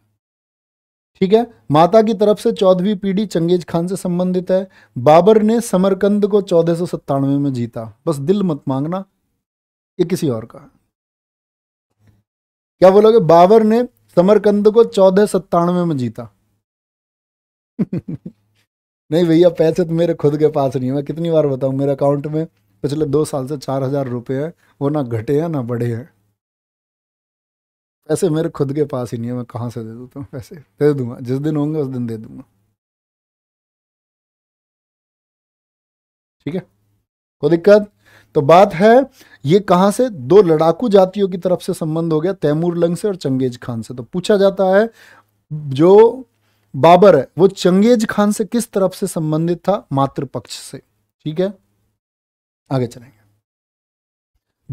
ठीक है माता की तरफ से चौदहवीं पीढ़ी चंगेज खान से संबंधित है बाबर ने समरकंद को चौदह सौ में जीता बस दिल मत मांगना ये किसी और का क्या बोलोगे बाबर ने समरकंद को चौदह सत्तानवे में जीता नहीं भैया पैसे तो मेरे खुद के पास नहीं है मैं कितनी बार बताऊं मेरे अकाउंट में पिछले दो साल से चार हजार रुपये हैं वो ना घटे हैं ना बढ़े हैं ऐसे मेरे खुद के पास ही नहीं है मैं कहाँ से दे दूँ तुम पैसे दे दूंगा जिस दिन होंगे उस दिन दे दूंगा ठीक है कोई दिक्कत तो बात है ये कहाँ से दो लड़ाकू जातियों की तरफ से संबंध हो गया तैमूर लंग से और चंगेज खान से तो पूछा जाता है जो बाबर है वो चंगेज खान से किस तरफ से संबंधित था मातृपक्ष से ठीक है आगे चलेंगे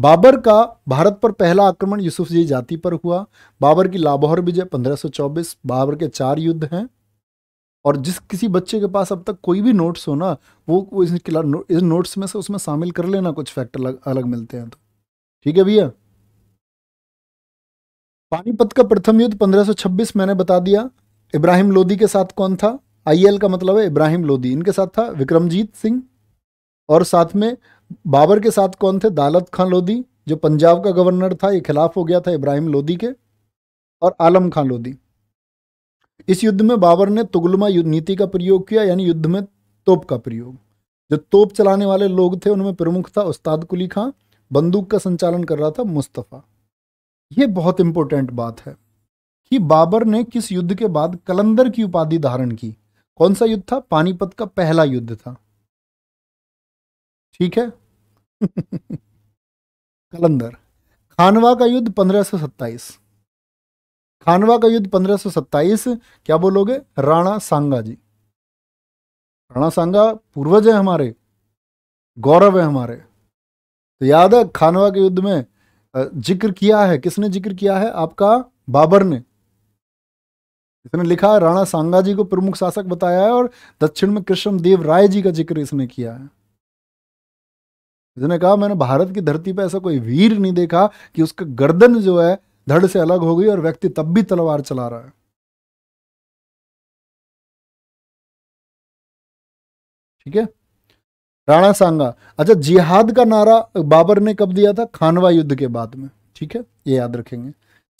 बाबर का भारत पर पहला आक्रमण यूसुफ जी जाति पर हुआ बाबर की लाहौर विजय 1524 बाबर के चार युद्ध हैं और जिस किसी बच्चे के पास अब तक कोई भी नोट्स हो ना वो, वो इस किला इस नोट्स में से उसमें शामिल कर लेना कुछ फैक्टर अलग, अलग मिलते हैं तो ठीक है भैया पानीपत का प्रथम युद्ध 1526 मैंने बता दिया इब्राहिम लोदी के साथ कौन था आईएल का मतलब है इब्राहिम लोदी इनके साथ था विक्रमजीत सिंह और साथ में बाबर के साथ कौन थे दालत खां लोधी जो पंजाब का गवर्नर था ये खिलाफ हो गया था इब्राहिम लोदी के और आलम खां लोदी इस युद्ध में बाबर ने तुगलमा नीति का प्रयोग किया यानी युद्ध में तोप का प्रयोग जो तोप चलाने वाले लोग थे उनमें प्रमुख था उस्ताद कुली खां बंदूक का संचालन कर रहा था मुस्तफ़ा यह बहुत इंपॉर्टेंट बात है कि बाबर ने किस युद्ध के बाद कलंदर की उपाधि धारण की कौन सा युद्ध था पानीपत का पहला युद्ध था ठीक है कलंदर खानवा का युद्ध 1527 खानवा का युद्ध 1527 क्या बोलोगे राणा सांगा जी राणा सांगा पूर्वज है हमारे गौरव है हमारे तो याद है खानवा के युद्ध में जिक्र किया है किसने जिक्र किया है आपका बाबर ने इसने लिखा है राणा सांगा जी को प्रमुख शासक बताया है और दक्षिण में कृष्ण देव राय जी का जिक्र इसने किया है जिसने कहा मैंने भारत की धरती पर ऐसा कोई वीर नहीं देखा कि उसका गर्दन जो है धड़ से अलग हो गई और व्यक्ति तब भी तलवार चला रहा है ठीक है राणा सांगा अच्छा जिहाद का नारा बाबर ने कब दिया था खानवा युद्ध के बाद में ठीक है ये याद रखेंगे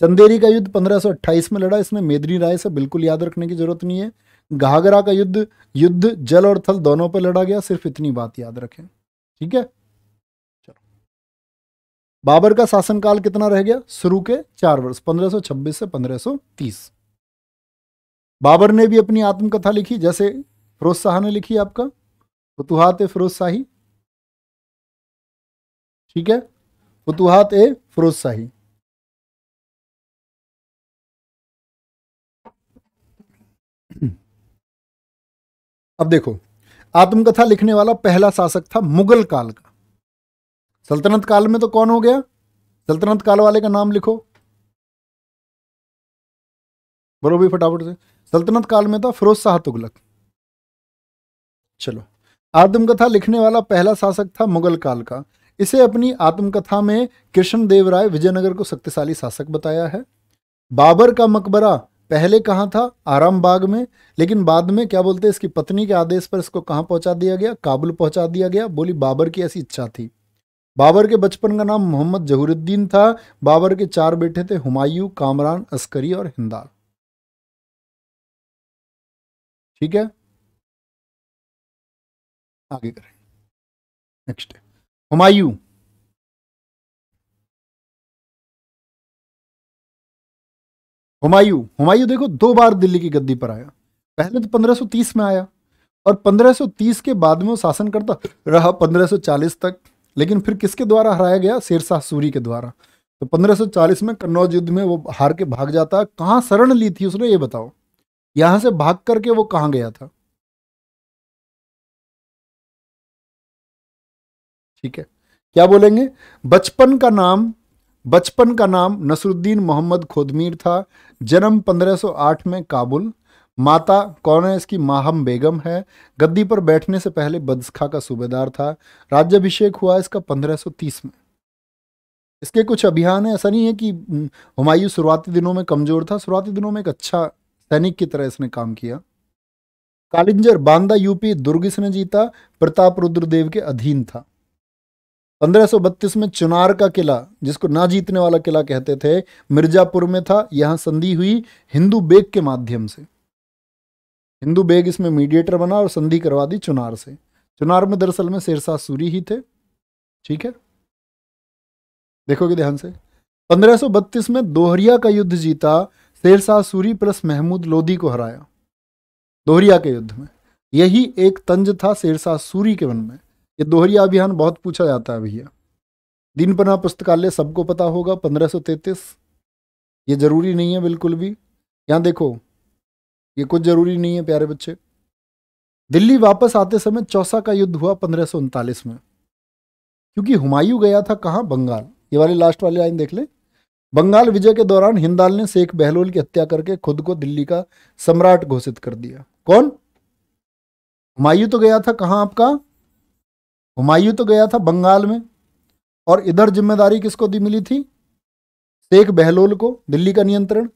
चंदेरी का युद्ध 1528 में लड़ा इसमें मेदनी राय से बिल्कुल याद रखने की जरूरत नहीं है घाघरा का युद्ध युद्ध जल और थल दोनों पर लड़ा गया सिर्फ इतनी बात याद रखें ठीक है बाबर का शासनकाल कितना रह गया शुरू के चार वर्ष 1526 से 1530 बाबर ने भी अपनी आत्मकथा लिखी जैसे फिरोज शाह ने लिखी आपका फतुहात ए फिरोज शाही ठीक है फतुहात ए फिरोज शाही अब देखो आत्मकथा लिखने वाला पहला शासक था मुगल काल का सल्तनत काल में तो कौन हो गया सल्तनत काल वाले का नाम लिखो बोलो भी फटाफट से सल्तनत काल में था फिरोज शाह तुगलक चलो आत्मकथा लिखने वाला पहला शासक था मुगल काल का इसे अपनी आत्मकथा में कृष्ण देव राय विजयनगर को शक्तिशाली शासक बताया है बाबर का मकबरा पहले कहाँ था आरामबाग में लेकिन बाद में क्या बोलते हैं इसकी पत्नी के आदेश पर इसको कहाँ पहुँचा दिया गया काबुल पहुँचा दिया गया बोली बाबर की ऐसी इच्छा थी बाबर के बचपन का नाम मोहम्मद जहूरुद्दीन था बाबर के चार बेटे थे हुमायूं कामरान अस्करी और हिंदाल ठीक है आगे करें नेक्स्ट हुमायूं हुमायूं हुमायूं देखो दो बार दिल्ली की गद्दी पर आया पहले तो 1530 में आया और 1530 के बाद में वो शासन करता रहा 1540 तक लेकिन फिर किसके द्वारा हराया गया शेरशाह सूरी के द्वारा तो 1540 में कन्नौज युद्ध में वो हार के भाग जाता कहाँ शरण ली थी उसने ये बताओ यहाँ से भाग करके वो कहाँ गया था ठीक है क्या बोलेंगे बचपन का नाम बचपन का नाम नसरुद्दीन मोहम्मद खोदमीर था जन्म 1508 में काबुल माता कौन है इसकी माहम बेगम है गद्दी पर बैठने से पहले बदस्खा का सूबेदार था राज्यभिषेक हुआ इसका 1530 में इसके कुछ अभियान है ऐसा नहीं है कि हम्म, हुमायूं शुरुआती दिनों में कमज़ोर था शुरुआती दिनों में एक अच्छा सैनिक की तरह इसने काम किया कालिंजर बांदा यूपी दुर्ग इसने जीता प्रताप रुद्रदेव के अधीन था 1532 में चुनार का किला जिसको ना जीतने वाला किला कहते थे मिर्जापुर में था यहाँ संधि हुई हिंदू बेग के माध्यम से हिंदू बेग इसमें मीडिएटर बना और संधि करवा दी चुनार से चुनार में दरअसल में शेरशाह सूरी ही थे ठीक है देखोगे ध्यान से 1532 में दोहरिया का युद्ध जीता शेरशाह सूरी प्लस महमूद लोधी को हराया दोहरिया के युद्ध में यही एक तंज था शेरशाह सूरी के मन में ये दोहरिया अभियान बहुत पूछा जाता है भैया दिनपना पुस्तकालय सबको पता होगा 1533 ये जरूरी नहीं है बिल्कुल भी यहाँ देखो ये कुछ ज़रूरी नहीं है प्यारे बच्चे दिल्ली वापस आते समय चौसा का युद्ध हुआ पंद्रह में क्योंकि हुमायूं गया था कहाँ बंगाल ये वाले लास्ट वाले लाइन देख ले बंगाल विजय के दौरान हिंदाल ने शेख बहलोल की हत्या करके खुद को दिल्ली का सम्राट घोषित कर दिया कौन हुमायूं तो गया था कहाँ आपका हुमायूं तो गया था बंगाल में और इधर जिम्मेदारी किसको दी मिली थी शेख बहलोल को दिल्ली का नियंत्रण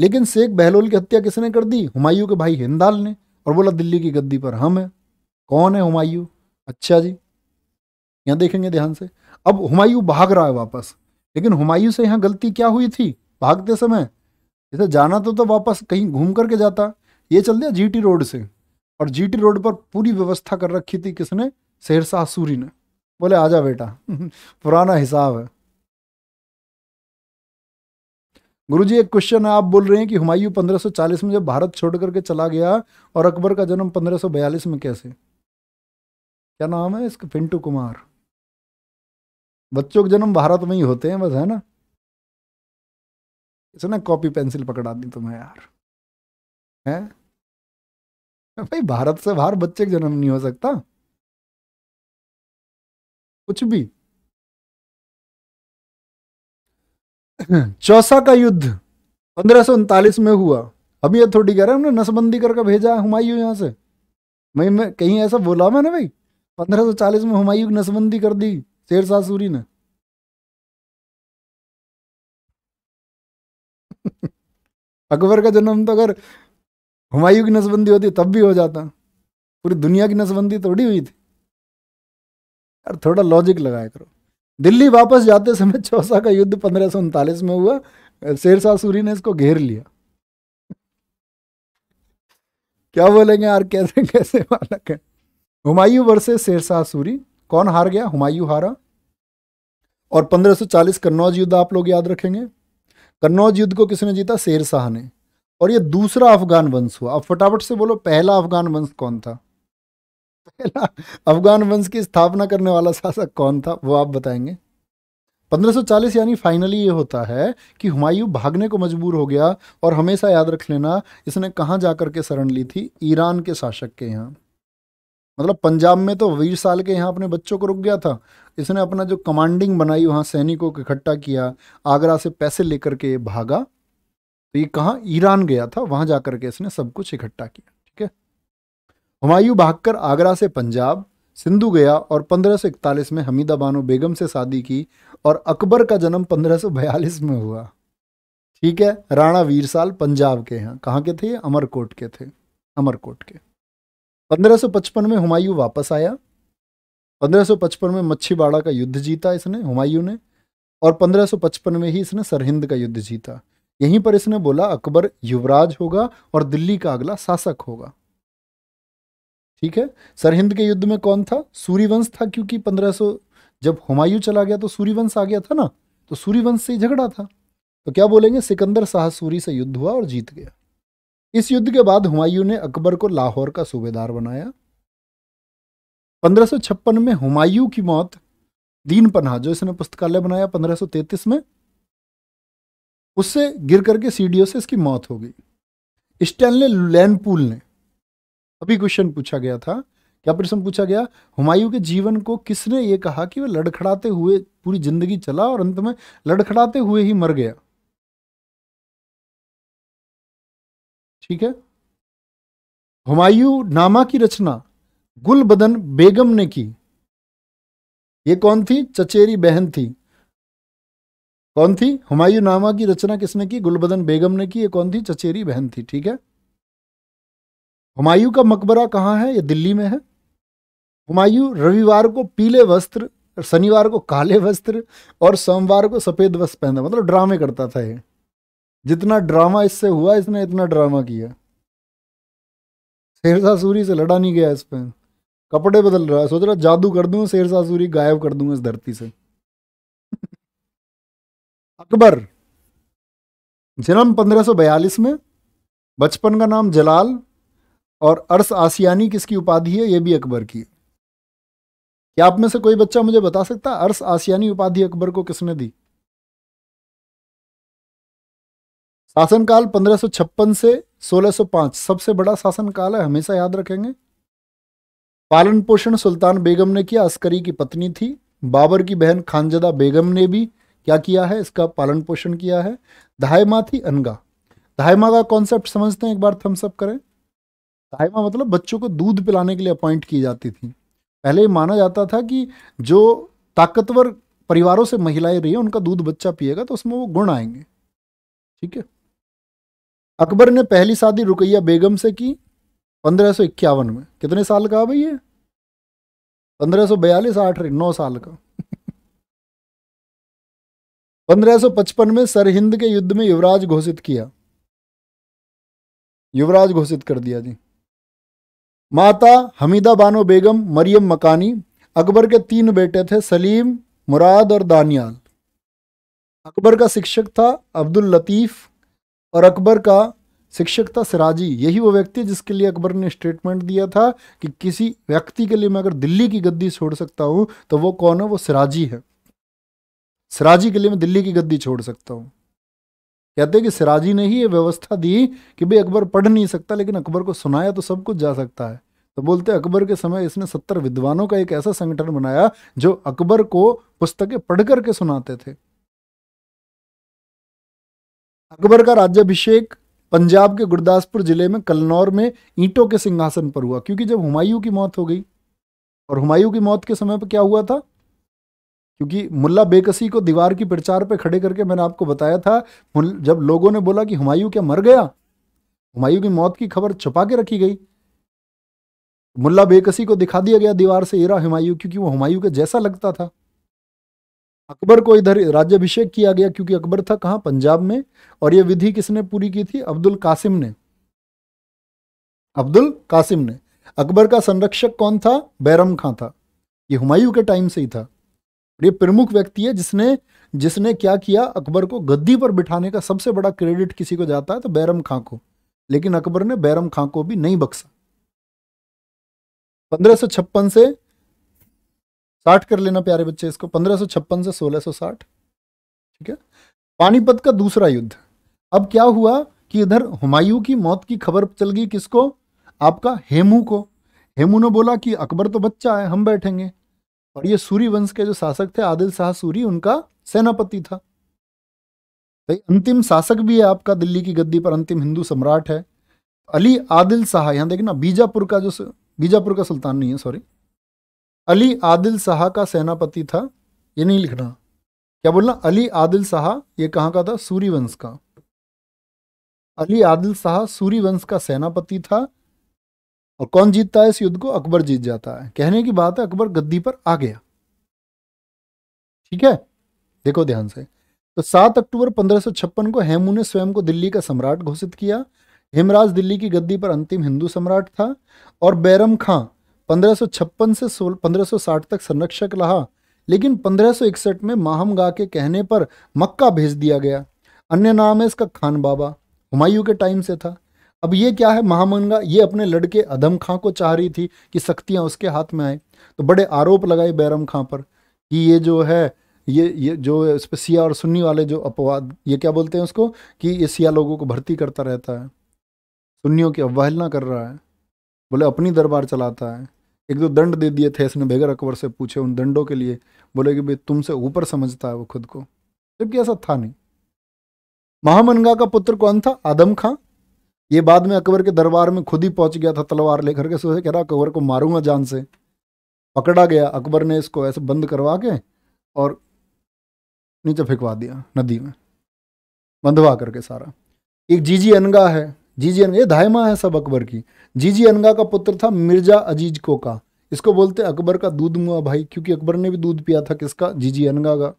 लेकिन शेख बहलोल की हत्या किसने कर दी हुमायूं के भाई हिंदाल ने और बोला दिल्ली की गद्दी पर हम हैं कौन है हुमायूं अच्छा जी यहाँ देखेंगे ध्यान से अब हुमायूं भाग रहा है वापस लेकिन हुमायूं से यहाँ गलती क्या हुई थी भागते समय इसे जाना तो तो वापस कहीं घूम करके जाता ये चल दिया जीटी रोड से और जीटी रोड पर पूरी व्यवस्था कर रखी थी किसने शेरशाह सूरी ने बोले आजा बेटा पुराना हिसाब है गुरु जी एक क्वेश्चन है आप बोल रहे हैं कि हुमायूं 1540 में जब भारत छोड़ करके चला गया और अकबर का जन्म 1542 में कैसे क्या नाम है इसका पिंटू कुमार बच्चों के जन्म भारत में ही होते हैं बस है ना इसने कॉपी पेंसिल पकड़ा दी तुम्हें यार है भाई भारत से बाहर बच्चे का जन्म नहीं हो सकता कुछ भी चौसा का युद्ध पंद्रह में हुआ हम ये थोड़ी कह रहे हैं हमने नसबंदी करके भेजा हुमायूं यहाँ से मैं मैं कहीं ऐसा बोला मैंने भाई 1540 में हुमायूं की नसबंदी कर दी शेर शाह सूरी ने अकबर का जन्म तो अगर हुमायूं की नसबंदी होती तब भी हो जाता पूरी दुनिया की नसबंदी थोड़ी हुई थी यार थोड़ा लॉजिक लगाया करो दिल्ली वापस जाते समय चौसा का युद्ध पंद्रह में हुआ शेरशाह सूरी ने इसको घेर लिया क्या बोलेंगे यार कैसे कैसे बालक है हुमायूं वर्षे शेरशाह सूरी कौन हार गया हुमायूं हारा और 1540 कन्नौज युद्ध आप लोग याद रखेंगे कन्नौज युद्ध को किसने जीता शेरशाह ने और ये दूसरा अफगान वंश हुआ अब फटाफट से बोलो पहला अफगान वंश कौन था पहला अफगान वंश की स्थापना करने वाला शासक कौन था वो आप बताएंगे 1540 यानी फाइनली ये होता है कि हुमायूं भागने को मजबूर हो गया और हमेशा याद रख लेना इसने कहाँ जाकर के शरण ली थी ईरान के शासक के यहाँ मतलब पंजाब में तो वीर साल के यहाँ अपने बच्चों को रुक गया था इसने अपना जो कमांडिंग बनाई वहाँ सैनिकों को इकट्ठा किया आगरा से पैसे लेकर के भागा तो ये कहाँ ईरान गया था वहाँ जा के इसने सब कुछ इकट्ठा किया हुमायूं भागकर आगरा से पंजाब सिंधु गया और 1541 में हमीदा बानो बेगम से शादी की और अकबर का जन्म 1542 में हुआ ठीक है राणा वीरसाल पंजाब के हैं कहाँ के थे अमरकोट के थे अमरकोट के 1555 में हुमायूं वापस आया 1555 में मच्छीवाड़ा का युद्ध जीता इसने हुमायूं ने और 1555 में ही इसने सरहिंद का युद्ध जीता यहीं पर इसने बोला अकबर युवराज होगा और दिल्ली का अगला शासक होगा ठीक है सरहिंद के युद्ध में कौन था सूर्यवंश था क्योंकि 1500 जब हुमायूं चला गया तो सूर्यवंश आ गया था ना तो सूर्यवंश से झगड़ा था तो क्या बोलेंगे सिकंदर शाह सूरी से युद्ध हुआ और जीत गया इस युद्ध के बाद हुमायूं ने अकबर को लाहौर का सूबेदार बनाया पंद्रह में हुमायूं की मौत दीन पन्हा जो इसने पुस्तकालय बनाया पंद्रह में उससे गिर करके सीडियो से इसकी मौत हो गई स्टैनले लैनपूल ने अभी क्वेश्चन पूछा गया था क्या प्रश्न पूछा गया हुमायूं के जीवन को किसने ये कहा कि वह लड़खड़ाते हुए पूरी जिंदगी चला और अंत में लड़खड़ाते हुए ही मर गया ठीक है हुमायूं नामा की रचना गुल बदन बेगम ने की ये कौन थी चचेरी बहन थी कौन थी हुमायूं नामा की रचना किसने की गुलबदन बेगम ने की ये कौन थी चचेरी बहन थी ठीक है हुमायूं का मकबरा कहाँ है ये दिल्ली में है हुमायूं रविवार को पीले वस्त्र शनिवार को काले वस्त्र और सोमवार को सफ़ेद वस्त्र पहनता मतलब ड्रामे करता था ये जितना ड्रामा इससे हुआ इसने इतना ड्रामा किया शेरशाह सूरी से लड़ा नहीं गया इस पर कपड़े बदल रहा है सोच रहा जादू कर दूंगा शेरशाह सूरी गायब कर दूंगा इस धरती से अकबर जन्म 1542 में बचपन का नाम जलाल और अर्स आसियानी किसकी उपाधि है ये भी अकबर की क्या आप में से कोई बच्चा मुझे बता सकता है अर्स आसियानी उपाधि अकबर को किसने दी शासनकाल 1556 से 1605 सबसे बड़ा शासनकाल है हमेशा याद रखेंगे पालन पोषण सुल्तान बेगम ने किया अस्करी की पत्नी थी बाबर की बहन खानजदा बेगम ने भी क्या किया है इसका पालन पोषण किया है धायमा थी अनगा धायमा का कॉन्सेप्ट समझते हैं एक बार थम्सअप करें साहिबा मतलब बच्चों को दूध पिलाने के लिए अपॉइंट की जाती थी पहले माना जाता था कि जो ताकतवर परिवारों से महिलाएं रही उनका दूध बच्चा पिएगा तो उसमें वो गुण आएंगे ठीक है अकबर ने पहली शादी रुकैया बेगम से की पंद्रह में कितने साल का भाई ये पंद्रह सौ बयालीस आठ नौ साल का पंद्रह पचपन में सरहिंद के युद्ध में युवराज घोषित किया युवराज घोषित कर दिया जी माता हमीदा बानो बेगम मरियम मकानी अकबर के तीन बेटे थे सलीम मुराद और दानियाल अकबर का शिक्षक था अब्दुल लतीफ़ और अकबर का शिक्षक था सिराजी यही वो व्यक्ति जिसके लिए अकबर ने स्टेटमेंट दिया था कि किसी व्यक्ति के लिए मैं अगर दिल्ली की गद्दी छोड़ सकता हूँ तो वो कौन है वो सिराजी है सिराजी के लिए मैं दिल्ली की गद्दी छोड़ सकता हूँ कहते हैं कि सिराजी ने ही ये व्यवस्था दी कि भाई अकबर पढ़ नहीं सकता लेकिन अकबर को सुनाया तो सब कुछ जा सकता है तो बोलते अकबर के समय इसने सत्तर विद्वानों का एक ऐसा संगठन बनाया जो अकबर को पुस्तकें पढ़ करके सुनाते थे अकबर का राज्याभिषेक पंजाब के गुरदासपुर जिले में कलनौर में ईंटों के सिंहासन पर हुआ क्योंकि जब हुमायूं की मौत हो गई और हुमायूं की मौत के समय पर क्या हुआ था क्योंकि मुल्ला बेकसी को दीवार की प्रचार पे खड़े करके मैंने आपको बताया था जब लोगों ने बोला कि हुमायूं क्या मर गया हुमायूं की मौत की खबर छुपा के रखी गई मुल्ला बेकसी को दिखा दिया गया दीवार से एरा हुमायूं क्योंकि वो हुमायूं के जैसा लगता था अकबर को इधर राज्यभिषेक किया गया क्योंकि अकबर था कहाँ पंजाब में और यह विधि किसने पूरी की थी अब्दुल कासिम ने अब्दुल कासिम ने अकबर का संरक्षक कौन था बैरम खां था ये हुमायूं के टाइम से ही था ये प्रमुख व्यक्ति है जिसने जिसने क्या किया अकबर को गद्दी पर बिठाने का सबसे बड़ा क्रेडिट किसी को जाता है तो बैरम खां को लेकिन अकबर ने बैरम खां को भी नहीं बख्शा पंद्रह से साठ कर लेना प्यारे बच्चे इसको पंद्रह से सोलह साठ ठीक है पानीपत का दूसरा युद्ध अब क्या हुआ कि इधर हुमायूं की मौत की खबर चल गई किसको आपका हेमू को हेमू ने बोला कि अकबर तो बच्चा है हम बैठेंगे और ये सूरी वंश के जो शासक थे आदिल शाह सूरी उनका सेनापति था भाई अंतिम शासक भी है आपका दिल्ली की गद्दी पर अंतिम हिंदू सम्राट है अली आदिल शाह यहाँ देखना बीजापुर का जो बीजापुर का सुल्तान नहीं है सॉरी अली आदिल शाह का सेनापति था ये नहीं लिखना क्या बोलना अली आदिल शाह ये कहाँ का था वंश का अली आदिल शाह वंश का सेनापति था और कौन जीतता है इस युद्ध को अकबर जीत जाता है कहने की बात है अकबर गद्दी पर आ गया ठीक है देखो ध्यान से तो 7 अक्टूबर 1556 को हेमू ने स्वयं को दिल्ली का सम्राट घोषित किया हेमराज दिल्ली की गद्दी पर अंतिम हिंदू सम्राट था और बैरम खां 1556 से 1560 तक संरक्षक रहा लेकिन 1561 में माहमगा के कहने पर मक्का भेज दिया गया अन्य नाम है इसका खान बाबा हुमायूं के टाइम से था अब ये क्या है महामंगा ये अपने लड़के अधम खां को चाह रही थी कि सख्तियाँ उसके हाथ में आए तो बड़े आरोप लगाए बैरम खां पर कि ये जो है ये ये जो इस पर सिया और सुन्नी वाले जो अपवाद ये क्या बोलते हैं उसको कि ये सिया लोगों को भर्ती करता रहता है सुन्नियों की अवहलना कर रहा है बोले अपनी दरबार चलाता है एक दो दंड दे दिए थे इसने बेगर अकबर से पूछे उन दंडों के लिए बोले कि भाई तुमसे ऊपर समझता है वो खुद को जबकि ऐसा था नहीं महामनगा का पुत्र कौन था आदम खां ये बाद में अकबर के दरबार में खुद ही पहुंच गया था तलवार लेकर के सोचे कह रहा अकबर को मारूंगा जान से पकड़ा गया अकबर ने इसको ऐसे बंद करवा के और नीचे फेंकवा दिया नदी में बंधवा करके सारा एक जीजी अनगा है जीजी अनगा ये धायमा है सब अकबर की जीजी अनगा का पुत्र था मिर्जा अजीज कोका इसको बोलते अकबर का दूध मुआ भाई क्योंकि अकबर ने भी दूध पिया था किसका जीजी अनगा का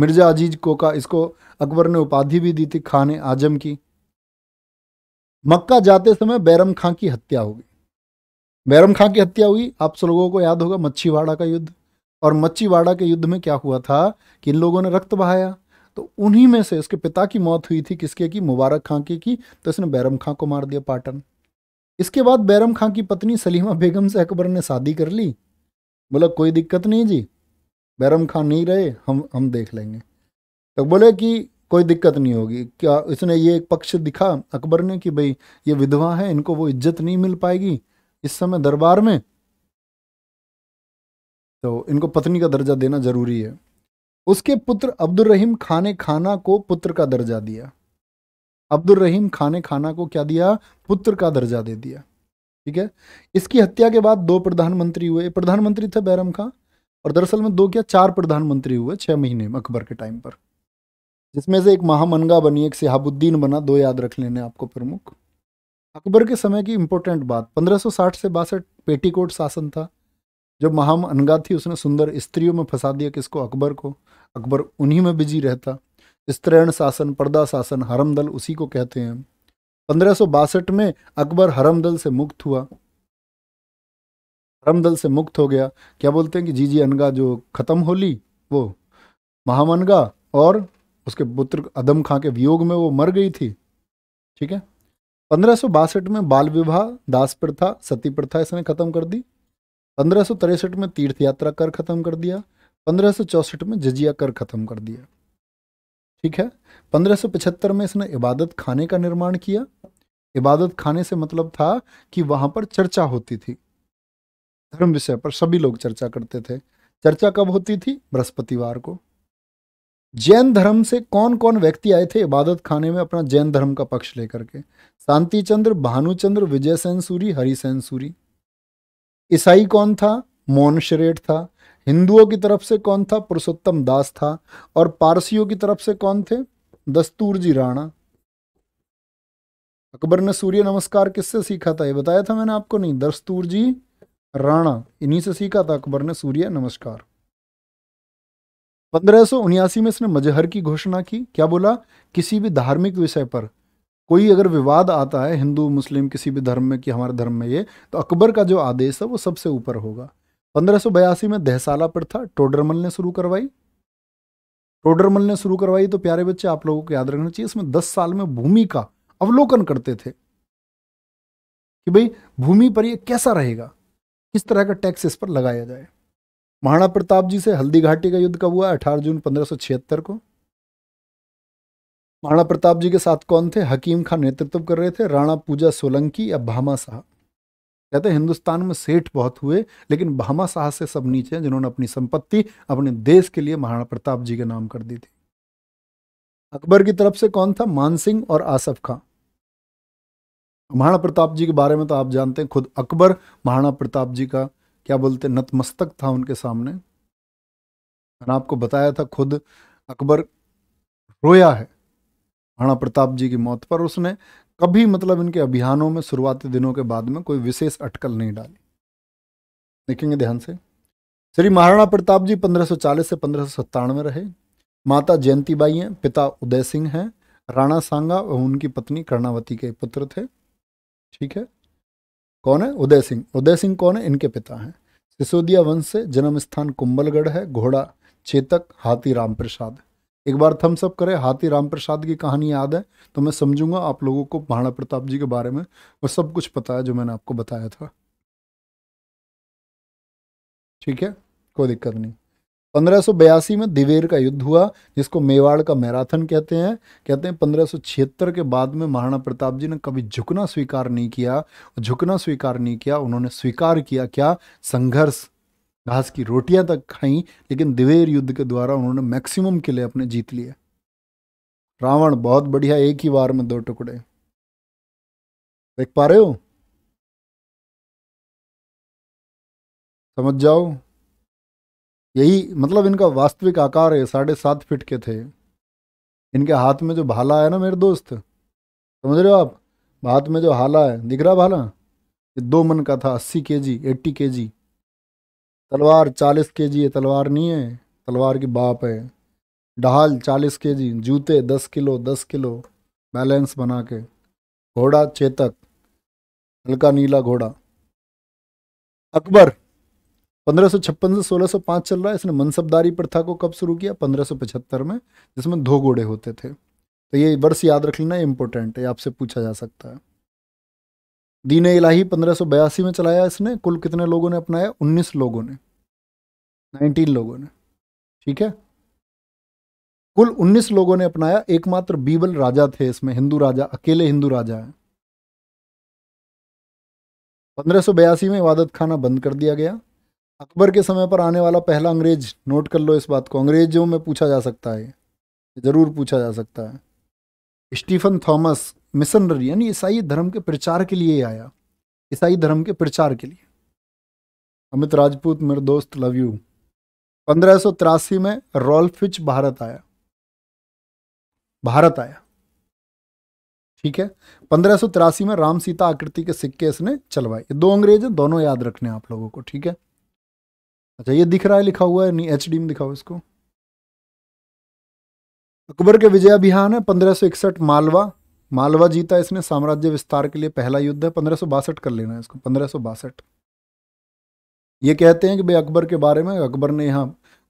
मिर्जा अजीज कोका इसको अकबर ने उपाधि भी दी थी खान आजम की मक्का जाते समय बैरम खां की हत्या हो गई बैरम खां की हत्या हुई आप सब लोगों को याद होगा मच्छीवाड़ा का युद्ध और मच्छीवाड़ा के युद्ध में क्या हुआ था कि इन लोगों ने रक्त बहाया तो उन्हीं में से इसके पिता की मौत हुई थी किसके की मुबारक खां की की तो इसने बैरम खां को मार दिया पाटन इसके बाद बैरम खां की पत्नी सलीमा बेगम से अकबर ने शादी कर ली बोला कोई दिक्कत नहीं जी बैरम खां नहीं रहे हम हम देख लेंगे तो बोले कि कोई दिक्कत नहीं होगी क्या इसने ये एक पक्ष दिखा अकबर ने कि भाई ये विधवा है इनको वो इज्जत नहीं मिल पाएगी इस समय दरबार में तो इनको पत्नी का दर्जा देना जरूरी है उसके पुत्र अब्दुल रहीम खाने खाना को पुत्र का दर्जा दिया अब्दुल रहीम खाने खाना को क्या दिया पुत्र का दर्जा दे दिया ठीक है इसकी हत्या के बाद दो प्रधानमंत्री हुए प्रधानमंत्री थे बैरम खां और दरअसल में दो क्या चार प्रधानमंत्री हुए छह महीने में अकबर के टाइम पर जिसमें से एक महामनगा बनी एक सिहाबुद्दीन बना दो याद रख लेने आपको प्रमुख अकबर के समय की इम्पोर्टेंट बात 1560 से बासठ पेटीकोट शासन था जब महामनगा थी उसने सुंदर स्त्रियों में फंसा दिया किसको अकबर को अकबर उन्हीं में बिजी रहता स्त्रैण शासन पर्दा शासन हरमदल उसी को कहते हैं पंद्रह में अकबर हरमदल से मुक्त हुआ हरमदल से मुक्त हो गया क्या बोलते हैं कि जी जी अनगा जो ख़त्म होली वो महामनगा और उसके पुत्र अदम खां के वियोग में वो मर गई थी ठीक है पंद्रह में बाल विवाह दास प्रथा सती प्रथा इसने खत्म कर दी पंद्रह में तीर्थ यात्रा कर खत्म कर दिया पंद्रह में जजिया कर खत्म कर दिया ठीक है पंद्रह में इसने इबादत खाने का निर्माण किया इबादत खाने से मतलब था कि वहां पर चर्चा होती थी धर्म विषय पर सभी लोग चर्चा करते थे चर्चा कब होती थी बृहस्पतिवार को जैन धर्म से कौन कौन व्यक्ति आए थे इबादत खाने में अपना जैन धर्म का पक्ष लेकर के शांति चंद्र भानुचंद्र विजय सेन सूरी हरिसेन सूरी ईसाई कौन था मौन श्रेठ था हिंदुओं की तरफ से कौन था पुरुषोत्तम दास था और पारसियों की तरफ से कौन थे दस्तूर जी राणा अकबर ने सूर्य नमस्कार किससे सीखा था ये बताया था मैंने आपको नहीं दस्तूर जी राणा इन्हीं से सीखा था अकबर ने सूर्य नमस्कार पंद्रह में इसने मजहर की घोषणा की क्या बोला किसी भी धार्मिक विषय पर कोई अगर विवाद आता है हिंदू मुस्लिम किसी भी धर्म में कि हमारे धर्म में ये तो अकबर का जो आदेश है वो सबसे ऊपर होगा पंद्रह में दहसाला प्रथा टोडरमल ने शुरू करवाई टोडरमल ने शुरू करवाई तो प्यारे बच्चे आप लोगों को याद रखना चाहिए इसमें दस साल में भूमि का अवलोकन करते थे कि भाई भूमि पर ये कैसा रहेगा किस तरह का टैक्स इस पर लगाया जाए महाराणा प्रताप जी से हल्दी घाटी का युद्ध कब हुआ अठारह जून पंद्रह को महाराणा प्रताप जी के साथ कौन थे हकीम खान नेतृत्व कर रहे थे राणा पूजा सोलंकी या भामा शाह कहते हिंदुस्तान में सेठ बहुत हुए लेकिन भामा शाह से सब नीचे हैं जिन्होंने अपनी संपत्ति अपने देश के लिए महाराणा प्रताप जी के नाम कर दी थी अकबर की तरफ से कौन था मानसिंह और आसफ खां महाराणा प्रताप जी के बारे में तो आप जानते हैं खुद अकबर महाराणा प्रताप जी का क्या बोलते नतमस्तक था उनके सामने मैंने आपको बताया था खुद अकबर रोया है राणा प्रताप जी की मौत पर उसने कभी मतलब इनके अभियानों में शुरुआती दिनों के बाद में कोई विशेष अटकल नहीं डाली देखेंगे ध्यान से श्री महाराणा प्रताप जी 1540 से पंद्रह में रहे माता जयंती बाई हैं पिता उदय सिंह हैं राणा सांगा और उनकी पत्नी कर्णावती के पुत्र थे ठीक है कौन है उदय सिंह उदय सिंह कौन है इनके पिता हैं सिसोदिया वंश से जन्म स्थान कुंबलगढ़ है घोड़ा चेतक हाथी राम प्रसाद एक बार थम्स अप करें हाथी राम प्रसाद की कहानी याद है तो मैं समझूंगा आप लोगों को महाराणा प्रताप जी के बारे में और सब कुछ पता है जो मैंने आपको बताया था ठीक है कोई दिक्कत नहीं 1582 में दिवेर का युद्ध हुआ जिसको मेवाड़ का मैराथन कहते हैं कहते हैं पंद्रह के बाद में महाराणा प्रताप जी ने कभी झुकना स्वीकार नहीं किया झुकना स्वीकार नहीं किया उन्होंने स्वीकार किया क्या संघर्ष घास की रोटियां तक खाई लेकिन दिवेर युद्ध के द्वारा उन्होंने मैक्सिमम किले अपने जीत लिए रावण बहुत बढ़िया एक ही बार में दो टुकड़े देख पा रहे हो समझ जाओ यही मतलब इनका वास्तविक आकार है साढ़े सात फिट के थे इनके हाथ में जो भाला है ना मेरे दोस्त समझ रहे हो आप हाथ में जो हाला है दिख रहा भाला ये दो मन का था अस्सी के जी एट्टी के जी तलवार चालीस के जी है तलवार नहीं है तलवार की बाप है ढाल चालीस के जी जूते दस किलो दस किलो बैलेंस बना के घोड़ा चेतक हल्का नीला घोड़ा अकबर पंद्रह से 1605 चल रहा है इसने मनसबदारी प्रथा को कब शुरू किया 1575 में जिसमें दो घोड़े होते थे तो ये वर्ष याद रख लेना इंपॉर्टेंट है आपसे पूछा जा सकता है दीन इलाही पंद्रह में चलाया इसने कुल कितने लोगों ने अपनाया उन्नीस लोगों ने नाइनटीन लोगों ने ठीक है कुल 19 लोगों ने अपनाया एकमात्र बीबल राजा थे इसमें हिंदू राजा अकेले हिंदू राजा हैं पंद्रह में इबादत खाना बंद कर दिया गया अकबर के समय पर आने वाला पहला अंग्रेज नोट कर लो इस बात को अंग्रेजों में पूछा जा सकता है ज़रूर पूछा जा सकता है स्टीफन थॉमस मिशनरी यानी ईसाई धर्म के प्रचार के लिए आया ईसाई धर्म के प्रचार के लिए अमित राजपूत मेरे दोस्त लव यू पंद्रह में रॉल्फिच भारत आया भारत आया ठीक है पंद्रह में राम सीता आकृति के सिक्के इसने चलवाए दो अंग्रेज हैं दोनों याद रखने आप लोगों को ठीक है अच्छा ये दिख रहा है लिखा हुआ है नहीं एच में दिखाओ इसको अकबर के विजय अभियान है पंद्रह सौ इकसठ मालवा मालवा जीता इसने साम्राज्य विस्तार के लिए पहला युद्ध है पंद्रह सौ बासठ कर लेना है इसको पंद्रह सौ बासठ ये कहते हैं कि भाई अकबर के बारे में अकबर ने यहाँ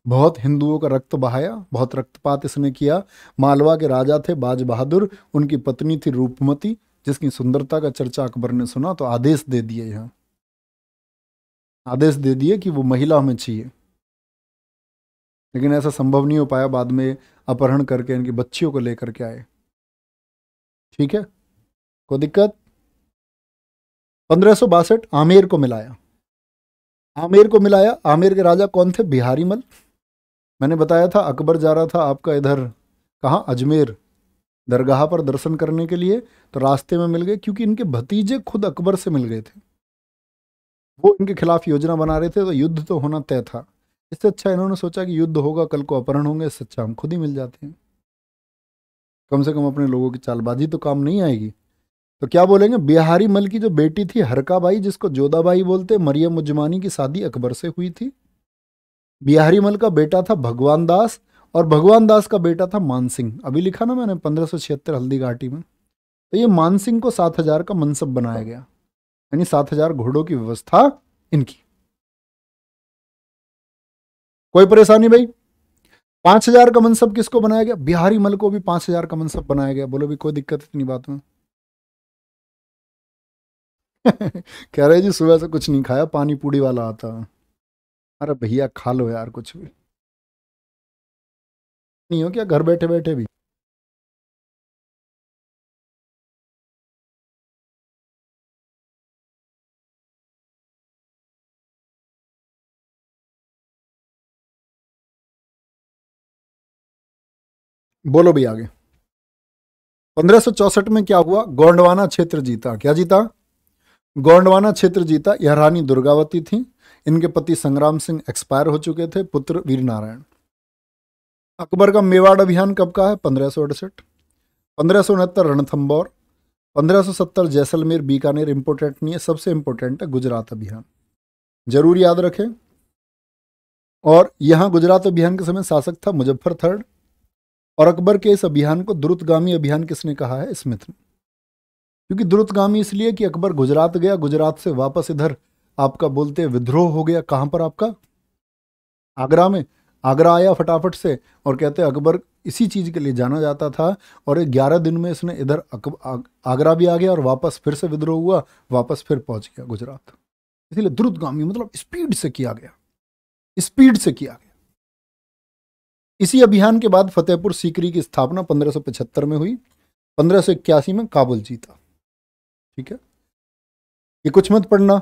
बहुत हिंदुओं का रक्त बहाया बहुत रक्तपात इसने किया मालवा के राजा थे बाज बहादुर उनकी पत्नी थी रूपमती जिसकी सुंदरता का चर्चा अकबर ने सुना तो आदेश दे दिए यहाँ आदेश दे दिए कि वो महिला हमें चाहिए लेकिन ऐसा संभव नहीं हो पाया बाद में अपहरण करके इनकी बच्चियों को लेकर के आए ठीक है कोई दिक्कत पंद्रह आमेर को मिलाया आमेर को मिलाया आमेर के राजा कौन थे बिहारी मल मैंने बताया था अकबर जा रहा था आपका इधर कहाँ अजमेर दरगाह पर दर्शन करने के लिए तो रास्ते में मिल गए क्योंकि इनके भतीजे खुद अकबर से मिल गए थे वो इनके खिलाफ योजना बना रहे थे तो युद्ध तो होना तय था इससे अच्छा इन्होंने सोचा कि युद्ध होगा कल को अपहरण होंगे इससे अच्छा हम खुद ही मिल जाते हैं कम से कम अपने लोगों की चालबाजी तो काम नहीं आएगी तो क्या बोलेंगे बिहारी मल की जो बेटी थी हरकाबाई जिसको जोधाबाई बोलते मरियम उजमानी की शादी अकबर से हुई थी बिहारी मल का बेटा था भगवान दास और भगवान दास का बेटा था मानसिंह अभी लिखा ना मैंने पंद्रह हल्दी घाटी में तो ये मानसिंह को सात हजार का मनसब बनाया गया यानी सात हजार घोड़ों की व्यवस्था इनकी कोई परेशानी भाई पांच हजार का मनसब किसको बनाया गया बिहारी मल को भी पांच हजार का मनसब बनाया गया बोलो भी कोई दिक्कत इतनी बात में कह रहे जी सुबह से कुछ नहीं खाया पानी पूड़ी वाला आता अरे भैया खा लो यार कुछ भी नहीं हो क्या घर बैठे बैठे भी बोलो भी आगे पंद्रह में क्या हुआ गोंडवाना क्षेत्र जीता क्या जीता गोंडवाना क्षेत्र जीता यह रानी दुर्गावती थी इनके पति संग्राम सिंह एक्सपायर हो चुके थे पुत्र वीर नारायण अकबर का मेवाड़ अभियान कब का है पंद्रह सौ अड़सठ पंद्रह सौ उनहत्तर रणथम्बौर पंद्रह सत्तर जैसलमेर बीकानेर इंपोर्टेंट नहीं है सबसे इंपोर्टेंट है गुजरात अभियान जरूर याद रखें और यहाँ गुजरात अभियान के समय शासक था मुजफ्फर थर्ड और अकबर के इस अभियान को द्रुतगामी अभियान किसने कहा है स्मिथ ने क्योंकि द्रुतगामी इसलिए कि अकबर गुजरात गया गुजरात से वापस इधर आपका बोलते विद्रोह हो गया कहाँ पर आपका आगरा में आगरा आया फटाफट से और कहते अकबर इसी चीज़ के लिए जाना जाता था और एक ग्यारह दिन में इसने इधर आगरा भी आ गया और वापस फिर से विद्रोह हुआ वापस फिर पहुंच गया गुजरात इसीलिए द्रुतगामी मतलब स्पीड से किया गया स्पीड से किया गया इसी अभियान के बाद फतेहपुर सीकरी की स्थापना 1575 में हुई पंद्रह में काबुल जीता ठीक है ये कुछ मत पढ़ना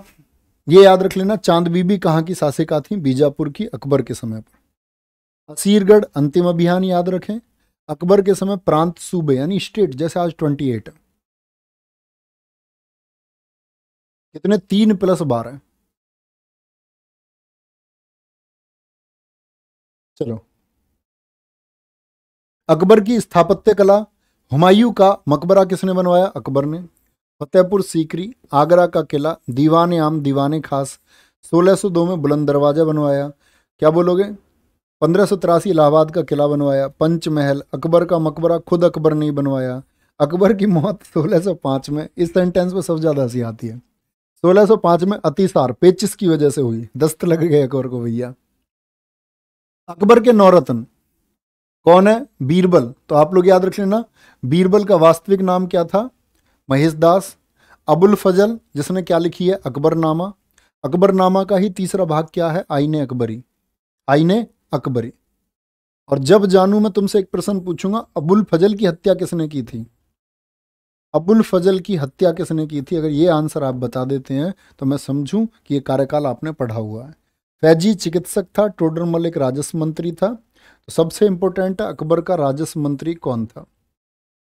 ये याद रख लेना चांद बीबी कहाँ की शासिका थी बीजापुर की अकबर के समय पर असीरगढ़ अंतिम अभियान याद रखें अकबर के समय प्रांत सूबे यानी स्टेट जैसे आज ट्वेंटी एट है कितने तीन प्लस बारह चलो अकबर की स्थापत्य कला हुमायूं का मकबरा किसने बनवाया अकबर ने फतेहपुर सीकरी आगरा का किला दीवान आम दीवान खास 1602 में बुलंद दरवाज़ा बनवाया क्या बोलोगे पंद्रह इलाहाबाद का किला बनवाया पंचमहल अकबर का मकबरा खुद अकबर ने बनवाया अकबर की मौत 1605 में इस सेंटेंस में सब ज़्यादा हंसी आती है 1605 में अतिसार पेचिस की वजह से हुई दस्त लग गए अकबर को भैया अकबर के नौरत्न कौन है बीरबल तो आप लोग याद रख लेना बीरबल का वास्तविक नाम क्या था महेश दास अबुल फजल जिसने क्या लिखी है अकबरनामा अकबरनामा का ही तीसरा भाग क्या है आईने अकबरी आईने अकबरी और जब जानू मैं तुमसे एक प्रश्न पूछूंगा अबुल फजल की हत्या किसने की थी अबुल फजल की हत्या किसने की थी अगर ये आंसर आप बता देते हैं तो मैं समझूं कि ये कार्यकाल आपने पढ़ा हुआ है फैजी चिकित्सक था टोडरमल एक राजस्व मंत्री था तो सबसे इम्पोर्टेंट अकबर का राजस्व मंत्री कौन था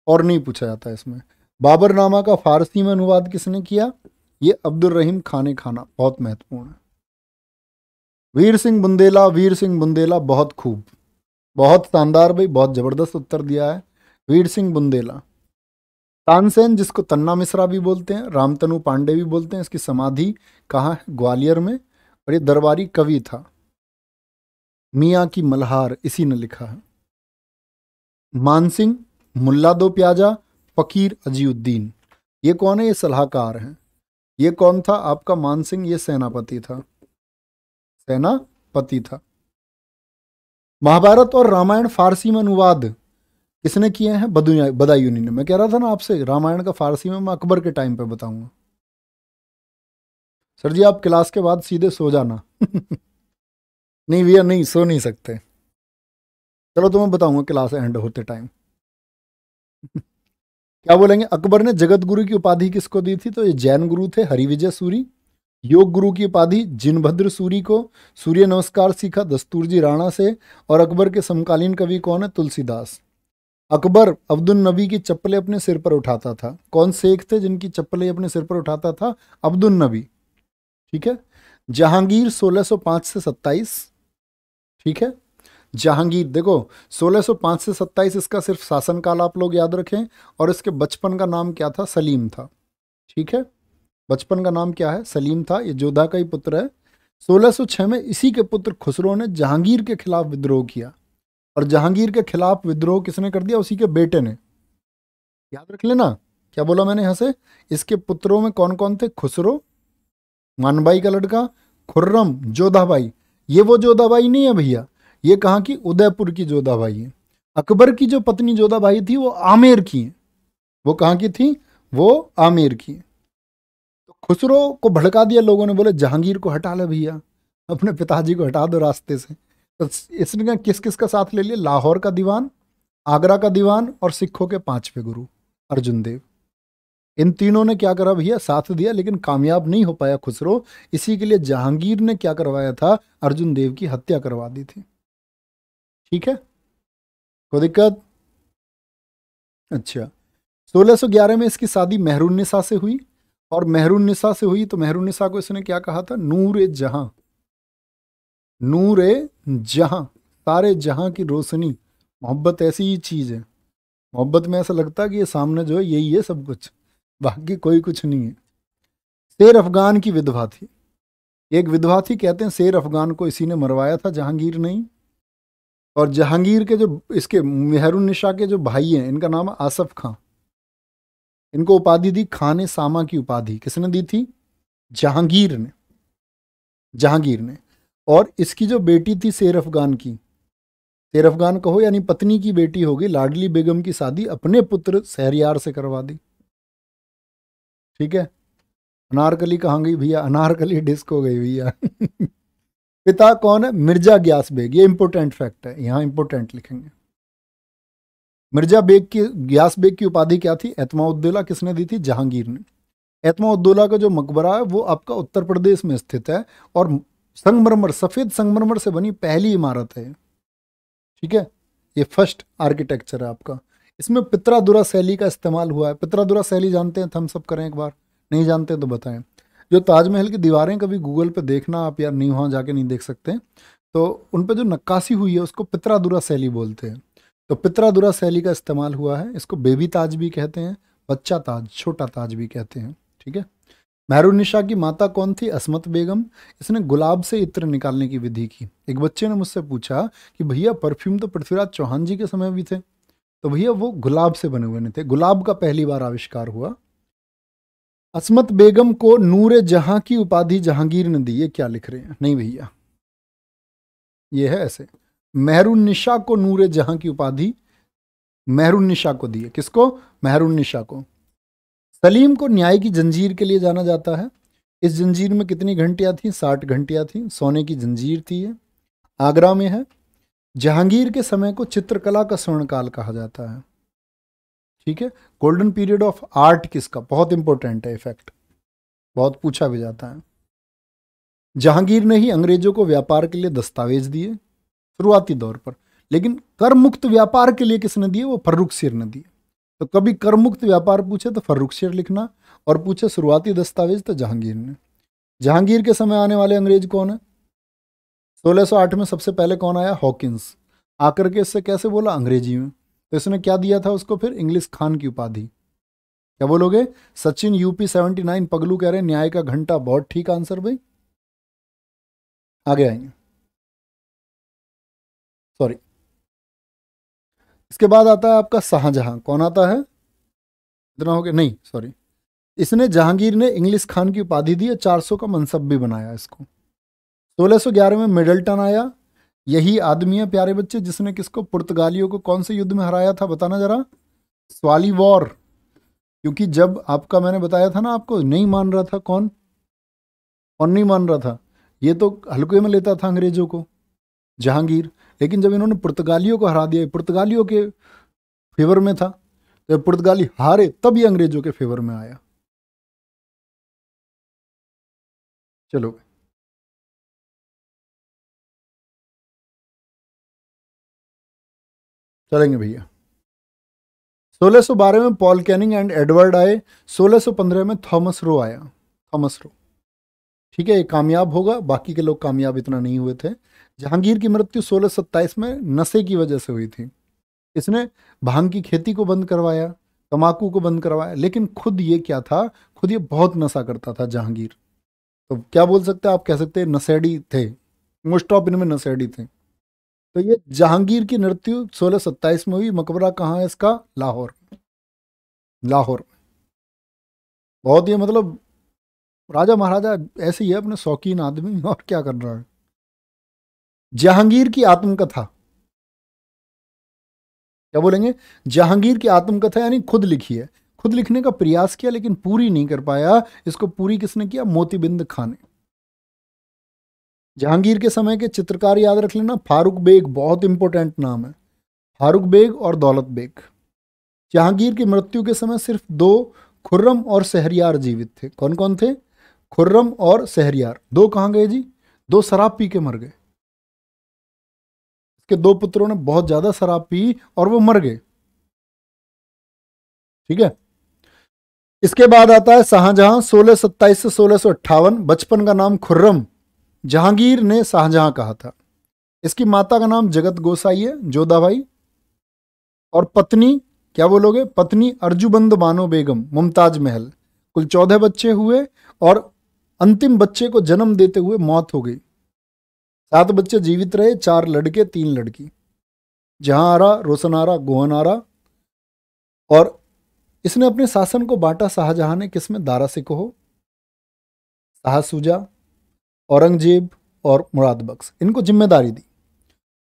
और नहीं पूछा जाता इसमें बाबरनामा का फारसी में अनुवाद किसने किया ये अब्दुल रहीम खाने खाना बहुत महत्वपूर्ण है वीर सिंह बुंदेला वीर सिंह बुंदेला बहुत खूब बहुत शानदार भाई बहुत ज़बरदस्त उत्तर दिया है वीर सिंह बुंदेला तानसेन जिसको तन्ना मिश्रा भी बोलते हैं रामतनु पांडे भी बोलते हैं इसकी समाधि कहाँ है ग्वालियर में और ये दरबारी कवि था मियाँ की मल्हार इसी ने लिखा है मानसिंह मुल्ला दो प्याजा फ़कीर अजीउद्दीन ये कौन है ये सलाहकार हैं ये कौन था आपका मानसिंह ये सेनापति था सेनापति था महाभारत और रामायण फारसी में अनुवाद किसने किए हैं बदायूनी ने मैं कह रहा था ना आपसे रामायण का फारसी में मैं अकबर के टाइम पे बताऊंगा सर जी आप क्लास के बाद सीधे सो जाना नहीं भैया नहीं सो नहीं सकते चलो तुम्हें तो बताऊंगा क्लास एंड होते टाइम क्या बोलेंगे अकबर ने जगत गुरु की उपाधि किसको दी थी तो ये जैन गुरु थे हरिविजय सूरी योग गुरु की उपाधि जिनभद्र सूरी को सूर्य नमस्कार सीखा दस्तूरजी राणा से और अकबर के समकालीन कवि कौन है तुलसीदास अकबर अब्दुल नबी की चप्पलें अपने सिर पर उठाता था कौन शेख थे जिनकी चप्पलें अपने सिर पर उठाता था अब्दुल नबी ठीक है जहांगीर 1605 से ठीक है जहांगीर देखो 1605 से 27 इसका सिर्फ शासनकाल आप लोग याद रखें और इसके बचपन का नाम क्या था सलीम था ठीक है बचपन का नाम क्या है सलीम था ये जोधा का ही पुत्र है 1606 में इसी के पुत्र खुसरो ने जहांगीर के खिलाफ विद्रोह किया और जहांगीर के खिलाफ विद्रोह किसने कर दिया उसी के बेटे ने याद रख लेना क्या बोला मैंने यहां से इसके पुत्रों में कौन कौन थे खुसरो मानबाई का लड़का खुर्रम जोधाबाई ये वो जोधाबाई नहीं है भैया ये कहाँ की उदयपुर की जोधाबाई है अकबर की जो पत्नी जोधाबाई थी वो आमेर की है वो कहाँ की थी वो आमेर की तो खुसरो को भड़का दिया लोगों ने बोले जहांगीर को हटा ले भैया अपने पिताजी को हटा दो रास्ते से तो इसने किस किस का साथ ले लिया लाहौर का दीवान आगरा का दीवान और सिखों के पांचवें गुरु अर्जुन देव इन तीनों ने क्या करा भैया साथ दिया लेकिन कामयाब नहीं हो पाया खुसरो इसी के लिए जहांगीर ने क्या करवाया था अर्जुन देव की हत्या करवा दी थी ठीक है कोई दिक्कत अच्छा 1611 में इसकी शादी मेहरून से हुई और मेहरून से हुई तो मेहरून को इसने क्या कहा था नूर ए जहां नूर ए जहां सारे जहां की रोशनी मोहब्बत ऐसी ही चीज़ है मोहब्बत में ऐसा लगता है कि ये सामने जो है यही है सब कुछ भाग्य कोई कुछ नहीं है शेर अफगान की विधवा थी एक विधवा थी कहते हैं शेर अफगान को इसी ने मरवाया था जहांगीर नहीं और जहांगीर के जो इसके मेहरुन निशा के जो भाई हैं इनका नाम आसफ खां इनको उपाधि दी खान सामा की उपाधि किसने दी थी जहांगीर ने जहांगीर ने और इसकी जो बेटी थी शेर अफगान की शेर अफगान कहो यानी पत्नी की बेटी होगी लाडली बेगम की शादी अपने पुत्र सहरियार से करवा दी ठीक है अनारकली कहाँ गई भैया अनारकली डिस्क हो गई भैया पिता कौन है मिर्जा ग्यास बेग ये इंपॉर्टेंट फैक्ट है यहाँ इंपॉर्टेंट लिखेंगे मिर्जा बेग की ग्यास बेग की उपाधि क्या थी एतमाउद्दोला किसने दी थी जहांगीर ने एतमाउद्दोला का जो मकबरा है वो आपका उत्तर प्रदेश में स्थित है और संगमरमर सफ़ेद संगमरमर से बनी पहली इमारत है ठीक है ये फर्स्ट आर्किटेक्चर है आपका इसमें पित्रादुरा शैली का इस्तेमाल हुआ है पित्रादुरा शैली जानते हैं थम्सअप करें एक बार नहीं जानते तो बताएं जो ताजमहल की दीवारें कभी गूगल पे देखना आप यार नहीं वहाँ जाके नहीं देख सकते तो उन पर जो नक्काशी हुई है उसको पित्रादुरा शैली बोलते हैं तो पित्रादुरा शैली का इस्तेमाल हुआ है इसको बेबी ताज भी कहते हैं बच्चा ताज छोटा ताज भी कहते हैं ठीक है मेहरुनिशा की माता कौन थी असमत बेगम इसने गुलाब से इत्र निकालने की विधि की एक बच्चे ने मुझसे पूछा कि भैया परफ्यूम तो पृथ्वीराज चौहान जी के समय भी थे तो भैया वो गुलाब से बने हुए थे गुलाब का पहली बार आविष्कार हुआ असमत बेगम को नूर जहां की उपाधि जहांगीर ने दी ये क्या लिख रहे हैं नहीं भैया ये है ऐसे मेहरून निशा को नूर जहां की उपाधि मेहरून निशा को दी है किसको मेहरून निशा को सलीम को न्याय की जंजीर के लिए जाना जाता है इस जंजीर में कितनी घंटियां थी साठ घंटियां थी सोने की जंजीर थी ये आगरा में है जहांगीर के समय को चित्रकला का स्वर्णकाल कहा जाता है ठीक है गोल्डन पीरियड ऑफ आर्ट किसका बहुत इंपॉर्टेंट है इफेक्ट बहुत पूछा भी जाता है जहांगीर ने ही अंग्रेजों को व्यापार के लिए दस्तावेज दिए शुरुआती दौर पर लेकिन कर मुक्त व्यापार के लिए किसने दिए वो फर्रुख शेर ने दिए तो कभी कर मुक्त व्यापार पूछे तो फर्रुख शेर लिखना और पूछे शुरुआती दस्तावेज तो जहांगीर ने जहांगीर के समय आने वाले अंग्रेज कौन है 1608 में सबसे पहले कौन आया हॉकिंस आकर के इससे कैसे बोला अंग्रेजी में तो इसने क्या दिया था उसको फिर इंग्लिश खान की उपाधि क्या बोलोगे सचिन यूपी 79 पगलू कह रहे न्याय का घंटा बहुत ठीक आंसर भाई आगे आएंगे सॉरी इसके बाद आता है आपका शाहजहां कौन आता है इतना हो गया नहीं सॉरी इसने जहांगीर ने इंग्लिश खान की उपाधि दी और 400 का मनसब भी बनाया इसको सोलह सौ ग्यारह में मिडल्टन आया यही आदमी है प्यारे बच्चे जिसने किसको पुर्तगालियों को कौन से युद्ध में हराया था बताना जरा स्वाली वॉर क्योंकि जब आपका मैंने बताया था ना आपको नहीं मान रहा था कौन और नहीं मान रहा था ये तो हल्के में लेता था अंग्रेजों को जहांगीर लेकिन जब इन्होंने पुर्तगालियों को हरा दिया पुर्तगालियों के फेवर में था तो पुर्तगाली हारे तब ये अंग्रेजों के फेवर में आया चलो चलेंगे भैया 1612 में पॉल कैनिंग एंड एडवर्ड आए 1615 में थॉमस रो आया थॉमस रो ठीक है ये कामयाब होगा बाकी के लोग कामयाब इतना नहीं हुए थे जहांगीर की मृत्यु 1627 में नशे की वजह से हुई थी इसने भांग की खेती को बंद करवाया तम्बाकू को बंद करवाया लेकिन खुद ये क्या था खुद ये बहुत नशा करता था जहांगीर तो क्या बोल सकते हैं आप कह सकते हैं नशेड़ी थे मोस्ट ऑफ इनमें नशेड़ी थे तो ये जहांगीर की मृत्यु 1627 में हुई मकबरा कहाँ है इसका लाहौर लाहौर बहुत ही मतलब राजा महाराजा ऐसे ही है अपने शौकीन आदमी और क्या कर रहा है जहांगीर की आत्मकथा क्या बोलेंगे जहांगीर की आत्मकथा यानी खुद लिखी है खुद लिखने का प्रयास किया लेकिन पूरी नहीं कर पाया इसको पूरी किसने किया मोतीबिंद खान ने जहांगीर के समय के चित्रकार याद रख लेना फारूक बेग बहुत इंपॉर्टेंट नाम है फारूक बेग और दौलत बेग जहांगीर की मृत्यु के समय सिर्फ दो खुर्रम और सहरियार जीवित थे कौन कौन थे खुर्रम और सहरियार दो कहाँ गए जी दो शराब पी के मर गए इसके दो पुत्रों ने बहुत ज़्यादा शराब पी और वो मर गए ठीक है इसके बाद आता है शाहजहां सोलह सत्ताईस से सोलह अट्ठावन बचपन का नाम खुर्रम जहांगीर ने शाहजहां कहा था इसकी माता का नाम जगत गोसाई है जोधाबाई और पत्नी क्या बोलोगे पत्नी अर्जुबंद बानो बेगम मुमताज महल कुल चौदह बच्चे हुए और अंतिम बच्चे को जन्म देते हुए मौत हो गई सात बच्चे जीवित रहे चार लड़के तीन लड़की जहां आरा रोशन आरा गोहन आरा और इसने अपने शासन को बांटा शाहजहां ने किसमें दारा सिकोह शाह सूजा औरंगजेब और मुराद बख्श इनको जिम्मेदारी दी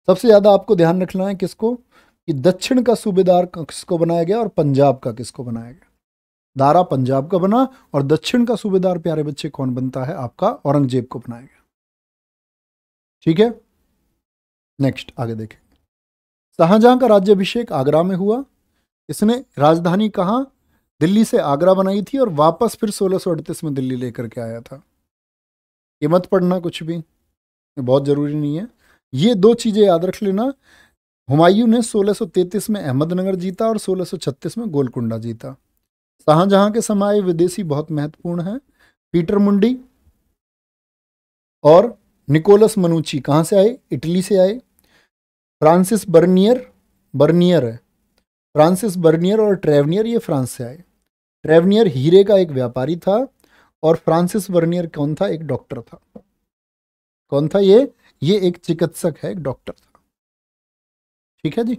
सबसे ज़्यादा आपको ध्यान रखना है किसको कि दक्षिण का सूबेदार किसको बनाया गया और पंजाब का किसको बनाया गया दारा पंजाब का बना और दक्षिण का सूबेदार प्यारे बच्चे कौन बनता है आपका औरंगजेब को बनाया गया ठीक है नेक्स्ट आगे देखें शाहजहां का राज्यभिषेक आगरा में हुआ इसने राजधानी कहाँ दिल्ली से आगरा बनाई थी और वापस फिर सोलह में दिल्ली लेकर के आया था मत पढ़ना कुछ भी बहुत ज़रूरी नहीं है ये दो चीज़ें याद रख लेना हुमायूं ने 1633 में अहमदनगर जीता और 1636 में गोलकुंडा जीता शाहजहां के समय विदेशी बहुत महत्वपूर्ण हैं पीटर मुंडी और निकोलस मनुची कहाँ से आए इटली से आए फ्रांसिस बर्नियर बर्नियर है फ्रांसिस बर्नियर और ट्रेवनियर ये फ्रांस से आए ट्रेवनियर हीरे का एक व्यापारी था और फ्रांसिस वर्नियर कौन था एक डॉक्टर था कौन था ये ये एक चिकित्सक है एक डॉक्टर था ठीक है जी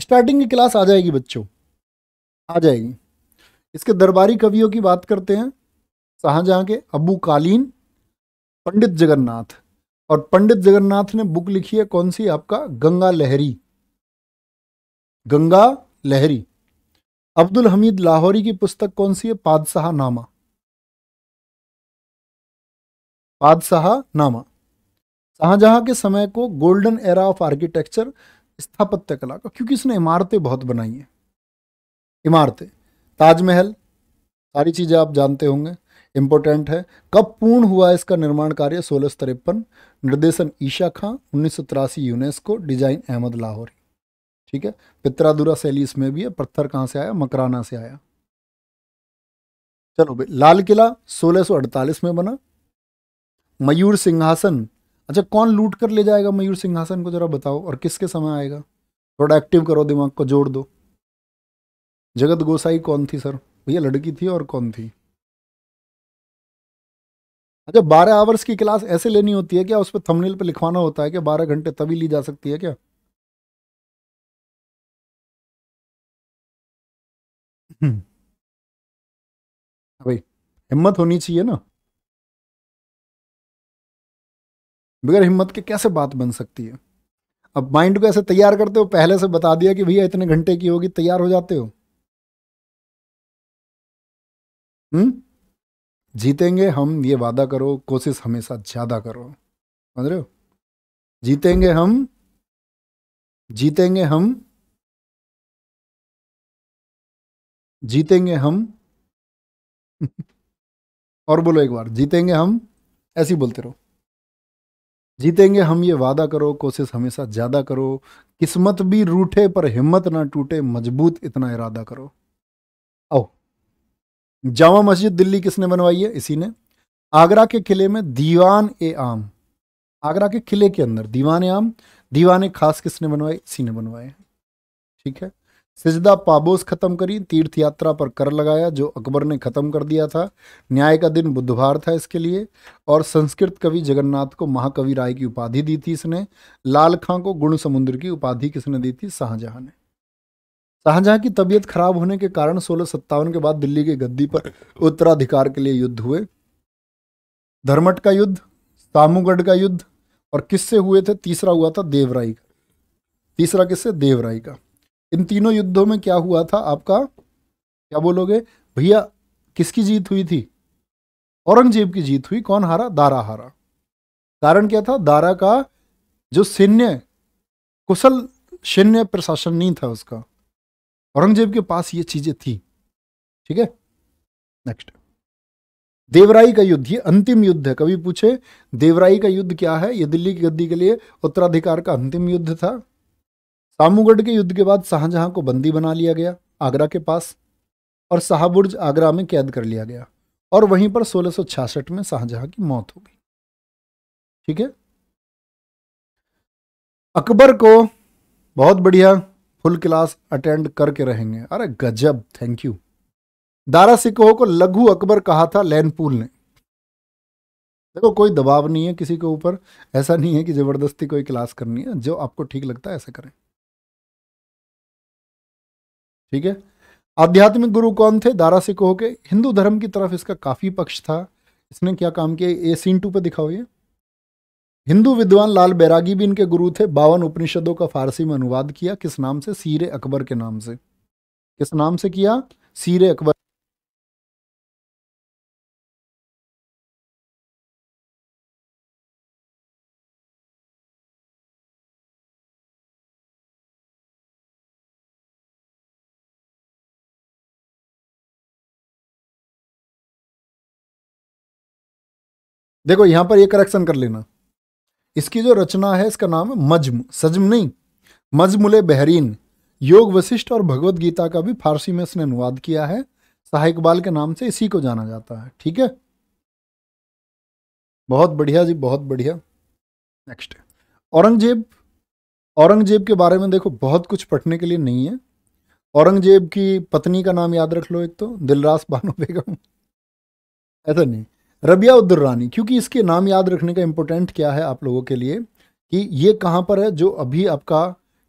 स्टार्टिंग की क्लास आ जाएगी बच्चों आ जाएगी इसके दरबारी कवियों की बात करते हैं शाहजहां के अबू कालीन पंडित जगन्नाथ और पंडित जगन्नाथ ने बुक लिखी है कौन सी आपका गंगा लहरी गंगा लहरी अब्दुल हमीद लाहौरी की पुस्तक कौन सी है पादशाह नामा बादशाह नामा शाहजहां के समय को गोल्डन एरा ऑफ आर्किटेक्चर स्थापत्य कला का क्योंकि इसने इमारतें बहुत बनाई हैं इमारतें ताजमहल सारी चीज़ें आप जानते होंगे इंपॉर्टेंट है कब पूर्ण हुआ इसका निर्माण कार्य सोलह सौ तिरपन निर्देशन ईशा खां उन्नीस सौ तिरासी यूनेस्को डिजाइन अहमद लाहौरी ठीक है पित्रादुरा शैली इसमें भी है पत्थर कहाँ से आया मकराना से आया चलो भाई लाल किला 1648 में बना मयूर सिंहासन अच्छा कौन लूट कर ले जाएगा मयूर सिंहासन को जरा बताओ और किसके समय आएगा थोड़ा एक्टिव करो दिमाग को जोड़ दो जगत गोसाई कौन थी सर भैया लड़की थी और कौन थी अच्छा बारह आवर्स की क्लास ऐसे लेनी होती है क्या उस पर थमनेल पे लिखवाना होता है क्या बारह घंटे तभी ली जा सकती है क्या हम्म। भाई हिम्मत होनी चाहिए ना बगैर हिम्मत के कैसे बात बन सकती है अब माइंड को ऐसे तैयार करते हो पहले से बता दिया कि भैया इतने घंटे की होगी तैयार हो जाते हो हम्म जीतेंगे हम ये वादा करो कोशिश हमेशा ज़्यादा करो समझ रहे हो जीतेंगे हम जीतेंगे हम जीतेंगे हम और बोलो एक बार जीतेंगे हम ऐसे ही बोलते रहो जीतेंगे हम ये वादा करो कोशिश हमेशा ज़्यादा करो किस्मत भी रूठे पर हिम्मत ना टूटे मजबूत इतना इरादा करो आओ जामा मस्जिद दिल्ली किसने बनवाई है इसी ने आगरा के किले में दीवान ए आम आगरा के किले के अंदर दीवान ए आम दीवान ए खास किसने बनवाए इसी ने बनवाए ठीक है सिजदा पाबोस ख़त्म करी तीर्थ यात्रा पर कर लगाया जो अकबर ने ख़त्म कर दिया था न्याय का दिन बुधवार था इसके लिए और संस्कृत कवि जगन्नाथ को महाकवि राय की उपाधि दी थी इसने लाल खां को गुण समुद्र की उपाधि किसने दी थी शाहजहां ने शाहजहां की तबीयत खराब होने के कारण सोलह सत्तावन के बाद दिल्ली के गद्दी पर उत्तराधिकार के लिए युद्ध हुए धर्मठ का युद्ध सामूगढ़ का युद्ध और किससे हुए थे तीसरा हुआ था देवराई का तीसरा किससे देवराई का इन तीनों युद्धों में क्या हुआ था आपका क्या बोलोगे भैया किसकी जीत हुई थी औरंगजेब की जीत हुई कौन हारा दारा हारा कारण क्या था दारा का जो सैन्य कुशल सैन्य प्रशासन नहीं था उसका औरंगजेब के पास ये चीजें थी ठीक है नेक्स्ट देवराई का युद्ध ये अंतिम युद्ध है कभी पूछे देवराई का युद्ध क्या है ये दिल्ली की गद्दी के लिए उत्तराधिकार का अंतिम युद्ध था सामूगढ़ के युद्ध के बाद शाहजहां को बंदी बना लिया गया आगरा के पास और शाहबुर्ज आगरा में कैद कर लिया गया और वहीं पर 1666 में शाहजहां की मौत हो गई ठीक है अकबर को बहुत बढ़िया फुल क्लास अटेंड करके रहेंगे अरे गजब थैंक यू दारा सिकोह को लघु अकबर कहा था लैनपूल ने देखो कोई दबाव नहीं है किसी के ऊपर ऐसा नहीं है कि ज़बरदस्ती कोई क्लास करनी है जो आपको ठीक लगता है ऐसा करें ठीक है आध्यात्मिक गुरु कौन थे दारा से कहो के हिंदू धर्म की तरफ इसका काफ़ी पक्ष था इसने क्या काम किया ए सीन टू पे दिखाओ ये हिंदू विद्वान लाल बैरागी भी इनके गुरु थे बावन उपनिषदों का फारसी में अनुवाद किया किस नाम से सीरे अकबर के नाम से किस नाम से किया सीरे अकबर देखो यहां पर ये करेक्शन कर लेना इसकी जो रचना है इसका नाम है मजम सजम नहीं मजमुल बहरीन योग वशिष्ठ और भगवत गीता का भी फारसी में इसने अनुवाद किया है शाह इकबाल के नाम से इसी को जाना जाता है ठीक है बहुत बढ़िया जी बहुत बढ़िया नेक्स्ट औरंगजेब औरंगजेब के बारे में देखो बहुत कुछ पढ़ने के लिए नहीं है औरंगजेब की पत्नी का नाम याद रख लो एक तो दिलरास बानो बेगम ऐसा नहीं रबिया उद्दुर्रानी क्योंकि इसके नाम याद रखने का इम्पोर्टेंट क्या है आप लोगों के लिए कि ये कहाँ पर है जो अभी आपका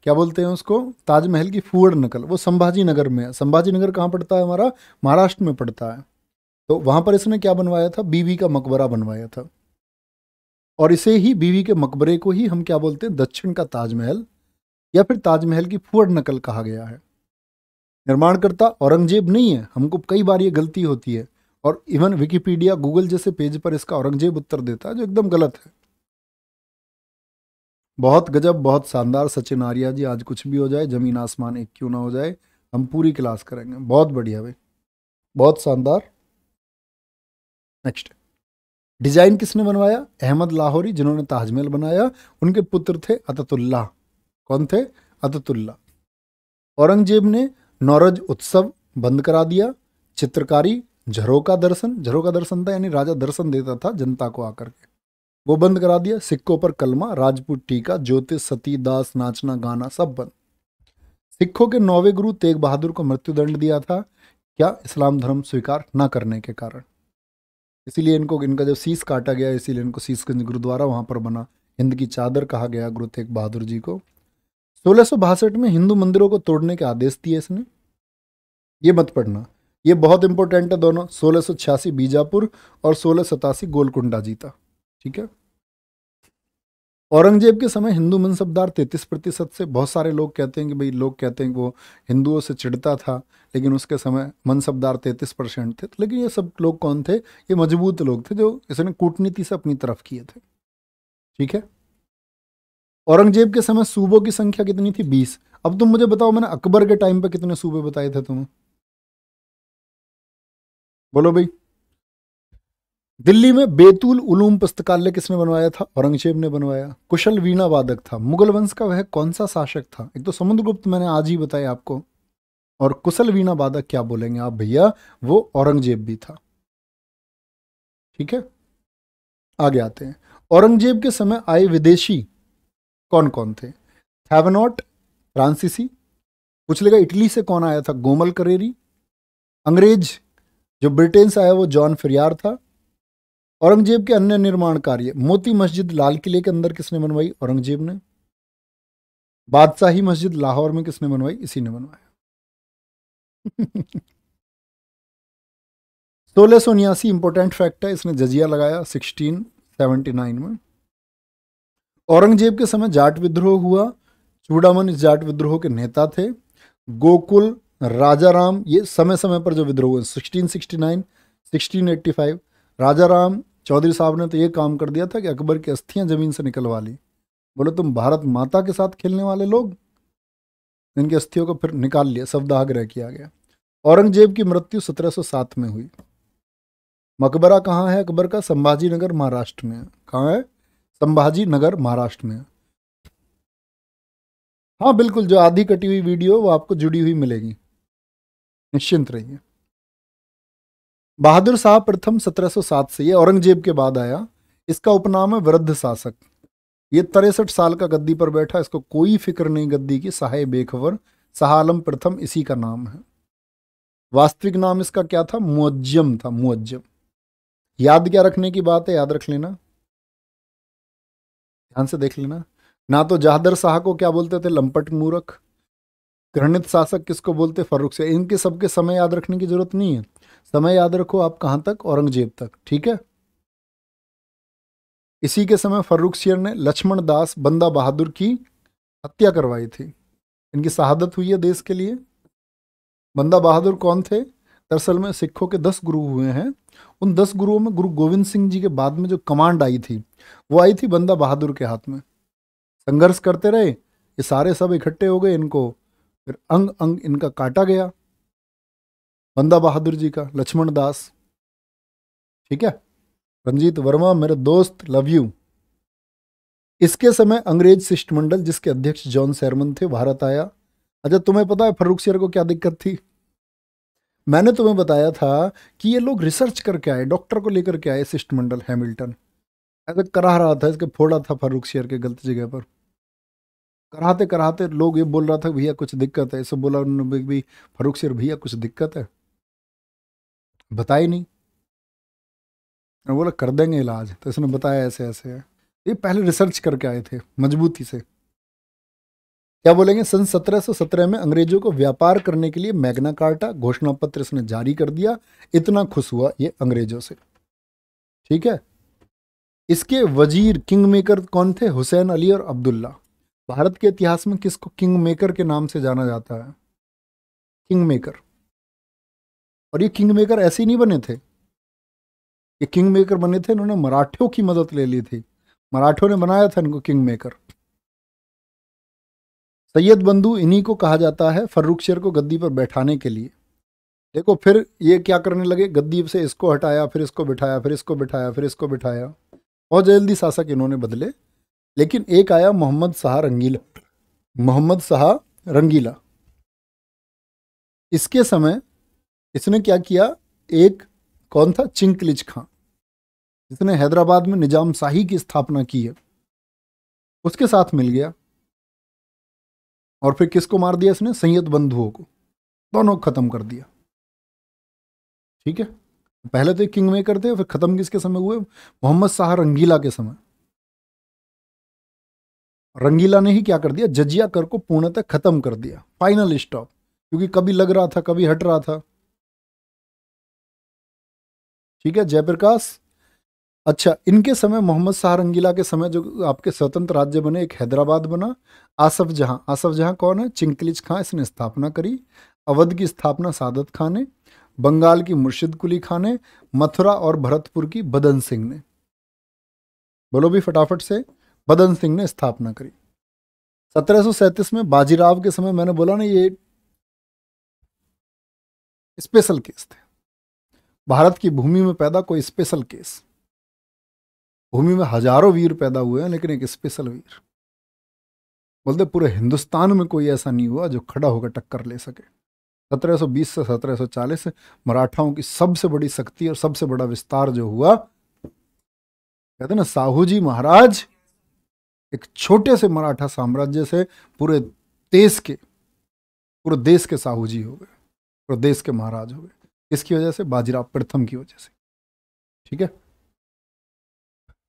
क्या बोलते हैं उसको ताजमहल की फूड़ नकल वो संभाजी नगर में है संभाजी नगर कहाँ पड़ता है हमारा महाराष्ट्र में पड़ता है तो वहाँ पर इसने क्या बनवाया था बीवी का मकबरा बनवाया था और इसे ही बीवी के मकबरे को ही हम क्या बोलते हैं दक्षिण का ताजमहल या फिर ताजमहल की फूड़ नकल कहा गया है निर्माणकर्ता औरंगजेब नहीं है हमको कई बार ये गलती होती है और इवन विकिपीडिया गूगल जैसे पेज पर इसका औरंगजेब उत्तर देता है जो एकदम गलत है बहुत गजब बहुत शानदार सचिन आर्या जी आज कुछ भी हो जाए जमीन आसमान एक क्यों ना हो जाए हम पूरी क्लास करेंगे बहुत बढ़िया भाई बहुत शानदार नेक्स्ट डिजाइन किसने बनवाया अहमद लाहौरी जिन्होंने ताजमहल बनाया उनके पुत्र थे अततुल्ला कौन थे अततुल्ला औरंगजेब ने नौरज उत्सव बंद करा दिया चित्रकारी झरो का दर्शन झरो का दर्शन था यानी राजा दर्शन देता था जनता को आकर के वो बंद करा दिया सिक्कों पर कलमा राजपूत टीका ज्योतिष सती दास नाचना गाना सब बंद सिखों के नौवे गुरु तेग बहादुर को मृत्युदंड दिया था क्या इस्लाम धर्म स्वीकार न करने के कारण इसीलिए इनको इनका जब सीस काटा गया इसीलिए इनको सीसगंज गुरुद्वारा वहाँ पर बना हिंद की चादर कहा गया गुरु तेग बहादुर जी को सोलह में हिंदू मंदिरों को तोड़ने के आदेश दिए इसने ये मत पढ़ना ये बहुत इंपॉर्टेंट है दोनों सोलह बीजापुर और सोलह गोलकुंडा जीता ठीक है औरंगजेब के समय हिंदू मनसबदार तैंतीस प्रतिशत से बहुत सारे लोग कहते हैं कि भाई लोग कहते हैं कि वो हिंदुओं से चिढ़ता था लेकिन उसके समय मनसबदार तैतीस परसेंट थे लेकिन ये सब लोग कौन थे ये मजबूत लोग थे जो इसने कूटनीति से अपनी तरफ किए थे ठीक है औरंगजेब के समय सूबों की संख्या कितनी थी बीस अब तुम मुझे बताओ मैंने अकबर के टाइम पर कितने सूबे बताए थे तुम्हें बोलो भाई दिल्ली में बेतुल उलूम पुस्तकालय किसने बनवाया था औरंगजेब ने बनवाया कुशल वीणा वादक था मुगल वंश का वह कौन सा शासक था एक तो समुद्रगुप्त मैंने आज ही बताया आपको और कुशल वीणा वादक क्या बोलेंगे आप भैया वो औरंगजेब भी था ठीक है आगे आते हैं औरंगजेब के समय आए विदेशी कौन कौन थे हैवनॉट फ्रांसीसी पूछ लेगा इटली से कौन आया था गोमल करेरी अंग्रेज जो ब्रिटेन से आया वो जॉन फिरियार था औरंगजेब के अन्य निर्माण कार्य मोती मस्जिद लाल किले के अंदर किसने बनवाई औरंगजेब ने बादशाही मस्जिद लाहौर में किसने बनवाई इसी ने बनवाया सोलह सौ उन्यासी इंपॉर्टेंट फैक्ट है इसने जजिया लगाया सिक्सटीन नाइन में औरंगजेब के समय जाट विद्रोह हुआ चूड़ामन इस जाट विद्रोह के नेता थे गोकुल राजा राम ये समय समय पर जो विद्रोह हुए sixteen sixty nine sixteen eighty five Raja Ram Chaudhary साहब ने तो ये काम कर दिया था कि अकबर की अस्थियाँ ज़मीन से निकलवा ली बोले तुम भारत माता के साथ खेलने वाले लोग इनकी अस्थियों को फिर निकाल लिया शब्दाग्रह किया गया औरंगजेब की मृत्यु 1707 में हुई मकबरा कहाँ है अकबर का संभाजी नगर महाराष्ट्र में कहाँ है संभाजी नगर महाराष्ट्र में हाँ बिल्कुल जो आधी कटी हुई वीडियो वो आपको जुड़ी हुई मिलेगी निश्चिंत रहिए बहादुर शाह प्रथम 1707 से ये औरंगजेब के बाद आया इसका उपनाम है वृद्ध शासक ये तिरसठ साल का गद्दी पर बैठा इसको कोई फिक्र नहीं गद्दी की सहाय बेखबर सहालम प्रथम इसी का नाम है वास्तविक नाम इसका क्या था मुअज्जम था मुअज्जम याद क्या रखने की बात है याद रख लेना ध्यान से देख लेना ना तो जहादर शाह को क्या बोलते थे लंपट मूरख घृणित शासक किसको बोलते फर्रुख से इनके सबके समय याद रखने की जरूरत नहीं है समय याद रखो आप कहाँ तक औरंगजेब तक ठीक है इसी के समय फर्रुख शेर ने लक्ष्मण दास बंदा बहादुर की हत्या करवाई थी इनकी शहादत हुई है देश के लिए बंदा बहादुर कौन थे दरअसल में सिखों के दस गुरु हुए हैं उन दस गुरुओं में गुरु गोविंद सिंह जी के बाद में जो कमांड आई थी वो आई थी बंदा बहादुर के हाथ में संघर्ष करते रहे ये सारे सब इकट्ठे हो गए इनको फिर अंग अंग इनका काटा गया बंदा बहादुर जी का लक्ष्मण दास ठीक है रंजीत वर्मा मेरे दोस्त लव यू इसके समय अंग्रेज शिष्टमंडल जिसके अध्यक्ष जॉन सैरमन थे भारत आया अच्छा तुम्हें पता है फर्रुख शेर को क्या दिक्कत थी मैंने तुम्हें बताया था कि ये लोग रिसर्च करके आए डॉक्टर को लेकर के आए शिष्टमंडल हैमिल्टन ऐसा करा रहा था इसके फोड़ा था फर्रुख शेर के गलत जगह पर कराते कराते लोग ये बोल रहा था भैया कुछ दिक्कत है ऐसे बोला उन्होंने भी फरूख शेर भैया कुछ दिक्कत है बताई नहीं बोला कर देंगे इलाज तो इसने बताया ऐसे ऐसे है ये पहले रिसर्च करके आए थे मजबूती से क्या बोलेंगे सन 1717 में अंग्रेजों को व्यापार करने के लिए मैग्ना कार्टा घोषणा पत्र इसने जारी कर दिया इतना खुश हुआ ये अंग्रेजों से ठीक है इसके वजीर किंग मेकर कौन थे हुसैन अली और अब्दुल्ला भारत के इतिहास में किसको किंग मेकर के नाम से जाना जाता है किंग मेकर और ये किंग मेकर ऐसे ही नहीं बने थे ये किंग मेकर बने थे इन्होंने मराठियों की मदद ले ली थी मराठियों ने बनाया था इनको किंग मेकर सैयद बंधु इन्हीं को कहा जाता है फर्रुख शेर को गद्दी पर बैठाने के लिए देखो फिर ये क्या करने लगे गद्दी से इसको हटाया फिर इसको बिठाया फिर इसको बिठाया फिर इसको बिठाया और जल्दी शासक इन्होंने बदले लेकिन एक आया मोहम्मद शाह रंगीला मोहम्मद शाह रंगीला इसके समय इसने क्या किया एक कौन था चिंकलिज खां जिसने हैदराबाद में निजाम शाही की स्थापना की है उसके साथ मिल गया और फिर किसको मार दिया इसने सैयद बंधुओं को दोनों खत्म कर दिया ठीक है पहले तो किंग मेकर थे फिर खत्म किसके समय हुए मोहम्मद शाह रंगीला के समय रंगीला ने ही क्या कर दिया जजिया कर को पूर्णतः खत्म कर दिया फाइनल स्टॉप क्योंकि कभी लग रहा था कभी हट रहा था ठीक है जयप्रकाश अच्छा इनके समय मोहम्मद शाह रंगीला के समय जो आपके स्वतंत्र राज्य बने एक हैदराबाद बना आसफ जहां आसफ जहां कौन है चिंकलिज खां इसने स्थापना करी अवध की स्थापना सादत खां ने बंगाल की मुर्शिद कुली खां ने मथुरा और भरतपुर की बदन सिंह ने बोलो भी फटाफट से बदन सिंह ने स्थापना करी सत्रह में बाजीराव के समय मैंने बोला ना ये स्पेशल केस थे भारत की भूमि में पैदा कोई स्पेशल केस भूमि में हजारों वीर पैदा हुए हैं लेकिन एक स्पेशल वीर बोलते पूरे हिंदुस्तान में कोई ऐसा नहीं हुआ जो खड़ा होकर टक्कर ले सके 1720 से 1740 मराठाओं की सबसे बड़ी शक्ति और सबसे बड़ा विस्तार जो हुआ कहते ना साहू जी महाराज एक छोटे से मराठा साम्राज्य से पूरे देश के पूरे देश के साहू जी हो गए पूरे देश के महाराज हो गए इसकी वजह से बाजीराव प्रथम की वजह से ठीक है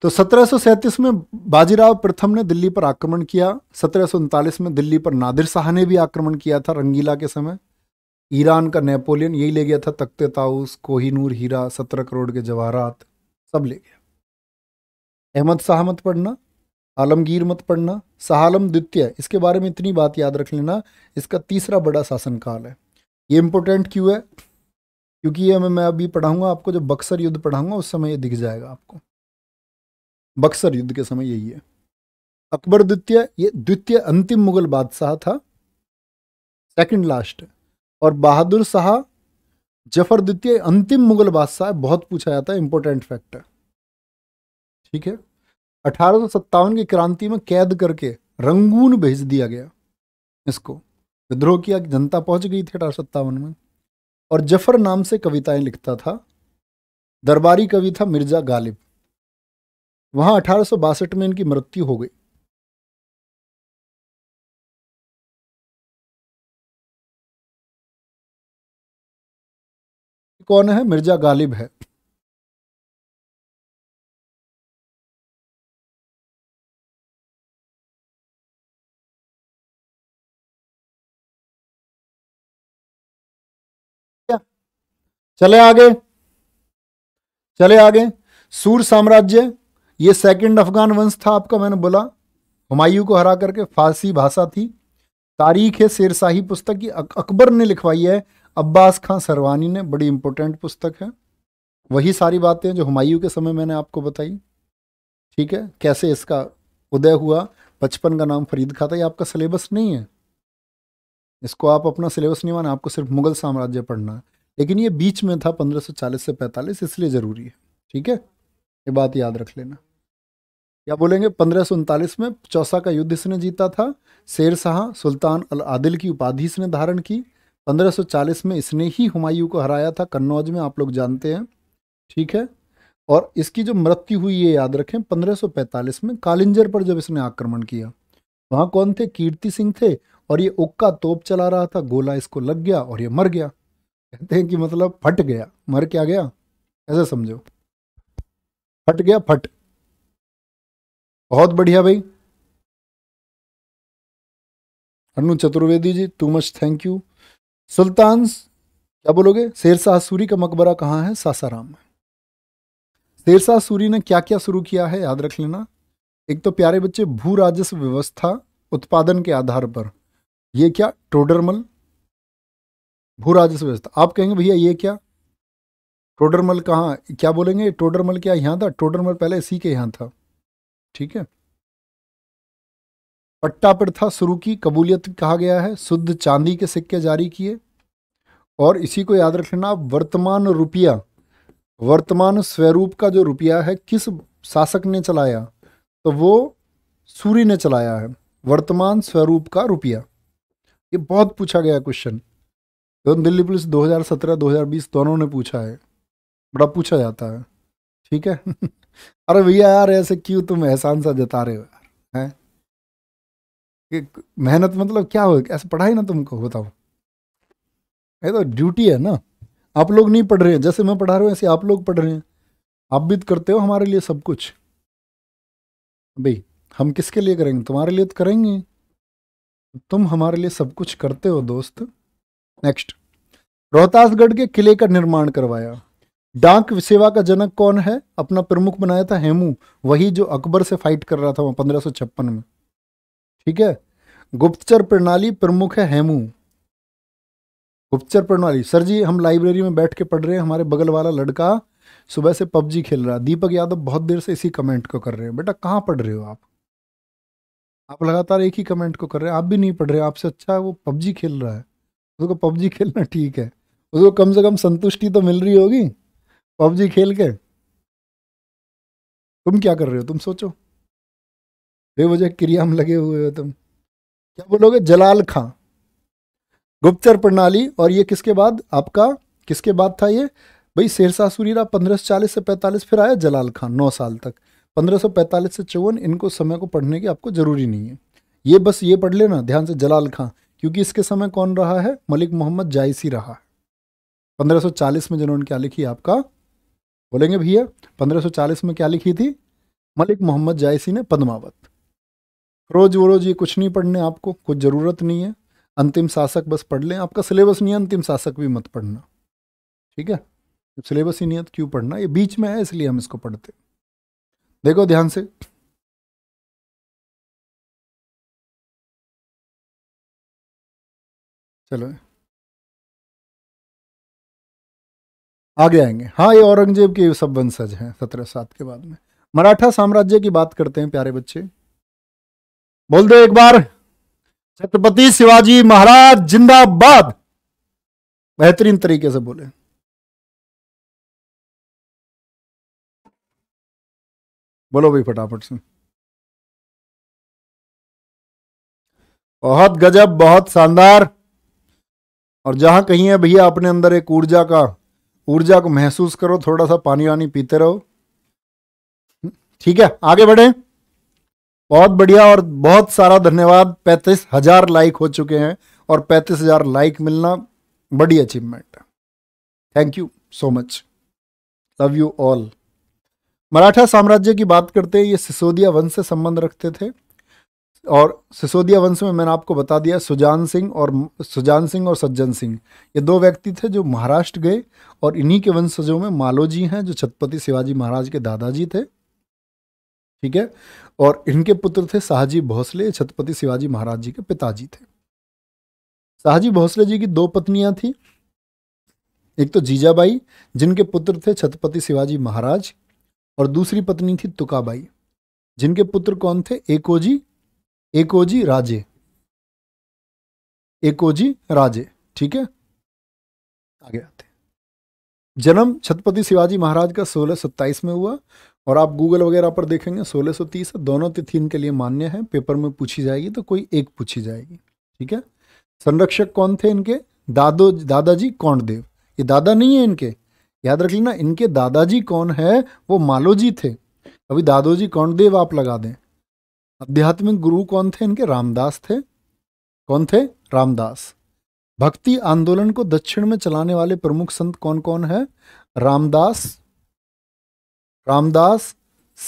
तो सत्रह में बाजीराव प्रथम ने दिल्ली पर आक्रमण किया सत्रह में दिल्ली पर नादिर शाह ने भी आक्रमण किया था रंगीला के समय ईरान का नेपोलियन यही ले गया था तख्ते ताउस कोहिनूर हीरा सत्रह करोड़ के जवाहरात सब ले गया अहमद सहमत पढ़ना आलमगीर मत पढ़ना सहालम द्वितीय इसके बारे में इतनी बात याद रख लेना इसका तीसरा बड़ा शासनकाल है ये इंपॉर्टेंट क्यों है क्योंकि ये मैं अभी पढ़ाऊंगा आपको जब बक्सर युद्ध पढ़ाऊंगा उस समय ये दिख जाएगा आपको बक्सर युद्ध के समय यही है अकबर द्वितीय ये द्वितीय अंतिम मुगल बादशाह था सेकंड लास्ट और बहादुर शाह जफर द्वितीय अंतिम मुगल बादशाह बहुत पूछा जाता है इंपॉर्टेंट फैक्ट है ठीक है अठारह की क्रांति में कैद करके रंगून भेज दिया गया इसको विद्रोह किया जनता पहुंच गई थी अठारह में और जफर नाम से कविताएं लिखता था दरबारी कवि था मिर्जा गालिब वहां अठारह में इनकी मृत्यु हो गई कौन है मिर्जा गालिब है चले आगे चले आगे सूर साम्राज्य ये सेकंड अफगान वंश था आपका मैंने बोला हुमायूं को हरा करके फारसी भाषा थी तारीख है शेरशाही पुस्तक की अकबर ने लिखवाई है अब्बास खां सरवानी ने बड़ी इंपॉर्टेंट पुस्तक है वही सारी बातें जो हुमायूं के समय मैंने आपको बताई ठीक है कैसे इसका उदय हुआ बचपन का नाम फरीद खा था ये आपका सिलेबस नहीं है इसको आप अपना सिलेबस नहीं माना आपको सिर्फ मुगल साम्राज्य पढ़ना है लेकिन ये बीच में था 1540 से 45 इसलिए ज़रूरी है ठीक है ये बात याद रख लेना या बोलेंगे पंद्रह में चौसा का युद्ध इसने जीता था शेर शाह सुल्तान अल आदिल की उपाधि इसने धारण की 1540 में इसने ही हुमायूं को हराया था कन्नौज में आप लोग जानते हैं ठीक है और इसकी जो मृत्यु हुई ये याद रखें 1545 में कालिंजर पर जब इसने आक्रमण किया वहाँ कौन थे कीर्ति सिंह थे और ये उक्का तोप चला रहा था गोला इसको लग गया और ये मर गया कहते हैं कि मतलब फट गया मर क्या गया ऐसा समझो फट गया फट बहुत बढ़िया भाई Anu Chaturvedi ji too much thank you सुल्तान क्या बोलोगे शेरशाह सूरी का मकबरा कहाँ है सासाराम में शेरशाह सूरी ने क्या क्या शुरू किया है याद रख लेना एक तो प्यारे बच्चे भू राजस्व व्यवस्था उत्पादन के आधार पर ये क्या टोडरमल भू राजस्व व्यवस्था आप कहेंगे भैया ये क्या टोडरमल कहाँ क्या बोलेंगे टोडरमल क्या यहाँ था टोडरमल पहले इसी के यहाँ था ठीक है पट्टा प्रथा शुरू की कबूलियत कहा गया है शुद्ध चांदी के सिक्के जारी किए और इसी को याद रख लेना वर्तमान रुपया वर्तमान स्वरूप का जो रुपया है किस शासक ने चलाया तो वो सूर्य ने चलाया है वर्तमान स्वरूप का रुपया ये बहुत पूछा गया क्वेश्चन एवं तो दिल्ली पुलिस 2017-2020 दोनों ने पूछा है बड़ा पूछा जाता है ठीक है अरे भैया यार ऐसे क्यों तुम एहसान सा जता रहे हो यार हैं मेहनत मतलब क्या हो ऐसे पढ़ाई ना तुमको बताओ ये तो ड्यूटी है ना आप लोग नहीं पढ़ रहे हैं जैसे मैं पढ़ा रहा हूँ ऐसे आप लोग पढ़ रहे हैं आप भी तो करते हो हमारे लिए सब कुछ भाई हम किसके लिए करेंगे तुम्हारे लिए तो करेंगे तुम हमारे लिए सब कुछ करते हो दोस्त नेक्स्ट रोहतासगढ़ के किले का निर्माण करवाया डाक सेवा का जनक कौन है अपना प्रमुख बनाया था हेमू वही जो अकबर से फाइट कर रहा था वहां पंद्रह में ठीक है गुप्तचर प्रणाली प्रमुख है हेमू गुप्तचर प्रणाली सर जी हम लाइब्रेरी में बैठ के पढ़ रहे हैं हमारे बगल वाला लड़का सुबह से पबजी खेल रहा है दीपक यादव बहुत देर से इसी कमेंट को कर रहे हैं बेटा कहाँ पढ़ रहे हो आप आप लगातार एक ही कमेंट को कर रहे हैं आप भी नहीं पढ़ रहे आपसे अच्छा है वो पबजी खेल रहा है उसको पबजी खेलना ठीक है उसको कम से कम संतुष्टि तो मिल रही होगी पबजी खेल के तुम क्या कर रहे हो तुम सोचो बेवजह क्रिया में लगे हुए हो तुम क्या बोलोगे जलाल खां गुप्तचर प्रणाली और ये किसके बाद आपका किसके बाद था ये भाई शेरशाह सूरीरा पंद्रह सौ चालीस से पैंतालीस फिर आया जलाल खान नौ साल तक पंद्रह सौ पैंतालीस से चौवन इनको समय को पढ़ने की आपको जरूरी नहीं है ये बस ये पढ़ लेना ध्यान से जलाल खां क्योंकि इसके समय कौन रहा है मलिक मोहम्मद जायसी रहा है 1540 में जिन्होंने क्या लिखी आपका बोलेंगे भैया 1540 में क्या लिखी थी मलिक मोहम्मद जायसी ने पद्मावत रोज वो रोज ये कुछ नहीं पढ़ने आपको कुछ ज़रूरत नहीं है अंतिम शासक बस पढ़ लें आपका सिलेबस नहीं है अंतिम शासक भी मत पढ़ना ठीक है सिलेबस ही नहीं है तो क्यों पढ़ना ये बीच में है इसलिए हम इसको पढ़ते देखो ध्यान से चलो आगे आएंगे हाँ ये औरंगजेब के सब वंशज हैं सत्रह सात के बाद में मराठा साम्राज्य की बात करते हैं प्यारे बच्चे बोल दो एक बार छत्रपति शिवाजी महाराज जिंदाबाद बेहतरीन तरीके से बोले बोलो भाई फटाफट से बहुत गजब बहुत शानदार और जहाँ कहीं है भैया अपने अंदर एक ऊर्जा का ऊर्जा को महसूस करो थोड़ा सा पानी वानी पीते रहो हम्म, ठीक है आगे बढ़े बहुत बढ़िया और बहुत सारा धन्यवाद पैंतीस हजार लाइक हो चुके हैं और पैंतीस हजार लाइक मिलना बड़ी अचीवमेंट है thank you so much love you all Maratha साम्राज्य की बात करते हैं ये सिसोदिया वंश से संबंध रखते थे और सिसोदिया वंश में मैंने आपको बता दिया सुजान सिंह और सुजान सिंह और सज्जन सिंह ये दो व्यक्ति थे जो महाराष्ट्र गए और इन्हीं के वंशजों में मालोजी हैं जो छत्रपति शिवाजी महाराज के दादाजी थे ठीक है और इनके पुत्र थे शाहजी भोसले छत्रपति शिवाजी महाराज जी के पिताजी थे शाहजी भोसले जी की दो पत्नियां थी एक तो जीजाबाई जिनके पुत्र थे छत्रपति शिवाजी महाराज और दूसरी पत्नी थी तुकाबाई जिनके पुत्र कौन थे एकोजी एकोजी राजे एकोजी राजे ठीक है आगे आते हैं जन्म छत्रपति शिवाजी महाराज का सोलह में हुआ और आप गूगल वगैरह पर देखेंगे सोलह सो तीस दोनों तिथि इनके लिए मान्य है पेपर में पूछी जाएगी तो कोई एक पूछी जाएगी ठीक है संरक्षक कौन थे इनके दादो दादाजी कौंडदेव ये दादा नहीं है इनके याद रख लेना इनके दादाजी कौन है वो मालोजी थे अभी दादोजी कौंडदेव आप लगा दें आध्यात्मिक गुरु कौन थे इनके रामदास थे कौन थे रामदास भक्ति आंदोलन को दक्षिण में चलाने वाले प्रमुख संत कौन कौन है रामदास रामदास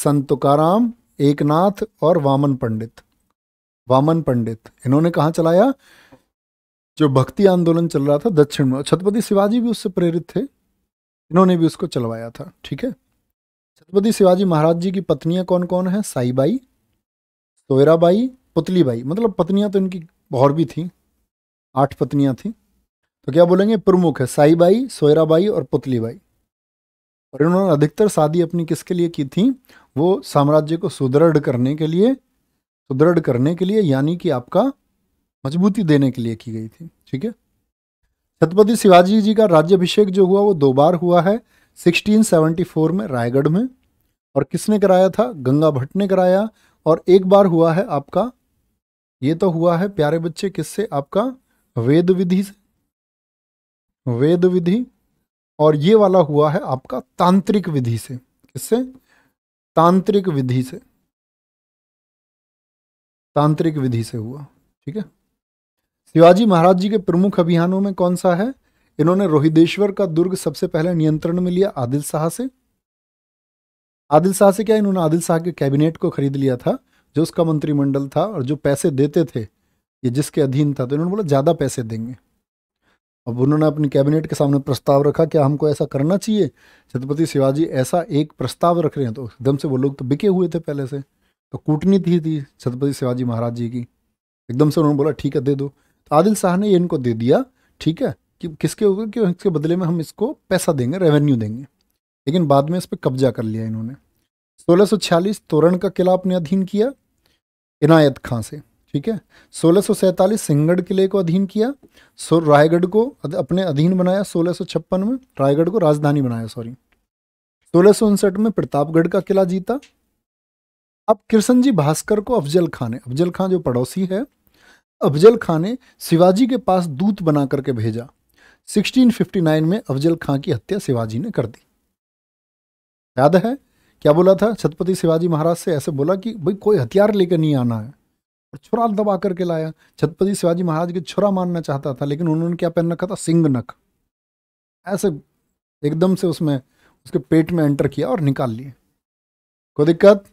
संत तुकाराम एकनाथ और वामन पंडित वामन पंडित इन्होंने कहा चलाया जो भक्ति आंदोलन चल रहा था दक्षिण में छत्रपति शिवाजी भी उससे प्रेरित थे इन्होंने भी उसको चलवाया था ठीक है छत्रपति शिवाजी महाराज जी की पत्नियां कौन कौन है साईबाई पुतली बाई मतलब पत्नियां तो इनकी और भी थी आठ पत्नियाँ थीं तो क्या बोलेंगे प्रमुख है साईबाई सोयराबाई और पुतली बाई और इन्होंने अधिकतर शादी अपनी किसके लिए की थी वो साम्राज्य को सुदृढ़ करने के लिए सुदृढ़ करने के लिए यानी कि आपका मजबूती देने के लिए की गई थी ठीक है छत्रपति शिवाजी जी का राज्यभिषेक जो हुआ वो दो बार हुआ है 1674 में रायगढ़ में और किसने कराया था गंगा भट्ट ने कराया और एक बार हुआ है आपका ये तो हुआ है प्यारे बच्चे किससे आपका वेद विधि से वेद विधि और ये वाला हुआ है आपका तांत्रिक विधि से किससे तांत्रिक विधि से तांत्रिक विधि से हुआ ठीक है शिवाजी महाराज जी के प्रमुख अभियानों में कौन सा है इन्होंने रोहिदेश्वर का दुर्ग सबसे पहले नियंत्रण में लिया आदिल शाह से आदिल शाह से क्या इन्होंने आदिल शाह के कैबिनेट को खरीद लिया था जो उसका मंत्रिमंडल था और जो पैसे देते थे ये जिसके अधीन था तो इन्होंने बोला ज़्यादा पैसे देंगे अब उन्होंने अपनी कैबिनेट के सामने प्रस्ताव रखा क्या हमको ऐसा करना चाहिए छत्रपति शिवाजी ऐसा एक प्रस्ताव रख रहे हैं तो एकदम से वो लोग तो बिके हुए थे पहले से तो कूटनीति थी छत्रपति शिवाजी महाराज जी की एकदम से उन्होंने बोला ठीक है दे दो तो आदिल शाह ने ये इनको दे दिया ठीक है कि किसके ऊपर क्यों इसके बदले में हम इसको पैसा देंगे रेवेन्यू देंगे लेकिन बाद में इस पर कब्जा कर लिया इन्होंने 1646 तोरण का किला अपने अधीन किया इनायत खां से ठीक है सोलह सिंहगढ़ किले को अधीन किया सो रायगढ़ को अपने अधीन बनाया सोलह में रायगढ़ को राजधानी बनाया सॉरी सोलह में प्रतापगढ़ का किला जीता अब कृष्ण जी भास्कर को अफजल खां ने अफजल खां जो पड़ोसी है अफजल खां ने शिवाजी के पास दूत बना करके भेजा 1659 में अफजल खां की हत्या शिवाजी ने कर दी याद है क्या बोला था छत्रपति शिवाजी महाराज से ऐसे बोला कि भाई कोई हथियार लेकर नहीं आना है और छुरा दबा करके लाया छत्रपति शिवाजी महाराज के छुरा मानना चाहता था लेकिन उन्होंने क्या पहन रखा था सिंग नख ऐसे एकदम से उसमें उसके पेट में एंटर किया और निकाल लिए कोई दिक्कत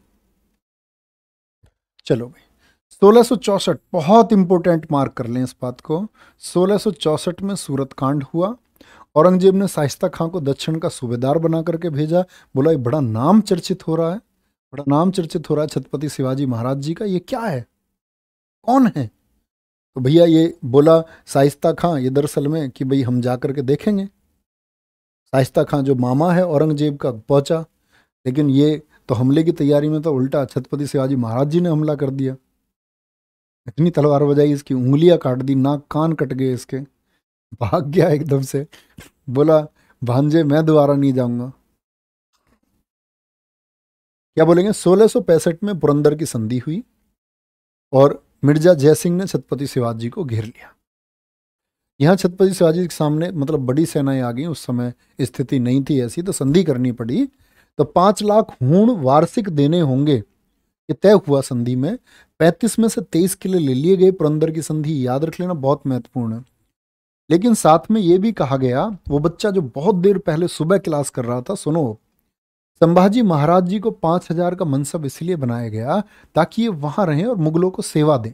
चलो भाई सोलह बहुत इंपॉर्टेंट मार्क कर लें इस बात को सोलह में सूरत कांड हुआ औरंगजेब ने साइस्ता खां को दक्षिण का सूबेदार बना करके भेजा बोला ये बड़ा नाम चर्चित हो रहा है बड़ा नाम चर्चित हो रहा है छत्रपति शिवाजी महाराज जी का ये क्या है कौन है तो भैया ये बोला साइस्ता खां ये दरअसल में कि भई हम जा कर के देखेंगे साइस्ता खां जो मामा है औरंगजेब का पहुंचा लेकिन ये तो हमले की तैयारी में तो उल्टा छत्रपति शिवाजी महाराज जी ने हमला कर दिया इतनी तलवार बजाई इसकी उंगलियां काट दी नाक कान कट गए इसके भाग गया एकदम से बोला भांजे मैं दोबारा नहीं जाऊंगा क्या बोलेंगे सोलह में पुरंदर की संधि हुई और मिर्जा जयसिंह ने छत्रपति शिवाजी को घेर लिया यहाँ छत्रपति शिवाजी के सामने मतलब बड़ी सेनाएं आ गई उस समय स्थिति नहीं थी ऐसी तो संधि करनी पड़ी तो पांच लाख हूण वार्षिक देने होंगे ये तय हुआ संधि में पैंतीस में से तेईस किले ले लिए गए पुरंदर की संधि याद रख लेना बहुत महत्वपूर्ण है लेकिन साथ में ये भी कहा गया वो बच्चा जो बहुत देर पहले सुबह क्लास कर रहा था सुनो संभाजी महाराज जी को पांच हजार का मनसब इसलिए बनाया गया ताकि ये वहां रहें और मुगलों को सेवा दें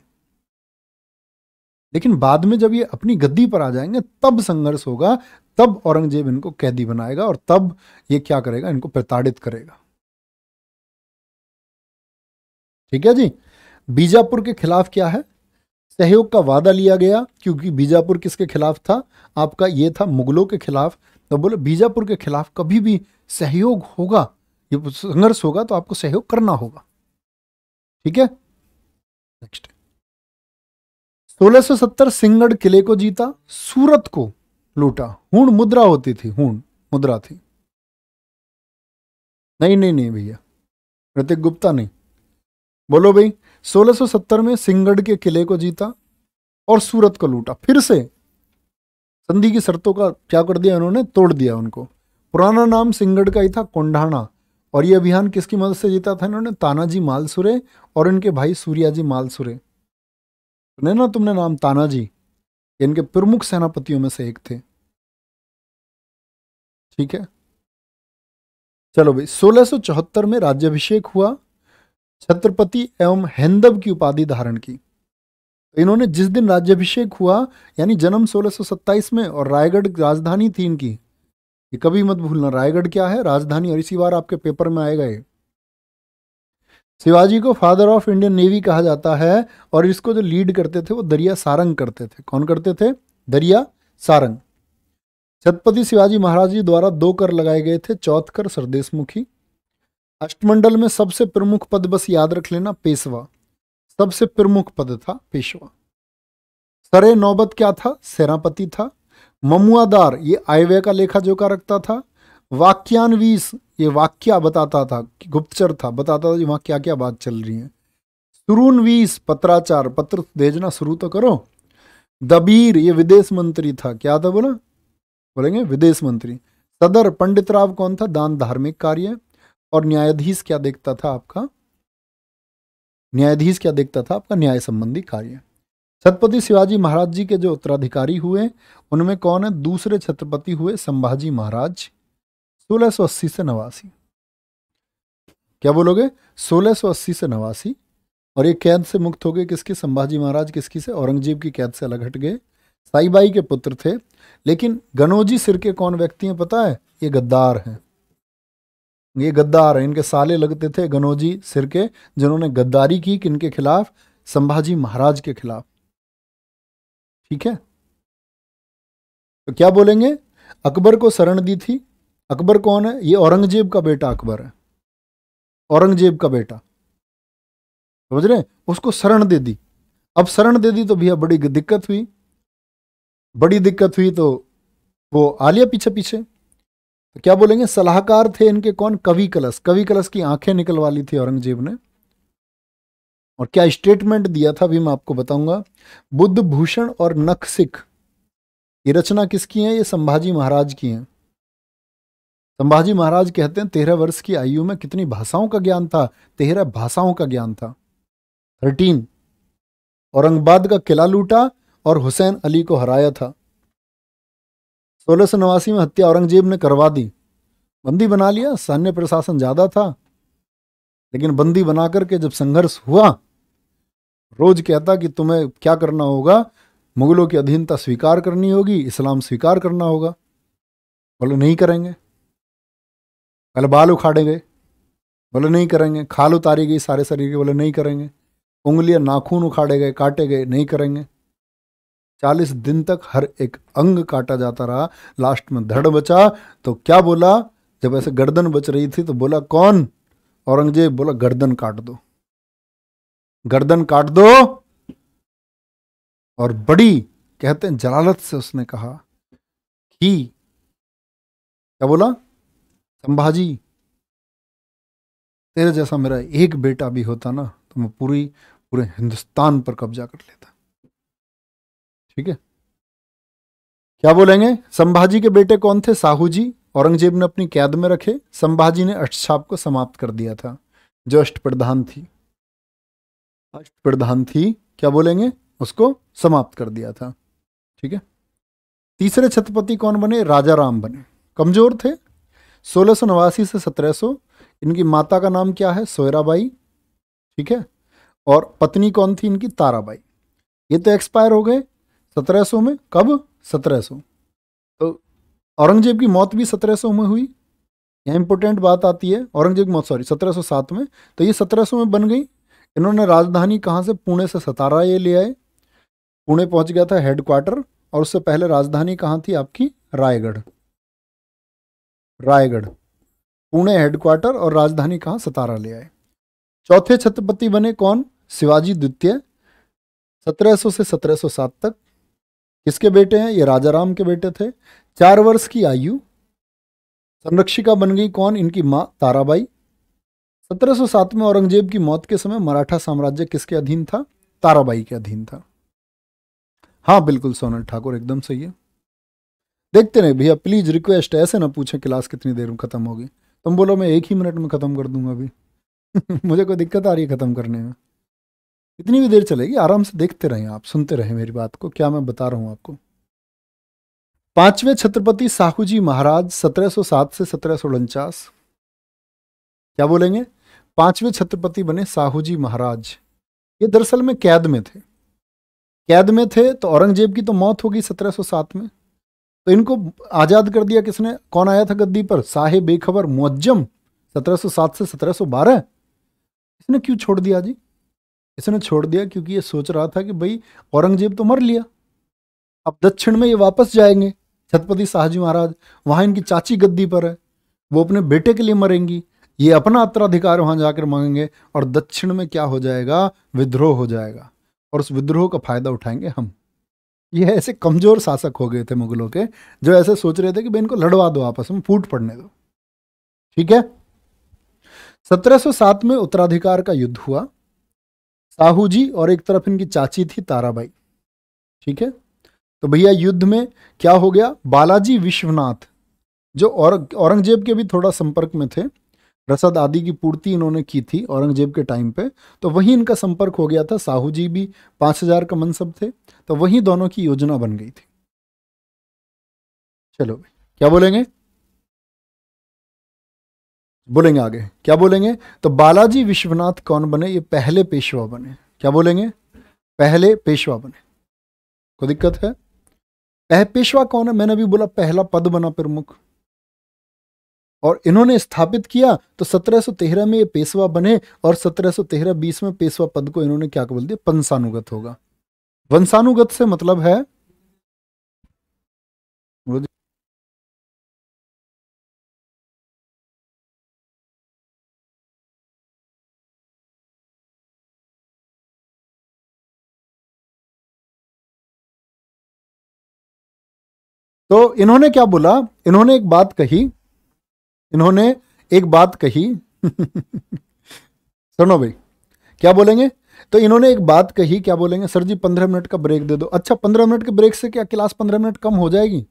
लेकिन बाद में जब ये अपनी गद्दी पर आ जाएंगे तब संघर्ष होगा तब औरंगजेब इनको कैदी बनाएगा और तब ये क्या करेगा इनको प्रताड़ित करेगा ठीक है जी बीजापुर के खिलाफ क्या है सहयोग का वादा लिया गया क्योंकि बीजापुर किसके खिलाफ था आपका ये था मुगलों के खिलाफ तो बोले बीजापुर के खिलाफ कभी भी सहयोग होगा ये संघर्ष होगा तो आपको सहयोग करना होगा ठीक है नेक्स्ट 1670 सिंगड़ किले को जीता सूरत को लूटा हूण मुद्रा होती थी हूण मुद्रा थी नहीं नहीं नहीं भैया ऋतिक गुप्ता नहीं बोलो भाई 1670 में सिंगढ़ के किले को जीता और सूरत को लूटा फिर से संधि की शर्तों का क्या कर दिया उन्होंने तोड़ दिया उनको पुराना नाम सिंगड़ का ही था कोंढाणा और ये अभियान किसकी मदद से जीता था इन्होंने तानाजी मालसुरे और इनके भाई सूर्याजी मालसुरे सुने ना तुमने नाम तानाजी इनके प्रमुख सेनापतियों में से एक थे ठीक है चलो भाई सोलह में राज्याभिषेक हुआ छत्रपति एवं हैंदव की उपाधि धारण की तो इन्होंने जिस दिन राज्याभिषेक हुआ यानी जन्म 1627 में और रायगढ़ राजधानी थी इनकी ये कभी मत भूलना रायगढ़ क्या है राजधानी और इसी बार आपके पेपर में आएगा ये शिवाजी को फादर ऑफ इंडियन नेवी कहा जाता है और इसको जो लीड करते थे वो दरिया सारंग करते थे कौन करते थे दरिया सारंग छत्रपति शिवाजी महाराज जी द्वारा दो कर लगाए गए थे चौथ कर सरदेश मुखी अष्टमंडल में सबसे प्रमुख पद बस याद रख लेना पेशवा सबसे प्रमुख पद था पेशवा सरे नौबत क्या था सेनापति था ममुआदार ये आयव्य का लेखा जोखा रखता था वाक्यान्वीस ये वाक्या बताता था गुप्तचर था बताता था कि क्या क्या बात चल रही है सुरूनवीस पत्राचार पत्र भेजना शुरू तो करो दबीर ये विदेश मंत्री था क्या था बोला बोलेंगे विदेश मंत्री सदर पंडित राव कौन था दान धार्मिक कार्य और न्यायाधीश क्या देखता था आपका न्यायाधीश क्या देखता था आपका न्याय संबंधी कार्य छत्रपति शिवाजी महाराज जी के जो उत्तराधिकारी हुए उनमें कौन है दूसरे छत्रपति हुए संभाजी महाराज 1680 से नवासी क्या बोलोगे 1680 से नवासी और ये कैद से मुक्त हो गए किसके संभाजी महाराज किसकी से औरंगजेब की कैद से अलग हट गए साईबाई के पुत्र थे लेकिन गनोजी सिर के कौन व्यक्ति हैं पता है ये गद्दार हैं ये गद्दार इनके साले लगते थे गनोजी सिर के जिन्होंने गद्दारी की किनके खिलाफ संभाजी महाराज के खिलाफ ठीक है तो क्या बोलेंगे अकबर को शरण दी थी अकबर कौन है ये औरंगजेब का बेटा अकबर है औरंगजेब का बेटा समझ रहे उसको शरण दे दी अब शरण दे दी तो भैया बड़ी दिक्कत हुई बड़ी दिक्कत हुई तो वो आलिया पीछे पीछे तो क्या बोलेंगे सलाहकार थे इनके कौन कवि कलश कवि कलश की आंखें निकलवा ली थी औरंगजेब ने और क्या स्टेटमेंट दिया था अभी मैं आपको बताऊंगा बुद्ध भूषण और नख सिख ये रचना किसकी है ये संभाजी महाराज की है संभाजी महाराज कहते हैं तेरह वर्ष की आयु में कितनी भाषाओं का ज्ञान था तेरह भाषाओं का ज्ञान था थर्टीन औरंगाबाद का किला लूटा और हुसैन अली को हराया था सोलह सौ नवासी में हत्या औरंगजेब ने करवा दी बंदी बना लिया सैन्य प्रशासन ज़्यादा था लेकिन बंदी बना करके जब संघर्ष हुआ रोज कहता कि तुम्हें क्या करना होगा मुगलों की अधीनता स्वीकार करनी होगी इस्लाम स्वीकार करना होगा बोले नहीं करेंगे पहले बाल उखाड़े गए बोले नहीं करेंगे खाल उतारी गई सारे शरीर के बोले नहीं करेंगे उंगलियां नाखून उखाड़े गए काटे गए नहीं करेंगे चालीस दिन तक हर एक अंग काटा जाता रहा लास्ट में धड़ बचा तो क्या बोला जब ऐसे गर्दन बच रही थी तो बोला कौन औरंगजेब बोला गर्दन काट दो गर्दन काट दो और बड़ी कहते हैं जलालत से उसने कहा कि क्या बोला संभाजी तेरे जैसा मेरा एक बेटा भी होता ना तो मैं पूरी पूरे हिंदुस्तान पर कब्जा कर लेता ठीक है क्या बोलेंगे संभाजी के बेटे कौन थे साहू जी औरंगजेब ने अपनी कैद में रखे संभाजी ने अष्टछाप को समाप्त कर दिया था जो अष्ट प्रधान थी अष्ट प्रधान थी क्या बोलेंगे उसको समाप्त कर दिया था ठीक है तीसरे छत्रपति कौन बने राजा राम बने कमजोर थे सोलह सौ नवासी से सत्रह सौ इनकी माता का नाम क्या है सोयराबाई ठीक है और पत्नी कौन थी इनकी ताराबाई ये तो एक्सपायर हो गए सत्रह में कब सत्रह तो औरंगजेब की मौत भी सत्रह में हुई यह इंपॉर्टेंट बात आती है औरंगजेब की मौत सॉरी 1707 में तो ये 1700 में बन गई इन्होंने राजधानी कहाँ से पुणे से सतारा ये ले आए पुणे पहुंच गया था हेडक्वार्टर और उससे पहले राजधानी कहाँ थी आपकी रायगढ़ रायगढ़ पुणे हेडक्वार्टर और राजधानी कहाँ सतारा ले आए चौथे छत्रपति बने कौन शिवाजी द्वितीय 1700 से 1707 तक किसके बेटे हैं ये राजा राम के बेटे थे चार वर्ष की आयु संरक्षिका बन गई कौन इनकी माँ ताराबाई 1707 में औरंगजेब की मौत के समय मराठा साम्राज्य किसके अधीन था ताराबाई के अधीन था हाँ बिल्कुल सोनल ठाकुर एकदम सही है देखते रहे भैया प्लीज रिक्वेस्ट ऐसे ना पूछे क्लास कितनी देर में खत्म होगी तुम बोलो मैं एक ही मिनट में खत्म कर दूंगा अभी मुझे कोई दिक्कत आ रही है खत्म करने में कितनी भी देर चलेगी आराम से देखते रहें आप सुनते रहें मेरी बात को क्या मैं बता रहा हूं आपको पांचवें छत्रपति साहू जी महाराज 1707 से सत्रह क्या बोलेंगे पांचवें छत्रपति बने साहू जी महाराज ये दरअसल में कैद में थे कैद में थे तो औरंगजेब की तो मौत होगी 1707 में तो इनको आज़ाद कर दिया किसने कौन आया था गद्दी पर साहे बेखबर सो 1707 से 1712 इसने क्यों छोड़ दिया जी इसने छोड़ दिया क्योंकि ये सोच रहा था कि भाई औरंगजेब तो मर लिया अब दक्षिण में ये वापस जाएंगे छत्रपति शाहजी महाराज वहाँ इनकी चाची गद्दी पर है वो अपने बेटे के लिए मरेंगी ये अपना उत्तराधिकार वहाँ जाकर मांगेंगे और दक्षिण में क्या हो जाएगा विद्रोह हो जाएगा और उस विद्रोह का फायदा उठाएंगे हम ये ऐसे कमजोर शासक हो गए थे मुगलों के जो ऐसे सोच रहे थे कि भाई इनको लड़वा दो आपस में फूट पड़ने दो ठीक है 1707 में उत्तराधिकार का युद्ध हुआ साहू जी और एक तरफ इनकी चाची थी ताराबाई ठीक है तो भैया युद्ध में क्या हो गया बालाजी विश्वनाथ जो और औरंगजेब के भी थोड़ा संपर्क में थे रसद आदि की पूर्ति इन्होंने की थी औरंगजेब के टाइम पे तो वहीं इनका संपर्क हो गया था साहू जी भी पांच हजार का मनसब थे तो वहीं दोनों की योजना बन गई थी चलो क्या बोलेंगे बोलेंगे आगे क्या बोलेंगे तो बालाजी विश्वनाथ कौन बने ये पहले पेशवा बने क्या बोलेंगे पहले पेशवा बने कोई दिक्कत है पह पेशवा कौन है मैंने अभी बोला पहला पद बना प्रमुख और इन्होंने स्थापित किया तो 1713 में ये पेशवा बने और 1713 बीस में पेशवा पद को इन्होंने क्या बोल दिया पंसानुगत होगा वंशानुगत से मतलब है तो इन्होंने क्या बोला इन्होंने एक बात कही इन्होंने एक बात कही सुनो भाई क्या बोलेंगे तो इन्होंने एक बात कही क्या बोलेंगे सर जी पंद्रह मिनट का ब्रेक दे दो अच्छा पंद्रह मिनट के ब्रेक से क्या क्लास पंद्रह मिनट कम हो जाएगी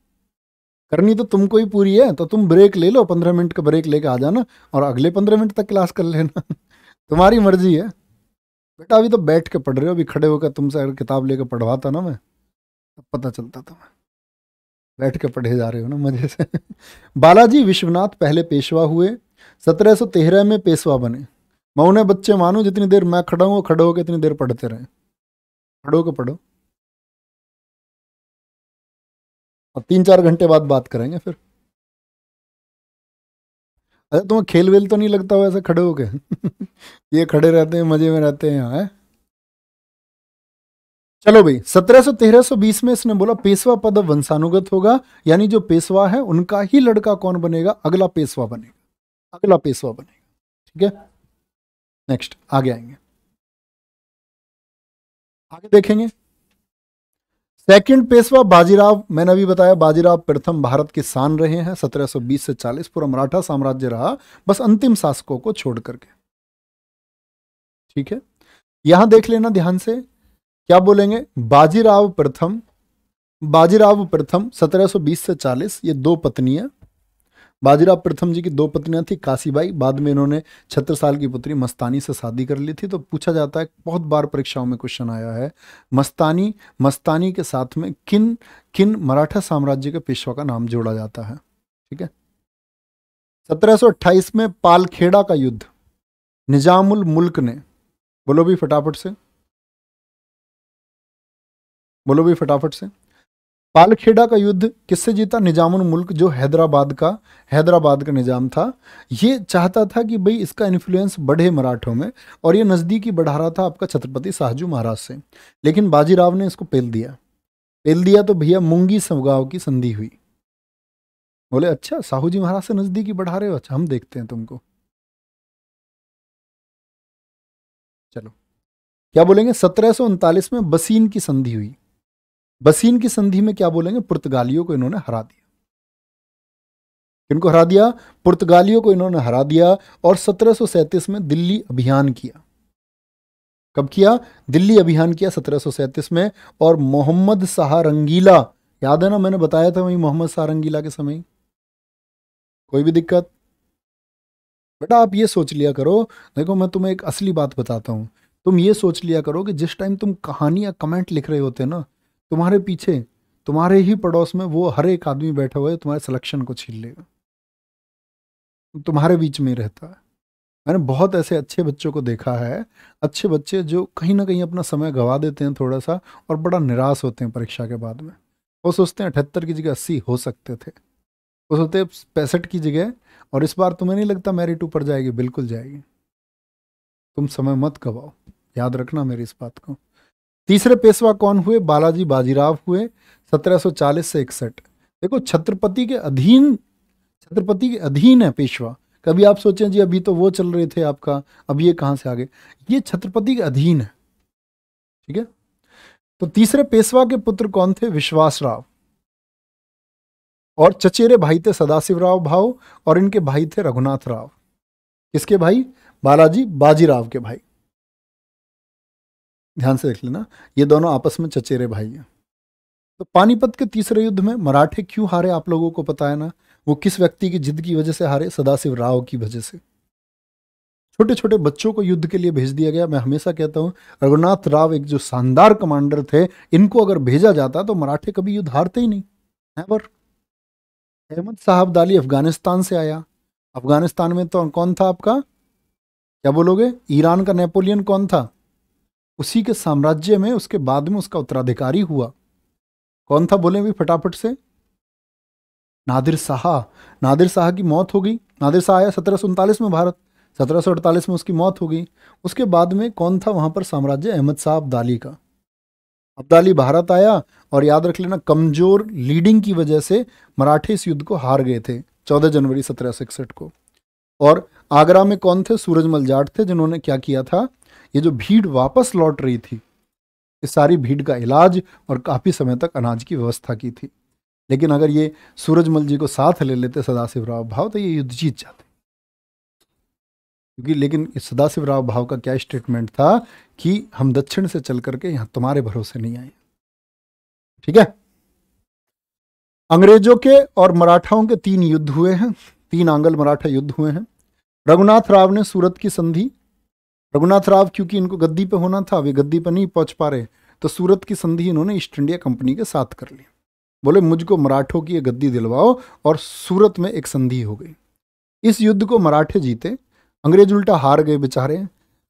करनी तो तुमको ही पूरी है तो तुम ब्रेक ले लो पंद्रह मिनट का ब्रेक लेके आ जाना और अगले पंद्रह मिनट तक क्लास कर लेना तुम्हारी मर्जी है बेटा अभी तो बैठ के पढ़ रहे हो अभी खड़े होकर तुमसे अगर किताब लेकर पढ़वाता ना मैं तब पता चलता था मैं बैठ के पढ़े जा रहे हो ना मजे से बालाजी विश्वनाथ पहले पेशवा हुए 1713 में पेशवा बने मैं उन्हें बच्चे मानूं जितनी देर मैं खड़ा हूँ खड़े होकर इतनी देर पढ़ते रहे खड़ो के पढ़ो और तीन चार घंटे बाद बात करेंगे फिर अरे अच्छा, तुम्हें खेल वेल तो नहीं लगता हो ऐसे खड़े हो ये खड़े रहते हैं मजे में रहते हैं यहाँ है चलो भाई सत्रह सो तेरह सो बीस में इसने बोला पेशवा पद वंशानुगत होगा यानी जो पेशवा है उनका ही लड़का कौन बनेगा अगला पेशवा बनेगा अगला पेशवा बनेगा ठीक है नेक्स्ट आगे आएंगे आगे देखेंगे सेकंड पेशवा बाजीराव मैंने अभी बताया बाजीराव प्रथम भारत के शान रहे हैं 1720 से 40 पूरा मराठा साम्राज्य रहा बस अंतिम शासकों को छोड़ करके ठीक है यहां देख लेना ध्यान से क्या बोलेंगे बाजीराव प्रथम बाजीराव प्रथम 1720 से 40 ये दो पत्नियां बाजीराव प्रथम जी की दो पत्नियां थी काशीबाई बाद में इन्होंने छत्र साल की पुत्री मस्तानी से शादी कर ली थी तो पूछा जाता है बहुत बार परीक्षाओं में क्वेश्चन आया है मस्तानी मस्तानी के साथ में किन किन मराठा साम्राज्य के पेशवा का नाम जोड़ा जाता है ठीक है 1728 में पालखेड़ा का युद्ध निजामुल मुल्क ने बोलो भी फटाफट से बोलो भी फटाफट से पालखेड़ा का युद्ध किससे जीता निजामुल मुल्क जो हैदराबाद का हैदराबाद का निज़ाम था ये चाहता था कि भाई इसका इन्फ्लुएंस बढ़े मराठों में और ये नज़दीकी बढ़ा रहा था आपका छत्रपति शाहजू महाराज से लेकिन बाजीराव ने इसको पेल दिया पेल दिया तो भैया मुंगी सवगाव की संधि हुई बोले अच्छा साहू जी महाराज से नज़दीकी बढ़ा रहे हो अच्छा हम देखते हैं तुमको चलो क्या बोलेंगे सत्रह में बसीन की संधि हुई बसीन की संधि में क्या बोलेंगे पुर्तगालियों को इन्होंने हरा दिया इनको हरा दिया पुर्तगालियों को इन्होंने हरा दिया और सत्रह में दिल्ली अभियान किया कब किया दिल्ली अभियान किया सत्रह में और मोहम्मद शाह रंगीला याद है ना मैंने बताया था वही मोहम्मद शाह रंगीला के समय कोई भी दिक्कत बेटा आप ये सोच लिया करो देखो मैं तुम्हें एक असली बात बताता हूं तुम ये सोच लिया करो कि जिस टाइम तुम कहानियां कमेंट लिख रहे होते ना तुम्हारे पीछे तुम्हारे ही पड़ोस में वो हर एक आदमी बैठा हुआ है तुम्हारे सिलेक्शन को छीन लेगा तुम्हारे बीच में रहता है मैंने बहुत ऐसे अच्छे बच्चों को देखा है अच्छे बच्चे जो कहीं ना कहीं अपना समय गवा देते हैं थोड़ा सा और बड़ा निराश होते हैं परीक्षा के बाद में वो सोचते हैं अठहत्तर की जगह अस्सी हो सकते थे वो सोचते हैं पैंसठ की जगह और इस बार तुम्हें नहीं लगता मेरिट ऊपर जाएगी बिल्कुल जाएगी तुम समय मत गवाओ याद रखना मेरी इस बात को तीसरे पेशवा कौन हुए बालाजी बाजीराव हुए 1740 से इकसठ देखो छत्रपति के अधीन छत्रपति के अधीन है पेशवा कभी आप सोचें जी अभी तो वो चल रहे थे आपका अब ये कहाँ से आगे ये छत्रपति के अधीन है ठीक है तो तीसरे पेशवा के पुत्र कौन थे विश्वास राव और चचेरे भाई थे सदाशिव राव भाव और इनके भाई थे रघुनाथ राव किसके भाई बालाजी बाजीराव के भाई ध्यान से देख लेना ये दोनों आपस में चचेरे भाई हैं तो पानीपत के तीसरे युद्ध में मराठे क्यों हारे आप लोगों को पता है ना वो किस व्यक्ति की जिद की वजह से हारे सदाशिव राव की वजह से छोटे छोटे बच्चों को युद्ध के लिए भेज दिया गया मैं हमेशा कहता हूं रघुनाथ राव एक जो शानदार कमांडर थे इनको अगर भेजा जाता तो मराठे कभी युद्ध हारते ही नहीं पर अहमद साहब दाली अफगानिस्तान से आया अफगानिस्तान में तो कौन था आपका क्या बोलोगे ईरान का नेपोलियन कौन था उसी के साम्राज्य में उसके बाद में उसका उत्तराधिकारी हुआ कौन था बोले भी फटाफट से नादिर शाह नादिर शाह की मौत हो गई नादिर शाह आया सत्रह में भारत सत्रह में उसकी मौत हो गई उसके बाद में कौन था वहां पर साम्राज्य अहमद शाह अब्दाली का अब्दाली भारत आया और याद रख लेना कमज़ोर लीडिंग की वजह से मराठे इस युद्ध को हार गए थे 14 जनवरी सत्रह को और आगरा में कौन थे सूरजमल जाट थे जिन्होंने क्या किया था ये जो भीड़ वापस लौट रही थी इस सारी भीड़ का इलाज और काफ़ी समय तक अनाज की व्यवस्था की थी लेकिन अगर ये सूरजमल जी को साथ ले लेते सदाशिव राव भाव तो ये युद्ध जीत जाते क्योंकि लेकिन सदाशिव राव भाव का क्या स्टेटमेंट था कि हम दक्षिण से चल करके यहाँ तुम्हारे भरोसे नहीं आए ठीक है अंग्रेजों के और मराठाओं के तीन युद्ध हुए हैं तीन आंगल मराठा युद्ध हुए हैं रघुनाथ राव ने सूरत की संधि रघुनाथ राव क्योंकि इनको गद्दी पे होना था वे गद्दी पर नहीं पहुंच पा रहे तो सूरत की संधि इन्होंने ईस्ट इंडिया कंपनी के साथ कर ली बोले मुझको मराठों की गद्दी दिलवाओ और सूरत में एक संधि हो गई इस युद्ध को मराठे जीते अंग्रेज उल्टा हार गए बेचारे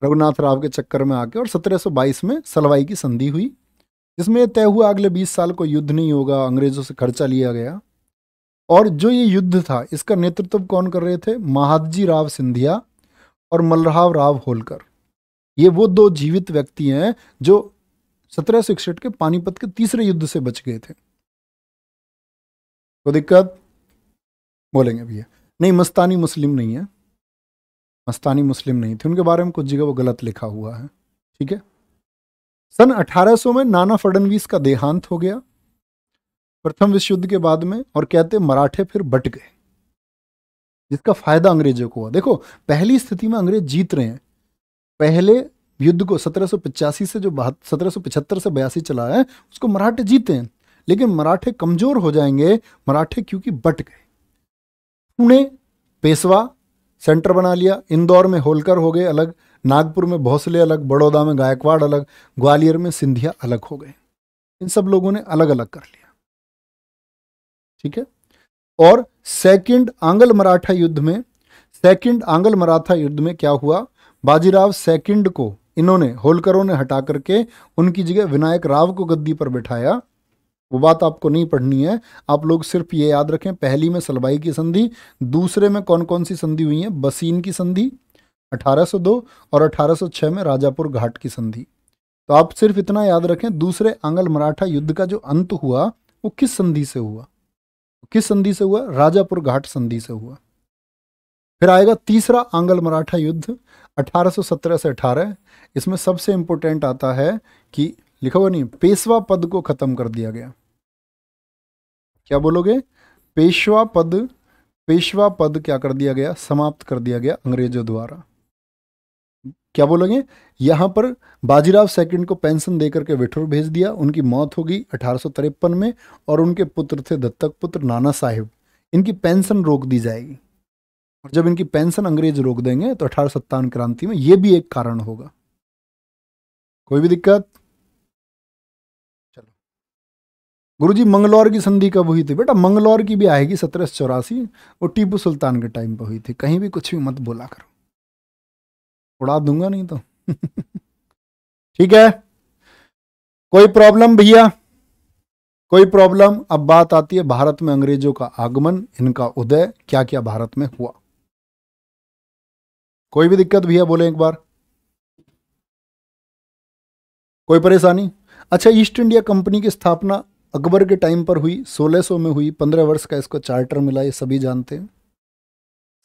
रघुनाथ राव के चक्कर में आके और 1722 में सलवाई की संधि हुई जिसमें तय हुआ अगले 20 साल को युद्ध नहीं होगा अंग्रेजों से खर्चा लिया गया और जो ये युद्ध था इसका नेतृत्व कौन कर रहे थे महादजी राव सिंधिया और मलराव राव होलकर ये वो दो जीवित व्यक्ति हैं जो सत्रह सौ इकसठ के पानीपत के तीसरे युद्ध से बच गए थे तो दिक्कत बोलेंगे भैया नहीं मस्तानी मुस्लिम नहीं है मस्तानी मुस्लिम नहीं थे उनके बारे में कुछ जगह वो गलत लिखा हुआ है ठीक है सन 1800 में नाना फडनवीस का देहांत हो गया प्रथम विश्व युद्ध के बाद में और कहते मराठे फिर बट गए जिसका फायदा अंग्रेजों को हुआ देखो पहली स्थिति में अंग्रेज जीत रहे हैं पहले युद्ध को सत्रह से जो सत्रह से बयासी चला है उसको मराठे जीते हैं लेकिन मराठे कमजोर हो जाएंगे मराठे क्योंकि बट गए पुणे पेशवा सेंटर बना लिया इंदौर में होलकर हो गए अलग नागपुर में भोसले अलग बड़ौदा में गायकवाड़ अलग ग्वालियर में सिंधिया अलग हो गए इन सब लोगों ने अलग अलग कर लिया ठीक है और सेकंड आंगल मराठा युद्ध में सेकंड आंगल मराठा युद्ध में क्या हुआ बाजीराव सेकंड को इन्होंने होलकरों ने हटा करके उनकी जगह विनायक राव को गद्दी पर बैठाया वो बात आपको नहीं पढ़नी है आप लोग सिर्फ ये याद रखें पहली में सलवाई की संधि दूसरे में कौन कौन सी संधि हुई है बसीन की संधि 1802 और 1806 में राजापुर घाट की संधि तो आप सिर्फ इतना याद रखें दूसरे आंगल मराठा युद्ध का जो अंत हुआ वो किस संधि से हुआ किस संधि से हुआ राजापुर घाट संधि से हुआ फिर आएगा तीसरा आंगल मराठा युद्ध 1817 से 18 इसमें सबसे इंपॉर्टेंट आता है कि लिखा हुआ नहीं पेशवा पद को ख़त्म कर दिया गया क्या बोलोगे पेशवा पद पेशवा पद क्या कर दिया गया समाप्त कर दिया गया अंग्रेजों द्वारा क्या बोलोगे यहां पर बाजीराव सेकंड को पेंशन देकर के विठुर भेज दिया उनकी मौत होगी अठारह में और उनके पुत्र थे दत्तक पुत्र नाना साहेब इनकी पेंशन रोक दी जाएगी और जब इनकी पेंशन अंग्रेज रोक देंगे तो अठारह सत्तावन क्रांति में ये भी एक कारण होगा कोई भी दिक्कत चलो गुरुजी मंगलौर की संधि कब हुई थी बेटा मंगलौर की भी आएगी सत्रह सौ चौरासी वो टीपू सुल्तान के टाइम पर हुई थी कहीं भी कुछ भी मत बोला करो उड़ा दूंगा नहीं तो ठीक है कोई प्रॉब्लम भैया कोई प्रॉब्लम अब बात आती है भारत में अंग्रेजों का आगमन इनका उदय क्या क्या भारत में हुआ कोई भी दिक्कत भैया बोले एक बार कोई परेशानी अच्छा ईस्ट इंडिया कंपनी की स्थापना अकबर के टाइम पर हुई 1600 में हुई 15 वर्ष का इसको चार्टर मिला ये सभी जानते हैं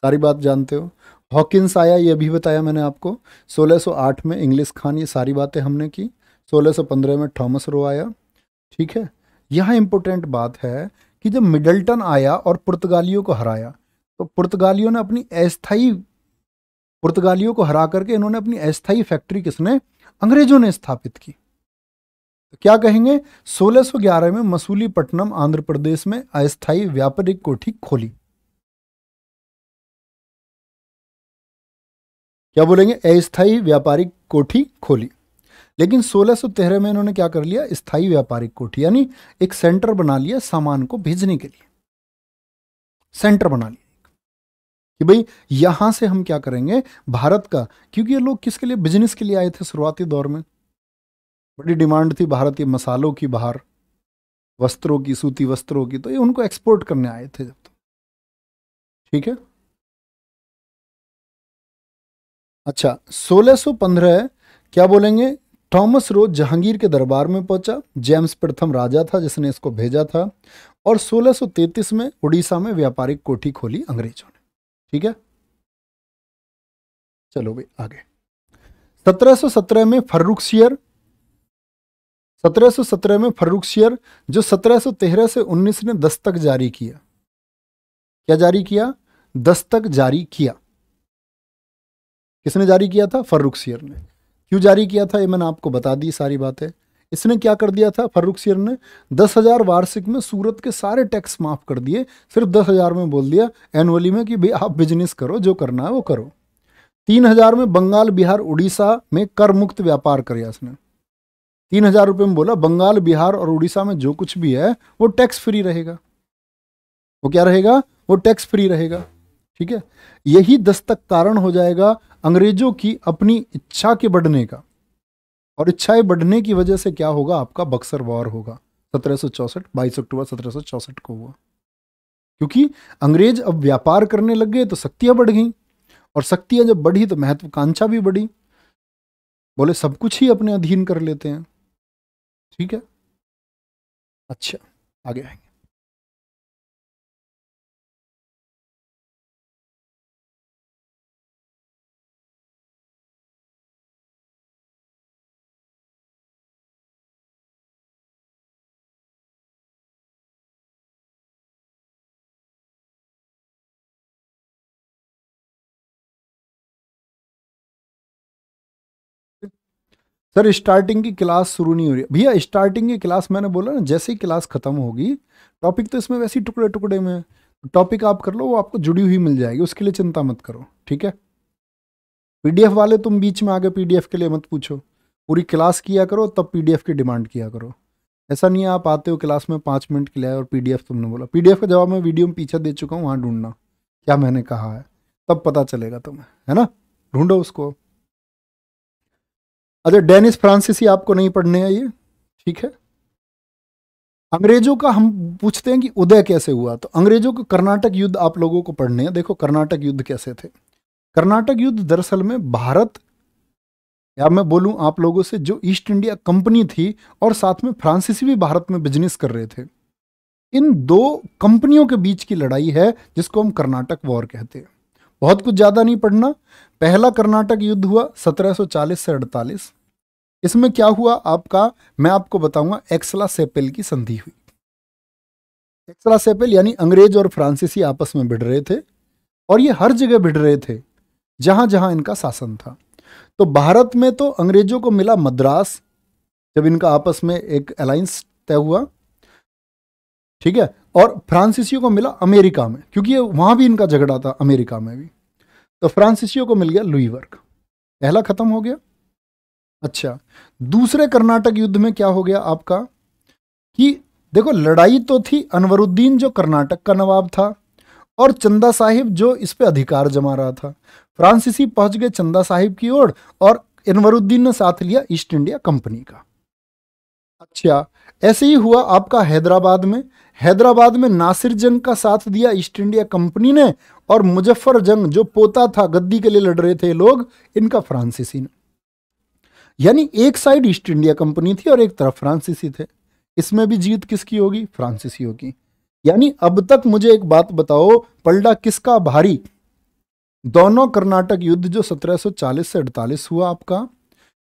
सारी बात जानते हो हॉकिंस आया ये भी बताया मैंने आपको 1608 में इंग्लिश खान ये सारी बातें हमने की 1615 में थॉमस रो आया ठीक है यहाँ इम्पोर्टेंट बात है कि जब मिडल्टन आया और पुर्तगालियों को हराया तो पुर्तगालियों ने अपनी अस्थायी पुर्तगालियों को हरा करके इन्होंने अपनी अस्थायी फैक्ट्री किसने अंग्रेजों ने स्थापित की तो क्या कहेंगे 1611 में मसूली पट्टनम आंध्र प्रदेश में अस्थायी व्यापारिक कोठी खोली क्या बोलेंगे अस्थायी व्यापारिक कोठी खोली लेकिन 1613 में इन्होंने क्या कर लिया स्थायी व्यापारिक कोठी यानी एक सेंटर बना लिया सामान को भेजने के लिए सेंटर बना लिया कि भाई यहाँ से हम क्या करेंगे भारत का क्योंकि ये लोग किसके लिए बिजनेस के लिए आए थे शुरुआती दौर में बड़ी डिमांड थी भारतीय मसालों की बाहर वस्त्रों की सूती वस्त्रों की तो ये उनको एक्सपोर्ट करने आए थे जब तो ठीक है अच्छा 1615 क्या बोलेंगे थॉमस रोज जहांगीर के दरबार में पहुंचा जेम्स प्रथम राजा था जिसने इसको भेजा था और 1633 में उड़ीसा में व्यापारिक कोठी खोली अंग्रेजों ने ठीक है चलो भाई आगे 1717 में फर्रुख शियर 1717 में फर्रुख शियर जो 1713 से 19 ने दस्तक जारी किया क्या जारी किया दस्तक जारी किया किसने जारी किया था फर्रुख शियर ने क्यों जारी किया था ये मैंने आपको बता दी सारी बातें इसने क्या कर दिया था फर्रुख सियर ने दस हज़ार वार्षिक में सूरत के सारे टैक्स माफ़ कर दिए सिर्फ दस हज़ार में बोल दिया एनुअली में कि भाई आप बिजनेस करो जो करना है वो करो तीन हज़ार में बंगाल बिहार उड़ीसा में कर मुक्त व्यापार कराया इसने तीन हज़ार रुपये में बोला बंगाल बिहार और उड़ीसा में जो कुछ भी है वो टैक्स फ्री रहेगा वो क्या रहेगा वो टैक्स फ्री रहेगा ठीक है यही दस्तक कारण हो जाएगा अंग्रेजों की अपनी इच्छा के बढ़ने का और इच्छाएं बढ़ने की वजह से क्या होगा आपका बक्सर वॉर होगा सत्रह सौ चौसठ बाईस अक्टूबर सत्रह सौ चौसठ को हुआ क्योंकि अंग्रेज अब व्यापार करने लग गए तो शक्तियां बढ़ गईं और शक्तियां जब बढ़ी तो महत्वाकांक्षा भी बढ़ी बोले सब कुछ ही अपने अधीन कर लेते हैं ठीक है अच्छा आगे आएंगे सर स्टार्टिंग की क्लास शुरू नहीं हो रही भैया स्टार्टिंग की क्लास मैंने बोला ना जैसे ही क्लास खत्म होगी टॉपिक तो इसमें वैसे ही टुकड़े टुकड़े में टॉपिक आप कर लो वो आपको जुड़ी हुई मिल जाएगी उसके लिए चिंता मत करो ठीक है पीडीएफ वाले तुम बीच में आगे पीडीएफ के लिए मत पूछो पूरी क्लास किया करो तब पीडीएफ की डिमांड किया करो ऐसा नहीं है आप आते हो क्लास में पाँच मिनट के लिए और पीडीएफ तुमने बोला पीडीएफ का जवाब मैं वीडियो में पीछे दे चुका हूँ वहाँ ढूंढना क्या मैंने कहा है तब पता चलेगा तुम्हें है ना ढूंढो उसको अच्छा डेनिस फ्रांसीसी आपको नहीं पढ़ने हैं ये ठीक है अंग्रेजों का हम पूछते हैं कि उदय कैसे हुआ तो अंग्रेजों का कर्नाटक युद्ध आप लोगों को पढ़ने हैं देखो कर्नाटक युद्ध कैसे थे कर्नाटक युद्ध दरअसल में भारत या मैं बोलूं आप लोगों से जो ईस्ट इंडिया कंपनी थी और साथ में फ्रांसीसी भी भारत में बिजनेस कर रहे थे इन दो कंपनियों के बीच की लड़ाई है जिसको हम कर्नाटक वॉर कहते हैं बहुत कुछ ज़्यादा नहीं पढ़ना पहला कर्नाटक युद्ध हुआ 1740 से अड़तालीस इसमें क्या हुआ आपका मैं आपको बताऊंगा एक्सला सेपेल की संधि हुई एक्सला सेपेल यानी अंग्रेज और फ्रांसीसी आपस में भिड़ रहे थे और ये हर जगह भिड़ रहे थे जहां जहां इनका शासन था तो भारत में तो अंग्रेजों को मिला मद्रास जब इनका आपस में एक अलायंस तय हुआ ठीक है और फ्रांसीसियों को मिला अमेरिका में क्योंकि वहां भी इनका झगड़ा था अमेरिका में भी तो फ्रांसीसियों को मिल गया लुईवर्ग पहला ख़त्म हो गया अच्छा दूसरे कर्नाटक युद्ध में क्या हो गया आपका कि देखो लड़ाई तो थी अनवरुद्दीन जो कर्नाटक का नवाब था और चंदा साहिब जो इस पे अधिकार जमा रहा था फ्रांसीसी पहुंच गए चंदा साहिब की ओर और अनवरुद्दीन ने साथ लिया ईस्ट इंडिया कंपनी का अच्छा ऐसे ही हुआ आपका हैदराबाद में हैदराबाद में नासिर जंग का साथ दिया ईस्ट इंडिया कंपनी ने और मुजफ्फर जंग जो पोता था गद्दी के लिए लड़ रहे थे लोग इनका फ्रांसीसी ने यानी एक साइड ईस्ट इंडिया कंपनी थी और एक तरफ फ्रांसीसी थे इसमें भी जीत किसकी होगी फ्रांसीसी होगी यानी अब तक मुझे एक बात बताओ पलड़ा किसका भारी दोनों कर्नाटक युद्ध जो 1740 से 48 हुआ आपका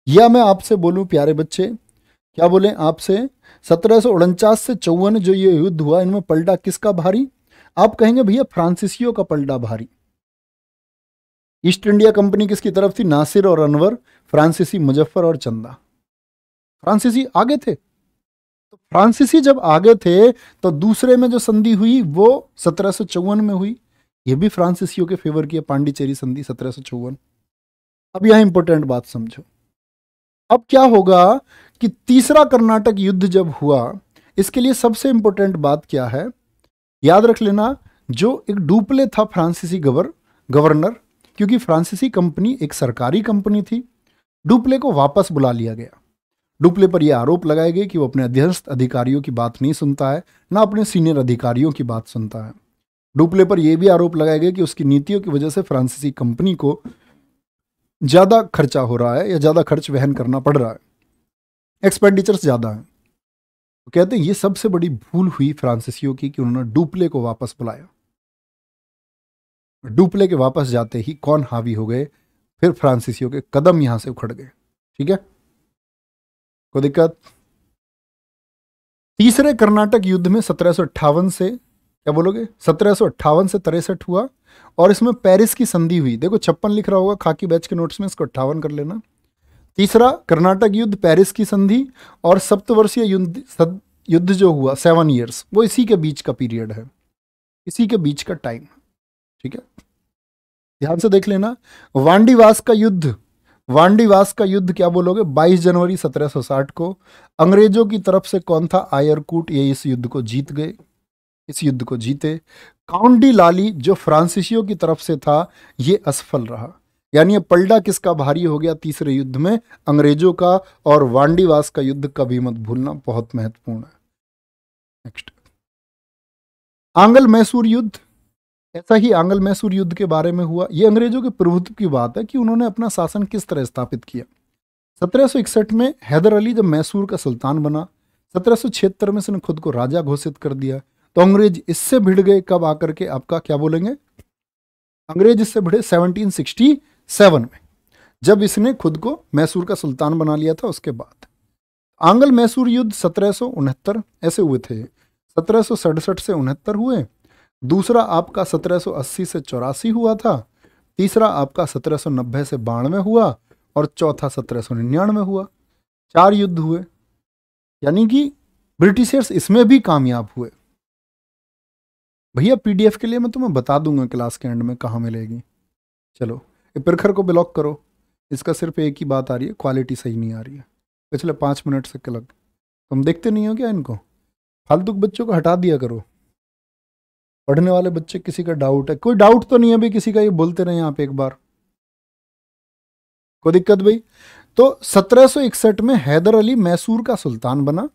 या मैं आपसे बोलूं प्यारे बच्चे क्या बोले आपसे सत्रह से चौवन जो ये युद्ध हुआ इनमें पलटा किसका भारी आप कहेंगे भैया फ्रांसिसियो का पलटा भारी ईस्ट इंडिया कंपनी किसकी तरफ थी नासिर और अनवर फ्रांसीसी मुजफ्फर और चंदा फ्रांसीसी आगे थे तो फ्रांसीसी जब आगे थे तो दूसरे में जो संधि हुई वो सत्रह में हुई ये भी फ्रांसीसियों के फेवर की है पांडिचेरी संधि सत्रह अब यह इंपॉर्टेंट बात समझो अब क्या होगा कि तीसरा कर्नाटक युद्ध जब हुआ इसके लिए सबसे इंपॉर्टेंट बात क्या है याद रख लेना जो एक डुपले था फ्रांसीसी गवर गवर्नर क्योंकि फ्रांसीसी कंपनी एक सरकारी कंपनी थी डुप्ले को वापस बुला लिया गया डुप्ले पर यह आरोप लगाए गए कि वो अपने अध्यस्थ अधिकारियों की बात नहीं सुनता है ना अपने सीनियर अधिकारियों की बात सुनता है डुप्ले पर यह भी आरोप लगाए गए कि उसकी नीतियों की वजह से फ्रांसीसी कंपनी को ज़्यादा खर्चा हो रहा है या ज़्यादा खर्च वहन करना पड़ रहा है एक्सपेंडिचर्स ज़्यादा हैं तो कहते हैं ये सबसे बड़ी भूल हुई फ्रांसीसियों की कि उन्होंने डुप्ले को वापस बुलाया डुप्ले के वापस जाते ही कौन हावी हो गए फिर फ्रांसीसियों के कदम यहां से उखड़ गए ठीक है कोई दिक्कत तीसरे कर्नाटक युद्ध में सत्रह से क्या बोलोगे सत्रह से तिरसठ हुआ और इसमें पेरिस की संधि हुई देखो छप्पन लिख रहा होगा खाकी बैच के नोट्स में इसको अट्ठावन कर लेना तीसरा कर्नाटक युद्ध पेरिस की संधि और सप्तवर्षीय युद्ध सद, युद्ध जो हुआ सेवन ईयर्स वो इसी के बीच का पीरियड है इसी के बीच का टाइम ठीक है ध्यान से देख लेना वांडीवास का युद्ध वांडीवास का युद्ध क्या बोलोगे 22 जनवरी 1760 को अंग्रेजों की तरफ से कौन था आयरकूट ये इस युद्ध को जीत गए इस युद्ध को जीते काउंडी लाली जो फ्रांसिसियो की तरफ से था ये असफल रहा यानी ये पलड़ा किसका भारी हो गया तीसरे युद्ध में अंग्रेजों का और वांडीवास का युद्ध कभी मत भूलना बहुत महत्वपूर्ण है नेक्स्ट आंगल मैसूर युद्ध ऐसा ही आंगल मैसूर युद्ध के बारे में हुआ ये अंग्रेजों के प्रभुत्व की बात है कि उन्होंने अपना शासन किस तरह स्थापित किया 1761 में हैदर अली जब मैसूर का सुल्तान बना सत्रह में इसने खुद को राजा घोषित कर दिया तो अंग्रेज इससे भिड़ गए कब आकर के आपका क्या बोलेंगे अंग्रेज इससे भिड़े सेवनटीन में जब इसने खुद को मैसूर का सुल्तान बना लिया था उसके बाद आंगल मैसूर युद्ध सत्रह ऐसे हुए थे सत्रह से उनहत्तर हुए दूसरा आपका 1780 से चौरासी हुआ था तीसरा आपका 1790 से बानवे हुआ और चौथा 1799 हुआ चार युद्ध हुए यानी कि ब्रिटिशर्स इसमें भी कामयाब हुए भैया पीडीएफ के लिए मैं तुम्हें बता दूंगा क्लास के एंड में कहाँ मिलेगी चलो प्रखर को ब्लॉक करो इसका सिर्फ एक ही बात आ रही है क्वालिटी सही नहीं आ रही है पिछले पाँच मिनट से क्लग तुम देखते नहीं हो क्या इनको फालतू बच्चों को हटा दिया करो पढ़ने वाले बच्चे किसी का डाउट है कोई डाउट तो नहीं है भाई किसी का ये बोलते रहे आप एक बार कोई दिक्कत भाई तो सत्रह में हैदर अली मैसूर का सुल्तान बना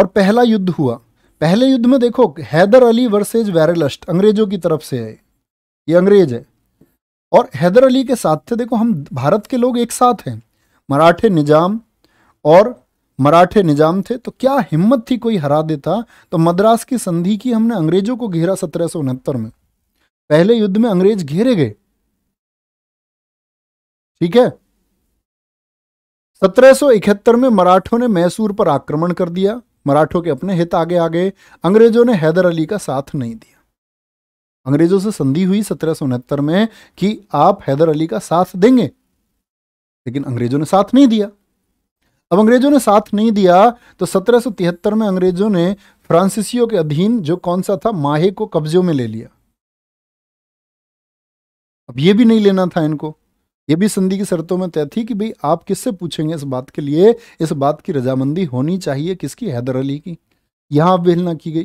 और पहला युद्ध हुआ पहले युद्ध में देखो हैदर अली वर्सेज वैरलस्ट अंग्रेजों की तरफ से है ये अंग्रेज है और हैदर अली के साथ थे देखो हम भारत के लोग एक साथ हैं मराठे निजाम और मराठे निजाम थे तो क्या हिम्मत थी कोई हरा देता तो मद्रास की संधि की हमने अंग्रेजों को घेरा सत्रह में पहले युद्ध में अंग्रेज घेरे गए ठीक है इकहत्तर में मराठों ने मैसूर पर आक्रमण कर दिया मराठों के अपने हित आगे आ गए अंग्रेजों ने हैदर अली का साथ नहीं दिया अंग्रेजों से संधि हुई सत्रह में कि आप हैदर अली का साथ देंगे लेकिन अंग्रेजों ने साथ नहीं दिया अब अंग्रेज़ों ने साथ नहीं दिया तो सत्रह में अंग्रेज़ों ने फ्रांसिसियों के अधीन जो कौन सा था माहे को कब्जों में ले लिया अब ये भी नहीं लेना था इनको ये भी संधि की शर्तों में तय थी कि भाई आप किससे पूछेंगे इस बात के लिए इस बात की रजामंदी होनी चाहिए किसकी हैदर अली की यहां अवहेलना की गई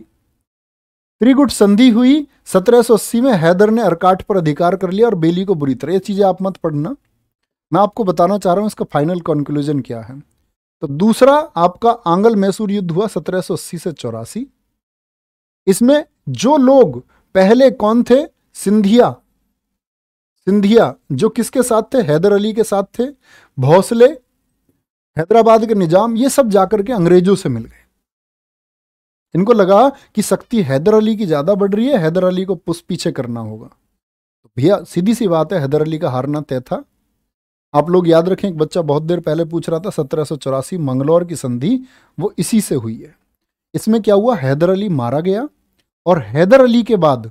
त्रिगुट संधि हुई 1780 में हैदर ने अरकाट पर अधिकार कर लिया और बेली को बुरी तरह ये चीज़ें आप मत पढ़ना मैं आपको बताना चाह रहा हूं इसका फाइनल कंक्लूजन क्या है तो दूसरा आपका आंगल मैसूर युद्ध हुआ 1780 से चौरासी इसमें जो लोग पहले कौन थे सिंधिया सिंधिया जो किसके साथ थे हैदर अली के साथ थे भोसले हैदराबाद के निजाम ये सब जाकर के अंग्रेजों से मिल गए इनको लगा कि शक्ति हैदर अली की ज़्यादा बढ़ रही है हैदर अली को पुष्प पीछे करना होगा तो भैया सीधी सी बात है हैदर अली का हारना तय था आप लोग याद रखें एक बच्चा बहुत देर पहले पूछ रहा था सत्रह मंगलौर की संधि वो इसी से हुई है इसमें क्या हुआ हैदर अली मारा गया और हैदर अली के बाद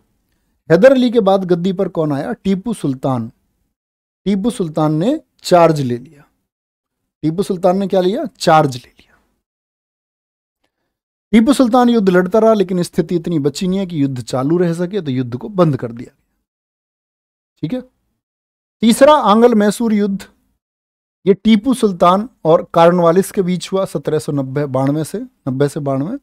हैदर अली के बाद गद्दी पर कौन आया टीपू सुल्तान टीपू सुल्तान ने चार्ज ले लिया टीपू सुल्तान ने क्या लिया चार्ज ले लिया टीपू सुल्तान युद्ध लड़ता रहा लेकिन स्थिति इतनी बची नहीं है कि युद्ध चालू रह सके तो युद्ध को बंद कर दिया ठीक है तीसरा आंगल मैसूर युद्ध ये टीपू सुल्तान और कार्नवालिस के बीच हुआ सत्रह सौ नब्बे बानवे से नब्बे से बानवे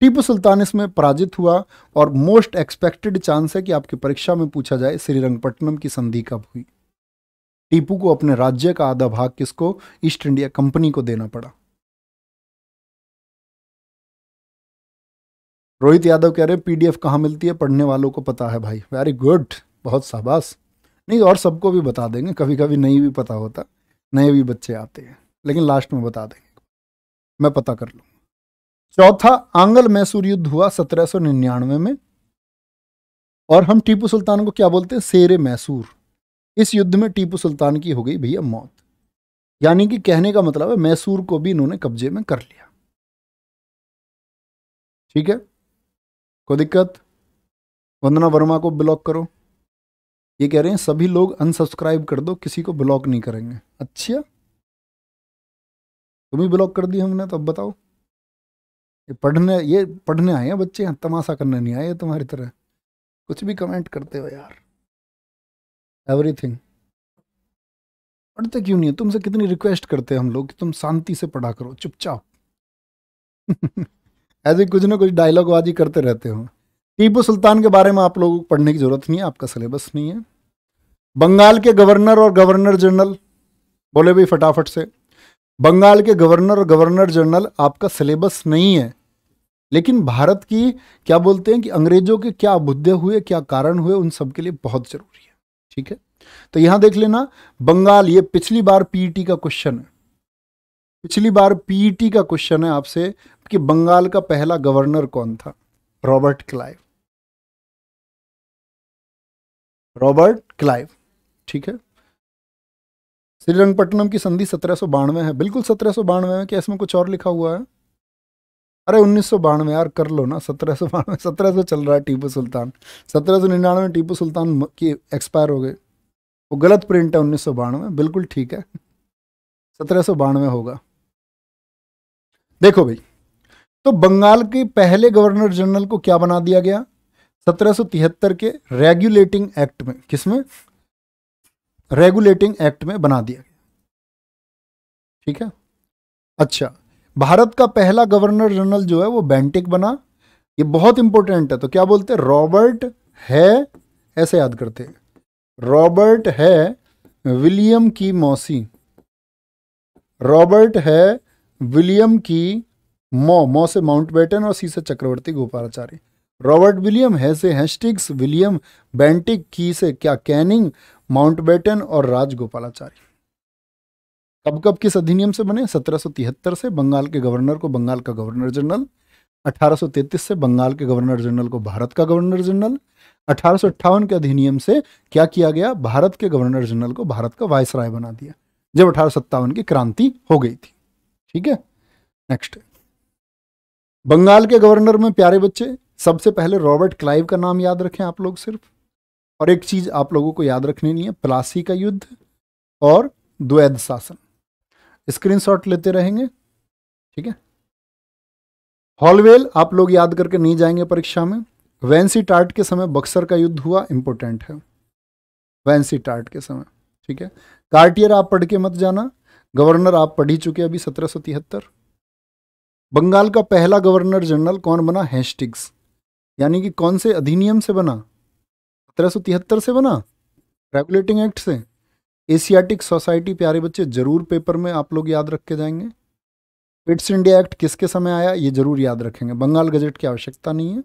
टीपू सुल्तान इसमें पराजित हुआ और मोस्ट एक्सपेक्टेड चांस है कि आपकी परीक्षा में पूछा जाए श्रीरंगपट्टनम की संधि कब हुई टीपू को अपने राज्य का आधा भाग किसको ईस्ट इंडिया कंपनी को देना पड़ा रोहित यादव कह रहे हैं पीडीएफ कहां मिलती है पढ़ने वालों को पता है भाई वेरी गुड बहुत शाबाश नहीं और सबको भी बता देंगे कभी कभी नहीं भी पता होता नए भी बच्चे आते हैं लेकिन लास्ट में बता देंगे मैं पता कर लूँगा चौथा आंगल मैसूर युद्ध हुआ सत्रह में और हम टीपू सुल्तान को क्या बोलते हैं शेर मैसूर इस युद्ध में टीपू सुल्तान की हो गई भैया मौत यानी कि कहने का मतलब है मैसूर को भी इन्होंने कब्जे में कर लिया ठीक है कोई दिक्कत वंदना वर्मा को ब्लॉक करो ये कह रहे हैं सभी लोग अनसब्सक्राइब कर दो किसी को ब्लॉक नहीं करेंगे अच्छा तुम्हें ब्लॉक कर दिया हमने तो अब बताओ ये पढ़ने ये पढ़ने आए हैं बच्चे तमाशा करने नहीं आए तुम्हारी तरह कुछ भी कमेंट करते हो यार एवरीथिंग पढ़ते क्यों नहीं है तुमसे कितनी रिक्वेस्ट करते हैं हम लोग कि तुम शांति से पढ़ा करो चुपचाप ऐसे कुछ ना कुछ डायलॉग बाजी करते रहते हो टीपू सुल्तान के बारे में आप लोगों को पढ़ने की ज़रूरत नहीं है आपका सिलेबस नहीं है बंगाल के गवर्नर और गवर्नर जनरल बोले भाई फटाफट से बंगाल के गवर्नर और गवर्नर जनरल आपका सिलेबस नहीं है लेकिन भारत की क्या बोलते हैं कि अंग्रेजों के क्या मुद्दे हुए क्या कारण हुए उन सबके लिए बहुत ज़रूरी है ठीक है तो यहां देख लेना बंगाल ये पिछली बार पीईटी का क्वेश्चन है पिछली बार पीईटी का क्वेश्चन है आपसे कि बंगाल का पहला गवर्नर कौन था रॉबर्ट क्लाइव रॉबर्ट क्लाइव ठीक है श्रीरंगपट्टनम की संधि सत्रह है बिल्कुल सत्रह बानवे है क्या इसमें कुछ और लिखा हुआ है अरे उन्नीस सौ बानवे यार कर लो ना सत्रह सौ बानवे सत्रह सौ चल रहा है टीपू सुल्तान सत्रह सौ निन्यानवे टीपू सुल्तान की एक्सपायर हो गए वो गलत प्रिंट है उन्नीस सौ बानवे बिल्कुल ठीक है सत्रह सौ बानवे होगा देखो भाई तो बंगाल के पहले गवर्नर जनरल को क्या बना दिया गया 1773 के रेगुलेटिंग एक्ट में किसमें रेगुलेटिंग एक्ट में बना दिया गया ठीक है अच्छा भारत का पहला गवर्नर जनरल जो है वो बैंटिक बना ये बहुत इंपॉर्टेंट है तो क्या बोलते हैं रॉबर्ट है ऐसे याद करते हैं रॉबर्ट है विलियम की मौसी रॉबर्ट है विलियम की मौ मौ से माउंट बेटन और सी से चक्रवर्ती गोपालाचार्य रॉबर्ट विलियम हैसे हेस्टिक्स विलियम बेंटिक की से क्या कैनिंग माउंटबेटन और राजगोपालाचारी कब कब किस अधिनियम से बने 1773 से बंगाल के गवर्नर को बंगाल का गवर्नर जनरल 1833 से बंगाल के गवर्नर जनरल को भारत का गवर्नर जनरल अठारह के अधिनियम से क्या किया गया भारत के गवर्नर जनरल को भारत का वायसराय बना दिया जब अठारह की क्रांति हो गई थी ठीक है नेक्स्ट बंगाल के गवर्नर में प्यारे बच्चे सबसे पहले रॉबर्ट क्लाइव का नाम याद रखें आप लोग सिर्फ और एक चीज़ आप लोगों को याद रखनी नहीं है प्लासी का युद्ध और द्वैध शासन स्क्रीनशॉट लेते रहेंगे ठीक है हॉलवेल आप लोग याद करके नहीं जाएंगे परीक्षा में वैंसी टार्ट के समय बक्सर का युद्ध हुआ इंपोर्टेंट है वैंसी टार्ट के समय ठीक है कार्टियर आप पढ़ के मत जाना गवर्नर आप पढ़ ही चुके अभी सत्रह तिहत्तर बंगाल का पहला गवर्नर जनरल कौन बना हैस्टिक्स यानी कि कौन से अधिनियम से बना सत्रह से बना रेगुलेटिंग एक्ट से एशियाटिक सोसाइटी प्यारे बच्चे ज़रूर पेपर में आप लोग याद रख के जाएंगे फिट्स इंडिया एक्ट किसके समय आया ये जरूर याद रखेंगे बंगाल गजट की आवश्यकता नहीं है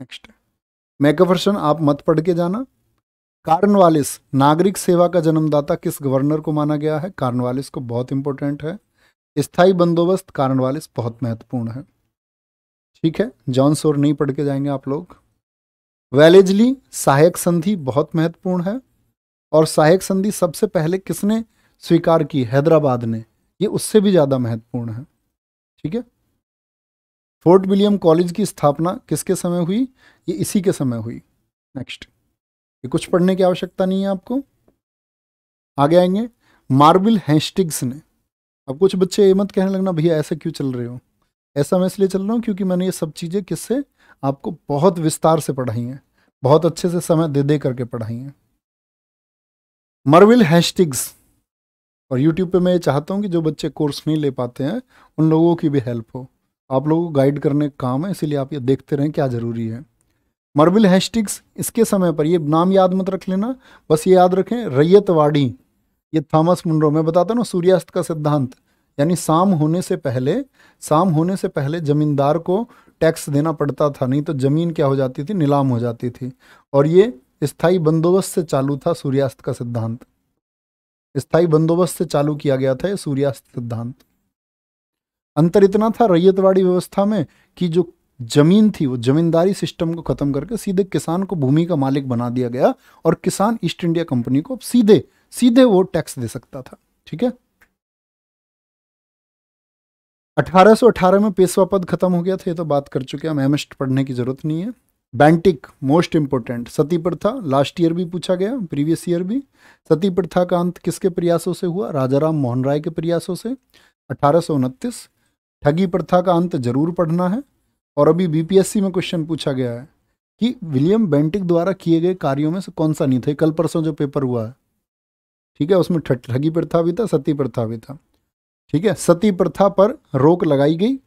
नेक्स्ट मैकफर्सन आप मत पढ़ के जाना कार्नवालिस नागरिक सेवा का जन्मदाता किस गवर्नर को माना गया है कार्नवालिस को बहुत इंपॉर्टेंट है स्थायी बंदोबस्त कार्नवालिस बहुत महत्वपूर्ण है ठीक है जॉन सोर नहीं पढ़ के जाएंगे आप लोग वैलेजली सहायक संधि बहुत महत्वपूर्ण है और सहायक संधि सबसे पहले किसने स्वीकार की हैदराबाद ने ये उससे भी ज़्यादा महत्वपूर्ण है ठीक है फोर्ट विलियम कॉलेज की स्थापना किसके समय हुई ये इसी के समय हुई नेक्स्ट ये कुछ पढ़ने की आवश्यकता नहीं है आपको आगे आएंगे मार्बिल हैंस्टिग्स ने अब कुछ बच्चे ये मत कहने लगना भैया ऐसे क्यों चल रहे हो ऐसा मैं इसलिए चल रहा हूँ क्योंकि मैंने ये सब चीज़ें किससे आपको बहुत विस्तार से पढ़ाई हैं बहुत अच्छे से समय दे दे करके पढ़ाई हैं मरविल हैशटिग्स और यूट्यूब पे मैं ये चाहता हूँ कि जो बच्चे कोर्स नहीं ले पाते हैं उन लोगों की भी हेल्प हो आप लोगों को गाइड करने का काम है इसीलिए आप ये देखते रहें क्या ज़रूरी है मरविल हैशटिग्स इसके समय पर ये नाम याद मत रख लेना बस ये याद रखें रैयतवाड़ी ये थॉमस मुंडो मैं बताता ना सूर्यास्त का सिद्धांत यानी शाम होने से पहले शाम होने से पहले ज़मींदार को टैक्स देना पड़ता था नहीं तो ज़मीन क्या हो जाती थी नीलाम हो जाती थी और ये स्थायी बंदोबस्त से चालू था सूर्यास्त का सिद्धांत स्थाई बंदोबस्त से चालू किया गया था यह सूर्यास्त सिद्धांत अंतर इतना था रैयतवाड़ी व्यवस्था में कि जो जमीन थी वो जमींदारी सिस्टम को ख़त्म करके सीधे किसान को भूमि का मालिक बना दिया गया और किसान ईस्ट इंडिया कंपनी को सीधे सीधे वो टैक्स दे सकता था ठीक है 1818 में पेशवा पद खत्म हो गया था ये तो बात कर चुके हम एमएस्ट पढ़ने की जरूरत नहीं है बैंटिक मोस्ट इम्पोर्टेंट सती प्रथा लास्ट ईयर भी पूछा गया प्रीवियस ईयर भी सती प्रथा का अंत किसके प्रयासों से हुआ राजा राम मोहन राय के प्रयासों से अठारह ठगी प्रथा का अंत जरूर पढ़ना है और अभी बीपीएससी में क्वेश्चन पूछा गया है कि विलियम बेंटिक द्वारा किए गए कार्यों में से कौन सा नहीं था कल परसों जो पेपर हुआ है ठीक है उसमें ठगी प्रथा भी था सती प्रथा भी था ठीक है सती प्रथा पर रोक लगाई गई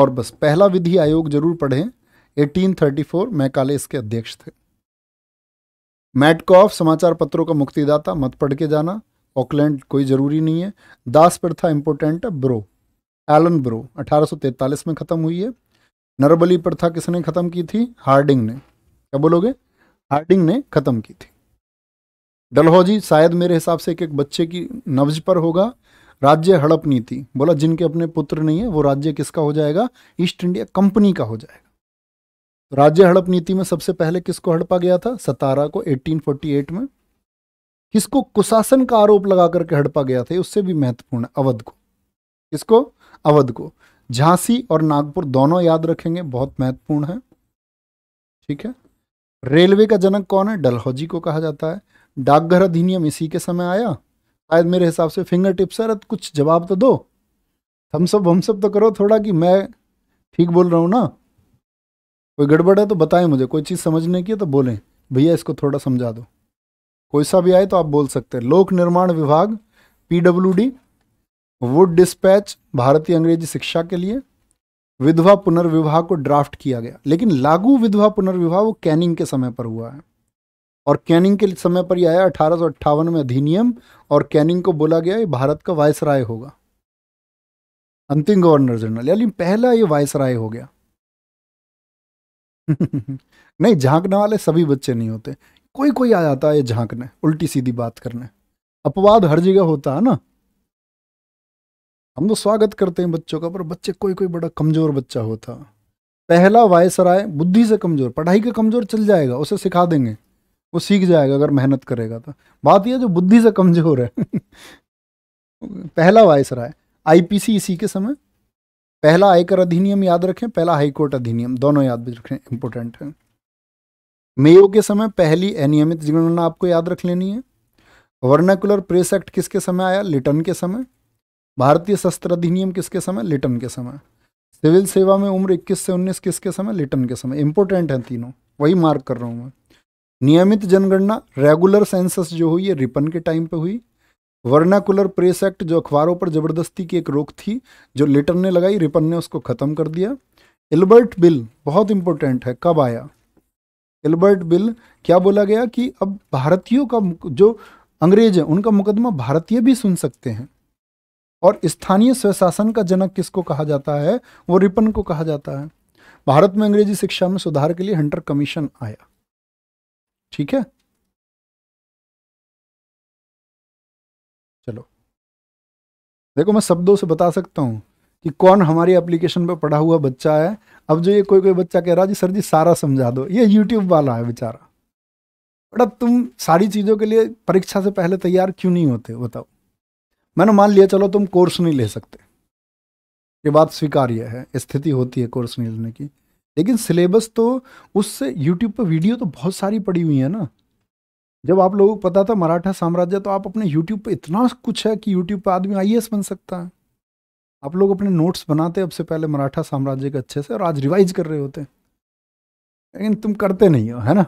और बस पहला विधि आयोग जरूर पढ़ें 1834 काले इसके अध्यक्ष थे मैटकॉफ समाचार पत्रों का मुक्तिदाता मत पढ़ के जाना ऑकलैंड कोई ज़रूरी नहीं है दास प्रथा इंपोर्टेंट ब्रो एलन ब्रो 1843 में ख़त्म हुई है नरबली प्रथा किसने ख़त्म की थी हार्डिंग ने क्या बोलोगे हार्डिंग ने ख़त्म की थी डलहौजी शायद मेरे हिसाब से एक एक बच्चे की नब्ज पर होगा राज्य हड़प नीति बोला जिनके अपने पुत्र नहीं है वो राज्य किसका हो जाएगा ईस्ट इंडिया कंपनी का हो जाएगा तो राज्य हड़प नीति में सबसे पहले किसको हड़पा गया था सतारा को 1848 में किसको कुशासन का आरोप लगा करके हड़पा गया था उससे भी महत्वपूर्ण अवध को किसको अवध को झांसी और नागपुर दोनों याद रखेंगे बहुत महत्वपूर्ण है ठीक है रेलवे का जनक कौन है डलहौजी को कहा जाता है डाकघर अधिनियम इसी के समय आया शायद मेरे हिसाब से फिंगर टिप सर कुछ जवाब तो दो हम सब हम सब तो करो थोड़ा कि मैं ठीक बोल रहा हूँ ना कोई गड़बड़ है तो बताएं मुझे कोई चीज़ समझने की है तो बोलें भैया इसको थोड़ा समझा दो कोई सा भी आए तो आप बोल सकते हैं लोक निर्माण विभाग पीडब्ल्यूडी वुड डिस्पैच भारतीय अंग्रेजी शिक्षा के लिए विधवा पुनर्विवाह को ड्राफ्ट किया गया लेकिन लागू विधवा पुनर्विवाह वो कैनिंग के समय पर हुआ है और कैनिंग के समय पर यह आया अठारह में अधिनियम और कैनिंग को बोला गया ये भारत का राय होगा अंतिम गवर्नर जनरल यानी पहला ये राय हो गया नहीं झांकने वाले सभी बच्चे नहीं होते कोई कोई आ जाता है झांकने उल्टी सीधी बात करने अपवाद हर जगह होता है ना हम तो स्वागत करते हैं बच्चों का पर बच्चे कोई कोई बड़ा कमजोर बच्चा होता पहला वायसराय बुद्धि से कमजोर पढ़ाई का कमजोर चल जाएगा उसे सिखा देंगे वो सीख जाएगा अगर मेहनत करेगा तो बात यह जो बुद्धि से कमज़ोर है पहला वायस रहा है आईपीसी इसी के समय पहला आयकर अधिनियम याद रखें पहला हाईकोर्ट अधिनियम दोनों याद रखें इंपोर्टेंट है मेयो के समय पहली अनियमित जनगणना आपको याद रख लेनी है वर्नाकुलर प्रेस एक्ट किसके समय आया लिटन के समय भारतीय शस्त्र अधिनियम किसके समय लिटन के समय सिविल सेवा में उम्र 21 से 19 किसके समय लिटन के समय इंपोर्टेंट है तीनों वही मार्क कर रहा हूँ मैं नियमित जनगणना रेगुलर सेंसस जो हुई है रिपन के टाइम पे हुई वर्नाकुलर प्रेस एक्ट जो अखबारों पर जबरदस्ती की एक रोक थी जो लेटर ने लगाई रिपन ने उसको ख़त्म कर दिया एल्बर्ट बिल बहुत इंपॉर्टेंट है कब आया एल्बर्ट बिल क्या बोला गया कि अब भारतीयों का जो अंग्रेज है उनका मुकदमा भारतीय भी सुन सकते हैं और स्थानीय स्वशासन का जनक किसको कहा जाता है वो रिपन को कहा जाता है भारत में अंग्रेजी शिक्षा में सुधार के लिए हंटर कमीशन आया ठीक है चलो देखो मैं शब्दों से बता सकता हूं कि कौन हमारी एप्लीकेशन पर पढ़ा हुआ बच्चा है अब जो ये कोई कोई बच्चा कह रहा जी सर जी सारा समझा दो ये यूट्यूब वाला है बेचारा बट अब तुम सारी चीज़ों के लिए परीक्षा से पहले तैयार क्यों नहीं होते बताओ मैंने मान लिया चलो तुम कोर्स नहीं ले सकते ये बात स्वीकार्य है स्थिति होती है कोर्स नहीं लेने की लेकिन सिलेबस तो उससे यूट्यूब पर वीडियो तो बहुत सारी पड़ी हुई है ना जब आप लोगों को पता था मराठा साम्राज्य तो आप अपने यूट्यूब पर इतना कुछ है कि यूट्यूब पर आदमी आई बन सकता है आप लोग अपने नोट्स बनाते अब से पहले मराठा साम्राज्य के अच्छे से और आज रिवाइज कर रहे होते लेकिन तुम करते नहीं हो है ना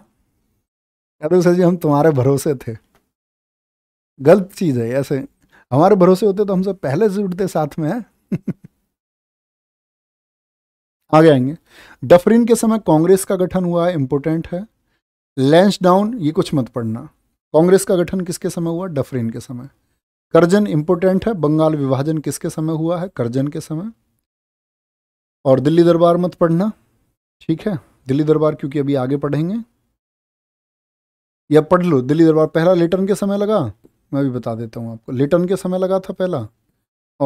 कहते सर जी हम तुम्हारे भरोसे थे गलत चीज़ है ऐसे हमारे भरोसे होते तो हम सब पहले से उठते साथ में है आगे आएंगे डफरिन के समय कांग्रेस का गठन हुआ है इंपोर्टेंट है लैंस डाउन ये कुछ मत पढ़ना कांग्रेस का गठन किसके समय हुआ डफरिन के समय करजन इंपोर्टेंट है बंगाल विभाजन किसके समय हुआ है करजन के समय और दिल्ली दरबार मत पढ़ना ठीक है दिल्ली दरबार क्योंकि अभी आगे पढ़ेंगे या पढ़ लो दिल्ली दरबार पहला लेटर्न के समय लगा मैं भी बता देता हूँ आपको लेटर्न के समय लगा था पहला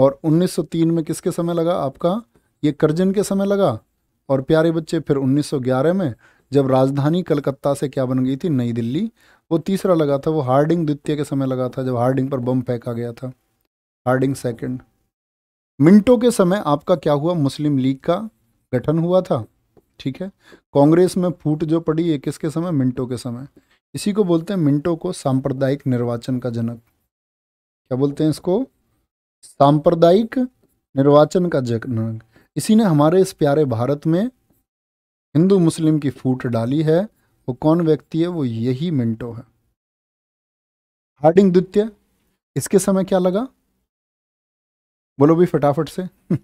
और 1903 में किसके समय लगा आपका ये करजन के समय लगा और प्यारे बच्चे फिर 1911 में जब राजधानी कलकत्ता से क्या बन गई थी नई दिल्ली वो तीसरा लगा था वो हार्डिंग द्वितीय के समय लगा था जब हार्डिंग पर बम फेंका गया था हार्डिंग सेकंड मिंटो के समय आपका क्या हुआ मुस्लिम लीग का गठन हुआ था ठीक है कांग्रेस में फूट जो पड़ी ये किसके समय मिंटो के समय इसी को बोलते हैं मिंटो को सांप्रदायिक निर्वाचन का जनक क्या बोलते हैं इसको सांप्रदायिक निर्वाचन का जनक इसी ने हमारे इस प्यारे भारत में हिंदू मुस्लिम की फूट डाली है वो कौन व्यक्ति है वो यही मिंटो है हार्डिंग द्वितीय इसके समय क्या लगा बोलो भी फटाफट से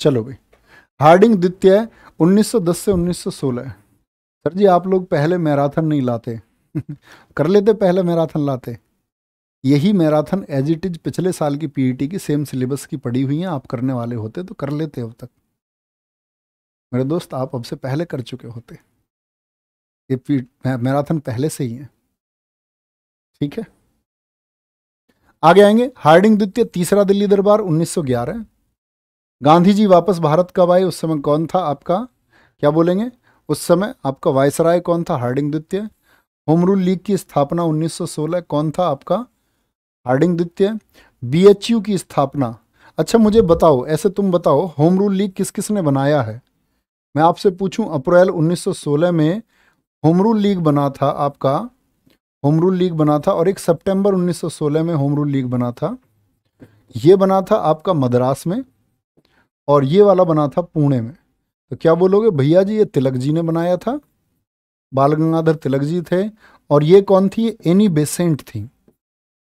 चलो भाई हार्डिंग द्वितीय 1910 से 1916 सर जी आप लोग पहले मैराथन नहीं लाते कर लेते पहले मैराथन लाते यही मैराथन एज इट इज पिछले साल की पीईटी e की सेम सिलेबस की पड़ी हुई है आप करने वाले होते तो कर लेते अब तक मेरे दोस्त आप अब से पहले कर चुके होते ये e मैराथन पहले से ही है ठीक है आगे आएंगे हार्डिंग द्वितीय तीसरा दिल्ली दरबार 1911 गांधी जी वापस भारत कब आए उस समय कौन था आपका क्या बोलेंगे उस समय आपका वायसराय कौन था हार्डिंग द्वितीय होमरूल लीग की स्थापना 1916 कौन था आपका हार्डिंग द्वितीय बीएचयू की स्थापना अच्छा मुझे बताओ ऐसे तुम बताओ होम रूल लीग किस किस ने बनाया है मैं आपसे पूछूं अप्रैल 1916 में होम रूल लीग बना था आपका होम रूल लीग बना था और एक सितंबर 1916 में होम रूल लीग बना था ये बना था आपका मद्रास में और ये वाला बना था पुणे में तो क्या बोलोगे भैया जी ये तिलक जी ने बनाया था बाल गंगाधर तिलक जी थे और ये कौन थी एनी बेसेंट थी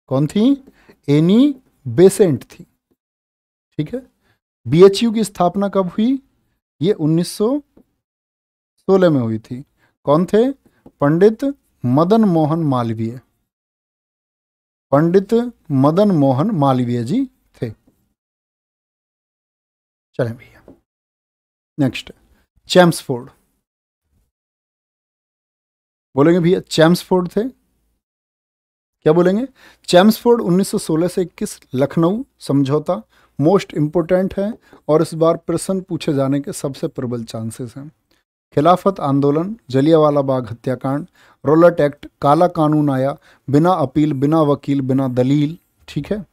कौन थी एनी बेसेंट थी ठीक है बीएचयू की स्थापना कब हुई ये 1916 में हुई थी कौन थे पंडित मदन मोहन मालवीय पंडित मदन मोहन मालवीय जी थे चले भैया नेक्स्ट चैम्सफोर्ड बोलेंगे भैया चैम्सफोर्ड थे क्या बोलेंगे चैम्सफोर्ड 1916 से इक्कीस लखनऊ समझौता मोस्ट इम्पोर्टेंट है और इस बार प्रश्न पूछे जाने के सबसे प्रबल चांसेस हैं खिलाफत आंदोलन जलियावाला बाग हत्याकांड रोलट एक्ट काला कानून आया बिना अपील बिना वकील बिना दलील ठीक है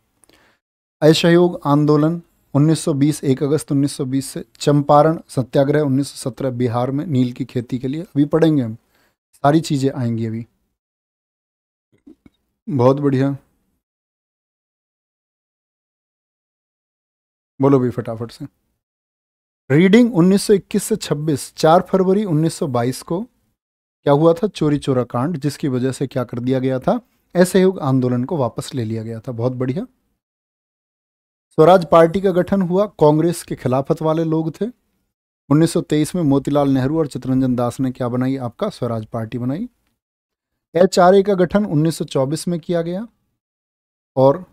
असहयोग आंदोलन 1920 एक अगस्त 1920 से चंपारण सत्याग्रह 1917 बिहार में नील की खेती के लिए अभी पढ़ेंगे हम सारी चीज़ें आएंगी अभी बहुत बढ़िया बोलो भी फटाफट से रीडिंग 1921 से 26 चार फरवरी 1922 को क्या हुआ था चोरी चोरा कांड जिसकी वजह से क्या कर दिया गया था असहयोग आंदोलन को वापस ले लिया गया था बहुत बढ़िया स्वराज पार्टी का गठन हुआ कांग्रेस के खिलाफत वाले लोग थे 1923 में मोतीलाल नेहरू और चितरंजन दास ने क्या बनाई आपका स्वराज पार्टी बनाई ए का गठन 1924 में किया गया और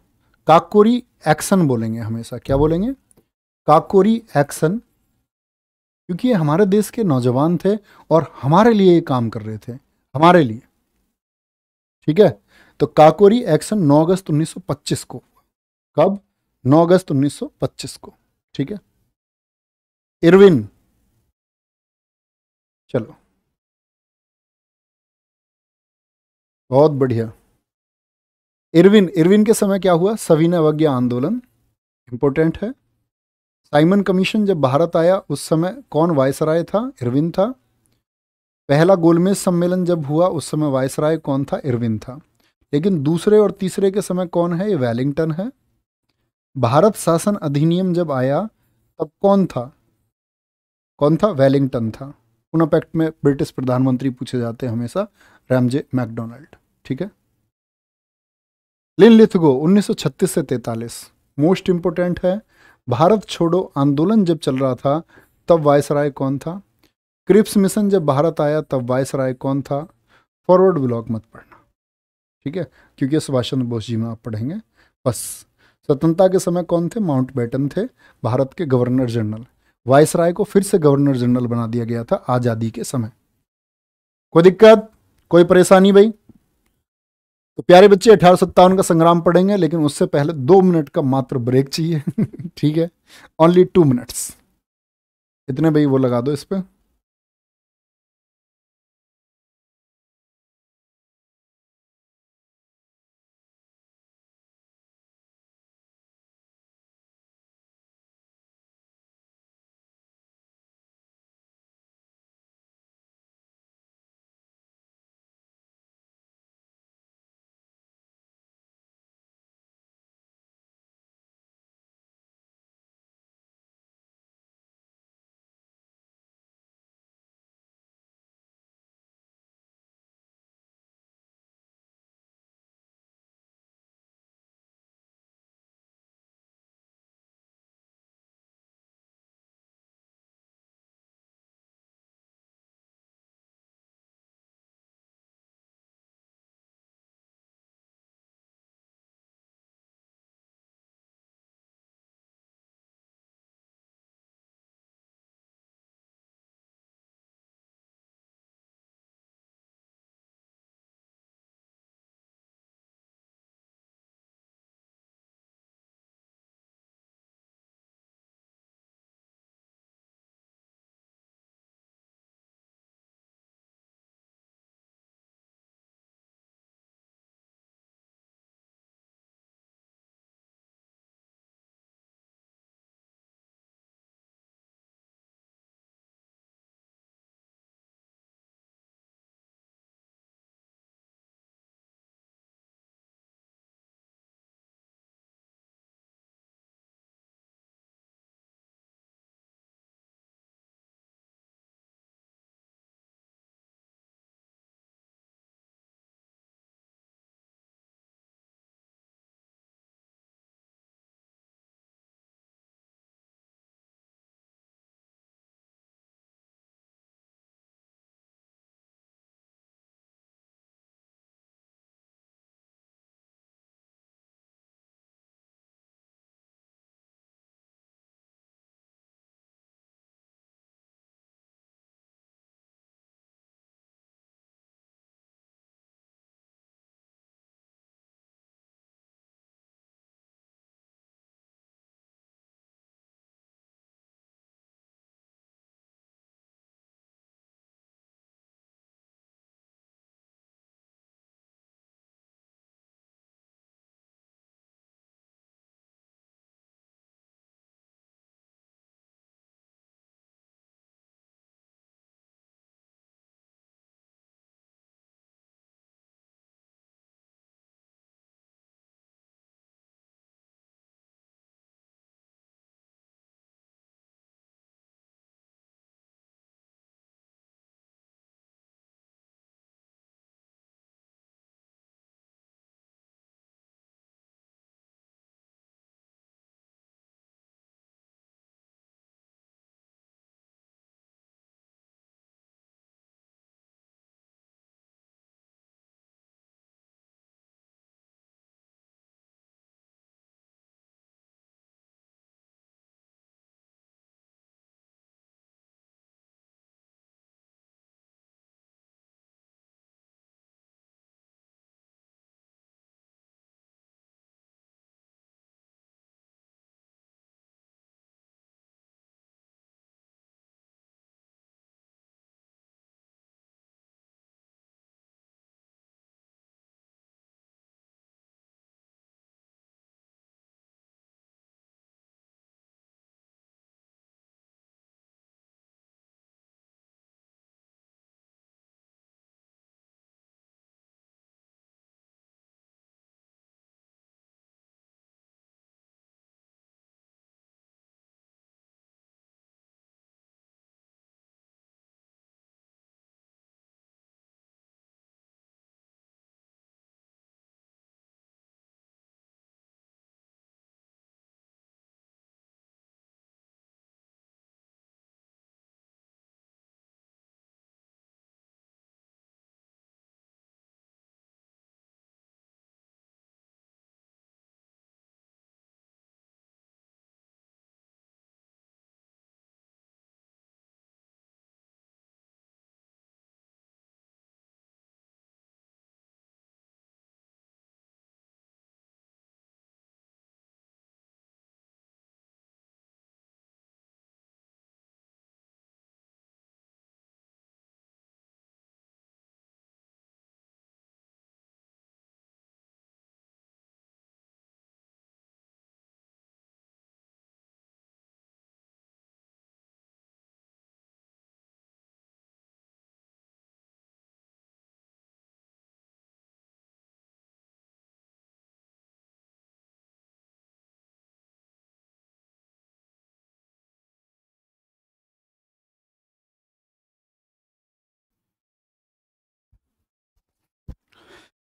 काकोरी एक्शन बोलेंगे हमेशा क्या बोलेंगे काकोरी एक्शन क्योंकि ये हमारे देश के नौजवान थे और हमारे लिए ये काम कर रहे थे हमारे लिए ठीक है तो काकोरी एक्शन 9 अगस्त 1925 को कब 9 अगस्त 1925 को ठीक है इरविन चलो बहुत बढ़िया इरविन इरविन के समय क्या हुआ सविन अवज्ञा आंदोलन इम्पोर्टेंट है साइमन कमीशन जब भारत आया उस समय कौन वायसराय था इरविन था पहला गोलमेज सम्मेलन जब हुआ उस समय वायसराय कौन था इरविन था लेकिन दूसरे और तीसरे के समय कौन है ये वेलिंगटन है भारत शासन अधिनियम जब आया तब कौन था कौन था वेलिंगटन था पुनः पैक्ट में ब्रिटिश प्रधानमंत्री पूछे जाते हैं हमेशा रैमजे मैकडोनल्ड ठीक है लिन लिथगो 1936 से 43 मोस्ट इंपोर्टेंट है भारत छोड़ो आंदोलन जब चल रहा था तब वायसराय कौन था क्रिप्स मिशन जब भारत आया तब वायसराय कौन था फॉरवर्ड ब्लॉक मत पढ़ना ठीक है क्योंकि सुभाष चंद्र बोस जी में आप पढ़ेंगे बस स्वतंत्रता के समय कौन थे माउंट बैटन थे भारत के गवर्नर जनरल वायसराय को फिर से गवर्नर जनरल बना दिया गया था आज़ादी के समय कोई दिक्कत कोई परेशानी भाई तो प्यारे बच्चे अठारह का संग्राम पढ़ेंगे लेकिन उससे पहले दो मिनट का मात्र ब्रेक चाहिए ठीक है ओनली टू मिनट्स इतने भाई वो लगा दो इस पर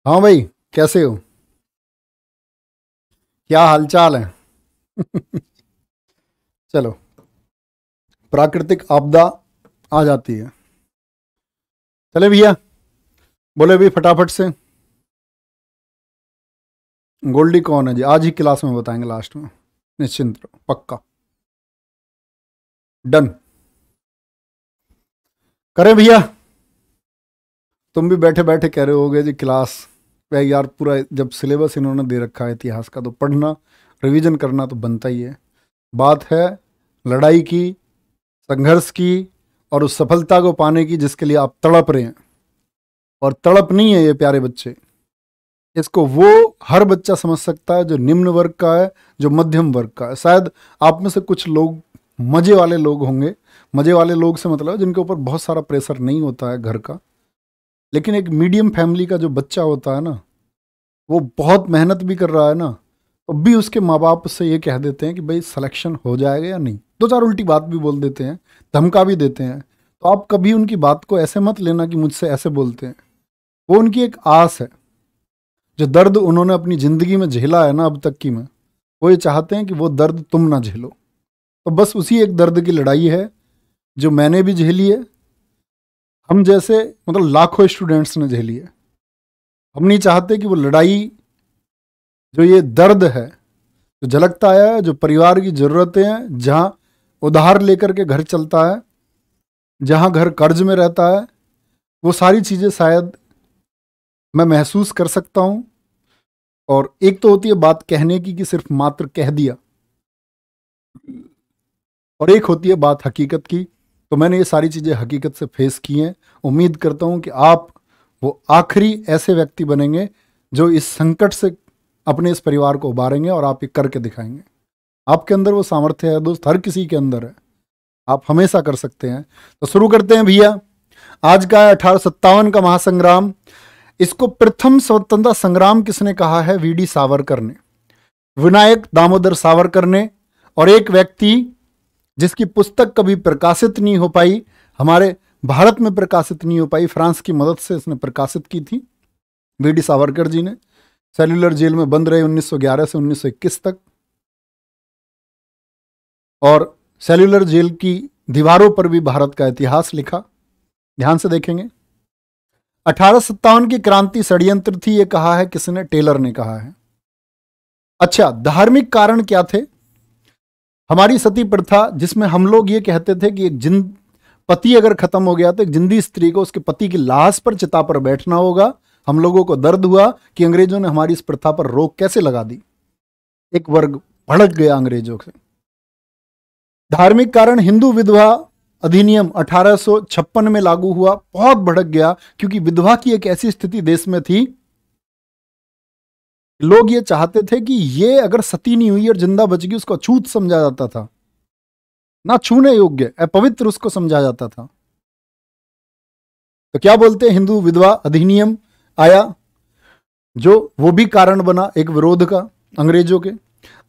हाँ भाई कैसे हो क्या हालचाल है चलो प्राकृतिक आपदा आ जाती है चले भैया बोले भी फटाफट से गोल्डी कौन है जी आज ही क्लास में बताएंगे लास्ट में निश्चिंत रहो पक्का डन करें भैया तुम भी बैठे बैठे कह रहे होगे जी क्लास वह यार पूरा जब सिलेबस इन्होंने दे रखा है इतिहास का तो पढ़ना रिवीजन करना तो बनता ही है बात है लड़ाई की संघर्ष की और उस सफलता को पाने की जिसके लिए आप तड़प रहे हैं और तड़प नहीं है ये प्यारे बच्चे इसको वो हर बच्चा समझ सकता है जो निम्न वर्ग का है जो मध्यम वर्ग का है शायद आप में से कुछ लोग मज़े वाले लोग होंगे मज़े वाले लोग से मतलब जिनके ऊपर बहुत सारा प्रेशर नहीं होता है घर का लेकिन एक मीडियम फैमिली का जो बच्चा होता है ना वो बहुत मेहनत भी कर रहा है ना तब तो भी उसके माँ बाप से ये कह देते हैं कि भाई सिलेक्शन हो जाएगा या नहीं दो चार उल्टी बात भी बोल देते हैं धमका भी देते हैं तो आप कभी उनकी बात को ऐसे मत लेना कि मुझसे ऐसे बोलते हैं वो उनकी एक आस है जो दर्द उन्होंने अपनी ज़िंदगी में झेला है ना अब तक की में वो ये चाहते हैं कि वो दर्द तुम ना झेलो तो बस उसी एक दर्द की लड़ाई है जो मैंने भी झेली है हम जैसे मतलब लाखों स्टूडेंट्स ने झेली है हम नहीं चाहते कि वो लड़ाई जो ये दर्द है जो झलकता है जो परिवार की ज़रूरतें हैं जहाँ उधार लेकर के घर चलता है जहाँ घर कर्ज में रहता है वो सारी चीज़ें शायद मैं महसूस कर सकता हूँ और एक तो होती है बात कहने की कि सिर्फ मात्र कह दिया और एक होती है बात हकीकत की तो मैंने ये सारी चीज़ें हकीकत से फेस की हैं उम्मीद करता हूँ कि आप वो आखिरी ऐसे व्यक्ति बनेंगे जो इस संकट से अपने इस परिवार को उबारेंगे और आप ये करके दिखाएंगे आपके अंदर वो सामर्थ्य है दोस्त हर किसी के अंदर है आप हमेशा कर सकते हैं तो शुरू करते हैं भैया आज का है अठारह सत्तावन का महासंग्राम इसको प्रथम स्वतंत्रता संग्राम किसने कहा है वीडी सावरकर ने विनायक दामोदर सावरकर ने और एक व्यक्ति जिसकी पुस्तक कभी प्रकाशित नहीं हो पाई हमारे भारत में प्रकाशित नहीं हो पाई फ्रांस की मदद से इसने प्रकाशित की थी वी डी सावरकर जी ने सेल्यूलर जेल में बंद रहे 1911 से 1921 तक और सेल्यूलर जेल की दीवारों पर भी भारत का इतिहास लिखा ध्यान से देखेंगे अठारह की क्रांति षड्यंत्र थी ये कहा है किसने टेलर ने कहा है अच्छा धार्मिक कारण क्या थे हमारी सती प्रथा जिसमें हम लोग ये कहते थे कि एक जिन पति अगर खत्म हो गया तो एक जिंदी स्त्री को उसके पति की लाश पर चिता पर बैठना होगा हम लोगों को दर्द हुआ कि अंग्रेजों ने हमारी इस प्रथा पर रोक कैसे लगा दी एक वर्ग भड़क गया अंग्रेजों से धार्मिक कारण हिंदू विधवा अधिनियम अठारह में लागू हुआ बहुत भड़क गया क्योंकि विधवा की एक ऐसी स्थिति देश में थी लोग ये चाहते थे कि ये अगर सती नहीं हुई और जिंदा बच गई उसको अछूत समझा जाता था ना छूने योग्य अपवित्र उसको समझा जाता था तो क्या बोलते हैं हिंदू विधवा अधिनियम आया जो वो भी कारण बना एक विरोध का अंग्रेजों के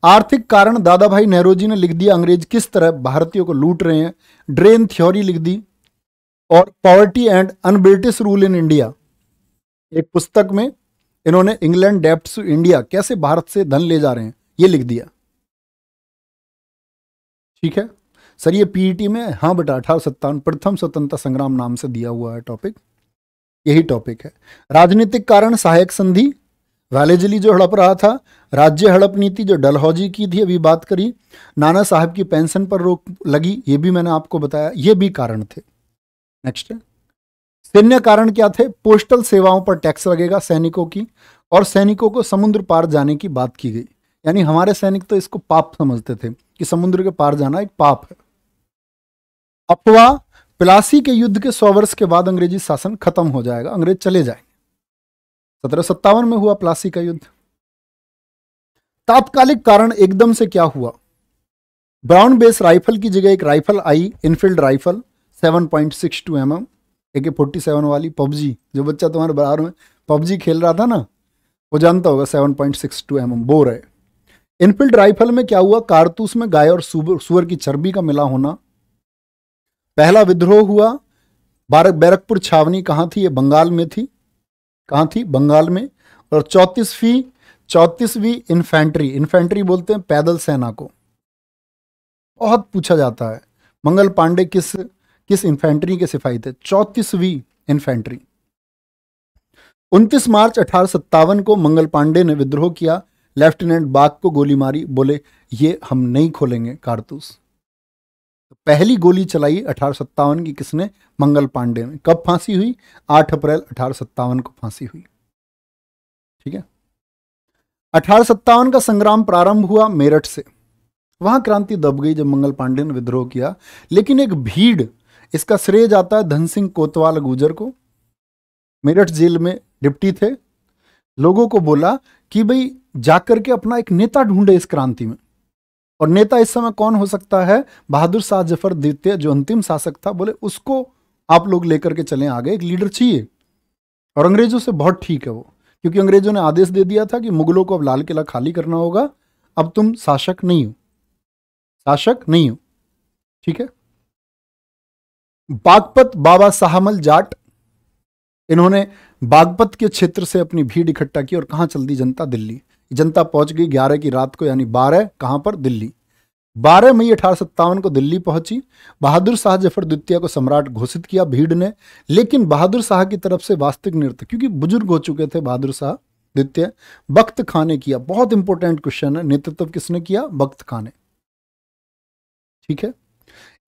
आर्थिक कारण दादा भाई नेहरू जी ने लिख दिया अंग्रेज किस तरह भारतीयों को लूट रहे हैं ड्रेन थ्योरी लिख दी और poverty and unBritish rule in India एक पुस्तक में इन्होंने इंग्लैंड डेप्ट टू इंडिया कैसे भारत से धन ले जा रहे हैं ये लिख दिया ठीक है सर ये पीईटी e में हाँ बेटा अठारह सत्तावन प्रथम स्वतंत्रता संग्राम नाम से दिया हुआ है टॉपिक यही टॉपिक है राजनीतिक कारण सहायक संधि वैलेजली जो हड़प रहा था राज्य हड़प नीति जो डलहौजी की थी अभी बात करी नाना साहब की पेंशन पर रोक लगी ये भी मैंने आपको बताया ये भी कारण थे नेक्स्ट है सैन्य कारण क्या थे पोस्टल सेवाओं पर टैक्स लगेगा सैनिकों की और सैनिकों को समुद्र पार जाने की बात की गई यानी हमारे सैनिक तो इसको पाप समझते थे कि समुद्र के पार जाना एक पाप है अफवाह प्लासी के युद्ध के सौ वर्ष के बाद अंग्रेजी शासन खत्म हो जाएगा अंग्रेज चले जाएंगे सत्रह सत्तावन में हुआ प्लासी का युद्ध तात्कालिक कारण एकदम से क्या हुआ ब्राउन बेस राइफल की जगह एक राइफल आई Enfield rifle 7.62 point mm A K forty seven वाली पबजी जो बच्चा तुम्हारे बराबर में पबजी खेल रहा था ना वो जानता होगा seven point six two M M bore है इनफील्ड राइफल में क्या हुआ कारतूस में गाय और सुअर की चर्बी का मिला होना पहला विद्रोह हुआ बारक बैरकपुर छावनी कहाँ थी ये बंगाल में थी कहाँ थी बंगाल में और चौंतीसवीं चौंतीसवीं इन्फेंट्री इन्फेंट्री बोलते हैं पैदल सेना को बहुत पूछा जाता है मंगल पांडे किस किस इन्फेंट्री के सिपाही थे चौतीसवीं इन्फेंट्री 29 मार्च अठारह को मंगल पांडे ने विद्रोह किया लेफ्टिनेंट बाग को गोली मारी बोले ये हम नहीं खोलेंगे कारतूस तो पहली गोली चलाई अठारह की किसने मंगल पांडे ने कब फांसी हुई 8 अप्रैल अठारह को फांसी हुई ठीक है अठारह का संग्राम प्रारंभ हुआ मेरठ से वहां क्रांति दब गई जब मंगल पांडे ने विद्रोह किया लेकिन एक भीड़ इसका श्रेय जाता है धन सिंह कोतवाल गुजर को मेरठ जेल में डिप्टी थे लोगों को बोला कि भाई जाकर के अपना एक नेता ढूंढे इस क्रांति में और नेता इस समय कौन हो सकता है बहादुर शाह जफर द्वितीय जो अंतिम शासक था बोले उसको आप लोग लेकर के चले आगे एक लीडर चाहिए और अंग्रेजों से बहुत ठीक है वो क्योंकि अंग्रेजों ने आदेश दे दिया था कि मुगलों को अब लाल किला खाली करना होगा अब तुम शासक नहीं हो शासक नहीं हो ठीक है बागपत बाबा साहमल जाट इन्होंने बागपत के क्षेत्र से अपनी भीड़ इकट्ठा की और कहा चल दी जनता दिल्ली जनता पहुंच गई ग्यारह की रात को यानी बारह कहां पर दिल्ली बारह मई अठारह को दिल्ली पहुंची बहादुर शाह जफर द्वितीय को सम्राट घोषित किया भीड़ ने लेकिन बहादुर शाह की तरफ से वास्तविक नृत्य क्योंकि बुजुर्ग हो चुके थे बहादुर शाह द्वितीय बख्त खां ने किया बहुत इंपॉर्टेंट क्वेश्चन है नेतृत्व किसने किया बख्त खां ने ठीक है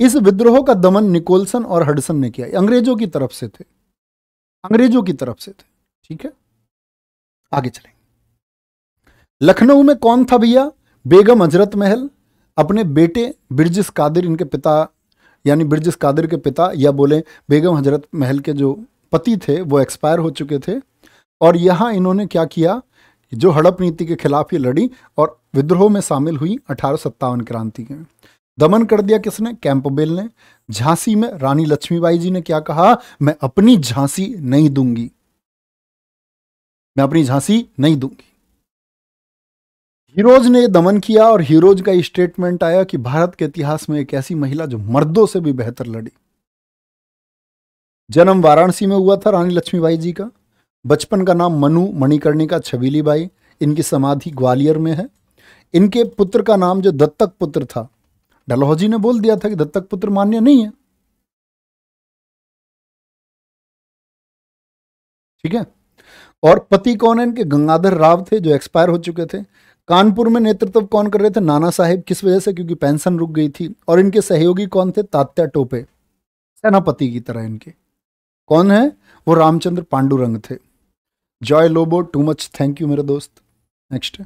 इस विद्रोह का दमन निकोलसन और हडसन ने किया अंग्रेजों की तरफ से थे अंग्रेजों की तरफ से थे ठीक है आगे चलें लखनऊ में कौन था भैया बेगम हजरत महल अपने बेटे ब्रजिस कादिर इनके पिता यानी ब्रजिस कादिर के पिता या बोले बेगम हजरत महल के जो पति थे वो एक्सपायर हो चुके थे और यहाँ इन्होंने क्या किया जो हड़प नीति के खिलाफ ये लड़ी और विद्रोह में शामिल हुई अठारह क्रांति के दमन कर दिया किसने कैंपबेल ने झांसी में रानी लक्ष्मीबाई जी ने क्या कहा मैं अपनी झांसी नहीं दूंगी मैं अपनी झांसी नहीं दूंगी हीरोज ने दमन किया और हीरोज का स्टेटमेंट आया कि भारत के इतिहास में एक ऐसी महिला जो मर्दों से भी बेहतर लड़ी जन्म वाराणसी में हुआ था रानी लक्ष्मीबाई जी का बचपन का नाम मनु मणिकर्णिका छबीली बाई इनकी समाधि ग्वालियर में है इनके पुत्र का नाम जो दत्तक पुत्र था डलहौजी ने बोल दिया था कि दत्तक पुत्र मान्य नहीं है ठीक है और पति कौन है इनके गंगाधर राव थे जो एक्सपायर हो चुके थे कानपुर में नेतृत्व कौन कर रहे थे नाना साहेब किस वजह से क्योंकि पेंशन रुक गई थी और इनके सहयोगी कौन थे तात्या टोपे सेनापति की तरह इनके कौन है वो रामचंद्र पांडुरंग थे Joy Lobo too much thank you मेरे दोस्त नेक्स्ट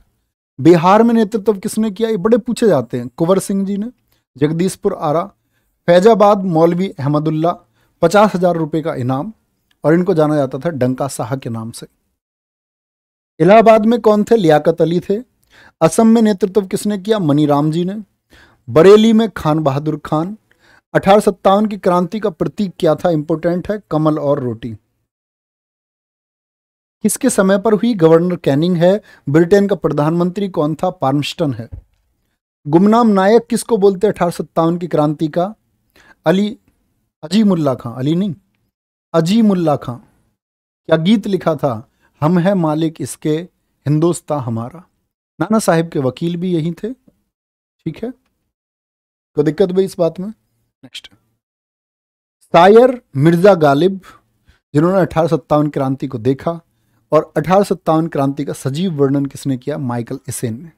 बिहार में नेतृत्व किसने किया ये बड़े पूछे जाते हैं कुंवर सिंह जी ने जगदीशपुर आरा फैजाबाद मौलवी अहमदुल्ला पचास हजार रुपये का इनाम और इनको जाना जाता था डंका शाह के नाम से इलाहाबाद में कौन थे लियाकत अली थे असम में नेतृत्व किसने किया मनीराम जी ने बरेली में खान बहादुर खान अठारह की क्रांति का प्रतीक क्या था इंपोर्टेंट है कमल और रोटी किसके समय पर हुई गवर्नर कैनिंग है ब्रिटेन का प्रधानमंत्री कौन था पार्मस्टन है गुमनाम नायक किसको बोलते हैं अठारह की क्रांति का अली अजीमुल्ला खां अली नहीं अजीमुल्ला खां क्या गीत लिखा था हम है मालिक इसके हिंदोस्ता हमारा नाना साहेब के वकील भी यही थे ठीक है कोई दिक्कत भी इस बात में नेक्स्ट सायर मिर्जा गालिब जिन्होंने अठारह सत्तावन क्रांति को देखा और अठारह सत्तावन क्रांति का सजीव वर्णन किसने किया माइकल इसेन ने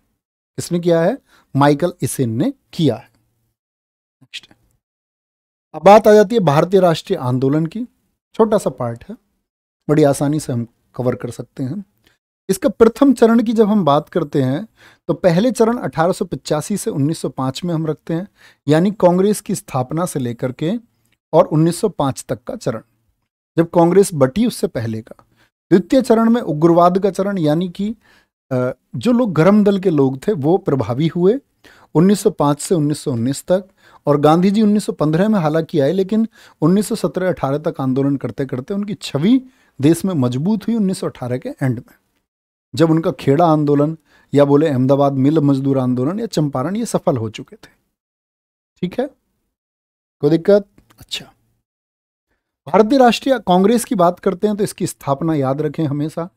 किसने किया है माइकल इसेन ने किया है नेक्स्ट अब बात आ जाती है भारतीय राष्ट्रीय आंदोलन की छोटा सा पार्ट है बड़ी आसानी से हम कवर कर सकते हैं इसका प्रथम चरण की जब हम बात करते हैं तो पहले चरण अठारह से 1905 में हम रखते हैं यानी कांग्रेस की स्थापना से लेकर के और 1905 तक का चरण जब कांग्रेस बटी उससे पहले का द्वितीय चरण में उग्रवाद का चरण यानी कि जो लोग गर्म दल के लोग थे वो प्रभावी हुए 1905 से 1919 तक और गांधी जी 1915 में हालांकि आए लेकिन 1917-18 तक आंदोलन करते करते उनकी छवि देश में मजबूत हुई 1918 के एंड में जब उनका खेड़ा आंदोलन या बोले अहमदाबाद मिल मजदूर आंदोलन या चंपारण ये सफल हो चुके थे ठीक है कोई दिक्कत अच्छा भारतीय राष्ट्रीय कांग्रेस की बात करते हैं तो इसकी स्थापना याद रखें हमेशा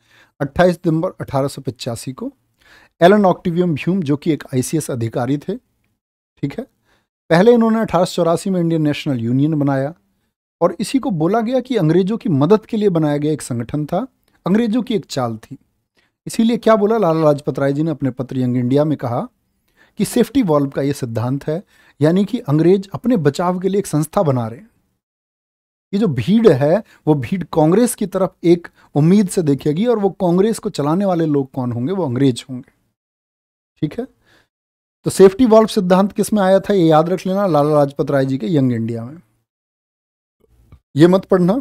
28 दिसंबर अठारह को एलन ऑक्टिवियम ह्यूम जो कि एक आईसीएस अधिकारी थे ठीक है पहले इन्होंने अठारह में इंडियन नेशनल यूनियन बनाया और इसी को बोला गया कि अंग्रेजों की मदद के लिए बनाया गया एक संगठन था अंग्रेजों की एक चाल थी इसीलिए क्या बोला लाला लाजपत राय जी ने अपने पत्र यंग इंडिया में कहा कि सेफ्टी वॉल्व का यह सिद्धांत है यानी कि अंग्रेज अपने बचाव के लिए एक संस्था बना रहे हैं ये जो भीड़ है वो भीड़ कांग्रेस की तरफ एक उम्मीद से देखेगी और वो कांग्रेस को चलाने वाले लोग कौन होंगे वो अंग्रेज होंगे ठीक है तो सेफ्टी वॉल्व सिद्धांत किस में आया था ये याद रख लेना लाला लाजपत राय जी के यंग इंडिया में ये मत पढ़ना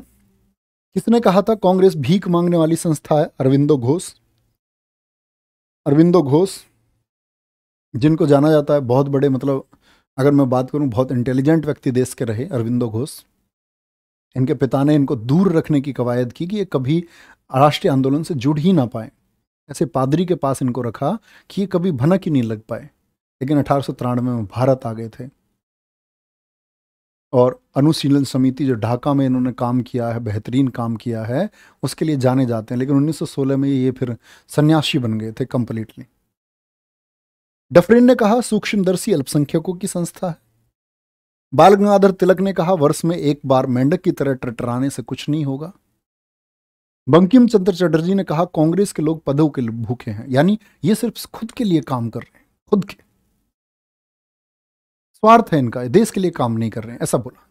किसने कहा था कांग्रेस भीख मांगने वाली संस्था है अरविंदो घोष अरविंदो घोष जिनको जाना जाता है बहुत बड़े मतलब अगर मैं बात करूं बहुत इंटेलिजेंट व्यक्ति देश के रहे अरविंदो घोष इनके पिता ने इनको दूर रखने की कवायद की कि ये कभी राष्ट्रीय आंदोलन से जुड़ ही ना पाए ऐसे पादरी के पास इनको रखा कि ये कभी भनक ही नहीं लग पाए लेकिन अठारह में भारत आ गए थे और अनुशीलन समिति जो ढाका में इन्होंने काम किया है बेहतरीन काम किया है उसके लिए जाने जाते हैं लेकिन 1916 में ये फिर सन्यासी बन गए थे कंप्लीटली डफरिन ने कहा सूक्ष्मदर्शी अल्पसंख्यकों की संस्था है बाल गंगाधर तिलक ने कहा वर्ष में एक बार मेंढक की तरह टटराने से कुछ नहीं होगा बंकिम चंद्र चटर्जी ने कहा कांग्रेस के लोग पदों के भूखे हैं यानी ये सिर्फ खुद के लिए काम कर रहे हैं खुद के स्वार्थ है इनका देश के लिए काम नहीं कर रहे हैं ऐसा बोला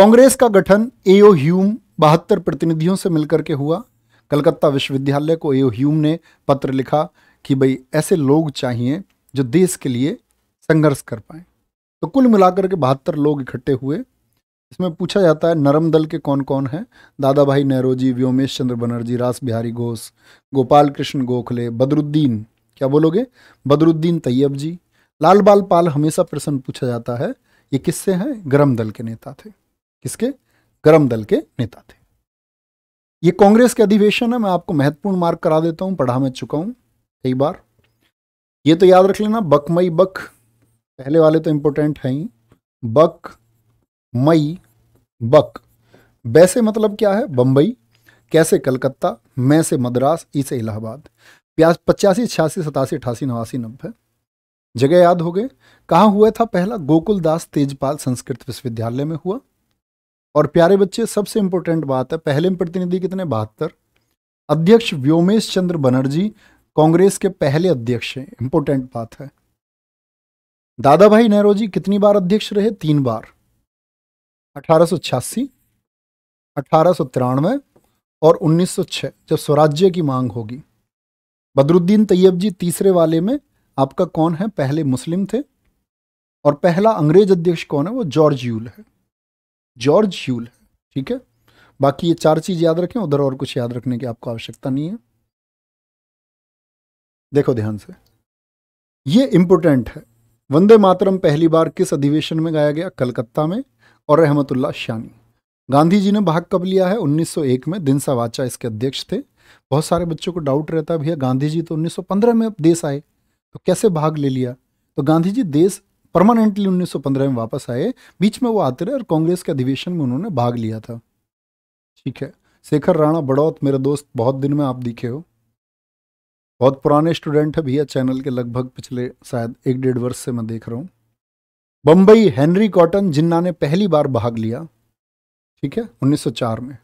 कांग्रेस का गठन एओ ह्यूम बहत्तर प्रतिनिधियों से मिलकर के हुआ कलकत्ता विश्वविद्यालय को एओ ह्यूम ने पत्र लिखा कि भाई ऐसे लोग चाहिए जो देश के लिए संघर्ष कर पाए तो कुल मिलाकर के बहत्तर लोग इकट्ठे हुए इसमें पूछा जाता है नरम दल के कौन कौन हैं दादा भाई नेहरोजी व्योमेश चंद्र बनर्जी रास बिहारी घोष गोपाल कृष्ण गोखले बदरुद्दीन क्या बोलोगे बदरुद्दीन तैयब जी लाल बाल पाल हमेशा प्रश्न पूछा जाता है ये किससे हैं गरम दल के नेता थे किसके गरम दल के नेता थे ये कांग्रेस के अधिवेशन है मैं आपको महत्वपूर्ण मार्क करा देता हूँ पढ़ा मैं चुका हूँ कई बार ये तो याद रख लेना बकमई बक पहले वाले तो इम्पोर्टेंट हैं ही बक मई बक वैसे मतलब क्या है बम्बई कैसे कलकत्ता मैं से मद्रास ई से इलाहाबाद प्यास पचासी छियासी सतासी अठासी नवासी नब्बे जगह याद हो गए कहाँ हुआ था पहला गोकुलदास तेजपाल संस्कृत विश्वविद्यालय में हुआ और प्यारे बच्चे सबसे इम्पोर्टेंट बात है पहले में प्रतिनिधि कितने बहत्तर अध्यक्ष व्योमेश चंद्र बनर्जी कांग्रेस के पहले अध्यक्ष हैं इम्पोर्टेंट बात है दादा भाई नेहरू कितनी बार अध्यक्ष रहे तीन बार अठारह सौ छियासी अठारह तिरानवे और 1906 जब स्वराज्य की मांग होगी बदरुद्दीन तैयब जी तीसरे वाले में आपका कौन है पहले मुस्लिम थे और पहला अंग्रेज अध्यक्ष कौन है वो जॉर्ज यूल है जॉर्ज यूल है ठीक है बाकी ये चार चीज याद रखें उधर और कुछ याद रखने की आपको आवश्यकता नहीं है देखो ध्यान से ये इम्पोर्टेंट है वंदे मातरम पहली बार किस अधिवेशन में गाया गया कलकत्ता में और रहमतुल्ला शानी गांधी जी ने भाग कब लिया है 1901 में दिनसा वाचा इसके अध्यक्ष थे बहुत सारे बच्चों को डाउट रहता है भैया गांधी जी तो 1915 में देश आए तो कैसे भाग ले लिया तो गांधी जी देश परमानेंटली 1915 में वापस आए बीच में वो आते रहे और कांग्रेस के अधिवेशन में उन्होंने भाग लिया था ठीक है शेखर राणा बड़ौत मेरे दोस्त बहुत दिन में आप दिखे हो बहुत पुराने स्टूडेंट है भैया चैनल के लगभग पिछले शायद एक डेढ़ वर्ष से मैं देख रहा हूँ बम्बई हेनरी कॉटन जिन्ना ने पहली बार भाग लिया ठीक है 1904 में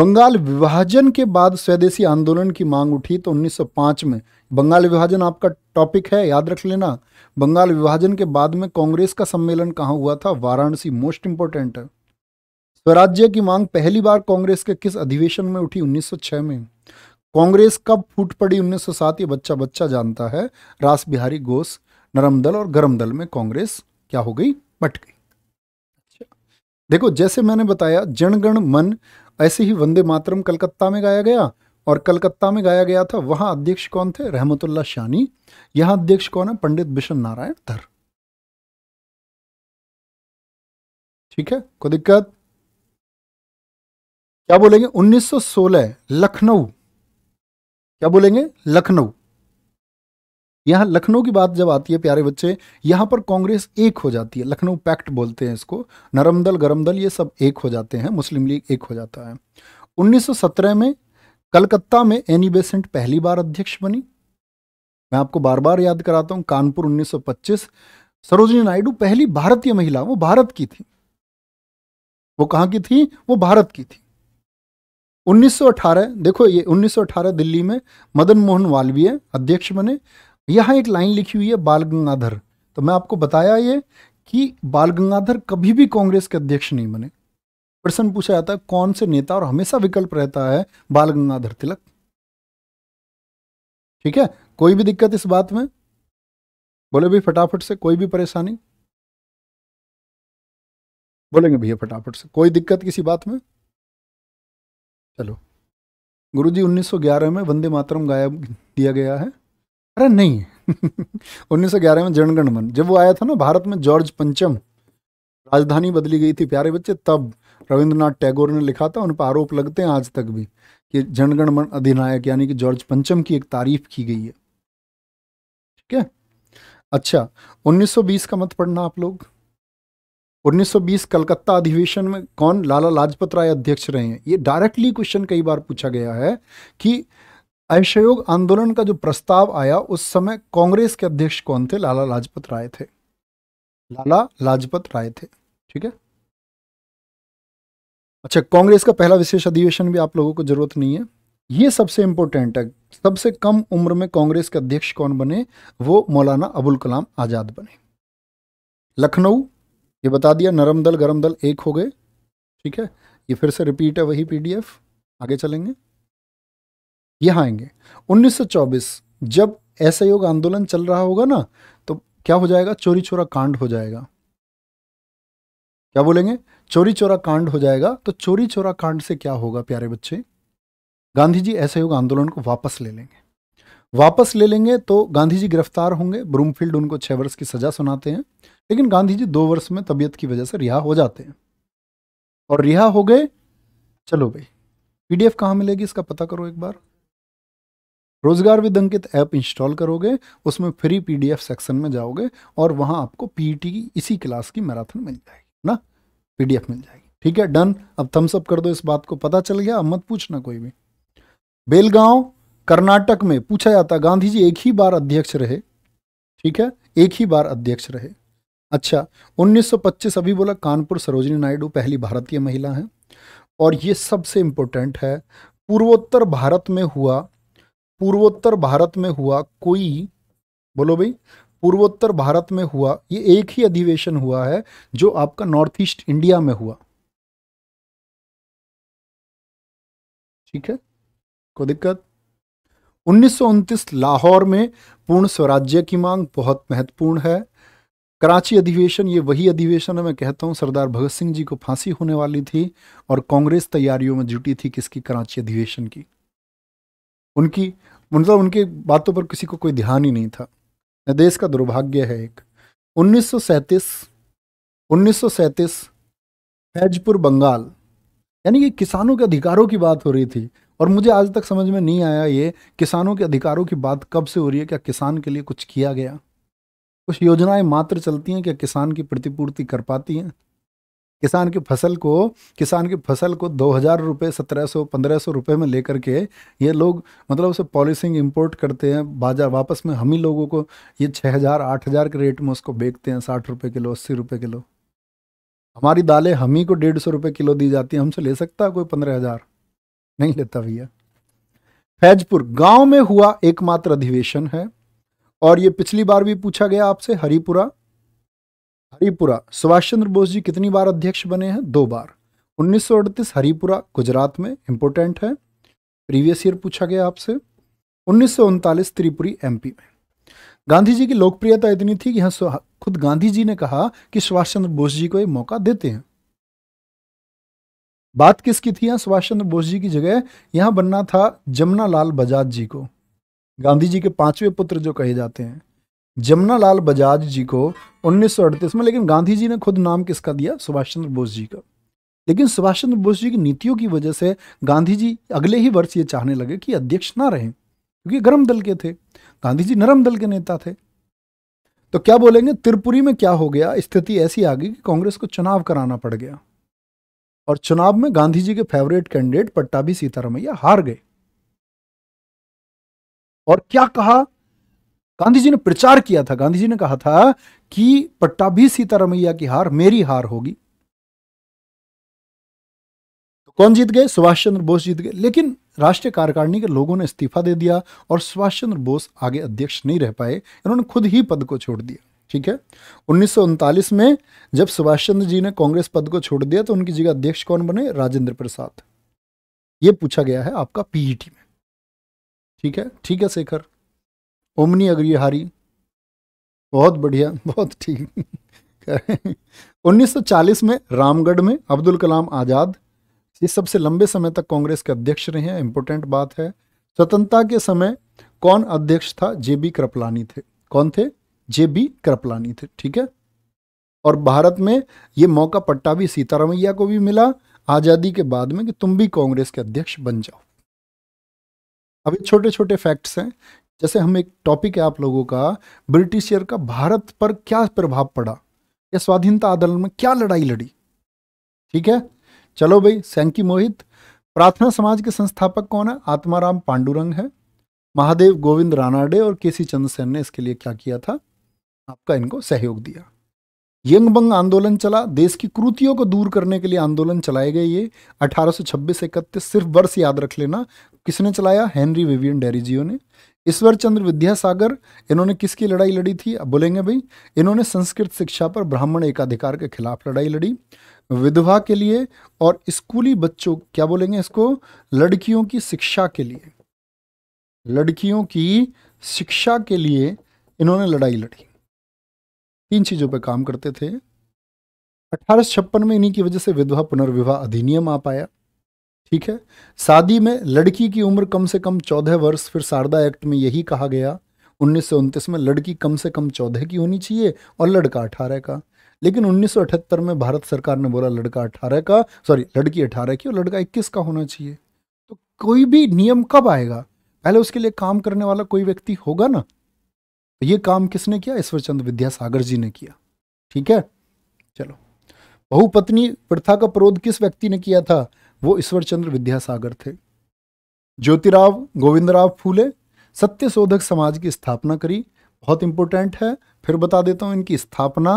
बंगाल विभाजन के बाद स्वदेशी आंदोलन की मांग उठी तो 1905 में बंगाल विभाजन आपका टॉपिक है याद रख लेना बंगाल विभाजन के बाद में कांग्रेस का सम्मेलन कहाँ हुआ था वाराणसी मोस्ट इंपोर्टेंट है स्वराज्य की मांग पहली बार कांग्रेस के किस अधिवेशन में उठी 1906 में कांग्रेस कब फूट पड़ी 1907 ये बच्चा बच्चा जानता है रास बिहारी घोष नरम दल और गरम दल में कांग्रेस क्या हो गई बट गई अच्छा। देखो जैसे मैंने बताया जनगण मन ऐसे ही वंदे मातरम कलकत्ता में गाया गया और कलकत्ता में गाया गया था वहां अध्यक्ष कौन थे रहमतुल्ला शानी यहां अध्यक्ष कौन है पंडित बिशन नारायण धर ठीक है कोई दिक्कत क्या बोलेंगे 1916 लखनऊ क्या बोलेंगे लखनऊ यहां लखनऊ की बात जब आती है प्यारे बच्चे यहां पर कांग्रेस एक हो जाती है लखनऊ पैक्ट बोलते हैं इसको नरम दल गरम दल ये सब एक हो जाते हैं मुस्लिम लीग एक हो जाता है 1917 में कलकत्ता में एनी बेसेंट पहली बार अध्यक्ष बनी मैं आपको बार बार याद कराता हूं कानपुर 1925 सरोजनी नायडू पहली भारतीय महिला वो भारत की थी वो कहां की थी वो भारत की थी 1918 देखो ये 1918 दिल्ली में मदन मोहन मालवीय अध्यक्ष बने यहाँ एक लाइन लिखी हुई है बाल गंगाधर तो मैं आपको बताया ये कि बाल गंगाधर कभी भी कांग्रेस के अध्यक्ष नहीं बने प्रश्न पूछा जाता है कौन से नेता और हमेशा विकल्प रहता है बाल गंगाधर तिलक ठीक है कोई भी दिक्कत इस बात में बोले भाई फटाफट से कोई भी परेशानी बोलेंगे भैया फटाफट से कोई दिक्कत किसी बात में चलो गुरु जी उन्नीस में वंदे मातरम गायब दिया गया है अरे नहीं 1911 में जनगण मन जब वो आया था ना भारत में जॉर्ज पंचम राजधानी बदली गई थी प्यारे बच्चे तब रविंद्रनाथ टैगोर ने लिखा था उन पर आरोप लगते हैं आज तक भी कि जनगण मन अधिनायक यानी कि जॉर्ज पंचम की एक तारीफ की गई है ठीक है अच्छा 1920 का मत पढ़ना आप लोग 1920 कलकत्ता अधिवेशन में कौन लाला लाजपत राय अध्यक्ष रहे हैं ये डायरेक्टली क्वेश्चन कई बार पूछा गया है कि असहयोग आंदोलन का जो प्रस्ताव आया उस समय कांग्रेस के अध्यक्ष कौन थे लाला लाजपत राय थे लाला लाजपत राय थे ठीक है अच्छा कांग्रेस का पहला विशेष अधिवेशन भी आप लोगों को जरूरत नहीं है ये सबसे इंपॉर्टेंट है सबसे कम उम्र में कांग्रेस के अध्यक्ष कौन बने वो मौलाना अबुल कलाम आज़ाद बने लखनऊ ये बता दिया नरम दल गरम दल एक हो गए ठीक है ये फिर से रिपीट है वही पीडीएफ आगे चलेंगे ये आएंगे 1924 जब असहयोग आंदोलन चल रहा होगा ना तो क्या हो जाएगा चोरी चोरा कांड हो जाएगा क्या बोलेंगे चोरी चोरा कांड हो जाएगा तो चोरी चोरा कांड से क्या होगा प्यारे बच्चे गांधी जी असहयोग आंदोलन को वापस ले लेंगे वापस ले लेंगे तो गांधी जी गिरफ्तार होंगे ब्रूमफील्ड उनको छह वर्ष की सजा सुनाते हैं लेकिन गांधी जी दो वर्ष में तबीयत की वजह से रिहा हो जाते हैं और रिहा हो गए चलो भाई पीडीएफ कहाँ मिलेगी इसका पता करो एक बार रोजगार विद अंकित ऐप इंस्टॉल करोगे उसमें फ्री पीडीएफ सेक्शन में जाओगे और वहाँ आपको पीटी की इसी क्लास की मैराथन मिल जाएगी ना पीडीएफ मिल जाएगी ठीक है डन अब थम्स अप कर दो इस बात को पता चल गया अब मत पूछना कोई भी बेलगांव कर्नाटक में पूछा जाता गांधी जी एक ही बार अध्यक्ष रहे ठीक है एक ही बार अध्यक्ष रहे अच्छा 1925 अभी बोला कानपुर सरोजनी नायडू पहली भारतीय महिला हैं और ये सबसे इम्पोर्टेंट है पूर्वोत्तर भारत में हुआ पूर्वोत्तर भारत में हुआ कोई बोलो भाई पूर्वोत्तर भारत में हुआ ये एक ही अधिवेशन हुआ है जो आपका नॉर्थ ईस्ट इंडिया में हुआ ठीक है कोई दिक्कत उन्नीस लाहौर में पूर्ण स्वराज्य की मांग बहुत महत्वपूर्ण है कराची अधिवेशन ये वही अधिवेशन है मैं कहता हूँ सरदार भगत सिंह जी को फांसी होने वाली थी और कांग्रेस तैयारियों में जुटी थी किसकी कराची अधिवेशन की उनकी मतलब उनकी बातों पर किसी को कोई ध्यान ही नहीं था देश का दुर्भाग्य है एक उन्नीस सौ फैजपुर बंगाल यानी कि किसानों के अधिकारों की बात हो रही थी और मुझे आज तक समझ में नहीं आया ये किसानों के अधिकारों की बात कब से हो रही है क्या किसान के लिए कुछ किया गया कुछ योजनाएं मात्र चलती हैं क्या किसान की प्रतिपूर्ति कर पाती हैं किसान की फसल को किसान की फसल को दो हज़ार रुपये सत्रह सौ पंद्रह सौ रुपये में लेकर के ये लोग मतलब उसे पॉलिसिंग इंपोर्ट करते हैं बाजा वापस में हम ही लोगों को ये छः हज़ार आठ हज़ार के रेट में उसको बेचते हैं साठ रुपये किलो अस्सी रुपये किलो हमारी दालें हम ही को डेढ़ सौ रुपये किलो दी जाती हैं हमसे ले सकता है कोई पंद्रह हज़ार नहीं लेता भैया फैजपुर गांव में हुआ एकमात्र अधिवेशन है और ये पिछली बार भी पूछा गया आपसे हरिपुरा हरिपुरा सुभाष चंद्र बोस जी कितनी बार अध्यक्ष बने हैं दो बार उन्नीस हरिपुरा गुजरात में इंपोर्टेंट है प्रीवियस ईयर पूछा गया आपसे उन्नीस त्रिपुरी एमपी में गांधी जी की लोकप्रियता इतनी थी कि यहाँ खुद गांधी जी ने कहा कि सुभाष चंद्र बोस जी को ये मौका देते हैं बात किसकी थी यहाँ सुभाष चंद्र बोस जी की जगह यहाँ बनना था जमुना लाल बजाज जी को गांधी जी के पांचवें पुत्र जो कहे जाते हैं जमुना लाल बजाज जी को उन्नीस में लेकिन गांधी जी ने खुद नाम किसका दिया सुभाष चंद्र बोस जी का लेकिन सुभाष चंद्र बोस जी की नीतियों की वजह से गांधी जी अगले ही वर्ष ये चाहने लगे कि अध्यक्ष ना रहें क्योंकि गर्म दल के थे गांधी जी नरम दल के नेता थे तो क्या बोलेंगे त्रिपुरी में क्या हो गया स्थिति ऐसी आ गई कि कांग्रेस को चुनाव कराना पड़ गया और चुनाव में गांधी जी के फेवरेट कैंडिडेट पट्टाभी सीतारामैया हार गए और क्या कहा गांधी जी ने प्रचार किया था गांधी जी ने कहा था कि पट्टा भी सीतारामैया की हार मेरी हार होगी तो कौन जीत गए सुभाष चंद्र बोस जीत गए लेकिन राष्ट्रीय कार्यकारिणी के लोगों ने इस्तीफा दे दिया और सुभाष चंद्र बोस आगे अध्यक्ष नहीं रह पाए इन्होंने खुद ही पद को छोड़ दिया ठीक है उन्नीस में जब सुभाष चंद्र जी ने कांग्रेस पद को छोड़ दिया तो उनकी जगह अध्यक्ष कौन बने राजेंद्र प्रसाद ये पूछा गया है आपका पीईटी में ठीक है ठीक है शेखर ओमनी अग्रिहारी बहुत बढ़िया बहुत ठीक उन्नीस में रामगढ़ में अब्दुल कलाम आज़ाद ये सबसे लंबे समय तक कांग्रेस के अध्यक्ष रहे हैं इम्पोर्टेंट बात है स्वतंत्रता के समय कौन अध्यक्ष था जे बी कृपलानी थे कौन थे जे बी कृपलानी थे ठीक है और भारत में ये मौका पट्टा भी सीतारामैया को भी मिला आज़ादी के बाद में कि तुम भी कांग्रेस के अध्यक्ष बन जाओ अभी छोटे छोटे फैक्ट्स हैं जैसे हम एक टॉपिक है आप लोगों का ब्रिटिशियर का भारत पर क्या प्रभाव पड़ा या स्वाधीनता आंदोलन में क्या लड़ाई लड़ी ठीक है चलो भाई सैंकी मोहित प्रार्थना समाज के संस्थापक कौन है आत्माराम पांडुरंग है महादेव गोविंद रानाडे और केसी चंद्र सेन ने इसके लिए क्या किया था आपका इनको सहयोग दिया यंगबंग आंदोलन चला देश की कृतियों को दूर करने के लिए आंदोलन चलाए गए ये अठारह सौ सिर्फ वर्ष याद रख लेना किसने चलाया हेनरी विवियन डेरिजियो ने ईश्वर चंद्र विद्यासागर इन्होंने किसकी लड़ाई लड़ी थी अब बोलेंगे भाई इन्होंने संस्कृत शिक्षा पर ब्राह्मण एकाधिकार के खिलाफ लड़ाई लड़ी विधवा के लिए और स्कूली बच्चों क्या बोलेंगे इसको लड़कियों की शिक्षा के लिए लड़कियों की शिक्षा के लिए इन्होंने लड़ाई लड़ी तीन चीज़ों पर काम करते थे अठारह में इन्हीं की वजह से विधवा पुनर्विवाह अधिनियम आ पाया ठीक है शादी में लड़की की उम्र कम से कम चौदह वर्ष फिर शारदा एक्ट में यही कहा गया उन्नीस में लड़की कम से कम चौदह की होनी चाहिए और लड़का अठारह का लेकिन 1978 में भारत सरकार ने बोला लड़का अठारह का सॉरी लड़की अठारह की और लड़का इक्कीस का होना चाहिए तो कोई भी नियम कब आएगा पहले उसके लिए काम करने वाला कोई व्यक्ति होगा ना तो ये काम किसने किया ईश्वरचंद विद्यासागर जी ने किया ठीक है चलो बहुपत्नी प्रथा का प्रोध किस व्यक्ति ने किया था वो ईश्वर चंद्र विद्यासागर थे ज्योतिराव गोविंदराव फूले सत्य शोधक समाज की स्थापना करी बहुत इंपॉर्टेंट है फिर बता देता हूँ इनकी स्थापना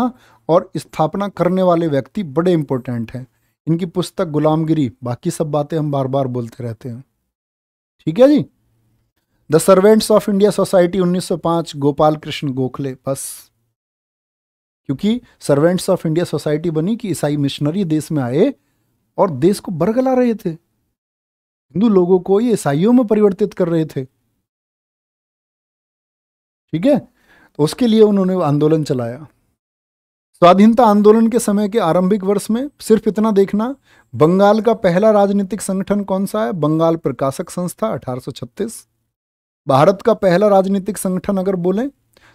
और स्थापना करने वाले व्यक्ति बड़े इंपॉर्टेंट हैं इनकी पुस्तक गुलामगिरी बाकी सब बातें हम बार बार बोलते रहते हैं ठीक है जी the servants of India society 1905 Gopal Krishna Gokhale बस क्योंकि सर्वेंट्स ऑफ इंडिया सोसाइटी बनी कि ईसाई मिशनरी देश में आए और देश को बरगला रहे थे हिंदू लोगों को ये ईसाइयों में परिवर्तित कर रहे थे ठीक है तो उसके लिए उन्होंने आंदोलन चलाया स्वाधीनता आंदोलन के समय के आरंभिक वर्ष में सिर्फ इतना देखना बंगाल का पहला राजनीतिक संगठन कौन सा है बंगाल प्रकाशक संस्था 1836 भारत का पहला राजनीतिक संगठन अगर बोले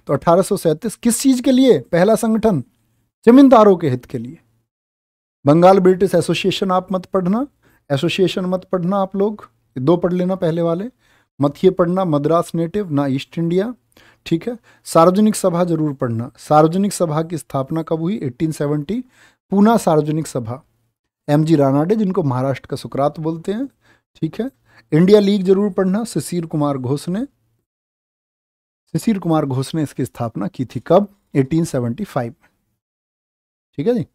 तो अठारह किस चीज के लिए पहला संगठन जमींदारों के हित के लिए बंगाल ब्रिटिश एसोसिएशन आप मत पढ़ना एसोसिएशन मत पढ़ना आप लोग दो पढ़ लेना पहले वाले मत ये पढ़ना मद्रास नेटिव ना ईस्ट इंडिया ठीक है सार्वजनिक सभा जरूर पढ़ना सार्वजनिक सभा की स्थापना कब हुई 1870 पूना सार्वजनिक सभा एम जी रानाडे जिनको महाराष्ट्र का सुकरात बोलते हैं ठीक है इंडिया लीग जरूर पढ़ना शिशिर कुमार घोष ने शिशिर कुमार घोष ने इसकी स्थापना की थी कब 1875 ठीक है जी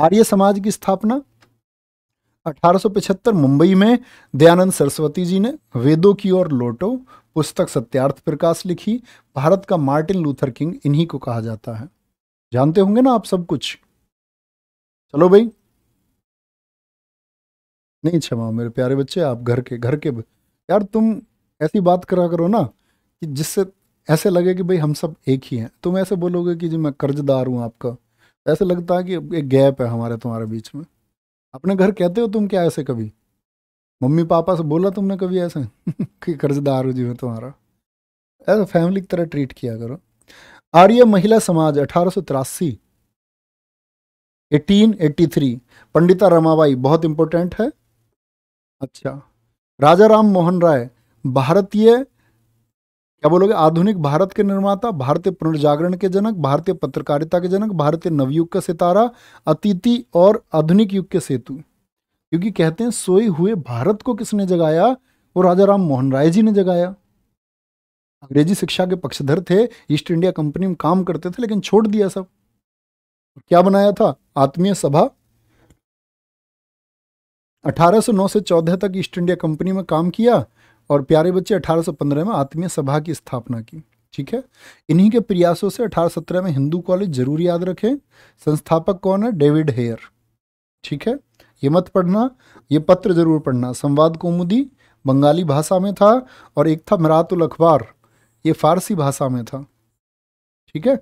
आर्य समाज की स्थापना 1875 मुंबई में दयानंद सरस्वती जी ने वेदों की ओर लोटो पुस्तक सत्यार्थ प्रकाश लिखी भारत का मार्टिन लूथर किंग इन्हीं को कहा जाता है जानते होंगे ना आप सब कुछ चलो भाई नहीं क्षमा मेरे प्यारे बच्चे आप घर के घर के यार तुम ऐसी बात करा करो ना कि जिससे ऐसे लगे कि भाई हम सब एक ही हैं तुम ऐसे बोलोगे कि जी मैं कर्जदार हूं आपका ऐसे लगता है कि एक गैप है हमारे तुम्हारे बीच में अपने घर कहते हो तुम क्या ऐसे कभी मम्मी पापा से बोला तुमने कभी ऐसे कि कर्जदार जी मैं तुम्हारा ऐसा फैमिली की तरह ट्रीट किया करो आर्य महिला समाज अठारह सौ तिरासी एटीन एट्टी थ्री पंडिता रमाबाई बहुत इंपॉर्टेंट है अच्छा राजा राम मोहन राय भारतीय क्या बोलोगे आधुनिक भारत के निर्माता भारतीय पुनर्जागरण के जनक भारतीय पत्रकारिता के जनक भारतीय नवयुग का सितारा अतिथि और आधुनिक युग के सेतु क्योंकि कहते हैं सोए हुए भारत को किसने जगाया वो राजा राम मोहन राय जी ने जगाया अंग्रेजी शिक्षा के पक्षधर थे ईस्ट इंडिया कंपनी में काम करते थे लेकिन छोड़ दिया सब क्या बनाया था आत्मीय सभा 1809 से 14 तक ईस्ट इंडिया कंपनी में काम किया और प्यारे बच्चे 1815 में आत्मीय सभा की स्थापना की ठीक है इन्हीं के प्रयासों से 1817 में हिंदू कॉलेज जरूर याद रखें संस्थापक कौन है डेविड हेयर ठीक है ये मत पढ़ना ये पत्र जरूर पढ़ना संवाद कौमुदी बंगाली भाषा में था और एक था मरातुल अखबार ये फारसी भाषा में था ठीक है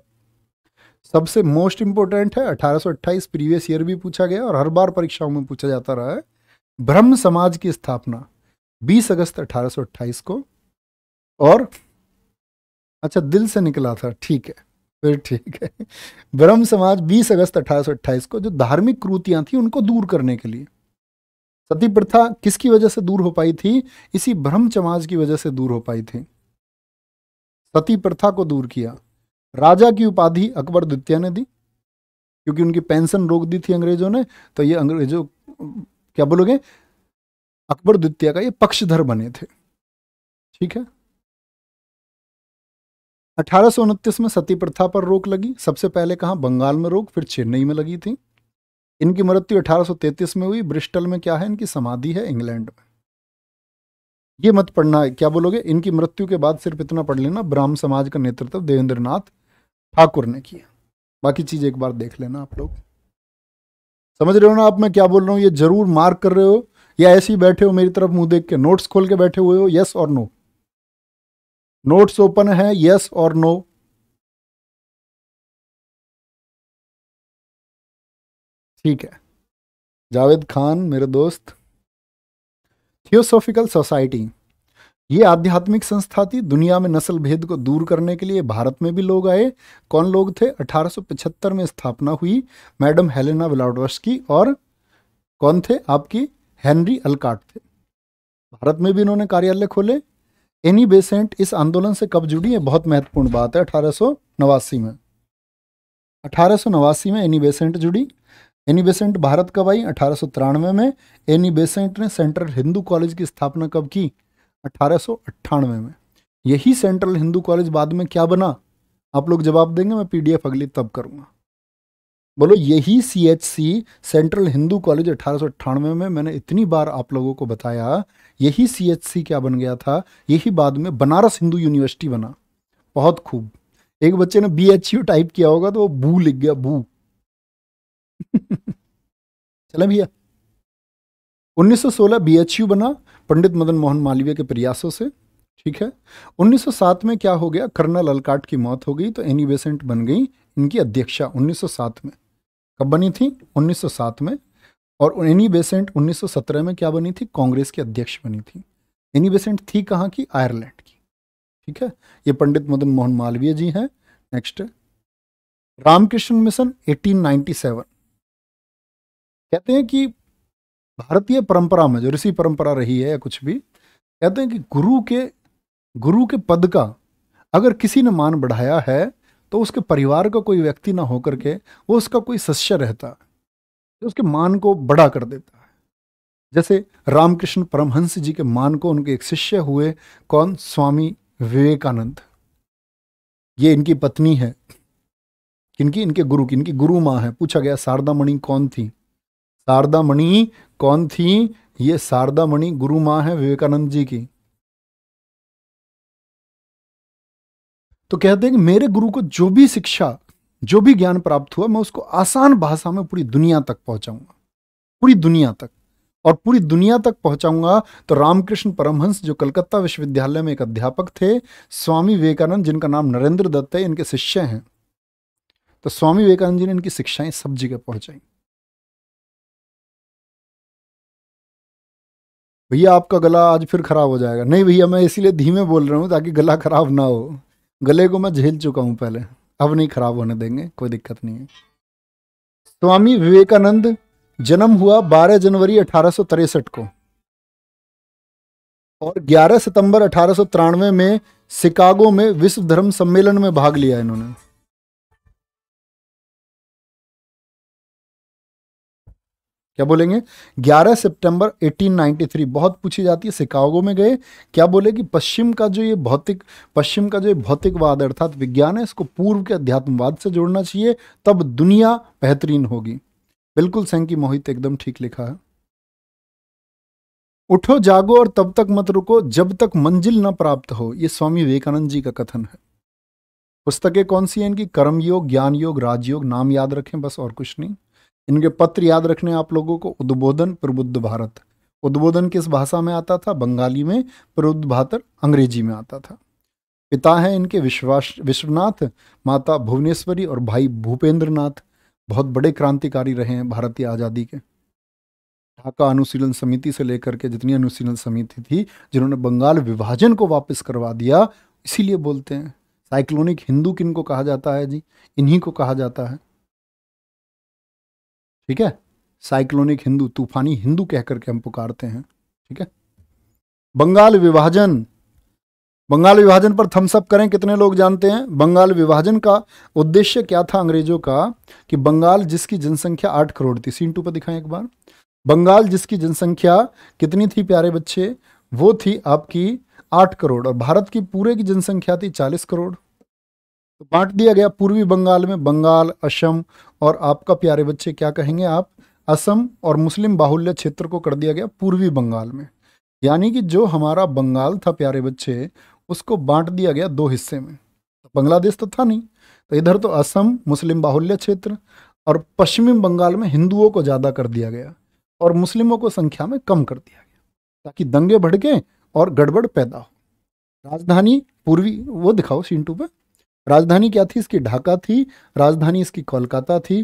सबसे मोस्ट इंपोर्टेंट है 1828 प्रीवियस ईयर भी पूछा गया और हर बार परीक्षाओं में पूछा जाता रहा है ब्रह्म समाज की स्थापना 20 अगस्त 1828 को और अच्छा दिल से निकला था ठीक है फिर ठीक है ब्रह्म समाज 20 अगस्त 1828 को जो धार्मिक क्रूतियां थी उनको दूर करने के लिए सती प्रथा किसकी वजह से दूर हो पाई थी इसी ब्रह्म समाज की वजह से दूर हो पाई थी सती प्रथा को दूर किया राजा की उपाधि अकबर द्वितीय ने दी क्योंकि उनकी पेंशन रोक दी थी अंग्रेजों ने तो ये अंग्रेजों क्या बोलोगे अकबर द्वितीय का ये पक्षधर बने थे ठीक है अठारह में सती प्रथा पर रोक लगी सबसे पहले कहा बंगाल में रोक फिर चेन्नई में लगी थी इनकी मृत्यु 1833 में हुई ब्रिस्टल में क्या है इनकी समाधि है इंग्लैंड में ये मत पढ़ना है क्या बोलोगे इनकी मृत्यु के बाद सिर्फ इतना पढ़ लेना ब्राह्म समाज का नेतृत्व देवेंद्र नाथ ठाकुर ने किया बाकी चीज एक बार देख लेना आप लोग समझ रहे हो ना आप मैं क्या बोल रहा हूँ ये जरूर मार्क कर रहे हो या ऐसे ही बैठे हो मेरी तरफ मुंह देख के नोट्स खोल के बैठे हुए हो यस और नो नोट्स ओपन है यस और नो ठीक है जावेद खान मेरे दोस्त थियोसोफिकल सोसाइटी ये आध्यात्मिक संस्था थी दुनिया में नस्ल भेद को दूर करने के लिए भारत में भी लोग आए कौन लोग थे 1875 में स्थापना हुई मैडम हेलेना की और कौन थे आपकी हेनरी अलकाट थे भारत में भी इन्होंने कार्यालय खोले एनी बेसेंट इस आंदोलन से कब जुड़ी है बहुत महत्वपूर्ण बात है अठारह में अठारह में एनी बेसेंट जुड़ी एनी बेसेंट भारत कब आई अठारह में एनी बेसेंट ने सेंट्रल हिंदू कॉलेज की स्थापना कब की अठारह में यही सेंट्रल हिंदू कॉलेज बाद में क्या बना आप लोग जवाब देंगे मैं पीडीएफ अगली तब करूंगा बोलो यही C H C central Hindu college अठारह में मैंने इतनी बार आप लोगों को बताया यही सी एच सी क्या बन गया था यही बाद में बनारस हिंदू यूनिवर्सिटी बना बहुत खूब एक बच्चे ने बी एच यू टाइप किया होगा तो वो बू लिख गया बू चले भैया 1916 बीएचयू बना पंडित मदन मोहन मालवीय के प्रयासों से ठीक है 1907 में क्या हो गया कर्नल अलकाट की मौत हो गई तो एनी बेसेंट e बन गई इनकी अध्यक्षा 1907 में कब बनी थी 1907 में और एनी बेसेंट 1917 में क्या बनी थी कांग्रेस की अध्यक्ष बनी थी एनी बेसेंट थी कहाँ की आयरलैंड की ठीक है ये पंडित मदन मोहन मालवीय जी हैं नेक्स्ट रामकृष्ण मिशन 1897 कहते हैं कि भारतीय परंपरा में जो ऋषि परंपरा रही है या कुछ भी कहते हैं कि गुरु के गुरु के पद का अगर किसी ने मान बढ़ाया है तो उसके परिवार का कोई व्यक्ति ना होकर के वो उसका कोई सस्य रहता जो तो उसके मान को बड़ा कर देता है जैसे रामकृष्ण परमहंस जी के मान को उनके एक शिष्य हुए कौन स्वामी विवेकानंद ये इनकी पत्नी है किनकी इनके गुरु की इनकी गुरु माँ है पूछा गया शारदा मणि कौन थी शारदा मणि कौन थी ये शारदा मणि गुरु माँ है विवेकानंद जी की तो कहते हैं कि मेरे गुरु को जो भी शिक्षा जो भी ज्ञान प्राप्त हुआ मैं उसको आसान भाषा में पूरी दुनिया तक पहुंचाऊंगा पूरी दुनिया तक और पूरी दुनिया तक पहुंचाऊंगा तो रामकृष्ण परमहंस जो कलकत्ता विश्वविद्यालय में एक अध्यापक थे स्वामी विवेकानंद जिनका नाम नरेंद्र दत्त है इनके शिष्य हैं तो स्वामी विवेकानंद जी ने इनकी शिक्षाएं सब जगह पहुंचाई भैया आपका गला आज फिर खराब हो जाएगा नहीं भैया मैं इसीलिए धीमे बोल रहा हूं ताकि गला खराब ना हो गले को मैं झेल चुका हूं पहले अब नहीं खराब होने देंगे कोई दिक्कत नहीं है स्वामी विवेकानंद जन्म हुआ 12 जनवरी अठारह को और 11 सितंबर अठारह में शिकागो में विश्व धर्म सम्मेलन में भाग लिया इन्होंने क्या बोलेंगे 11 सितंबर 1893 बहुत पूछी जाती है शिकागो में गए क्या बोले कि पश्चिम का जो ये भौतिक पश्चिम का जो ये भौतिकवाद अर्थात विज्ञान है इसको पूर्व के अध्यात्मवाद से जोड़ना चाहिए तब दुनिया बेहतरीन होगी बिल्कुल संकी मोहित एकदम ठीक लिखा है उठो जागो और तब तक मत रुको जब तक मंजिल न प्राप्त हो ये स्वामी विवेकानंद जी का कथन है पुस्तकें कौन सी हैं इनकी कर्मयोग ज्ञान योग राजयोग नाम याद रखें बस और कुछ नहीं इनके पत्र याद रखने आप लोगों को उद्बोधन प्रबुद्ध भारत उद्बोधन किस भाषा में आता था बंगाली में प्रबुद्ध भारत अंग्रेजी में आता था पिता हैं इनके विश्वास विश्वनाथ माता भुवनेश्वरी और भाई भूपेंद्र नाथ बहुत बड़े क्रांतिकारी रहे हैं भारतीय आज़ादी के ढाका अनुशीलन समिति से लेकर के जितनी अनुशीलन समिति थी जिन्होंने बंगाल विभाजन को वापस करवा दिया इसीलिए बोलते हैं साइक्लोनिक हिंदू किन को कहा जाता है जी इन्हीं को कहा जाता है ठीक है साइक्लोनिक हिंदू तूफानी हिंदू कहकर के हम पुकारते हैं ठीक है बंगाल विभाजन बंगाल विभाजन पर थम्सअप करें कितने लोग जानते हैं बंगाल विभाजन का उद्देश्य क्या था अंग्रेजों का कि बंगाल जिसकी जनसंख्या आठ करोड़ थी सीन टू पर दिखाएं एक बार बंगाल जिसकी जनसंख्या कितनी थी प्यारे बच्चे वो थी आपकी आठ करोड़ और भारत की पूरे की जनसंख्या थी चालीस करोड़ तो बांट दिया गया पूर्वी बंगाल में बंगाल असम और आपका प्यारे बच्चे क्या कहेंगे आप असम और मुस्लिम बाहुल्य क्षेत्र को कर दिया गया पूर्वी बंगाल में यानी कि जो हमारा बंगाल था प्यारे बच्चे उसको बांट दिया गया दो हिस्से में बांग्लादेश तो था नहीं तो इधर तो असम मुस्लिम बाहुल्य क्षेत्र और पश्चिमी बंगाल में हिंदुओं को ज़्यादा कर दिया गया और मुस्लिमों को संख्या में कम कर दिया गया ताकि दंगे भड़कें और गड़बड़ पैदा हो राजधानी पूर्वी वो दिखाओ सीन टू पर राजधानी क्या थी इसकी ढाका थी राजधानी इसकी कोलकाता थी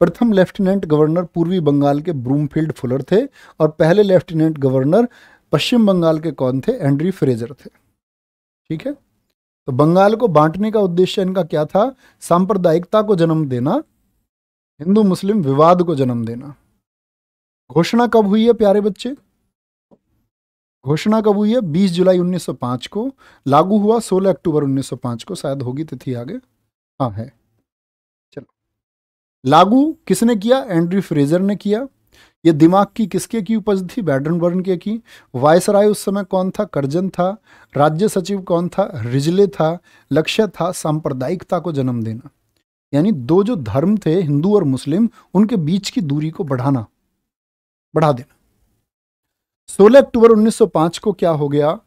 प्रथम लेफ्टिनेंट गवर्नर पूर्वी बंगाल के ब्रूमफील्ड फुलर थे और पहले लेफ्टिनेंट गवर्नर पश्चिम बंगाल के कौन थे एंड्री फ्रेजर थे ठीक है तो बंगाल को बांटने का उद्देश्य इनका क्या था सांप्रदायिकता को जन्म देना हिंदू मुस्लिम विवाद को जन्म देना घोषणा कब हुई है प्यारे बच्चे घोषणा कब हुई है 20 जुलाई 1905 को लागू हुआ 16 अक्टूबर 1905 को शायद होगी तिथि आगे हाँ है चलो लागू किसने किया एंड्री फ्रेजर ने किया ये दिमाग की किसके की उपज थी बैडनबर्न के की वायसराय उस समय कौन था करजन था राज्य सचिव कौन था रिजले था लक्ष्य था सांप्रदायिकता को जन्म देना यानी दो जो धर्म थे हिंदू और मुस्लिम उनके बीच की दूरी को बढ़ाना बढ़ा देना 16 अक्टूबर 1905 को क्या हो गया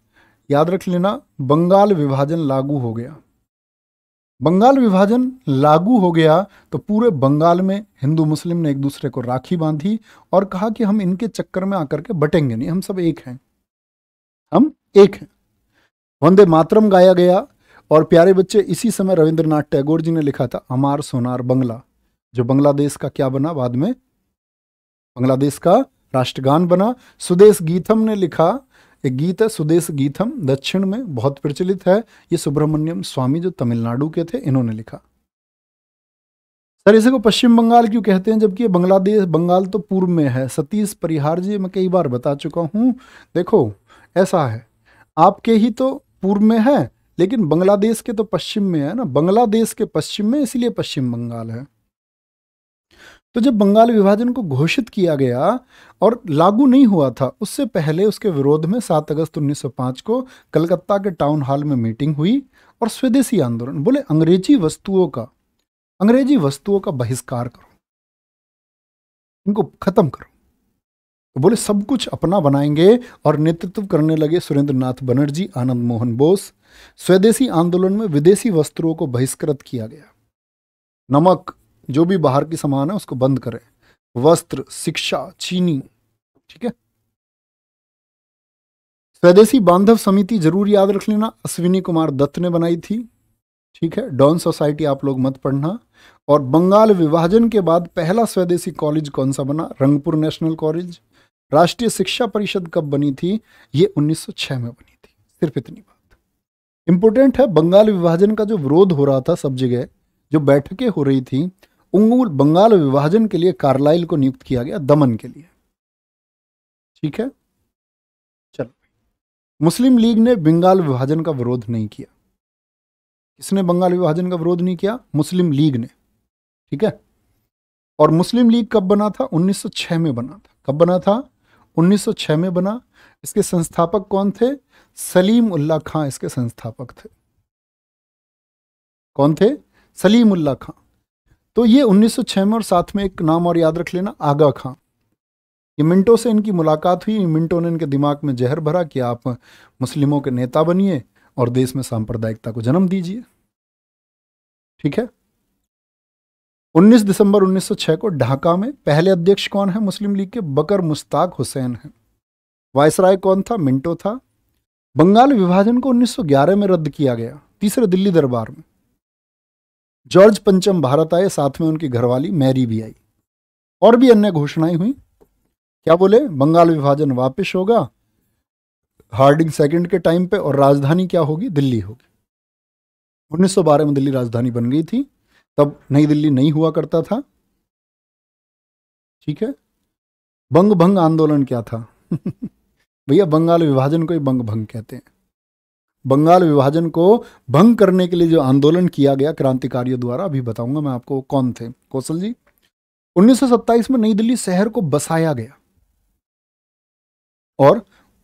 याद रख लेना बंगाल विभाजन लागू हो गया बंगाल विभाजन लागू हो गया तो पूरे बंगाल में हिंदू मुस्लिम ने एक दूसरे को राखी बांधी और कहा कि हम इनके चक्कर में आकर के बटेंगे नहीं हम सब एक हैं हम एक हैं वंदे मातरम गाया गया और प्यारे बच्चे इसी समय रविंद्रनाथ टैगोर जी ने लिखा था अमार सोनार बंगला जो बांग्लादेश का क्या बना बाद में बांग्लादेश का राष्ट्रगान बना सुदेश गीतम ने लिखा एक गीत है सुदेश गीतम दक्षिण में बहुत प्रचलित है ये सुब्रमण्यम स्वामी जो तमिलनाडु के थे इन्होंने लिखा सर इसे को पश्चिम बंगाल क्यों कहते हैं जबकि बांग्लादेश बंगाल तो पूर्व में है सतीश परिहार जी मैं कई बार बता चुका हूं देखो ऐसा है आपके ही तो पूर्व में है लेकिन बांग्लादेश के तो पश्चिम में है ना बांग्लादेश के पश्चिम में इसलिए पश्चिम बंगाल है तो जब बंगाल विभाजन को घोषित किया गया और लागू नहीं हुआ था उससे पहले उसके विरोध में 7 अगस्त 1905 को कलकत्ता के टाउन हॉल में मीटिंग हुई और स्वदेशी आंदोलन बोले अंग्रेजी वस्तुओं का अंग्रेजी वस्तुओं का बहिष्कार करो इनको खत्म करो तो बोले सब कुछ अपना बनाएंगे और नेतृत्व करने लगे सुरेंद्र नाथ बनर्जी आनंद मोहन बोस स्वदेशी आंदोलन में विदेशी वस्त्रों को बहिष्कृत किया गया नमक जो भी बाहर की सामान है उसको बंद करें वस्त्र शिक्षा चीनी ठीक है स्वदेशी बांधव समिति जरूर याद रख लेना अश्विनी कुमार दत्त ने बनाई थी ठीक है डॉन सोसाइटी आप लोग मत पढ़ना और बंगाल विभाजन के बाद पहला स्वदेशी कॉलेज कौन सा बना रंगपुर नेशनल कॉलेज राष्ट्रीय शिक्षा परिषद कब बनी थी ये 1906 में बनी थी सिर्फ इतनी बात इंपॉर्टेंट है बंगाल विभाजन का जो विरोध हो रहा था सब जगह जो बैठकें हो रही थी उंगूर बंगाल विभाजन के लिए कार्लाइल को नियुक्त किया गया दमन के लिए ठीक है चलो मुस्लिम लीग ने बंगाल विभाजन का विरोध नहीं किया किसने बंगाल विभाजन का विरोध नहीं किया मुस्लिम लीग ने ठीक है और मुस्लिम लीग कब बना था 1906 में बना था कब बना था 1906 में बना इसके संस्थापक कौन थे सलीम उल्ला खां इसके संस्थापक थे कौन थे सलीम उल्ला खां तो ये 1906 में और साथ में एक नाम और याद रख लेना आगा खां ये मिंटो से इनकी मुलाकात हुई मिंटो ने इनके दिमाग में जहर भरा कि आप मुस्लिमों के नेता बनिए और देश में सांप्रदायिकता को जन्म दीजिए ठीक है 19 दिसंबर 1906 को ढाका में पहले अध्यक्ष कौन है मुस्लिम लीग के बकर मुश्ताक हुसैन है वायसराय कौन था मिंटो था बंगाल विभाजन को 1911 में रद्द किया गया तीसरे दिल्ली दरबार में जॉर्ज पंचम भारत आए साथ में उनकी घरवाली मैरी भी आई और भी अन्य घोषणाएं हुई क्या बोले बंगाल विभाजन वापस होगा हार्डिंग सेकंड के टाइम पे और राजधानी क्या होगी दिल्ली होगी 1912 में दिल्ली राजधानी बन गई थी तब नई दिल्ली नहीं हुआ करता था ठीक है बंग भंग आंदोलन क्या था भैया बंगाल विभाजन को ही बंग भंग कहते हैं बंगाल विभाजन को भंग करने के लिए जो आंदोलन किया गया क्रांतिकारियों द्वारा अभी बताऊंगा मैं आपको कौन थे कौशल जी 1927 में नई दिल्ली शहर को बसाया गया और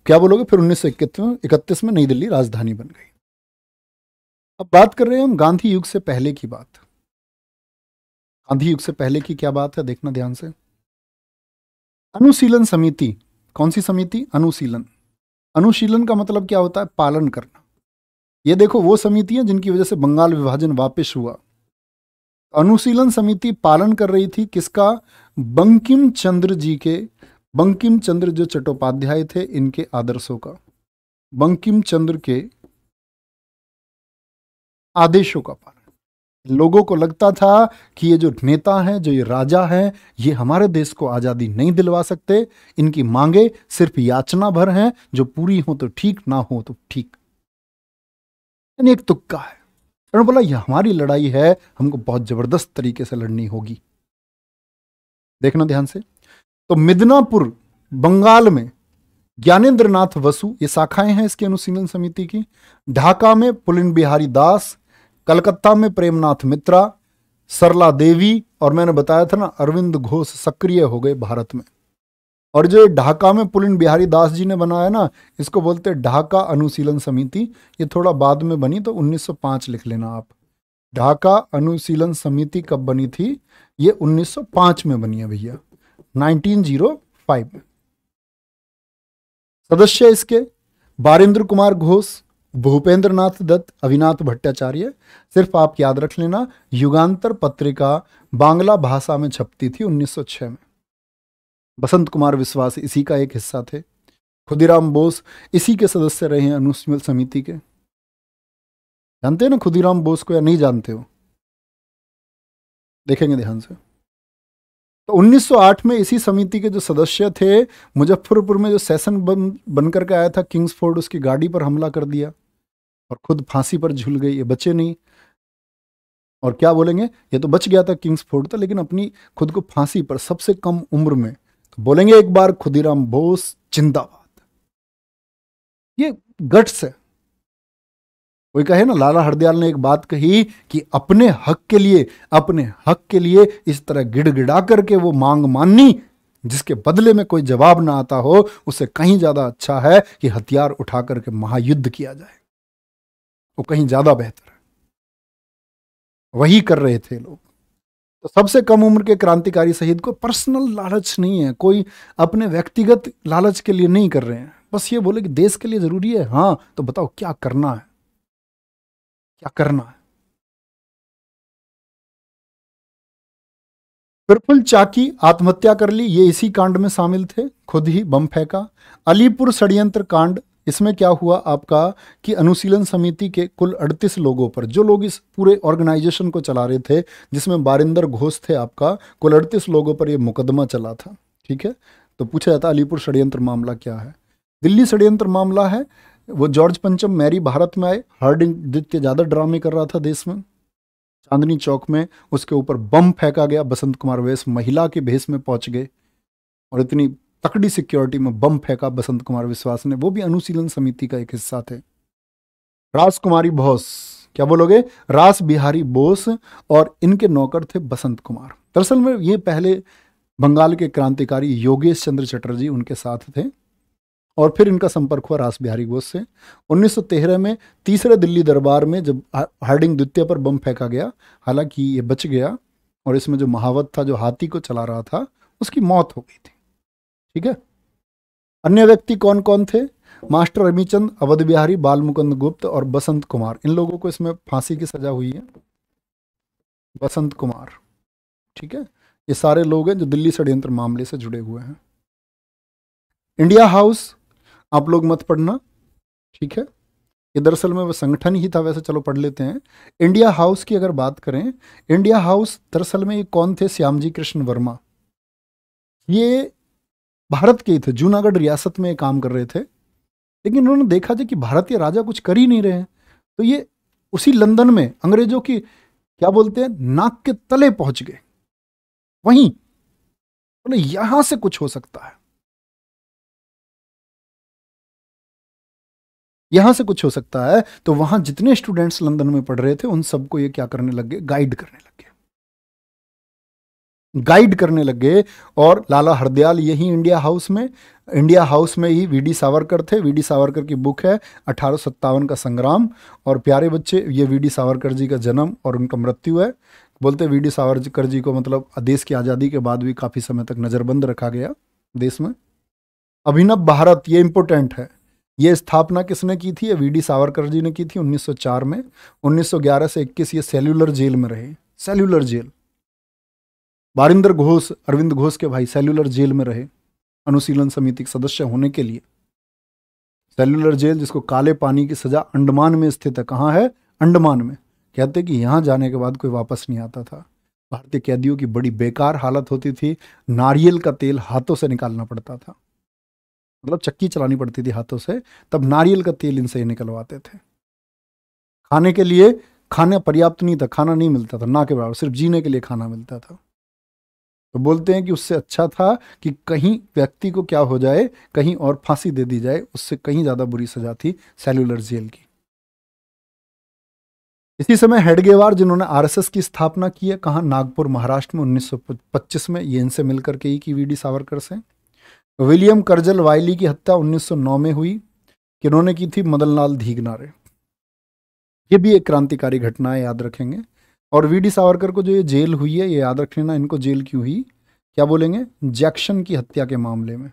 क्या बोलोगे फिर उन्नीस इकतीस में नई दिल्ली राजधानी बन गई अब बात कर रहे हैं हम गांधी युग से पहले की बात गांधी युग से पहले की क्या बात है देखना ध्यान से अनुशीलन समिति कौन सी समिति अनुशीलन अनुशीलन का मतलब क्या होता है पालन करना ये देखो वो समितियां जिनकी वजह से बंगाल विभाजन वापस हुआ अनुशीलन समिति पालन कर रही थी किसका बंकिम चंद्र जी के बंकिम चंद्र जो चट्टोपाध्याय थे इनके आदर्शों का बंकिम चंद्र के आदेशों का पालन लोगों को लगता था कि ये जो नेता हैं जो ये राजा हैं ये हमारे देश को आज़ादी नहीं दिलवा सकते इनकी मांगे सिर्फ याचना भर हैं जो पूरी हो तो ठीक ना हो तो ठीक यानी एक तुक्का है उन्होंने बोला यह हमारी लड़ाई है हमको बहुत जबरदस्त तरीके से लड़नी होगी देखना ध्यान से तो मिदनापुर बंगाल में ज्ञानेन्द्र नाथ वसु ये शाखाएं हैं इसकी अनुशीलन समिति की ढाका में पुलिन बिहारी दास कलकत्ता में प्रेमनाथ मित्रा सरला देवी और मैंने बताया था ना अरविंद घोष सक्रिय हो गए भारत में और जो ढाका में पुलिन बिहारी दास जी ने बनाया ना इसको बोलते हैं ढाका अनुशीलन समिति ये थोड़ा बाद में बनी तो 1905 लिख लेना आप ढाका अनुशीलन समिति कब बनी थी ये 1905 में बनी है भैया 1905 सदस्य इसके बारिंद्र कुमार घोष भूपेंद्र नाथ दत्त अविनाथ भट्टाचार्य सिर्फ आप याद रख लेना युगांतर पत्रिका बांग्ला भाषा में छपती थी उन्नीस में बसंत कुमार विश्वास इसी का एक हिस्सा थे खुदीराम बोस इसी के सदस्य रहे हैं अनुस्मृत समिति के जानते हैं ना खुदीराम बोस को या नहीं जानते हो देखेंगे ध्यान से तो 1908 में इसी समिति के जो सदस्य थे मुजफ्फरपुर में जो सेशन बन बन करके आया था किंग्सफोर्ड उसकी गाड़ी पर हमला कर दिया और खुद फांसी पर झूल गई ये बचे नहीं और क्या बोलेंगे ये तो बच गया था किंग्सफोर्ड था लेकिन अपनी खुद को फांसी पर सबसे कम उम्र में बोलेंगे एक बार खुदीराम बोस जिंदाबाद ये गट्स है कोई कहे ना लाला हरदयाल ने एक बात कही कि अपने हक के लिए अपने हक के लिए इस तरह गिड़गिड़ा करके वो मांग माननी जिसके बदले में कोई जवाब ना आता हो उससे कहीं ज्यादा अच्छा है कि हथियार उठा करके महायुद्ध किया जाए वो कहीं ज्यादा बेहतर है वही कर रहे थे लोग तो सबसे कम उम्र के क्रांतिकारी शहीद को पर्सनल लालच नहीं है कोई अपने व्यक्तिगत लालच के लिए नहीं कर रहे हैं बस ये बोले कि देश के लिए ज़रूरी है हाँ तो बताओ क्या करना है क्या करना है प्रफुल चाकी आत्महत्या कर ली ये इसी कांड में शामिल थे खुद ही बम फेंका अलीपुर षडयंत्र कांड इसमें क्या हुआ आपका कि अनुशीलन समिति के कुल 38 लोगों पर जो लोग इस पूरे ऑर्गेनाइजेशन को चला रहे थे जिसमें बारिंदर घोष थे आपका कुल 38 लोगों पर यह मुकदमा चला था ठीक है तो पूछा जाता अलीपुर षड्यंत्र मामला क्या है दिल्ली षड्यंत्र मामला है वो जॉर्ज पंचम मैरी भारत में आए हार्डिंग दित्य ज़्यादा ड्रामे कर रहा था देश में चांदनी चौक में उसके ऊपर बम फेंका गया बसंत कुमार वैस महिला के भेस में पहुंच गए और इतनी तकड़ी सिक्योरिटी में बम फेंका बसंत कुमार विश्वास ने वो भी अनुशीलन समिति का एक हिस्सा थे राजकुमारी बोस क्या बोलोगे रास बिहारी बोस और इनके नौकर थे बसंत कुमार दरअसल में ये पहले बंगाल के क्रांतिकारी योगेश चंद्र चटर्जी उनके साथ थे और फिर इनका संपर्क हुआ रास बिहारी बोस से 1913 में तीसरे दिल्ली दरबार में जब हार्डिंग द्वितीय पर बम फेंका गया हालांकि ये बच गया और इसमें जो महावत था जो हाथी को चला रहा था उसकी मौत हो गई थी ठीक है अन्य व्यक्ति कौन कौन थे मास्टर रमीचंद अवध बिहारी बाल मुकुंद गुप्त और बसंत कुमार इन लोगों को इसमें फांसी की सजा हुई है बसंत कुमार ठीक है ये सारे लोग हैं जो दिल्ली षड्यंत्र मामले से जुड़े हुए हैं इंडिया हाउस आप लोग मत पढ़ना ठीक है ये दरअसल में वो संगठन ही था वैसे चलो पढ़ लेते हैं इंडिया हाउस की अगर बात करें इंडिया हाउस दरअसल में ये कौन थे श्यामजी कृष्ण वर्मा ये भारत के ही थे जूनागढ़ रियासत में काम कर रहे थे लेकिन उन्होंने देखा था कि भारतीय राजा कुछ कर ही नहीं रहे तो ये उसी लंदन में अंग्रेजों की क्या बोलते हैं नाक के तले पहुंच गए वहीं बोले तो यहां से कुछ हो सकता है यहां से कुछ हो सकता है तो वहां जितने स्टूडेंट्स लंदन में पढ़ रहे थे उन सबको ये क्या करने लग गए गाइड करने लग गए गाइड करने लग गए और लाला हरदयाल यही इंडिया हाउस में इंडिया हाउस में ही वी डी सावरकर थे वी डी सावरकर की बुक है अठारह का संग्राम और प्यारे बच्चे ये वी डी सावरकर जी का जन्म और उनका मृत्यु है बोलते वी डी सावरकर जी को मतलब देश की आज़ादी के बाद भी काफ़ी समय तक नज़रबंद रखा गया देश में अभिनव भारत ये इम्पोर्टेंट है ये स्थापना किसने की थी वी डी सावरकर जी ने की थी 1904 में 1911 से 21 ये सेलुलर जेल में रहे सेल्युलर जेल बारिंदर घोष अरविंद घोष के भाई सेल्युलर जेल में रहे अनुशीलन समिति के सदस्य होने के लिए सेल्युलर जेल जिसको काले पानी की सजा अंडमान में स्थित है कहाँ है अंडमान में कहते कि यहाँ जाने के बाद कोई वापस नहीं आता था भारतीय कैदियों की बड़ी बेकार हालत होती थी नारियल का तेल हाथों से निकालना पड़ता था मतलब चक्की चलानी पड़ती थी हाथों से तब नारियल का तेल इनसे ही निकलवाते थे खाने के लिए खाना पर्याप्त नहीं था खाना नहीं मिलता था ना के बराबर सिर्फ जीने के लिए खाना मिलता था तो बोलते हैं कि उससे अच्छा था कि कहीं व्यक्ति को क्या हो जाए कहीं और फांसी दे दी जाए उससे कहीं ज़्यादा बुरी सजा थी सेलुलर जेल की इसी समय हेडगेवार जिन्होंने आरएसएस की स्थापना की है कहा नागपुर महाराष्ट्र में 1925 में ये इनसे मिलकर के ही की वी डी सावरकर से विलियम करजल वायली की हत्या 1909 में हुई किन्होंने की थी मदनलाल धीगनारे ये भी एक क्रांतिकारी घटना है याद रखेंगे और वी डी सावरकर को जो ये जेल हुई है ये याद रख लेना इनको जेल क्यों हुई क्या बोलेंगे जैक्शन की हत्या के मामले में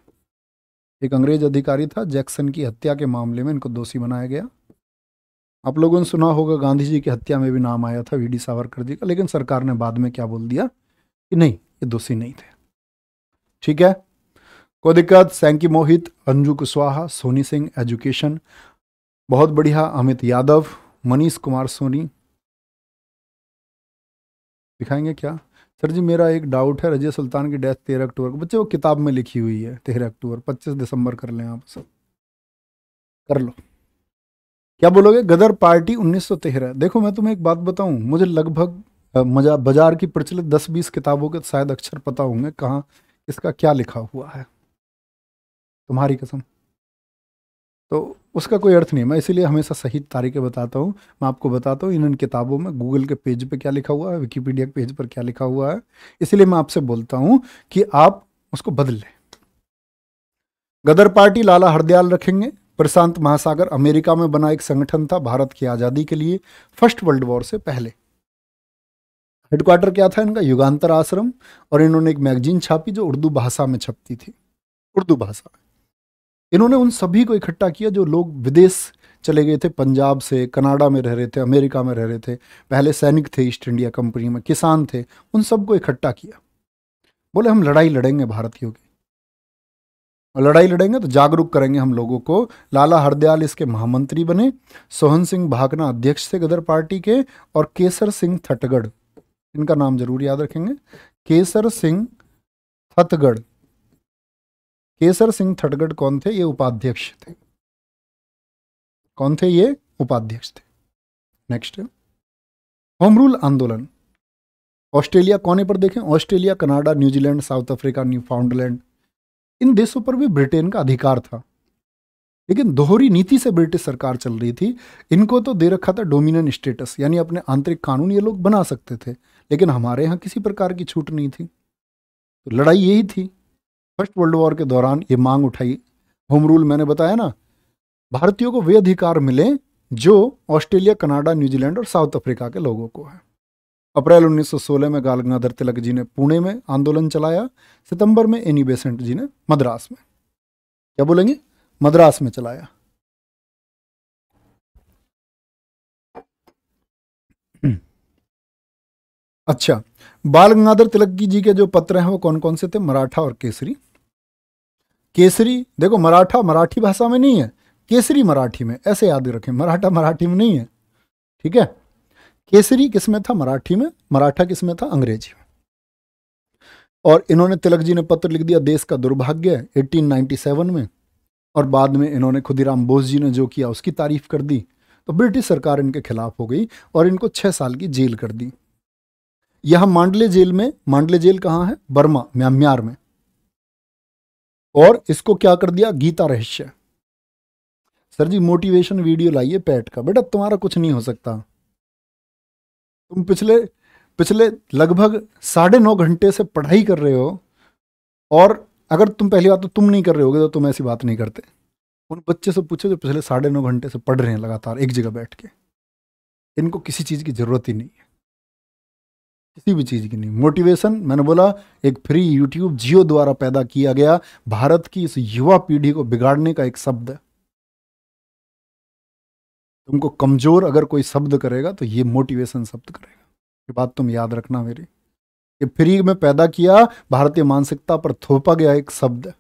एक अंग्रेज अधिकारी था जैक्सन की हत्या के मामले में इनको दोषी बनाया गया आप लोगों ने सुना होगा गांधी जी की हत्या में भी नाम आया था वी डी सावरकर जी का लेकिन सरकार ने बाद में क्या बोल दिया कि नहीं ये दोषी नहीं थे ठीक है कोई दिक्कत सैंकी मोहित अंजू कुशवाहा सोनी सिंह एजुकेशन बहुत बढ़िया अमित यादव मनीष कुमार सोनी दिखाएंगे क्या सर जी मेरा एक डाउट है रजिया सुल्तान की डेथ तेरह अक्टूबर को बच्चे वो किताब में लिखी हुई है तेरह अक्टूबर पच्चीस दिसंबर कर लें आप सब कर लो क्या बोलोगे गदर पार्टी उन्नीस सौ तेरह देखो मैं तुम्हें एक बात बताऊं मुझे लगभग मजा बाजार की प्रचलित दस बीस किताबों के शायद अक्षर पता होंगे कहाँ इसका क्या लिखा हुआ है तुम्हारी कसम तो उसका कोई अर्थ नहीं मैं इसीलिए हमेशा सही तारीखें बताता हूँ मैं आपको बताता हूँ इन इन किताबों में गूगल के पेज पे क्या लिखा हुआ है विकीपीडिया के पेज पर क्या लिखा हुआ है इसलिए मैं आपसे बोलता हूँ कि आप उसको बदल लें गदर पार्टी लाला हरदयाल रखेंगे प्रशांत महासागर अमेरिका में बना एक संगठन था भारत की आज़ादी के लिए फर्स्ट वर्ल्ड वॉर से पहले हेडक्वार्टर क्या था इनका युगांतर आश्रम और इन्होंने एक मैगजीन छापी जो उर्दू भाषा में छपती थी उर्दू भाषा में इन्होंने उन सभी को इकट्ठा किया जो लोग विदेश चले गए थे पंजाब से कनाडा में रह रहे थे अमेरिका में रह रहे थे पहले सैनिक थे ईस्ट इंडिया कंपनी में किसान थे उन सबको इकट्ठा किया बोले हम लड़ाई लड़ेंगे भारतीयों की और लड़ाई लड़ेंगे तो जागरूक करेंगे हम लोगों को लाला हरदयाल इसके महामंत्री बने सोहन सिंह भाकना अध्यक्ष थे गदर पार्टी के और केसर सिंह थटगढ़ इनका नाम जरूर याद रखेंगे केसर सिंह थतगढ़ केसर सिंह थटगढ़ कौन थे ये उपाध्यक्ष थे कौन थे ये उपाध्यक्ष थे नेक्स्ट होम रूल आंदोलन ऑस्ट्रेलिया कोने पर देखें Australia Canada New Zealand South Africa Newfoundland इन देशों पर भी ब्रिटेन का अधिकार था लेकिन दोहरी नीति से ब्रिटिश सरकार चल रही थी इनको तो दे रखा था डोमिनन स्टेटस यानी अपने आंतरिक कानून ये लोग बना सकते थे लेकिन हमारे यहाँ किसी प्रकार की छूट नहीं थी तो लड़ाई यही थी फर्स्ट वर्ल्ड वॉर के दौरान ये मांग उठाई होम रूल मैंने बताया ना भारतीयों को वे अधिकार मिले जो ऑस्ट्रेलिया कनाडा न्यूजीलैंड और साउथ अफ्रीका के लोगों को है अप्रैल 1916 में गाल गंगाधर तिलक जी ने पुणे में आंदोलन चलाया सितंबर में एनी बेसेंट जी ने मद्रास में क्या बोलेंगे मद्रास में चलाया अच्छा बाल गंगाधर तिलक जी के जो पत्र हैं वो कौन कौन से थे मराठा और केसरी केसरी देखो मराठा मराठी भाषा में नहीं है केसरी मराठी में ऐसे याद रखें मराठा मराठी में नहीं है ठीक है केसरी किस में था मराठी में मराठा किस में था अंग्रेजी में और इन्होंने तिलक जी ने पत्र लिख दिया देश का दुर्भाग्य 1897 में और बाद में इन्होंने खुदीराम बोस जी ने जो किया उसकी तारीफ कर दी तो ब्रिटिश सरकार इनके खिलाफ हो गई और इनको छः साल की जेल कर दी यह मांडले जेल में मांडले जेल कहां है बर्मा म्यांमार में और इसको क्या कर दिया Gita Rahasya sir ji motivation video लाइए पैट का बेटा तुम्हारा कुछ नहीं हो सकता तुम पिछले पिछले लगभग साढ़े नौ घंटे से पढ़ाई कर रहे हो और अगर तुम पहली बात तो तुम नहीं कर रहे होगे तो तुम ऐसी बात नहीं करते उन बच्चे से पूछो जो पिछले साढ़े नौ घंटे से पढ़ रहे हैं लगातार एक जगह बैठ के इनको किसी चीज़ की ज़रूरत ही नहीं है किसी भी चीज़ की नहीं मोटिवेशन मैंने बोला एक फ्री यूट्यूब जियो द्वारा पैदा किया गया भारत की इस युवा पीढ़ी को बिगाड़ने का एक शब्द है तुमको कमज़ोर अगर कोई शब्द करेगा तो ये मोटिवेशन शब्द करेगा ये बात तुम याद रखना मेरी ये फ्री में पैदा किया भारतीय मानसिकता पर थोपा गया एक शब्द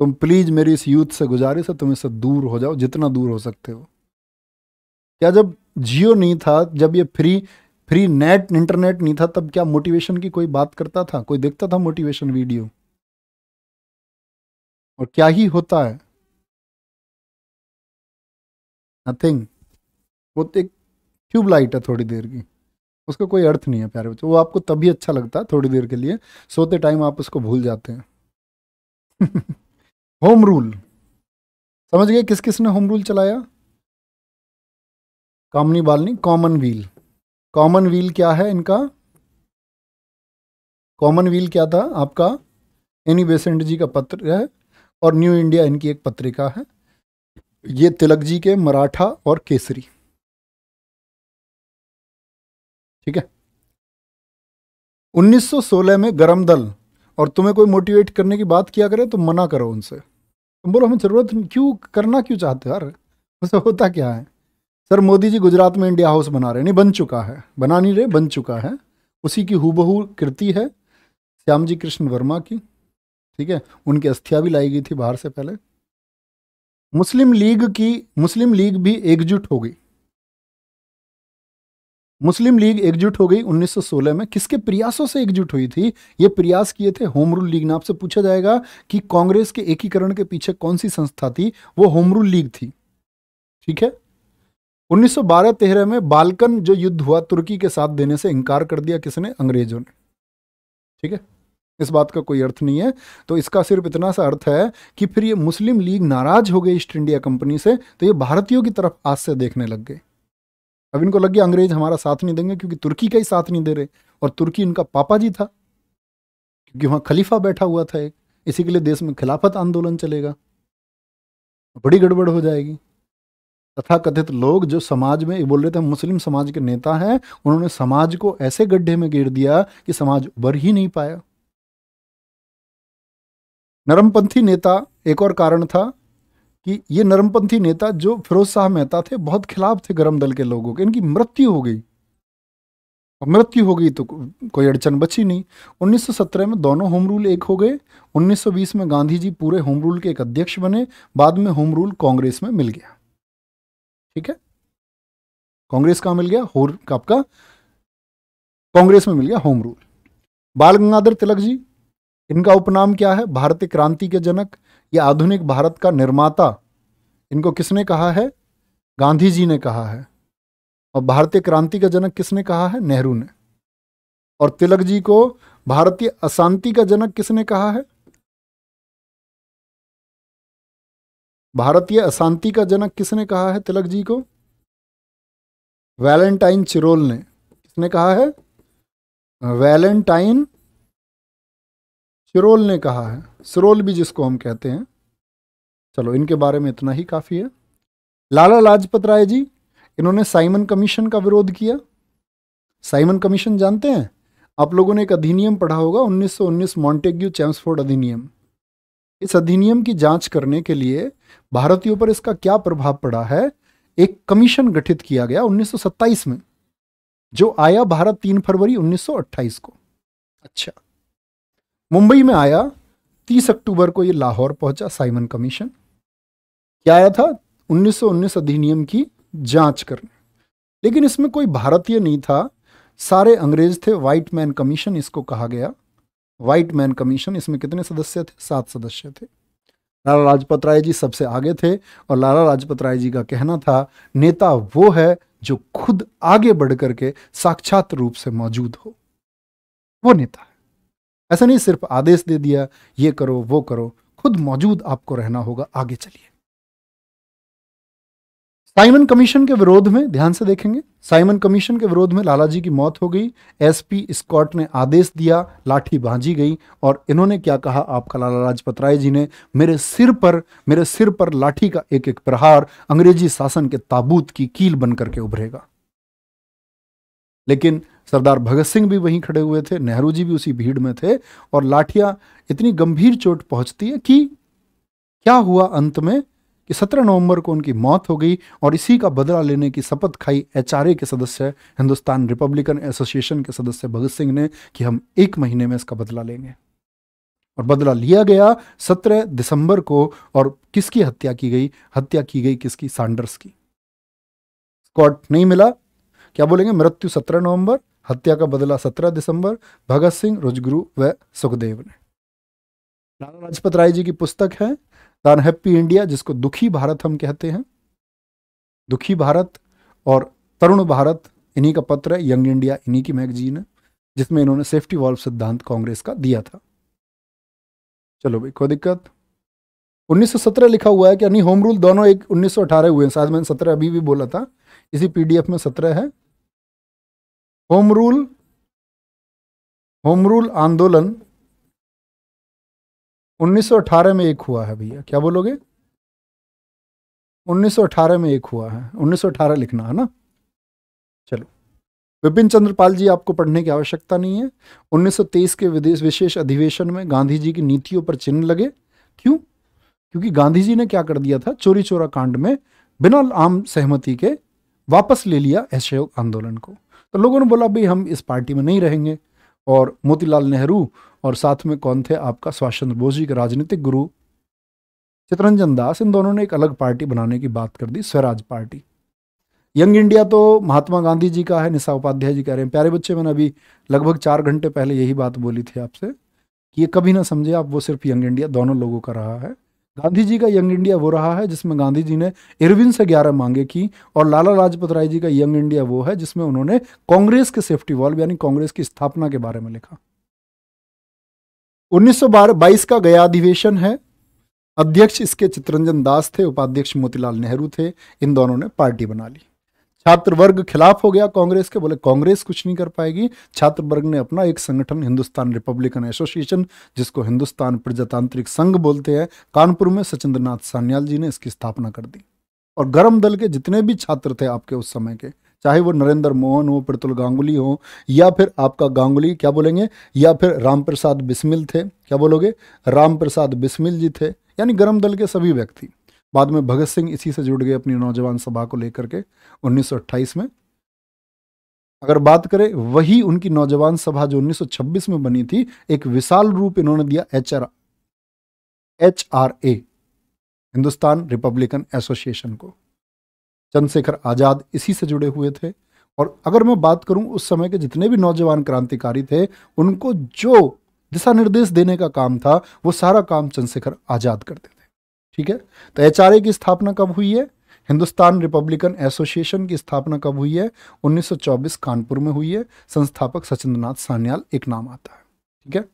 तुम प्लीज़ मेरी इस यूथ से गुजारिश है तुम इससे दूर हो जाओ जितना दूर हो सकते हो क्या जब जियो नहीं था जब ये फ्री फ्री नेट इंटरनेट नहीं था तब क्या मोटिवेशन की कोई बात करता था कोई देखता था मोटिवेशन वीडियो और क्या ही होता है नथिंग वो तो एक ट्यूबलाइट है थोड़ी देर की उसका कोई अर्थ नहीं है प्यारे बच्चों वो आपको तभी अच्छा लगता है थोड़ी देर के लिए सोते टाइम आप उसको भूल जाते हैं होम रूल समझ गए किस किस ने होम रूल चलाया कामनी बालनी कॉमन व्हील कॉमन व्हील क्या है इनका कॉमन व्हील क्या था आपका एनी बेसेंट जी का पत्र है और न्यू इंडिया इनकी एक पत्रिका है ये तिलक जी के मराठा और केसरी ठीक है 1916 में गरम दल और तुम्हें कोई मोटिवेट करने की बात किया करे तो मना करो उनसे तुम बोलो हमें ज़रूरत क्यों करना क्यों चाहते हो यार होता क्या है सर मोदी जी गुजरात में इंडिया हाउस बना रहे नहीं बन चुका है बना नहीं रहे बन चुका है उसी की हूबहू कृति है श्याम जी कृष्ण वर्मा की ठीक है उनकी अस्थियां भी लाई गई थी बाहर से पहले मुस्लिम लीग की मुस्लिम लीग भी एकजुट हो गई मुस्लिम लीग एकजुट हो गई 1916 में किसके प्रयासों से एकजुट हुई थी ये प्रयास किए थे होम रूल लीग ने आपसे पूछा जाएगा कि कांग्रेस के एकीकरण के पीछे कौन सी संस्था थी वो होम रूल लीग थी ठीक है 1912-13 में बालकन जो युद्ध हुआ तुर्की के साथ देने से इनकार कर दिया किसने अंग्रेजों ने ठीक है इस बात का कोई अर्थ नहीं है तो इसका सिर्फ इतना सा अर्थ है कि फिर ये मुस्लिम लीग नाराज हो गई ईस्ट इंडिया कंपनी से तो ये भारतीयों की तरफ आज से देखने लग गए अब इनको लग गया अंग्रेज हमारा साथ नहीं देंगे क्योंकि तुर्की का ही साथ नहीं दे रहे और तुर्की इनका पापा जी था क्योंकि वहाँ खलीफा बैठा हुआ था एक इसी के लिए देश में खिलाफत आंदोलन चलेगा बड़ी गड़बड़ हो जाएगी तथा कथित लोग जो समाज में ये बोल रहे थे मुस्लिम समाज के नेता हैं उन्होंने समाज को ऐसे गड्ढे में गिर दिया कि समाज उभर ही नहीं पाया नरमपंथी नेता एक और कारण था कि ये नरमपंथी नेता जो फिरोज शाह मेहता थे बहुत खिलाफ थे गर्म दल के लोगों के इनकी मृत्यु हो गई मृत्यु हो गई तो कोई अड़चन बची नहीं 1917 में दोनों होम रूल एक हो गए 1920 में गांधी जी पूरे होम रूल के एक अध्यक्ष बने बाद में होम रूल कांग्रेस में मिल गया ठीक है कांग्रेस कहा मिल गया होर आपका कांग्रेस में मिल गया होम रूल बाल गंगाधर तिलक जी इनका उपनाम क्या है भारतीय क्रांति के जनक या आधुनिक भारत का निर्माता इनको किसने कहा है गांधी जी ने कहा है और भारतीय क्रांति का जनक किसने कहा है नेहरू ने और तिलक जी को भारतीय अशांति का जनक किसने कहा है भारतीय अशांति का जनक किसने कहा है तिलक जी को वैलेंटाइन चिरोल ने किसने कहा है वैलेंटाइन चिरोल ने कहा है सिरोल भी जिसको हम कहते हैं चलो इनके बारे में इतना ही काफ़ी है लाला लाजपत राय जी इन्होंने साइमन कमीशन का विरोध किया साइमन कमीशन जानते हैं आप लोगों ने एक अधिनियम पढ़ा होगा 1919 मॉन्टेग्यू चैम्सफोर्ड अधिनियम इस अधिनियम की जांच करने के लिए भारतीयों पर इसका क्या प्रभाव पड़ा है एक कमीशन गठित किया गया 1927 में जो आया भारत तीन फरवरी 1928 को अच्छा मुंबई में आया 30 अक्टूबर को ये लाहौर पहुंचा साइमन कमीशन क्या आया था 1919 अधिनियम की जांच करने लेकिन इसमें कोई भारतीय नहीं था सारे अंग्रेज थे व्हाइट मैन कमीशन इसको कहा गया व्हाइट मैन कमीशन इसमें कितने सदस्य थे सात सदस्य थे लाला लाजपत राय जी सबसे आगे थे और लाला लाजपत राय जी का कहना था नेता वो है जो खुद आगे बढ़ करके साक्षात रूप से मौजूद हो वो नेता है ऐसा नहीं सिर्फ आदेश दे दिया ये करो वो करो खुद मौजूद आपको रहना होगा आगे चलिए साइमन कमीशन के विरोध में ध्यान से देखेंगे साइमन कमीशन के विरोध में लाला जी की मौत हो गई एसपी स्कॉट ने आदेश दिया लाठी भांजी गई और इन्होंने क्या कहा आपका लाला लाजपत राय जी ने मेरे सिर पर मेरे सिर पर लाठी का एक एक प्रहार अंग्रेजी शासन के ताबूत की कील बन करके उभरेगा लेकिन सरदार भगत सिंह भी वहीं खड़े हुए थे नेहरू जी भी उसी भीड़ में थे और लाठियां इतनी गंभीर चोट पहुंचती है कि क्या हुआ अंत में कि 17 नवंबर को उनकी मौत हो गई और इसी का बदला लेने की शपथ खाई एच के सदस्य हिंदुस्तान रिपब्लिकन एसोसिएशन के सदस्य भगत सिंह ने कि हम एक महीने में इसका बदला लेंगे और बदला लिया गया 17 दिसंबर को और किसकी हत्या की गई हत्या की गई किसकी सांडर्स की स्कॉट नहीं मिला क्या बोलेंगे मृत्यु 17 नवंबर हत्या का बदला 17 दिसंबर भगत सिंह रुजगुरु व सुखदेव ने लाला लाजपत राय जी की पुस्तक है द अनहैप्पी इंडिया जिसको दुखी भारत हम कहते हैं दुखी भारत और तरुण भारत इन्हीं का पत्र है यंग इंडिया इन्हीं की मैगजीन है जिसमें इन्होंने सेफ्टी वॉल्व सिद्धांत कांग्रेस का दिया था चलो भाई कोई दिक्कत 1917 लिखा हुआ है कि यानी होम रूल दोनों एक 1918 हुए हैं शायद मैंने 17 अभी भी बोला था इसी पीडीएफ में 17 है होम रूल होम रूल आंदोलन 1918 में एक हुआ है भैया क्या बोलोगे 1918 में एक हुआ है 1918 लिखना है ना चलो विपिन चंद्रपाल जी आपको पढ़ने की आवश्यकता नहीं है 1923 के विदेश विशेष अधिवेशन में गांधी जी की नीतियों पर चिन्ह लगे क्यों क्योंकि गांधी जी ने क्या कर दिया था चोरी चोरा कांड में बिना आम सहमति के वापस ले लिया असहयोग आंदोलन को तो लोगों ने बोला भाई हम इस पार्टी में नहीं रहेंगे और मोतीलाल नेहरू और साथ में कौन थे आपका सुभाष चंद्र बोस जी के राजनीतिक गुरु चितरंजन दास इन दोनों ने एक अलग पार्टी बनाने की बात कर दी स्वराज पार्टी यंग इंडिया तो महात्मा गांधी जी का है निशा उपाध्याय जी कह रहे हैं प्यारे बच्चे मैंने अभी लगभग चार घंटे पहले यही बात बोली थी आपसे कि ये कभी ना समझे आप वो सिर्फ यंग इंडिया दोनों लोगों का रहा है गांधी जी का यंग इंडिया वो रहा है जिसमें गांधी जी ने इरविन से ग्यारह मांगे की और लाला लाजपत राय जी का यंग इंडिया वो है जिसमें उन्होंने कांग्रेस के सेफ्टी वॉल्व यानी कांग्रेस की स्थापना के बारे में लिखा 1922 का गया अधिवेशन है अध्यक्ष इसके चित्रंजन दास थे उपाध्यक्ष मोतीलाल नेहरू थे इन दोनों ने पार्टी बना ली छात्र वर्ग खिलाफ हो गया कांग्रेस के बोले कांग्रेस कुछ नहीं कर पाएगी छात्र वर्ग ने अपना एक संगठन हिंदुस्तान रिपब्लिकन एसोसिएशन जिसको हिंदुस्तान प्रजातांत्रिक संघ बोलते हैं कानपुर में सचिंद्र सान्याल जी ने इसकी स्थापना कर दी और गर्म दल के जितने भी छात्र थे आपके उस समय के चाहे वो नरेंद्र मोहन हो प्रतुल गांगुली हो या फिर आपका गांगुली क्या बोलेंगे या फिर राम प्रसाद बिस्मिल थे क्या बोलोगे राम प्रसाद बिस्मिल जी थे यानी गर्म दल के सभी व्यक्ति बाद में भगत सिंह इसी से जुड़ गए अपनी नौजवान सभा को लेकर के 1928 में अगर बात करें वही उनकी नौजवान सभा जो 1926 में बनी थी एक विशाल रूप इन्होंने दिया H R H R A Hindustan republican association को चंद्रशेखर आज़ाद इसी से जुड़े हुए थे और अगर मैं बात करूं उस समय के जितने भी नौजवान क्रांतिकारी थे उनको जो दिशा निर्देश देने का काम था वो सारा काम चंद्रशेखर आज़ाद करते थे ठीक है तो एच की स्थापना कब हुई है हिंदुस्तान रिपब्लिकन एसोसिएशन की स्थापना कब हुई है 1924 कानपुर में हुई है संस्थापक सचिंद्र सान्याल एक नाम आता है ठीक है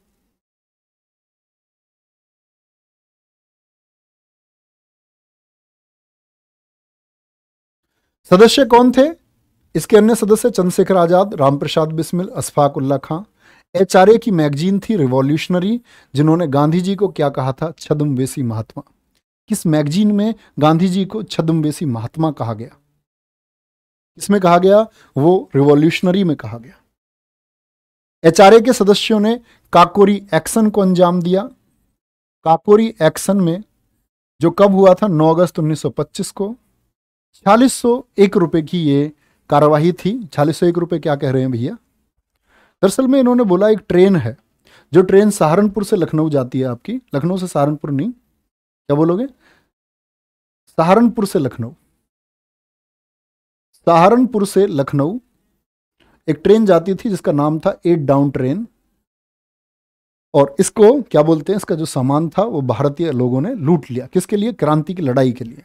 सदस्य कौन थे इसके अन्य सदस्य चंद्रशेखर आजाद रामप्रसाद बिस्मिल अशफाक उल्ला खां एचआरए की मैगजीन थी रिवॉल्यूशनरी जिन्होंने गांधी जी को क्या कहा था वेसी महात्मा किस मैगजीन में गांधी जी को छदमवेशी महात्मा कहा गया किसमें कहा गया वो रिवॉल्यूशनरी में कहा गया एचआरए के सदस्यों ने काकोरी एक्शन को अंजाम दिया काकोरी एक्शन में जो कब हुआ था 9 अगस्त 1925 को छियालीस सौ एक रुपये की ये कार्यवाही थी छियालीस सौ एक रुपए क्या कह रहे हैं भैया दरअसल में इन्होंने बोला एक ट्रेन है जो ट्रेन सहारनपुर से लखनऊ जाती है आपकी लखनऊ से सहारनपुर नहीं क्या बोलोगे सहारनपुर से लखनऊ सहारनपुर से लखनऊ एक ट्रेन जाती थी जिसका नाम था एट डाउन ट्रेन और इसको क्या बोलते हैं इसका जो सामान था वो भारतीय लोगों ने लूट लिया किसके लिए क्रांति की लड़ाई के लिए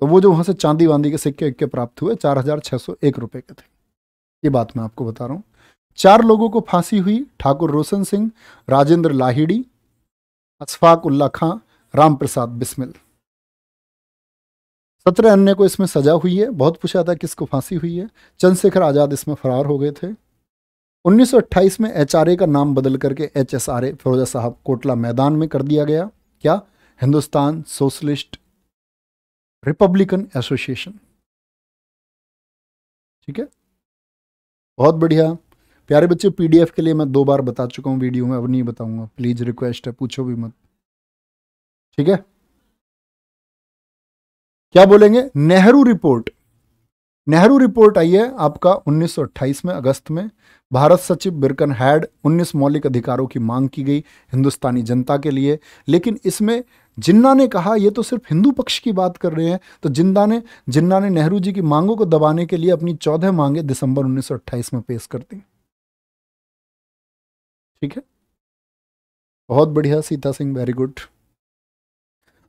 तो वो जो वहां से चांदी वांदी के सिक्के इक्के प्राप्त हुए चार हजार छह सौ एक रुपए के थे ये बात मैं आपको बता रहा हूं चार लोगों को फांसी हुई ठाकुर रोशन सिंह राजेंद्र लाहिड़ी अशफाक उल्ला खां राम प्रसाद बिस्मिल सत्रह अन्य को इसमें सजा हुई है बहुत पूछा था किसको फांसी हुई है चंद्रशेखर आज़ाद इसमें फरार हो गए थे 1928 में एचआरए का नाम बदल करके H S R A Feroz साहब कोटला मैदान में कर दिया गया क्या हिंदुस्तान सोशलिस्ट रिपब्लिकन एसोसिएशन ठीक है बहुत बढ़िया प्यारे बच्चे पीडीएफ के लिए मैं दो बार बता चुका हूँ वीडियो में अब नहीं बताऊंगा प्लीज़ रिक्वेस्ट है पूछो भी मत ठीक है क्या बोलेंगे नेहरू रिपोर्ट नेहरू रिपोर्ट आई है आपका 1928 में अगस्त में भारत सचिव बिरकन हैड 19 मौलिक अधिकारों की मांग की गई हिंदुस्तानी जनता के लिए लेकिन इसमें जिन्ना ने कहा ये तो सिर्फ हिंदू पक्ष की बात कर रहे हैं तो जिन्ना ने जिन्ना ने नेहरू जी की मांगों को दबाने के लिए अपनी चौदह मांगे दिसंबर उन्नीस में पेश कर दी ठीक है बहुत बढ़िया सीता सिंह वेरी गुड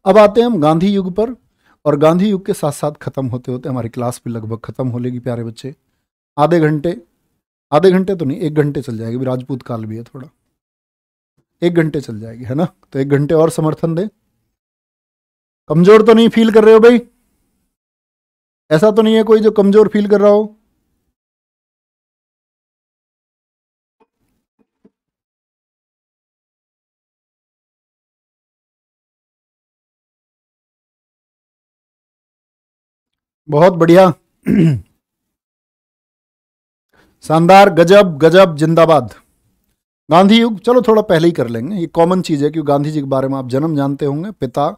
अब आते हैं हम गांधी युग पर और गांधी युग के साथ साथ ख़त्म होते होते हमारी क्लास भी लगभग ख़त्म हो लेगी प्यारे बच्चे आधे घंटे आधे घंटे तो नहीं एक घंटे चल जाएगी भी राजपूत काल भी है थोड़ा एक घंटे चल जाएगी है ना तो एक घंटे और समर्थन दे कमज़ोर तो नहीं फील कर रहे हो भाई ऐसा तो नहीं है कोई जो कमज़ोर फील कर रहा हो बहुत बढ़िया शानदार गजब गजब जिंदाबाद गांधी युग चलो थोड़ा पहले ही कर लेंगे ये कॉमन चीज़ है क्योंकि गांधी जी के बारे में आप जन्म जानते होंगे पिता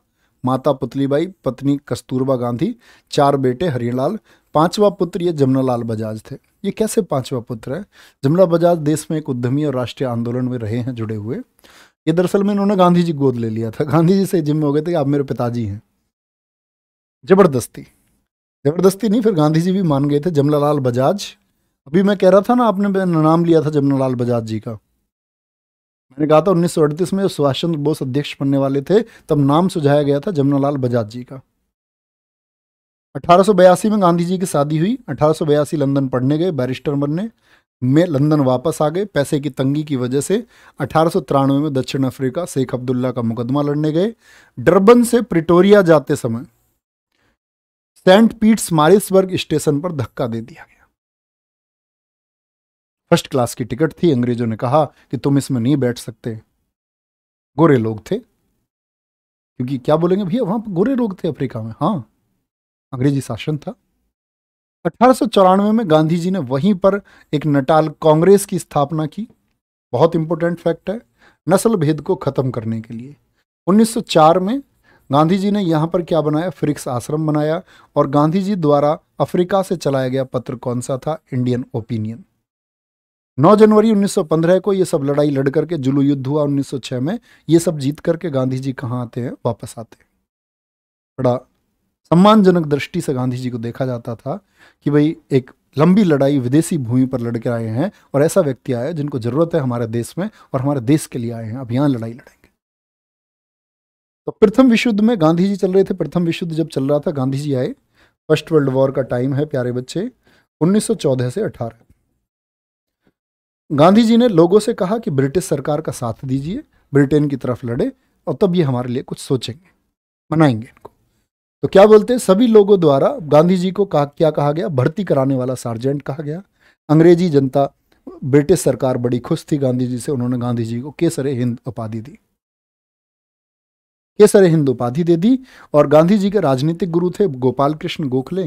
माता पुतलीबाई पत्नी कस्तूरबा गांधी चार बेटे हरिलाल पांचवा पुत्र ये जमनालाल बजाज थे ये कैसे पांचवा पुत्र है जमुना बजाज देश में एक उद्यमी और राष्ट्रीय आंदोलन में रहे हैं जुड़े हुए ये दरअसल में इन्होंने गांधी जी गोद ले लिया था गांधी जी से जिम्मे हो गए थे कि आप मेरे पिताजी हैं जबरदस्ती ज़बरदस्ती नहीं फिर गांधी जी भी मान गए थे लाल बजाज अभी मैं कह रहा था ना आपने नाम लिया था जमनालाल बजाज जी का मैंने कहा था उन्नीस में सुभाष चंद्र बोस अध्यक्ष बनने वाले थे तब नाम सुझाया गया था जमनालाल बजाज जी का 1882 में गांधी जी की शादी हुई 1882 लंदन पढ़ने गए बैरिस्टर बनने में लंदन वापस आ गए पैसे की तंगी की वजह से अठारह में दक्षिण अफ्रीका शेख अब्दुल्ला का मुकदमा लड़ने गए डरबन से प्रिटोरिया जाते समय सेंट पीट्स मारिसबर्ग स्टेशन पर धक्का दे दिया गया फर्स्ट क्लास की टिकट थी अंग्रेजों ने कहा कि तुम इसमें नहीं बैठ सकते गोरे लोग थे क्योंकि क्या बोलेंगे भैया वहां पर गोरे लोग थे अफ्रीका में हाँ अंग्रेजी शासन था अठारह में गांधी जी ने वहीं पर एक नटाल कांग्रेस की स्थापना की बहुत इंपॉर्टेंट फैक्ट है नस्ल भेद को खत्म करने के लिए 1904 में गांधी जी ने यहाँ पर क्या बनाया फ्रिक्स आश्रम बनाया और गांधी जी द्वारा अफ्रीका से चलाया गया पत्र कौन सा था इंडियन ओपिनियन 9 जनवरी 1915 को ये सब लड़ाई लड़ करके जुलू युद्ध हुआ 1906 में ये सब जीत करके गांधी जी कहाँ आते हैं वापस आते हैं बड़ा सम्मानजनक दृष्टि से गांधी जी को देखा जाता था कि भाई एक लंबी लड़ाई विदेशी भूमि पर लड़के आए हैं और ऐसा व्यक्ति आया जिनको ज़रूरत है हमारे देश में और हमारे देश के लिए आए हैं अब यहाँ लड़ाई लड़ेंगे तो प्रथम विशुद्ध में गांधी जी चल रहे थे प्रथम विशुद्ध जब चल रहा था गांधी जी आए फर्स्ट वर्ल्ड वॉर का टाइम है प्यारे बच्चे 1914 से 18 गांधी जी ने लोगों से कहा कि ब्रिटिश सरकार का साथ दीजिए ब्रिटेन की तरफ लड़े और तब ये हमारे लिए कुछ सोचेंगे मनाएंगे इनको तो क्या बोलते हैं सभी लोगों द्वारा गांधी जी को कहा क्या कहा गया भर्ती कराने वाला सार्जेंट कहा गया अंग्रेजी जनता ब्रिटिश सरकार बड़ी खुश थी गांधी जी से उन्होंने गांधी जी को केसरे हिंद उपाधि दी ये सारे हिंद उपाधि दे दी और गांधी जी के राजनीतिक गुरु थे गोपाल कृष्ण गोखले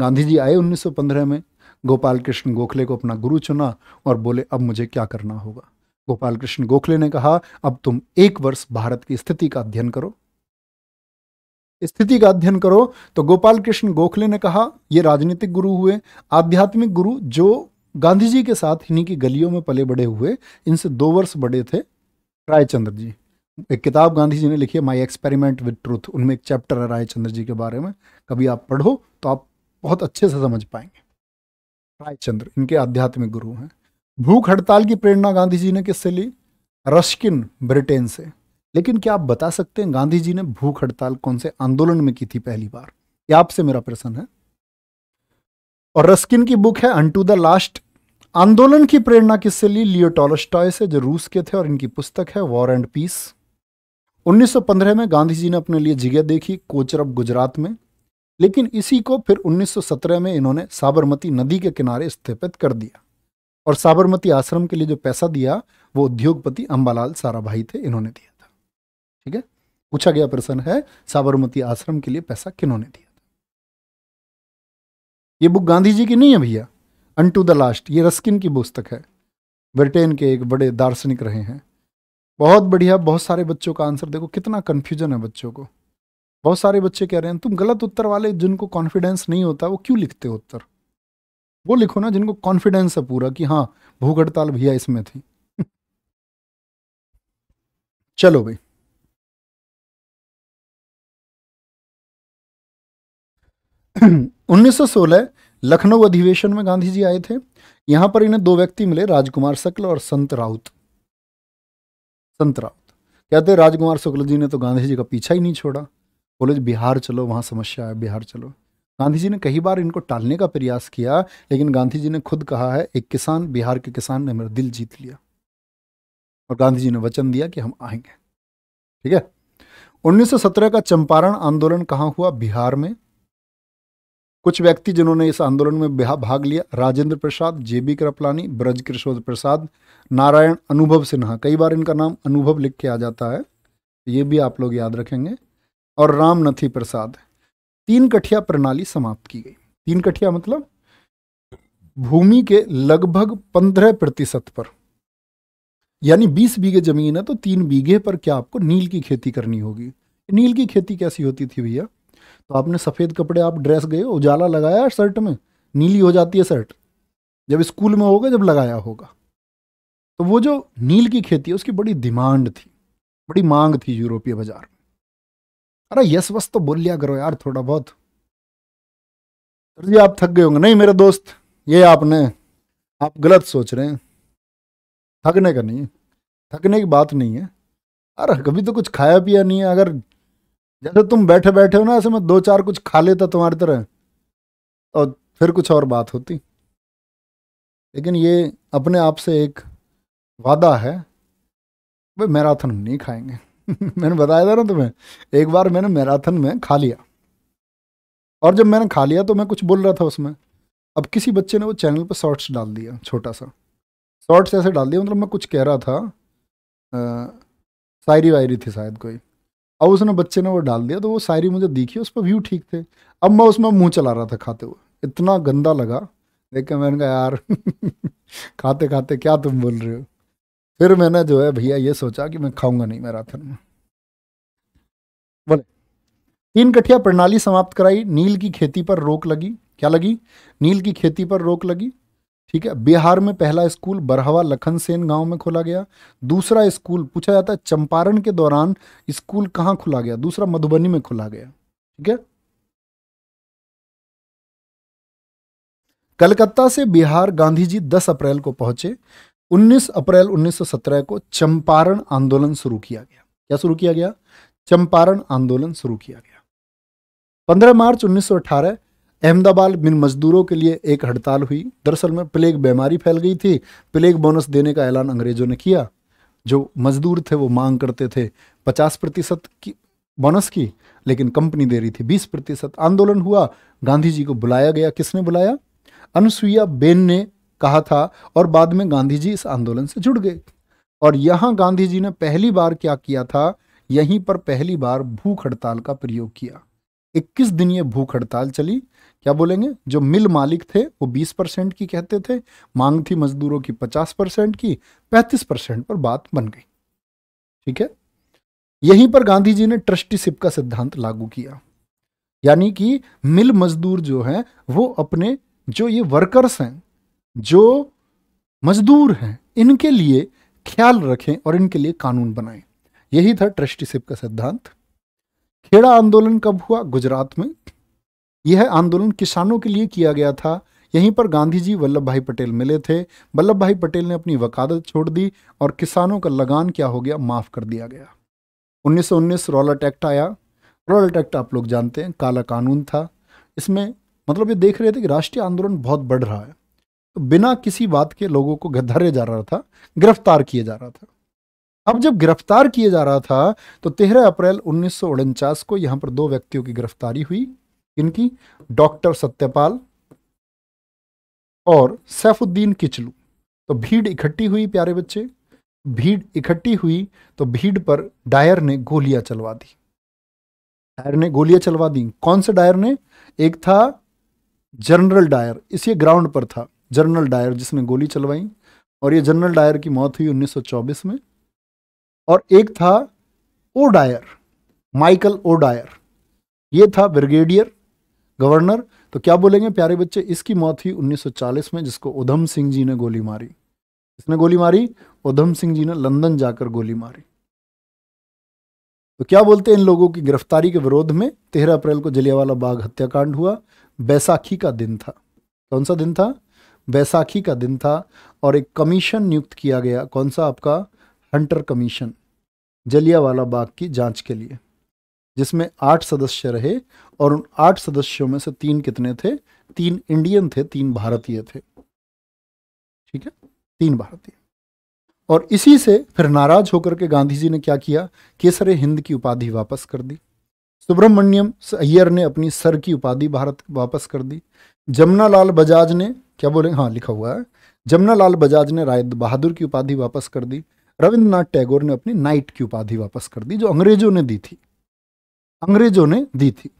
गांधी जी आए 1915 में गोपाल कृष्ण गोखले को अपना गुरु चुना और बोले अब मुझे क्या करना होगा गोपाल कृष्ण गोखले ने कहा अब तुम एक वर्ष भारत की स्थिति का अध्ययन करो स्थिति का अध्ययन करो तो गोपाल कृष्ण गोखले ने कहा ये राजनीतिक गुरु हुए आध्यात्मिक गुरु जो गांधी जी के साथ इन्हीं की गलियों में पले बड़े हुए इनसे दो वर्ष बड़े थे रायचंद्र जी एक किताब गांधी जी ने लिखी है माई एक्सपेरिमेंट विद ट्रूथ उनमें एक चैप्टर है रायचंद्र जी के बारे में कभी आप पढ़ो तो आप बहुत अच्छे से समझ पाएंगे रायचंद्र इनके आध्यात्मिक गुरु हैं भूख हड़ताल की प्रेरणा गांधी जी ने किससे ली रस्किन ब्रिटेन से लेकिन क्या आप बता सकते हैं गांधी जी ने भूख हड़ताल कौन से आंदोलन में की थी पहली बार ये आपसे मेरा प्रश्न है और रस्किन की बुक है अन टू द लास्ट आंदोलन की प्रेरणा किससे ली लियो टॉलस्टॉय से जो रूस के थे और इनकी पुस्तक है वॉर एंड पीस 1915 में गांधी जी ने अपने लिए जगह देखी कोचरब गुजरात में लेकिन इसी को फिर 1917 में इन्होंने साबरमती नदी के किनारे स्थापित कर दिया और साबरमती आश्रम के लिए जो पैसा दिया वो उद्योगपति अंबालाल साराभाई थे इन्होंने दिया था ठीक है पूछा गया प्रश्न है साबरमती आश्रम के लिए पैसा किन्होंने दिया था ये बुक गांधी जी की नहीं है भैया अन टू द लास्ट ये रस्किन की पुस्तक है ब्रिटेन के एक बड़े दार्शनिक रहे हैं बहुत बढ़िया बहुत सारे बच्चों का आंसर देखो कितना कन्फ्यूजन है बच्चों को बहुत सारे बच्चे कह रहे हैं तुम गलत उत्तर वाले जिनको कॉन्फिडेंस नहीं होता वो क्यों लिखते हो उत्तर वो लिखो ना जिनको कॉन्फिडेंस है पूरा कि हाँ भूख हड़ताल भैया इसमें थी चलो भाई उन्नीस सौ सोलह लखनऊ अधिवेशन में गांधी जी आए थे यहां पर इन्हें दो व्यक्ति मिले राजकुमार शक्ल और संत राउत संत राउत कहते राजकुमार शुक्ल जी ने तो गांधी जी का पीछा ही नहीं छोड़ा बोले बिहार चलो वहाँ समस्या है बिहार चलो गांधी जी ने कई बार इनको टालने का प्रयास किया लेकिन गांधी जी ने खुद कहा है एक किसान बिहार के किसान ने मेरा दिल जीत लिया और गांधी जी ने वचन दिया कि हम आएंगे ठीक है 1917 का चंपारण आंदोलन कहाँ हुआ बिहार में कुछ व्यक्ति जिन्होंने इस आंदोलन में भाग लिया राजेंद्र प्रसाद जे बी कृपलानी ब्रज किशोर प्रसाद नारायण अनुभव सिन्हा कई बार इनका नाम अनुभव लिख के आ जाता है ये भी आप लोग याद रखेंगे और रामनथी प्रसाद तीन कठिया प्रणाली समाप्त की गई तीन कठिया मतलब भूमि के लगभग पंद्रह प्रतिशत पर यानी बीस बीघे जमीन है तो तीन बीघे पर क्या आपको नील की खेती करनी होगी नील की खेती कैसी होती थी भैया तो आपने सफ़ेद कपड़े आप ड्रेस गए उजाला लगाया शर्ट में नीली हो जाती है शर्ट जब स्कूल में होगा जब लगाया होगा तो वो जो नील की खेती है उसकी बड़ी डिमांड थी बड़ी मांग थी यूरोपीय बाजार में अरे यस वस तो बोल लिया करो यार थोड़ा बहुत जी आप थक गए होंगे नहीं मेरे दोस्त ये आपने आप गलत सोच रहे हैं थकने का नहीं थकने की बात नहीं है अरे कभी तो कुछ खाया पिया नहीं है अगर जैसे तुम बैठे बैठे हो ना ऐसे मैं दो चार कुछ खा लेता तुम्हारी तरह और फिर कुछ और बात होती लेकिन ये अपने आप से एक वादा है भाई मैराथन नहीं खाएंगे मैंने बताया था ना तुम्हें एक बार मैंने मैराथन में खा लिया और जब मैंने खा लिया तो मैं कुछ बोल रहा था उसमें अब किसी बच्चे ने वो चैनल पर शॉर्ट्स डाल दिया छोटा सा शॉर्ट्स ऐसे डाल दिया मतलब मैं कुछ कह रहा था आ, सायरी वायरी थी शायद कोई अब उसने बच्चे ने वो डाल दिया तो वो शायरी मुझे दिखी उस पर व्यू ठीक थे अब मैं उसमें मुंह चला रहा था खाते हुए इतना गंदा लगा देखे मैंने कहा यार खाते खाते क्या तुम बोल रहे हो फिर मैंने जो है भैया ये सोचा कि मैं खाऊंगा नहीं मेरा थन में बोले तीन कठिया प्रणाली समाप्त कराई नील की खेती पर रोक लगी क्या लगी नील की खेती पर रोक लगी ठीक है बिहार में पहला स्कूल बरहवा लखनसेन गांव में खोला गया दूसरा स्कूल पूछा जाता है चंपारण के दौरान स्कूल कहाँ खुला गया दूसरा मधुबनी में खुला गया ठीक है कलकत्ता से बिहार गांधी जी 10 अप्रैल को पहुंचे 19 अप्रैल 1917 को चंपारण आंदोलन शुरू किया गया क्या शुरू किया गया चंपारण आंदोलन शुरू किया गया 15 मार्च अहमदाबाद मिल मजदूरों के लिए एक हड़ताल हुई दरअसल में प्लेग बीमारी फैल गई थी प्लेग बोनस देने का ऐलान अंग्रेजों ने किया जो मजदूर थे वो मांग करते थे पचास प्रतिशत की बोनस की लेकिन कंपनी दे रही थी बीस प्रतिशत आंदोलन हुआ गांधी जी को बुलाया गया किसने बुलाया अनुसुईया बेन ने कहा था और बाद में गांधी जी इस आंदोलन से जुड़ गए और यहाँ गांधी जी ने पहली बार क्या किया था यहीं पर पहली बार भूख हड़ताल का प्रयोग किया 21 दिन यह भूख हड़ताल चली क्या बोलेंगे जो मिल मालिक थे वो 20 परसेंट की कहते थे मांग थी मजदूरों की 50 परसेंट की 35 परसेंट पर बात बन गई ठीक है यहीं पर गांधी जी ने ट्रस्टीशिप का सिद्धांत लागू किया यानी कि मिल मजदूर जो हैं वो अपने जो ये वर्कर्स हैं जो मजदूर हैं इनके लिए ख्याल रखें और इनके लिए कानून बनाएं यही था ट्रस्टीशिप का सिद्धांत खेड़ा आंदोलन कब हुआ गुजरात में यह आंदोलन किसानों के लिए किया गया था यहीं पर गांधी जी वल्लभ भाई पटेल मिले थे वल्लभ भाई पटेल ने अपनी वकालत छोड़ दी और किसानों का लगान क्या हो गया माफ़ कर दिया गया 1919 रॉलट एक्ट आया रॉलट एक्ट आप लोग जानते हैं काला कानून था इसमें मतलब ये देख रहे थे कि राष्ट्रीय आंदोलन बहुत बढ़ रहा है तो बिना किसी बात के लोगों को धरे जा रहा था गिरफ्तार किया जा रहा था अब जब गिरफ्तार किया जा रहा था तो तेरह अप्रैल उन्नीस को यहाँ पर दो व्यक्तियों की गिरफ्तारी हुई इनकी डॉक्टर सत्यपाल और सैफुद्दीन किचलू तो भीड़ इकट्ठी हुई प्यारे बच्चे भीड़ इकट्ठी हुई तो भीड़ पर डायर ने गोलियां चलवा दी डायर ने गोलियां चलवा दी कौन से डायर ने एक था जनरल डायर इसी ग्राउंड पर था जनरल डायर जिसने गोली चलवाई और ये जनरल डायर की मौत हुई 1924 में और एक था O Dwyer Michael O Dwyer ये था ब्रिगेडियर गवर्नर तो क्या बोलेंगे प्यारे बच्चे इसकी मौत हुई 1940 में जिसको उधम सिंह जी ने गोली मारी इसने गोली मारी उधम सिंह जी ने लंदन जाकर गोली मारी तो क्या बोलते हैं इन लोगों की गिरफ्तारी के विरोध में तेरह अप्रैल को जलियावाला बाग हत्याकांड हुआ बैसाखी का दिन था कौन सा दिन था बैसाखी का दिन था और एक कमीशन नियुक्त किया गया कौन सा आपका हंटर कमीशन जलियावाला बाग की जांच के लिए जिसमें आठ सदस्य रहे और उन आठ सदस्यों में से तीन कितने थे तीन इंडियन थे तीन भारतीय थे ठीक है तीन भारतीय और इसी से फिर नाराज होकर के गांधी जी ने क्या किया केसर हिंद की उपाधि वापस कर दी सुब्रमण्यम अय्यर ने अपनी सर की उपाधि भारत वापस कर दी जमुना लाल बजाज ने क्या बोले हाँ लिखा हुआ है जमुना लाल बजाज ने राय बहादुर की उपाधि वापस कर दी रविंद्रनाथ टैगोर ने अपनी नाइट की उपाधि वापस कर दी जो अंग्रेजों ने दी थी अंग्रेजों ने दी थी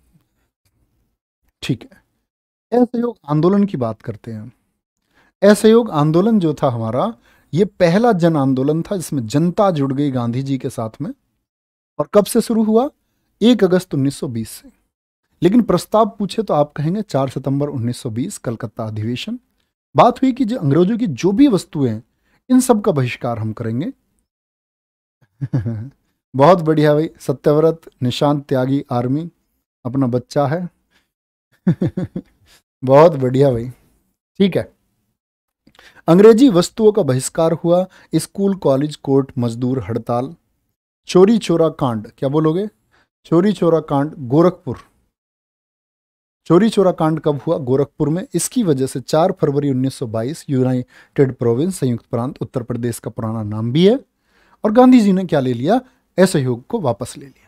ठीक है असहयोग आंदोलन की बात करते हैं असहयोग आंदोलन जो था हमारा ये पहला जन आंदोलन था जिसमें जनता जुड़ गई गांधी जी के साथ में और कब से शुरू हुआ एक अगस्त 1920 से लेकिन प्रस्ताव पूछे तो आप कहेंगे 4 सितंबर 1920 कलकत्ता अधिवेशन बात हुई कि जो अंग्रेजों की जो भी वस्तुएं इन सब का बहिष्कार हम करेंगे बहुत बढ़िया भाई सत्यव्रत निशांत त्यागी आर्मी अपना बच्चा है बहुत बढ़िया भाई ठीक है अंग्रेजी वस्तुओं का बहिष्कार हुआ स्कूल कॉलेज कोर्ट मजदूर हड़ताल चोरी चोरा कांड क्या बोलोगे चोरी चोरा कांड गोरखपुर चोरी चोरा कांड कब हुआ गोरखपुर में इसकी वजह से 4 फरवरी 1922 यूनाइटेड प्रोविंस संयुक्त प्रांत उत्तर प्रदेश का पुराना नाम भी है और गांधी जी ने क्या ले लिया असहयोग को वापस ले लिया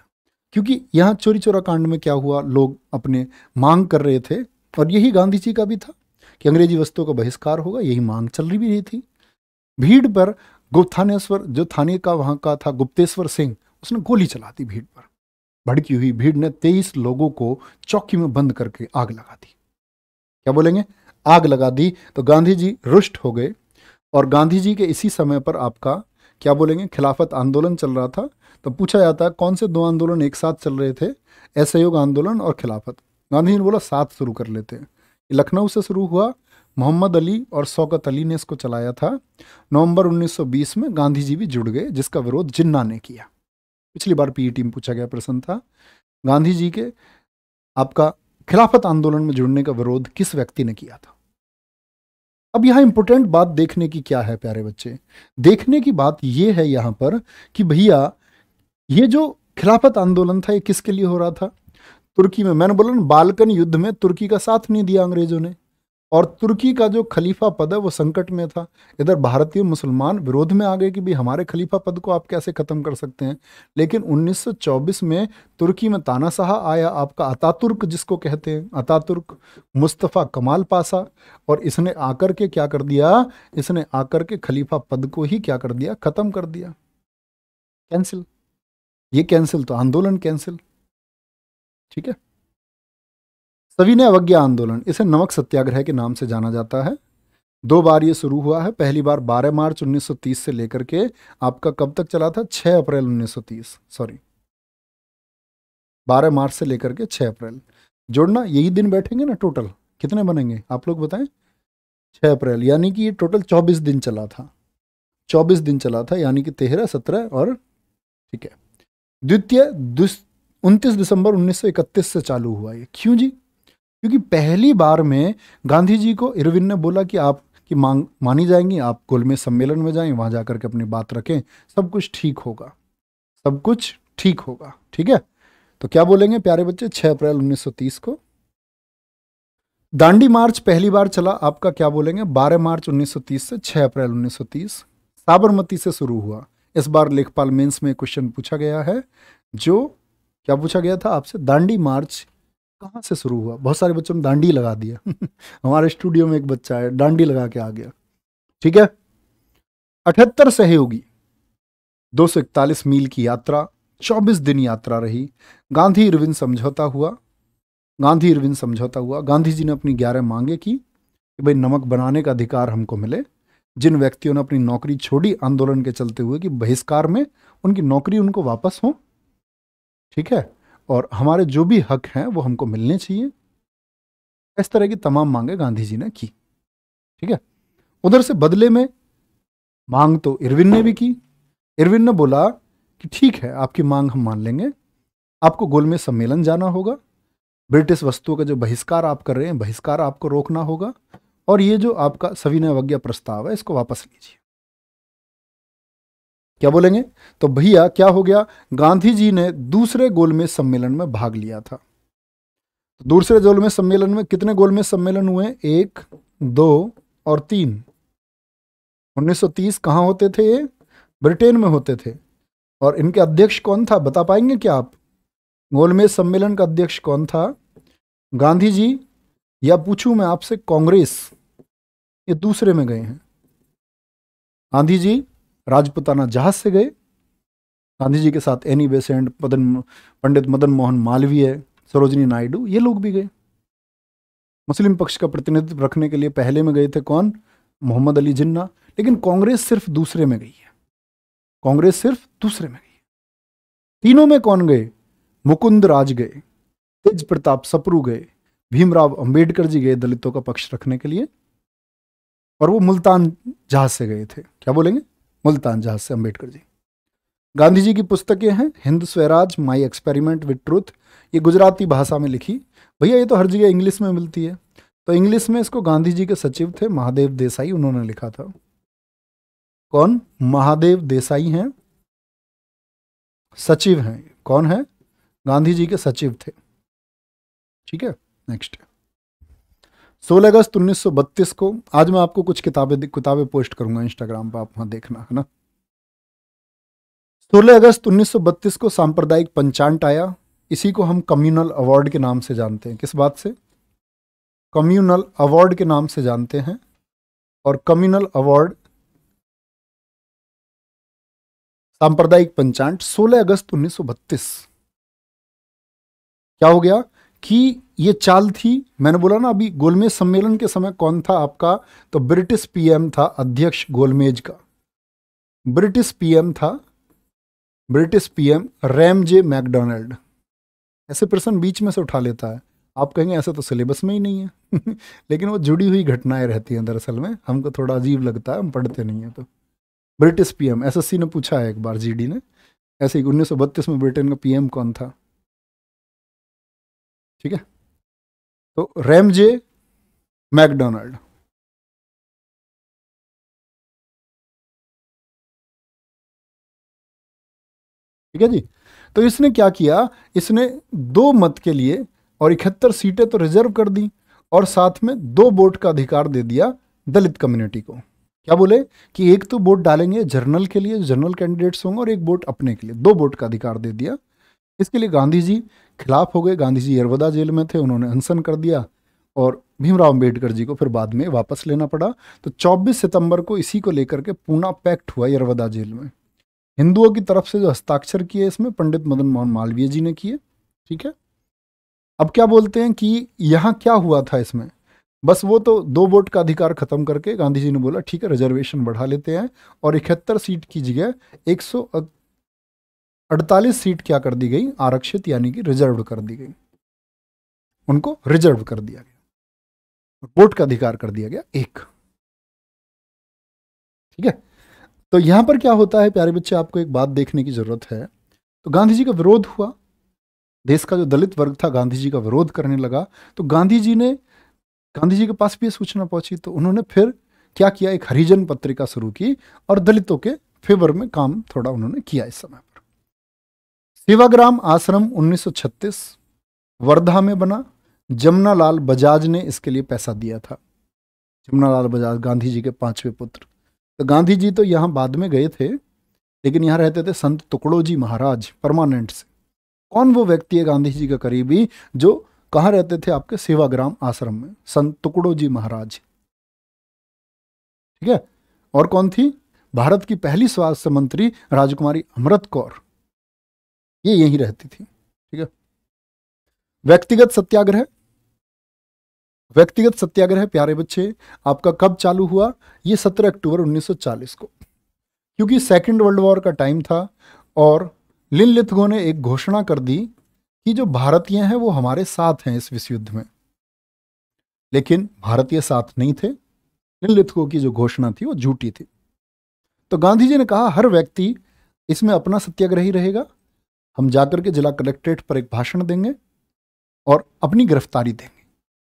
क्योंकि यहाँ चोरी चोरा कांड में क्या हुआ लोग अपने मांग कर रहे थे और यही गांधी जी का भी था कि अंग्रेजी वस्तुओं का बहिष्कार होगा यही मांग चल रही भी रही थी भीड़ पर गुप्थानेश्वर जो थाने का वहाँ का था गुप्तेश्वर सिंह उसने गोली चला दी भीड़ पर भड़की हुई भीड़ ने तेईस लोगों को चौकी में बंद करके आग लगा दी क्या बोलेंगे आग लगा दी तो गांधी जी रुष्ट हो गए और गांधी जी के इसी समय पर आपका क्या बोलेंगे खिलाफत आंदोलन चल रहा था तब पूछा जाता है कौन से दो आंदोलन एक साथ चल रहे थे असहयोग आंदोलन और खिलाफत गांधी ने बोला साथ शुरू कर लेते हैं लखनऊ से शुरू हुआ मोहम्मद अली और शौकत अली ने इसको चलाया था नवंबर 1920 में गांधी जी भी जुड़ गए जिसका विरोध जिन्ना ने किया पिछली बार पीई टीम पूछा गया प्रश्न था गांधी जी के आपका खिलाफत आंदोलन में जुड़ने का विरोध किस व्यक्ति ने किया था अब यहाँ इम्पोर्टेंट बात देखने की क्या है प्यारे बच्चे देखने की बात यह है यहाँ पर कि भैया ये जो खिलाफत आंदोलन था ये किसके लिए हो रहा था तुर्की में मैंने बोला ना बालकन युद्ध में तुर्की का साथ नहीं दिया अंग्रेजों ने और तुर्की का जो खलीफा पद है वो संकट में था इधर भारतीय मुसलमान विरोध में आ गए कि भाई हमारे खलीफा पद को आप कैसे ख़त्म कर सकते हैं लेकिन 1924 में तुर्की में तानाशाह आया आपका अतातुर्क जिसको कहते हैं अतातुर्क मुस्तफ़ा कमाल पासा और इसने आकर के क्या कर दिया इसने आकर के खलीफा पद को ही क्या कर दिया ख़त्म कर दिया कैंसिल ये कैंसिल तो आंदोलन कैंसिल ठीक है सविनय अवज्ञा आंदोलन इसे नमक सत्याग्रह के नाम से जाना जाता है दो बार ये शुरू हुआ है पहली बार 12 मार्च 1930 से लेकर के आपका कब तक चला था 6 अप्रैल 1930 सॉरी 12 मार्च से लेकर के 6 अप्रैल जोड़ना यही दिन बैठेंगे ना टोटल कितने बनेंगे आप लोग बताएं 6 अप्रैल यानी कि ये टोटल 24 दिन चला था 24 दिन चला था यानी कि तेरह सत्रह और ठीक है द्वितीय उनतीस दिसंबर उन्नीस से चालू हुआ ये क्यों जी क्योंकि पहली बार में गांधी जी को इरविन ने बोला कि आप की मांग मानी जाएंगी आप में सम्मेलन में जाएं वहां जाकर के अपनी बात रखें सब कुछ ठीक होगा सब कुछ ठीक होगा ठीक है तो क्या बोलेंगे प्यारे बच्चे 6 अप्रैल 1930 को दांडी मार्च पहली बार चला आपका क्या बोलेंगे 12 मार्च 1930 से 6 अप्रैल 1930 साबरमती से शुरू हुआ इस बार लेखपाल मेंस में क्वेश्चन पूछा गया है जो क्या पूछा गया था आपसे दांडी मार्च कहाँ से शुरू हुआ बहुत सारे बच्चों ने डांडी लगा दिया हमारे स्टूडियो में एक बच्चा है डांडी लगा के आ गया ठीक है अठहत्तर सहयोगी दो सौ इकतालीस मील की यात्रा चौबीस दिन यात्रा रही गांधी इरविन समझौता हुआ गांधी इरविन समझौता हुआ गांधी जी ने अपनी ग्यारह मांगे की कि भाई नमक बनाने का अधिकार हमको मिले जिन व्यक्तियों ने अपनी नौकरी छोड़ी आंदोलन के चलते हुए कि बहिष्कार में उनकी नौकरी उनको वापस हो ठीक है और हमारे जो भी हक हैं वो हमको मिलने चाहिए इस तरह की तमाम मांगे गांधी जी ने की ठीक है उधर से बदले में मांग तो इरविन ने भी की इरविन ने बोला कि ठीक है आपकी मांग हम मान लेंगे आपको गोलमेज सम्मेलन जाना होगा ब्रिटिश वस्तुओं का जो बहिष्कार आप कर रहे हैं बहिष्कार आपको रोकना होगा और ये जो आपका सविनय अवज्ञा प्रस्ताव है इसको वापस लीजिए क्या बोलेंगे तो भैया क्या हो गया गांधी जी ने दूसरे गोलमेज सम्मेलन में भाग लिया था तो दूसरे गोलमेज सम्मेलन में कितने गोलमेज सम्मेलन हुए एक दो और तीन 1930 कहां होते थे ये ब्रिटेन में होते थे और इनके अध्यक्ष कौन था बता पाएंगे क्या आप गोलमेज सम्मेलन का अध्यक्ष कौन था गांधी जी या पूछूं मैं आपसे कांग्रेस ये दूसरे में गए हैं गांधी जी राजपुताना जहाज से गए गांधी जी के साथ एनी बेसेंट मदन पंडित मदन मोहन मालवीय सरोजनी नायडू ये लोग भी गए मुस्लिम पक्ष का प्रतिनिधित्व रखने के लिए पहले में गए थे कौन मोहम्मद अली जिन्ना लेकिन कांग्रेस सिर्फ दूसरे में गई है कांग्रेस सिर्फ दूसरे में गई है तीनों में कौन गए मुकुंद राज गए तेज प्रताप सपरू गए भीमराव अंबेडकर जी गए दलितों का पक्ष रखने के लिए और वो मुल्तान जहाज से गए थे क्या बोलेंगे मुल्तान जहाज से अम्बेडकर जी गांधी जी की पुस्तकें हैं Hind Swaraj my experiment with truth ये गुजराती भाषा में लिखी भैया ये तो हर जगह इंग्लिश में मिलती है तो इंग्लिश में इसको गांधी जी के सचिव थे महादेव देसाई उन्होंने लिखा था कौन महादेव देसाई हैं सचिव हैं कौन है गांधी जी के सचिव थे ठीक है नेक्स्ट सोलह अगस्त उन्नीस को आज मैं आपको कुछ किताबें किताबें पोस्ट करूंगा इंस्टाग्राम पर आप वहां देखना है ना सोलह अगस्त उन्नीस को सांप्रदायिक पंचांट आया इसी को हम कम्युनल अवार्ड के नाम से जानते हैं किस बात से कम्युनल अवार्ड के नाम से जानते हैं और कम्युनल अवार्ड सांप्रदायिक पंचांट 16 अगस्त 1932 क्या हो गया कि ये चाल थी मैंने बोला ना अभी गोलमेज सम्मेलन के समय कौन था आपका तो ब्रिटिश पीएम था अध्यक्ष गोलमेज का ब्रिटिश पीएम था British PM Ram J MacDonald ऐसे प्रश्न बीच में से उठा लेता है आप कहेंगे ऐसा तो सिलेबस में ही नहीं है लेकिन वो जुड़ी हुई घटनाएं रहती हैं दरअसल में हमको थोड़ा अजीब लगता है हम पढ़ते नहीं हैं तो ब्रिटिश पीएम एसएससी ने पूछा है एक बार जीडी ने ऐसे ही उन्नीस में ब्रिटेन का पीएम कौन था ठीक है तो रेमजे मैकडोनल्ड ठीक है जी तो इसने क्या किया इसने दो मत के लिए और इकहत्तर सीटें तो रिजर्व कर दी और साथ में दो वोट का अधिकार दे दिया दलित कम्युनिटी को क्या बोले कि एक तो वोट डालेंगे जर्नल के लिए जर्नल कैंडिडेट्स होंगे और एक वोट अपने के लिए दो वोट का अधिकार दे दिया इसके लिए गांधी जी खिलाफ हो गए गांधी जी यरवदा जेल में थे उन्होंने अनशन कर दिया और भीमराव अंबेडकर जी को फिर बाद में वापस लेना पड़ा तो 24 सितंबर को इसी को लेकर के पूना पैक्ट हुआ यरवदा जेल में हिंदुओं की तरफ से जो हस्ताक्षर किए इसमें पंडित मदन मोहन मालवीय जी ने किए ठीक है अब क्या बोलते हैं कि यहाँ क्या हुआ था इसमें बस वो तो दो वोट का अधिकार खत्म करके गांधी जी ने बोला ठीक है रिजर्वेशन बढ़ा लेते हैं और इकहत्तर सीट की जगह एक सौ अड़तालीस सीट क्या कर दी गई आरक्षित यानी कि रिजर्व कर दी गई उनको रिजर्व कर दिया गया वोट का अधिकार कर दिया गया एक ठीक है तो यहां पर क्या होता है प्यारे बच्चे आपको एक बात देखने की जरूरत है तो गांधी जी का विरोध हुआ देश का जो दलित वर्ग था गांधी जी का विरोध करने लगा तो गांधी जी ने गांधी जी के पास भी सूचना पहुंची तो उन्होंने फिर क्या किया एक हरिजन पत्रिका शुरू की और दलितों के फेवर में काम थोड़ा उन्होंने किया इस समय पर सेवाग्राम आश्रम 1936 वर्धा में बना जमुनालाल बजाज ने इसके लिए पैसा दिया था जमुनालाल बजाज गांधी जी के पांचवें पुत्र तो गांधी जी तो यहाँ बाद में गए थे लेकिन यहाँ रहते थे संत टुकड़ो जी महाराज परमानेंट से कौन वो व्यक्ति है गांधी जी का करीबी जो कहाँ रहते थे आपके सेवाग्राम आश्रम में संत टुकड़ो जी महाराज ठीक है और कौन थी भारत की पहली स्वास्थ्य मंत्री राजकुमारी अमृत कौर ये यहीं रहती थी ठीक है व्यक्तिगत सत्याग्रह व्यक्तिगत सत्याग्रह प्यारे बच्चे आपका कब चालू हुआ ये 17 अक्टूबर 1940 को क्योंकि सेकेंड वर्ल्ड वॉर का टाइम था और लिन लिथगो ने एक घोषणा कर दी कि जो भारतीय हैं वो हमारे साथ हैं इस विश्व युद्ध में लेकिन भारतीय साथ नहीं थे लिन लिथगो की जो घोषणा थी वो झूठी थी तो गांधी जी ने कहा हर व्यक्ति इसमें अपना सत्याग्रही रहेगा हम जाकर के जिला कलेक्ट्रेट पर एक भाषण देंगे और अपनी गिरफ्तारी देंगे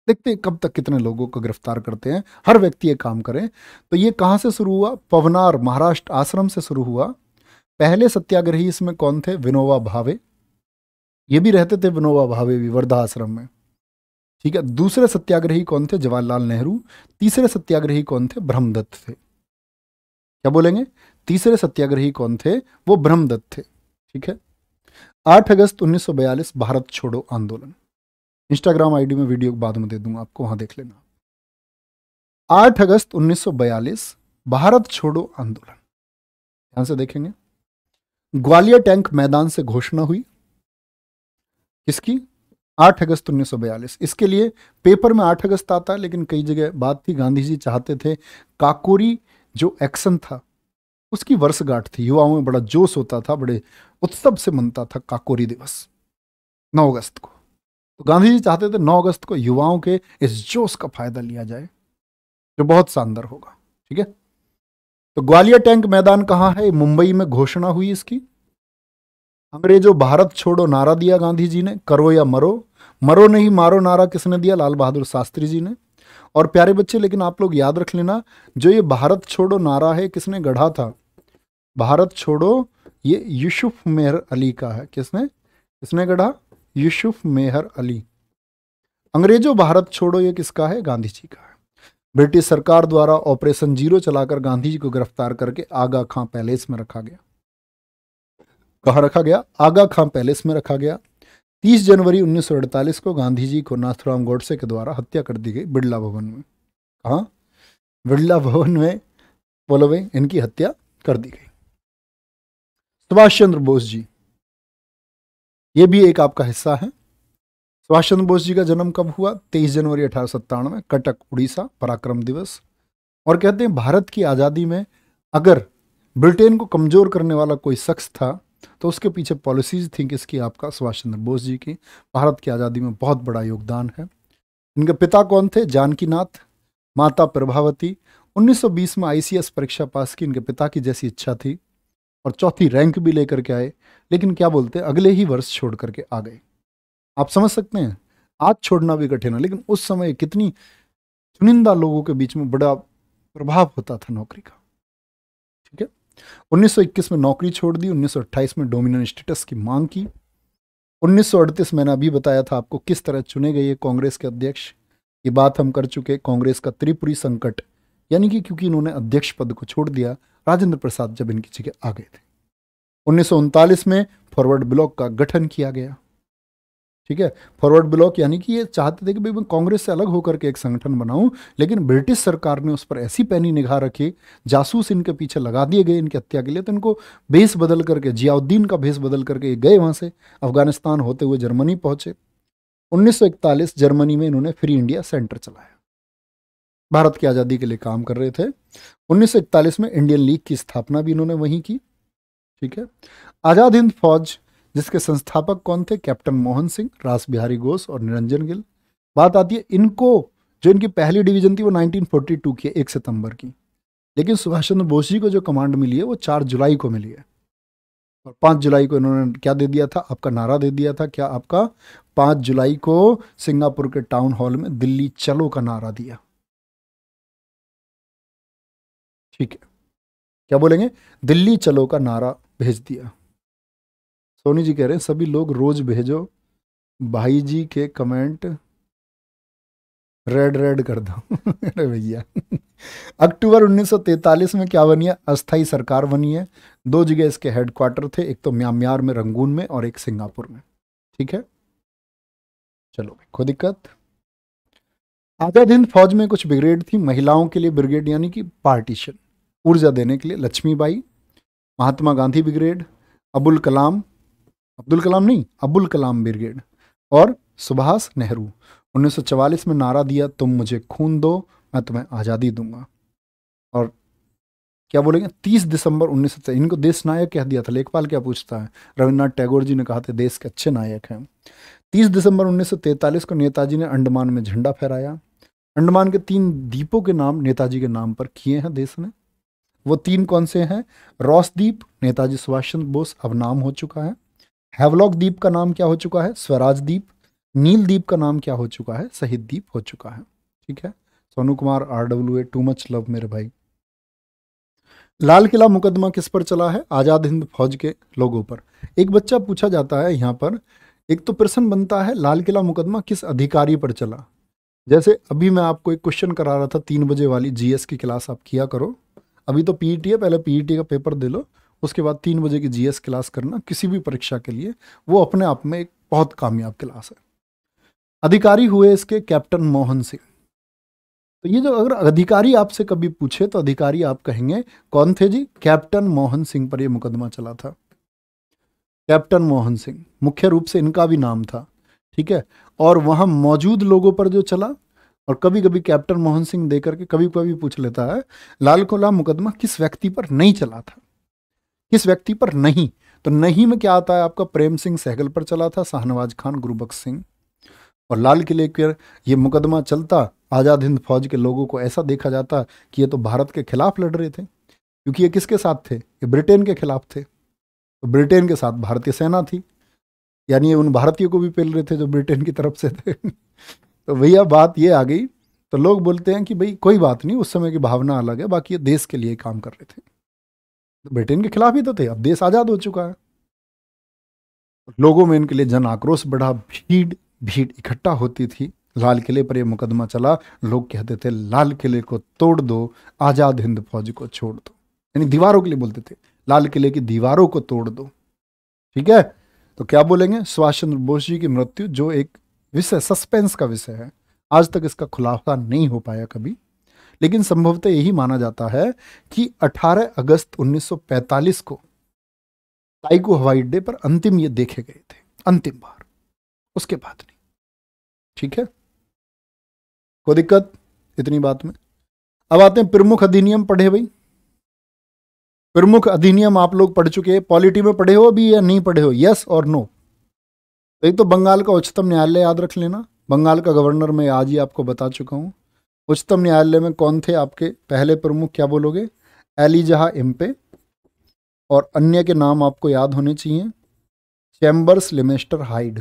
देखते हैं कब तक कितने लोगों को गिरफ्तार करते हैं हर व्यक्ति ये काम करें तो ये कहाँ से शुरू हुआ पवनार महाराष्ट्र आश्रम से शुरू हुआ पहले सत्याग्रही इसमें कौन थे विनोवा भावे ये भी रहते थे विनोवा भावे भी वर्धा आश्रम में ठीक है दूसरे सत्याग्रही कौन थे जवाहरलाल नेहरू तीसरे सत्याग्रही कौन थे ब्रह्मदत्त थे क्या बोलेंगे तीसरे सत्याग्रही कौन थे वो ब्रह्मदत्त थे ठीक है आठ अगस्त 1942 भारत छोड़ो आंदोलन इंस्टाग्राम आईडी में वीडियो बाद में दे दूंगा आपको वहां देख लेना आठ अगस्त 1942 भारत छोड़ो आंदोलन ध्यान से देखेंगे ग्वालियर टैंक मैदान से घोषणा हुई किसकी 8 अगस्त 1942 इसके लिए पेपर में 8 अगस्त आता है लेकिन कई जगह बात थी गांधी जी चाहते थे काकोरी जो एक्शन था उसकी वर्षगांठ थी युवाओं में बड़ा जोश होता था बड़े उत्सव से मनता था काकोरी दिवस 9 अगस्त को तो गांधी जी चाहते थे 9 अगस्त को युवाओं के इस जोश का फायदा लिया जाए जो बहुत शानदार होगा ठीक है तो ग्वालियर टैंक मैदान कहाँ है मुंबई में घोषणा हुई इसकी अंग्रेजों भारत छोड़ो नारा दिया गांधी जी ने करो या मरो मरो नहीं मारो नारा किसने दिया लाल बहादुर शास्त्री जी ने और प्यारे बच्चे लेकिन आप लोग याद रख लेना जो ये भारत छोड़ो नारा है किसने गढ़ा था भारत छोड़ो ये यूसुफ मेहर अली का है किसने किसने गढ़ा यूसुफ मेहर अली अंग्रेजों भारत छोड़ो ये किसका है गांधी जी का है ब्रिटिश सरकार द्वारा ऑपरेशन जीरो चलाकर गांधी जी को गिरफ्तार करके आगा खां पैलेस में रखा गया कहा रखा गया आगा खां पैलेस में रखा गया 30 जनवरी 1948 को गांधी जी को नाथुराम गोडसे के द्वारा हत्या कर दी गई बिड़ला भवन में कहा बिड़ला भवन में बोलो भाई इनकी हत्या कर दी गई सुभाष चंद्र बोस जी ये भी एक आपका हिस्सा है सुभाष चंद्र बोस जी का जन्म कब हुआ 23 जनवरी अठारह में कटक उड़ीसा पराक्रम दिवस और कहते हैं भारत की आज़ादी में अगर ब्रिटेन को कमज़ोर करने वाला कोई शख्स था तो उसके पीछे पॉलिसीज थी किसकी आपका सुभाष चंद्र बोस जी की भारत की आज़ादी में बहुत बड़ा योगदान है इनके पिता कौन थे जानकीनाथ माता प्रभावती 1920 में आईसीएस परीक्षा पास की इनके पिता की जैसी इच्छा थी और चौथी रैंक भी लेकर के आए लेकिन क्या बोलते अगले ही वर्ष छोड़ करके आ गए आप समझ सकते हैं आज छोड़ना भी कठिन है लेकिन उस समय कितनी चुनिंदा लोगों के बीच में बड़ा प्रभाव होता था नौकरी का ठीक है 1921 में नौकरी छोड़ दी 1928 में डोमिनेंट स्टेटस की मांग की 1938 मैंने अभी बताया था आपको किस तरह चुने गए कांग्रेस के अध्यक्ष ये बात हम कर चुके कांग्रेस का त्रिपुरी संकट यानी कि क्योंकि इन्होंने अध्यक्ष पद को छोड़ दिया राजेंद्र प्रसाद जब इनकी जगह आ गए थे उन्नीस में फॉरवर्ड ब्लॉक का गठन किया गया ठीक है फॉरवर्ड ब्लॉक यानी कि ये चाहते थे कि भाई मैं कांग्रेस से अलग होकर के एक संगठन बनाऊं लेकिन ब्रिटिश सरकार ने उस पर ऐसी पैनी निगाह रखी जासूस इनके पीछे लगा दिए गए इनकी हत्या के लिए तो इनको भेस बदल करके जियाउद्दीन का भेस बदल करके गए वहां से अफगानिस्तान होते हुए जर्मनी पहुंचे 1941 जर्मनी में इन्होंने फ्री इंडिया सेंटर चलाया भारत की आज़ादी के लिए काम कर रहे थे 1941 में इंडियन लीग की स्थापना भी इन्होंने वहीं की ठीक है आज़ाद हिंद फौज जिसके संस्थापक कौन थे कैप्टन मोहन सिंह रास बिहारी घोष और निरंजन गिल बात आती है इनको जो इनकी पहली डिवीजन थी वो 1942 की है एक सितंबर की लेकिन सुभाष चंद्र बोस जी को जो कमांड मिली है वो चार जुलाई को मिली है और पाँच जुलाई को इन्होंने क्या दे दिया था आपका नारा दे दिया था क्या आपका पाँच जुलाई को सिंगापुर के टाउन हॉल में दिल्ली चलो का नारा दिया ठीक है क्या बोलेंगे दिल्ली चलो का नारा भेज दिया सोनी जी कह रहे हैं सभी लोग रोज भेजो भाई जी के कमेंट रेड रेड कर दो अरे भैया अक्टूबर 1943 में क्या बनी है अस्थाई सरकार बनी है दो जगह इसके हेडक्वार्टर थे एक तो म्यांमार में रंगून में और एक सिंगापुर में ठीक है चलो कोई दिक्कत आजाद हिंद फौज में कुछ ब्रिगेड थी महिलाओं के लिए ब्रिगेड यानी कि पार्टीशन ऊर्जा देने के लिए लक्ष्मीबाई महात्मा गांधी ब्रिगेड अबुल कलाम अब्दुल कलाम नहीं अबुल कलाम ब्रिगेड और सुभाष नेहरू 1944 में नारा दिया तुम मुझे खून दो मैं तुम्हें आज़ादी दूंगा और क्या बोलेंगे 30 दिसंबर उन्नीस इनको देश नायक कह दिया था लेखपाल क्या पूछता है रविन्द्रनाथ टैगोर जी ने कहा थे देश के अच्छे नायक हैं 30 दिसंबर 1943 को नेताजी ने अंडमान में झंडा फहराया अंडमान के तीन द्वीपों के नाम नेताजी के नाम पर किए हैं देश ने वो तीन कौन से हैं रॉसदीप नेताजी सुभाष चंद्र बोस अब नाम हो चुका है हेवलॉक द्वीप का नाम क्या हो चुका है स्वराज द्वीप नील द्वीप का नाम क्या हो चुका है शहीद द्वीप हो चुका है ठीक है Sonu Kumar R W A too much love मेरे भाई लाल किला मुकदमा किस पर चला है आज़ाद हिंद फौज के लोगों पर एक बच्चा पूछा जाता है यहाँ पर एक तो प्रश्न बनता है लाल किला मुकदमा किस अधिकारी पर चला जैसे अभी मैं आपको एक क्वेश्चन करा रहा था तीन बजे वाली जीएस की क्लास आप किया करो अभी तो पीईटी e है पहले पीईटी e का पेपर दे लो उसके बाद तीन बजे की जीएस क्लास करना किसी भी परीक्षा के लिए वो अपने आप में एक बहुत कामयाब क्लास है अधिकारी हुए इसके कैप्टन मोहन सिंह तो ये जो अगर अधिकारी आपसे कभी पूछे तो अधिकारी आप कहेंगे कौन थे जी कैप्टन मोहन सिंह पर यह मुकदमा चला था कैप्टन मोहन सिंह मुख्य रूप से इनका भी नाम था ठीक है और वहां मौजूद लोगों पर जो चला और कभी कभी कैप्टन मोहन सिंह दे करके कभी कभी पूछ लेता है लाल कोला मुकदमा किस व्यक्ति पर नहीं चला था किस व्यक्ति पर नहीं तो नहीं में क्या आता है आपका प्रेम सिंह सहगल पर चला था शाहनवाज खान गुरुबख्श सिंह और लाल किले पर ये मुकदमा चलता आज़ाद हिंद फौज के लोगों को ऐसा देखा जाता कि ये तो भारत के खिलाफ लड़ रहे थे क्योंकि ये किसके साथ थे ये ब्रिटेन के खिलाफ थे तो ब्रिटेन के साथ भारतीय सेना थी यानी ये उन भारतीयों को भी पेल रहे थे जो ब्रिटेन की तरफ से थे तो भैया बात ये आ गई तो लोग बोलते हैं कि भाई कोई बात नहीं उस समय की भावना अलग है बाकी ये देश के लिए काम कर रहे थे तो ब्रिटेन के खिलाफ ही तो थे अब देश आज़ाद हो चुका है लोगों में इनके लिए जन आक्रोश बढ़ा भीड़ भीड़ इकट्ठा होती थी लाल किले पर यह मुकदमा चला लोग कहते थे लाल किले को तोड़ दो आज़ाद हिंद फौज को छोड़ दो यानी दीवारों के लिए बोलते थे लाल किले की दीवारों को तोड़ दो ठीक है तो क्या बोलेंगे सुभाष चंद्र बोस जी की मृत्यु जो एक विषय सस्पेंस का विषय है आज तक इसका खुलासा नहीं हो पाया कभी लेकिन संभवतः यही माना जाता है कि 18 अगस्त 1945 को टाइगो हवाई अड्डे पर अंतिम ये देखे गए थे अंतिम बार उसके बाद नहीं ठीक है कोई दिक्कत इतनी बात में अब आते हैं प्रमुख अधिनियम पढ़े भाई प्रमुख अधिनियम आप लोग पढ़ चुके हैं पॉलिटी में पढ़े हो अभी या नहीं पढ़े हो यस और नो तो एक तो बंगाल का उच्चतम न्यायालय याद रख लेना बंगाल का गवर्नर मैं आज ही आपको बता चुका हूँ उच्चतम न्यायालय में कौन थे आपके पहले प्रमुख क्या बोलोगे एलिजहा एम्पे और अन्य के नाम आपको याद होने चाहिए चैम्बर्स लिमेस्टर हाइड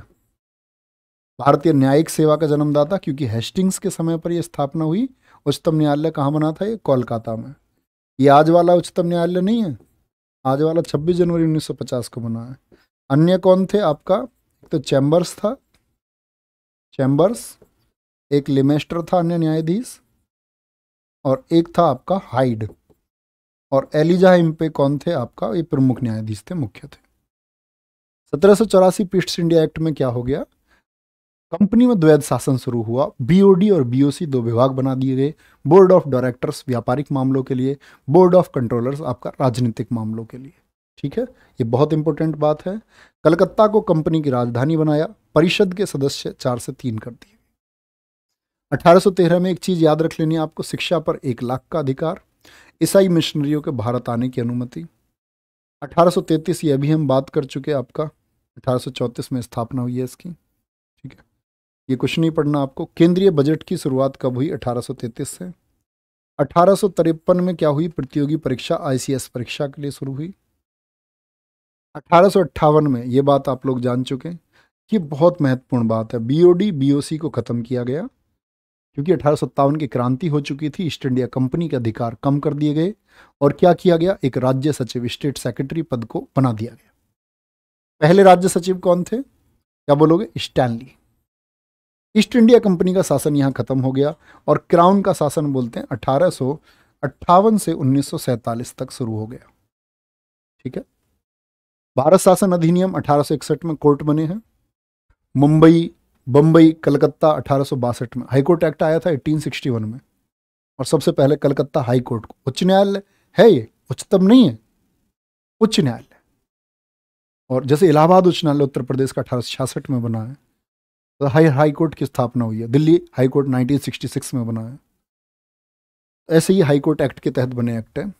भारतीय न्यायिक सेवा का जन्मदाता क्योंकि हेस्टिंग्स के समय पर यह स्थापना हुई उच्चतम न्यायालय कहाँ बना था ये कोलकाता में ये आज वाला उच्चतम न्यायालय नहीं है आज वाला 26 जनवरी 1950 को बना है अन्य कौन थे आपका सकते तो चैम्बर्स था चैम्बर्स एक लिमेस्टर था अन्य न्यायाधीश और एक था आपका हाइड और एलिजा इम्पे कौन थे आपका ये प्रमुख न्यायाधीश थे मुख्य थे सत्रह सौ चौरासी पिस्ट इंडिया एक्ट में क्या हो गया कंपनी में द्वैध शासन शुरू हुआ बीओडी और बीओसी दो विभाग बना दिए गए बोर्ड ऑफ डायरेक्टर्स व्यापारिक मामलों के लिए बोर्ड ऑफ कंट्रोलर्स आपका राजनीतिक मामलों के लिए ठीक है ये बहुत इंपॉर्टेंट बात है कलकत्ता को कंपनी की राजधानी बनाया परिषद के सदस्य चार से तीन कर दिए 1813 में एक चीज़ याद रख लेनी है आपको शिक्षा पर एक लाख का अधिकार ईसाई मिशनरियों के भारत आने की अनुमति 1833 ये अभी हम बात कर चुके आपका 1834 में स्थापना हुई है इसकी ठीक है ये कुछ नहीं पढ़ना आपको केंद्रीय बजट की शुरुआत कब हुई 1833 से अठारह में क्या हुई प्रतियोगी परीक्षा आईसीएस परीक्षा के लिए शुरू हुई अठारह में ये बात आप लोग जान चुके हैं ये बहुत महत्वपूर्ण बात है बीओडी बीओसी को ख़त्म किया गया क्योंकि अठारह की क्रांति हो चुकी थी ईस्ट इंडिया कंपनी के अधिकार कम कर दिए गए और क्या किया गया एक राज्य सचिव स्टेट सेक्रेटरी पद को बना दिया गया पहले राज्य सचिव कौन थे क्या बोलोगे स्टैनली ईस्ट इंडिया कंपनी का शासन यहाँ खत्म हो गया और क्राउन का शासन बोलते हैं अठारह से उन्नीस तक शुरू हो गया ठीक है भारत शासन अधिनियम अठारह में कोर्ट बने हैं मुंबई बम्बई कलकत्ता अठारह में हाईकोर्ट एक्ट आया था 1861 में और सबसे पहले कलकत्ता हाई कोर्ट को उच्च न्यायालय है ये उच्चतम नहीं है उच्च न्यायालय और जैसे इलाहाबाद उच्च न्यायालय उत्तर प्रदेश का अठारह में बना है तो हाई हाई कोर्ट की स्थापना हुई है दिल्ली हाई कोर्ट 1966 में बना है ऐसे ही हाईकोर्ट एक्ट के तहत बने एक्ट है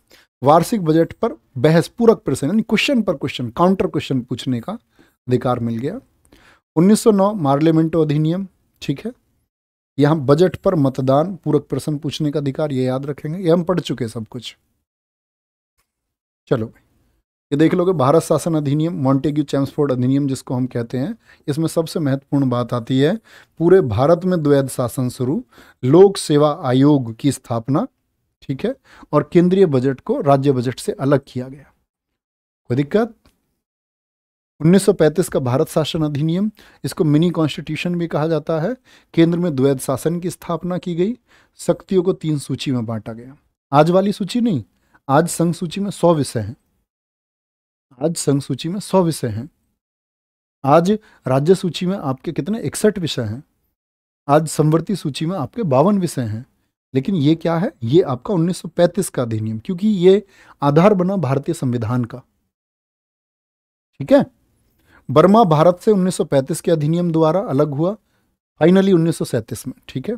वार्षिक बजट पर बहस पूरक प्रश्न यानी क्वेश्चन पर क्वेश्चन काउंटर क्वेश्चन पूछने का अधिकार मिल गया 1909 मार्लियामेंटो अधिनियम ठीक है यहाँ बजट पर मतदान पूरक प्रश्न पूछने का अधिकार ये याद रखेंगे ये हम पढ़ चुके सब कुछ चलो ये देख लोगे भारत शासन अधिनियम मॉन्टेग्यू चैम्सफोर्ड अधिनियम जिसको हम कहते हैं इसमें सबसे महत्वपूर्ण बात आती है पूरे भारत में द्वैध शासन शुरू लोक सेवा आयोग की स्थापना ठीक है और केंद्रीय बजट को राज्य बजट से अलग किया गया कोई दिक्कत 1935 का भारत शासन अधिनियम इसको मिनी कॉन्स्टिट्यूशन भी कहा जाता है केंद्र में द्वैध शासन की स्थापना की गई शक्तियों को तीन सूची में बांटा गया आज वाली सूची नहीं आज संघ सूची में सौ विषय हैं आज संघ सूची में सौ विषय हैं आज राज्य सूची में आपके कितने इकसठ विषय हैं आज संवर्ती सूची में आपके बावन विषय हैं लेकिन ये क्या है ये आपका 1935 का अधिनियम क्योंकि ये आधार बना भारतीय संविधान का ठीक है बर्मा भारत से 1935 के अधिनियम द्वारा अलग हुआ फाइनली 1937 में ठीक है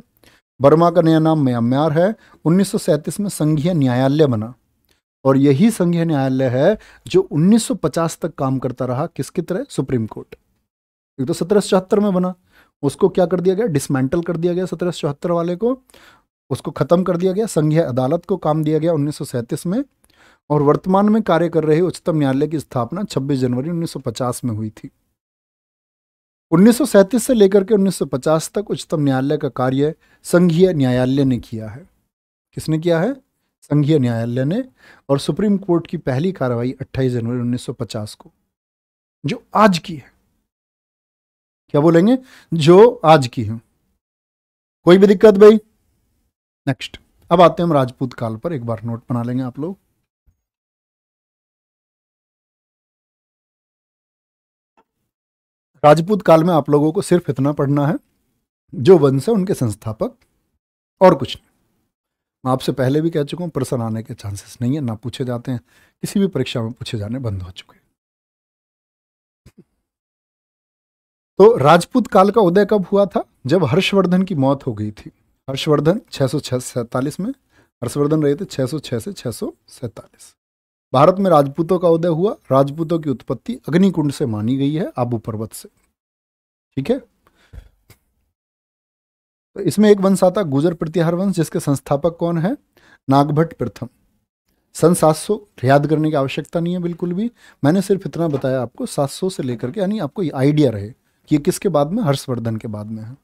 बर्मा का नया नाम म्यांमार है 1937 में संघीय न्यायालय बना और यही संघीय न्यायालय है जो 1950 तक काम करता रहा किसकी तरह सुप्रीम कोर्ट एक तो सत्रह में बना उसको क्या कर दिया गया डिसमेंटल कर दिया गया सत्रह वाले को उसको ख़त्म कर दिया गया संघीय अदालत को काम दिया गया उन्नीस में और वर्तमान में कार्य कर रहे उच्चतम न्यायालय की स्थापना 26 जनवरी 1950 में हुई थी उन्नीस से लेकर के 1950 तक उच्चतम न्यायालय का कार्य संघीय न्यायालय ने किया है किसने किया है संघीय न्यायालय ने और सुप्रीम कोर्ट की पहली कार्रवाई 28 जनवरी 1950 को जो आज की है क्या बोलेंगे जो आज की है कोई भी दिक्कत भाई नेक्स्ट अब आते हैं हम राजपूत काल पर एक बार नोट बना लेंगे आप लोग राजपूत काल में आप लोगों को सिर्फ इतना पढ़ना है जो वंश है उनके संस्थापक और कुछ नहीं मैं आपसे पहले भी कह चुका हूँ प्रश्न आने के चांसेस नहीं है ना पूछे जाते हैं किसी भी परीक्षा में पूछे जाने बंद हो चुके तो राजपूत काल का उदय कब हुआ था जब हर्षवर्धन की मौत हो गई थी हर्षवर्धन छः सौ में हर्षवर्धन रहे थे छः सौ छः से छः सौ भारत में राजपूतों का उदय हुआ राजपूतों की उत्पत्ति अग्निकुंड से मानी गई है आबू पर्वत से ठीक है तो इसमें एक वंश आता गुजर प्रतिहार वंश जिसके संस्थापक कौन है नागभट्ट प्रथम सन 700 याद करने की आवश्यकता नहीं है बिल्कुल भी मैंने सिर्फ इतना बताया आपको 700 से लेकर के यानी आपको आइडिया रहे कि ये किसके बाद में हर्षवर्धन के बाद में है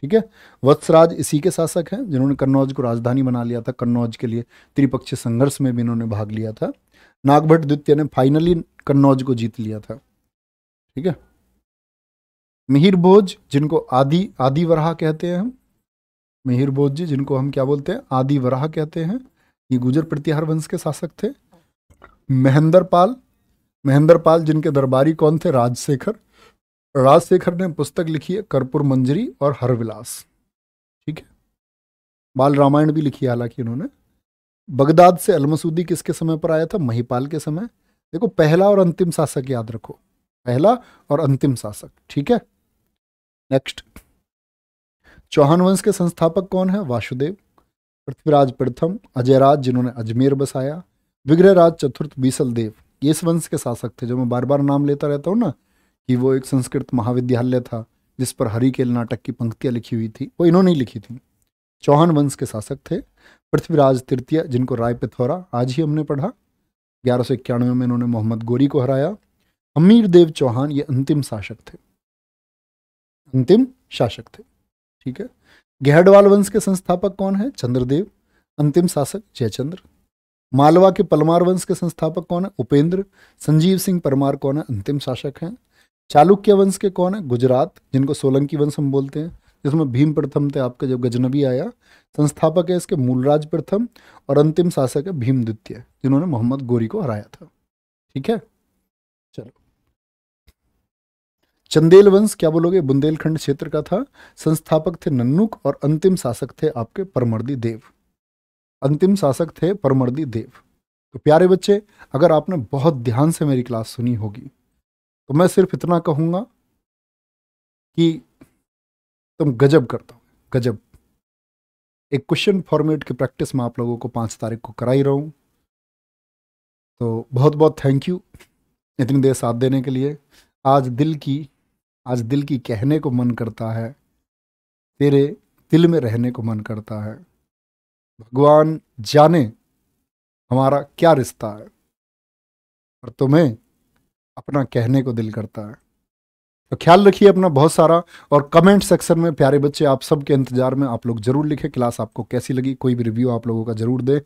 ठीक है वत्सराज इसी के शासक हैं जिन्होंने कन्नौज को राजधानी बना लिया था कन्नौज के लिए त्रिपक्षीय संघर्ष में भी इन्होंने भाग लिया था नागभट द्वितीय ने फाइनली कन्नौज को जीत लिया था ठीक है मिहिर भोज जिनको आदि आदि वराह कहते हैं हम मिहिर भोज जी जिनको हम क्या बोलते हैं आदि वराह कहते हैं ये गुजर प्रतिहार वंश के शासक थे महेंद्र पाल महेंद्र पाल जिनके दरबारी कौन थे राजशेखर राजशेखर ने पुस्तक लिखी है कर्पूर मंजरी और हरविलास ठीक है बाल रामायण भी लिखी है हालांकि उन्होंने बगदाद से अलमसूदी किसके समय पर आया था महिपाल के समय देखो पहला और अंतिम शासक याद रखो पहला और अंतिम शासक ठीक है नेक्स्ट चौहान वंश के संस्थापक कौन है वासुदेव पृथ्वीराज प्रथम अजयराज जिन्होंने अजमेर बसाया विग्रहराज चतुर्थ देव ये इस वंश के शासक थे जो मैं बार बार नाम लेता रहता हूँ ना कि वो एक संस्कृत महाविद्यालय था जिस पर केल नाटक की पंक्तियाँ लिखी हुई थी वो इन्होंने ही लिखी थी चौहान वंश के शासक थे पृथ्वीराज तृतीय जिनको राय पिथौरा आज ही हमने पढ़ा ग्यारह सौ इक्यानवे में इन्होंने मोहम्मद गोरी को हराया अमीर देव चौहान ये अंतिम शासक थे अंतिम शासक थे ठीक है गहडवाल वंश के संस्थापक कौन है चंद्रदेव अंतिम शासक जयचंद्र मालवा के पलमार वंश के संस्थापक कौन है उपेंद्र संजीव सिंह परमार कौन है अंतिम शासक हैं चालुक्य वंश के कौन है गुजरात जिनको सोलंकी वंश हम बोलते हैं जिसमें भीम प्रथम थे आपका जब गजनबी आया संस्थापक है इसके मूलराज प्रथम और अंतिम शासक है भीम द्वितीय जिन्होंने मोहम्मद गोरी को हराया था ठीक है चलो चंदेल वंश क्या बोलोगे बुंदेलखंड क्षेत्र का था संस्थापक थे नन्नुक और अंतिम शासक थे आपके परमर्दी देव अंतिम शासक थे परमर्दी देव तो प्यारे बच्चे अगर आपने बहुत ध्यान से मेरी क्लास सुनी होगी तो मैं सिर्फ इतना कहूँगा कि तुम गजब करता हो गजब एक क्वेश्चन फॉर्मेट की प्रैक्टिस मैं आप लोगों को पाँच तारीख को करा ही रहा हूँ तो बहुत बहुत थैंक यू इतनी देर साथ देने के लिए आज दिल की आज दिल की कहने को मन करता है तेरे दिल में रहने को मन करता है भगवान जाने हमारा क्या रिश्ता है और तुम्हें अपना कहने को दिल करता है तो ख्याल रखिए अपना बहुत सारा और कमेंट सेक्शन में प्यारे बच्चे आप सब के इंतज़ार में आप लोग ज़रूर लिखें क्लास आपको कैसी लगी कोई भी रिव्यू आप लोगों का ज़रूर दें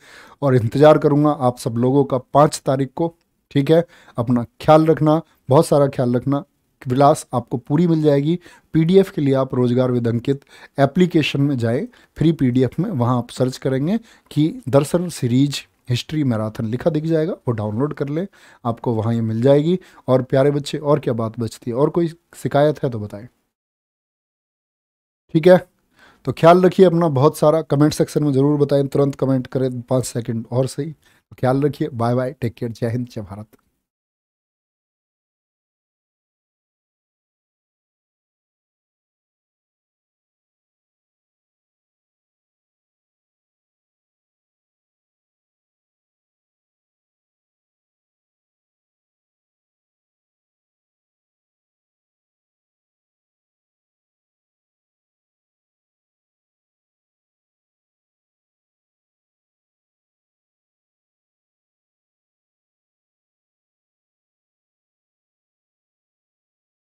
और इंतज़ार करूंगा आप सब लोगों का पाँच तारीख को ठीक है अपना ख्याल रखना बहुत सारा ख्याल रखना विलास आपको पूरी मिल जाएगी पीडीएफ के लिए आप रोजगार विद अंकित एप्लीकेशन में जाए फ्री पीडीएफ में वहाँ आप सर्च करेंगे कि दरअसल सीरीज हिस्ट्री मैराथन लिखा दिख जाएगा वो डाउनलोड कर लें आपको वहाँ ये मिल जाएगी और प्यारे बच्चे और क्या बात बचती है और कोई शिकायत है तो बताएं ठीक है तो ख्याल रखिए अपना बहुत सारा कमेंट सेक्शन में ज़रूर बताएं तुरंत कमेंट करें पाँच सेकंड और सही तो ख्याल रखिए बाय बाय टेक केयर जय हिंद जय भारत